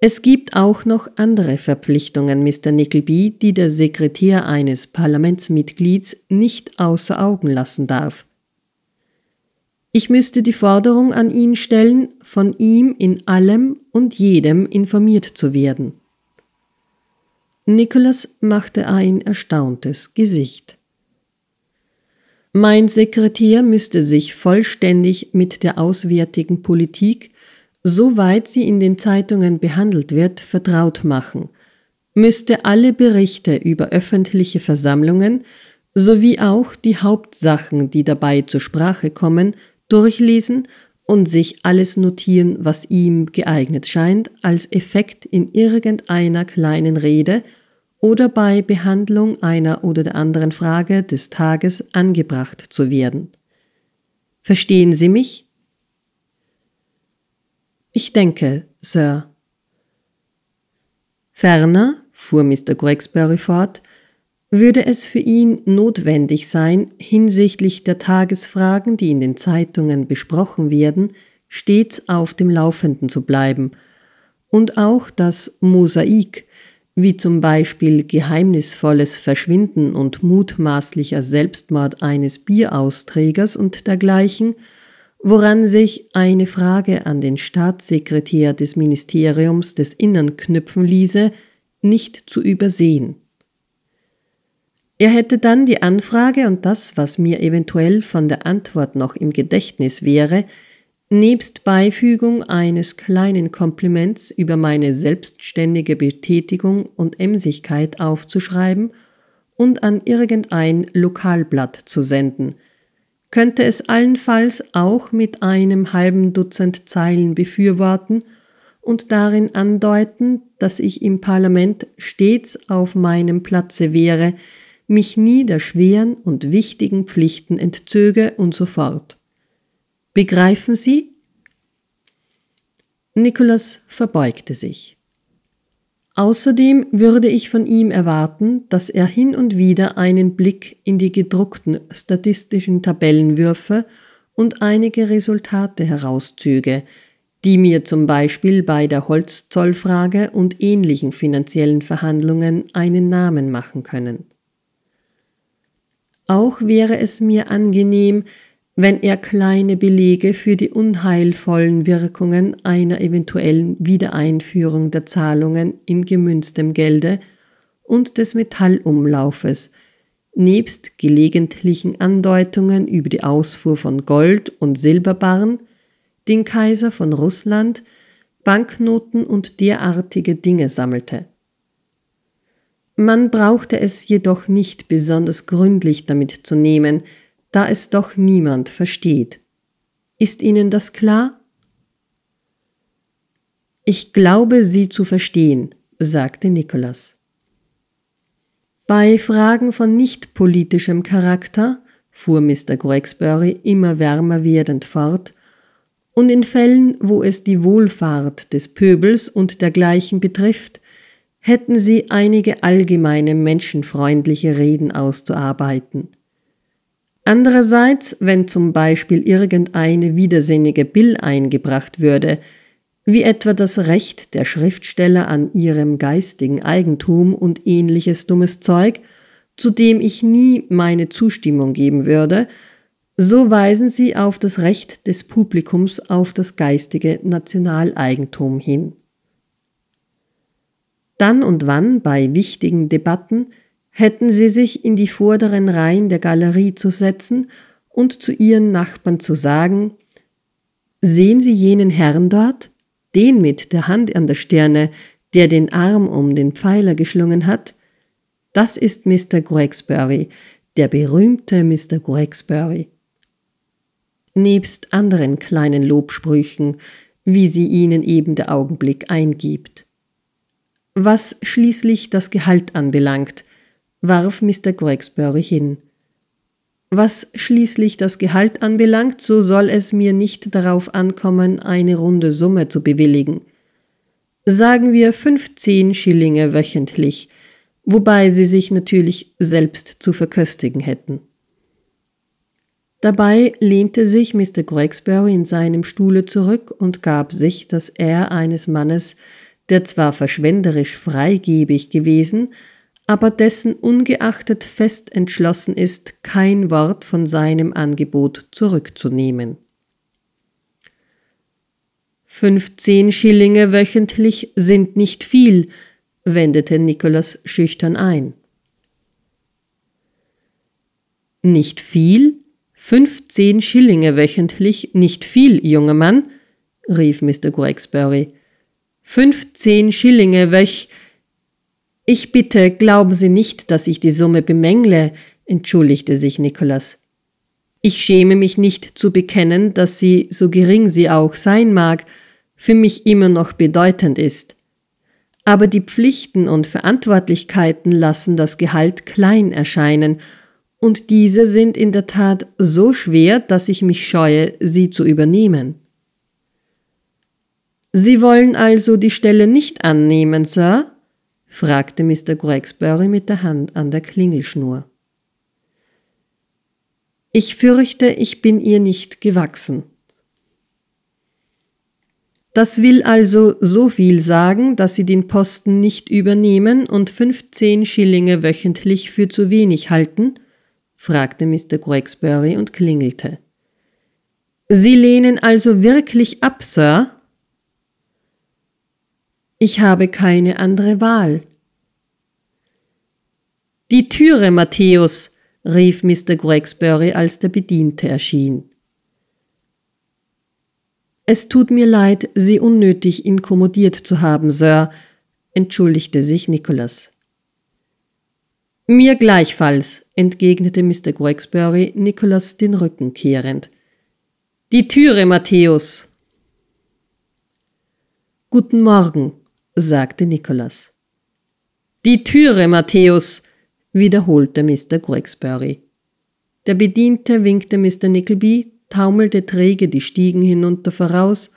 Es gibt auch noch andere Verpflichtungen, Mr. Nickleby, die der Sekretär eines Parlamentsmitglieds nicht außer Augen lassen darf. Ich müsste die Forderung an ihn stellen, von ihm in allem und jedem informiert zu werden. Nicholas machte ein erstauntes Gesicht. Mein Sekretär müsste sich vollständig mit der auswärtigen Politik, soweit sie in den Zeitungen behandelt wird, vertraut machen, müsste alle Berichte über öffentliche Versammlungen sowie auch die Hauptsachen, die dabei zur Sprache kommen, durchlesen und sich alles notieren, was ihm geeignet scheint, als Effekt in irgendeiner kleinen Rede oder bei Behandlung einer oder der anderen Frage des Tages angebracht zu werden. Verstehen Sie mich? Ich denke, Sir. Ferner, fuhr Mr. Gregsbury fort, würde es für ihn notwendig sein, hinsichtlich der Tagesfragen, die in den Zeitungen besprochen werden, stets auf dem Laufenden zu bleiben und auch das Mosaik, wie zum Beispiel geheimnisvolles Verschwinden und mutmaßlicher Selbstmord eines Bierausträgers und dergleichen, woran sich eine Frage an den Staatssekretär des Ministeriums des Innern knüpfen ließe, nicht zu übersehen. Er hätte dann die Anfrage und das, was mir eventuell von der Antwort noch im Gedächtnis wäre, Nebst Beifügung eines kleinen Kompliments über meine selbstständige Betätigung und Emsigkeit aufzuschreiben und an irgendein Lokalblatt zu senden, könnte es allenfalls auch mit einem halben Dutzend Zeilen befürworten und darin andeuten, dass ich im Parlament stets auf meinem Platze wäre, mich nie der schweren und wichtigen Pflichten entzöge und so fort. Begreifen Sie? Nikolas verbeugte sich. Außerdem würde ich von ihm erwarten, dass er hin und wieder einen Blick in die gedruckten statistischen Tabellen würfe und einige Resultate herauszüge, die mir zum Beispiel bei der Holzzollfrage und ähnlichen finanziellen Verhandlungen einen Namen machen können. Auch wäre es mir angenehm, wenn er kleine Belege für die unheilvollen Wirkungen einer eventuellen Wiedereinführung der Zahlungen in gemünztem Gelde und des Metallumlaufes, nebst gelegentlichen Andeutungen über die Ausfuhr von Gold- und Silberbarren, den Kaiser von Russland, Banknoten und derartige Dinge sammelte. Man brauchte es jedoch nicht besonders gründlich damit zu nehmen – da es doch niemand versteht. Ist Ihnen das klar? Ich glaube, Sie zu verstehen, sagte Nikolas. Bei Fragen von nicht politischem Charakter, fuhr Mr. Gregsbury immer wärmer werdend fort, und in Fällen, wo es die Wohlfahrt des Pöbels und dergleichen betrifft, hätten sie einige allgemeine menschenfreundliche Reden auszuarbeiten – Andererseits, wenn zum Beispiel irgendeine widersinnige Bill eingebracht würde, wie etwa das Recht der Schriftsteller an ihrem geistigen Eigentum und ähnliches dummes Zeug, zu dem ich nie meine Zustimmung geben würde, so weisen sie auf das Recht des Publikums auf das geistige Nationaleigentum hin. Dann und wann bei wichtigen Debatten hätten sie sich in die vorderen Reihen der Galerie zu setzen und zu ihren Nachbarn zu sagen, sehen Sie jenen Herrn dort, den mit der Hand an der Stirne, der den Arm um den Pfeiler geschlungen hat? Das ist Mr. Gregsbury, der berühmte Mr. Gregsbury. Nebst anderen kleinen Lobsprüchen, wie sie ihnen eben der Augenblick eingibt. Was schließlich das Gehalt anbelangt, warf Mr. Gregsbury hin. Was schließlich das Gehalt anbelangt, so soll es mir nicht darauf ankommen, eine runde Summe zu bewilligen. Sagen wir fünfzehn Schillinge wöchentlich, wobei sie sich natürlich selbst zu verköstigen hätten. Dabei lehnte sich Mr. Gregsbury in seinem Stuhle zurück und gab sich das Air eines Mannes, der zwar verschwenderisch freigebig gewesen, aber dessen ungeachtet fest entschlossen ist, kein Wort von seinem Angebot zurückzunehmen. 15 Schillinge wöchentlich sind nicht viel, wendete Nikolas schüchtern ein. Nicht viel? 15 Schillinge wöchentlich, nicht viel, junger Mann, rief Mr. Grexbury. 15 Schillinge wöch, ich bitte, glauben Sie nicht, dass ich die Summe bemängle, entschuldigte sich Nikolas. Ich schäme mich nicht zu bekennen, dass sie, so gering sie auch sein mag, für mich immer noch bedeutend ist. Aber die Pflichten und Verantwortlichkeiten lassen das Gehalt klein erscheinen, und diese sind in der Tat so schwer, dass ich mich scheue, sie zu übernehmen. Sie wollen also die Stelle nicht annehmen, Sir? fragte Mr. Gregsbury mit der Hand an der Klingelschnur. Ich fürchte, ich bin ihr nicht gewachsen. Das will also so viel sagen, dass Sie den Posten nicht übernehmen und 15 Schillinge wöchentlich für zu wenig halten? fragte Mr. Gregsbury und klingelte. Sie lehnen also wirklich ab, Sir? Ich habe keine andere Wahl. Die Türe, Matthäus, rief Mr. Gregsbury, als der Bediente erschien. Es tut mir leid, Sie unnötig inkommodiert zu haben, Sir, entschuldigte sich Nicholas. Mir gleichfalls, entgegnete Mr. Gregsbury, Nicholas den Rücken kehrend. Die Türe, Matthäus. Guten Morgen, sagte Nikolas. Die Türe, Matthäus, wiederholte Mr. Gregsbury. Der Bediente winkte Mr. Nickleby, taumelte träge die Stiegen hinunter voraus,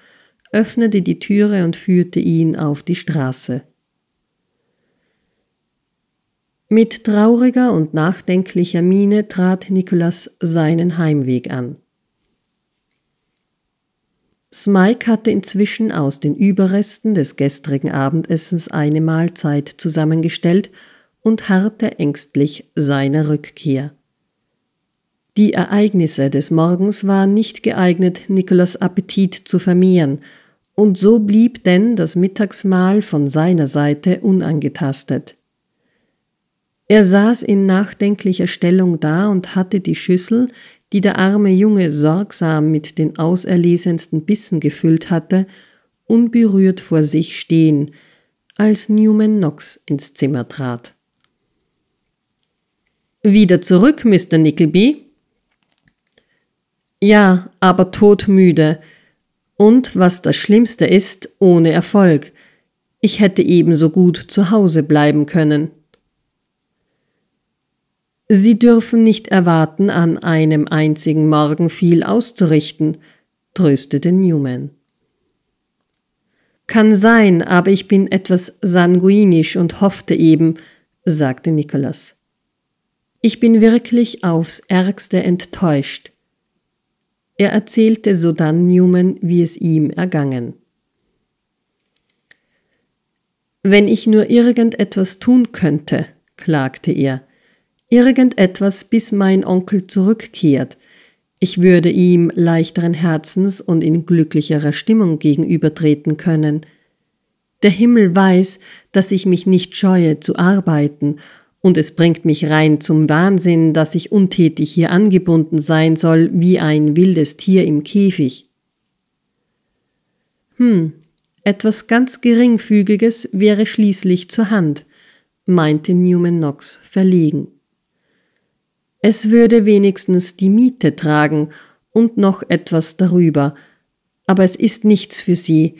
öffnete die Türe und führte ihn auf die Straße. Mit trauriger und nachdenklicher Miene trat Nikolas seinen Heimweg an. Smike hatte inzwischen aus den Überresten des gestrigen Abendessens eine Mahlzeit zusammengestellt und harrte ängstlich seiner Rückkehr. Die Ereignisse des Morgens waren nicht geeignet, Nikolas Appetit zu vermehren, und so blieb denn das Mittagsmahl von seiner Seite unangetastet. Er saß in nachdenklicher Stellung da und hatte die Schüssel, die der arme Junge sorgsam mit den auserlesensten Bissen gefüllt hatte, unberührt vor sich stehen, als Newman Knox ins Zimmer trat. Wieder zurück, Mr. Nickleby? Ja, aber todmüde. Und was das Schlimmste ist, ohne Erfolg. Ich hätte ebenso gut zu Hause bleiben können. Sie dürfen nicht erwarten, an einem einzigen Morgen viel auszurichten, tröstete Newman. Kann sein, aber ich bin etwas sanguinisch und hoffte eben, sagte Nicholas. Ich bin wirklich aufs ärgste enttäuscht. Er erzählte sodann Newman, wie es ihm ergangen. Wenn ich nur irgendetwas tun könnte, klagte er, Irgendetwas, bis mein Onkel zurückkehrt. Ich würde ihm leichteren Herzens und in glücklicherer Stimmung gegenübertreten können. Der Himmel weiß, dass ich mich nicht scheue zu arbeiten, und es bringt mich rein zum Wahnsinn, dass ich untätig hier angebunden sein soll wie ein wildes Tier im Käfig. Hm, etwas ganz Geringfügiges wäre schließlich zur Hand, meinte Newman Knox verlegen. Es würde wenigstens die Miete tragen und noch etwas darüber. Aber es ist nichts für Sie.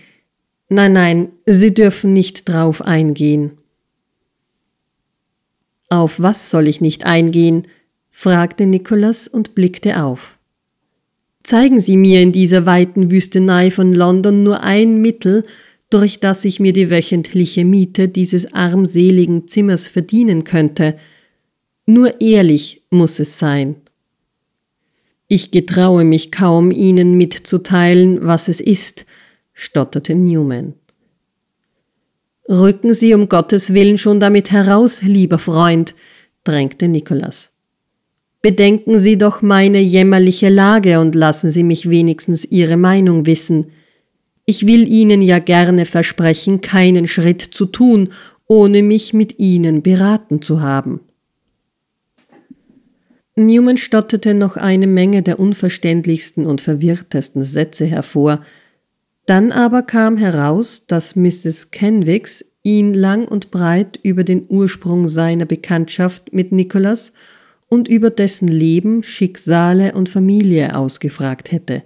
Nein, nein, Sie dürfen nicht drauf eingehen. Auf was soll ich nicht eingehen? fragte Nikolas und blickte auf. Zeigen Sie mir in dieser weiten Wüstenei von London nur ein Mittel, durch das ich mir die wöchentliche Miete dieses armseligen Zimmers verdienen könnte. Nur ehrlich muss es sein. Ich getraue mich kaum, Ihnen mitzuteilen, was es ist, stotterte Newman. Rücken Sie um Gottes Willen schon damit heraus, lieber Freund, drängte Nikolas. Bedenken Sie doch meine jämmerliche Lage und lassen Sie mich wenigstens Ihre Meinung wissen. Ich will Ihnen ja gerne versprechen, keinen Schritt zu tun, ohne mich mit Ihnen beraten zu haben. Newman stotterte noch eine Menge der unverständlichsten und verwirrtesten Sätze hervor. Dann aber kam heraus, dass Mrs. Kenwigs ihn lang und breit über den Ursprung seiner Bekanntschaft mit Nicholas und über dessen Leben, Schicksale und Familie ausgefragt hätte.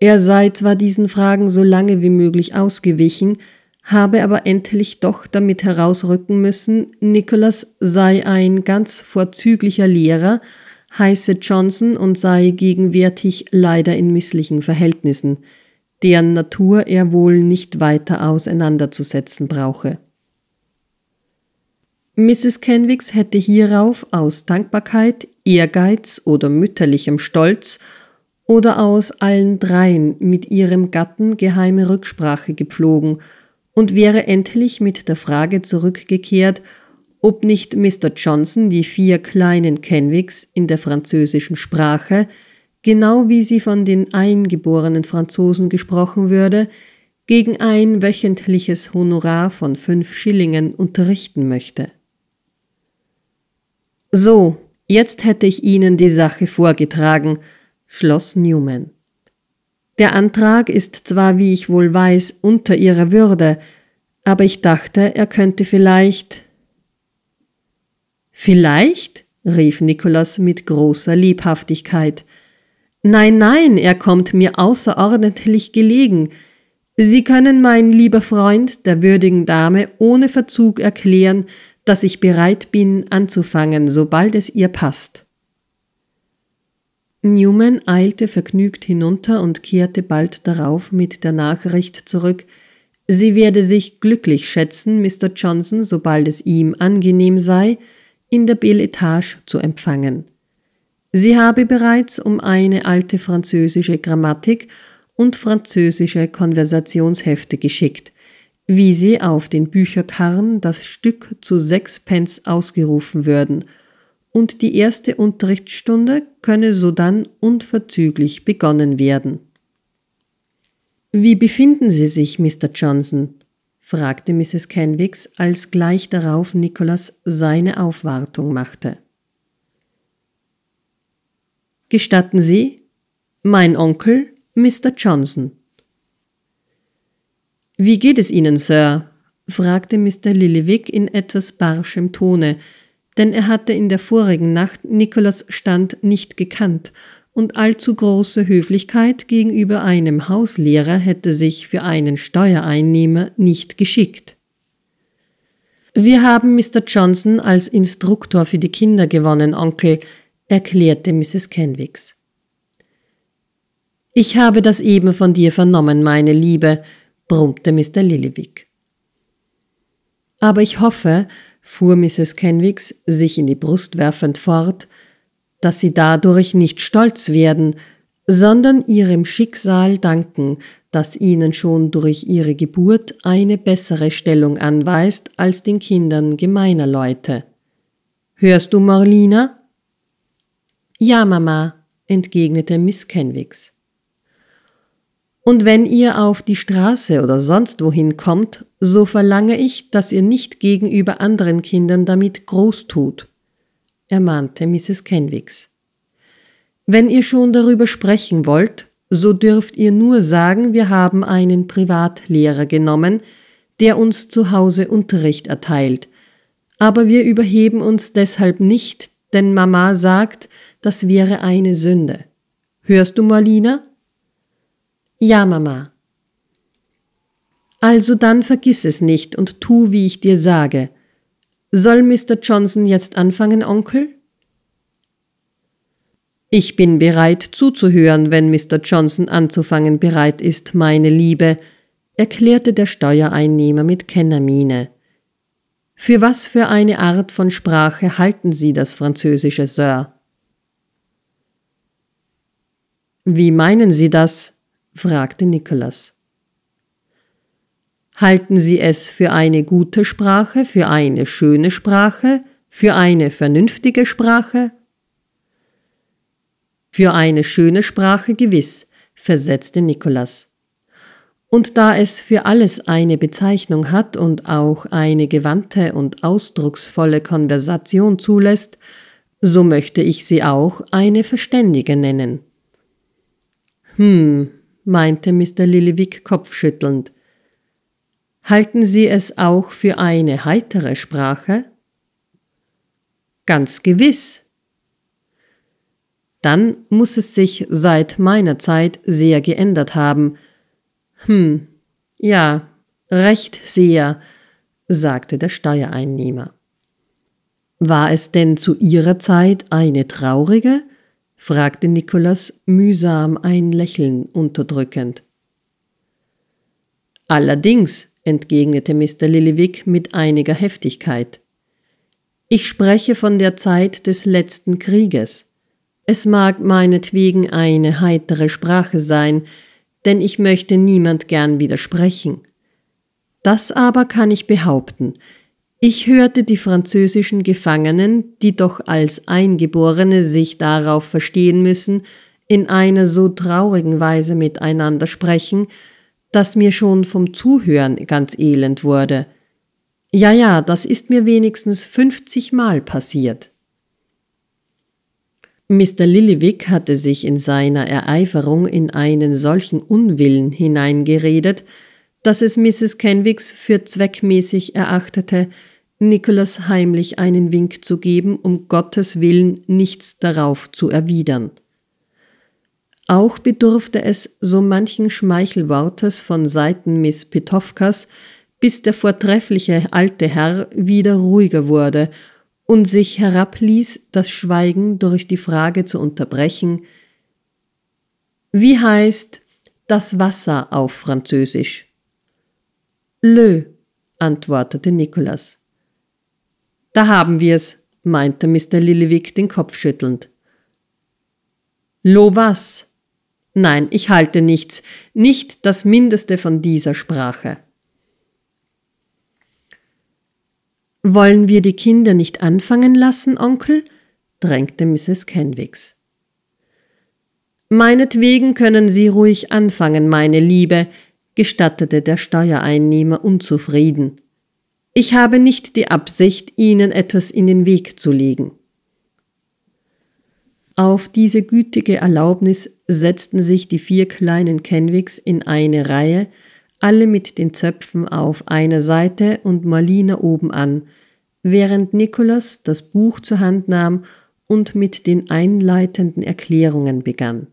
Er sei zwar diesen Fragen so lange wie möglich ausgewichen, habe aber endlich doch damit herausrücken müssen, Nicholas sei ein ganz vorzüglicher Lehrer, heiße Johnson und sei gegenwärtig leider in misslichen Verhältnissen, deren Natur er wohl nicht weiter auseinanderzusetzen brauche. Mrs. Kenwigs hätte hierauf aus Dankbarkeit, Ehrgeiz oder mütterlichem Stolz oder aus allen dreien mit ihrem Gatten geheime Rücksprache gepflogen – und wäre endlich mit der Frage zurückgekehrt, ob nicht Mr. Johnson die vier kleinen Kenwigs in der französischen Sprache, genau wie sie von den eingeborenen Franzosen gesprochen würde, gegen ein wöchentliches Honorar von fünf Schillingen unterrichten möchte. So, jetzt hätte ich Ihnen die Sache vorgetragen, schloss Newman. Der Antrag ist zwar, wie ich wohl weiß, unter ihrer Würde, aber ich dachte, er könnte vielleicht. Vielleicht? rief Nikolas mit großer Lebhaftigkeit. Nein, nein, er kommt mir außerordentlich gelegen. Sie können, mein lieber Freund, der würdigen Dame ohne Verzug erklären, dass ich bereit bin, anzufangen, sobald es ihr passt. Newman eilte vergnügt hinunter und kehrte bald darauf mit der Nachricht zurück, sie werde sich glücklich schätzen, Mr. Johnson, sobald es ihm angenehm sei, in der Belle Etage zu empfangen. Sie habe bereits um eine alte französische Grammatik und französische Konversationshefte geschickt, wie sie auf den Bücherkarren das Stück zu sechs Pence ausgerufen würden – und die erste Unterrichtsstunde könne sodann unverzüglich begonnen werden. Wie befinden Sie sich, Mr. Johnson? fragte Mrs. Kenwigs, als gleich darauf Nicholas seine Aufwartung machte. Gestatten Sie, mein Onkel, Mr. Johnson. Wie geht es Ihnen, Sir? fragte Mr. Lillywick in etwas barschem Tone, denn er hatte in der vorigen Nacht Nikolas Stand nicht gekannt, und allzu große Höflichkeit gegenüber einem Hauslehrer hätte sich für einen Steuereinnehmer nicht geschickt. Wir haben Mr. Johnson als Instruktor für die Kinder gewonnen, Onkel, erklärte Mrs. Kenwigs. Ich habe das eben von dir vernommen, meine Liebe, brummte Mr. Lillywick. Aber ich hoffe, fuhr Mrs. Kenwigs, sich in die Brust werfend fort, dass sie dadurch nicht stolz werden, sondern ihrem Schicksal danken, das ihnen schon durch ihre Geburt eine bessere Stellung anweist als den Kindern gemeiner Leute. Hörst du, Marlina? Ja, Mama, entgegnete Miss Kenwigs. Und wenn ihr auf die Straße oder sonst wohin kommt, so verlange ich, dass ihr nicht gegenüber anderen Kindern damit groß tut, ermahnte Mrs. Kenwigs. Wenn ihr schon darüber sprechen wollt, so dürft ihr nur sagen, wir haben einen Privatlehrer genommen, der uns zu Hause Unterricht erteilt. Aber wir überheben uns deshalb nicht, denn Mama sagt, das wäre eine Sünde. Hörst du, Marlina? Ja, Mama. Also dann vergiss es nicht und tu, wie ich dir sage. Soll Mr. Johnson jetzt anfangen, Onkel? Ich bin bereit zuzuhören, wenn Mr. Johnson anzufangen bereit ist, meine Liebe, erklärte der Steuereinnehmer mit Kennermiene. Für was für eine Art von Sprache halten Sie das Französische, Sir? Wie meinen Sie das? fragte Nikolas. Halten Sie es für eine gute Sprache, für eine schöne Sprache, für eine vernünftige Sprache? Für eine schöne Sprache gewiss, versetzte Nikolas. Und da es für alles eine Bezeichnung hat und auch eine gewandte und ausdrucksvolle Konversation zulässt, so möchte ich sie auch eine Verständige nennen. Hm, meinte Mr. Lillywick kopfschüttelnd. Halten Sie es auch für eine heitere Sprache? Ganz gewiss. Dann muss es sich seit meiner Zeit sehr geändert haben. Hm, ja, recht sehr, sagte der Steuereinnehmer. War es denn zu Ihrer Zeit eine traurige? fragte Nikolas mühsam ein Lächeln unterdrückend. Allerdings, entgegnete Mr. Lillywick mit einiger Heftigkeit. Ich spreche von der Zeit des letzten Krieges. Es mag meinetwegen eine heitere Sprache sein, denn ich möchte niemand gern widersprechen. Das aber kann ich behaupten, ich hörte die französischen Gefangenen, die doch als Eingeborene sich darauf verstehen müssen, in einer so traurigen Weise miteinander sprechen, dass mir schon vom Zuhören ganz elend wurde. Ja, ja, das ist mir wenigstens 50 Mal passiert. Mr. Lillywick hatte sich in seiner Ereiferung in einen solchen Unwillen hineingeredet, dass es Mrs. Kenwigs für zweckmäßig erachtete, Nikolas heimlich einen Wink zu geben, um Gottes Willen nichts darauf zu erwidern. Auch bedurfte es so manchen Schmeichelwortes von Seiten Miss Petowkas, bis der vortreffliche alte Herr wieder ruhiger wurde und sich herabließ, das Schweigen durch die Frage zu unterbrechen, wie heißt das Wasser auf Französisch? Le, antwortete Nikolas. Da haben wir's, meinte Mr. Lillywick den Kopf schüttelnd. Lo was? Nein, ich halte nichts, nicht das Mindeste von dieser Sprache. Wollen wir die Kinder nicht anfangen lassen, Onkel? drängte Mrs. Kenwigs. Meinetwegen können Sie ruhig anfangen, meine Liebe, gestattete der Steuereinnehmer unzufrieden. Ich habe nicht die Absicht, Ihnen etwas in den Weg zu legen. Auf diese gütige Erlaubnis setzten sich die vier kleinen Kenwigs in eine Reihe, alle mit den Zöpfen auf einer Seite und Marlina oben an, während Nikolas das Buch zur Hand nahm und mit den einleitenden Erklärungen begann.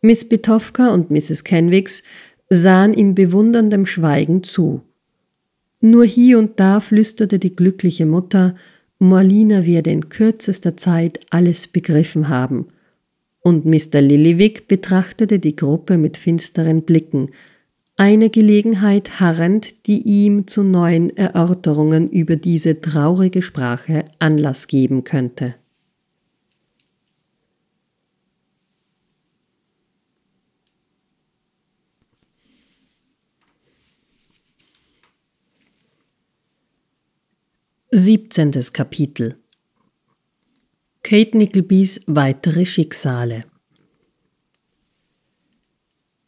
Miss Bitowka und Mrs. Kenwigs sahen in bewunderndem Schweigen zu. Nur hier und da flüsterte die glückliche Mutter, Morlina werde in kürzester Zeit alles begriffen haben. Und Mr. Lillywig betrachtete die Gruppe mit finsteren Blicken, eine Gelegenheit harrend, die ihm zu neuen Erörterungen über diese traurige Sprache Anlass geben könnte. 17. Kapitel Kate Nicklebys weitere Schicksale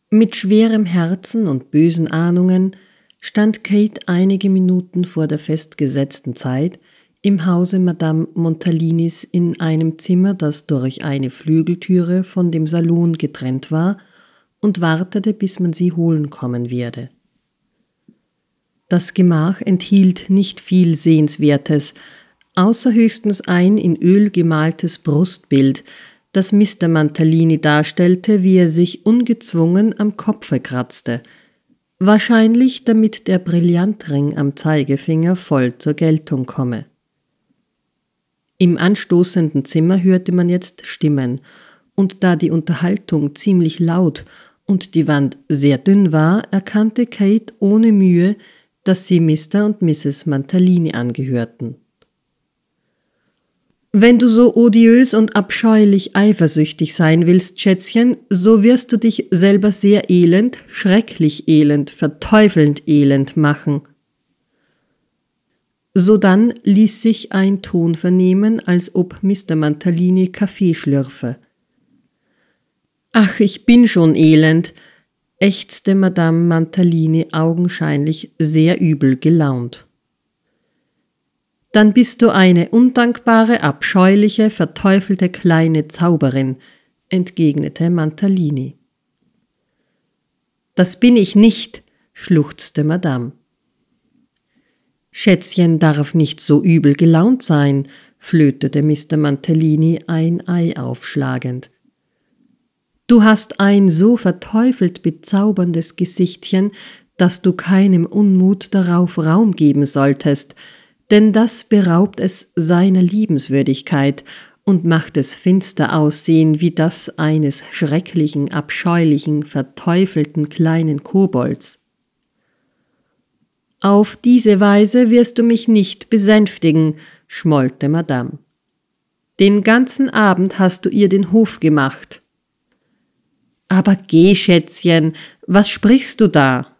Mit schwerem Herzen und bösen Ahnungen stand Kate einige Minuten vor der festgesetzten Zeit im Hause Madame Montalinis in einem Zimmer, das durch eine Flügeltüre von dem Salon getrennt war, und wartete, bis man sie holen kommen werde. Das Gemach enthielt nicht viel Sehenswertes, außer höchstens ein in Öl gemaltes Brustbild, das Mr. Mantalini darstellte, wie er sich ungezwungen am Kopfe kratzte. Wahrscheinlich, damit der Brillantring am Zeigefinger voll zur Geltung komme. Im anstoßenden Zimmer hörte man jetzt Stimmen, und da die Unterhaltung ziemlich laut und die Wand sehr dünn war, erkannte Kate ohne Mühe, dass sie Mr. und Mrs. Mantalini angehörten. Wenn du so odiös und abscheulich eifersüchtig sein willst, Schätzchen, so wirst du dich selber sehr elend, schrecklich elend, verteufelnd elend machen. Sodann ließ sich ein Ton vernehmen, als ob Mr. Mantalini Kaffee schlürfe. Ach, ich bin schon elend, ächzte Madame Mantalini augenscheinlich sehr übel gelaunt. Dann bist du eine undankbare, abscheuliche, verteufelte kleine Zauberin, entgegnete Mantalini. Das bin ich nicht, schluchzte Madame. Schätzchen darf nicht so übel gelaunt sein, flötete Mr. Mantellini ein Ei aufschlagend. Du hast ein so verteufelt bezauberndes Gesichtchen, dass du keinem Unmut darauf Raum geben solltest, denn das beraubt es seiner Liebenswürdigkeit und macht es finster aussehen wie das eines schrecklichen, abscheulichen, verteufelten kleinen Kobolds. Auf diese Weise wirst du mich nicht besänftigen, schmollte Madame. Den ganzen Abend hast du ihr den Hof gemacht, aber geh, Schätzchen, was sprichst du da?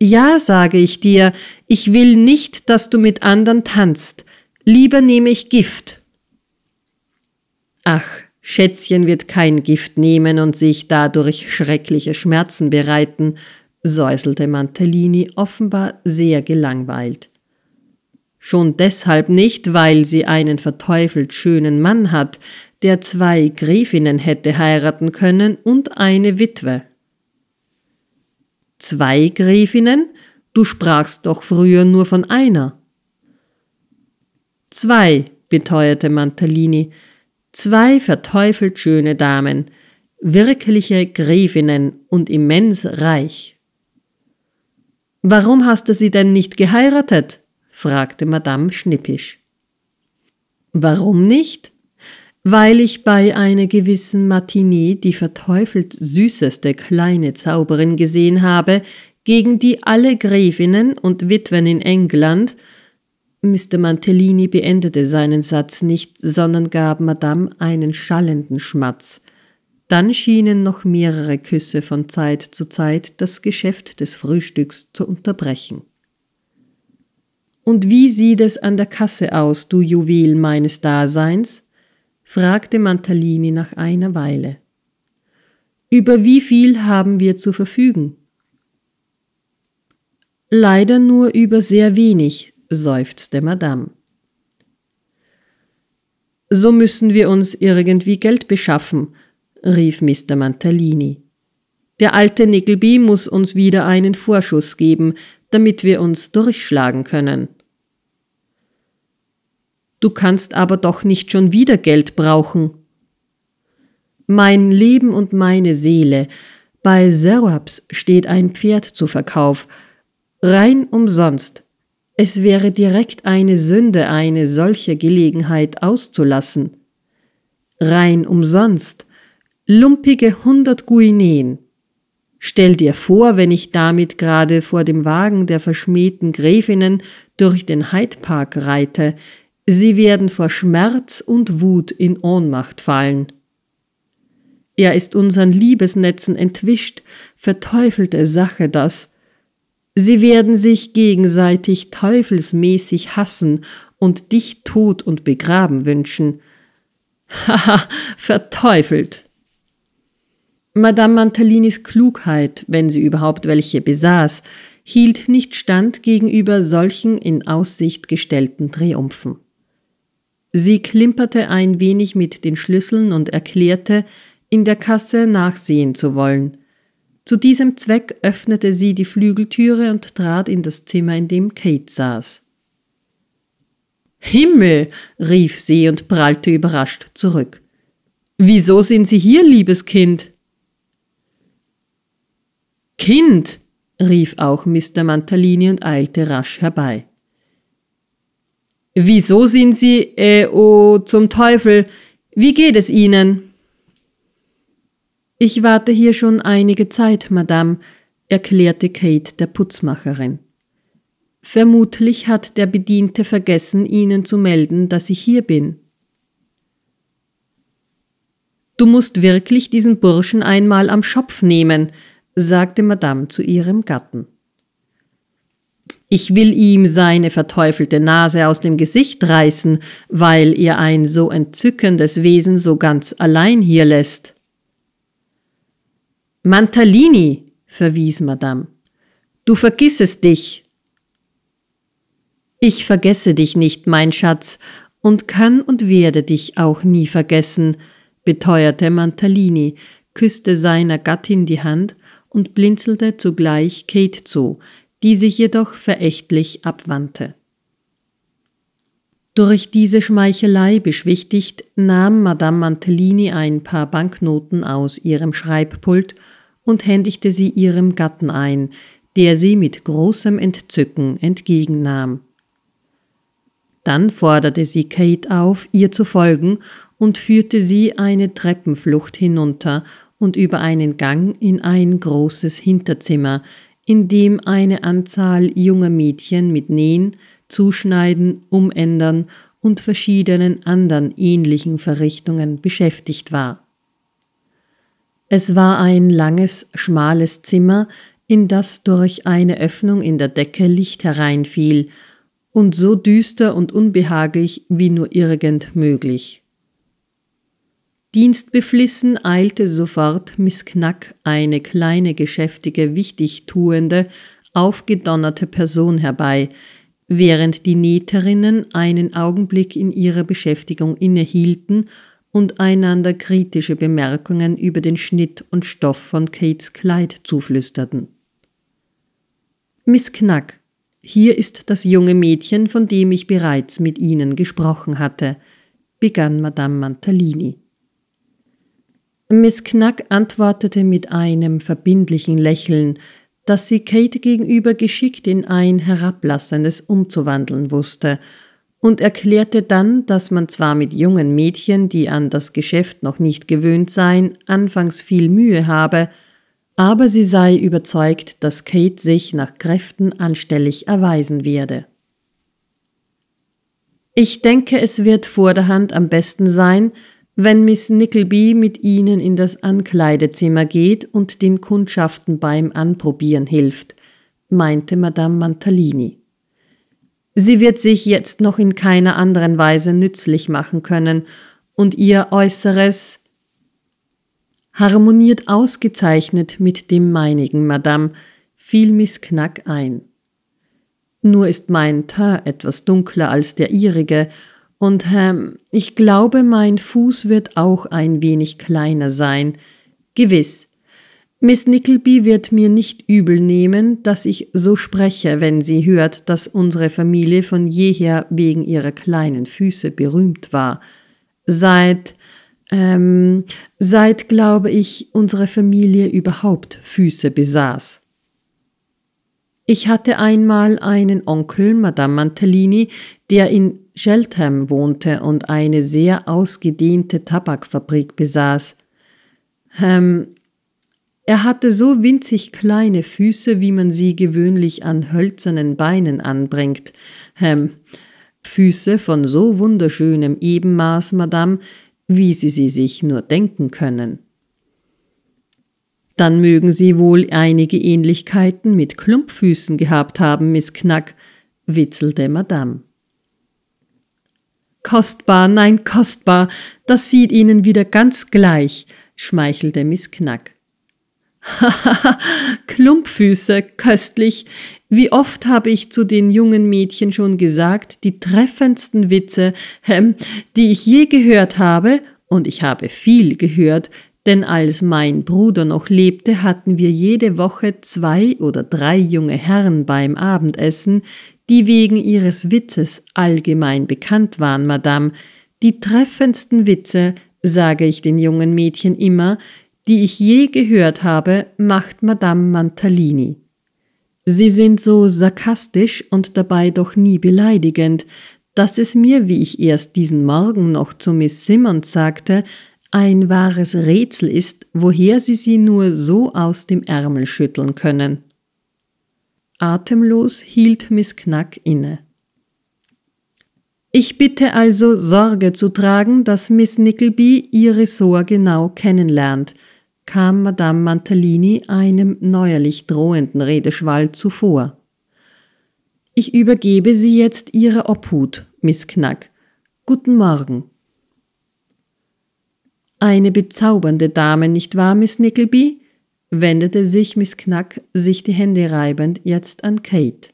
Ja, sage ich dir, ich will nicht, dass du mit anderen tanzt. Lieber nehme ich Gift. Ach, Schätzchen wird kein Gift nehmen und sich dadurch schreckliche Schmerzen bereiten, säuselte Mantellini offenbar sehr gelangweilt. Schon deshalb nicht, weil sie einen verteufelt schönen Mann hat, der zwei Gräfinnen hätte heiraten können und eine Witwe. Zwei Gräfinnen? Du sprachst doch früher nur von einer. Zwei, beteuerte Mantalini, zwei verteufelt schöne Damen, wirkliche Gräfinnen und immens reich. Warum hast du sie denn nicht geheiratet? fragte Madame schnippisch. Warum nicht? weil ich bei einer gewissen Martini die verteufelt süßeste kleine Zauberin gesehen habe, gegen die alle Gräfinnen und Witwen in England Mr. Mantellini beendete seinen Satz nicht, sondern gab Madame einen schallenden Schmatz. Dann schienen noch mehrere Küsse von Zeit zu Zeit das Geschäft des Frühstücks zu unterbrechen. Und wie sieht es an der Kasse aus, du Juwel meines Daseins? fragte Mantalini nach einer Weile. Über wie viel haben wir zu verfügen? Leider nur über sehr wenig, seufzte Madame. So müssen wir uns irgendwie Geld beschaffen, rief Mr. Mantalini. Der alte Nickleby muss uns wieder einen Vorschuss geben, damit wir uns durchschlagen können. Du kannst aber doch nicht schon wieder Geld brauchen. Mein Leben und meine Seele. Bei Serabs steht ein Pferd zu Verkauf. Rein umsonst. Es wäre direkt eine Sünde, eine solche Gelegenheit auszulassen. Rein umsonst. Lumpige hundert Guineen. Stell dir vor, wenn ich damit gerade vor dem Wagen der verschmähten Gräfinnen durch den Hyde Park reite, Sie werden vor Schmerz und Wut in Ohnmacht fallen. Er ist unseren Liebesnetzen entwischt, verteufelte Sache das. Sie werden sich gegenseitig teufelsmäßig hassen und dich tot und begraben wünschen. Haha, [laughs] verteufelt! Madame Mantellinis Klugheit, wenn sie überhaupt welche besaß, hielt nicht stand gegenüber solchen in Aussicht gestellten Triumphen. Sie klimperte ein wenig mit den Schlüsseln und erklärte, in der Kasse nachsehen zu wollen. Zu diesem Zweck öffnete sie die Flügeltüre und trat in das Zimmer, in dem Kate saß. Himmel, rief sie und prallte überrascht zurück. Wieso sind Sie hier, liebes Kind? Kind, rief auch Mr. Mantalini und eilte rasch herbei. Wieso sind Sie, äh, oh, zum Teufel? Wie geht es Ihnen? Ich warte hier schon einige Zeit, Madame, erklärte Kate der Putzmacherin. Vermutlich hat der Bediente vergessen, Ihnen zu melden, dass ich hier bin. Du musst wirklich diesen Burschen einmal am Schopf nehmen, sagte Madame zu ihrem Gatten. Ich will ihm seine verteufelte Nase aus dem Gesicht reißen, weil ihr ein so entzückendes Wesen so ganz allein hier lässt. Mantalini, verwies Madame, du vergissest dich. Ich vergesse dich nicht, mein Schatz, und kann und werde dich auch nie vergessen, beteuerte Mantalini, küsste seiner Gattin die Hand und blinzelte zugleich Kate zu, die sich jedoch verächtlich abwandte. Durch diese Schmeichelei beschwichtigt, nahm Madame Mantellini ein paar Banknoten aus ihrem Schreibpult und händigte sie ihrem Gatten ein, der sie mit großem Entzücken entgegennahm. Dann forderte sie Kate auf, ihr zu folgen und führte sie eine Treppenflucht hinunter und über einen Gang in ein großes Hinterzimmer, in dem eine Anzahl junger Mädchen mit Nähen, Zuschneiden, Umändern und verschiedenen anderen ähnlichen Verrichtungen beschäftigt war. Es war ein langes, schmales Zimmer, in das durch eine Öffnung in der Decke Licht hereinfiel, und so düster und unbehaglich wie nur irgend möglich. Dienstbeflissen eilte sofort Miss Knack, eine kleine, geschäftige, wichtigtuende, aufgedonnerte Person herbei, während die Näherinnen einen Augenblick in ihrer Beschäftigung innehielten und einander kritische Bemerkungen über den Schnitt und Stoff von Kates Kleid zuflüsterten. Miss Knack, hier ist das junge Mädchen, von dem ich bereits mit Ihnen gesprochen hatte, begann Madame Mantalini. Miss Knack antwortete mit einem verbindlichen Lächeln, dass sie Kate gegenüber geschickt in ein herablassendes umzuwandeln wusste, und erklärte dann, dass man zwar mit jungen Mädchen, die an das Geschäft noch nicht gewöhnt seien, anfangs viel Mühe habe, aber sie sei überzeugt, dass Kate sich nach Kräften anstellig erweisen werde. Ich denke, es wird vorderhand am besten sein, wenn Miss Nickleby mit ihnen in das Ankleidezimmer geht und den Kundschaften beim Anprobieren hilft, meinte Madame Mantalini. Sie wird sich jetzt noch in keiner anderen Weise nützlich machen können, und ihr Äußeres harmoniert ausgezeichnet mit dem meinigen, Madame, fiel Miss Knack ein. Nur ist mein Teint etwas dunkler als der ihrige, und ähm, ich glaube, mein Fuß wird auch ein wenig kleiner sein. Gewiss. Miss Nickleby wird mir nicht übel nehmen, dass ich so spreche, wenn sie hört, dass unsere Familie von jeher wegen ihrer kleinen Füße berühmt war. Seit, ähm, seit, glaube ich, unsere Familie überhaupt Füße besaß. Ich hatte einmal einen Onkel, Madame Mantellini, der in Cheltenham wohnte und eine sehr ausgedehnte Tabakfabrik besaß. Ähm, er hatte so winzig kleine Füße, wie man sie gewöhnlich an hölzernen Beinen anbringt. Ähm, Füße von so wunderschönem Ebenmaß, Madame, wie Sie sie sich nur denken können. Dann mögen Sie wohl einige Ähnlichkeiten mit Klumpfüßen gehabt haben, Miss Knack, witzelte Madame. Kostbar, nein, kostbar, das sieht Ihnen wieder ganz gleich, schmeichelte Miss Knack. Hahaha, [laughs] Klumpfüße, köstlich. Wie oft habe ich zu den jungen Mädchen schon gesagt, die treffendsten Witze, hem, die ich je gehört habe, und ich habe viel gehört, denn als mein Bruder noch lebte, hatten wir jede Woche zwei oder drei junge Herren beim Abendessen, die wegen ihres Witzes allgemein bekannt waren, Madame. Die treffendsten Witze, sage ich den jungen Mädchen immer, die ich je gehört habe, macht Madame Mantalini. Sie sind so sarkastisch und dabei doch nie beleidigend, dass es mir, wie ich erst diesen Morgen noch zu Miss Simmons sagte, ein wahres Rätsel ist, woher sie sie nur so aus dem Ärmel schütteln können. Atemlos hielt Miss Knack inne. Ich bitte also Sorge zu tragen, dass Miss Nickleby ihr Ressort genau kennenlernt, kam Madame Mantalini einem neuerlich drohenden Redeschwall zuvor. Ich übergebe Sie jetzt Ihre Obhut, Miss Knack. Guten Morgen. Eine bezaubernde Dame, nicht wahr, Miss Nickleby? wendete sich Miss Knack, sich die Hände reibend, jetzt an Kate.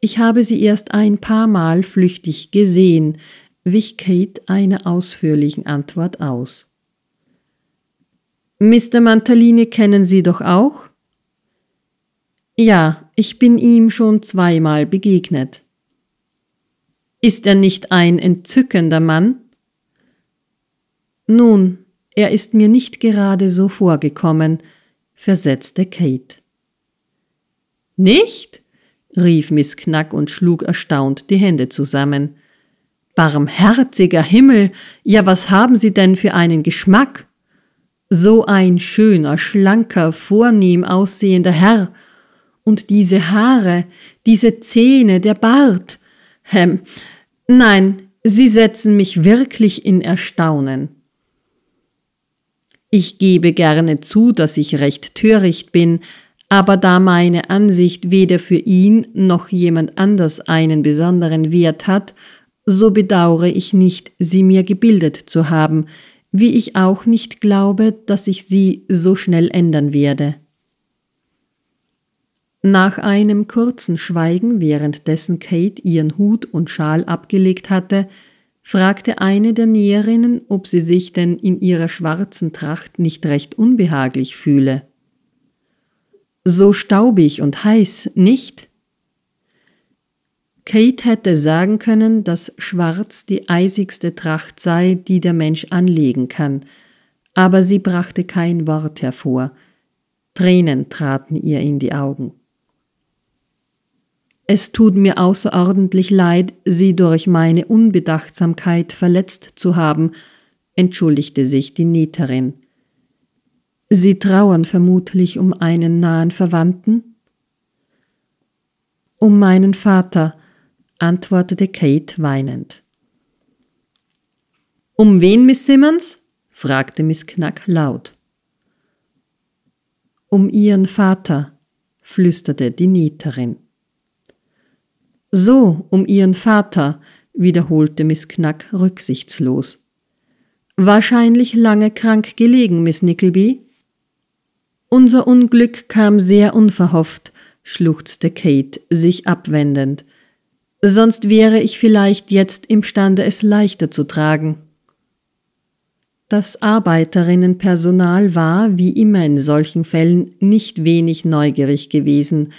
Ich habe sie erst ein paar Mal flüchtig gesehen, wich Kate einer ausführlichen Antwort aus. Mr. Mantalini kennen Sie doch auch? Ja, ich bin ihm schon zweimal begegnet. Ist er nicht ein entzückender Mann? Nun, er ist mir nicht gerade so vorgekommen, versetzte Kate. Nicht? rief Miss Knack und schlug erstaunt die Hände zusammen. Barmherziger Himmel, ja was haben Sie denn für einen Geschmack? So ein schöner, schlanker, vornehm aussehender Herr. Und diese Haare, diese Zähne, der Bart. Hem. Nein, Sie setzen mich wirklich in Erstaunen. Ich gebe gerne zu, dass ich recht töricht bin, aber da meine Ansicht weder für ihn noch jemand anders einen besonderen Wert hat, so bedauere ich nicht, sie mir gebildet zu haben, wie ich auch nicht glaube, dass ich sie so schnell ändern werde. Nach einem kurzen Schweigen, währenddessen Kate ihren Hut und Schal abgelegt hatte, fragte eine der Näherinnen, ob sie sich denn in ihrer schwarzen Tracht nicht recht unbehaglich fühle. So staubig und heiß, nicht? Kate hätte sagen können, dass Schwarz die eisigste Tracht sei, die der Mensch anlegen kann, aber sie brachte kein Wort hervor. Tränen traten ihr in die Augen. Es tut mir außerordentlich leid, Sie durch meine Unbedachtsamkeit verletzt zu haben, entschuldigte sich die Näherin. Sie trauern vermutlich um einen nahen Verwandten? Um meinen Vater, antwortete Kate weinend. Um wen, Miss Simmons? fragte Miss Knack laut. Um Ihren Vater, flüsterte die Näherin. So um ihren Vater, wiederholte Miss Knack rücksichtslos. Wahrscheinlich lange krank gelegen, Miss Nickleby. Unser Unglück kam sehr unverhofft, schluchzte Kate, sich abwendend. Sonst wäre ich vielleicht jetzt imstande, es leichter zu tragen. Das Arbeiterinnenpersonal war, wie immer in solchen Fällen, nicht wenig neugierig gewesen,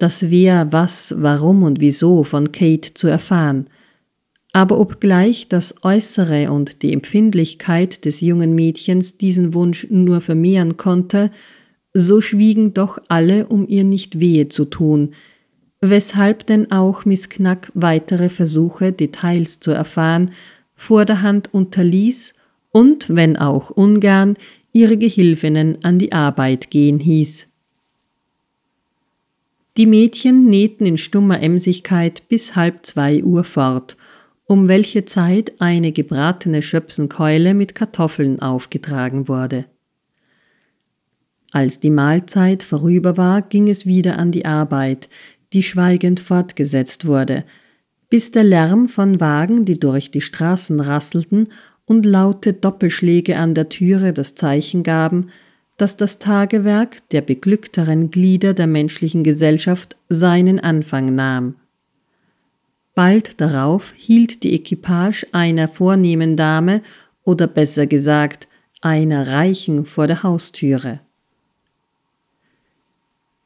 das Wer, Was, Warum und Wieso von Kate zu erfahren. Aber obgleich das Äußere und die Empfindlichkeit des jungen Mädchens diesen Wunsch nur vermehren konnte, so schwiegen doch alle, um ihr nicht wehe zu tun, weshalb denn auch Miss Knack weitere Versuche, Details zu erfahren, vorderhand unterließ und, wenn auch ungern, ihre Gehilfinnen an die Arbeit gehen hieß. Die Mädchen nähten in stummer Emsigkeit bis halb zwei Uhr fort, um welche Zeit eine gebratene Schöpsenkeule mit Kartoffeln aufgetragen wurde. Als die Mahlzeit vorüber war, ging es wieder an die Arbeit, die schweigend fortgesetzt wurde, bis der Lärm von Wagen, die durch die Straßen rasselten, und laute Doppelschläge an der Türe das Zeichen gaben, dass das Tagewerk der beglückteren Glieder der menschlichen Gesellschaft seinen Anfang nahm. Bald darauf hielt die Equipage einer vornehmen Dame oder besser gesagt einer Reichen vor der Haustüre.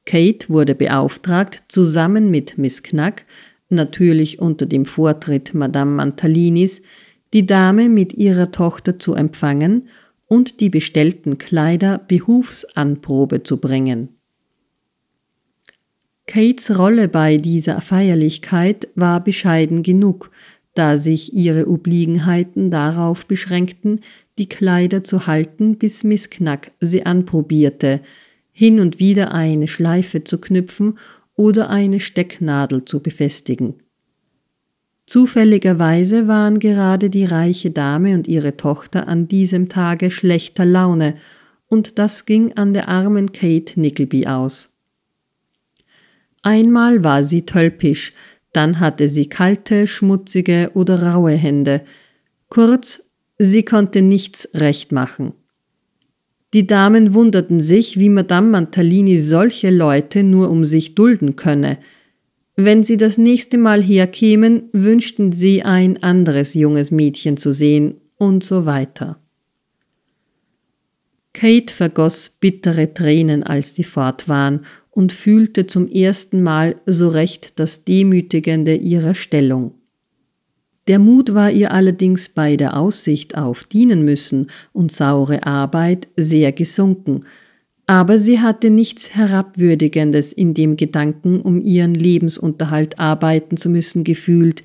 Kate wurde beauftragt, zusammen mit Miss Knack, natürlich unter dem Vortritt Madame Mantalinis, die Dame mit ihrer Tochter zu empfangen – und die bestellten Kleider Behufsanprobe zu bringen. Kates Rolle bei dieser Feierlichkeit war bescheiden genug, da sich ihre Obliegenheiten darauf beschränkten, die Kleider zu halten, bis Miss Knack sie anprobierte, hin und wieder eine Schleife zu knüpfen oder eine Stecknadel zu befestigen. Zufälligerweise waren gerade die reiche Dame und ihre Tochter an diesem Tage schlechter Laune, und das ging an der armen Kate Nickleby aus. Einmal war sie tölpisch, dann hatte sie kalte, schmutzige oder raue Hände. Kurz, sie konnte nichts recht machen. Die Damen wunderten sich, wie Madame Mantalini solche Leute nur um sich dulden könne – wenn sie das nächste Mal herkämen, wünschten sie ein anderes junges Mädchen zu sehen und so weiter. Kate vergoss bittere Tränen, als sie fort waren, und fühlte zum ersten Mal so recht das Demütigende ihrer Stellung. Der Mut war ihr allerdings bei der Aussicht auf dienen müssen und saure Arbeit sehr gesunken, aber sie hatte nichts Herabwürdigendes in dem Gedanken, um ihren Lebensunterhalt arbeiten zu müssen, gefühlt,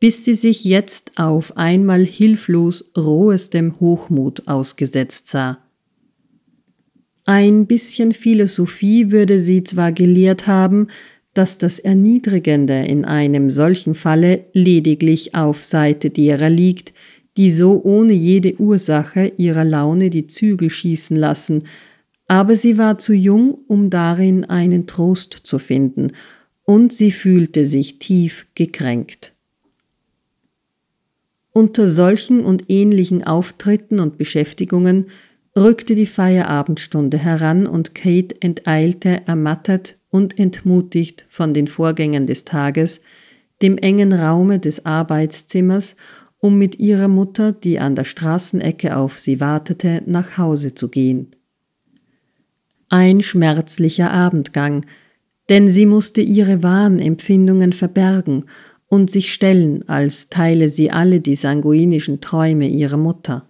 bis sie sich jetzt auf einmal hilflos rohestem Hochmut ausgesetzt sah. Ein bisschen Philosophie würde sie zwar gelehrt haben, dass das Erniedrigende in einem solchen Falle lediglich auf Seite derer liegt, die so ohne jede Ursache ihrer Laune die Zügel schießen lassen – aber sie war zu jung, um darin einen Trost zu finden, und sie fühlte sich tief gekränkt. Unter solchen und ähnlichen Auftritten und Beschäftigungen rückte die Feierabendstunde heran und Kate enteilte, ermattet und entmutigt von den Vorgängen des Tages, dem engen Raume des Arbeitszimmers, um mit ihrer Mutter, die an der Straßenecke auf sie wartete, nach Hause zu gehen. Ein schmerzlicher Abendgang, denn sie musste ihre wahren Empfindungen verbergen und sich stellen, als teile sie alle die sanguinischen Träume ihrer Mutter.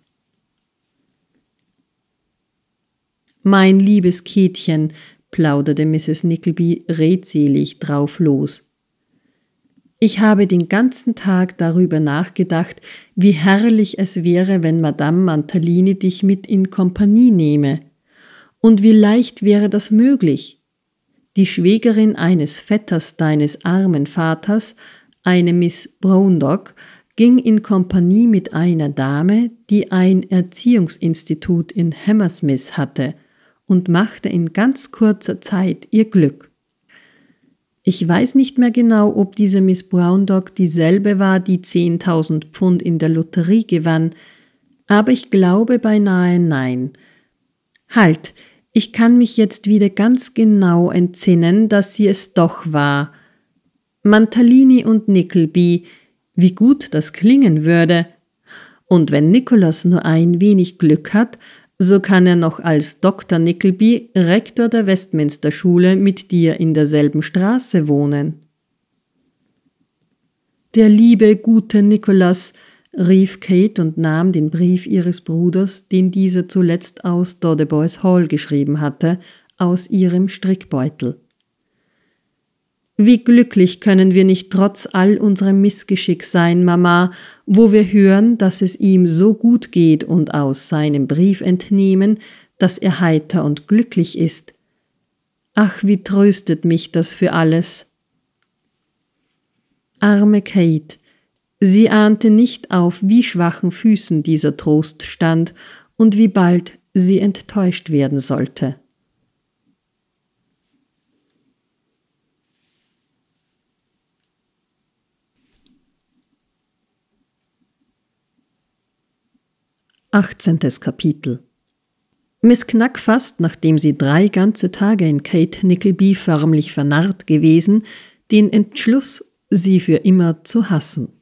Mein liebes Kätchen, plauderte Mrs. Nickleby redselig drauf los. Ich habe den ganzen Tag darüber nachgedacht, wie herrlich es wäre, wenn Madame Mantalini dich mit in Kompanie nehme. Und wie leicht wäre das möglich? Die Schwägerin eines Vetters deines armen Vaters, eine Miss Browndock, ging in Kompanie mit einer Dame, die ein Erziehungsinstitut in Hammersmith hatte, und machte in ganz kurzer Zeit ihr Glück. Ich weiß nicht mehr genau, ob diese Miss Browndock dieselbe war, die 10.000 Pfund in der Lotterie gewann, aber ich glaube beinahe nein. Halt, ich kann mich jetzt wieder ganz genau entsinnen, dass sie es doch war. Mantalini und Nickleby, wie gut das klingen würde. Und wenn Nikolas nur ein wenig Glück hat, so kann er noch als Dr. Nickleby, Rektor der Westminster Schule, mit dir in derselben Straße wohnen. Der liebe, gute Nikolas, rief Kate und nahm den Brief ihres Bruders, den dieser zuletzt aus Dodeboys Hall geschrieben hatte, aus ihrem Strickbeutel. Wie glücklich können wir nicht trotz all unserem Missgeschick sein, Mama, wo wir hören, dass es ihm so gut geht und aus seinem Brief entnehmen, dass er heiter und glücklich ist. Ach, wie tröstet mich das für alles. Arme Kate, Sie ahnte nicht auf, wie schwachen Füßen dieser Trost stand und wie bald sie enttäuscht werden sollte. Achtzehntes Kapitel Miss Knack fasst, nachdem sie drei ganze Tage in Kate Nickleby förmlich vernarrt gewesen, den Entschluss, sie für immer zu hassen.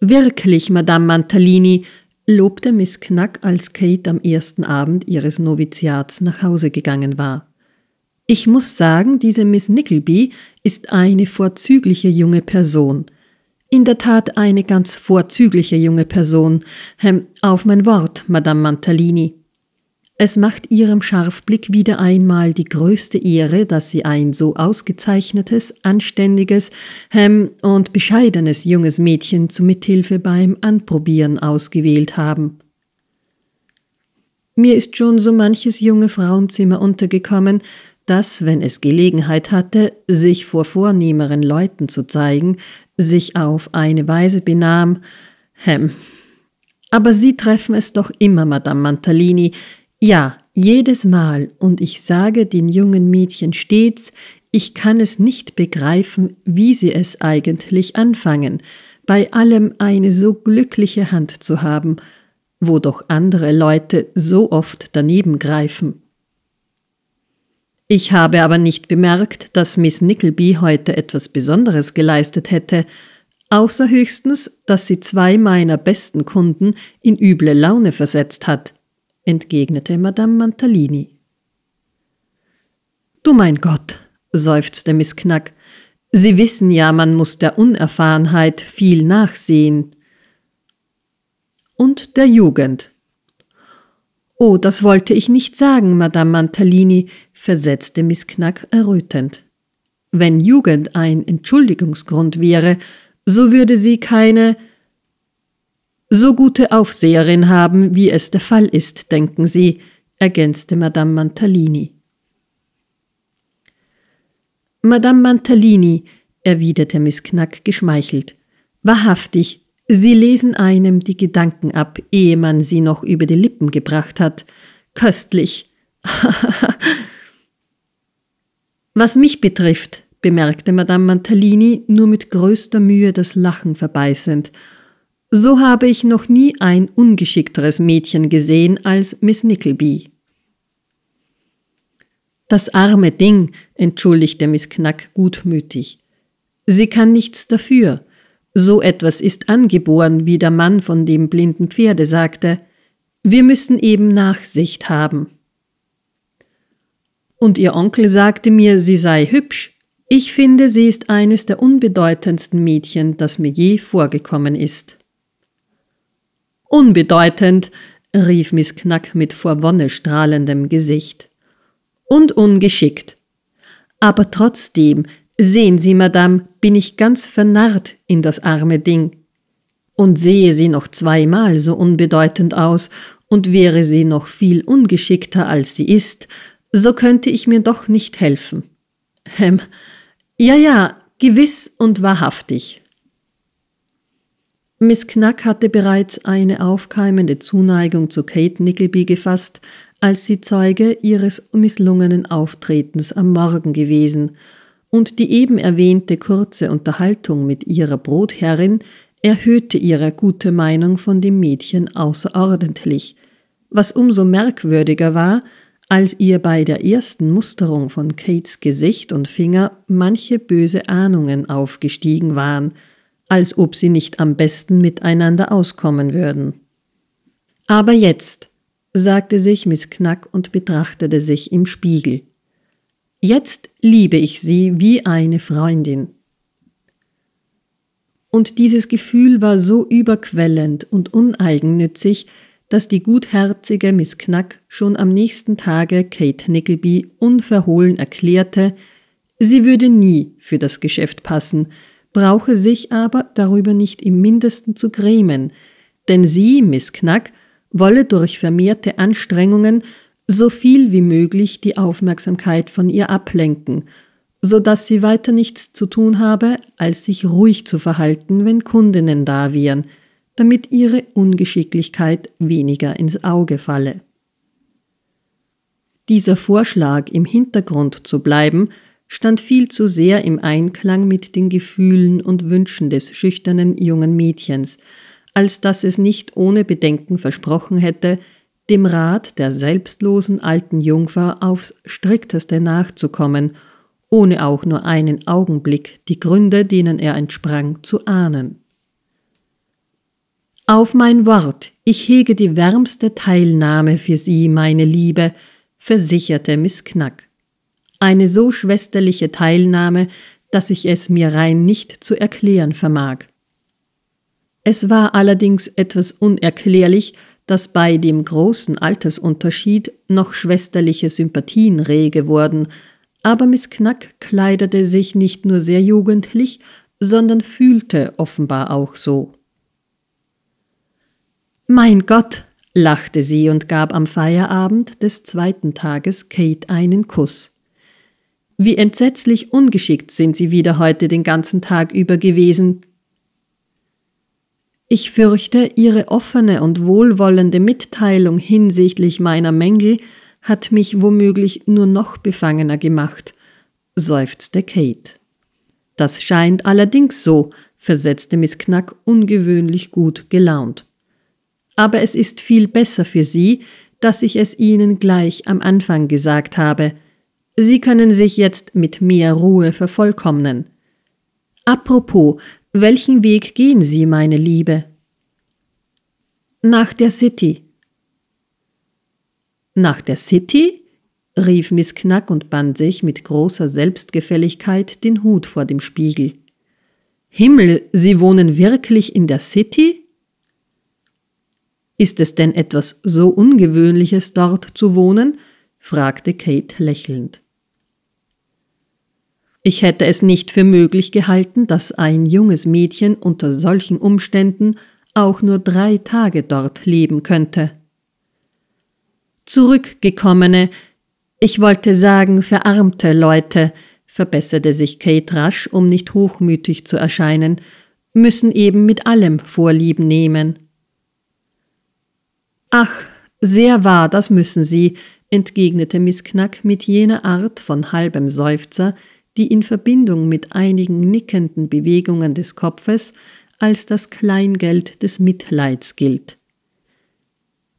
Wirklich, Madame Mantalini, lobte Miss Knack, als Kate am ersten Abend ihres Noviziats nach Hause gegangen war. Ich muss sagen, diese Miss Nickleby ist eine vorzügliche junge Person. In der Tat eine ganz vorzügliche junge Person. Auf mein Wort, Madame Mantalini. Es macht ihrem Scharfblick wieder einmal die größte Ehre, dass sie ein so ausgezeichnetes, anständiges, hemm und bescheidenes junges Mädchen zu Mithilfe beim Anprobieren ausgewählt haben. Mir ist schon so manches junge Frauenzimmer untergekommen, das, wenn es Gelegenheit hatte, sich vor vornehmeren Leuten zu zeigen, sich auf eine Weise benahm, hemm. Aber Sie treffen es doch immer, Madame Mantalini, ja, jedes Mal, und ich sage den jungen Mädchen stets, ich kann es nicht begreifen, wie sie es eigentlich anfangen, bei allem eine so glückliche Hand zu haben, wo doch andere Leute so oft daneben greifen. Ich habe aber nicht bemerkt, dass Miss Nickleby heute etwas Besonderes geleistet hätte, außer höchstens, dass sie zwei meiner besten Kunden in üble Laune versetzt hat entgegnete Madame Mantalini. Du mein Gott, seufzte Miss Knack, Sie wissen ja, man muss der Unerfahrenheit viel nachsehen. Und der Jugend. Oh, das wollte ich nicht sagen, Madame Mantalini, versetzte Miss Knack errötend. Wenn Jugend ein Entschuldigungsgrund wäre, so würde sie keine so gute Aufseherin haben, wie es der Fall ist, denken Sie, ergänzte Madame Mantalini. Madame Mantalini, erwiderte Miss Knack geschmeichelt, wahrhaftig, Sie lesen einem die Gedanken ab, ehe man sie noch über die Lippen gebracht hat. Köstlich. [laughs] Was mich betrifft, bemerkte Madame Mantalini, nur mit größter Mühe das Lachen verbeißend so habe ich noch nie ein ungeschickteres Mädchen gesehen als Miss Nickleby. Das arme Ding, entschuldigte Miss Knack gutmütig. Sie kann nichts dafür. So etwas ist angeboren, wie der Mann von dem blinden Pferde sagte. Wir müssen eben Nachsicht haben. Und ihr Onkel sagte mir, sie sei hübsch. Ich finde, sie ist eines der unbedeutendsten Mädchen, das mir je vorgekommen ist. Unbedeutend, rief Miss Knack mit vor Wonne strahlendem Gesicht. Und ungeschickt. Aber trotzdem, sehen Sie, Madame, bin ich ganz vernarrt in das arme Ding. Und sehe sie noch zweimal so unbedeutend aus, und wäre sie noch viel ungeschickter, als sie ist, so könnte ich mir doch nicht helfen. Hem. ja, ja, gewiss und wahrhaftig. Miss Knack hatte bereits eine aufkeimende Zuneigung zu Kate Nickleby gefasst, als sie Zeuge ihres misslungenen Auftretens am Morgen gewesen, und die eben erwähnte kurze Unterhaltung mit ihrer Brotherrin erhöhte ihre gute Meinung von dem Mädchen außerordentlich, was umso merkwürdiger war, als ihr bei der ersten Musterung von Kates Gesicht und Finger manche böse Ahnungen aufgestiegen waren – als ob sie nicht am besten miteinander auskommen würden. Aber jetzt, sagte sich Miss Knack und betrachtete sich im Spiegel. Jetzt liebe ich sie wie eine Freundin. Und dieses Gefühl war so überquellend und uneigennützig, dass die gutherzige Miss Knack schon am nächsten Tage Kate Nickleby unverhohlen erklärte, sie würde nie für das Geschäft passen, brauche sich aber darüber nicht im mindesten zu grämen, denn sie, Miss Knack, wolle durch vermehrte Anstrengungen so viel wie möglich die Aufmerksamkeit von ihr ablenken, so dass sie weiter nichts zu tun habe, als sich ruhig zu verhalten, wenn Kundinnen da wären, damit ihre Ungeschicklichkeit weniger ins Auge falle. Dieser Vorschlag, im Hintergrund zu bleiben, stand viel zu sehr im Einklang mit den Gefühlen und Wünschen des schüchternen jungen Mädchens, als dass es nicht ohne Bedenken versprochen hätte, dem Rat der selbstlosen alten Jungfer aufs strikteste nachzukommen, ohne auch nur einen Augenblick die Gründe, denen er entsprang, zu ahnen. Auf mein Wort, ich hege die wärmste Teilnahme für Sie, meine Liebe, versicherte Miss Knack eine so schwesterliche Teilnahme, dass ich es mir rein nicht zu erklären vermag. Es war allerdings etwas unerklärlich, dass bei dem großen Altersunterschied noch schwesterliche Sympathien rege wurden, aber Miss Knack kleidete sich nicht nur sehr jugendlich, sondern fühlte offenbar auch so. Mein Gott, lachte sie und gab am Feierabend des zweiten Tages Kate einen Kuss. Wie entsetzlich ungeschickt sind Sie wieder heute den ganzen Tag über gewesen. Ich fürchte, Ihre offene und wohlwollende Mitteilung hinsichtlich meiner Mängel hat mich womöglich nur noch befangener gemacht, seufzte Kate. Das scheint allerdings so, versetzte Miss Knack ungewöhnlich gut gelaunt. Aber es ist viel besser für Sie, dass ich es Ihnen gleich am Anfang gesagt habe, Sie können sich jetzt mit mehr Ruhe vervollkommnen. Apropos, welchen Weg gehen Sie, meine Liebe? Nach der City. Nach der City? rief Miss Knack und band sich mit großer Selbstgefälligkeit den Hut vor dem Spiegel. Himmel, Sie wohnen wirklich in der City? Ist es denn etwas so Ungewöhnliches, dort zu wohnen? fragte Kate lächelnd. Ich hätte es nicht für möglich gehalten, dass ein junges Mädchen unter solchen Umständen auch nur drei Tage dort leben könnte. Zurückgekommene, ich wollte sagen verarmte Leute, verbesserte sich Kate rasch, um nicht hochmütig zu erscheinen, müssen eben mit allem Vorlieb nehmen. Ach, sehr wahr, das müssen sie, entgegnete Miss Knack mit jener Art von halbem Seufzer, die in Verbindung mit einigen nickenden Bewegungen des Kopfes als das Kleingeld des Mitleids gilt.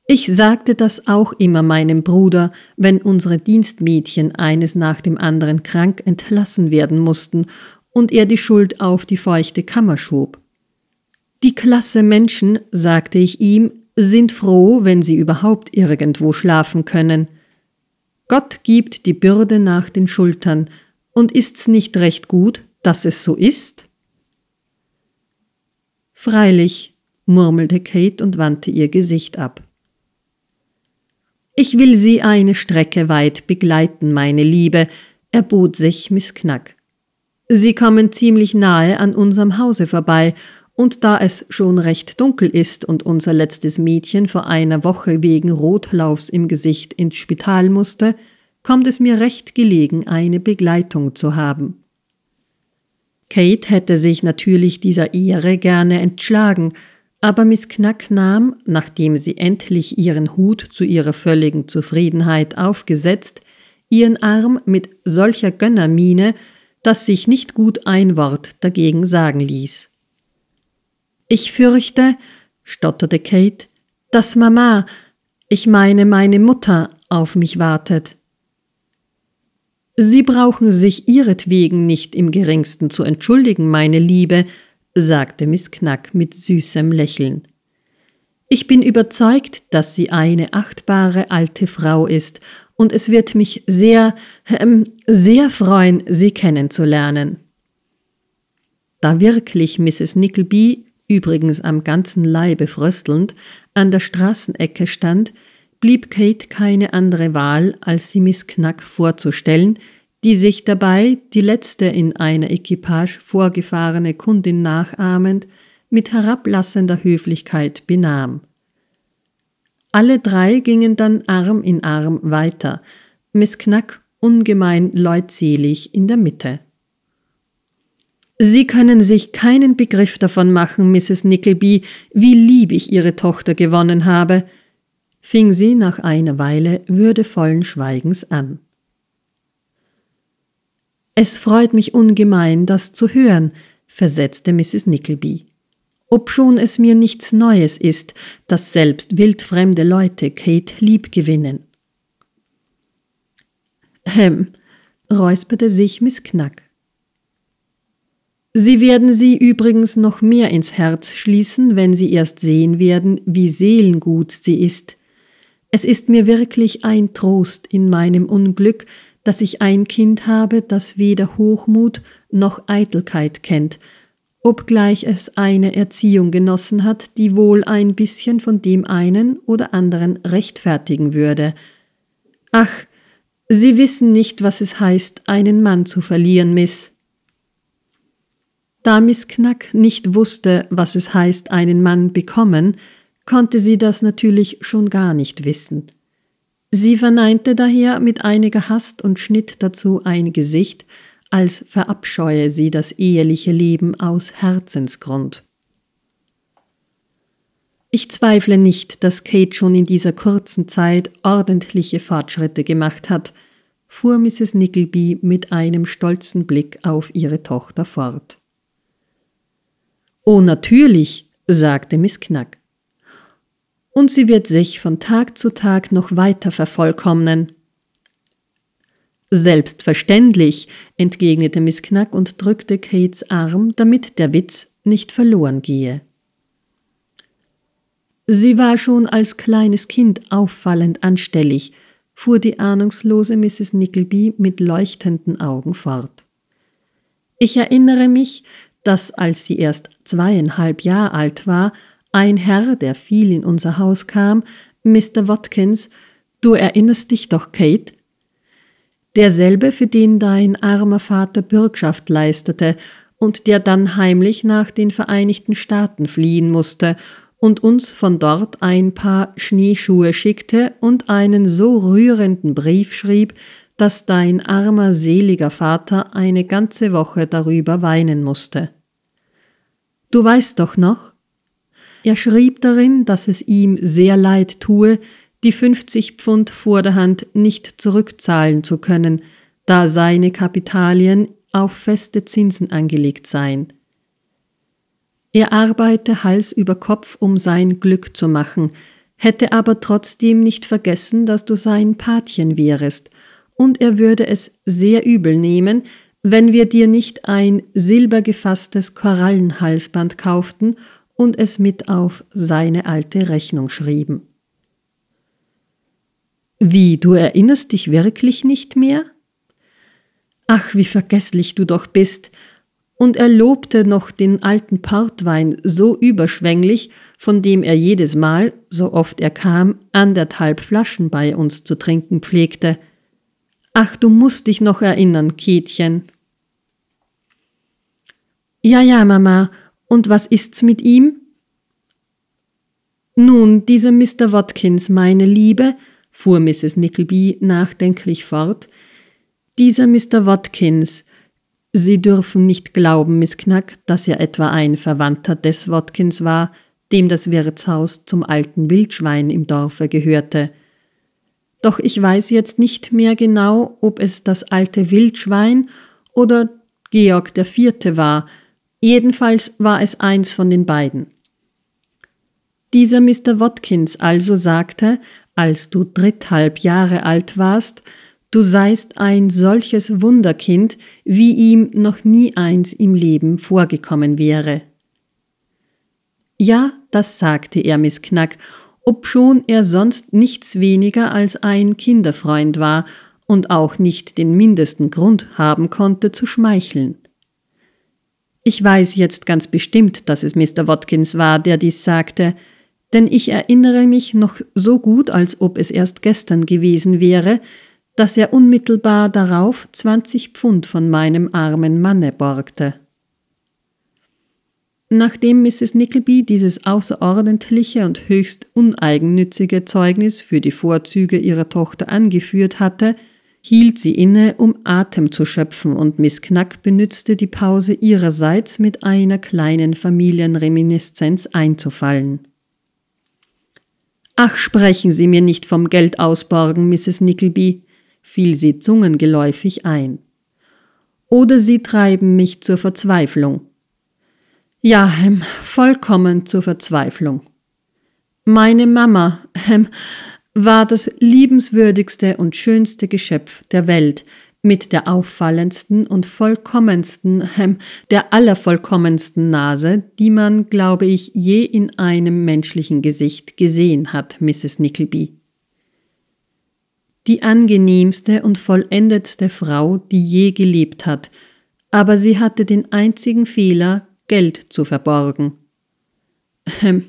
Ich sagte das auch immer meinem Bruder, wenn unsere Dienstmädchen eines nach dem anderen krank entlassen werden mussten und er die Schuld auf die feuchte Kammer schob. Die Klasse Menschen, sagte ich ihm, sind froh, wenn sie überhaupt irgendwo schlafen können. Gott gibt die Bürde nach den Schultern, und ist's nicht recht gut, dass es so ist? Freilich, murmelte Kate und wandte ihr Gesicht ab. Ich will Sie eine Strecke weit begleiten, meine Liebe, erbot sich Miss Knack. Sie kommen ziemlich nahe an unserem Hause vorbei, und da es schon recht dunkel ist und unser letztes Mädchen vor einer Woche wegen Rotlaufs im Gesicht ins Spital musste, kommt es mir recht gelegen, eine Begleitung zu haben. Kate hätte sich natürlich dieser Ehre gerne entschlagen, aber Miss Knack nahm, nachdem sie endlich ihren Hut zu ihrer völligen Zufriedenheit aufgesetzt, ihren Arm mit solcher Gönnermiene, dass sich nicht gut ein Wort dagegen sagen ließ. Ich fürchte, stotterte Kate, dass Mama, ich meine meine Mutter, auf mich wartet. Sie brauchen sich ihretwegen nicht im geringsten zu entschuldigen, meine Liebe, sagte Miss Knack mit süßem Lächeln. Ich bin überzeugt, dass sie eine achtbare alte Frau ist, und es wird mich sehr, ähm, sehr freuen, sie kennenzulernen. Da wirklich Mrs. Nickleby, übrigens am ganzen Leibe fröstelnd, an der Straßenecke stand, blieb Kate keine andere Wahl, als sie Miss Knack vorzustellen, die sich dabei, die letzte in einer Equipage vorgefahrene Kundin nachahmend, mit herablassender Höflichkeit benahm. Alle drei gingen dann Arm in Arm weiter, Miss Knack ungemein leutselig in der Mitte. Sie können sich keinen Begriff davon machen, Mrs. Nickleby, wie lieb ich Ihre Tochter gewonnen habe, fing sie nach einer Weile würdevollen Schweigens an. Es freut mich ungemein, das zu hören, versetzte Mrs. Nickleby. Obschon es mir nichts Neues ist, dass selbst wildfremde Leute Kate liebgewinnen. Hem, räusperte sich Miss Knack. Sie werden sie übrigens noch mehr ins Herz schließen, wenn sie erst sehen werden, wie seelengut sie ist, es ist mir wirklich ein Trost in meinem Unglück, dass ich ein Kind habe, das weder Hochmut noch Eitelkeit kennt, obgleich es eine Erziehung genossen hat, die wohl ein bisschen von dem einen oder anderen rechtfertigen würde. Ach, Sie wissen nicht, was es heißt, einen Mann zu verlieren, Miss. Da Miss Knack nicht wusste, was es heißt, einen Mann bekommen, konnte sie das natürlich schon gar nicht wissen. Sie verneinte daher mit einiger Hast und schnitt dazu ein Gesicht, als verabscheue sie das eheliche Leben aus Herzensgrund. Ich zweifle nicht, dass Kate schon in dieser kurzen Zeit ordentliche Fortschritte gemacht hat, fuhr Mrs. Nickleby mit einem stolzen Blick auf ihre Tochter fort. Oh, natürlich, sagte Miss Knack und sie wird sich von Tag zu Tag noch weiter vervollkommnen. Selbstverständlich, entgegnete Miss Knack und drückte Kates Arm, damit der Witz nicht verloren gehe. Sie war schon als kleines Kind auffallend anstellig, fuhr die ahnungslose Mrs. Nickleby mit leuchtenden Augen fort. Ich erinnere mich, dass als sie erst zweieinhalb Jahre alt war, ein Herr, der viel in unser Haus kam, Mr. Watkins, du erinnerst dich doch, Kate? Derselbe, für den dein armer Vater Bürgschaft leistete und der dann heimlich nach den Vereinigten Staaten fliehen musste und uns von dort ein paar Schneeschuhe schickte und einen so rührenden Brief schrieb, dass dein armer seliger Vater eine ganze Woche darüber weinen musste. Du weißt doch noch, er schrieb darin, dass es ihm sehr leid tue, die 50 Pfund vorderhand nicht zurückzahlen zu können, da seine Kapitalien auf feste Zinsen angelegt seien. Er arbeite Hals über Kopf, um sein Glück zu machen, hätte aber trotzdem nicht vergessen, dass du sein Patchen wärest, und er würde es sehr übel nehmen, wenn wir dir nicht ein silbergefasstes Korallenhalsband kauften und es mit auf seine alte Rechnung schrieben. Wie, du erinnerst dich wirklich nicht mehr? Ach, wie vergesslich du doch bist! Und er lobte noch den alten Portwein so überschwänglich, von dem er jedes Mal, so oft er kam, anderthalb Flaschen bei uns zu trinken pflegte. Ach, du musst dich noch erinnern, Kätchen. Ja, ja, Mama, und was ist's mit ihm? Nun, dieser Mr. Watkins, meine Liebe, fuhr Mrs. Nickleby nachdenklich fort, dieser Mr. Watkins, Sie dürfen nicht glauben, Miss Knack, dass er etwa ein Verwandter des Watkins war, dem das Wirtshaus zum alten Wildschwein im Dorfe gehörte. Doch ich weiß jetzt nicht mehr genau, ob es das alte Wildschwein oder Georg der Vierte war, Jedenfalls war es eins von den beiden. Dieser Mr. Watkins also sagte, als du dritthalb Jahre alt warst, du seist ein solches Wunderkind, wie ihm noch nie eins im Leben vorgekommen wäre. Ja, das sagte er Miss Knack, obschon er sonst nichts weniger als ein Kinderfreund war und auch nicht den mindesten Grund haben konnte zu schmeicheln. Ich weiß jetzt ganz bestimmt, dass es Mr. Watkins war, der dies sagte, denn ich erinnere mich noch so gut, als ob es erst gestern gewesen wäre, dass er unmittelbar darauf 20 Pfund von meinem armen Manne borgte. Nachdem Mrs. Nickleby dieses außerordentliche und höchst uneigennützige Zeugnis für die Vorzüge ihrer Tochter angeführt hatte, hielt sie inne, um Atem zu schöpfen, und Miss Knack benützte die Pause ihrerseits, mit einer kleinen Familienreminiszenz einzufallen. Ach, sprechen Sie mir nicht vom Geld ausborgen, Mrs. Nickleby, fiel sie zungengeläufig ein. Oder Sie treiben mich zur Verzweiflung. Ja, ähm, vollkommen zur Verzweiflung. Meine Mama, ähm, war das liebenswürdigste und schönste Geschöpf der Welt, mit der auffallendsten und vollkommensten, äh, der allervollkommensten Nase, die man, glaube ich, je in einem menschlichen Gesicht gesehen hat, Mrs. Nickleby. Die angenehmste und vollendetste Frau, die je gelebt hat, aber sie hatte den einzigen Fehler, Geld zu verborgen. Äh,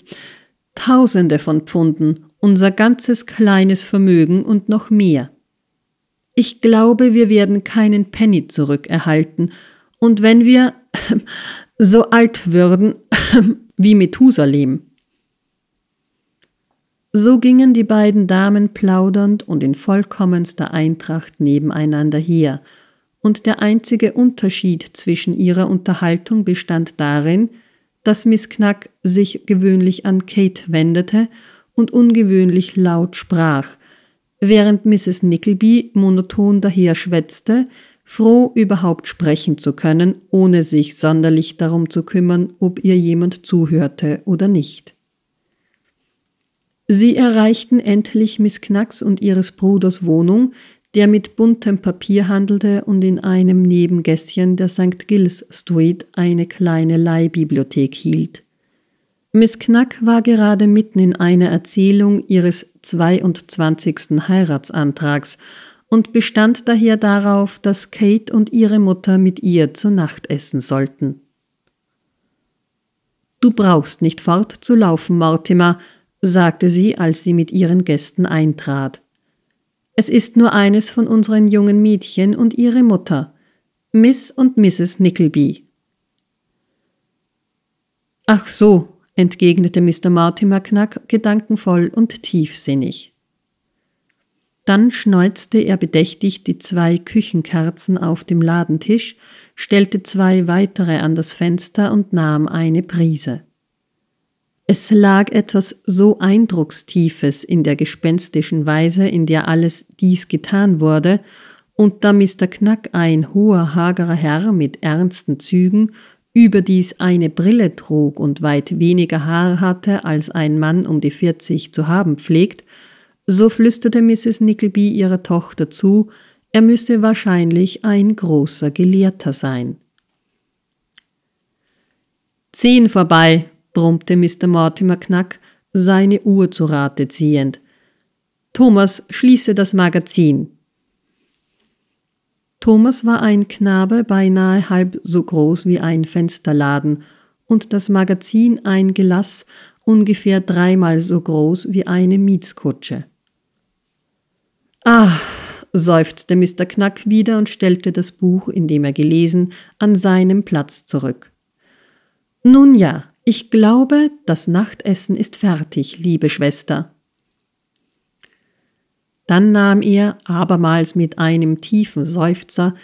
Tausende von Pfunden unser ganzes kleines Vermögen und noch mehr. Ich glaube, wir werden keinen Penny zurückerhalten, und wenn wir [laughs] so alt würden [laughs] wie Methusalem. So gingen die beiden Damen plaudernd und in vollkommenster Eintracht nebeneinander her, und der einzige Unterschied zwischen ihrer Unterhaltung bestand darin, dass Miss Knack sich gewöhnlich an Kate wendete und ungewöhnlich laut sprach, während Mrs. Nickleby monoton daherschwätzte, froh überhaupt sprechen zu können, ohne sich sonderlich darum zu kümmern, ob ihr jemand zuhörte oder nicht. Sie erreichten endlich Miss Knacks und ihres Bruders Wohnung, der mit buntem Papier handelte und in einem Nebengässchen der St. Gilles Street eine kleine Leihbibliothek hielt. Miss Knack war gerade mitten in einer Erzählung ihres 22. Heiratsantrags und bestand daher darauf, dass Kate und ihre Mutter mit ihr zu Nacht essen sollten. Du brauchst nicht fortzulaufen, Mortimer, sagte sie, als sie mit ihren Gästen eintrat. Es ist nur eines von unseren jungen Mädchen und ihre Mutter, Miss und Mrs. Nickleby. Ach so, entgegnete Mr. Mortimer Knack gedankenvoll und tiefsinnig. Dann schneuzte er bedächtig die zwei Küchenkerzen auf dem Ladentisch, stellte zwei weitere an das Fenster und nahm eine Prise. Es lag etwas so Eindruckstiefes in der gespenstischen Weise, in der alles dies getan wurde, und da Mr. Knack ein hoher, hagerer Herr mit ernsten Zügen überdies eine Brille trug und weit weniger Haar hatte, als ein Mann um die 40 zu haben pflegt, so flüsterte Mrs. Nickleby ihrer Tochter zu, er müsse wahrscheinlich ein großer Gelehrter sein. Zehn vorbei, brummte Mr. Mortimer Knack, seine Uhr zu Rate ziehend. Thomas, schließe das Magazin. Thomas war ein Knabe beinahe halb so groß wie ein Fensterladen und das Magazin ein Gelass ungefähr dreimal so groß wie eine Mietskutsche. Ah, seufzte Mr. Knack wieder und stellte das Buch, in dem er gelesen, an seinem Platz zurück. Nun ja, ich glaube, das Nachtessen ist fertig, liebe Schwester. Dann nahm er, abermals mit einem tiefen Seufzer,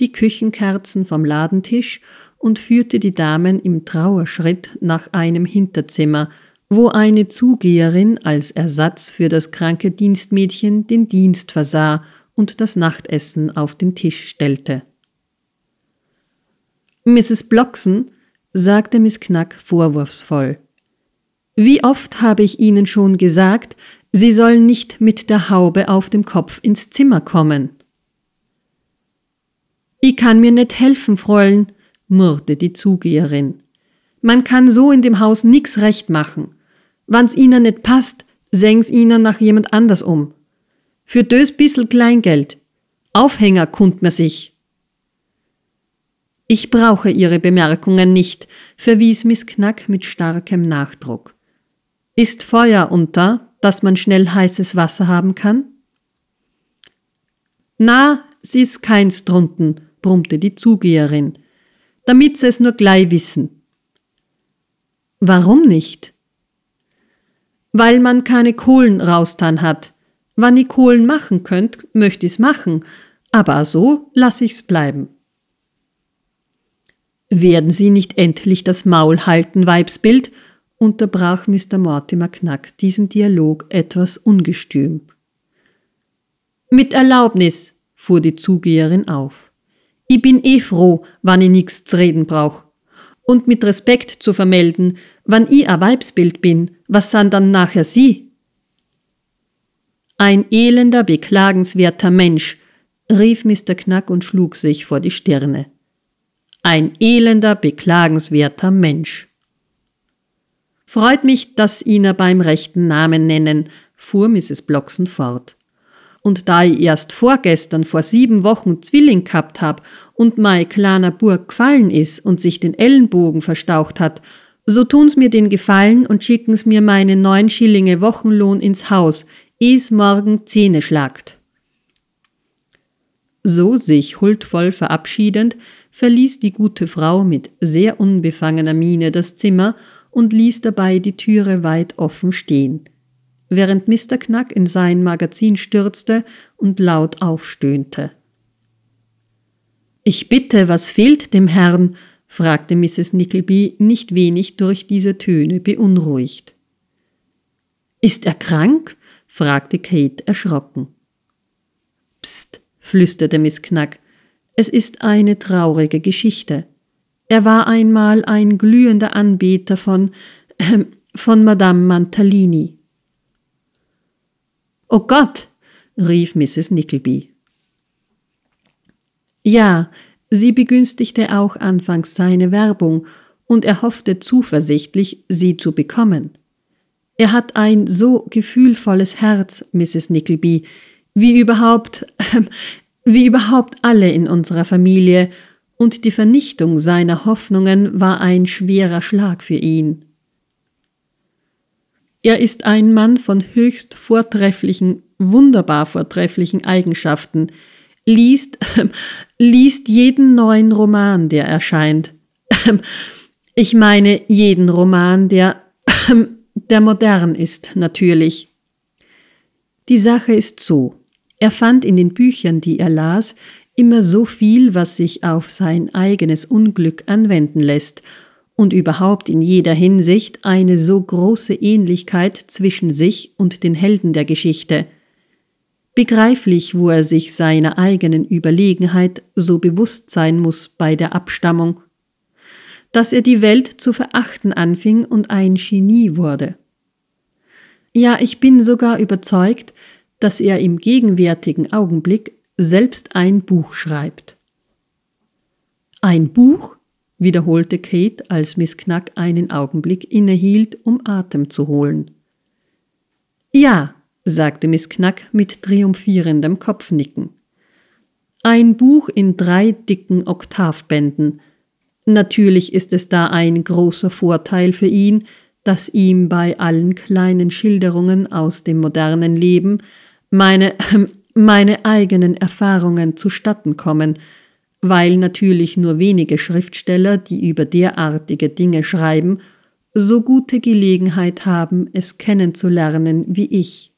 die Küchenkerzen vom Ladentisch und führte die Damen im Trauerschritt nach einem Hinterzimmer, wo eine Zugeherin als Ersatz für das kranke Dienstmädchen den Dienst versah und das Nachtessen auf den Tisch stellte. Mrs. Bloxen, sagte Miss Knack vorwurfsvoll, wie oft habe ich Ihnen schon gesagt, Sie soll nicht mit der Haube auf dem Kopf ins Zimmer kommen. Ich kann mir nicht helfen, Fräulein, murrte die Zugeherin. Man kann so in dem Haus nix recht machen. Wann's ihnen nicht passt, seng's ihnen nach jemand anders um. Für dös bissel Kleingeld. Aufhänger kund mir sich. Ich brauche Ihre Bemerkungen nicht, verwies Miss Knack mit starkem Nachdruck. Ist Feuer unter? dass man schnell heißes Wasser haben kann? Na, sie ist keins drunten, brummte die Zugeherin, damit sie es nur gleich wissen. Warum nicht? Weil man keine Kohlen raustan hat. Wann ich Kohlen machen könnt, möcht ich's machen, aber so lass ich's bleiben. Werden Sie nicht endlich das Maul halten, Weibsbild? unterbrach Mr. Mortimer Knack diesen Dialog etwas ungestüm. Mit Erlaubnis, fuhr die Zugeherin auf. Ich bin eh froh, wann ich nix zu reden brauch. Und mit Respekt zu vermelden, wann ich a Weibsbild bin, was san dann nachher Sie? Ein elender, beklagenswerter Mensch, rief Mr. Knack und schlug sich vor die Stirne. Ein elender, beklagenswerter Mensch. Freut mich, dass Ihnen beim rechten Namen nennen, fuhr Mrs. Bloxen fort. Und da ich erst vorgestern vor sieben Wochen Zwilling gehabt hab und mei kleiner Burg gefallen ist und sich den Ellenbogen verstaucht hat, so tun's mir den Gefallen und schicken's mir meine neun Schillinge Wochenlohn ins Haus, e's morgen Zähne schlagt. So sich huldvoll verabschiedend, verließ die gute Frau mit sehr unbefangener Miene das Zimmer und ließ dabei die Türe weit offen stehen, während Mr. Knack in sein Magazin stürzte und laut aufstöhnte. Ich bitte, was fehlt dem Herrn? fragte Mrs. Nickleby nicht wenig durch diese Töne beunruhigt. Ist er krank? fragte Kate erschrocken. Psst, flüsterte Miss Knack, es ist eine traurige Geschichte. Er war einmal ein glühender Anbeter von, äh, von Madame Mantalini. Oh Gott, rief Mrs. Nickleby. Ja, sie begünstigte auch anfangs seine Werbung und er hoffte zuversichtlich, sie zu bekommen. Er hat ein so gefühlvolles Herz, Mrs. Nickleby, wie überhaupt, äh, [laughs] wie überhaupt alle in unserer Familie, und die Vernichtung seiner Hoffnungen war ein schwerer Schlag für ihn. Er ist ein Mann von höchst vortrefflichen, wunderbar vortrefflichen Eigenschaften, liest, äh, [laughs] liest jeden neuen Roman, der erscheint. [laughs] Ich meine jeden Roman, der, [laughs] der modern ist, natürlich. Die Sache ist so. Er fand in den Büchern, die er las, immer so viel, was sich auf sein eigenes Unglück anwenden lässt und überhaupt in jeder Hinsicht eine so große Ähnlichkeit zwischen sich und den Helden der Geschichte. Begreiflich, wo er sich seiner eigenen Überlegenheit so bewusst sein muss bei der Abstammung, dass er die Welt zu verachten anfing und ein Genie wurde. Ja, ich bin sogar überzeugt, dass er im gegenwärtigen Augenblick selbst ein Buch schreibt. Ein Buch, wiederholte Kate, als Miss Knack einen Augenblick innehielt, um Atem zu holen. Ja, sagte Miss Knack mit triumphierendem Kopfnicken. Ein Buch in drei dicken Oktavbänden. Natürlich ist es da ein großer Vorteil für ihn, dass ihm bei allen kleinen Schilderungen aus dem modernen Leben meine äh, meine eigenen Erfahrungen zustatten kommen, weil natürlich nur wenige Schriftsteller, die über derartige Dinge schreiben, so gute Gelegenheit haben, es kennenzulernen wie ich.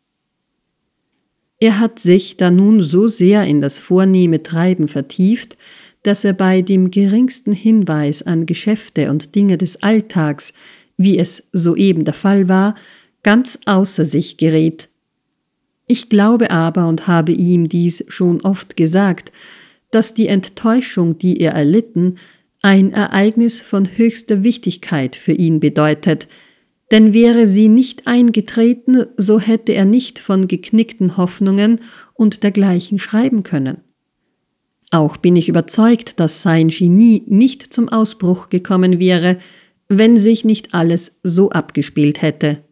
Er hat sich da nun so sehr in das vornehme Treiben vertieft, dass er bei dem geringsten Hinweis an Geschäfte und Dinge des Alltags, wie es soeben der Fall war, ganz außer sich gerät ich glaube aber und habe ihm dies schon oft gesagt, dass die Enttäuschung, die er erlitten, ein Ereignis von höchster Wichtigkeit für ihn bedeutet, denn wäre sie nicht eingetreten, so hätte er nicht von geknickten Hoffnungen und dergleichen schreiben können. Auch bin ich überzeugt, dass sein Genie nicht zum Ausbruch gekommen wäre, wenn sich nicht alles so abgespielt hätte.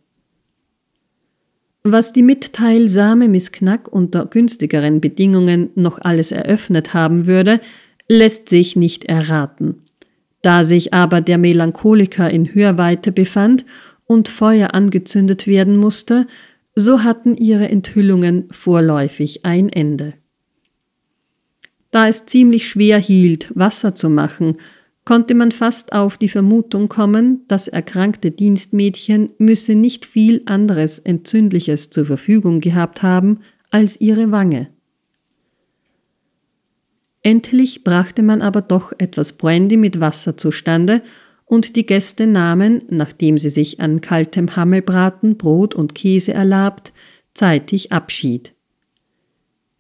Was die Mitteilsame Miss Knack unter günstigeren Bedingungen noch alles eröffnet haben würde, lässt sich nicht erraten. Da sich aber der Melancholiker in Hörweite befand und Feuer angezündet werden musste, so hatten ihre Enthüllungen vorläufig ein Ende. Da es ziemlich schwer hielt, Wasser zu machen konnte man fast auf die Vermutung kommen, das erkrankte Dienstmädchen müsse nicht viel anderes Entzündliches zur Verfügung gehabt haben als ihre Wange. Endlich brachte man aber doch etwas Brandy mit Wasser zustande, und die Gäste nahmen, nachdem sie sich an kaltem Hammelbraten, Brot und Käse erlabt, zeitig Abschied.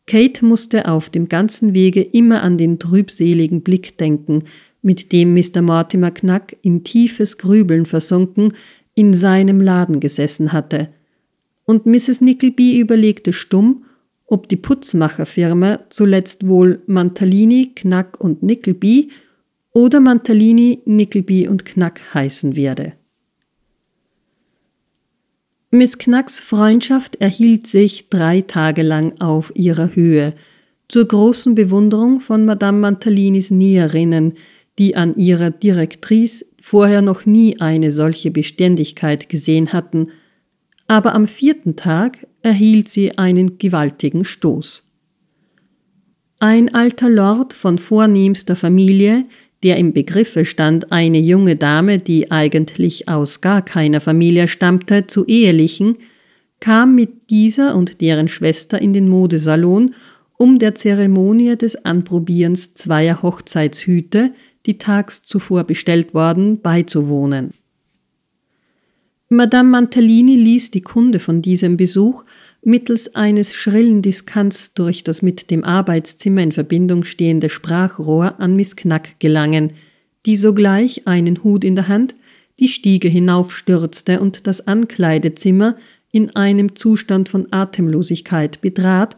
Kate musste auf dem ganzen Wege immer an den trübseligen Blick denken, mit dem Mr. Mortimer Knack in tiefes Grübeln versunken, in seinem Laden gesessen hatte. Und Mrs. Nickleby überlegte stumm, ob die Putzmacherfirma zuletzt wohl Mantalini, Knack und Nickleby oder Mantalini, Nickleby und Knack heißen werde. Miss Knacks Freundschaft erhielt sich drei Tage lang auf ihrer Höhe, zur großen Bewunderung von Madame Mantalinis Näherinnen, die an ihrer Direktrice vorher noch nie eine solche Beständigkeit gesehen hatten, aber am vierten Tag erhielt sie einen gewaltigen Stoß. Ein alter Lord von vornehmster Familie, der im Begriffe stand, eine junge Dame, die eigentlich aus gar keiner Familie stammte, zu ehelichen, kam mit dieser und deren Schwester in den Modesalon, um der Zeremonie des Anprobierens zweier Hochzeitshüte – die tags zuvor bestellt worden, beizuwohnen. Madame Mantalini ließ die Kunde von diesem Besuch mittels eines schrillen Diskants durch das mit dem Arbeitszimmer in Verbindung stehende Sprachrohr an Miss Knack gelangen, die sogleich einen Hut in der Hand die Stiege hinaufstürzte und das Ankleidezimmer in einem Zustand von Atemlosigkeit betrat,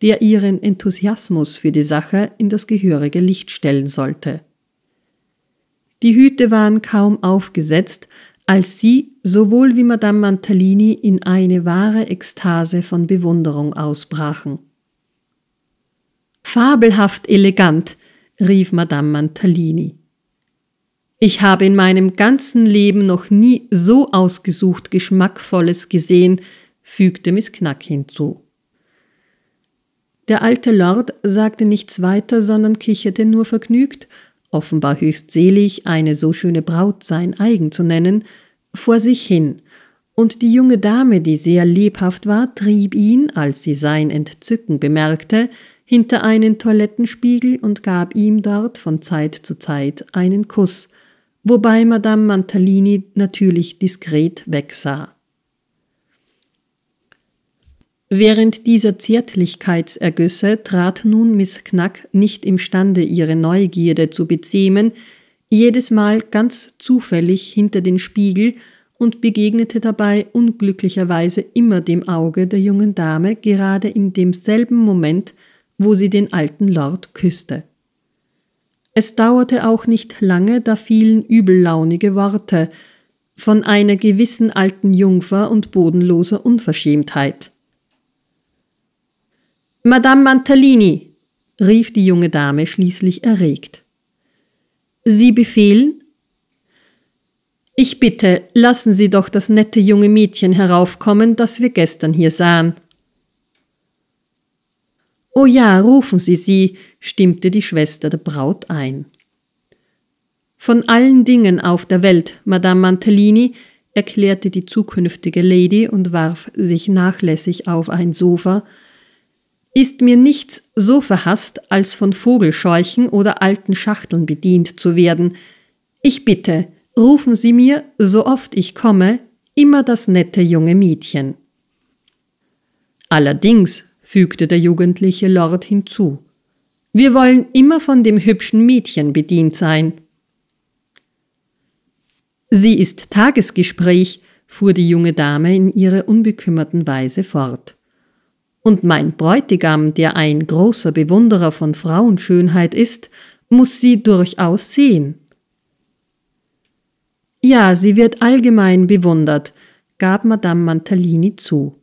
der ihren Enthusiasmus für die Sache in das gehörige Licht stellen sollte. Die Hüte waren kaum aufgesetzt, als sie, sowohl wie Madame Mantalini, in eine wahre Ekstase von Bewunderung ausbrachen. Fabelhaft elegant, rief Madame Mantalini. Ich habe in meinem ganzen Leben noch nie so ausgesucht Geschmackvolles gesehen, fügte Miss Knack hinzu. Der alte Lord sagte nichts weiter, sondern kicherte nur vergnügt offenbar höchst selig, eine so schöne Braut sein eigen zu nennen, vor sich hin, und die junge Dame, die sehr lebhaft war, trieb ihn, als sie sein Entzücken bemerkte, hinter einen Toilettenspiegel und gab ihm dort von Zeit zu Zeit einen Kuss, wobei Madame Mantalini natürlich diskret wegsah. Während dieser Zärtlichkeitsergüsse trat nun Miss Knack nicht imstande, ihre Neugierde zu bezähmen, jedes Mal ganz zufällig hinter den Spiegel und begegnete dabei unglücklicherweise immer dem Auge der jungen Dame gerade in demselben Moment, wo sie den alten Lord küsste. Es dauerte auch nicht lange, da fielen übellaunige Worte von einer gewissen alten Jungfer und bodenloser Unverschämtheit. Madame Mantalini, rief die junge Dame schließlich erregt. Sie befehlen? Ich bitte, lassen Sie doch das nette junge Mädchen heraufkommen, das wir gestern hier sahen. Oh ja, rufen Sie sie, stimmte die Schwester der Braut ein. Von allen Dingen auf der Welt, Madame Mantalini, erklärte die zukünftige Lady und warf sich nachlässig auf ein Sofa, ist mir nichts so verhasst, als von Vogelscheuchen oder alten Schachteln bedient zu werden. Ich bitte, rufen Sie mir, so oft ich komme, immer das nette junge Mädchen. Allerdings, fügte der jugendliche Lord hinzu, wir wollen immer von dem hübschen Mädchen bedient sein. Sie ist Tagesgespräch, fuhr die junge Dame in ihrer unbekümmerten Weise fort und mein Bräutigam, der ein großer Bewunderer von Frauenschönheit ist, muss sie durchaus sehen. Ja, sie wird allgemein bewundert, gab Madame Mantalini zu.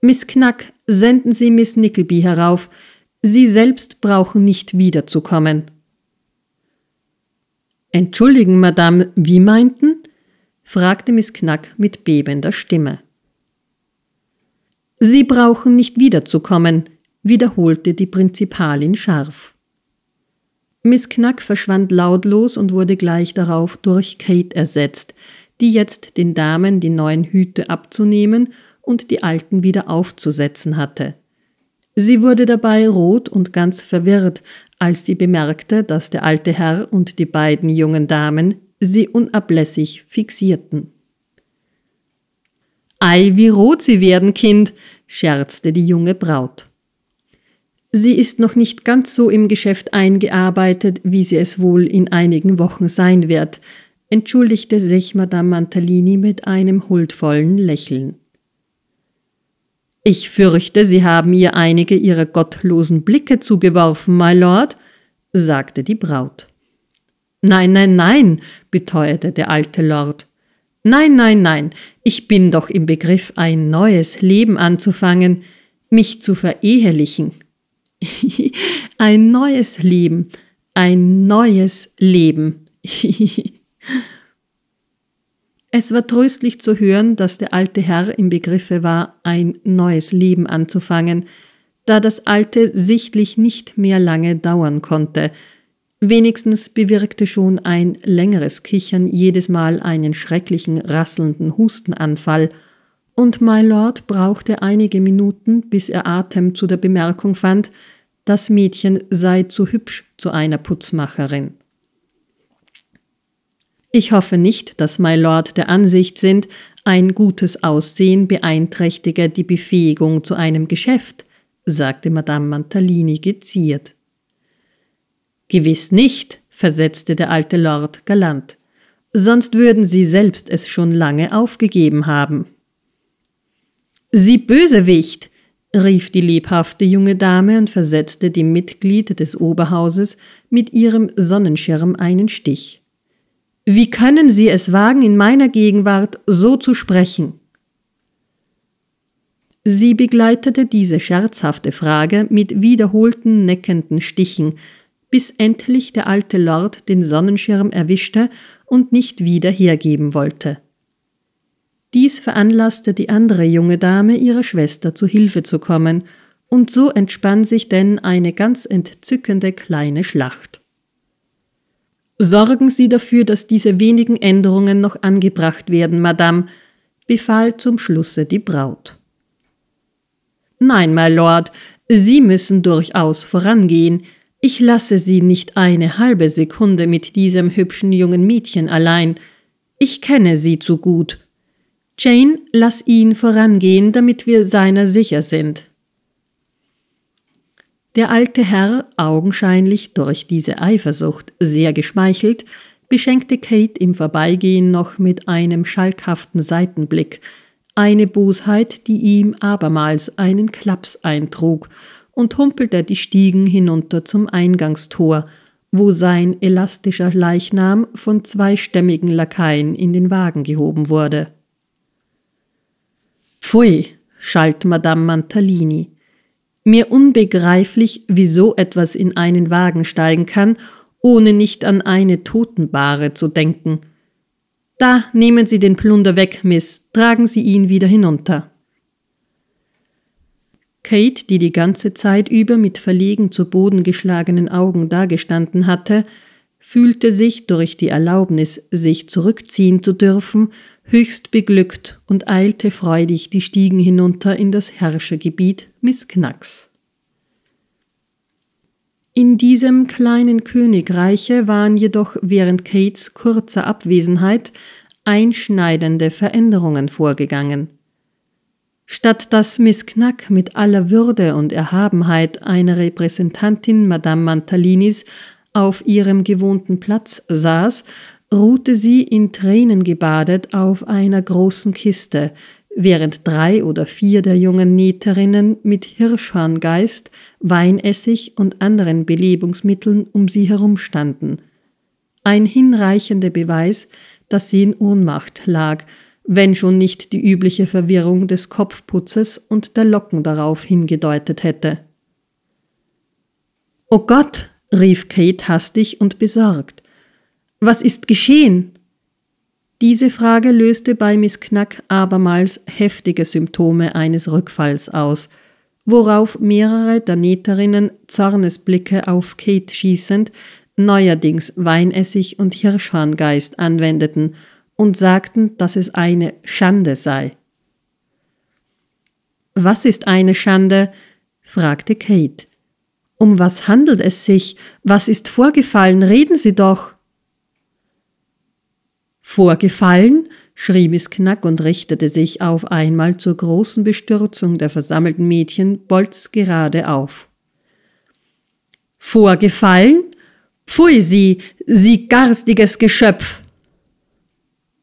Miss Knack, senden Sie Miss Nickleby herauf, Sie selbst brauchen nicht wiederzukommen. Entschuldigen, Madame, wie meinten? fragte Miss Knack mit bebender Stimme. Sie brauchen nicht wiederzukommen, wiederholte die Prinzipalin scharf. Miss Knack verschwand lautlos und wurde gleich darauf durch Kate ersetzt, die jetzt den Damen die neuen Hüte abzunehmen und die alten wieder aufzusetzen hatte. Sie wurde dabei rot und ganz verwirrt, als sie bemerkte, dass der alte Herr und die beiden jungen Damen sie unablässig fixierten. Ei, wie rot sie werden, Kind, scherzte die junge Braut. Sie ist noch nicht ganz so im Geschäft eingearbeitet, wie sie es wohl in einigen Wochen sein wird, entschuldigte sich Madame Mantalini mit einem huldvollen Lächeln. Ich fürchte, Sie haben ihr einige Ihrer gottlosen Blicke zugeworfen, my Lord, sagte die Braut. Nein, nein, nein, beteuerte der alte Lord. Nein, nein, nein, ich bin doch im Begriff, ein neues Leben anzufangen, mich zu verehelichen. [laughs] ein neues Leben, ein neues Leben. [laughs] es war tröstlich zu hören, dass der alte Herr im Begriffe war, ein neues Leben anzufangen, da das alte sichtlich nicht mehr lange dauern konnte, Wenigstens bewirkte schon ein längeres Kichern jedes Mal einen schrecklichen, rasselnden Hustenanfall, und Mylord brauchte einige Minuten, bis er Atem zu der Bemerkung fand, das Mädchen sei zu hübsch zu einer Putzmacherin. Ich hoffe nicht, dass Mylord der Ansicht sind, ein gutes Aussehen beeinträchtige die Befähigung zu einem Geschäft, sagte Madame Mantalini geziert. Gewiss nicht, versetzte der alte Lord galant, sonst würden Sie selbst es schon lange aufgegeben haben. Sie Bösewicht! rief die lebhafte junge Dame und versetzte dem Mitglied des Oberhauses mit ihrem Sonnenschirm einen Stich. Wie können Sie es wagen, in meiner Gegenwart so zu sprechen? Sie begleitete diese scherzhafte Frage mit wiederholten neckenden Stichen, bis endlich der alte Lord den Sonnenschirm erwischte und nicht wieder hergeben wollte. Dies veranlasste die andere junge Dame, ihrer Schwester zu Hilfe zu kommen, und so entspann sich denn eine ganz entzückende kleine Schlacht. Sorgen Sie dafür, dass diese wenigen Änderungen noch angebracht werden, Madame, befahl zum Schlusse die Braut. Nein, my Lord, Sie müssen durchaus vorangehen, ich lasse sie nicht eine halbe Sekunde mit diesem hübschen jungen Mädchen allein. Ich kenne sie zu gut. Jane, lass ihn vorangehen, damit wir seiner sicher sind. Der alte Herr, augenscheinlich durch diese Eifersucht sehr geschmeichelt, beschenkte Kate im Vorbeigehen noch mit einem schalkhaften Seitenblick, eine Bosheit, die ihm abermals einen Klaps eintrug, und humpelte die Stiegen hinunter zum Eingangstor, wo sein elastischer Leichnam von zwei stämmigen Lakaien in den Wagen gehoben wurde. Pfui, schalt Madame Mantalini. Mir unbegreiflich, wieso etwas in einen Wagen steigen kann, ohne nicht an eine Totenbare zu denken. Da nehmen Sie den Plunder weg, Miss, tragen Sie ihn wieder hinunter. Kate, die die ganze Zeit über mit verlegen zu Boden geschlagenen Augen dagestanden hatte, fühlte sich durch die Erlaubnis, sich zurückziehen zu dürfen, höchst beglückt und eilte freudig die Stiegen hinunter in das Herrschergebiet Miss Knacks. In diesem kleinen Königreiche waren jedoch während Kates kurzer Abwesenheit einschneidende Veränderungen vorgegangen. Statt dass Miss Knack mit aller Würde und Erhabenheit eine Repräsentantin Madame Mantalinis auf ihrem gewohnten Platz saß, ruhte sie in Tränen gebadet auf einer großen Kiste, während drei oder vier der jungen Nähterinnen mit Hirschhorngeist, Weinessig und anderen Belebungsmitteln um sie herumstanden. Ein hinreichender Beweis, dass sie in Ohnmacht lag – wenn schon nicht die übliche Verwirrung des Kopfputzes und der Locken darauf hingedeutet hätte. Oh Gott, rief Kate hastig und besorgt. Was ist geschehen? Diese Frage löste bei Miss Knack abermals heftige Symptome eines Rückfalls aus, worauf mehrere der Nähterinnen Zornesblicke auf Kate schießend neuerdings Weinessig und Hirschhorngeist anwendeten und sagten, dass es eine Schande sei. Was ist eine Schande? fragte Kate. Um was handelt es sich? Was ist vorgefallen? Reden Sie doch. Vorgefallen? schrie Miss Knack und richtete sich auf einmal zur großen Bestürzung der versammelten Mädchen bolzgerade auf. Vorgefallen? Pfui Sie, Sie garstiges Geschöpf!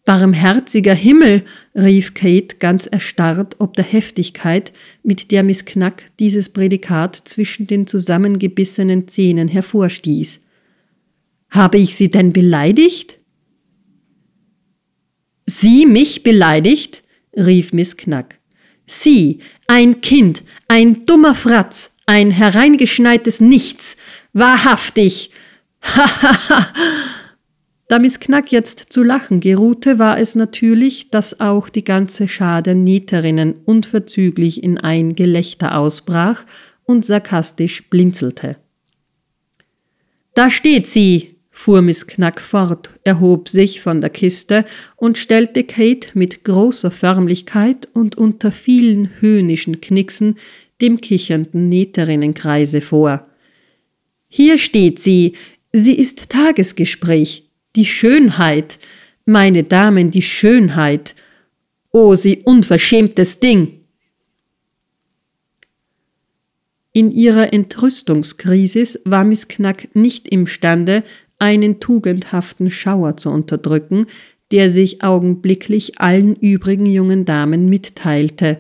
Barmherziger Himmel, rief Kate ganz erstarrt ob der Heftigkeit, mit der Miss Knack dieses Prädikat zwischen den zusammengebissenen Zähnen hervorstieß. Habe ich Sie denn beleidigt? Sie mich beleidigt? rief Miss Knack. Sie, ein Kind, ein dummer Fratz, ein hereingeschneites Nichts, wahrhaftig. Ha ha ha. Da Miss Knack jetzt zu lachen geruhte, war es natürlich, dass auch die ganze Schar der Nieterinnen unverzüglich in ein Gelächter ausbrach und sarkastisch blinzelte. Da steht sie, fuhr Miss Knack fort, erhob sich von der Kiste und stellte Kate mit großer Förmlichkeit und unter vielen höhnischen Knicksen dem kichernden Nieterinnenkreise vor. Hier steht sie, sie ist Tagesgespräch die Schönheit, meine Damen, die Schönheit. O oh, sie unverschämtes Ding! In ihrer Entrüstungskrisis war Miss Knack nicht imstande, einen tugendhaften Schauer zu unterdrücken, der sich augenblicklich allen übrigen jungen Damen mitteilte.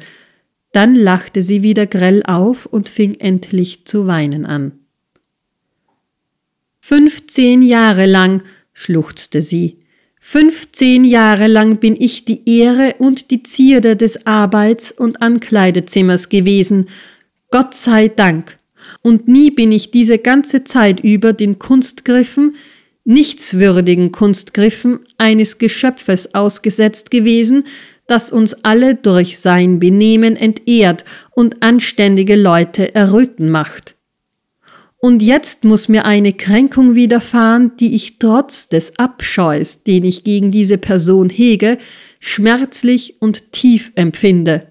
Dann lachte sie wieder grell auf und fing endlich zu weinen an. Fünfzehn Jahre lang schluchzte sie. Fünfzehn Jahre lang bin ich die Ehre und die Zierde des Arbeits- und Ankleidezimmers gewesen. Gott sei Dank. Und nie bin ich diese ganze Zeit über den Kunstgriffen, nichtswürdigen Kunstgriffen eines Geschöpfes ausgesetzt gewesen, das uns alle durch sein Benehmen entehrt und anständige Leute erröten macht. Und jetzt muss mir eine Kränkung widerfahren, die ich trotz des Abscheus, den ich gegen diese Person hege, schmerzlich und tief empfinde.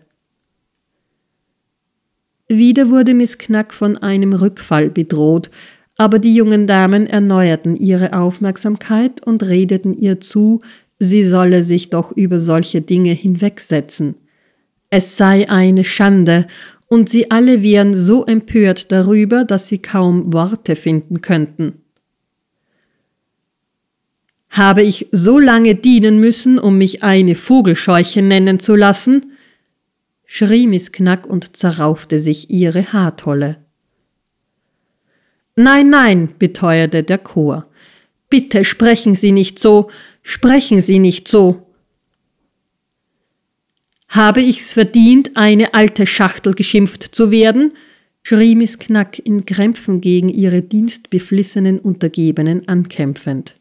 Wieder wurde Miss Knack von einem Rückfall bedroht, aber die jungen Damen erneuerten ihre Aufmerksamkeit und redeten ihr zu, sie solle sich doch über solche Dinge hinwegsetzen. Es sei eine Schande und sie alle wären so empört darüber, dass sie kaum Worte finden könnten. Habe ich so lange dienen müssen, um mich eine Vogelscheuche nennen zu lassen? schrie Miss Knack und zerraufte sich ihre Haartolle. Nein, nein, beteuerte der Chor. Bitte sprechen Sie nicht so, sprechen Sie nicht so. Habe ich's verdient, eine alte Schachtel geschimpft zu werden? schrie Miss Knack in Krämpfen gegen ihre dienstbeflissenen Untergebenen ankämpfend.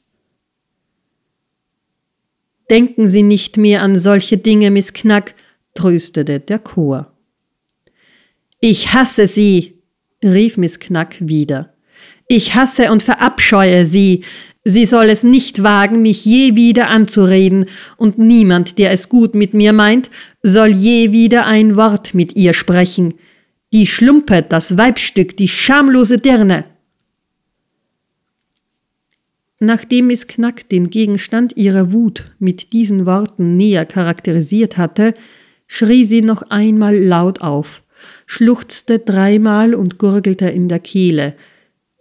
Denken Sie nicht mehr an solche Dinge, Miss Knack, tröstete der Chor. Ich hasse Sie, rief Miss Knack wieder. Ich hasse und verabscheue Sie. Sie soll es nicht wagen, mich je wieder anzureden, und niemand, der es gut mit mir meint, soll je wieder ein Wort mit ihr sprechen. Die Schlumpe, das Weibstück, die schamlose Dirne. Nachdem Miss Knack den Gegenstand ihrer Wut mit diesen Worten näher charakterisiert hatte, schrie sie noch einmal laut auf, schluchzte dreimal und gurgelte in der Kehle.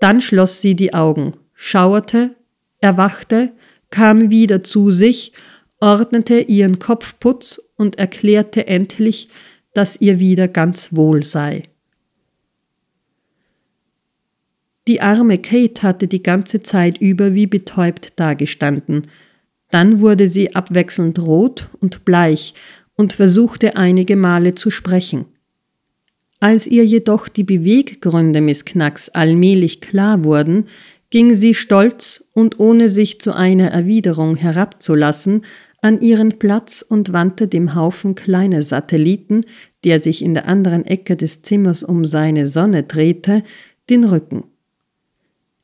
Dann schloss sie die Augen, schauerte, erwachte, kam wieder zu sich ordnete ihren Kopfputz und erklärte endlich, dass ihr wieder ganz wohl sei. Die arme Kate hatte die ganze Zeit über wie betäubt dagestanden. Dann wurde sie abwechselnd rot und bleich und versuchte einige Male zu sprechen. Als ihr jedoch die Beweggründe Miss Knacks allmählich klar wurden, ging sie stolz und ohne sich zu einer Erwiderung herabzulassen an ihren Platz und wandte dem Haufen kleiner Satelliten, der sich in der anderen Ecke des Zimmers um seine Sonne drehte, den Rücken.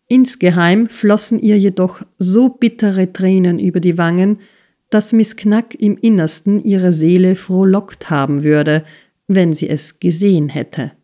Insgeheim flossen ihr jedoch so bittere Tränen über die Wangen, dass Miss Knack im Innersten ihre Seele frohlockt haben würde, wenn sie es gesehen hätte.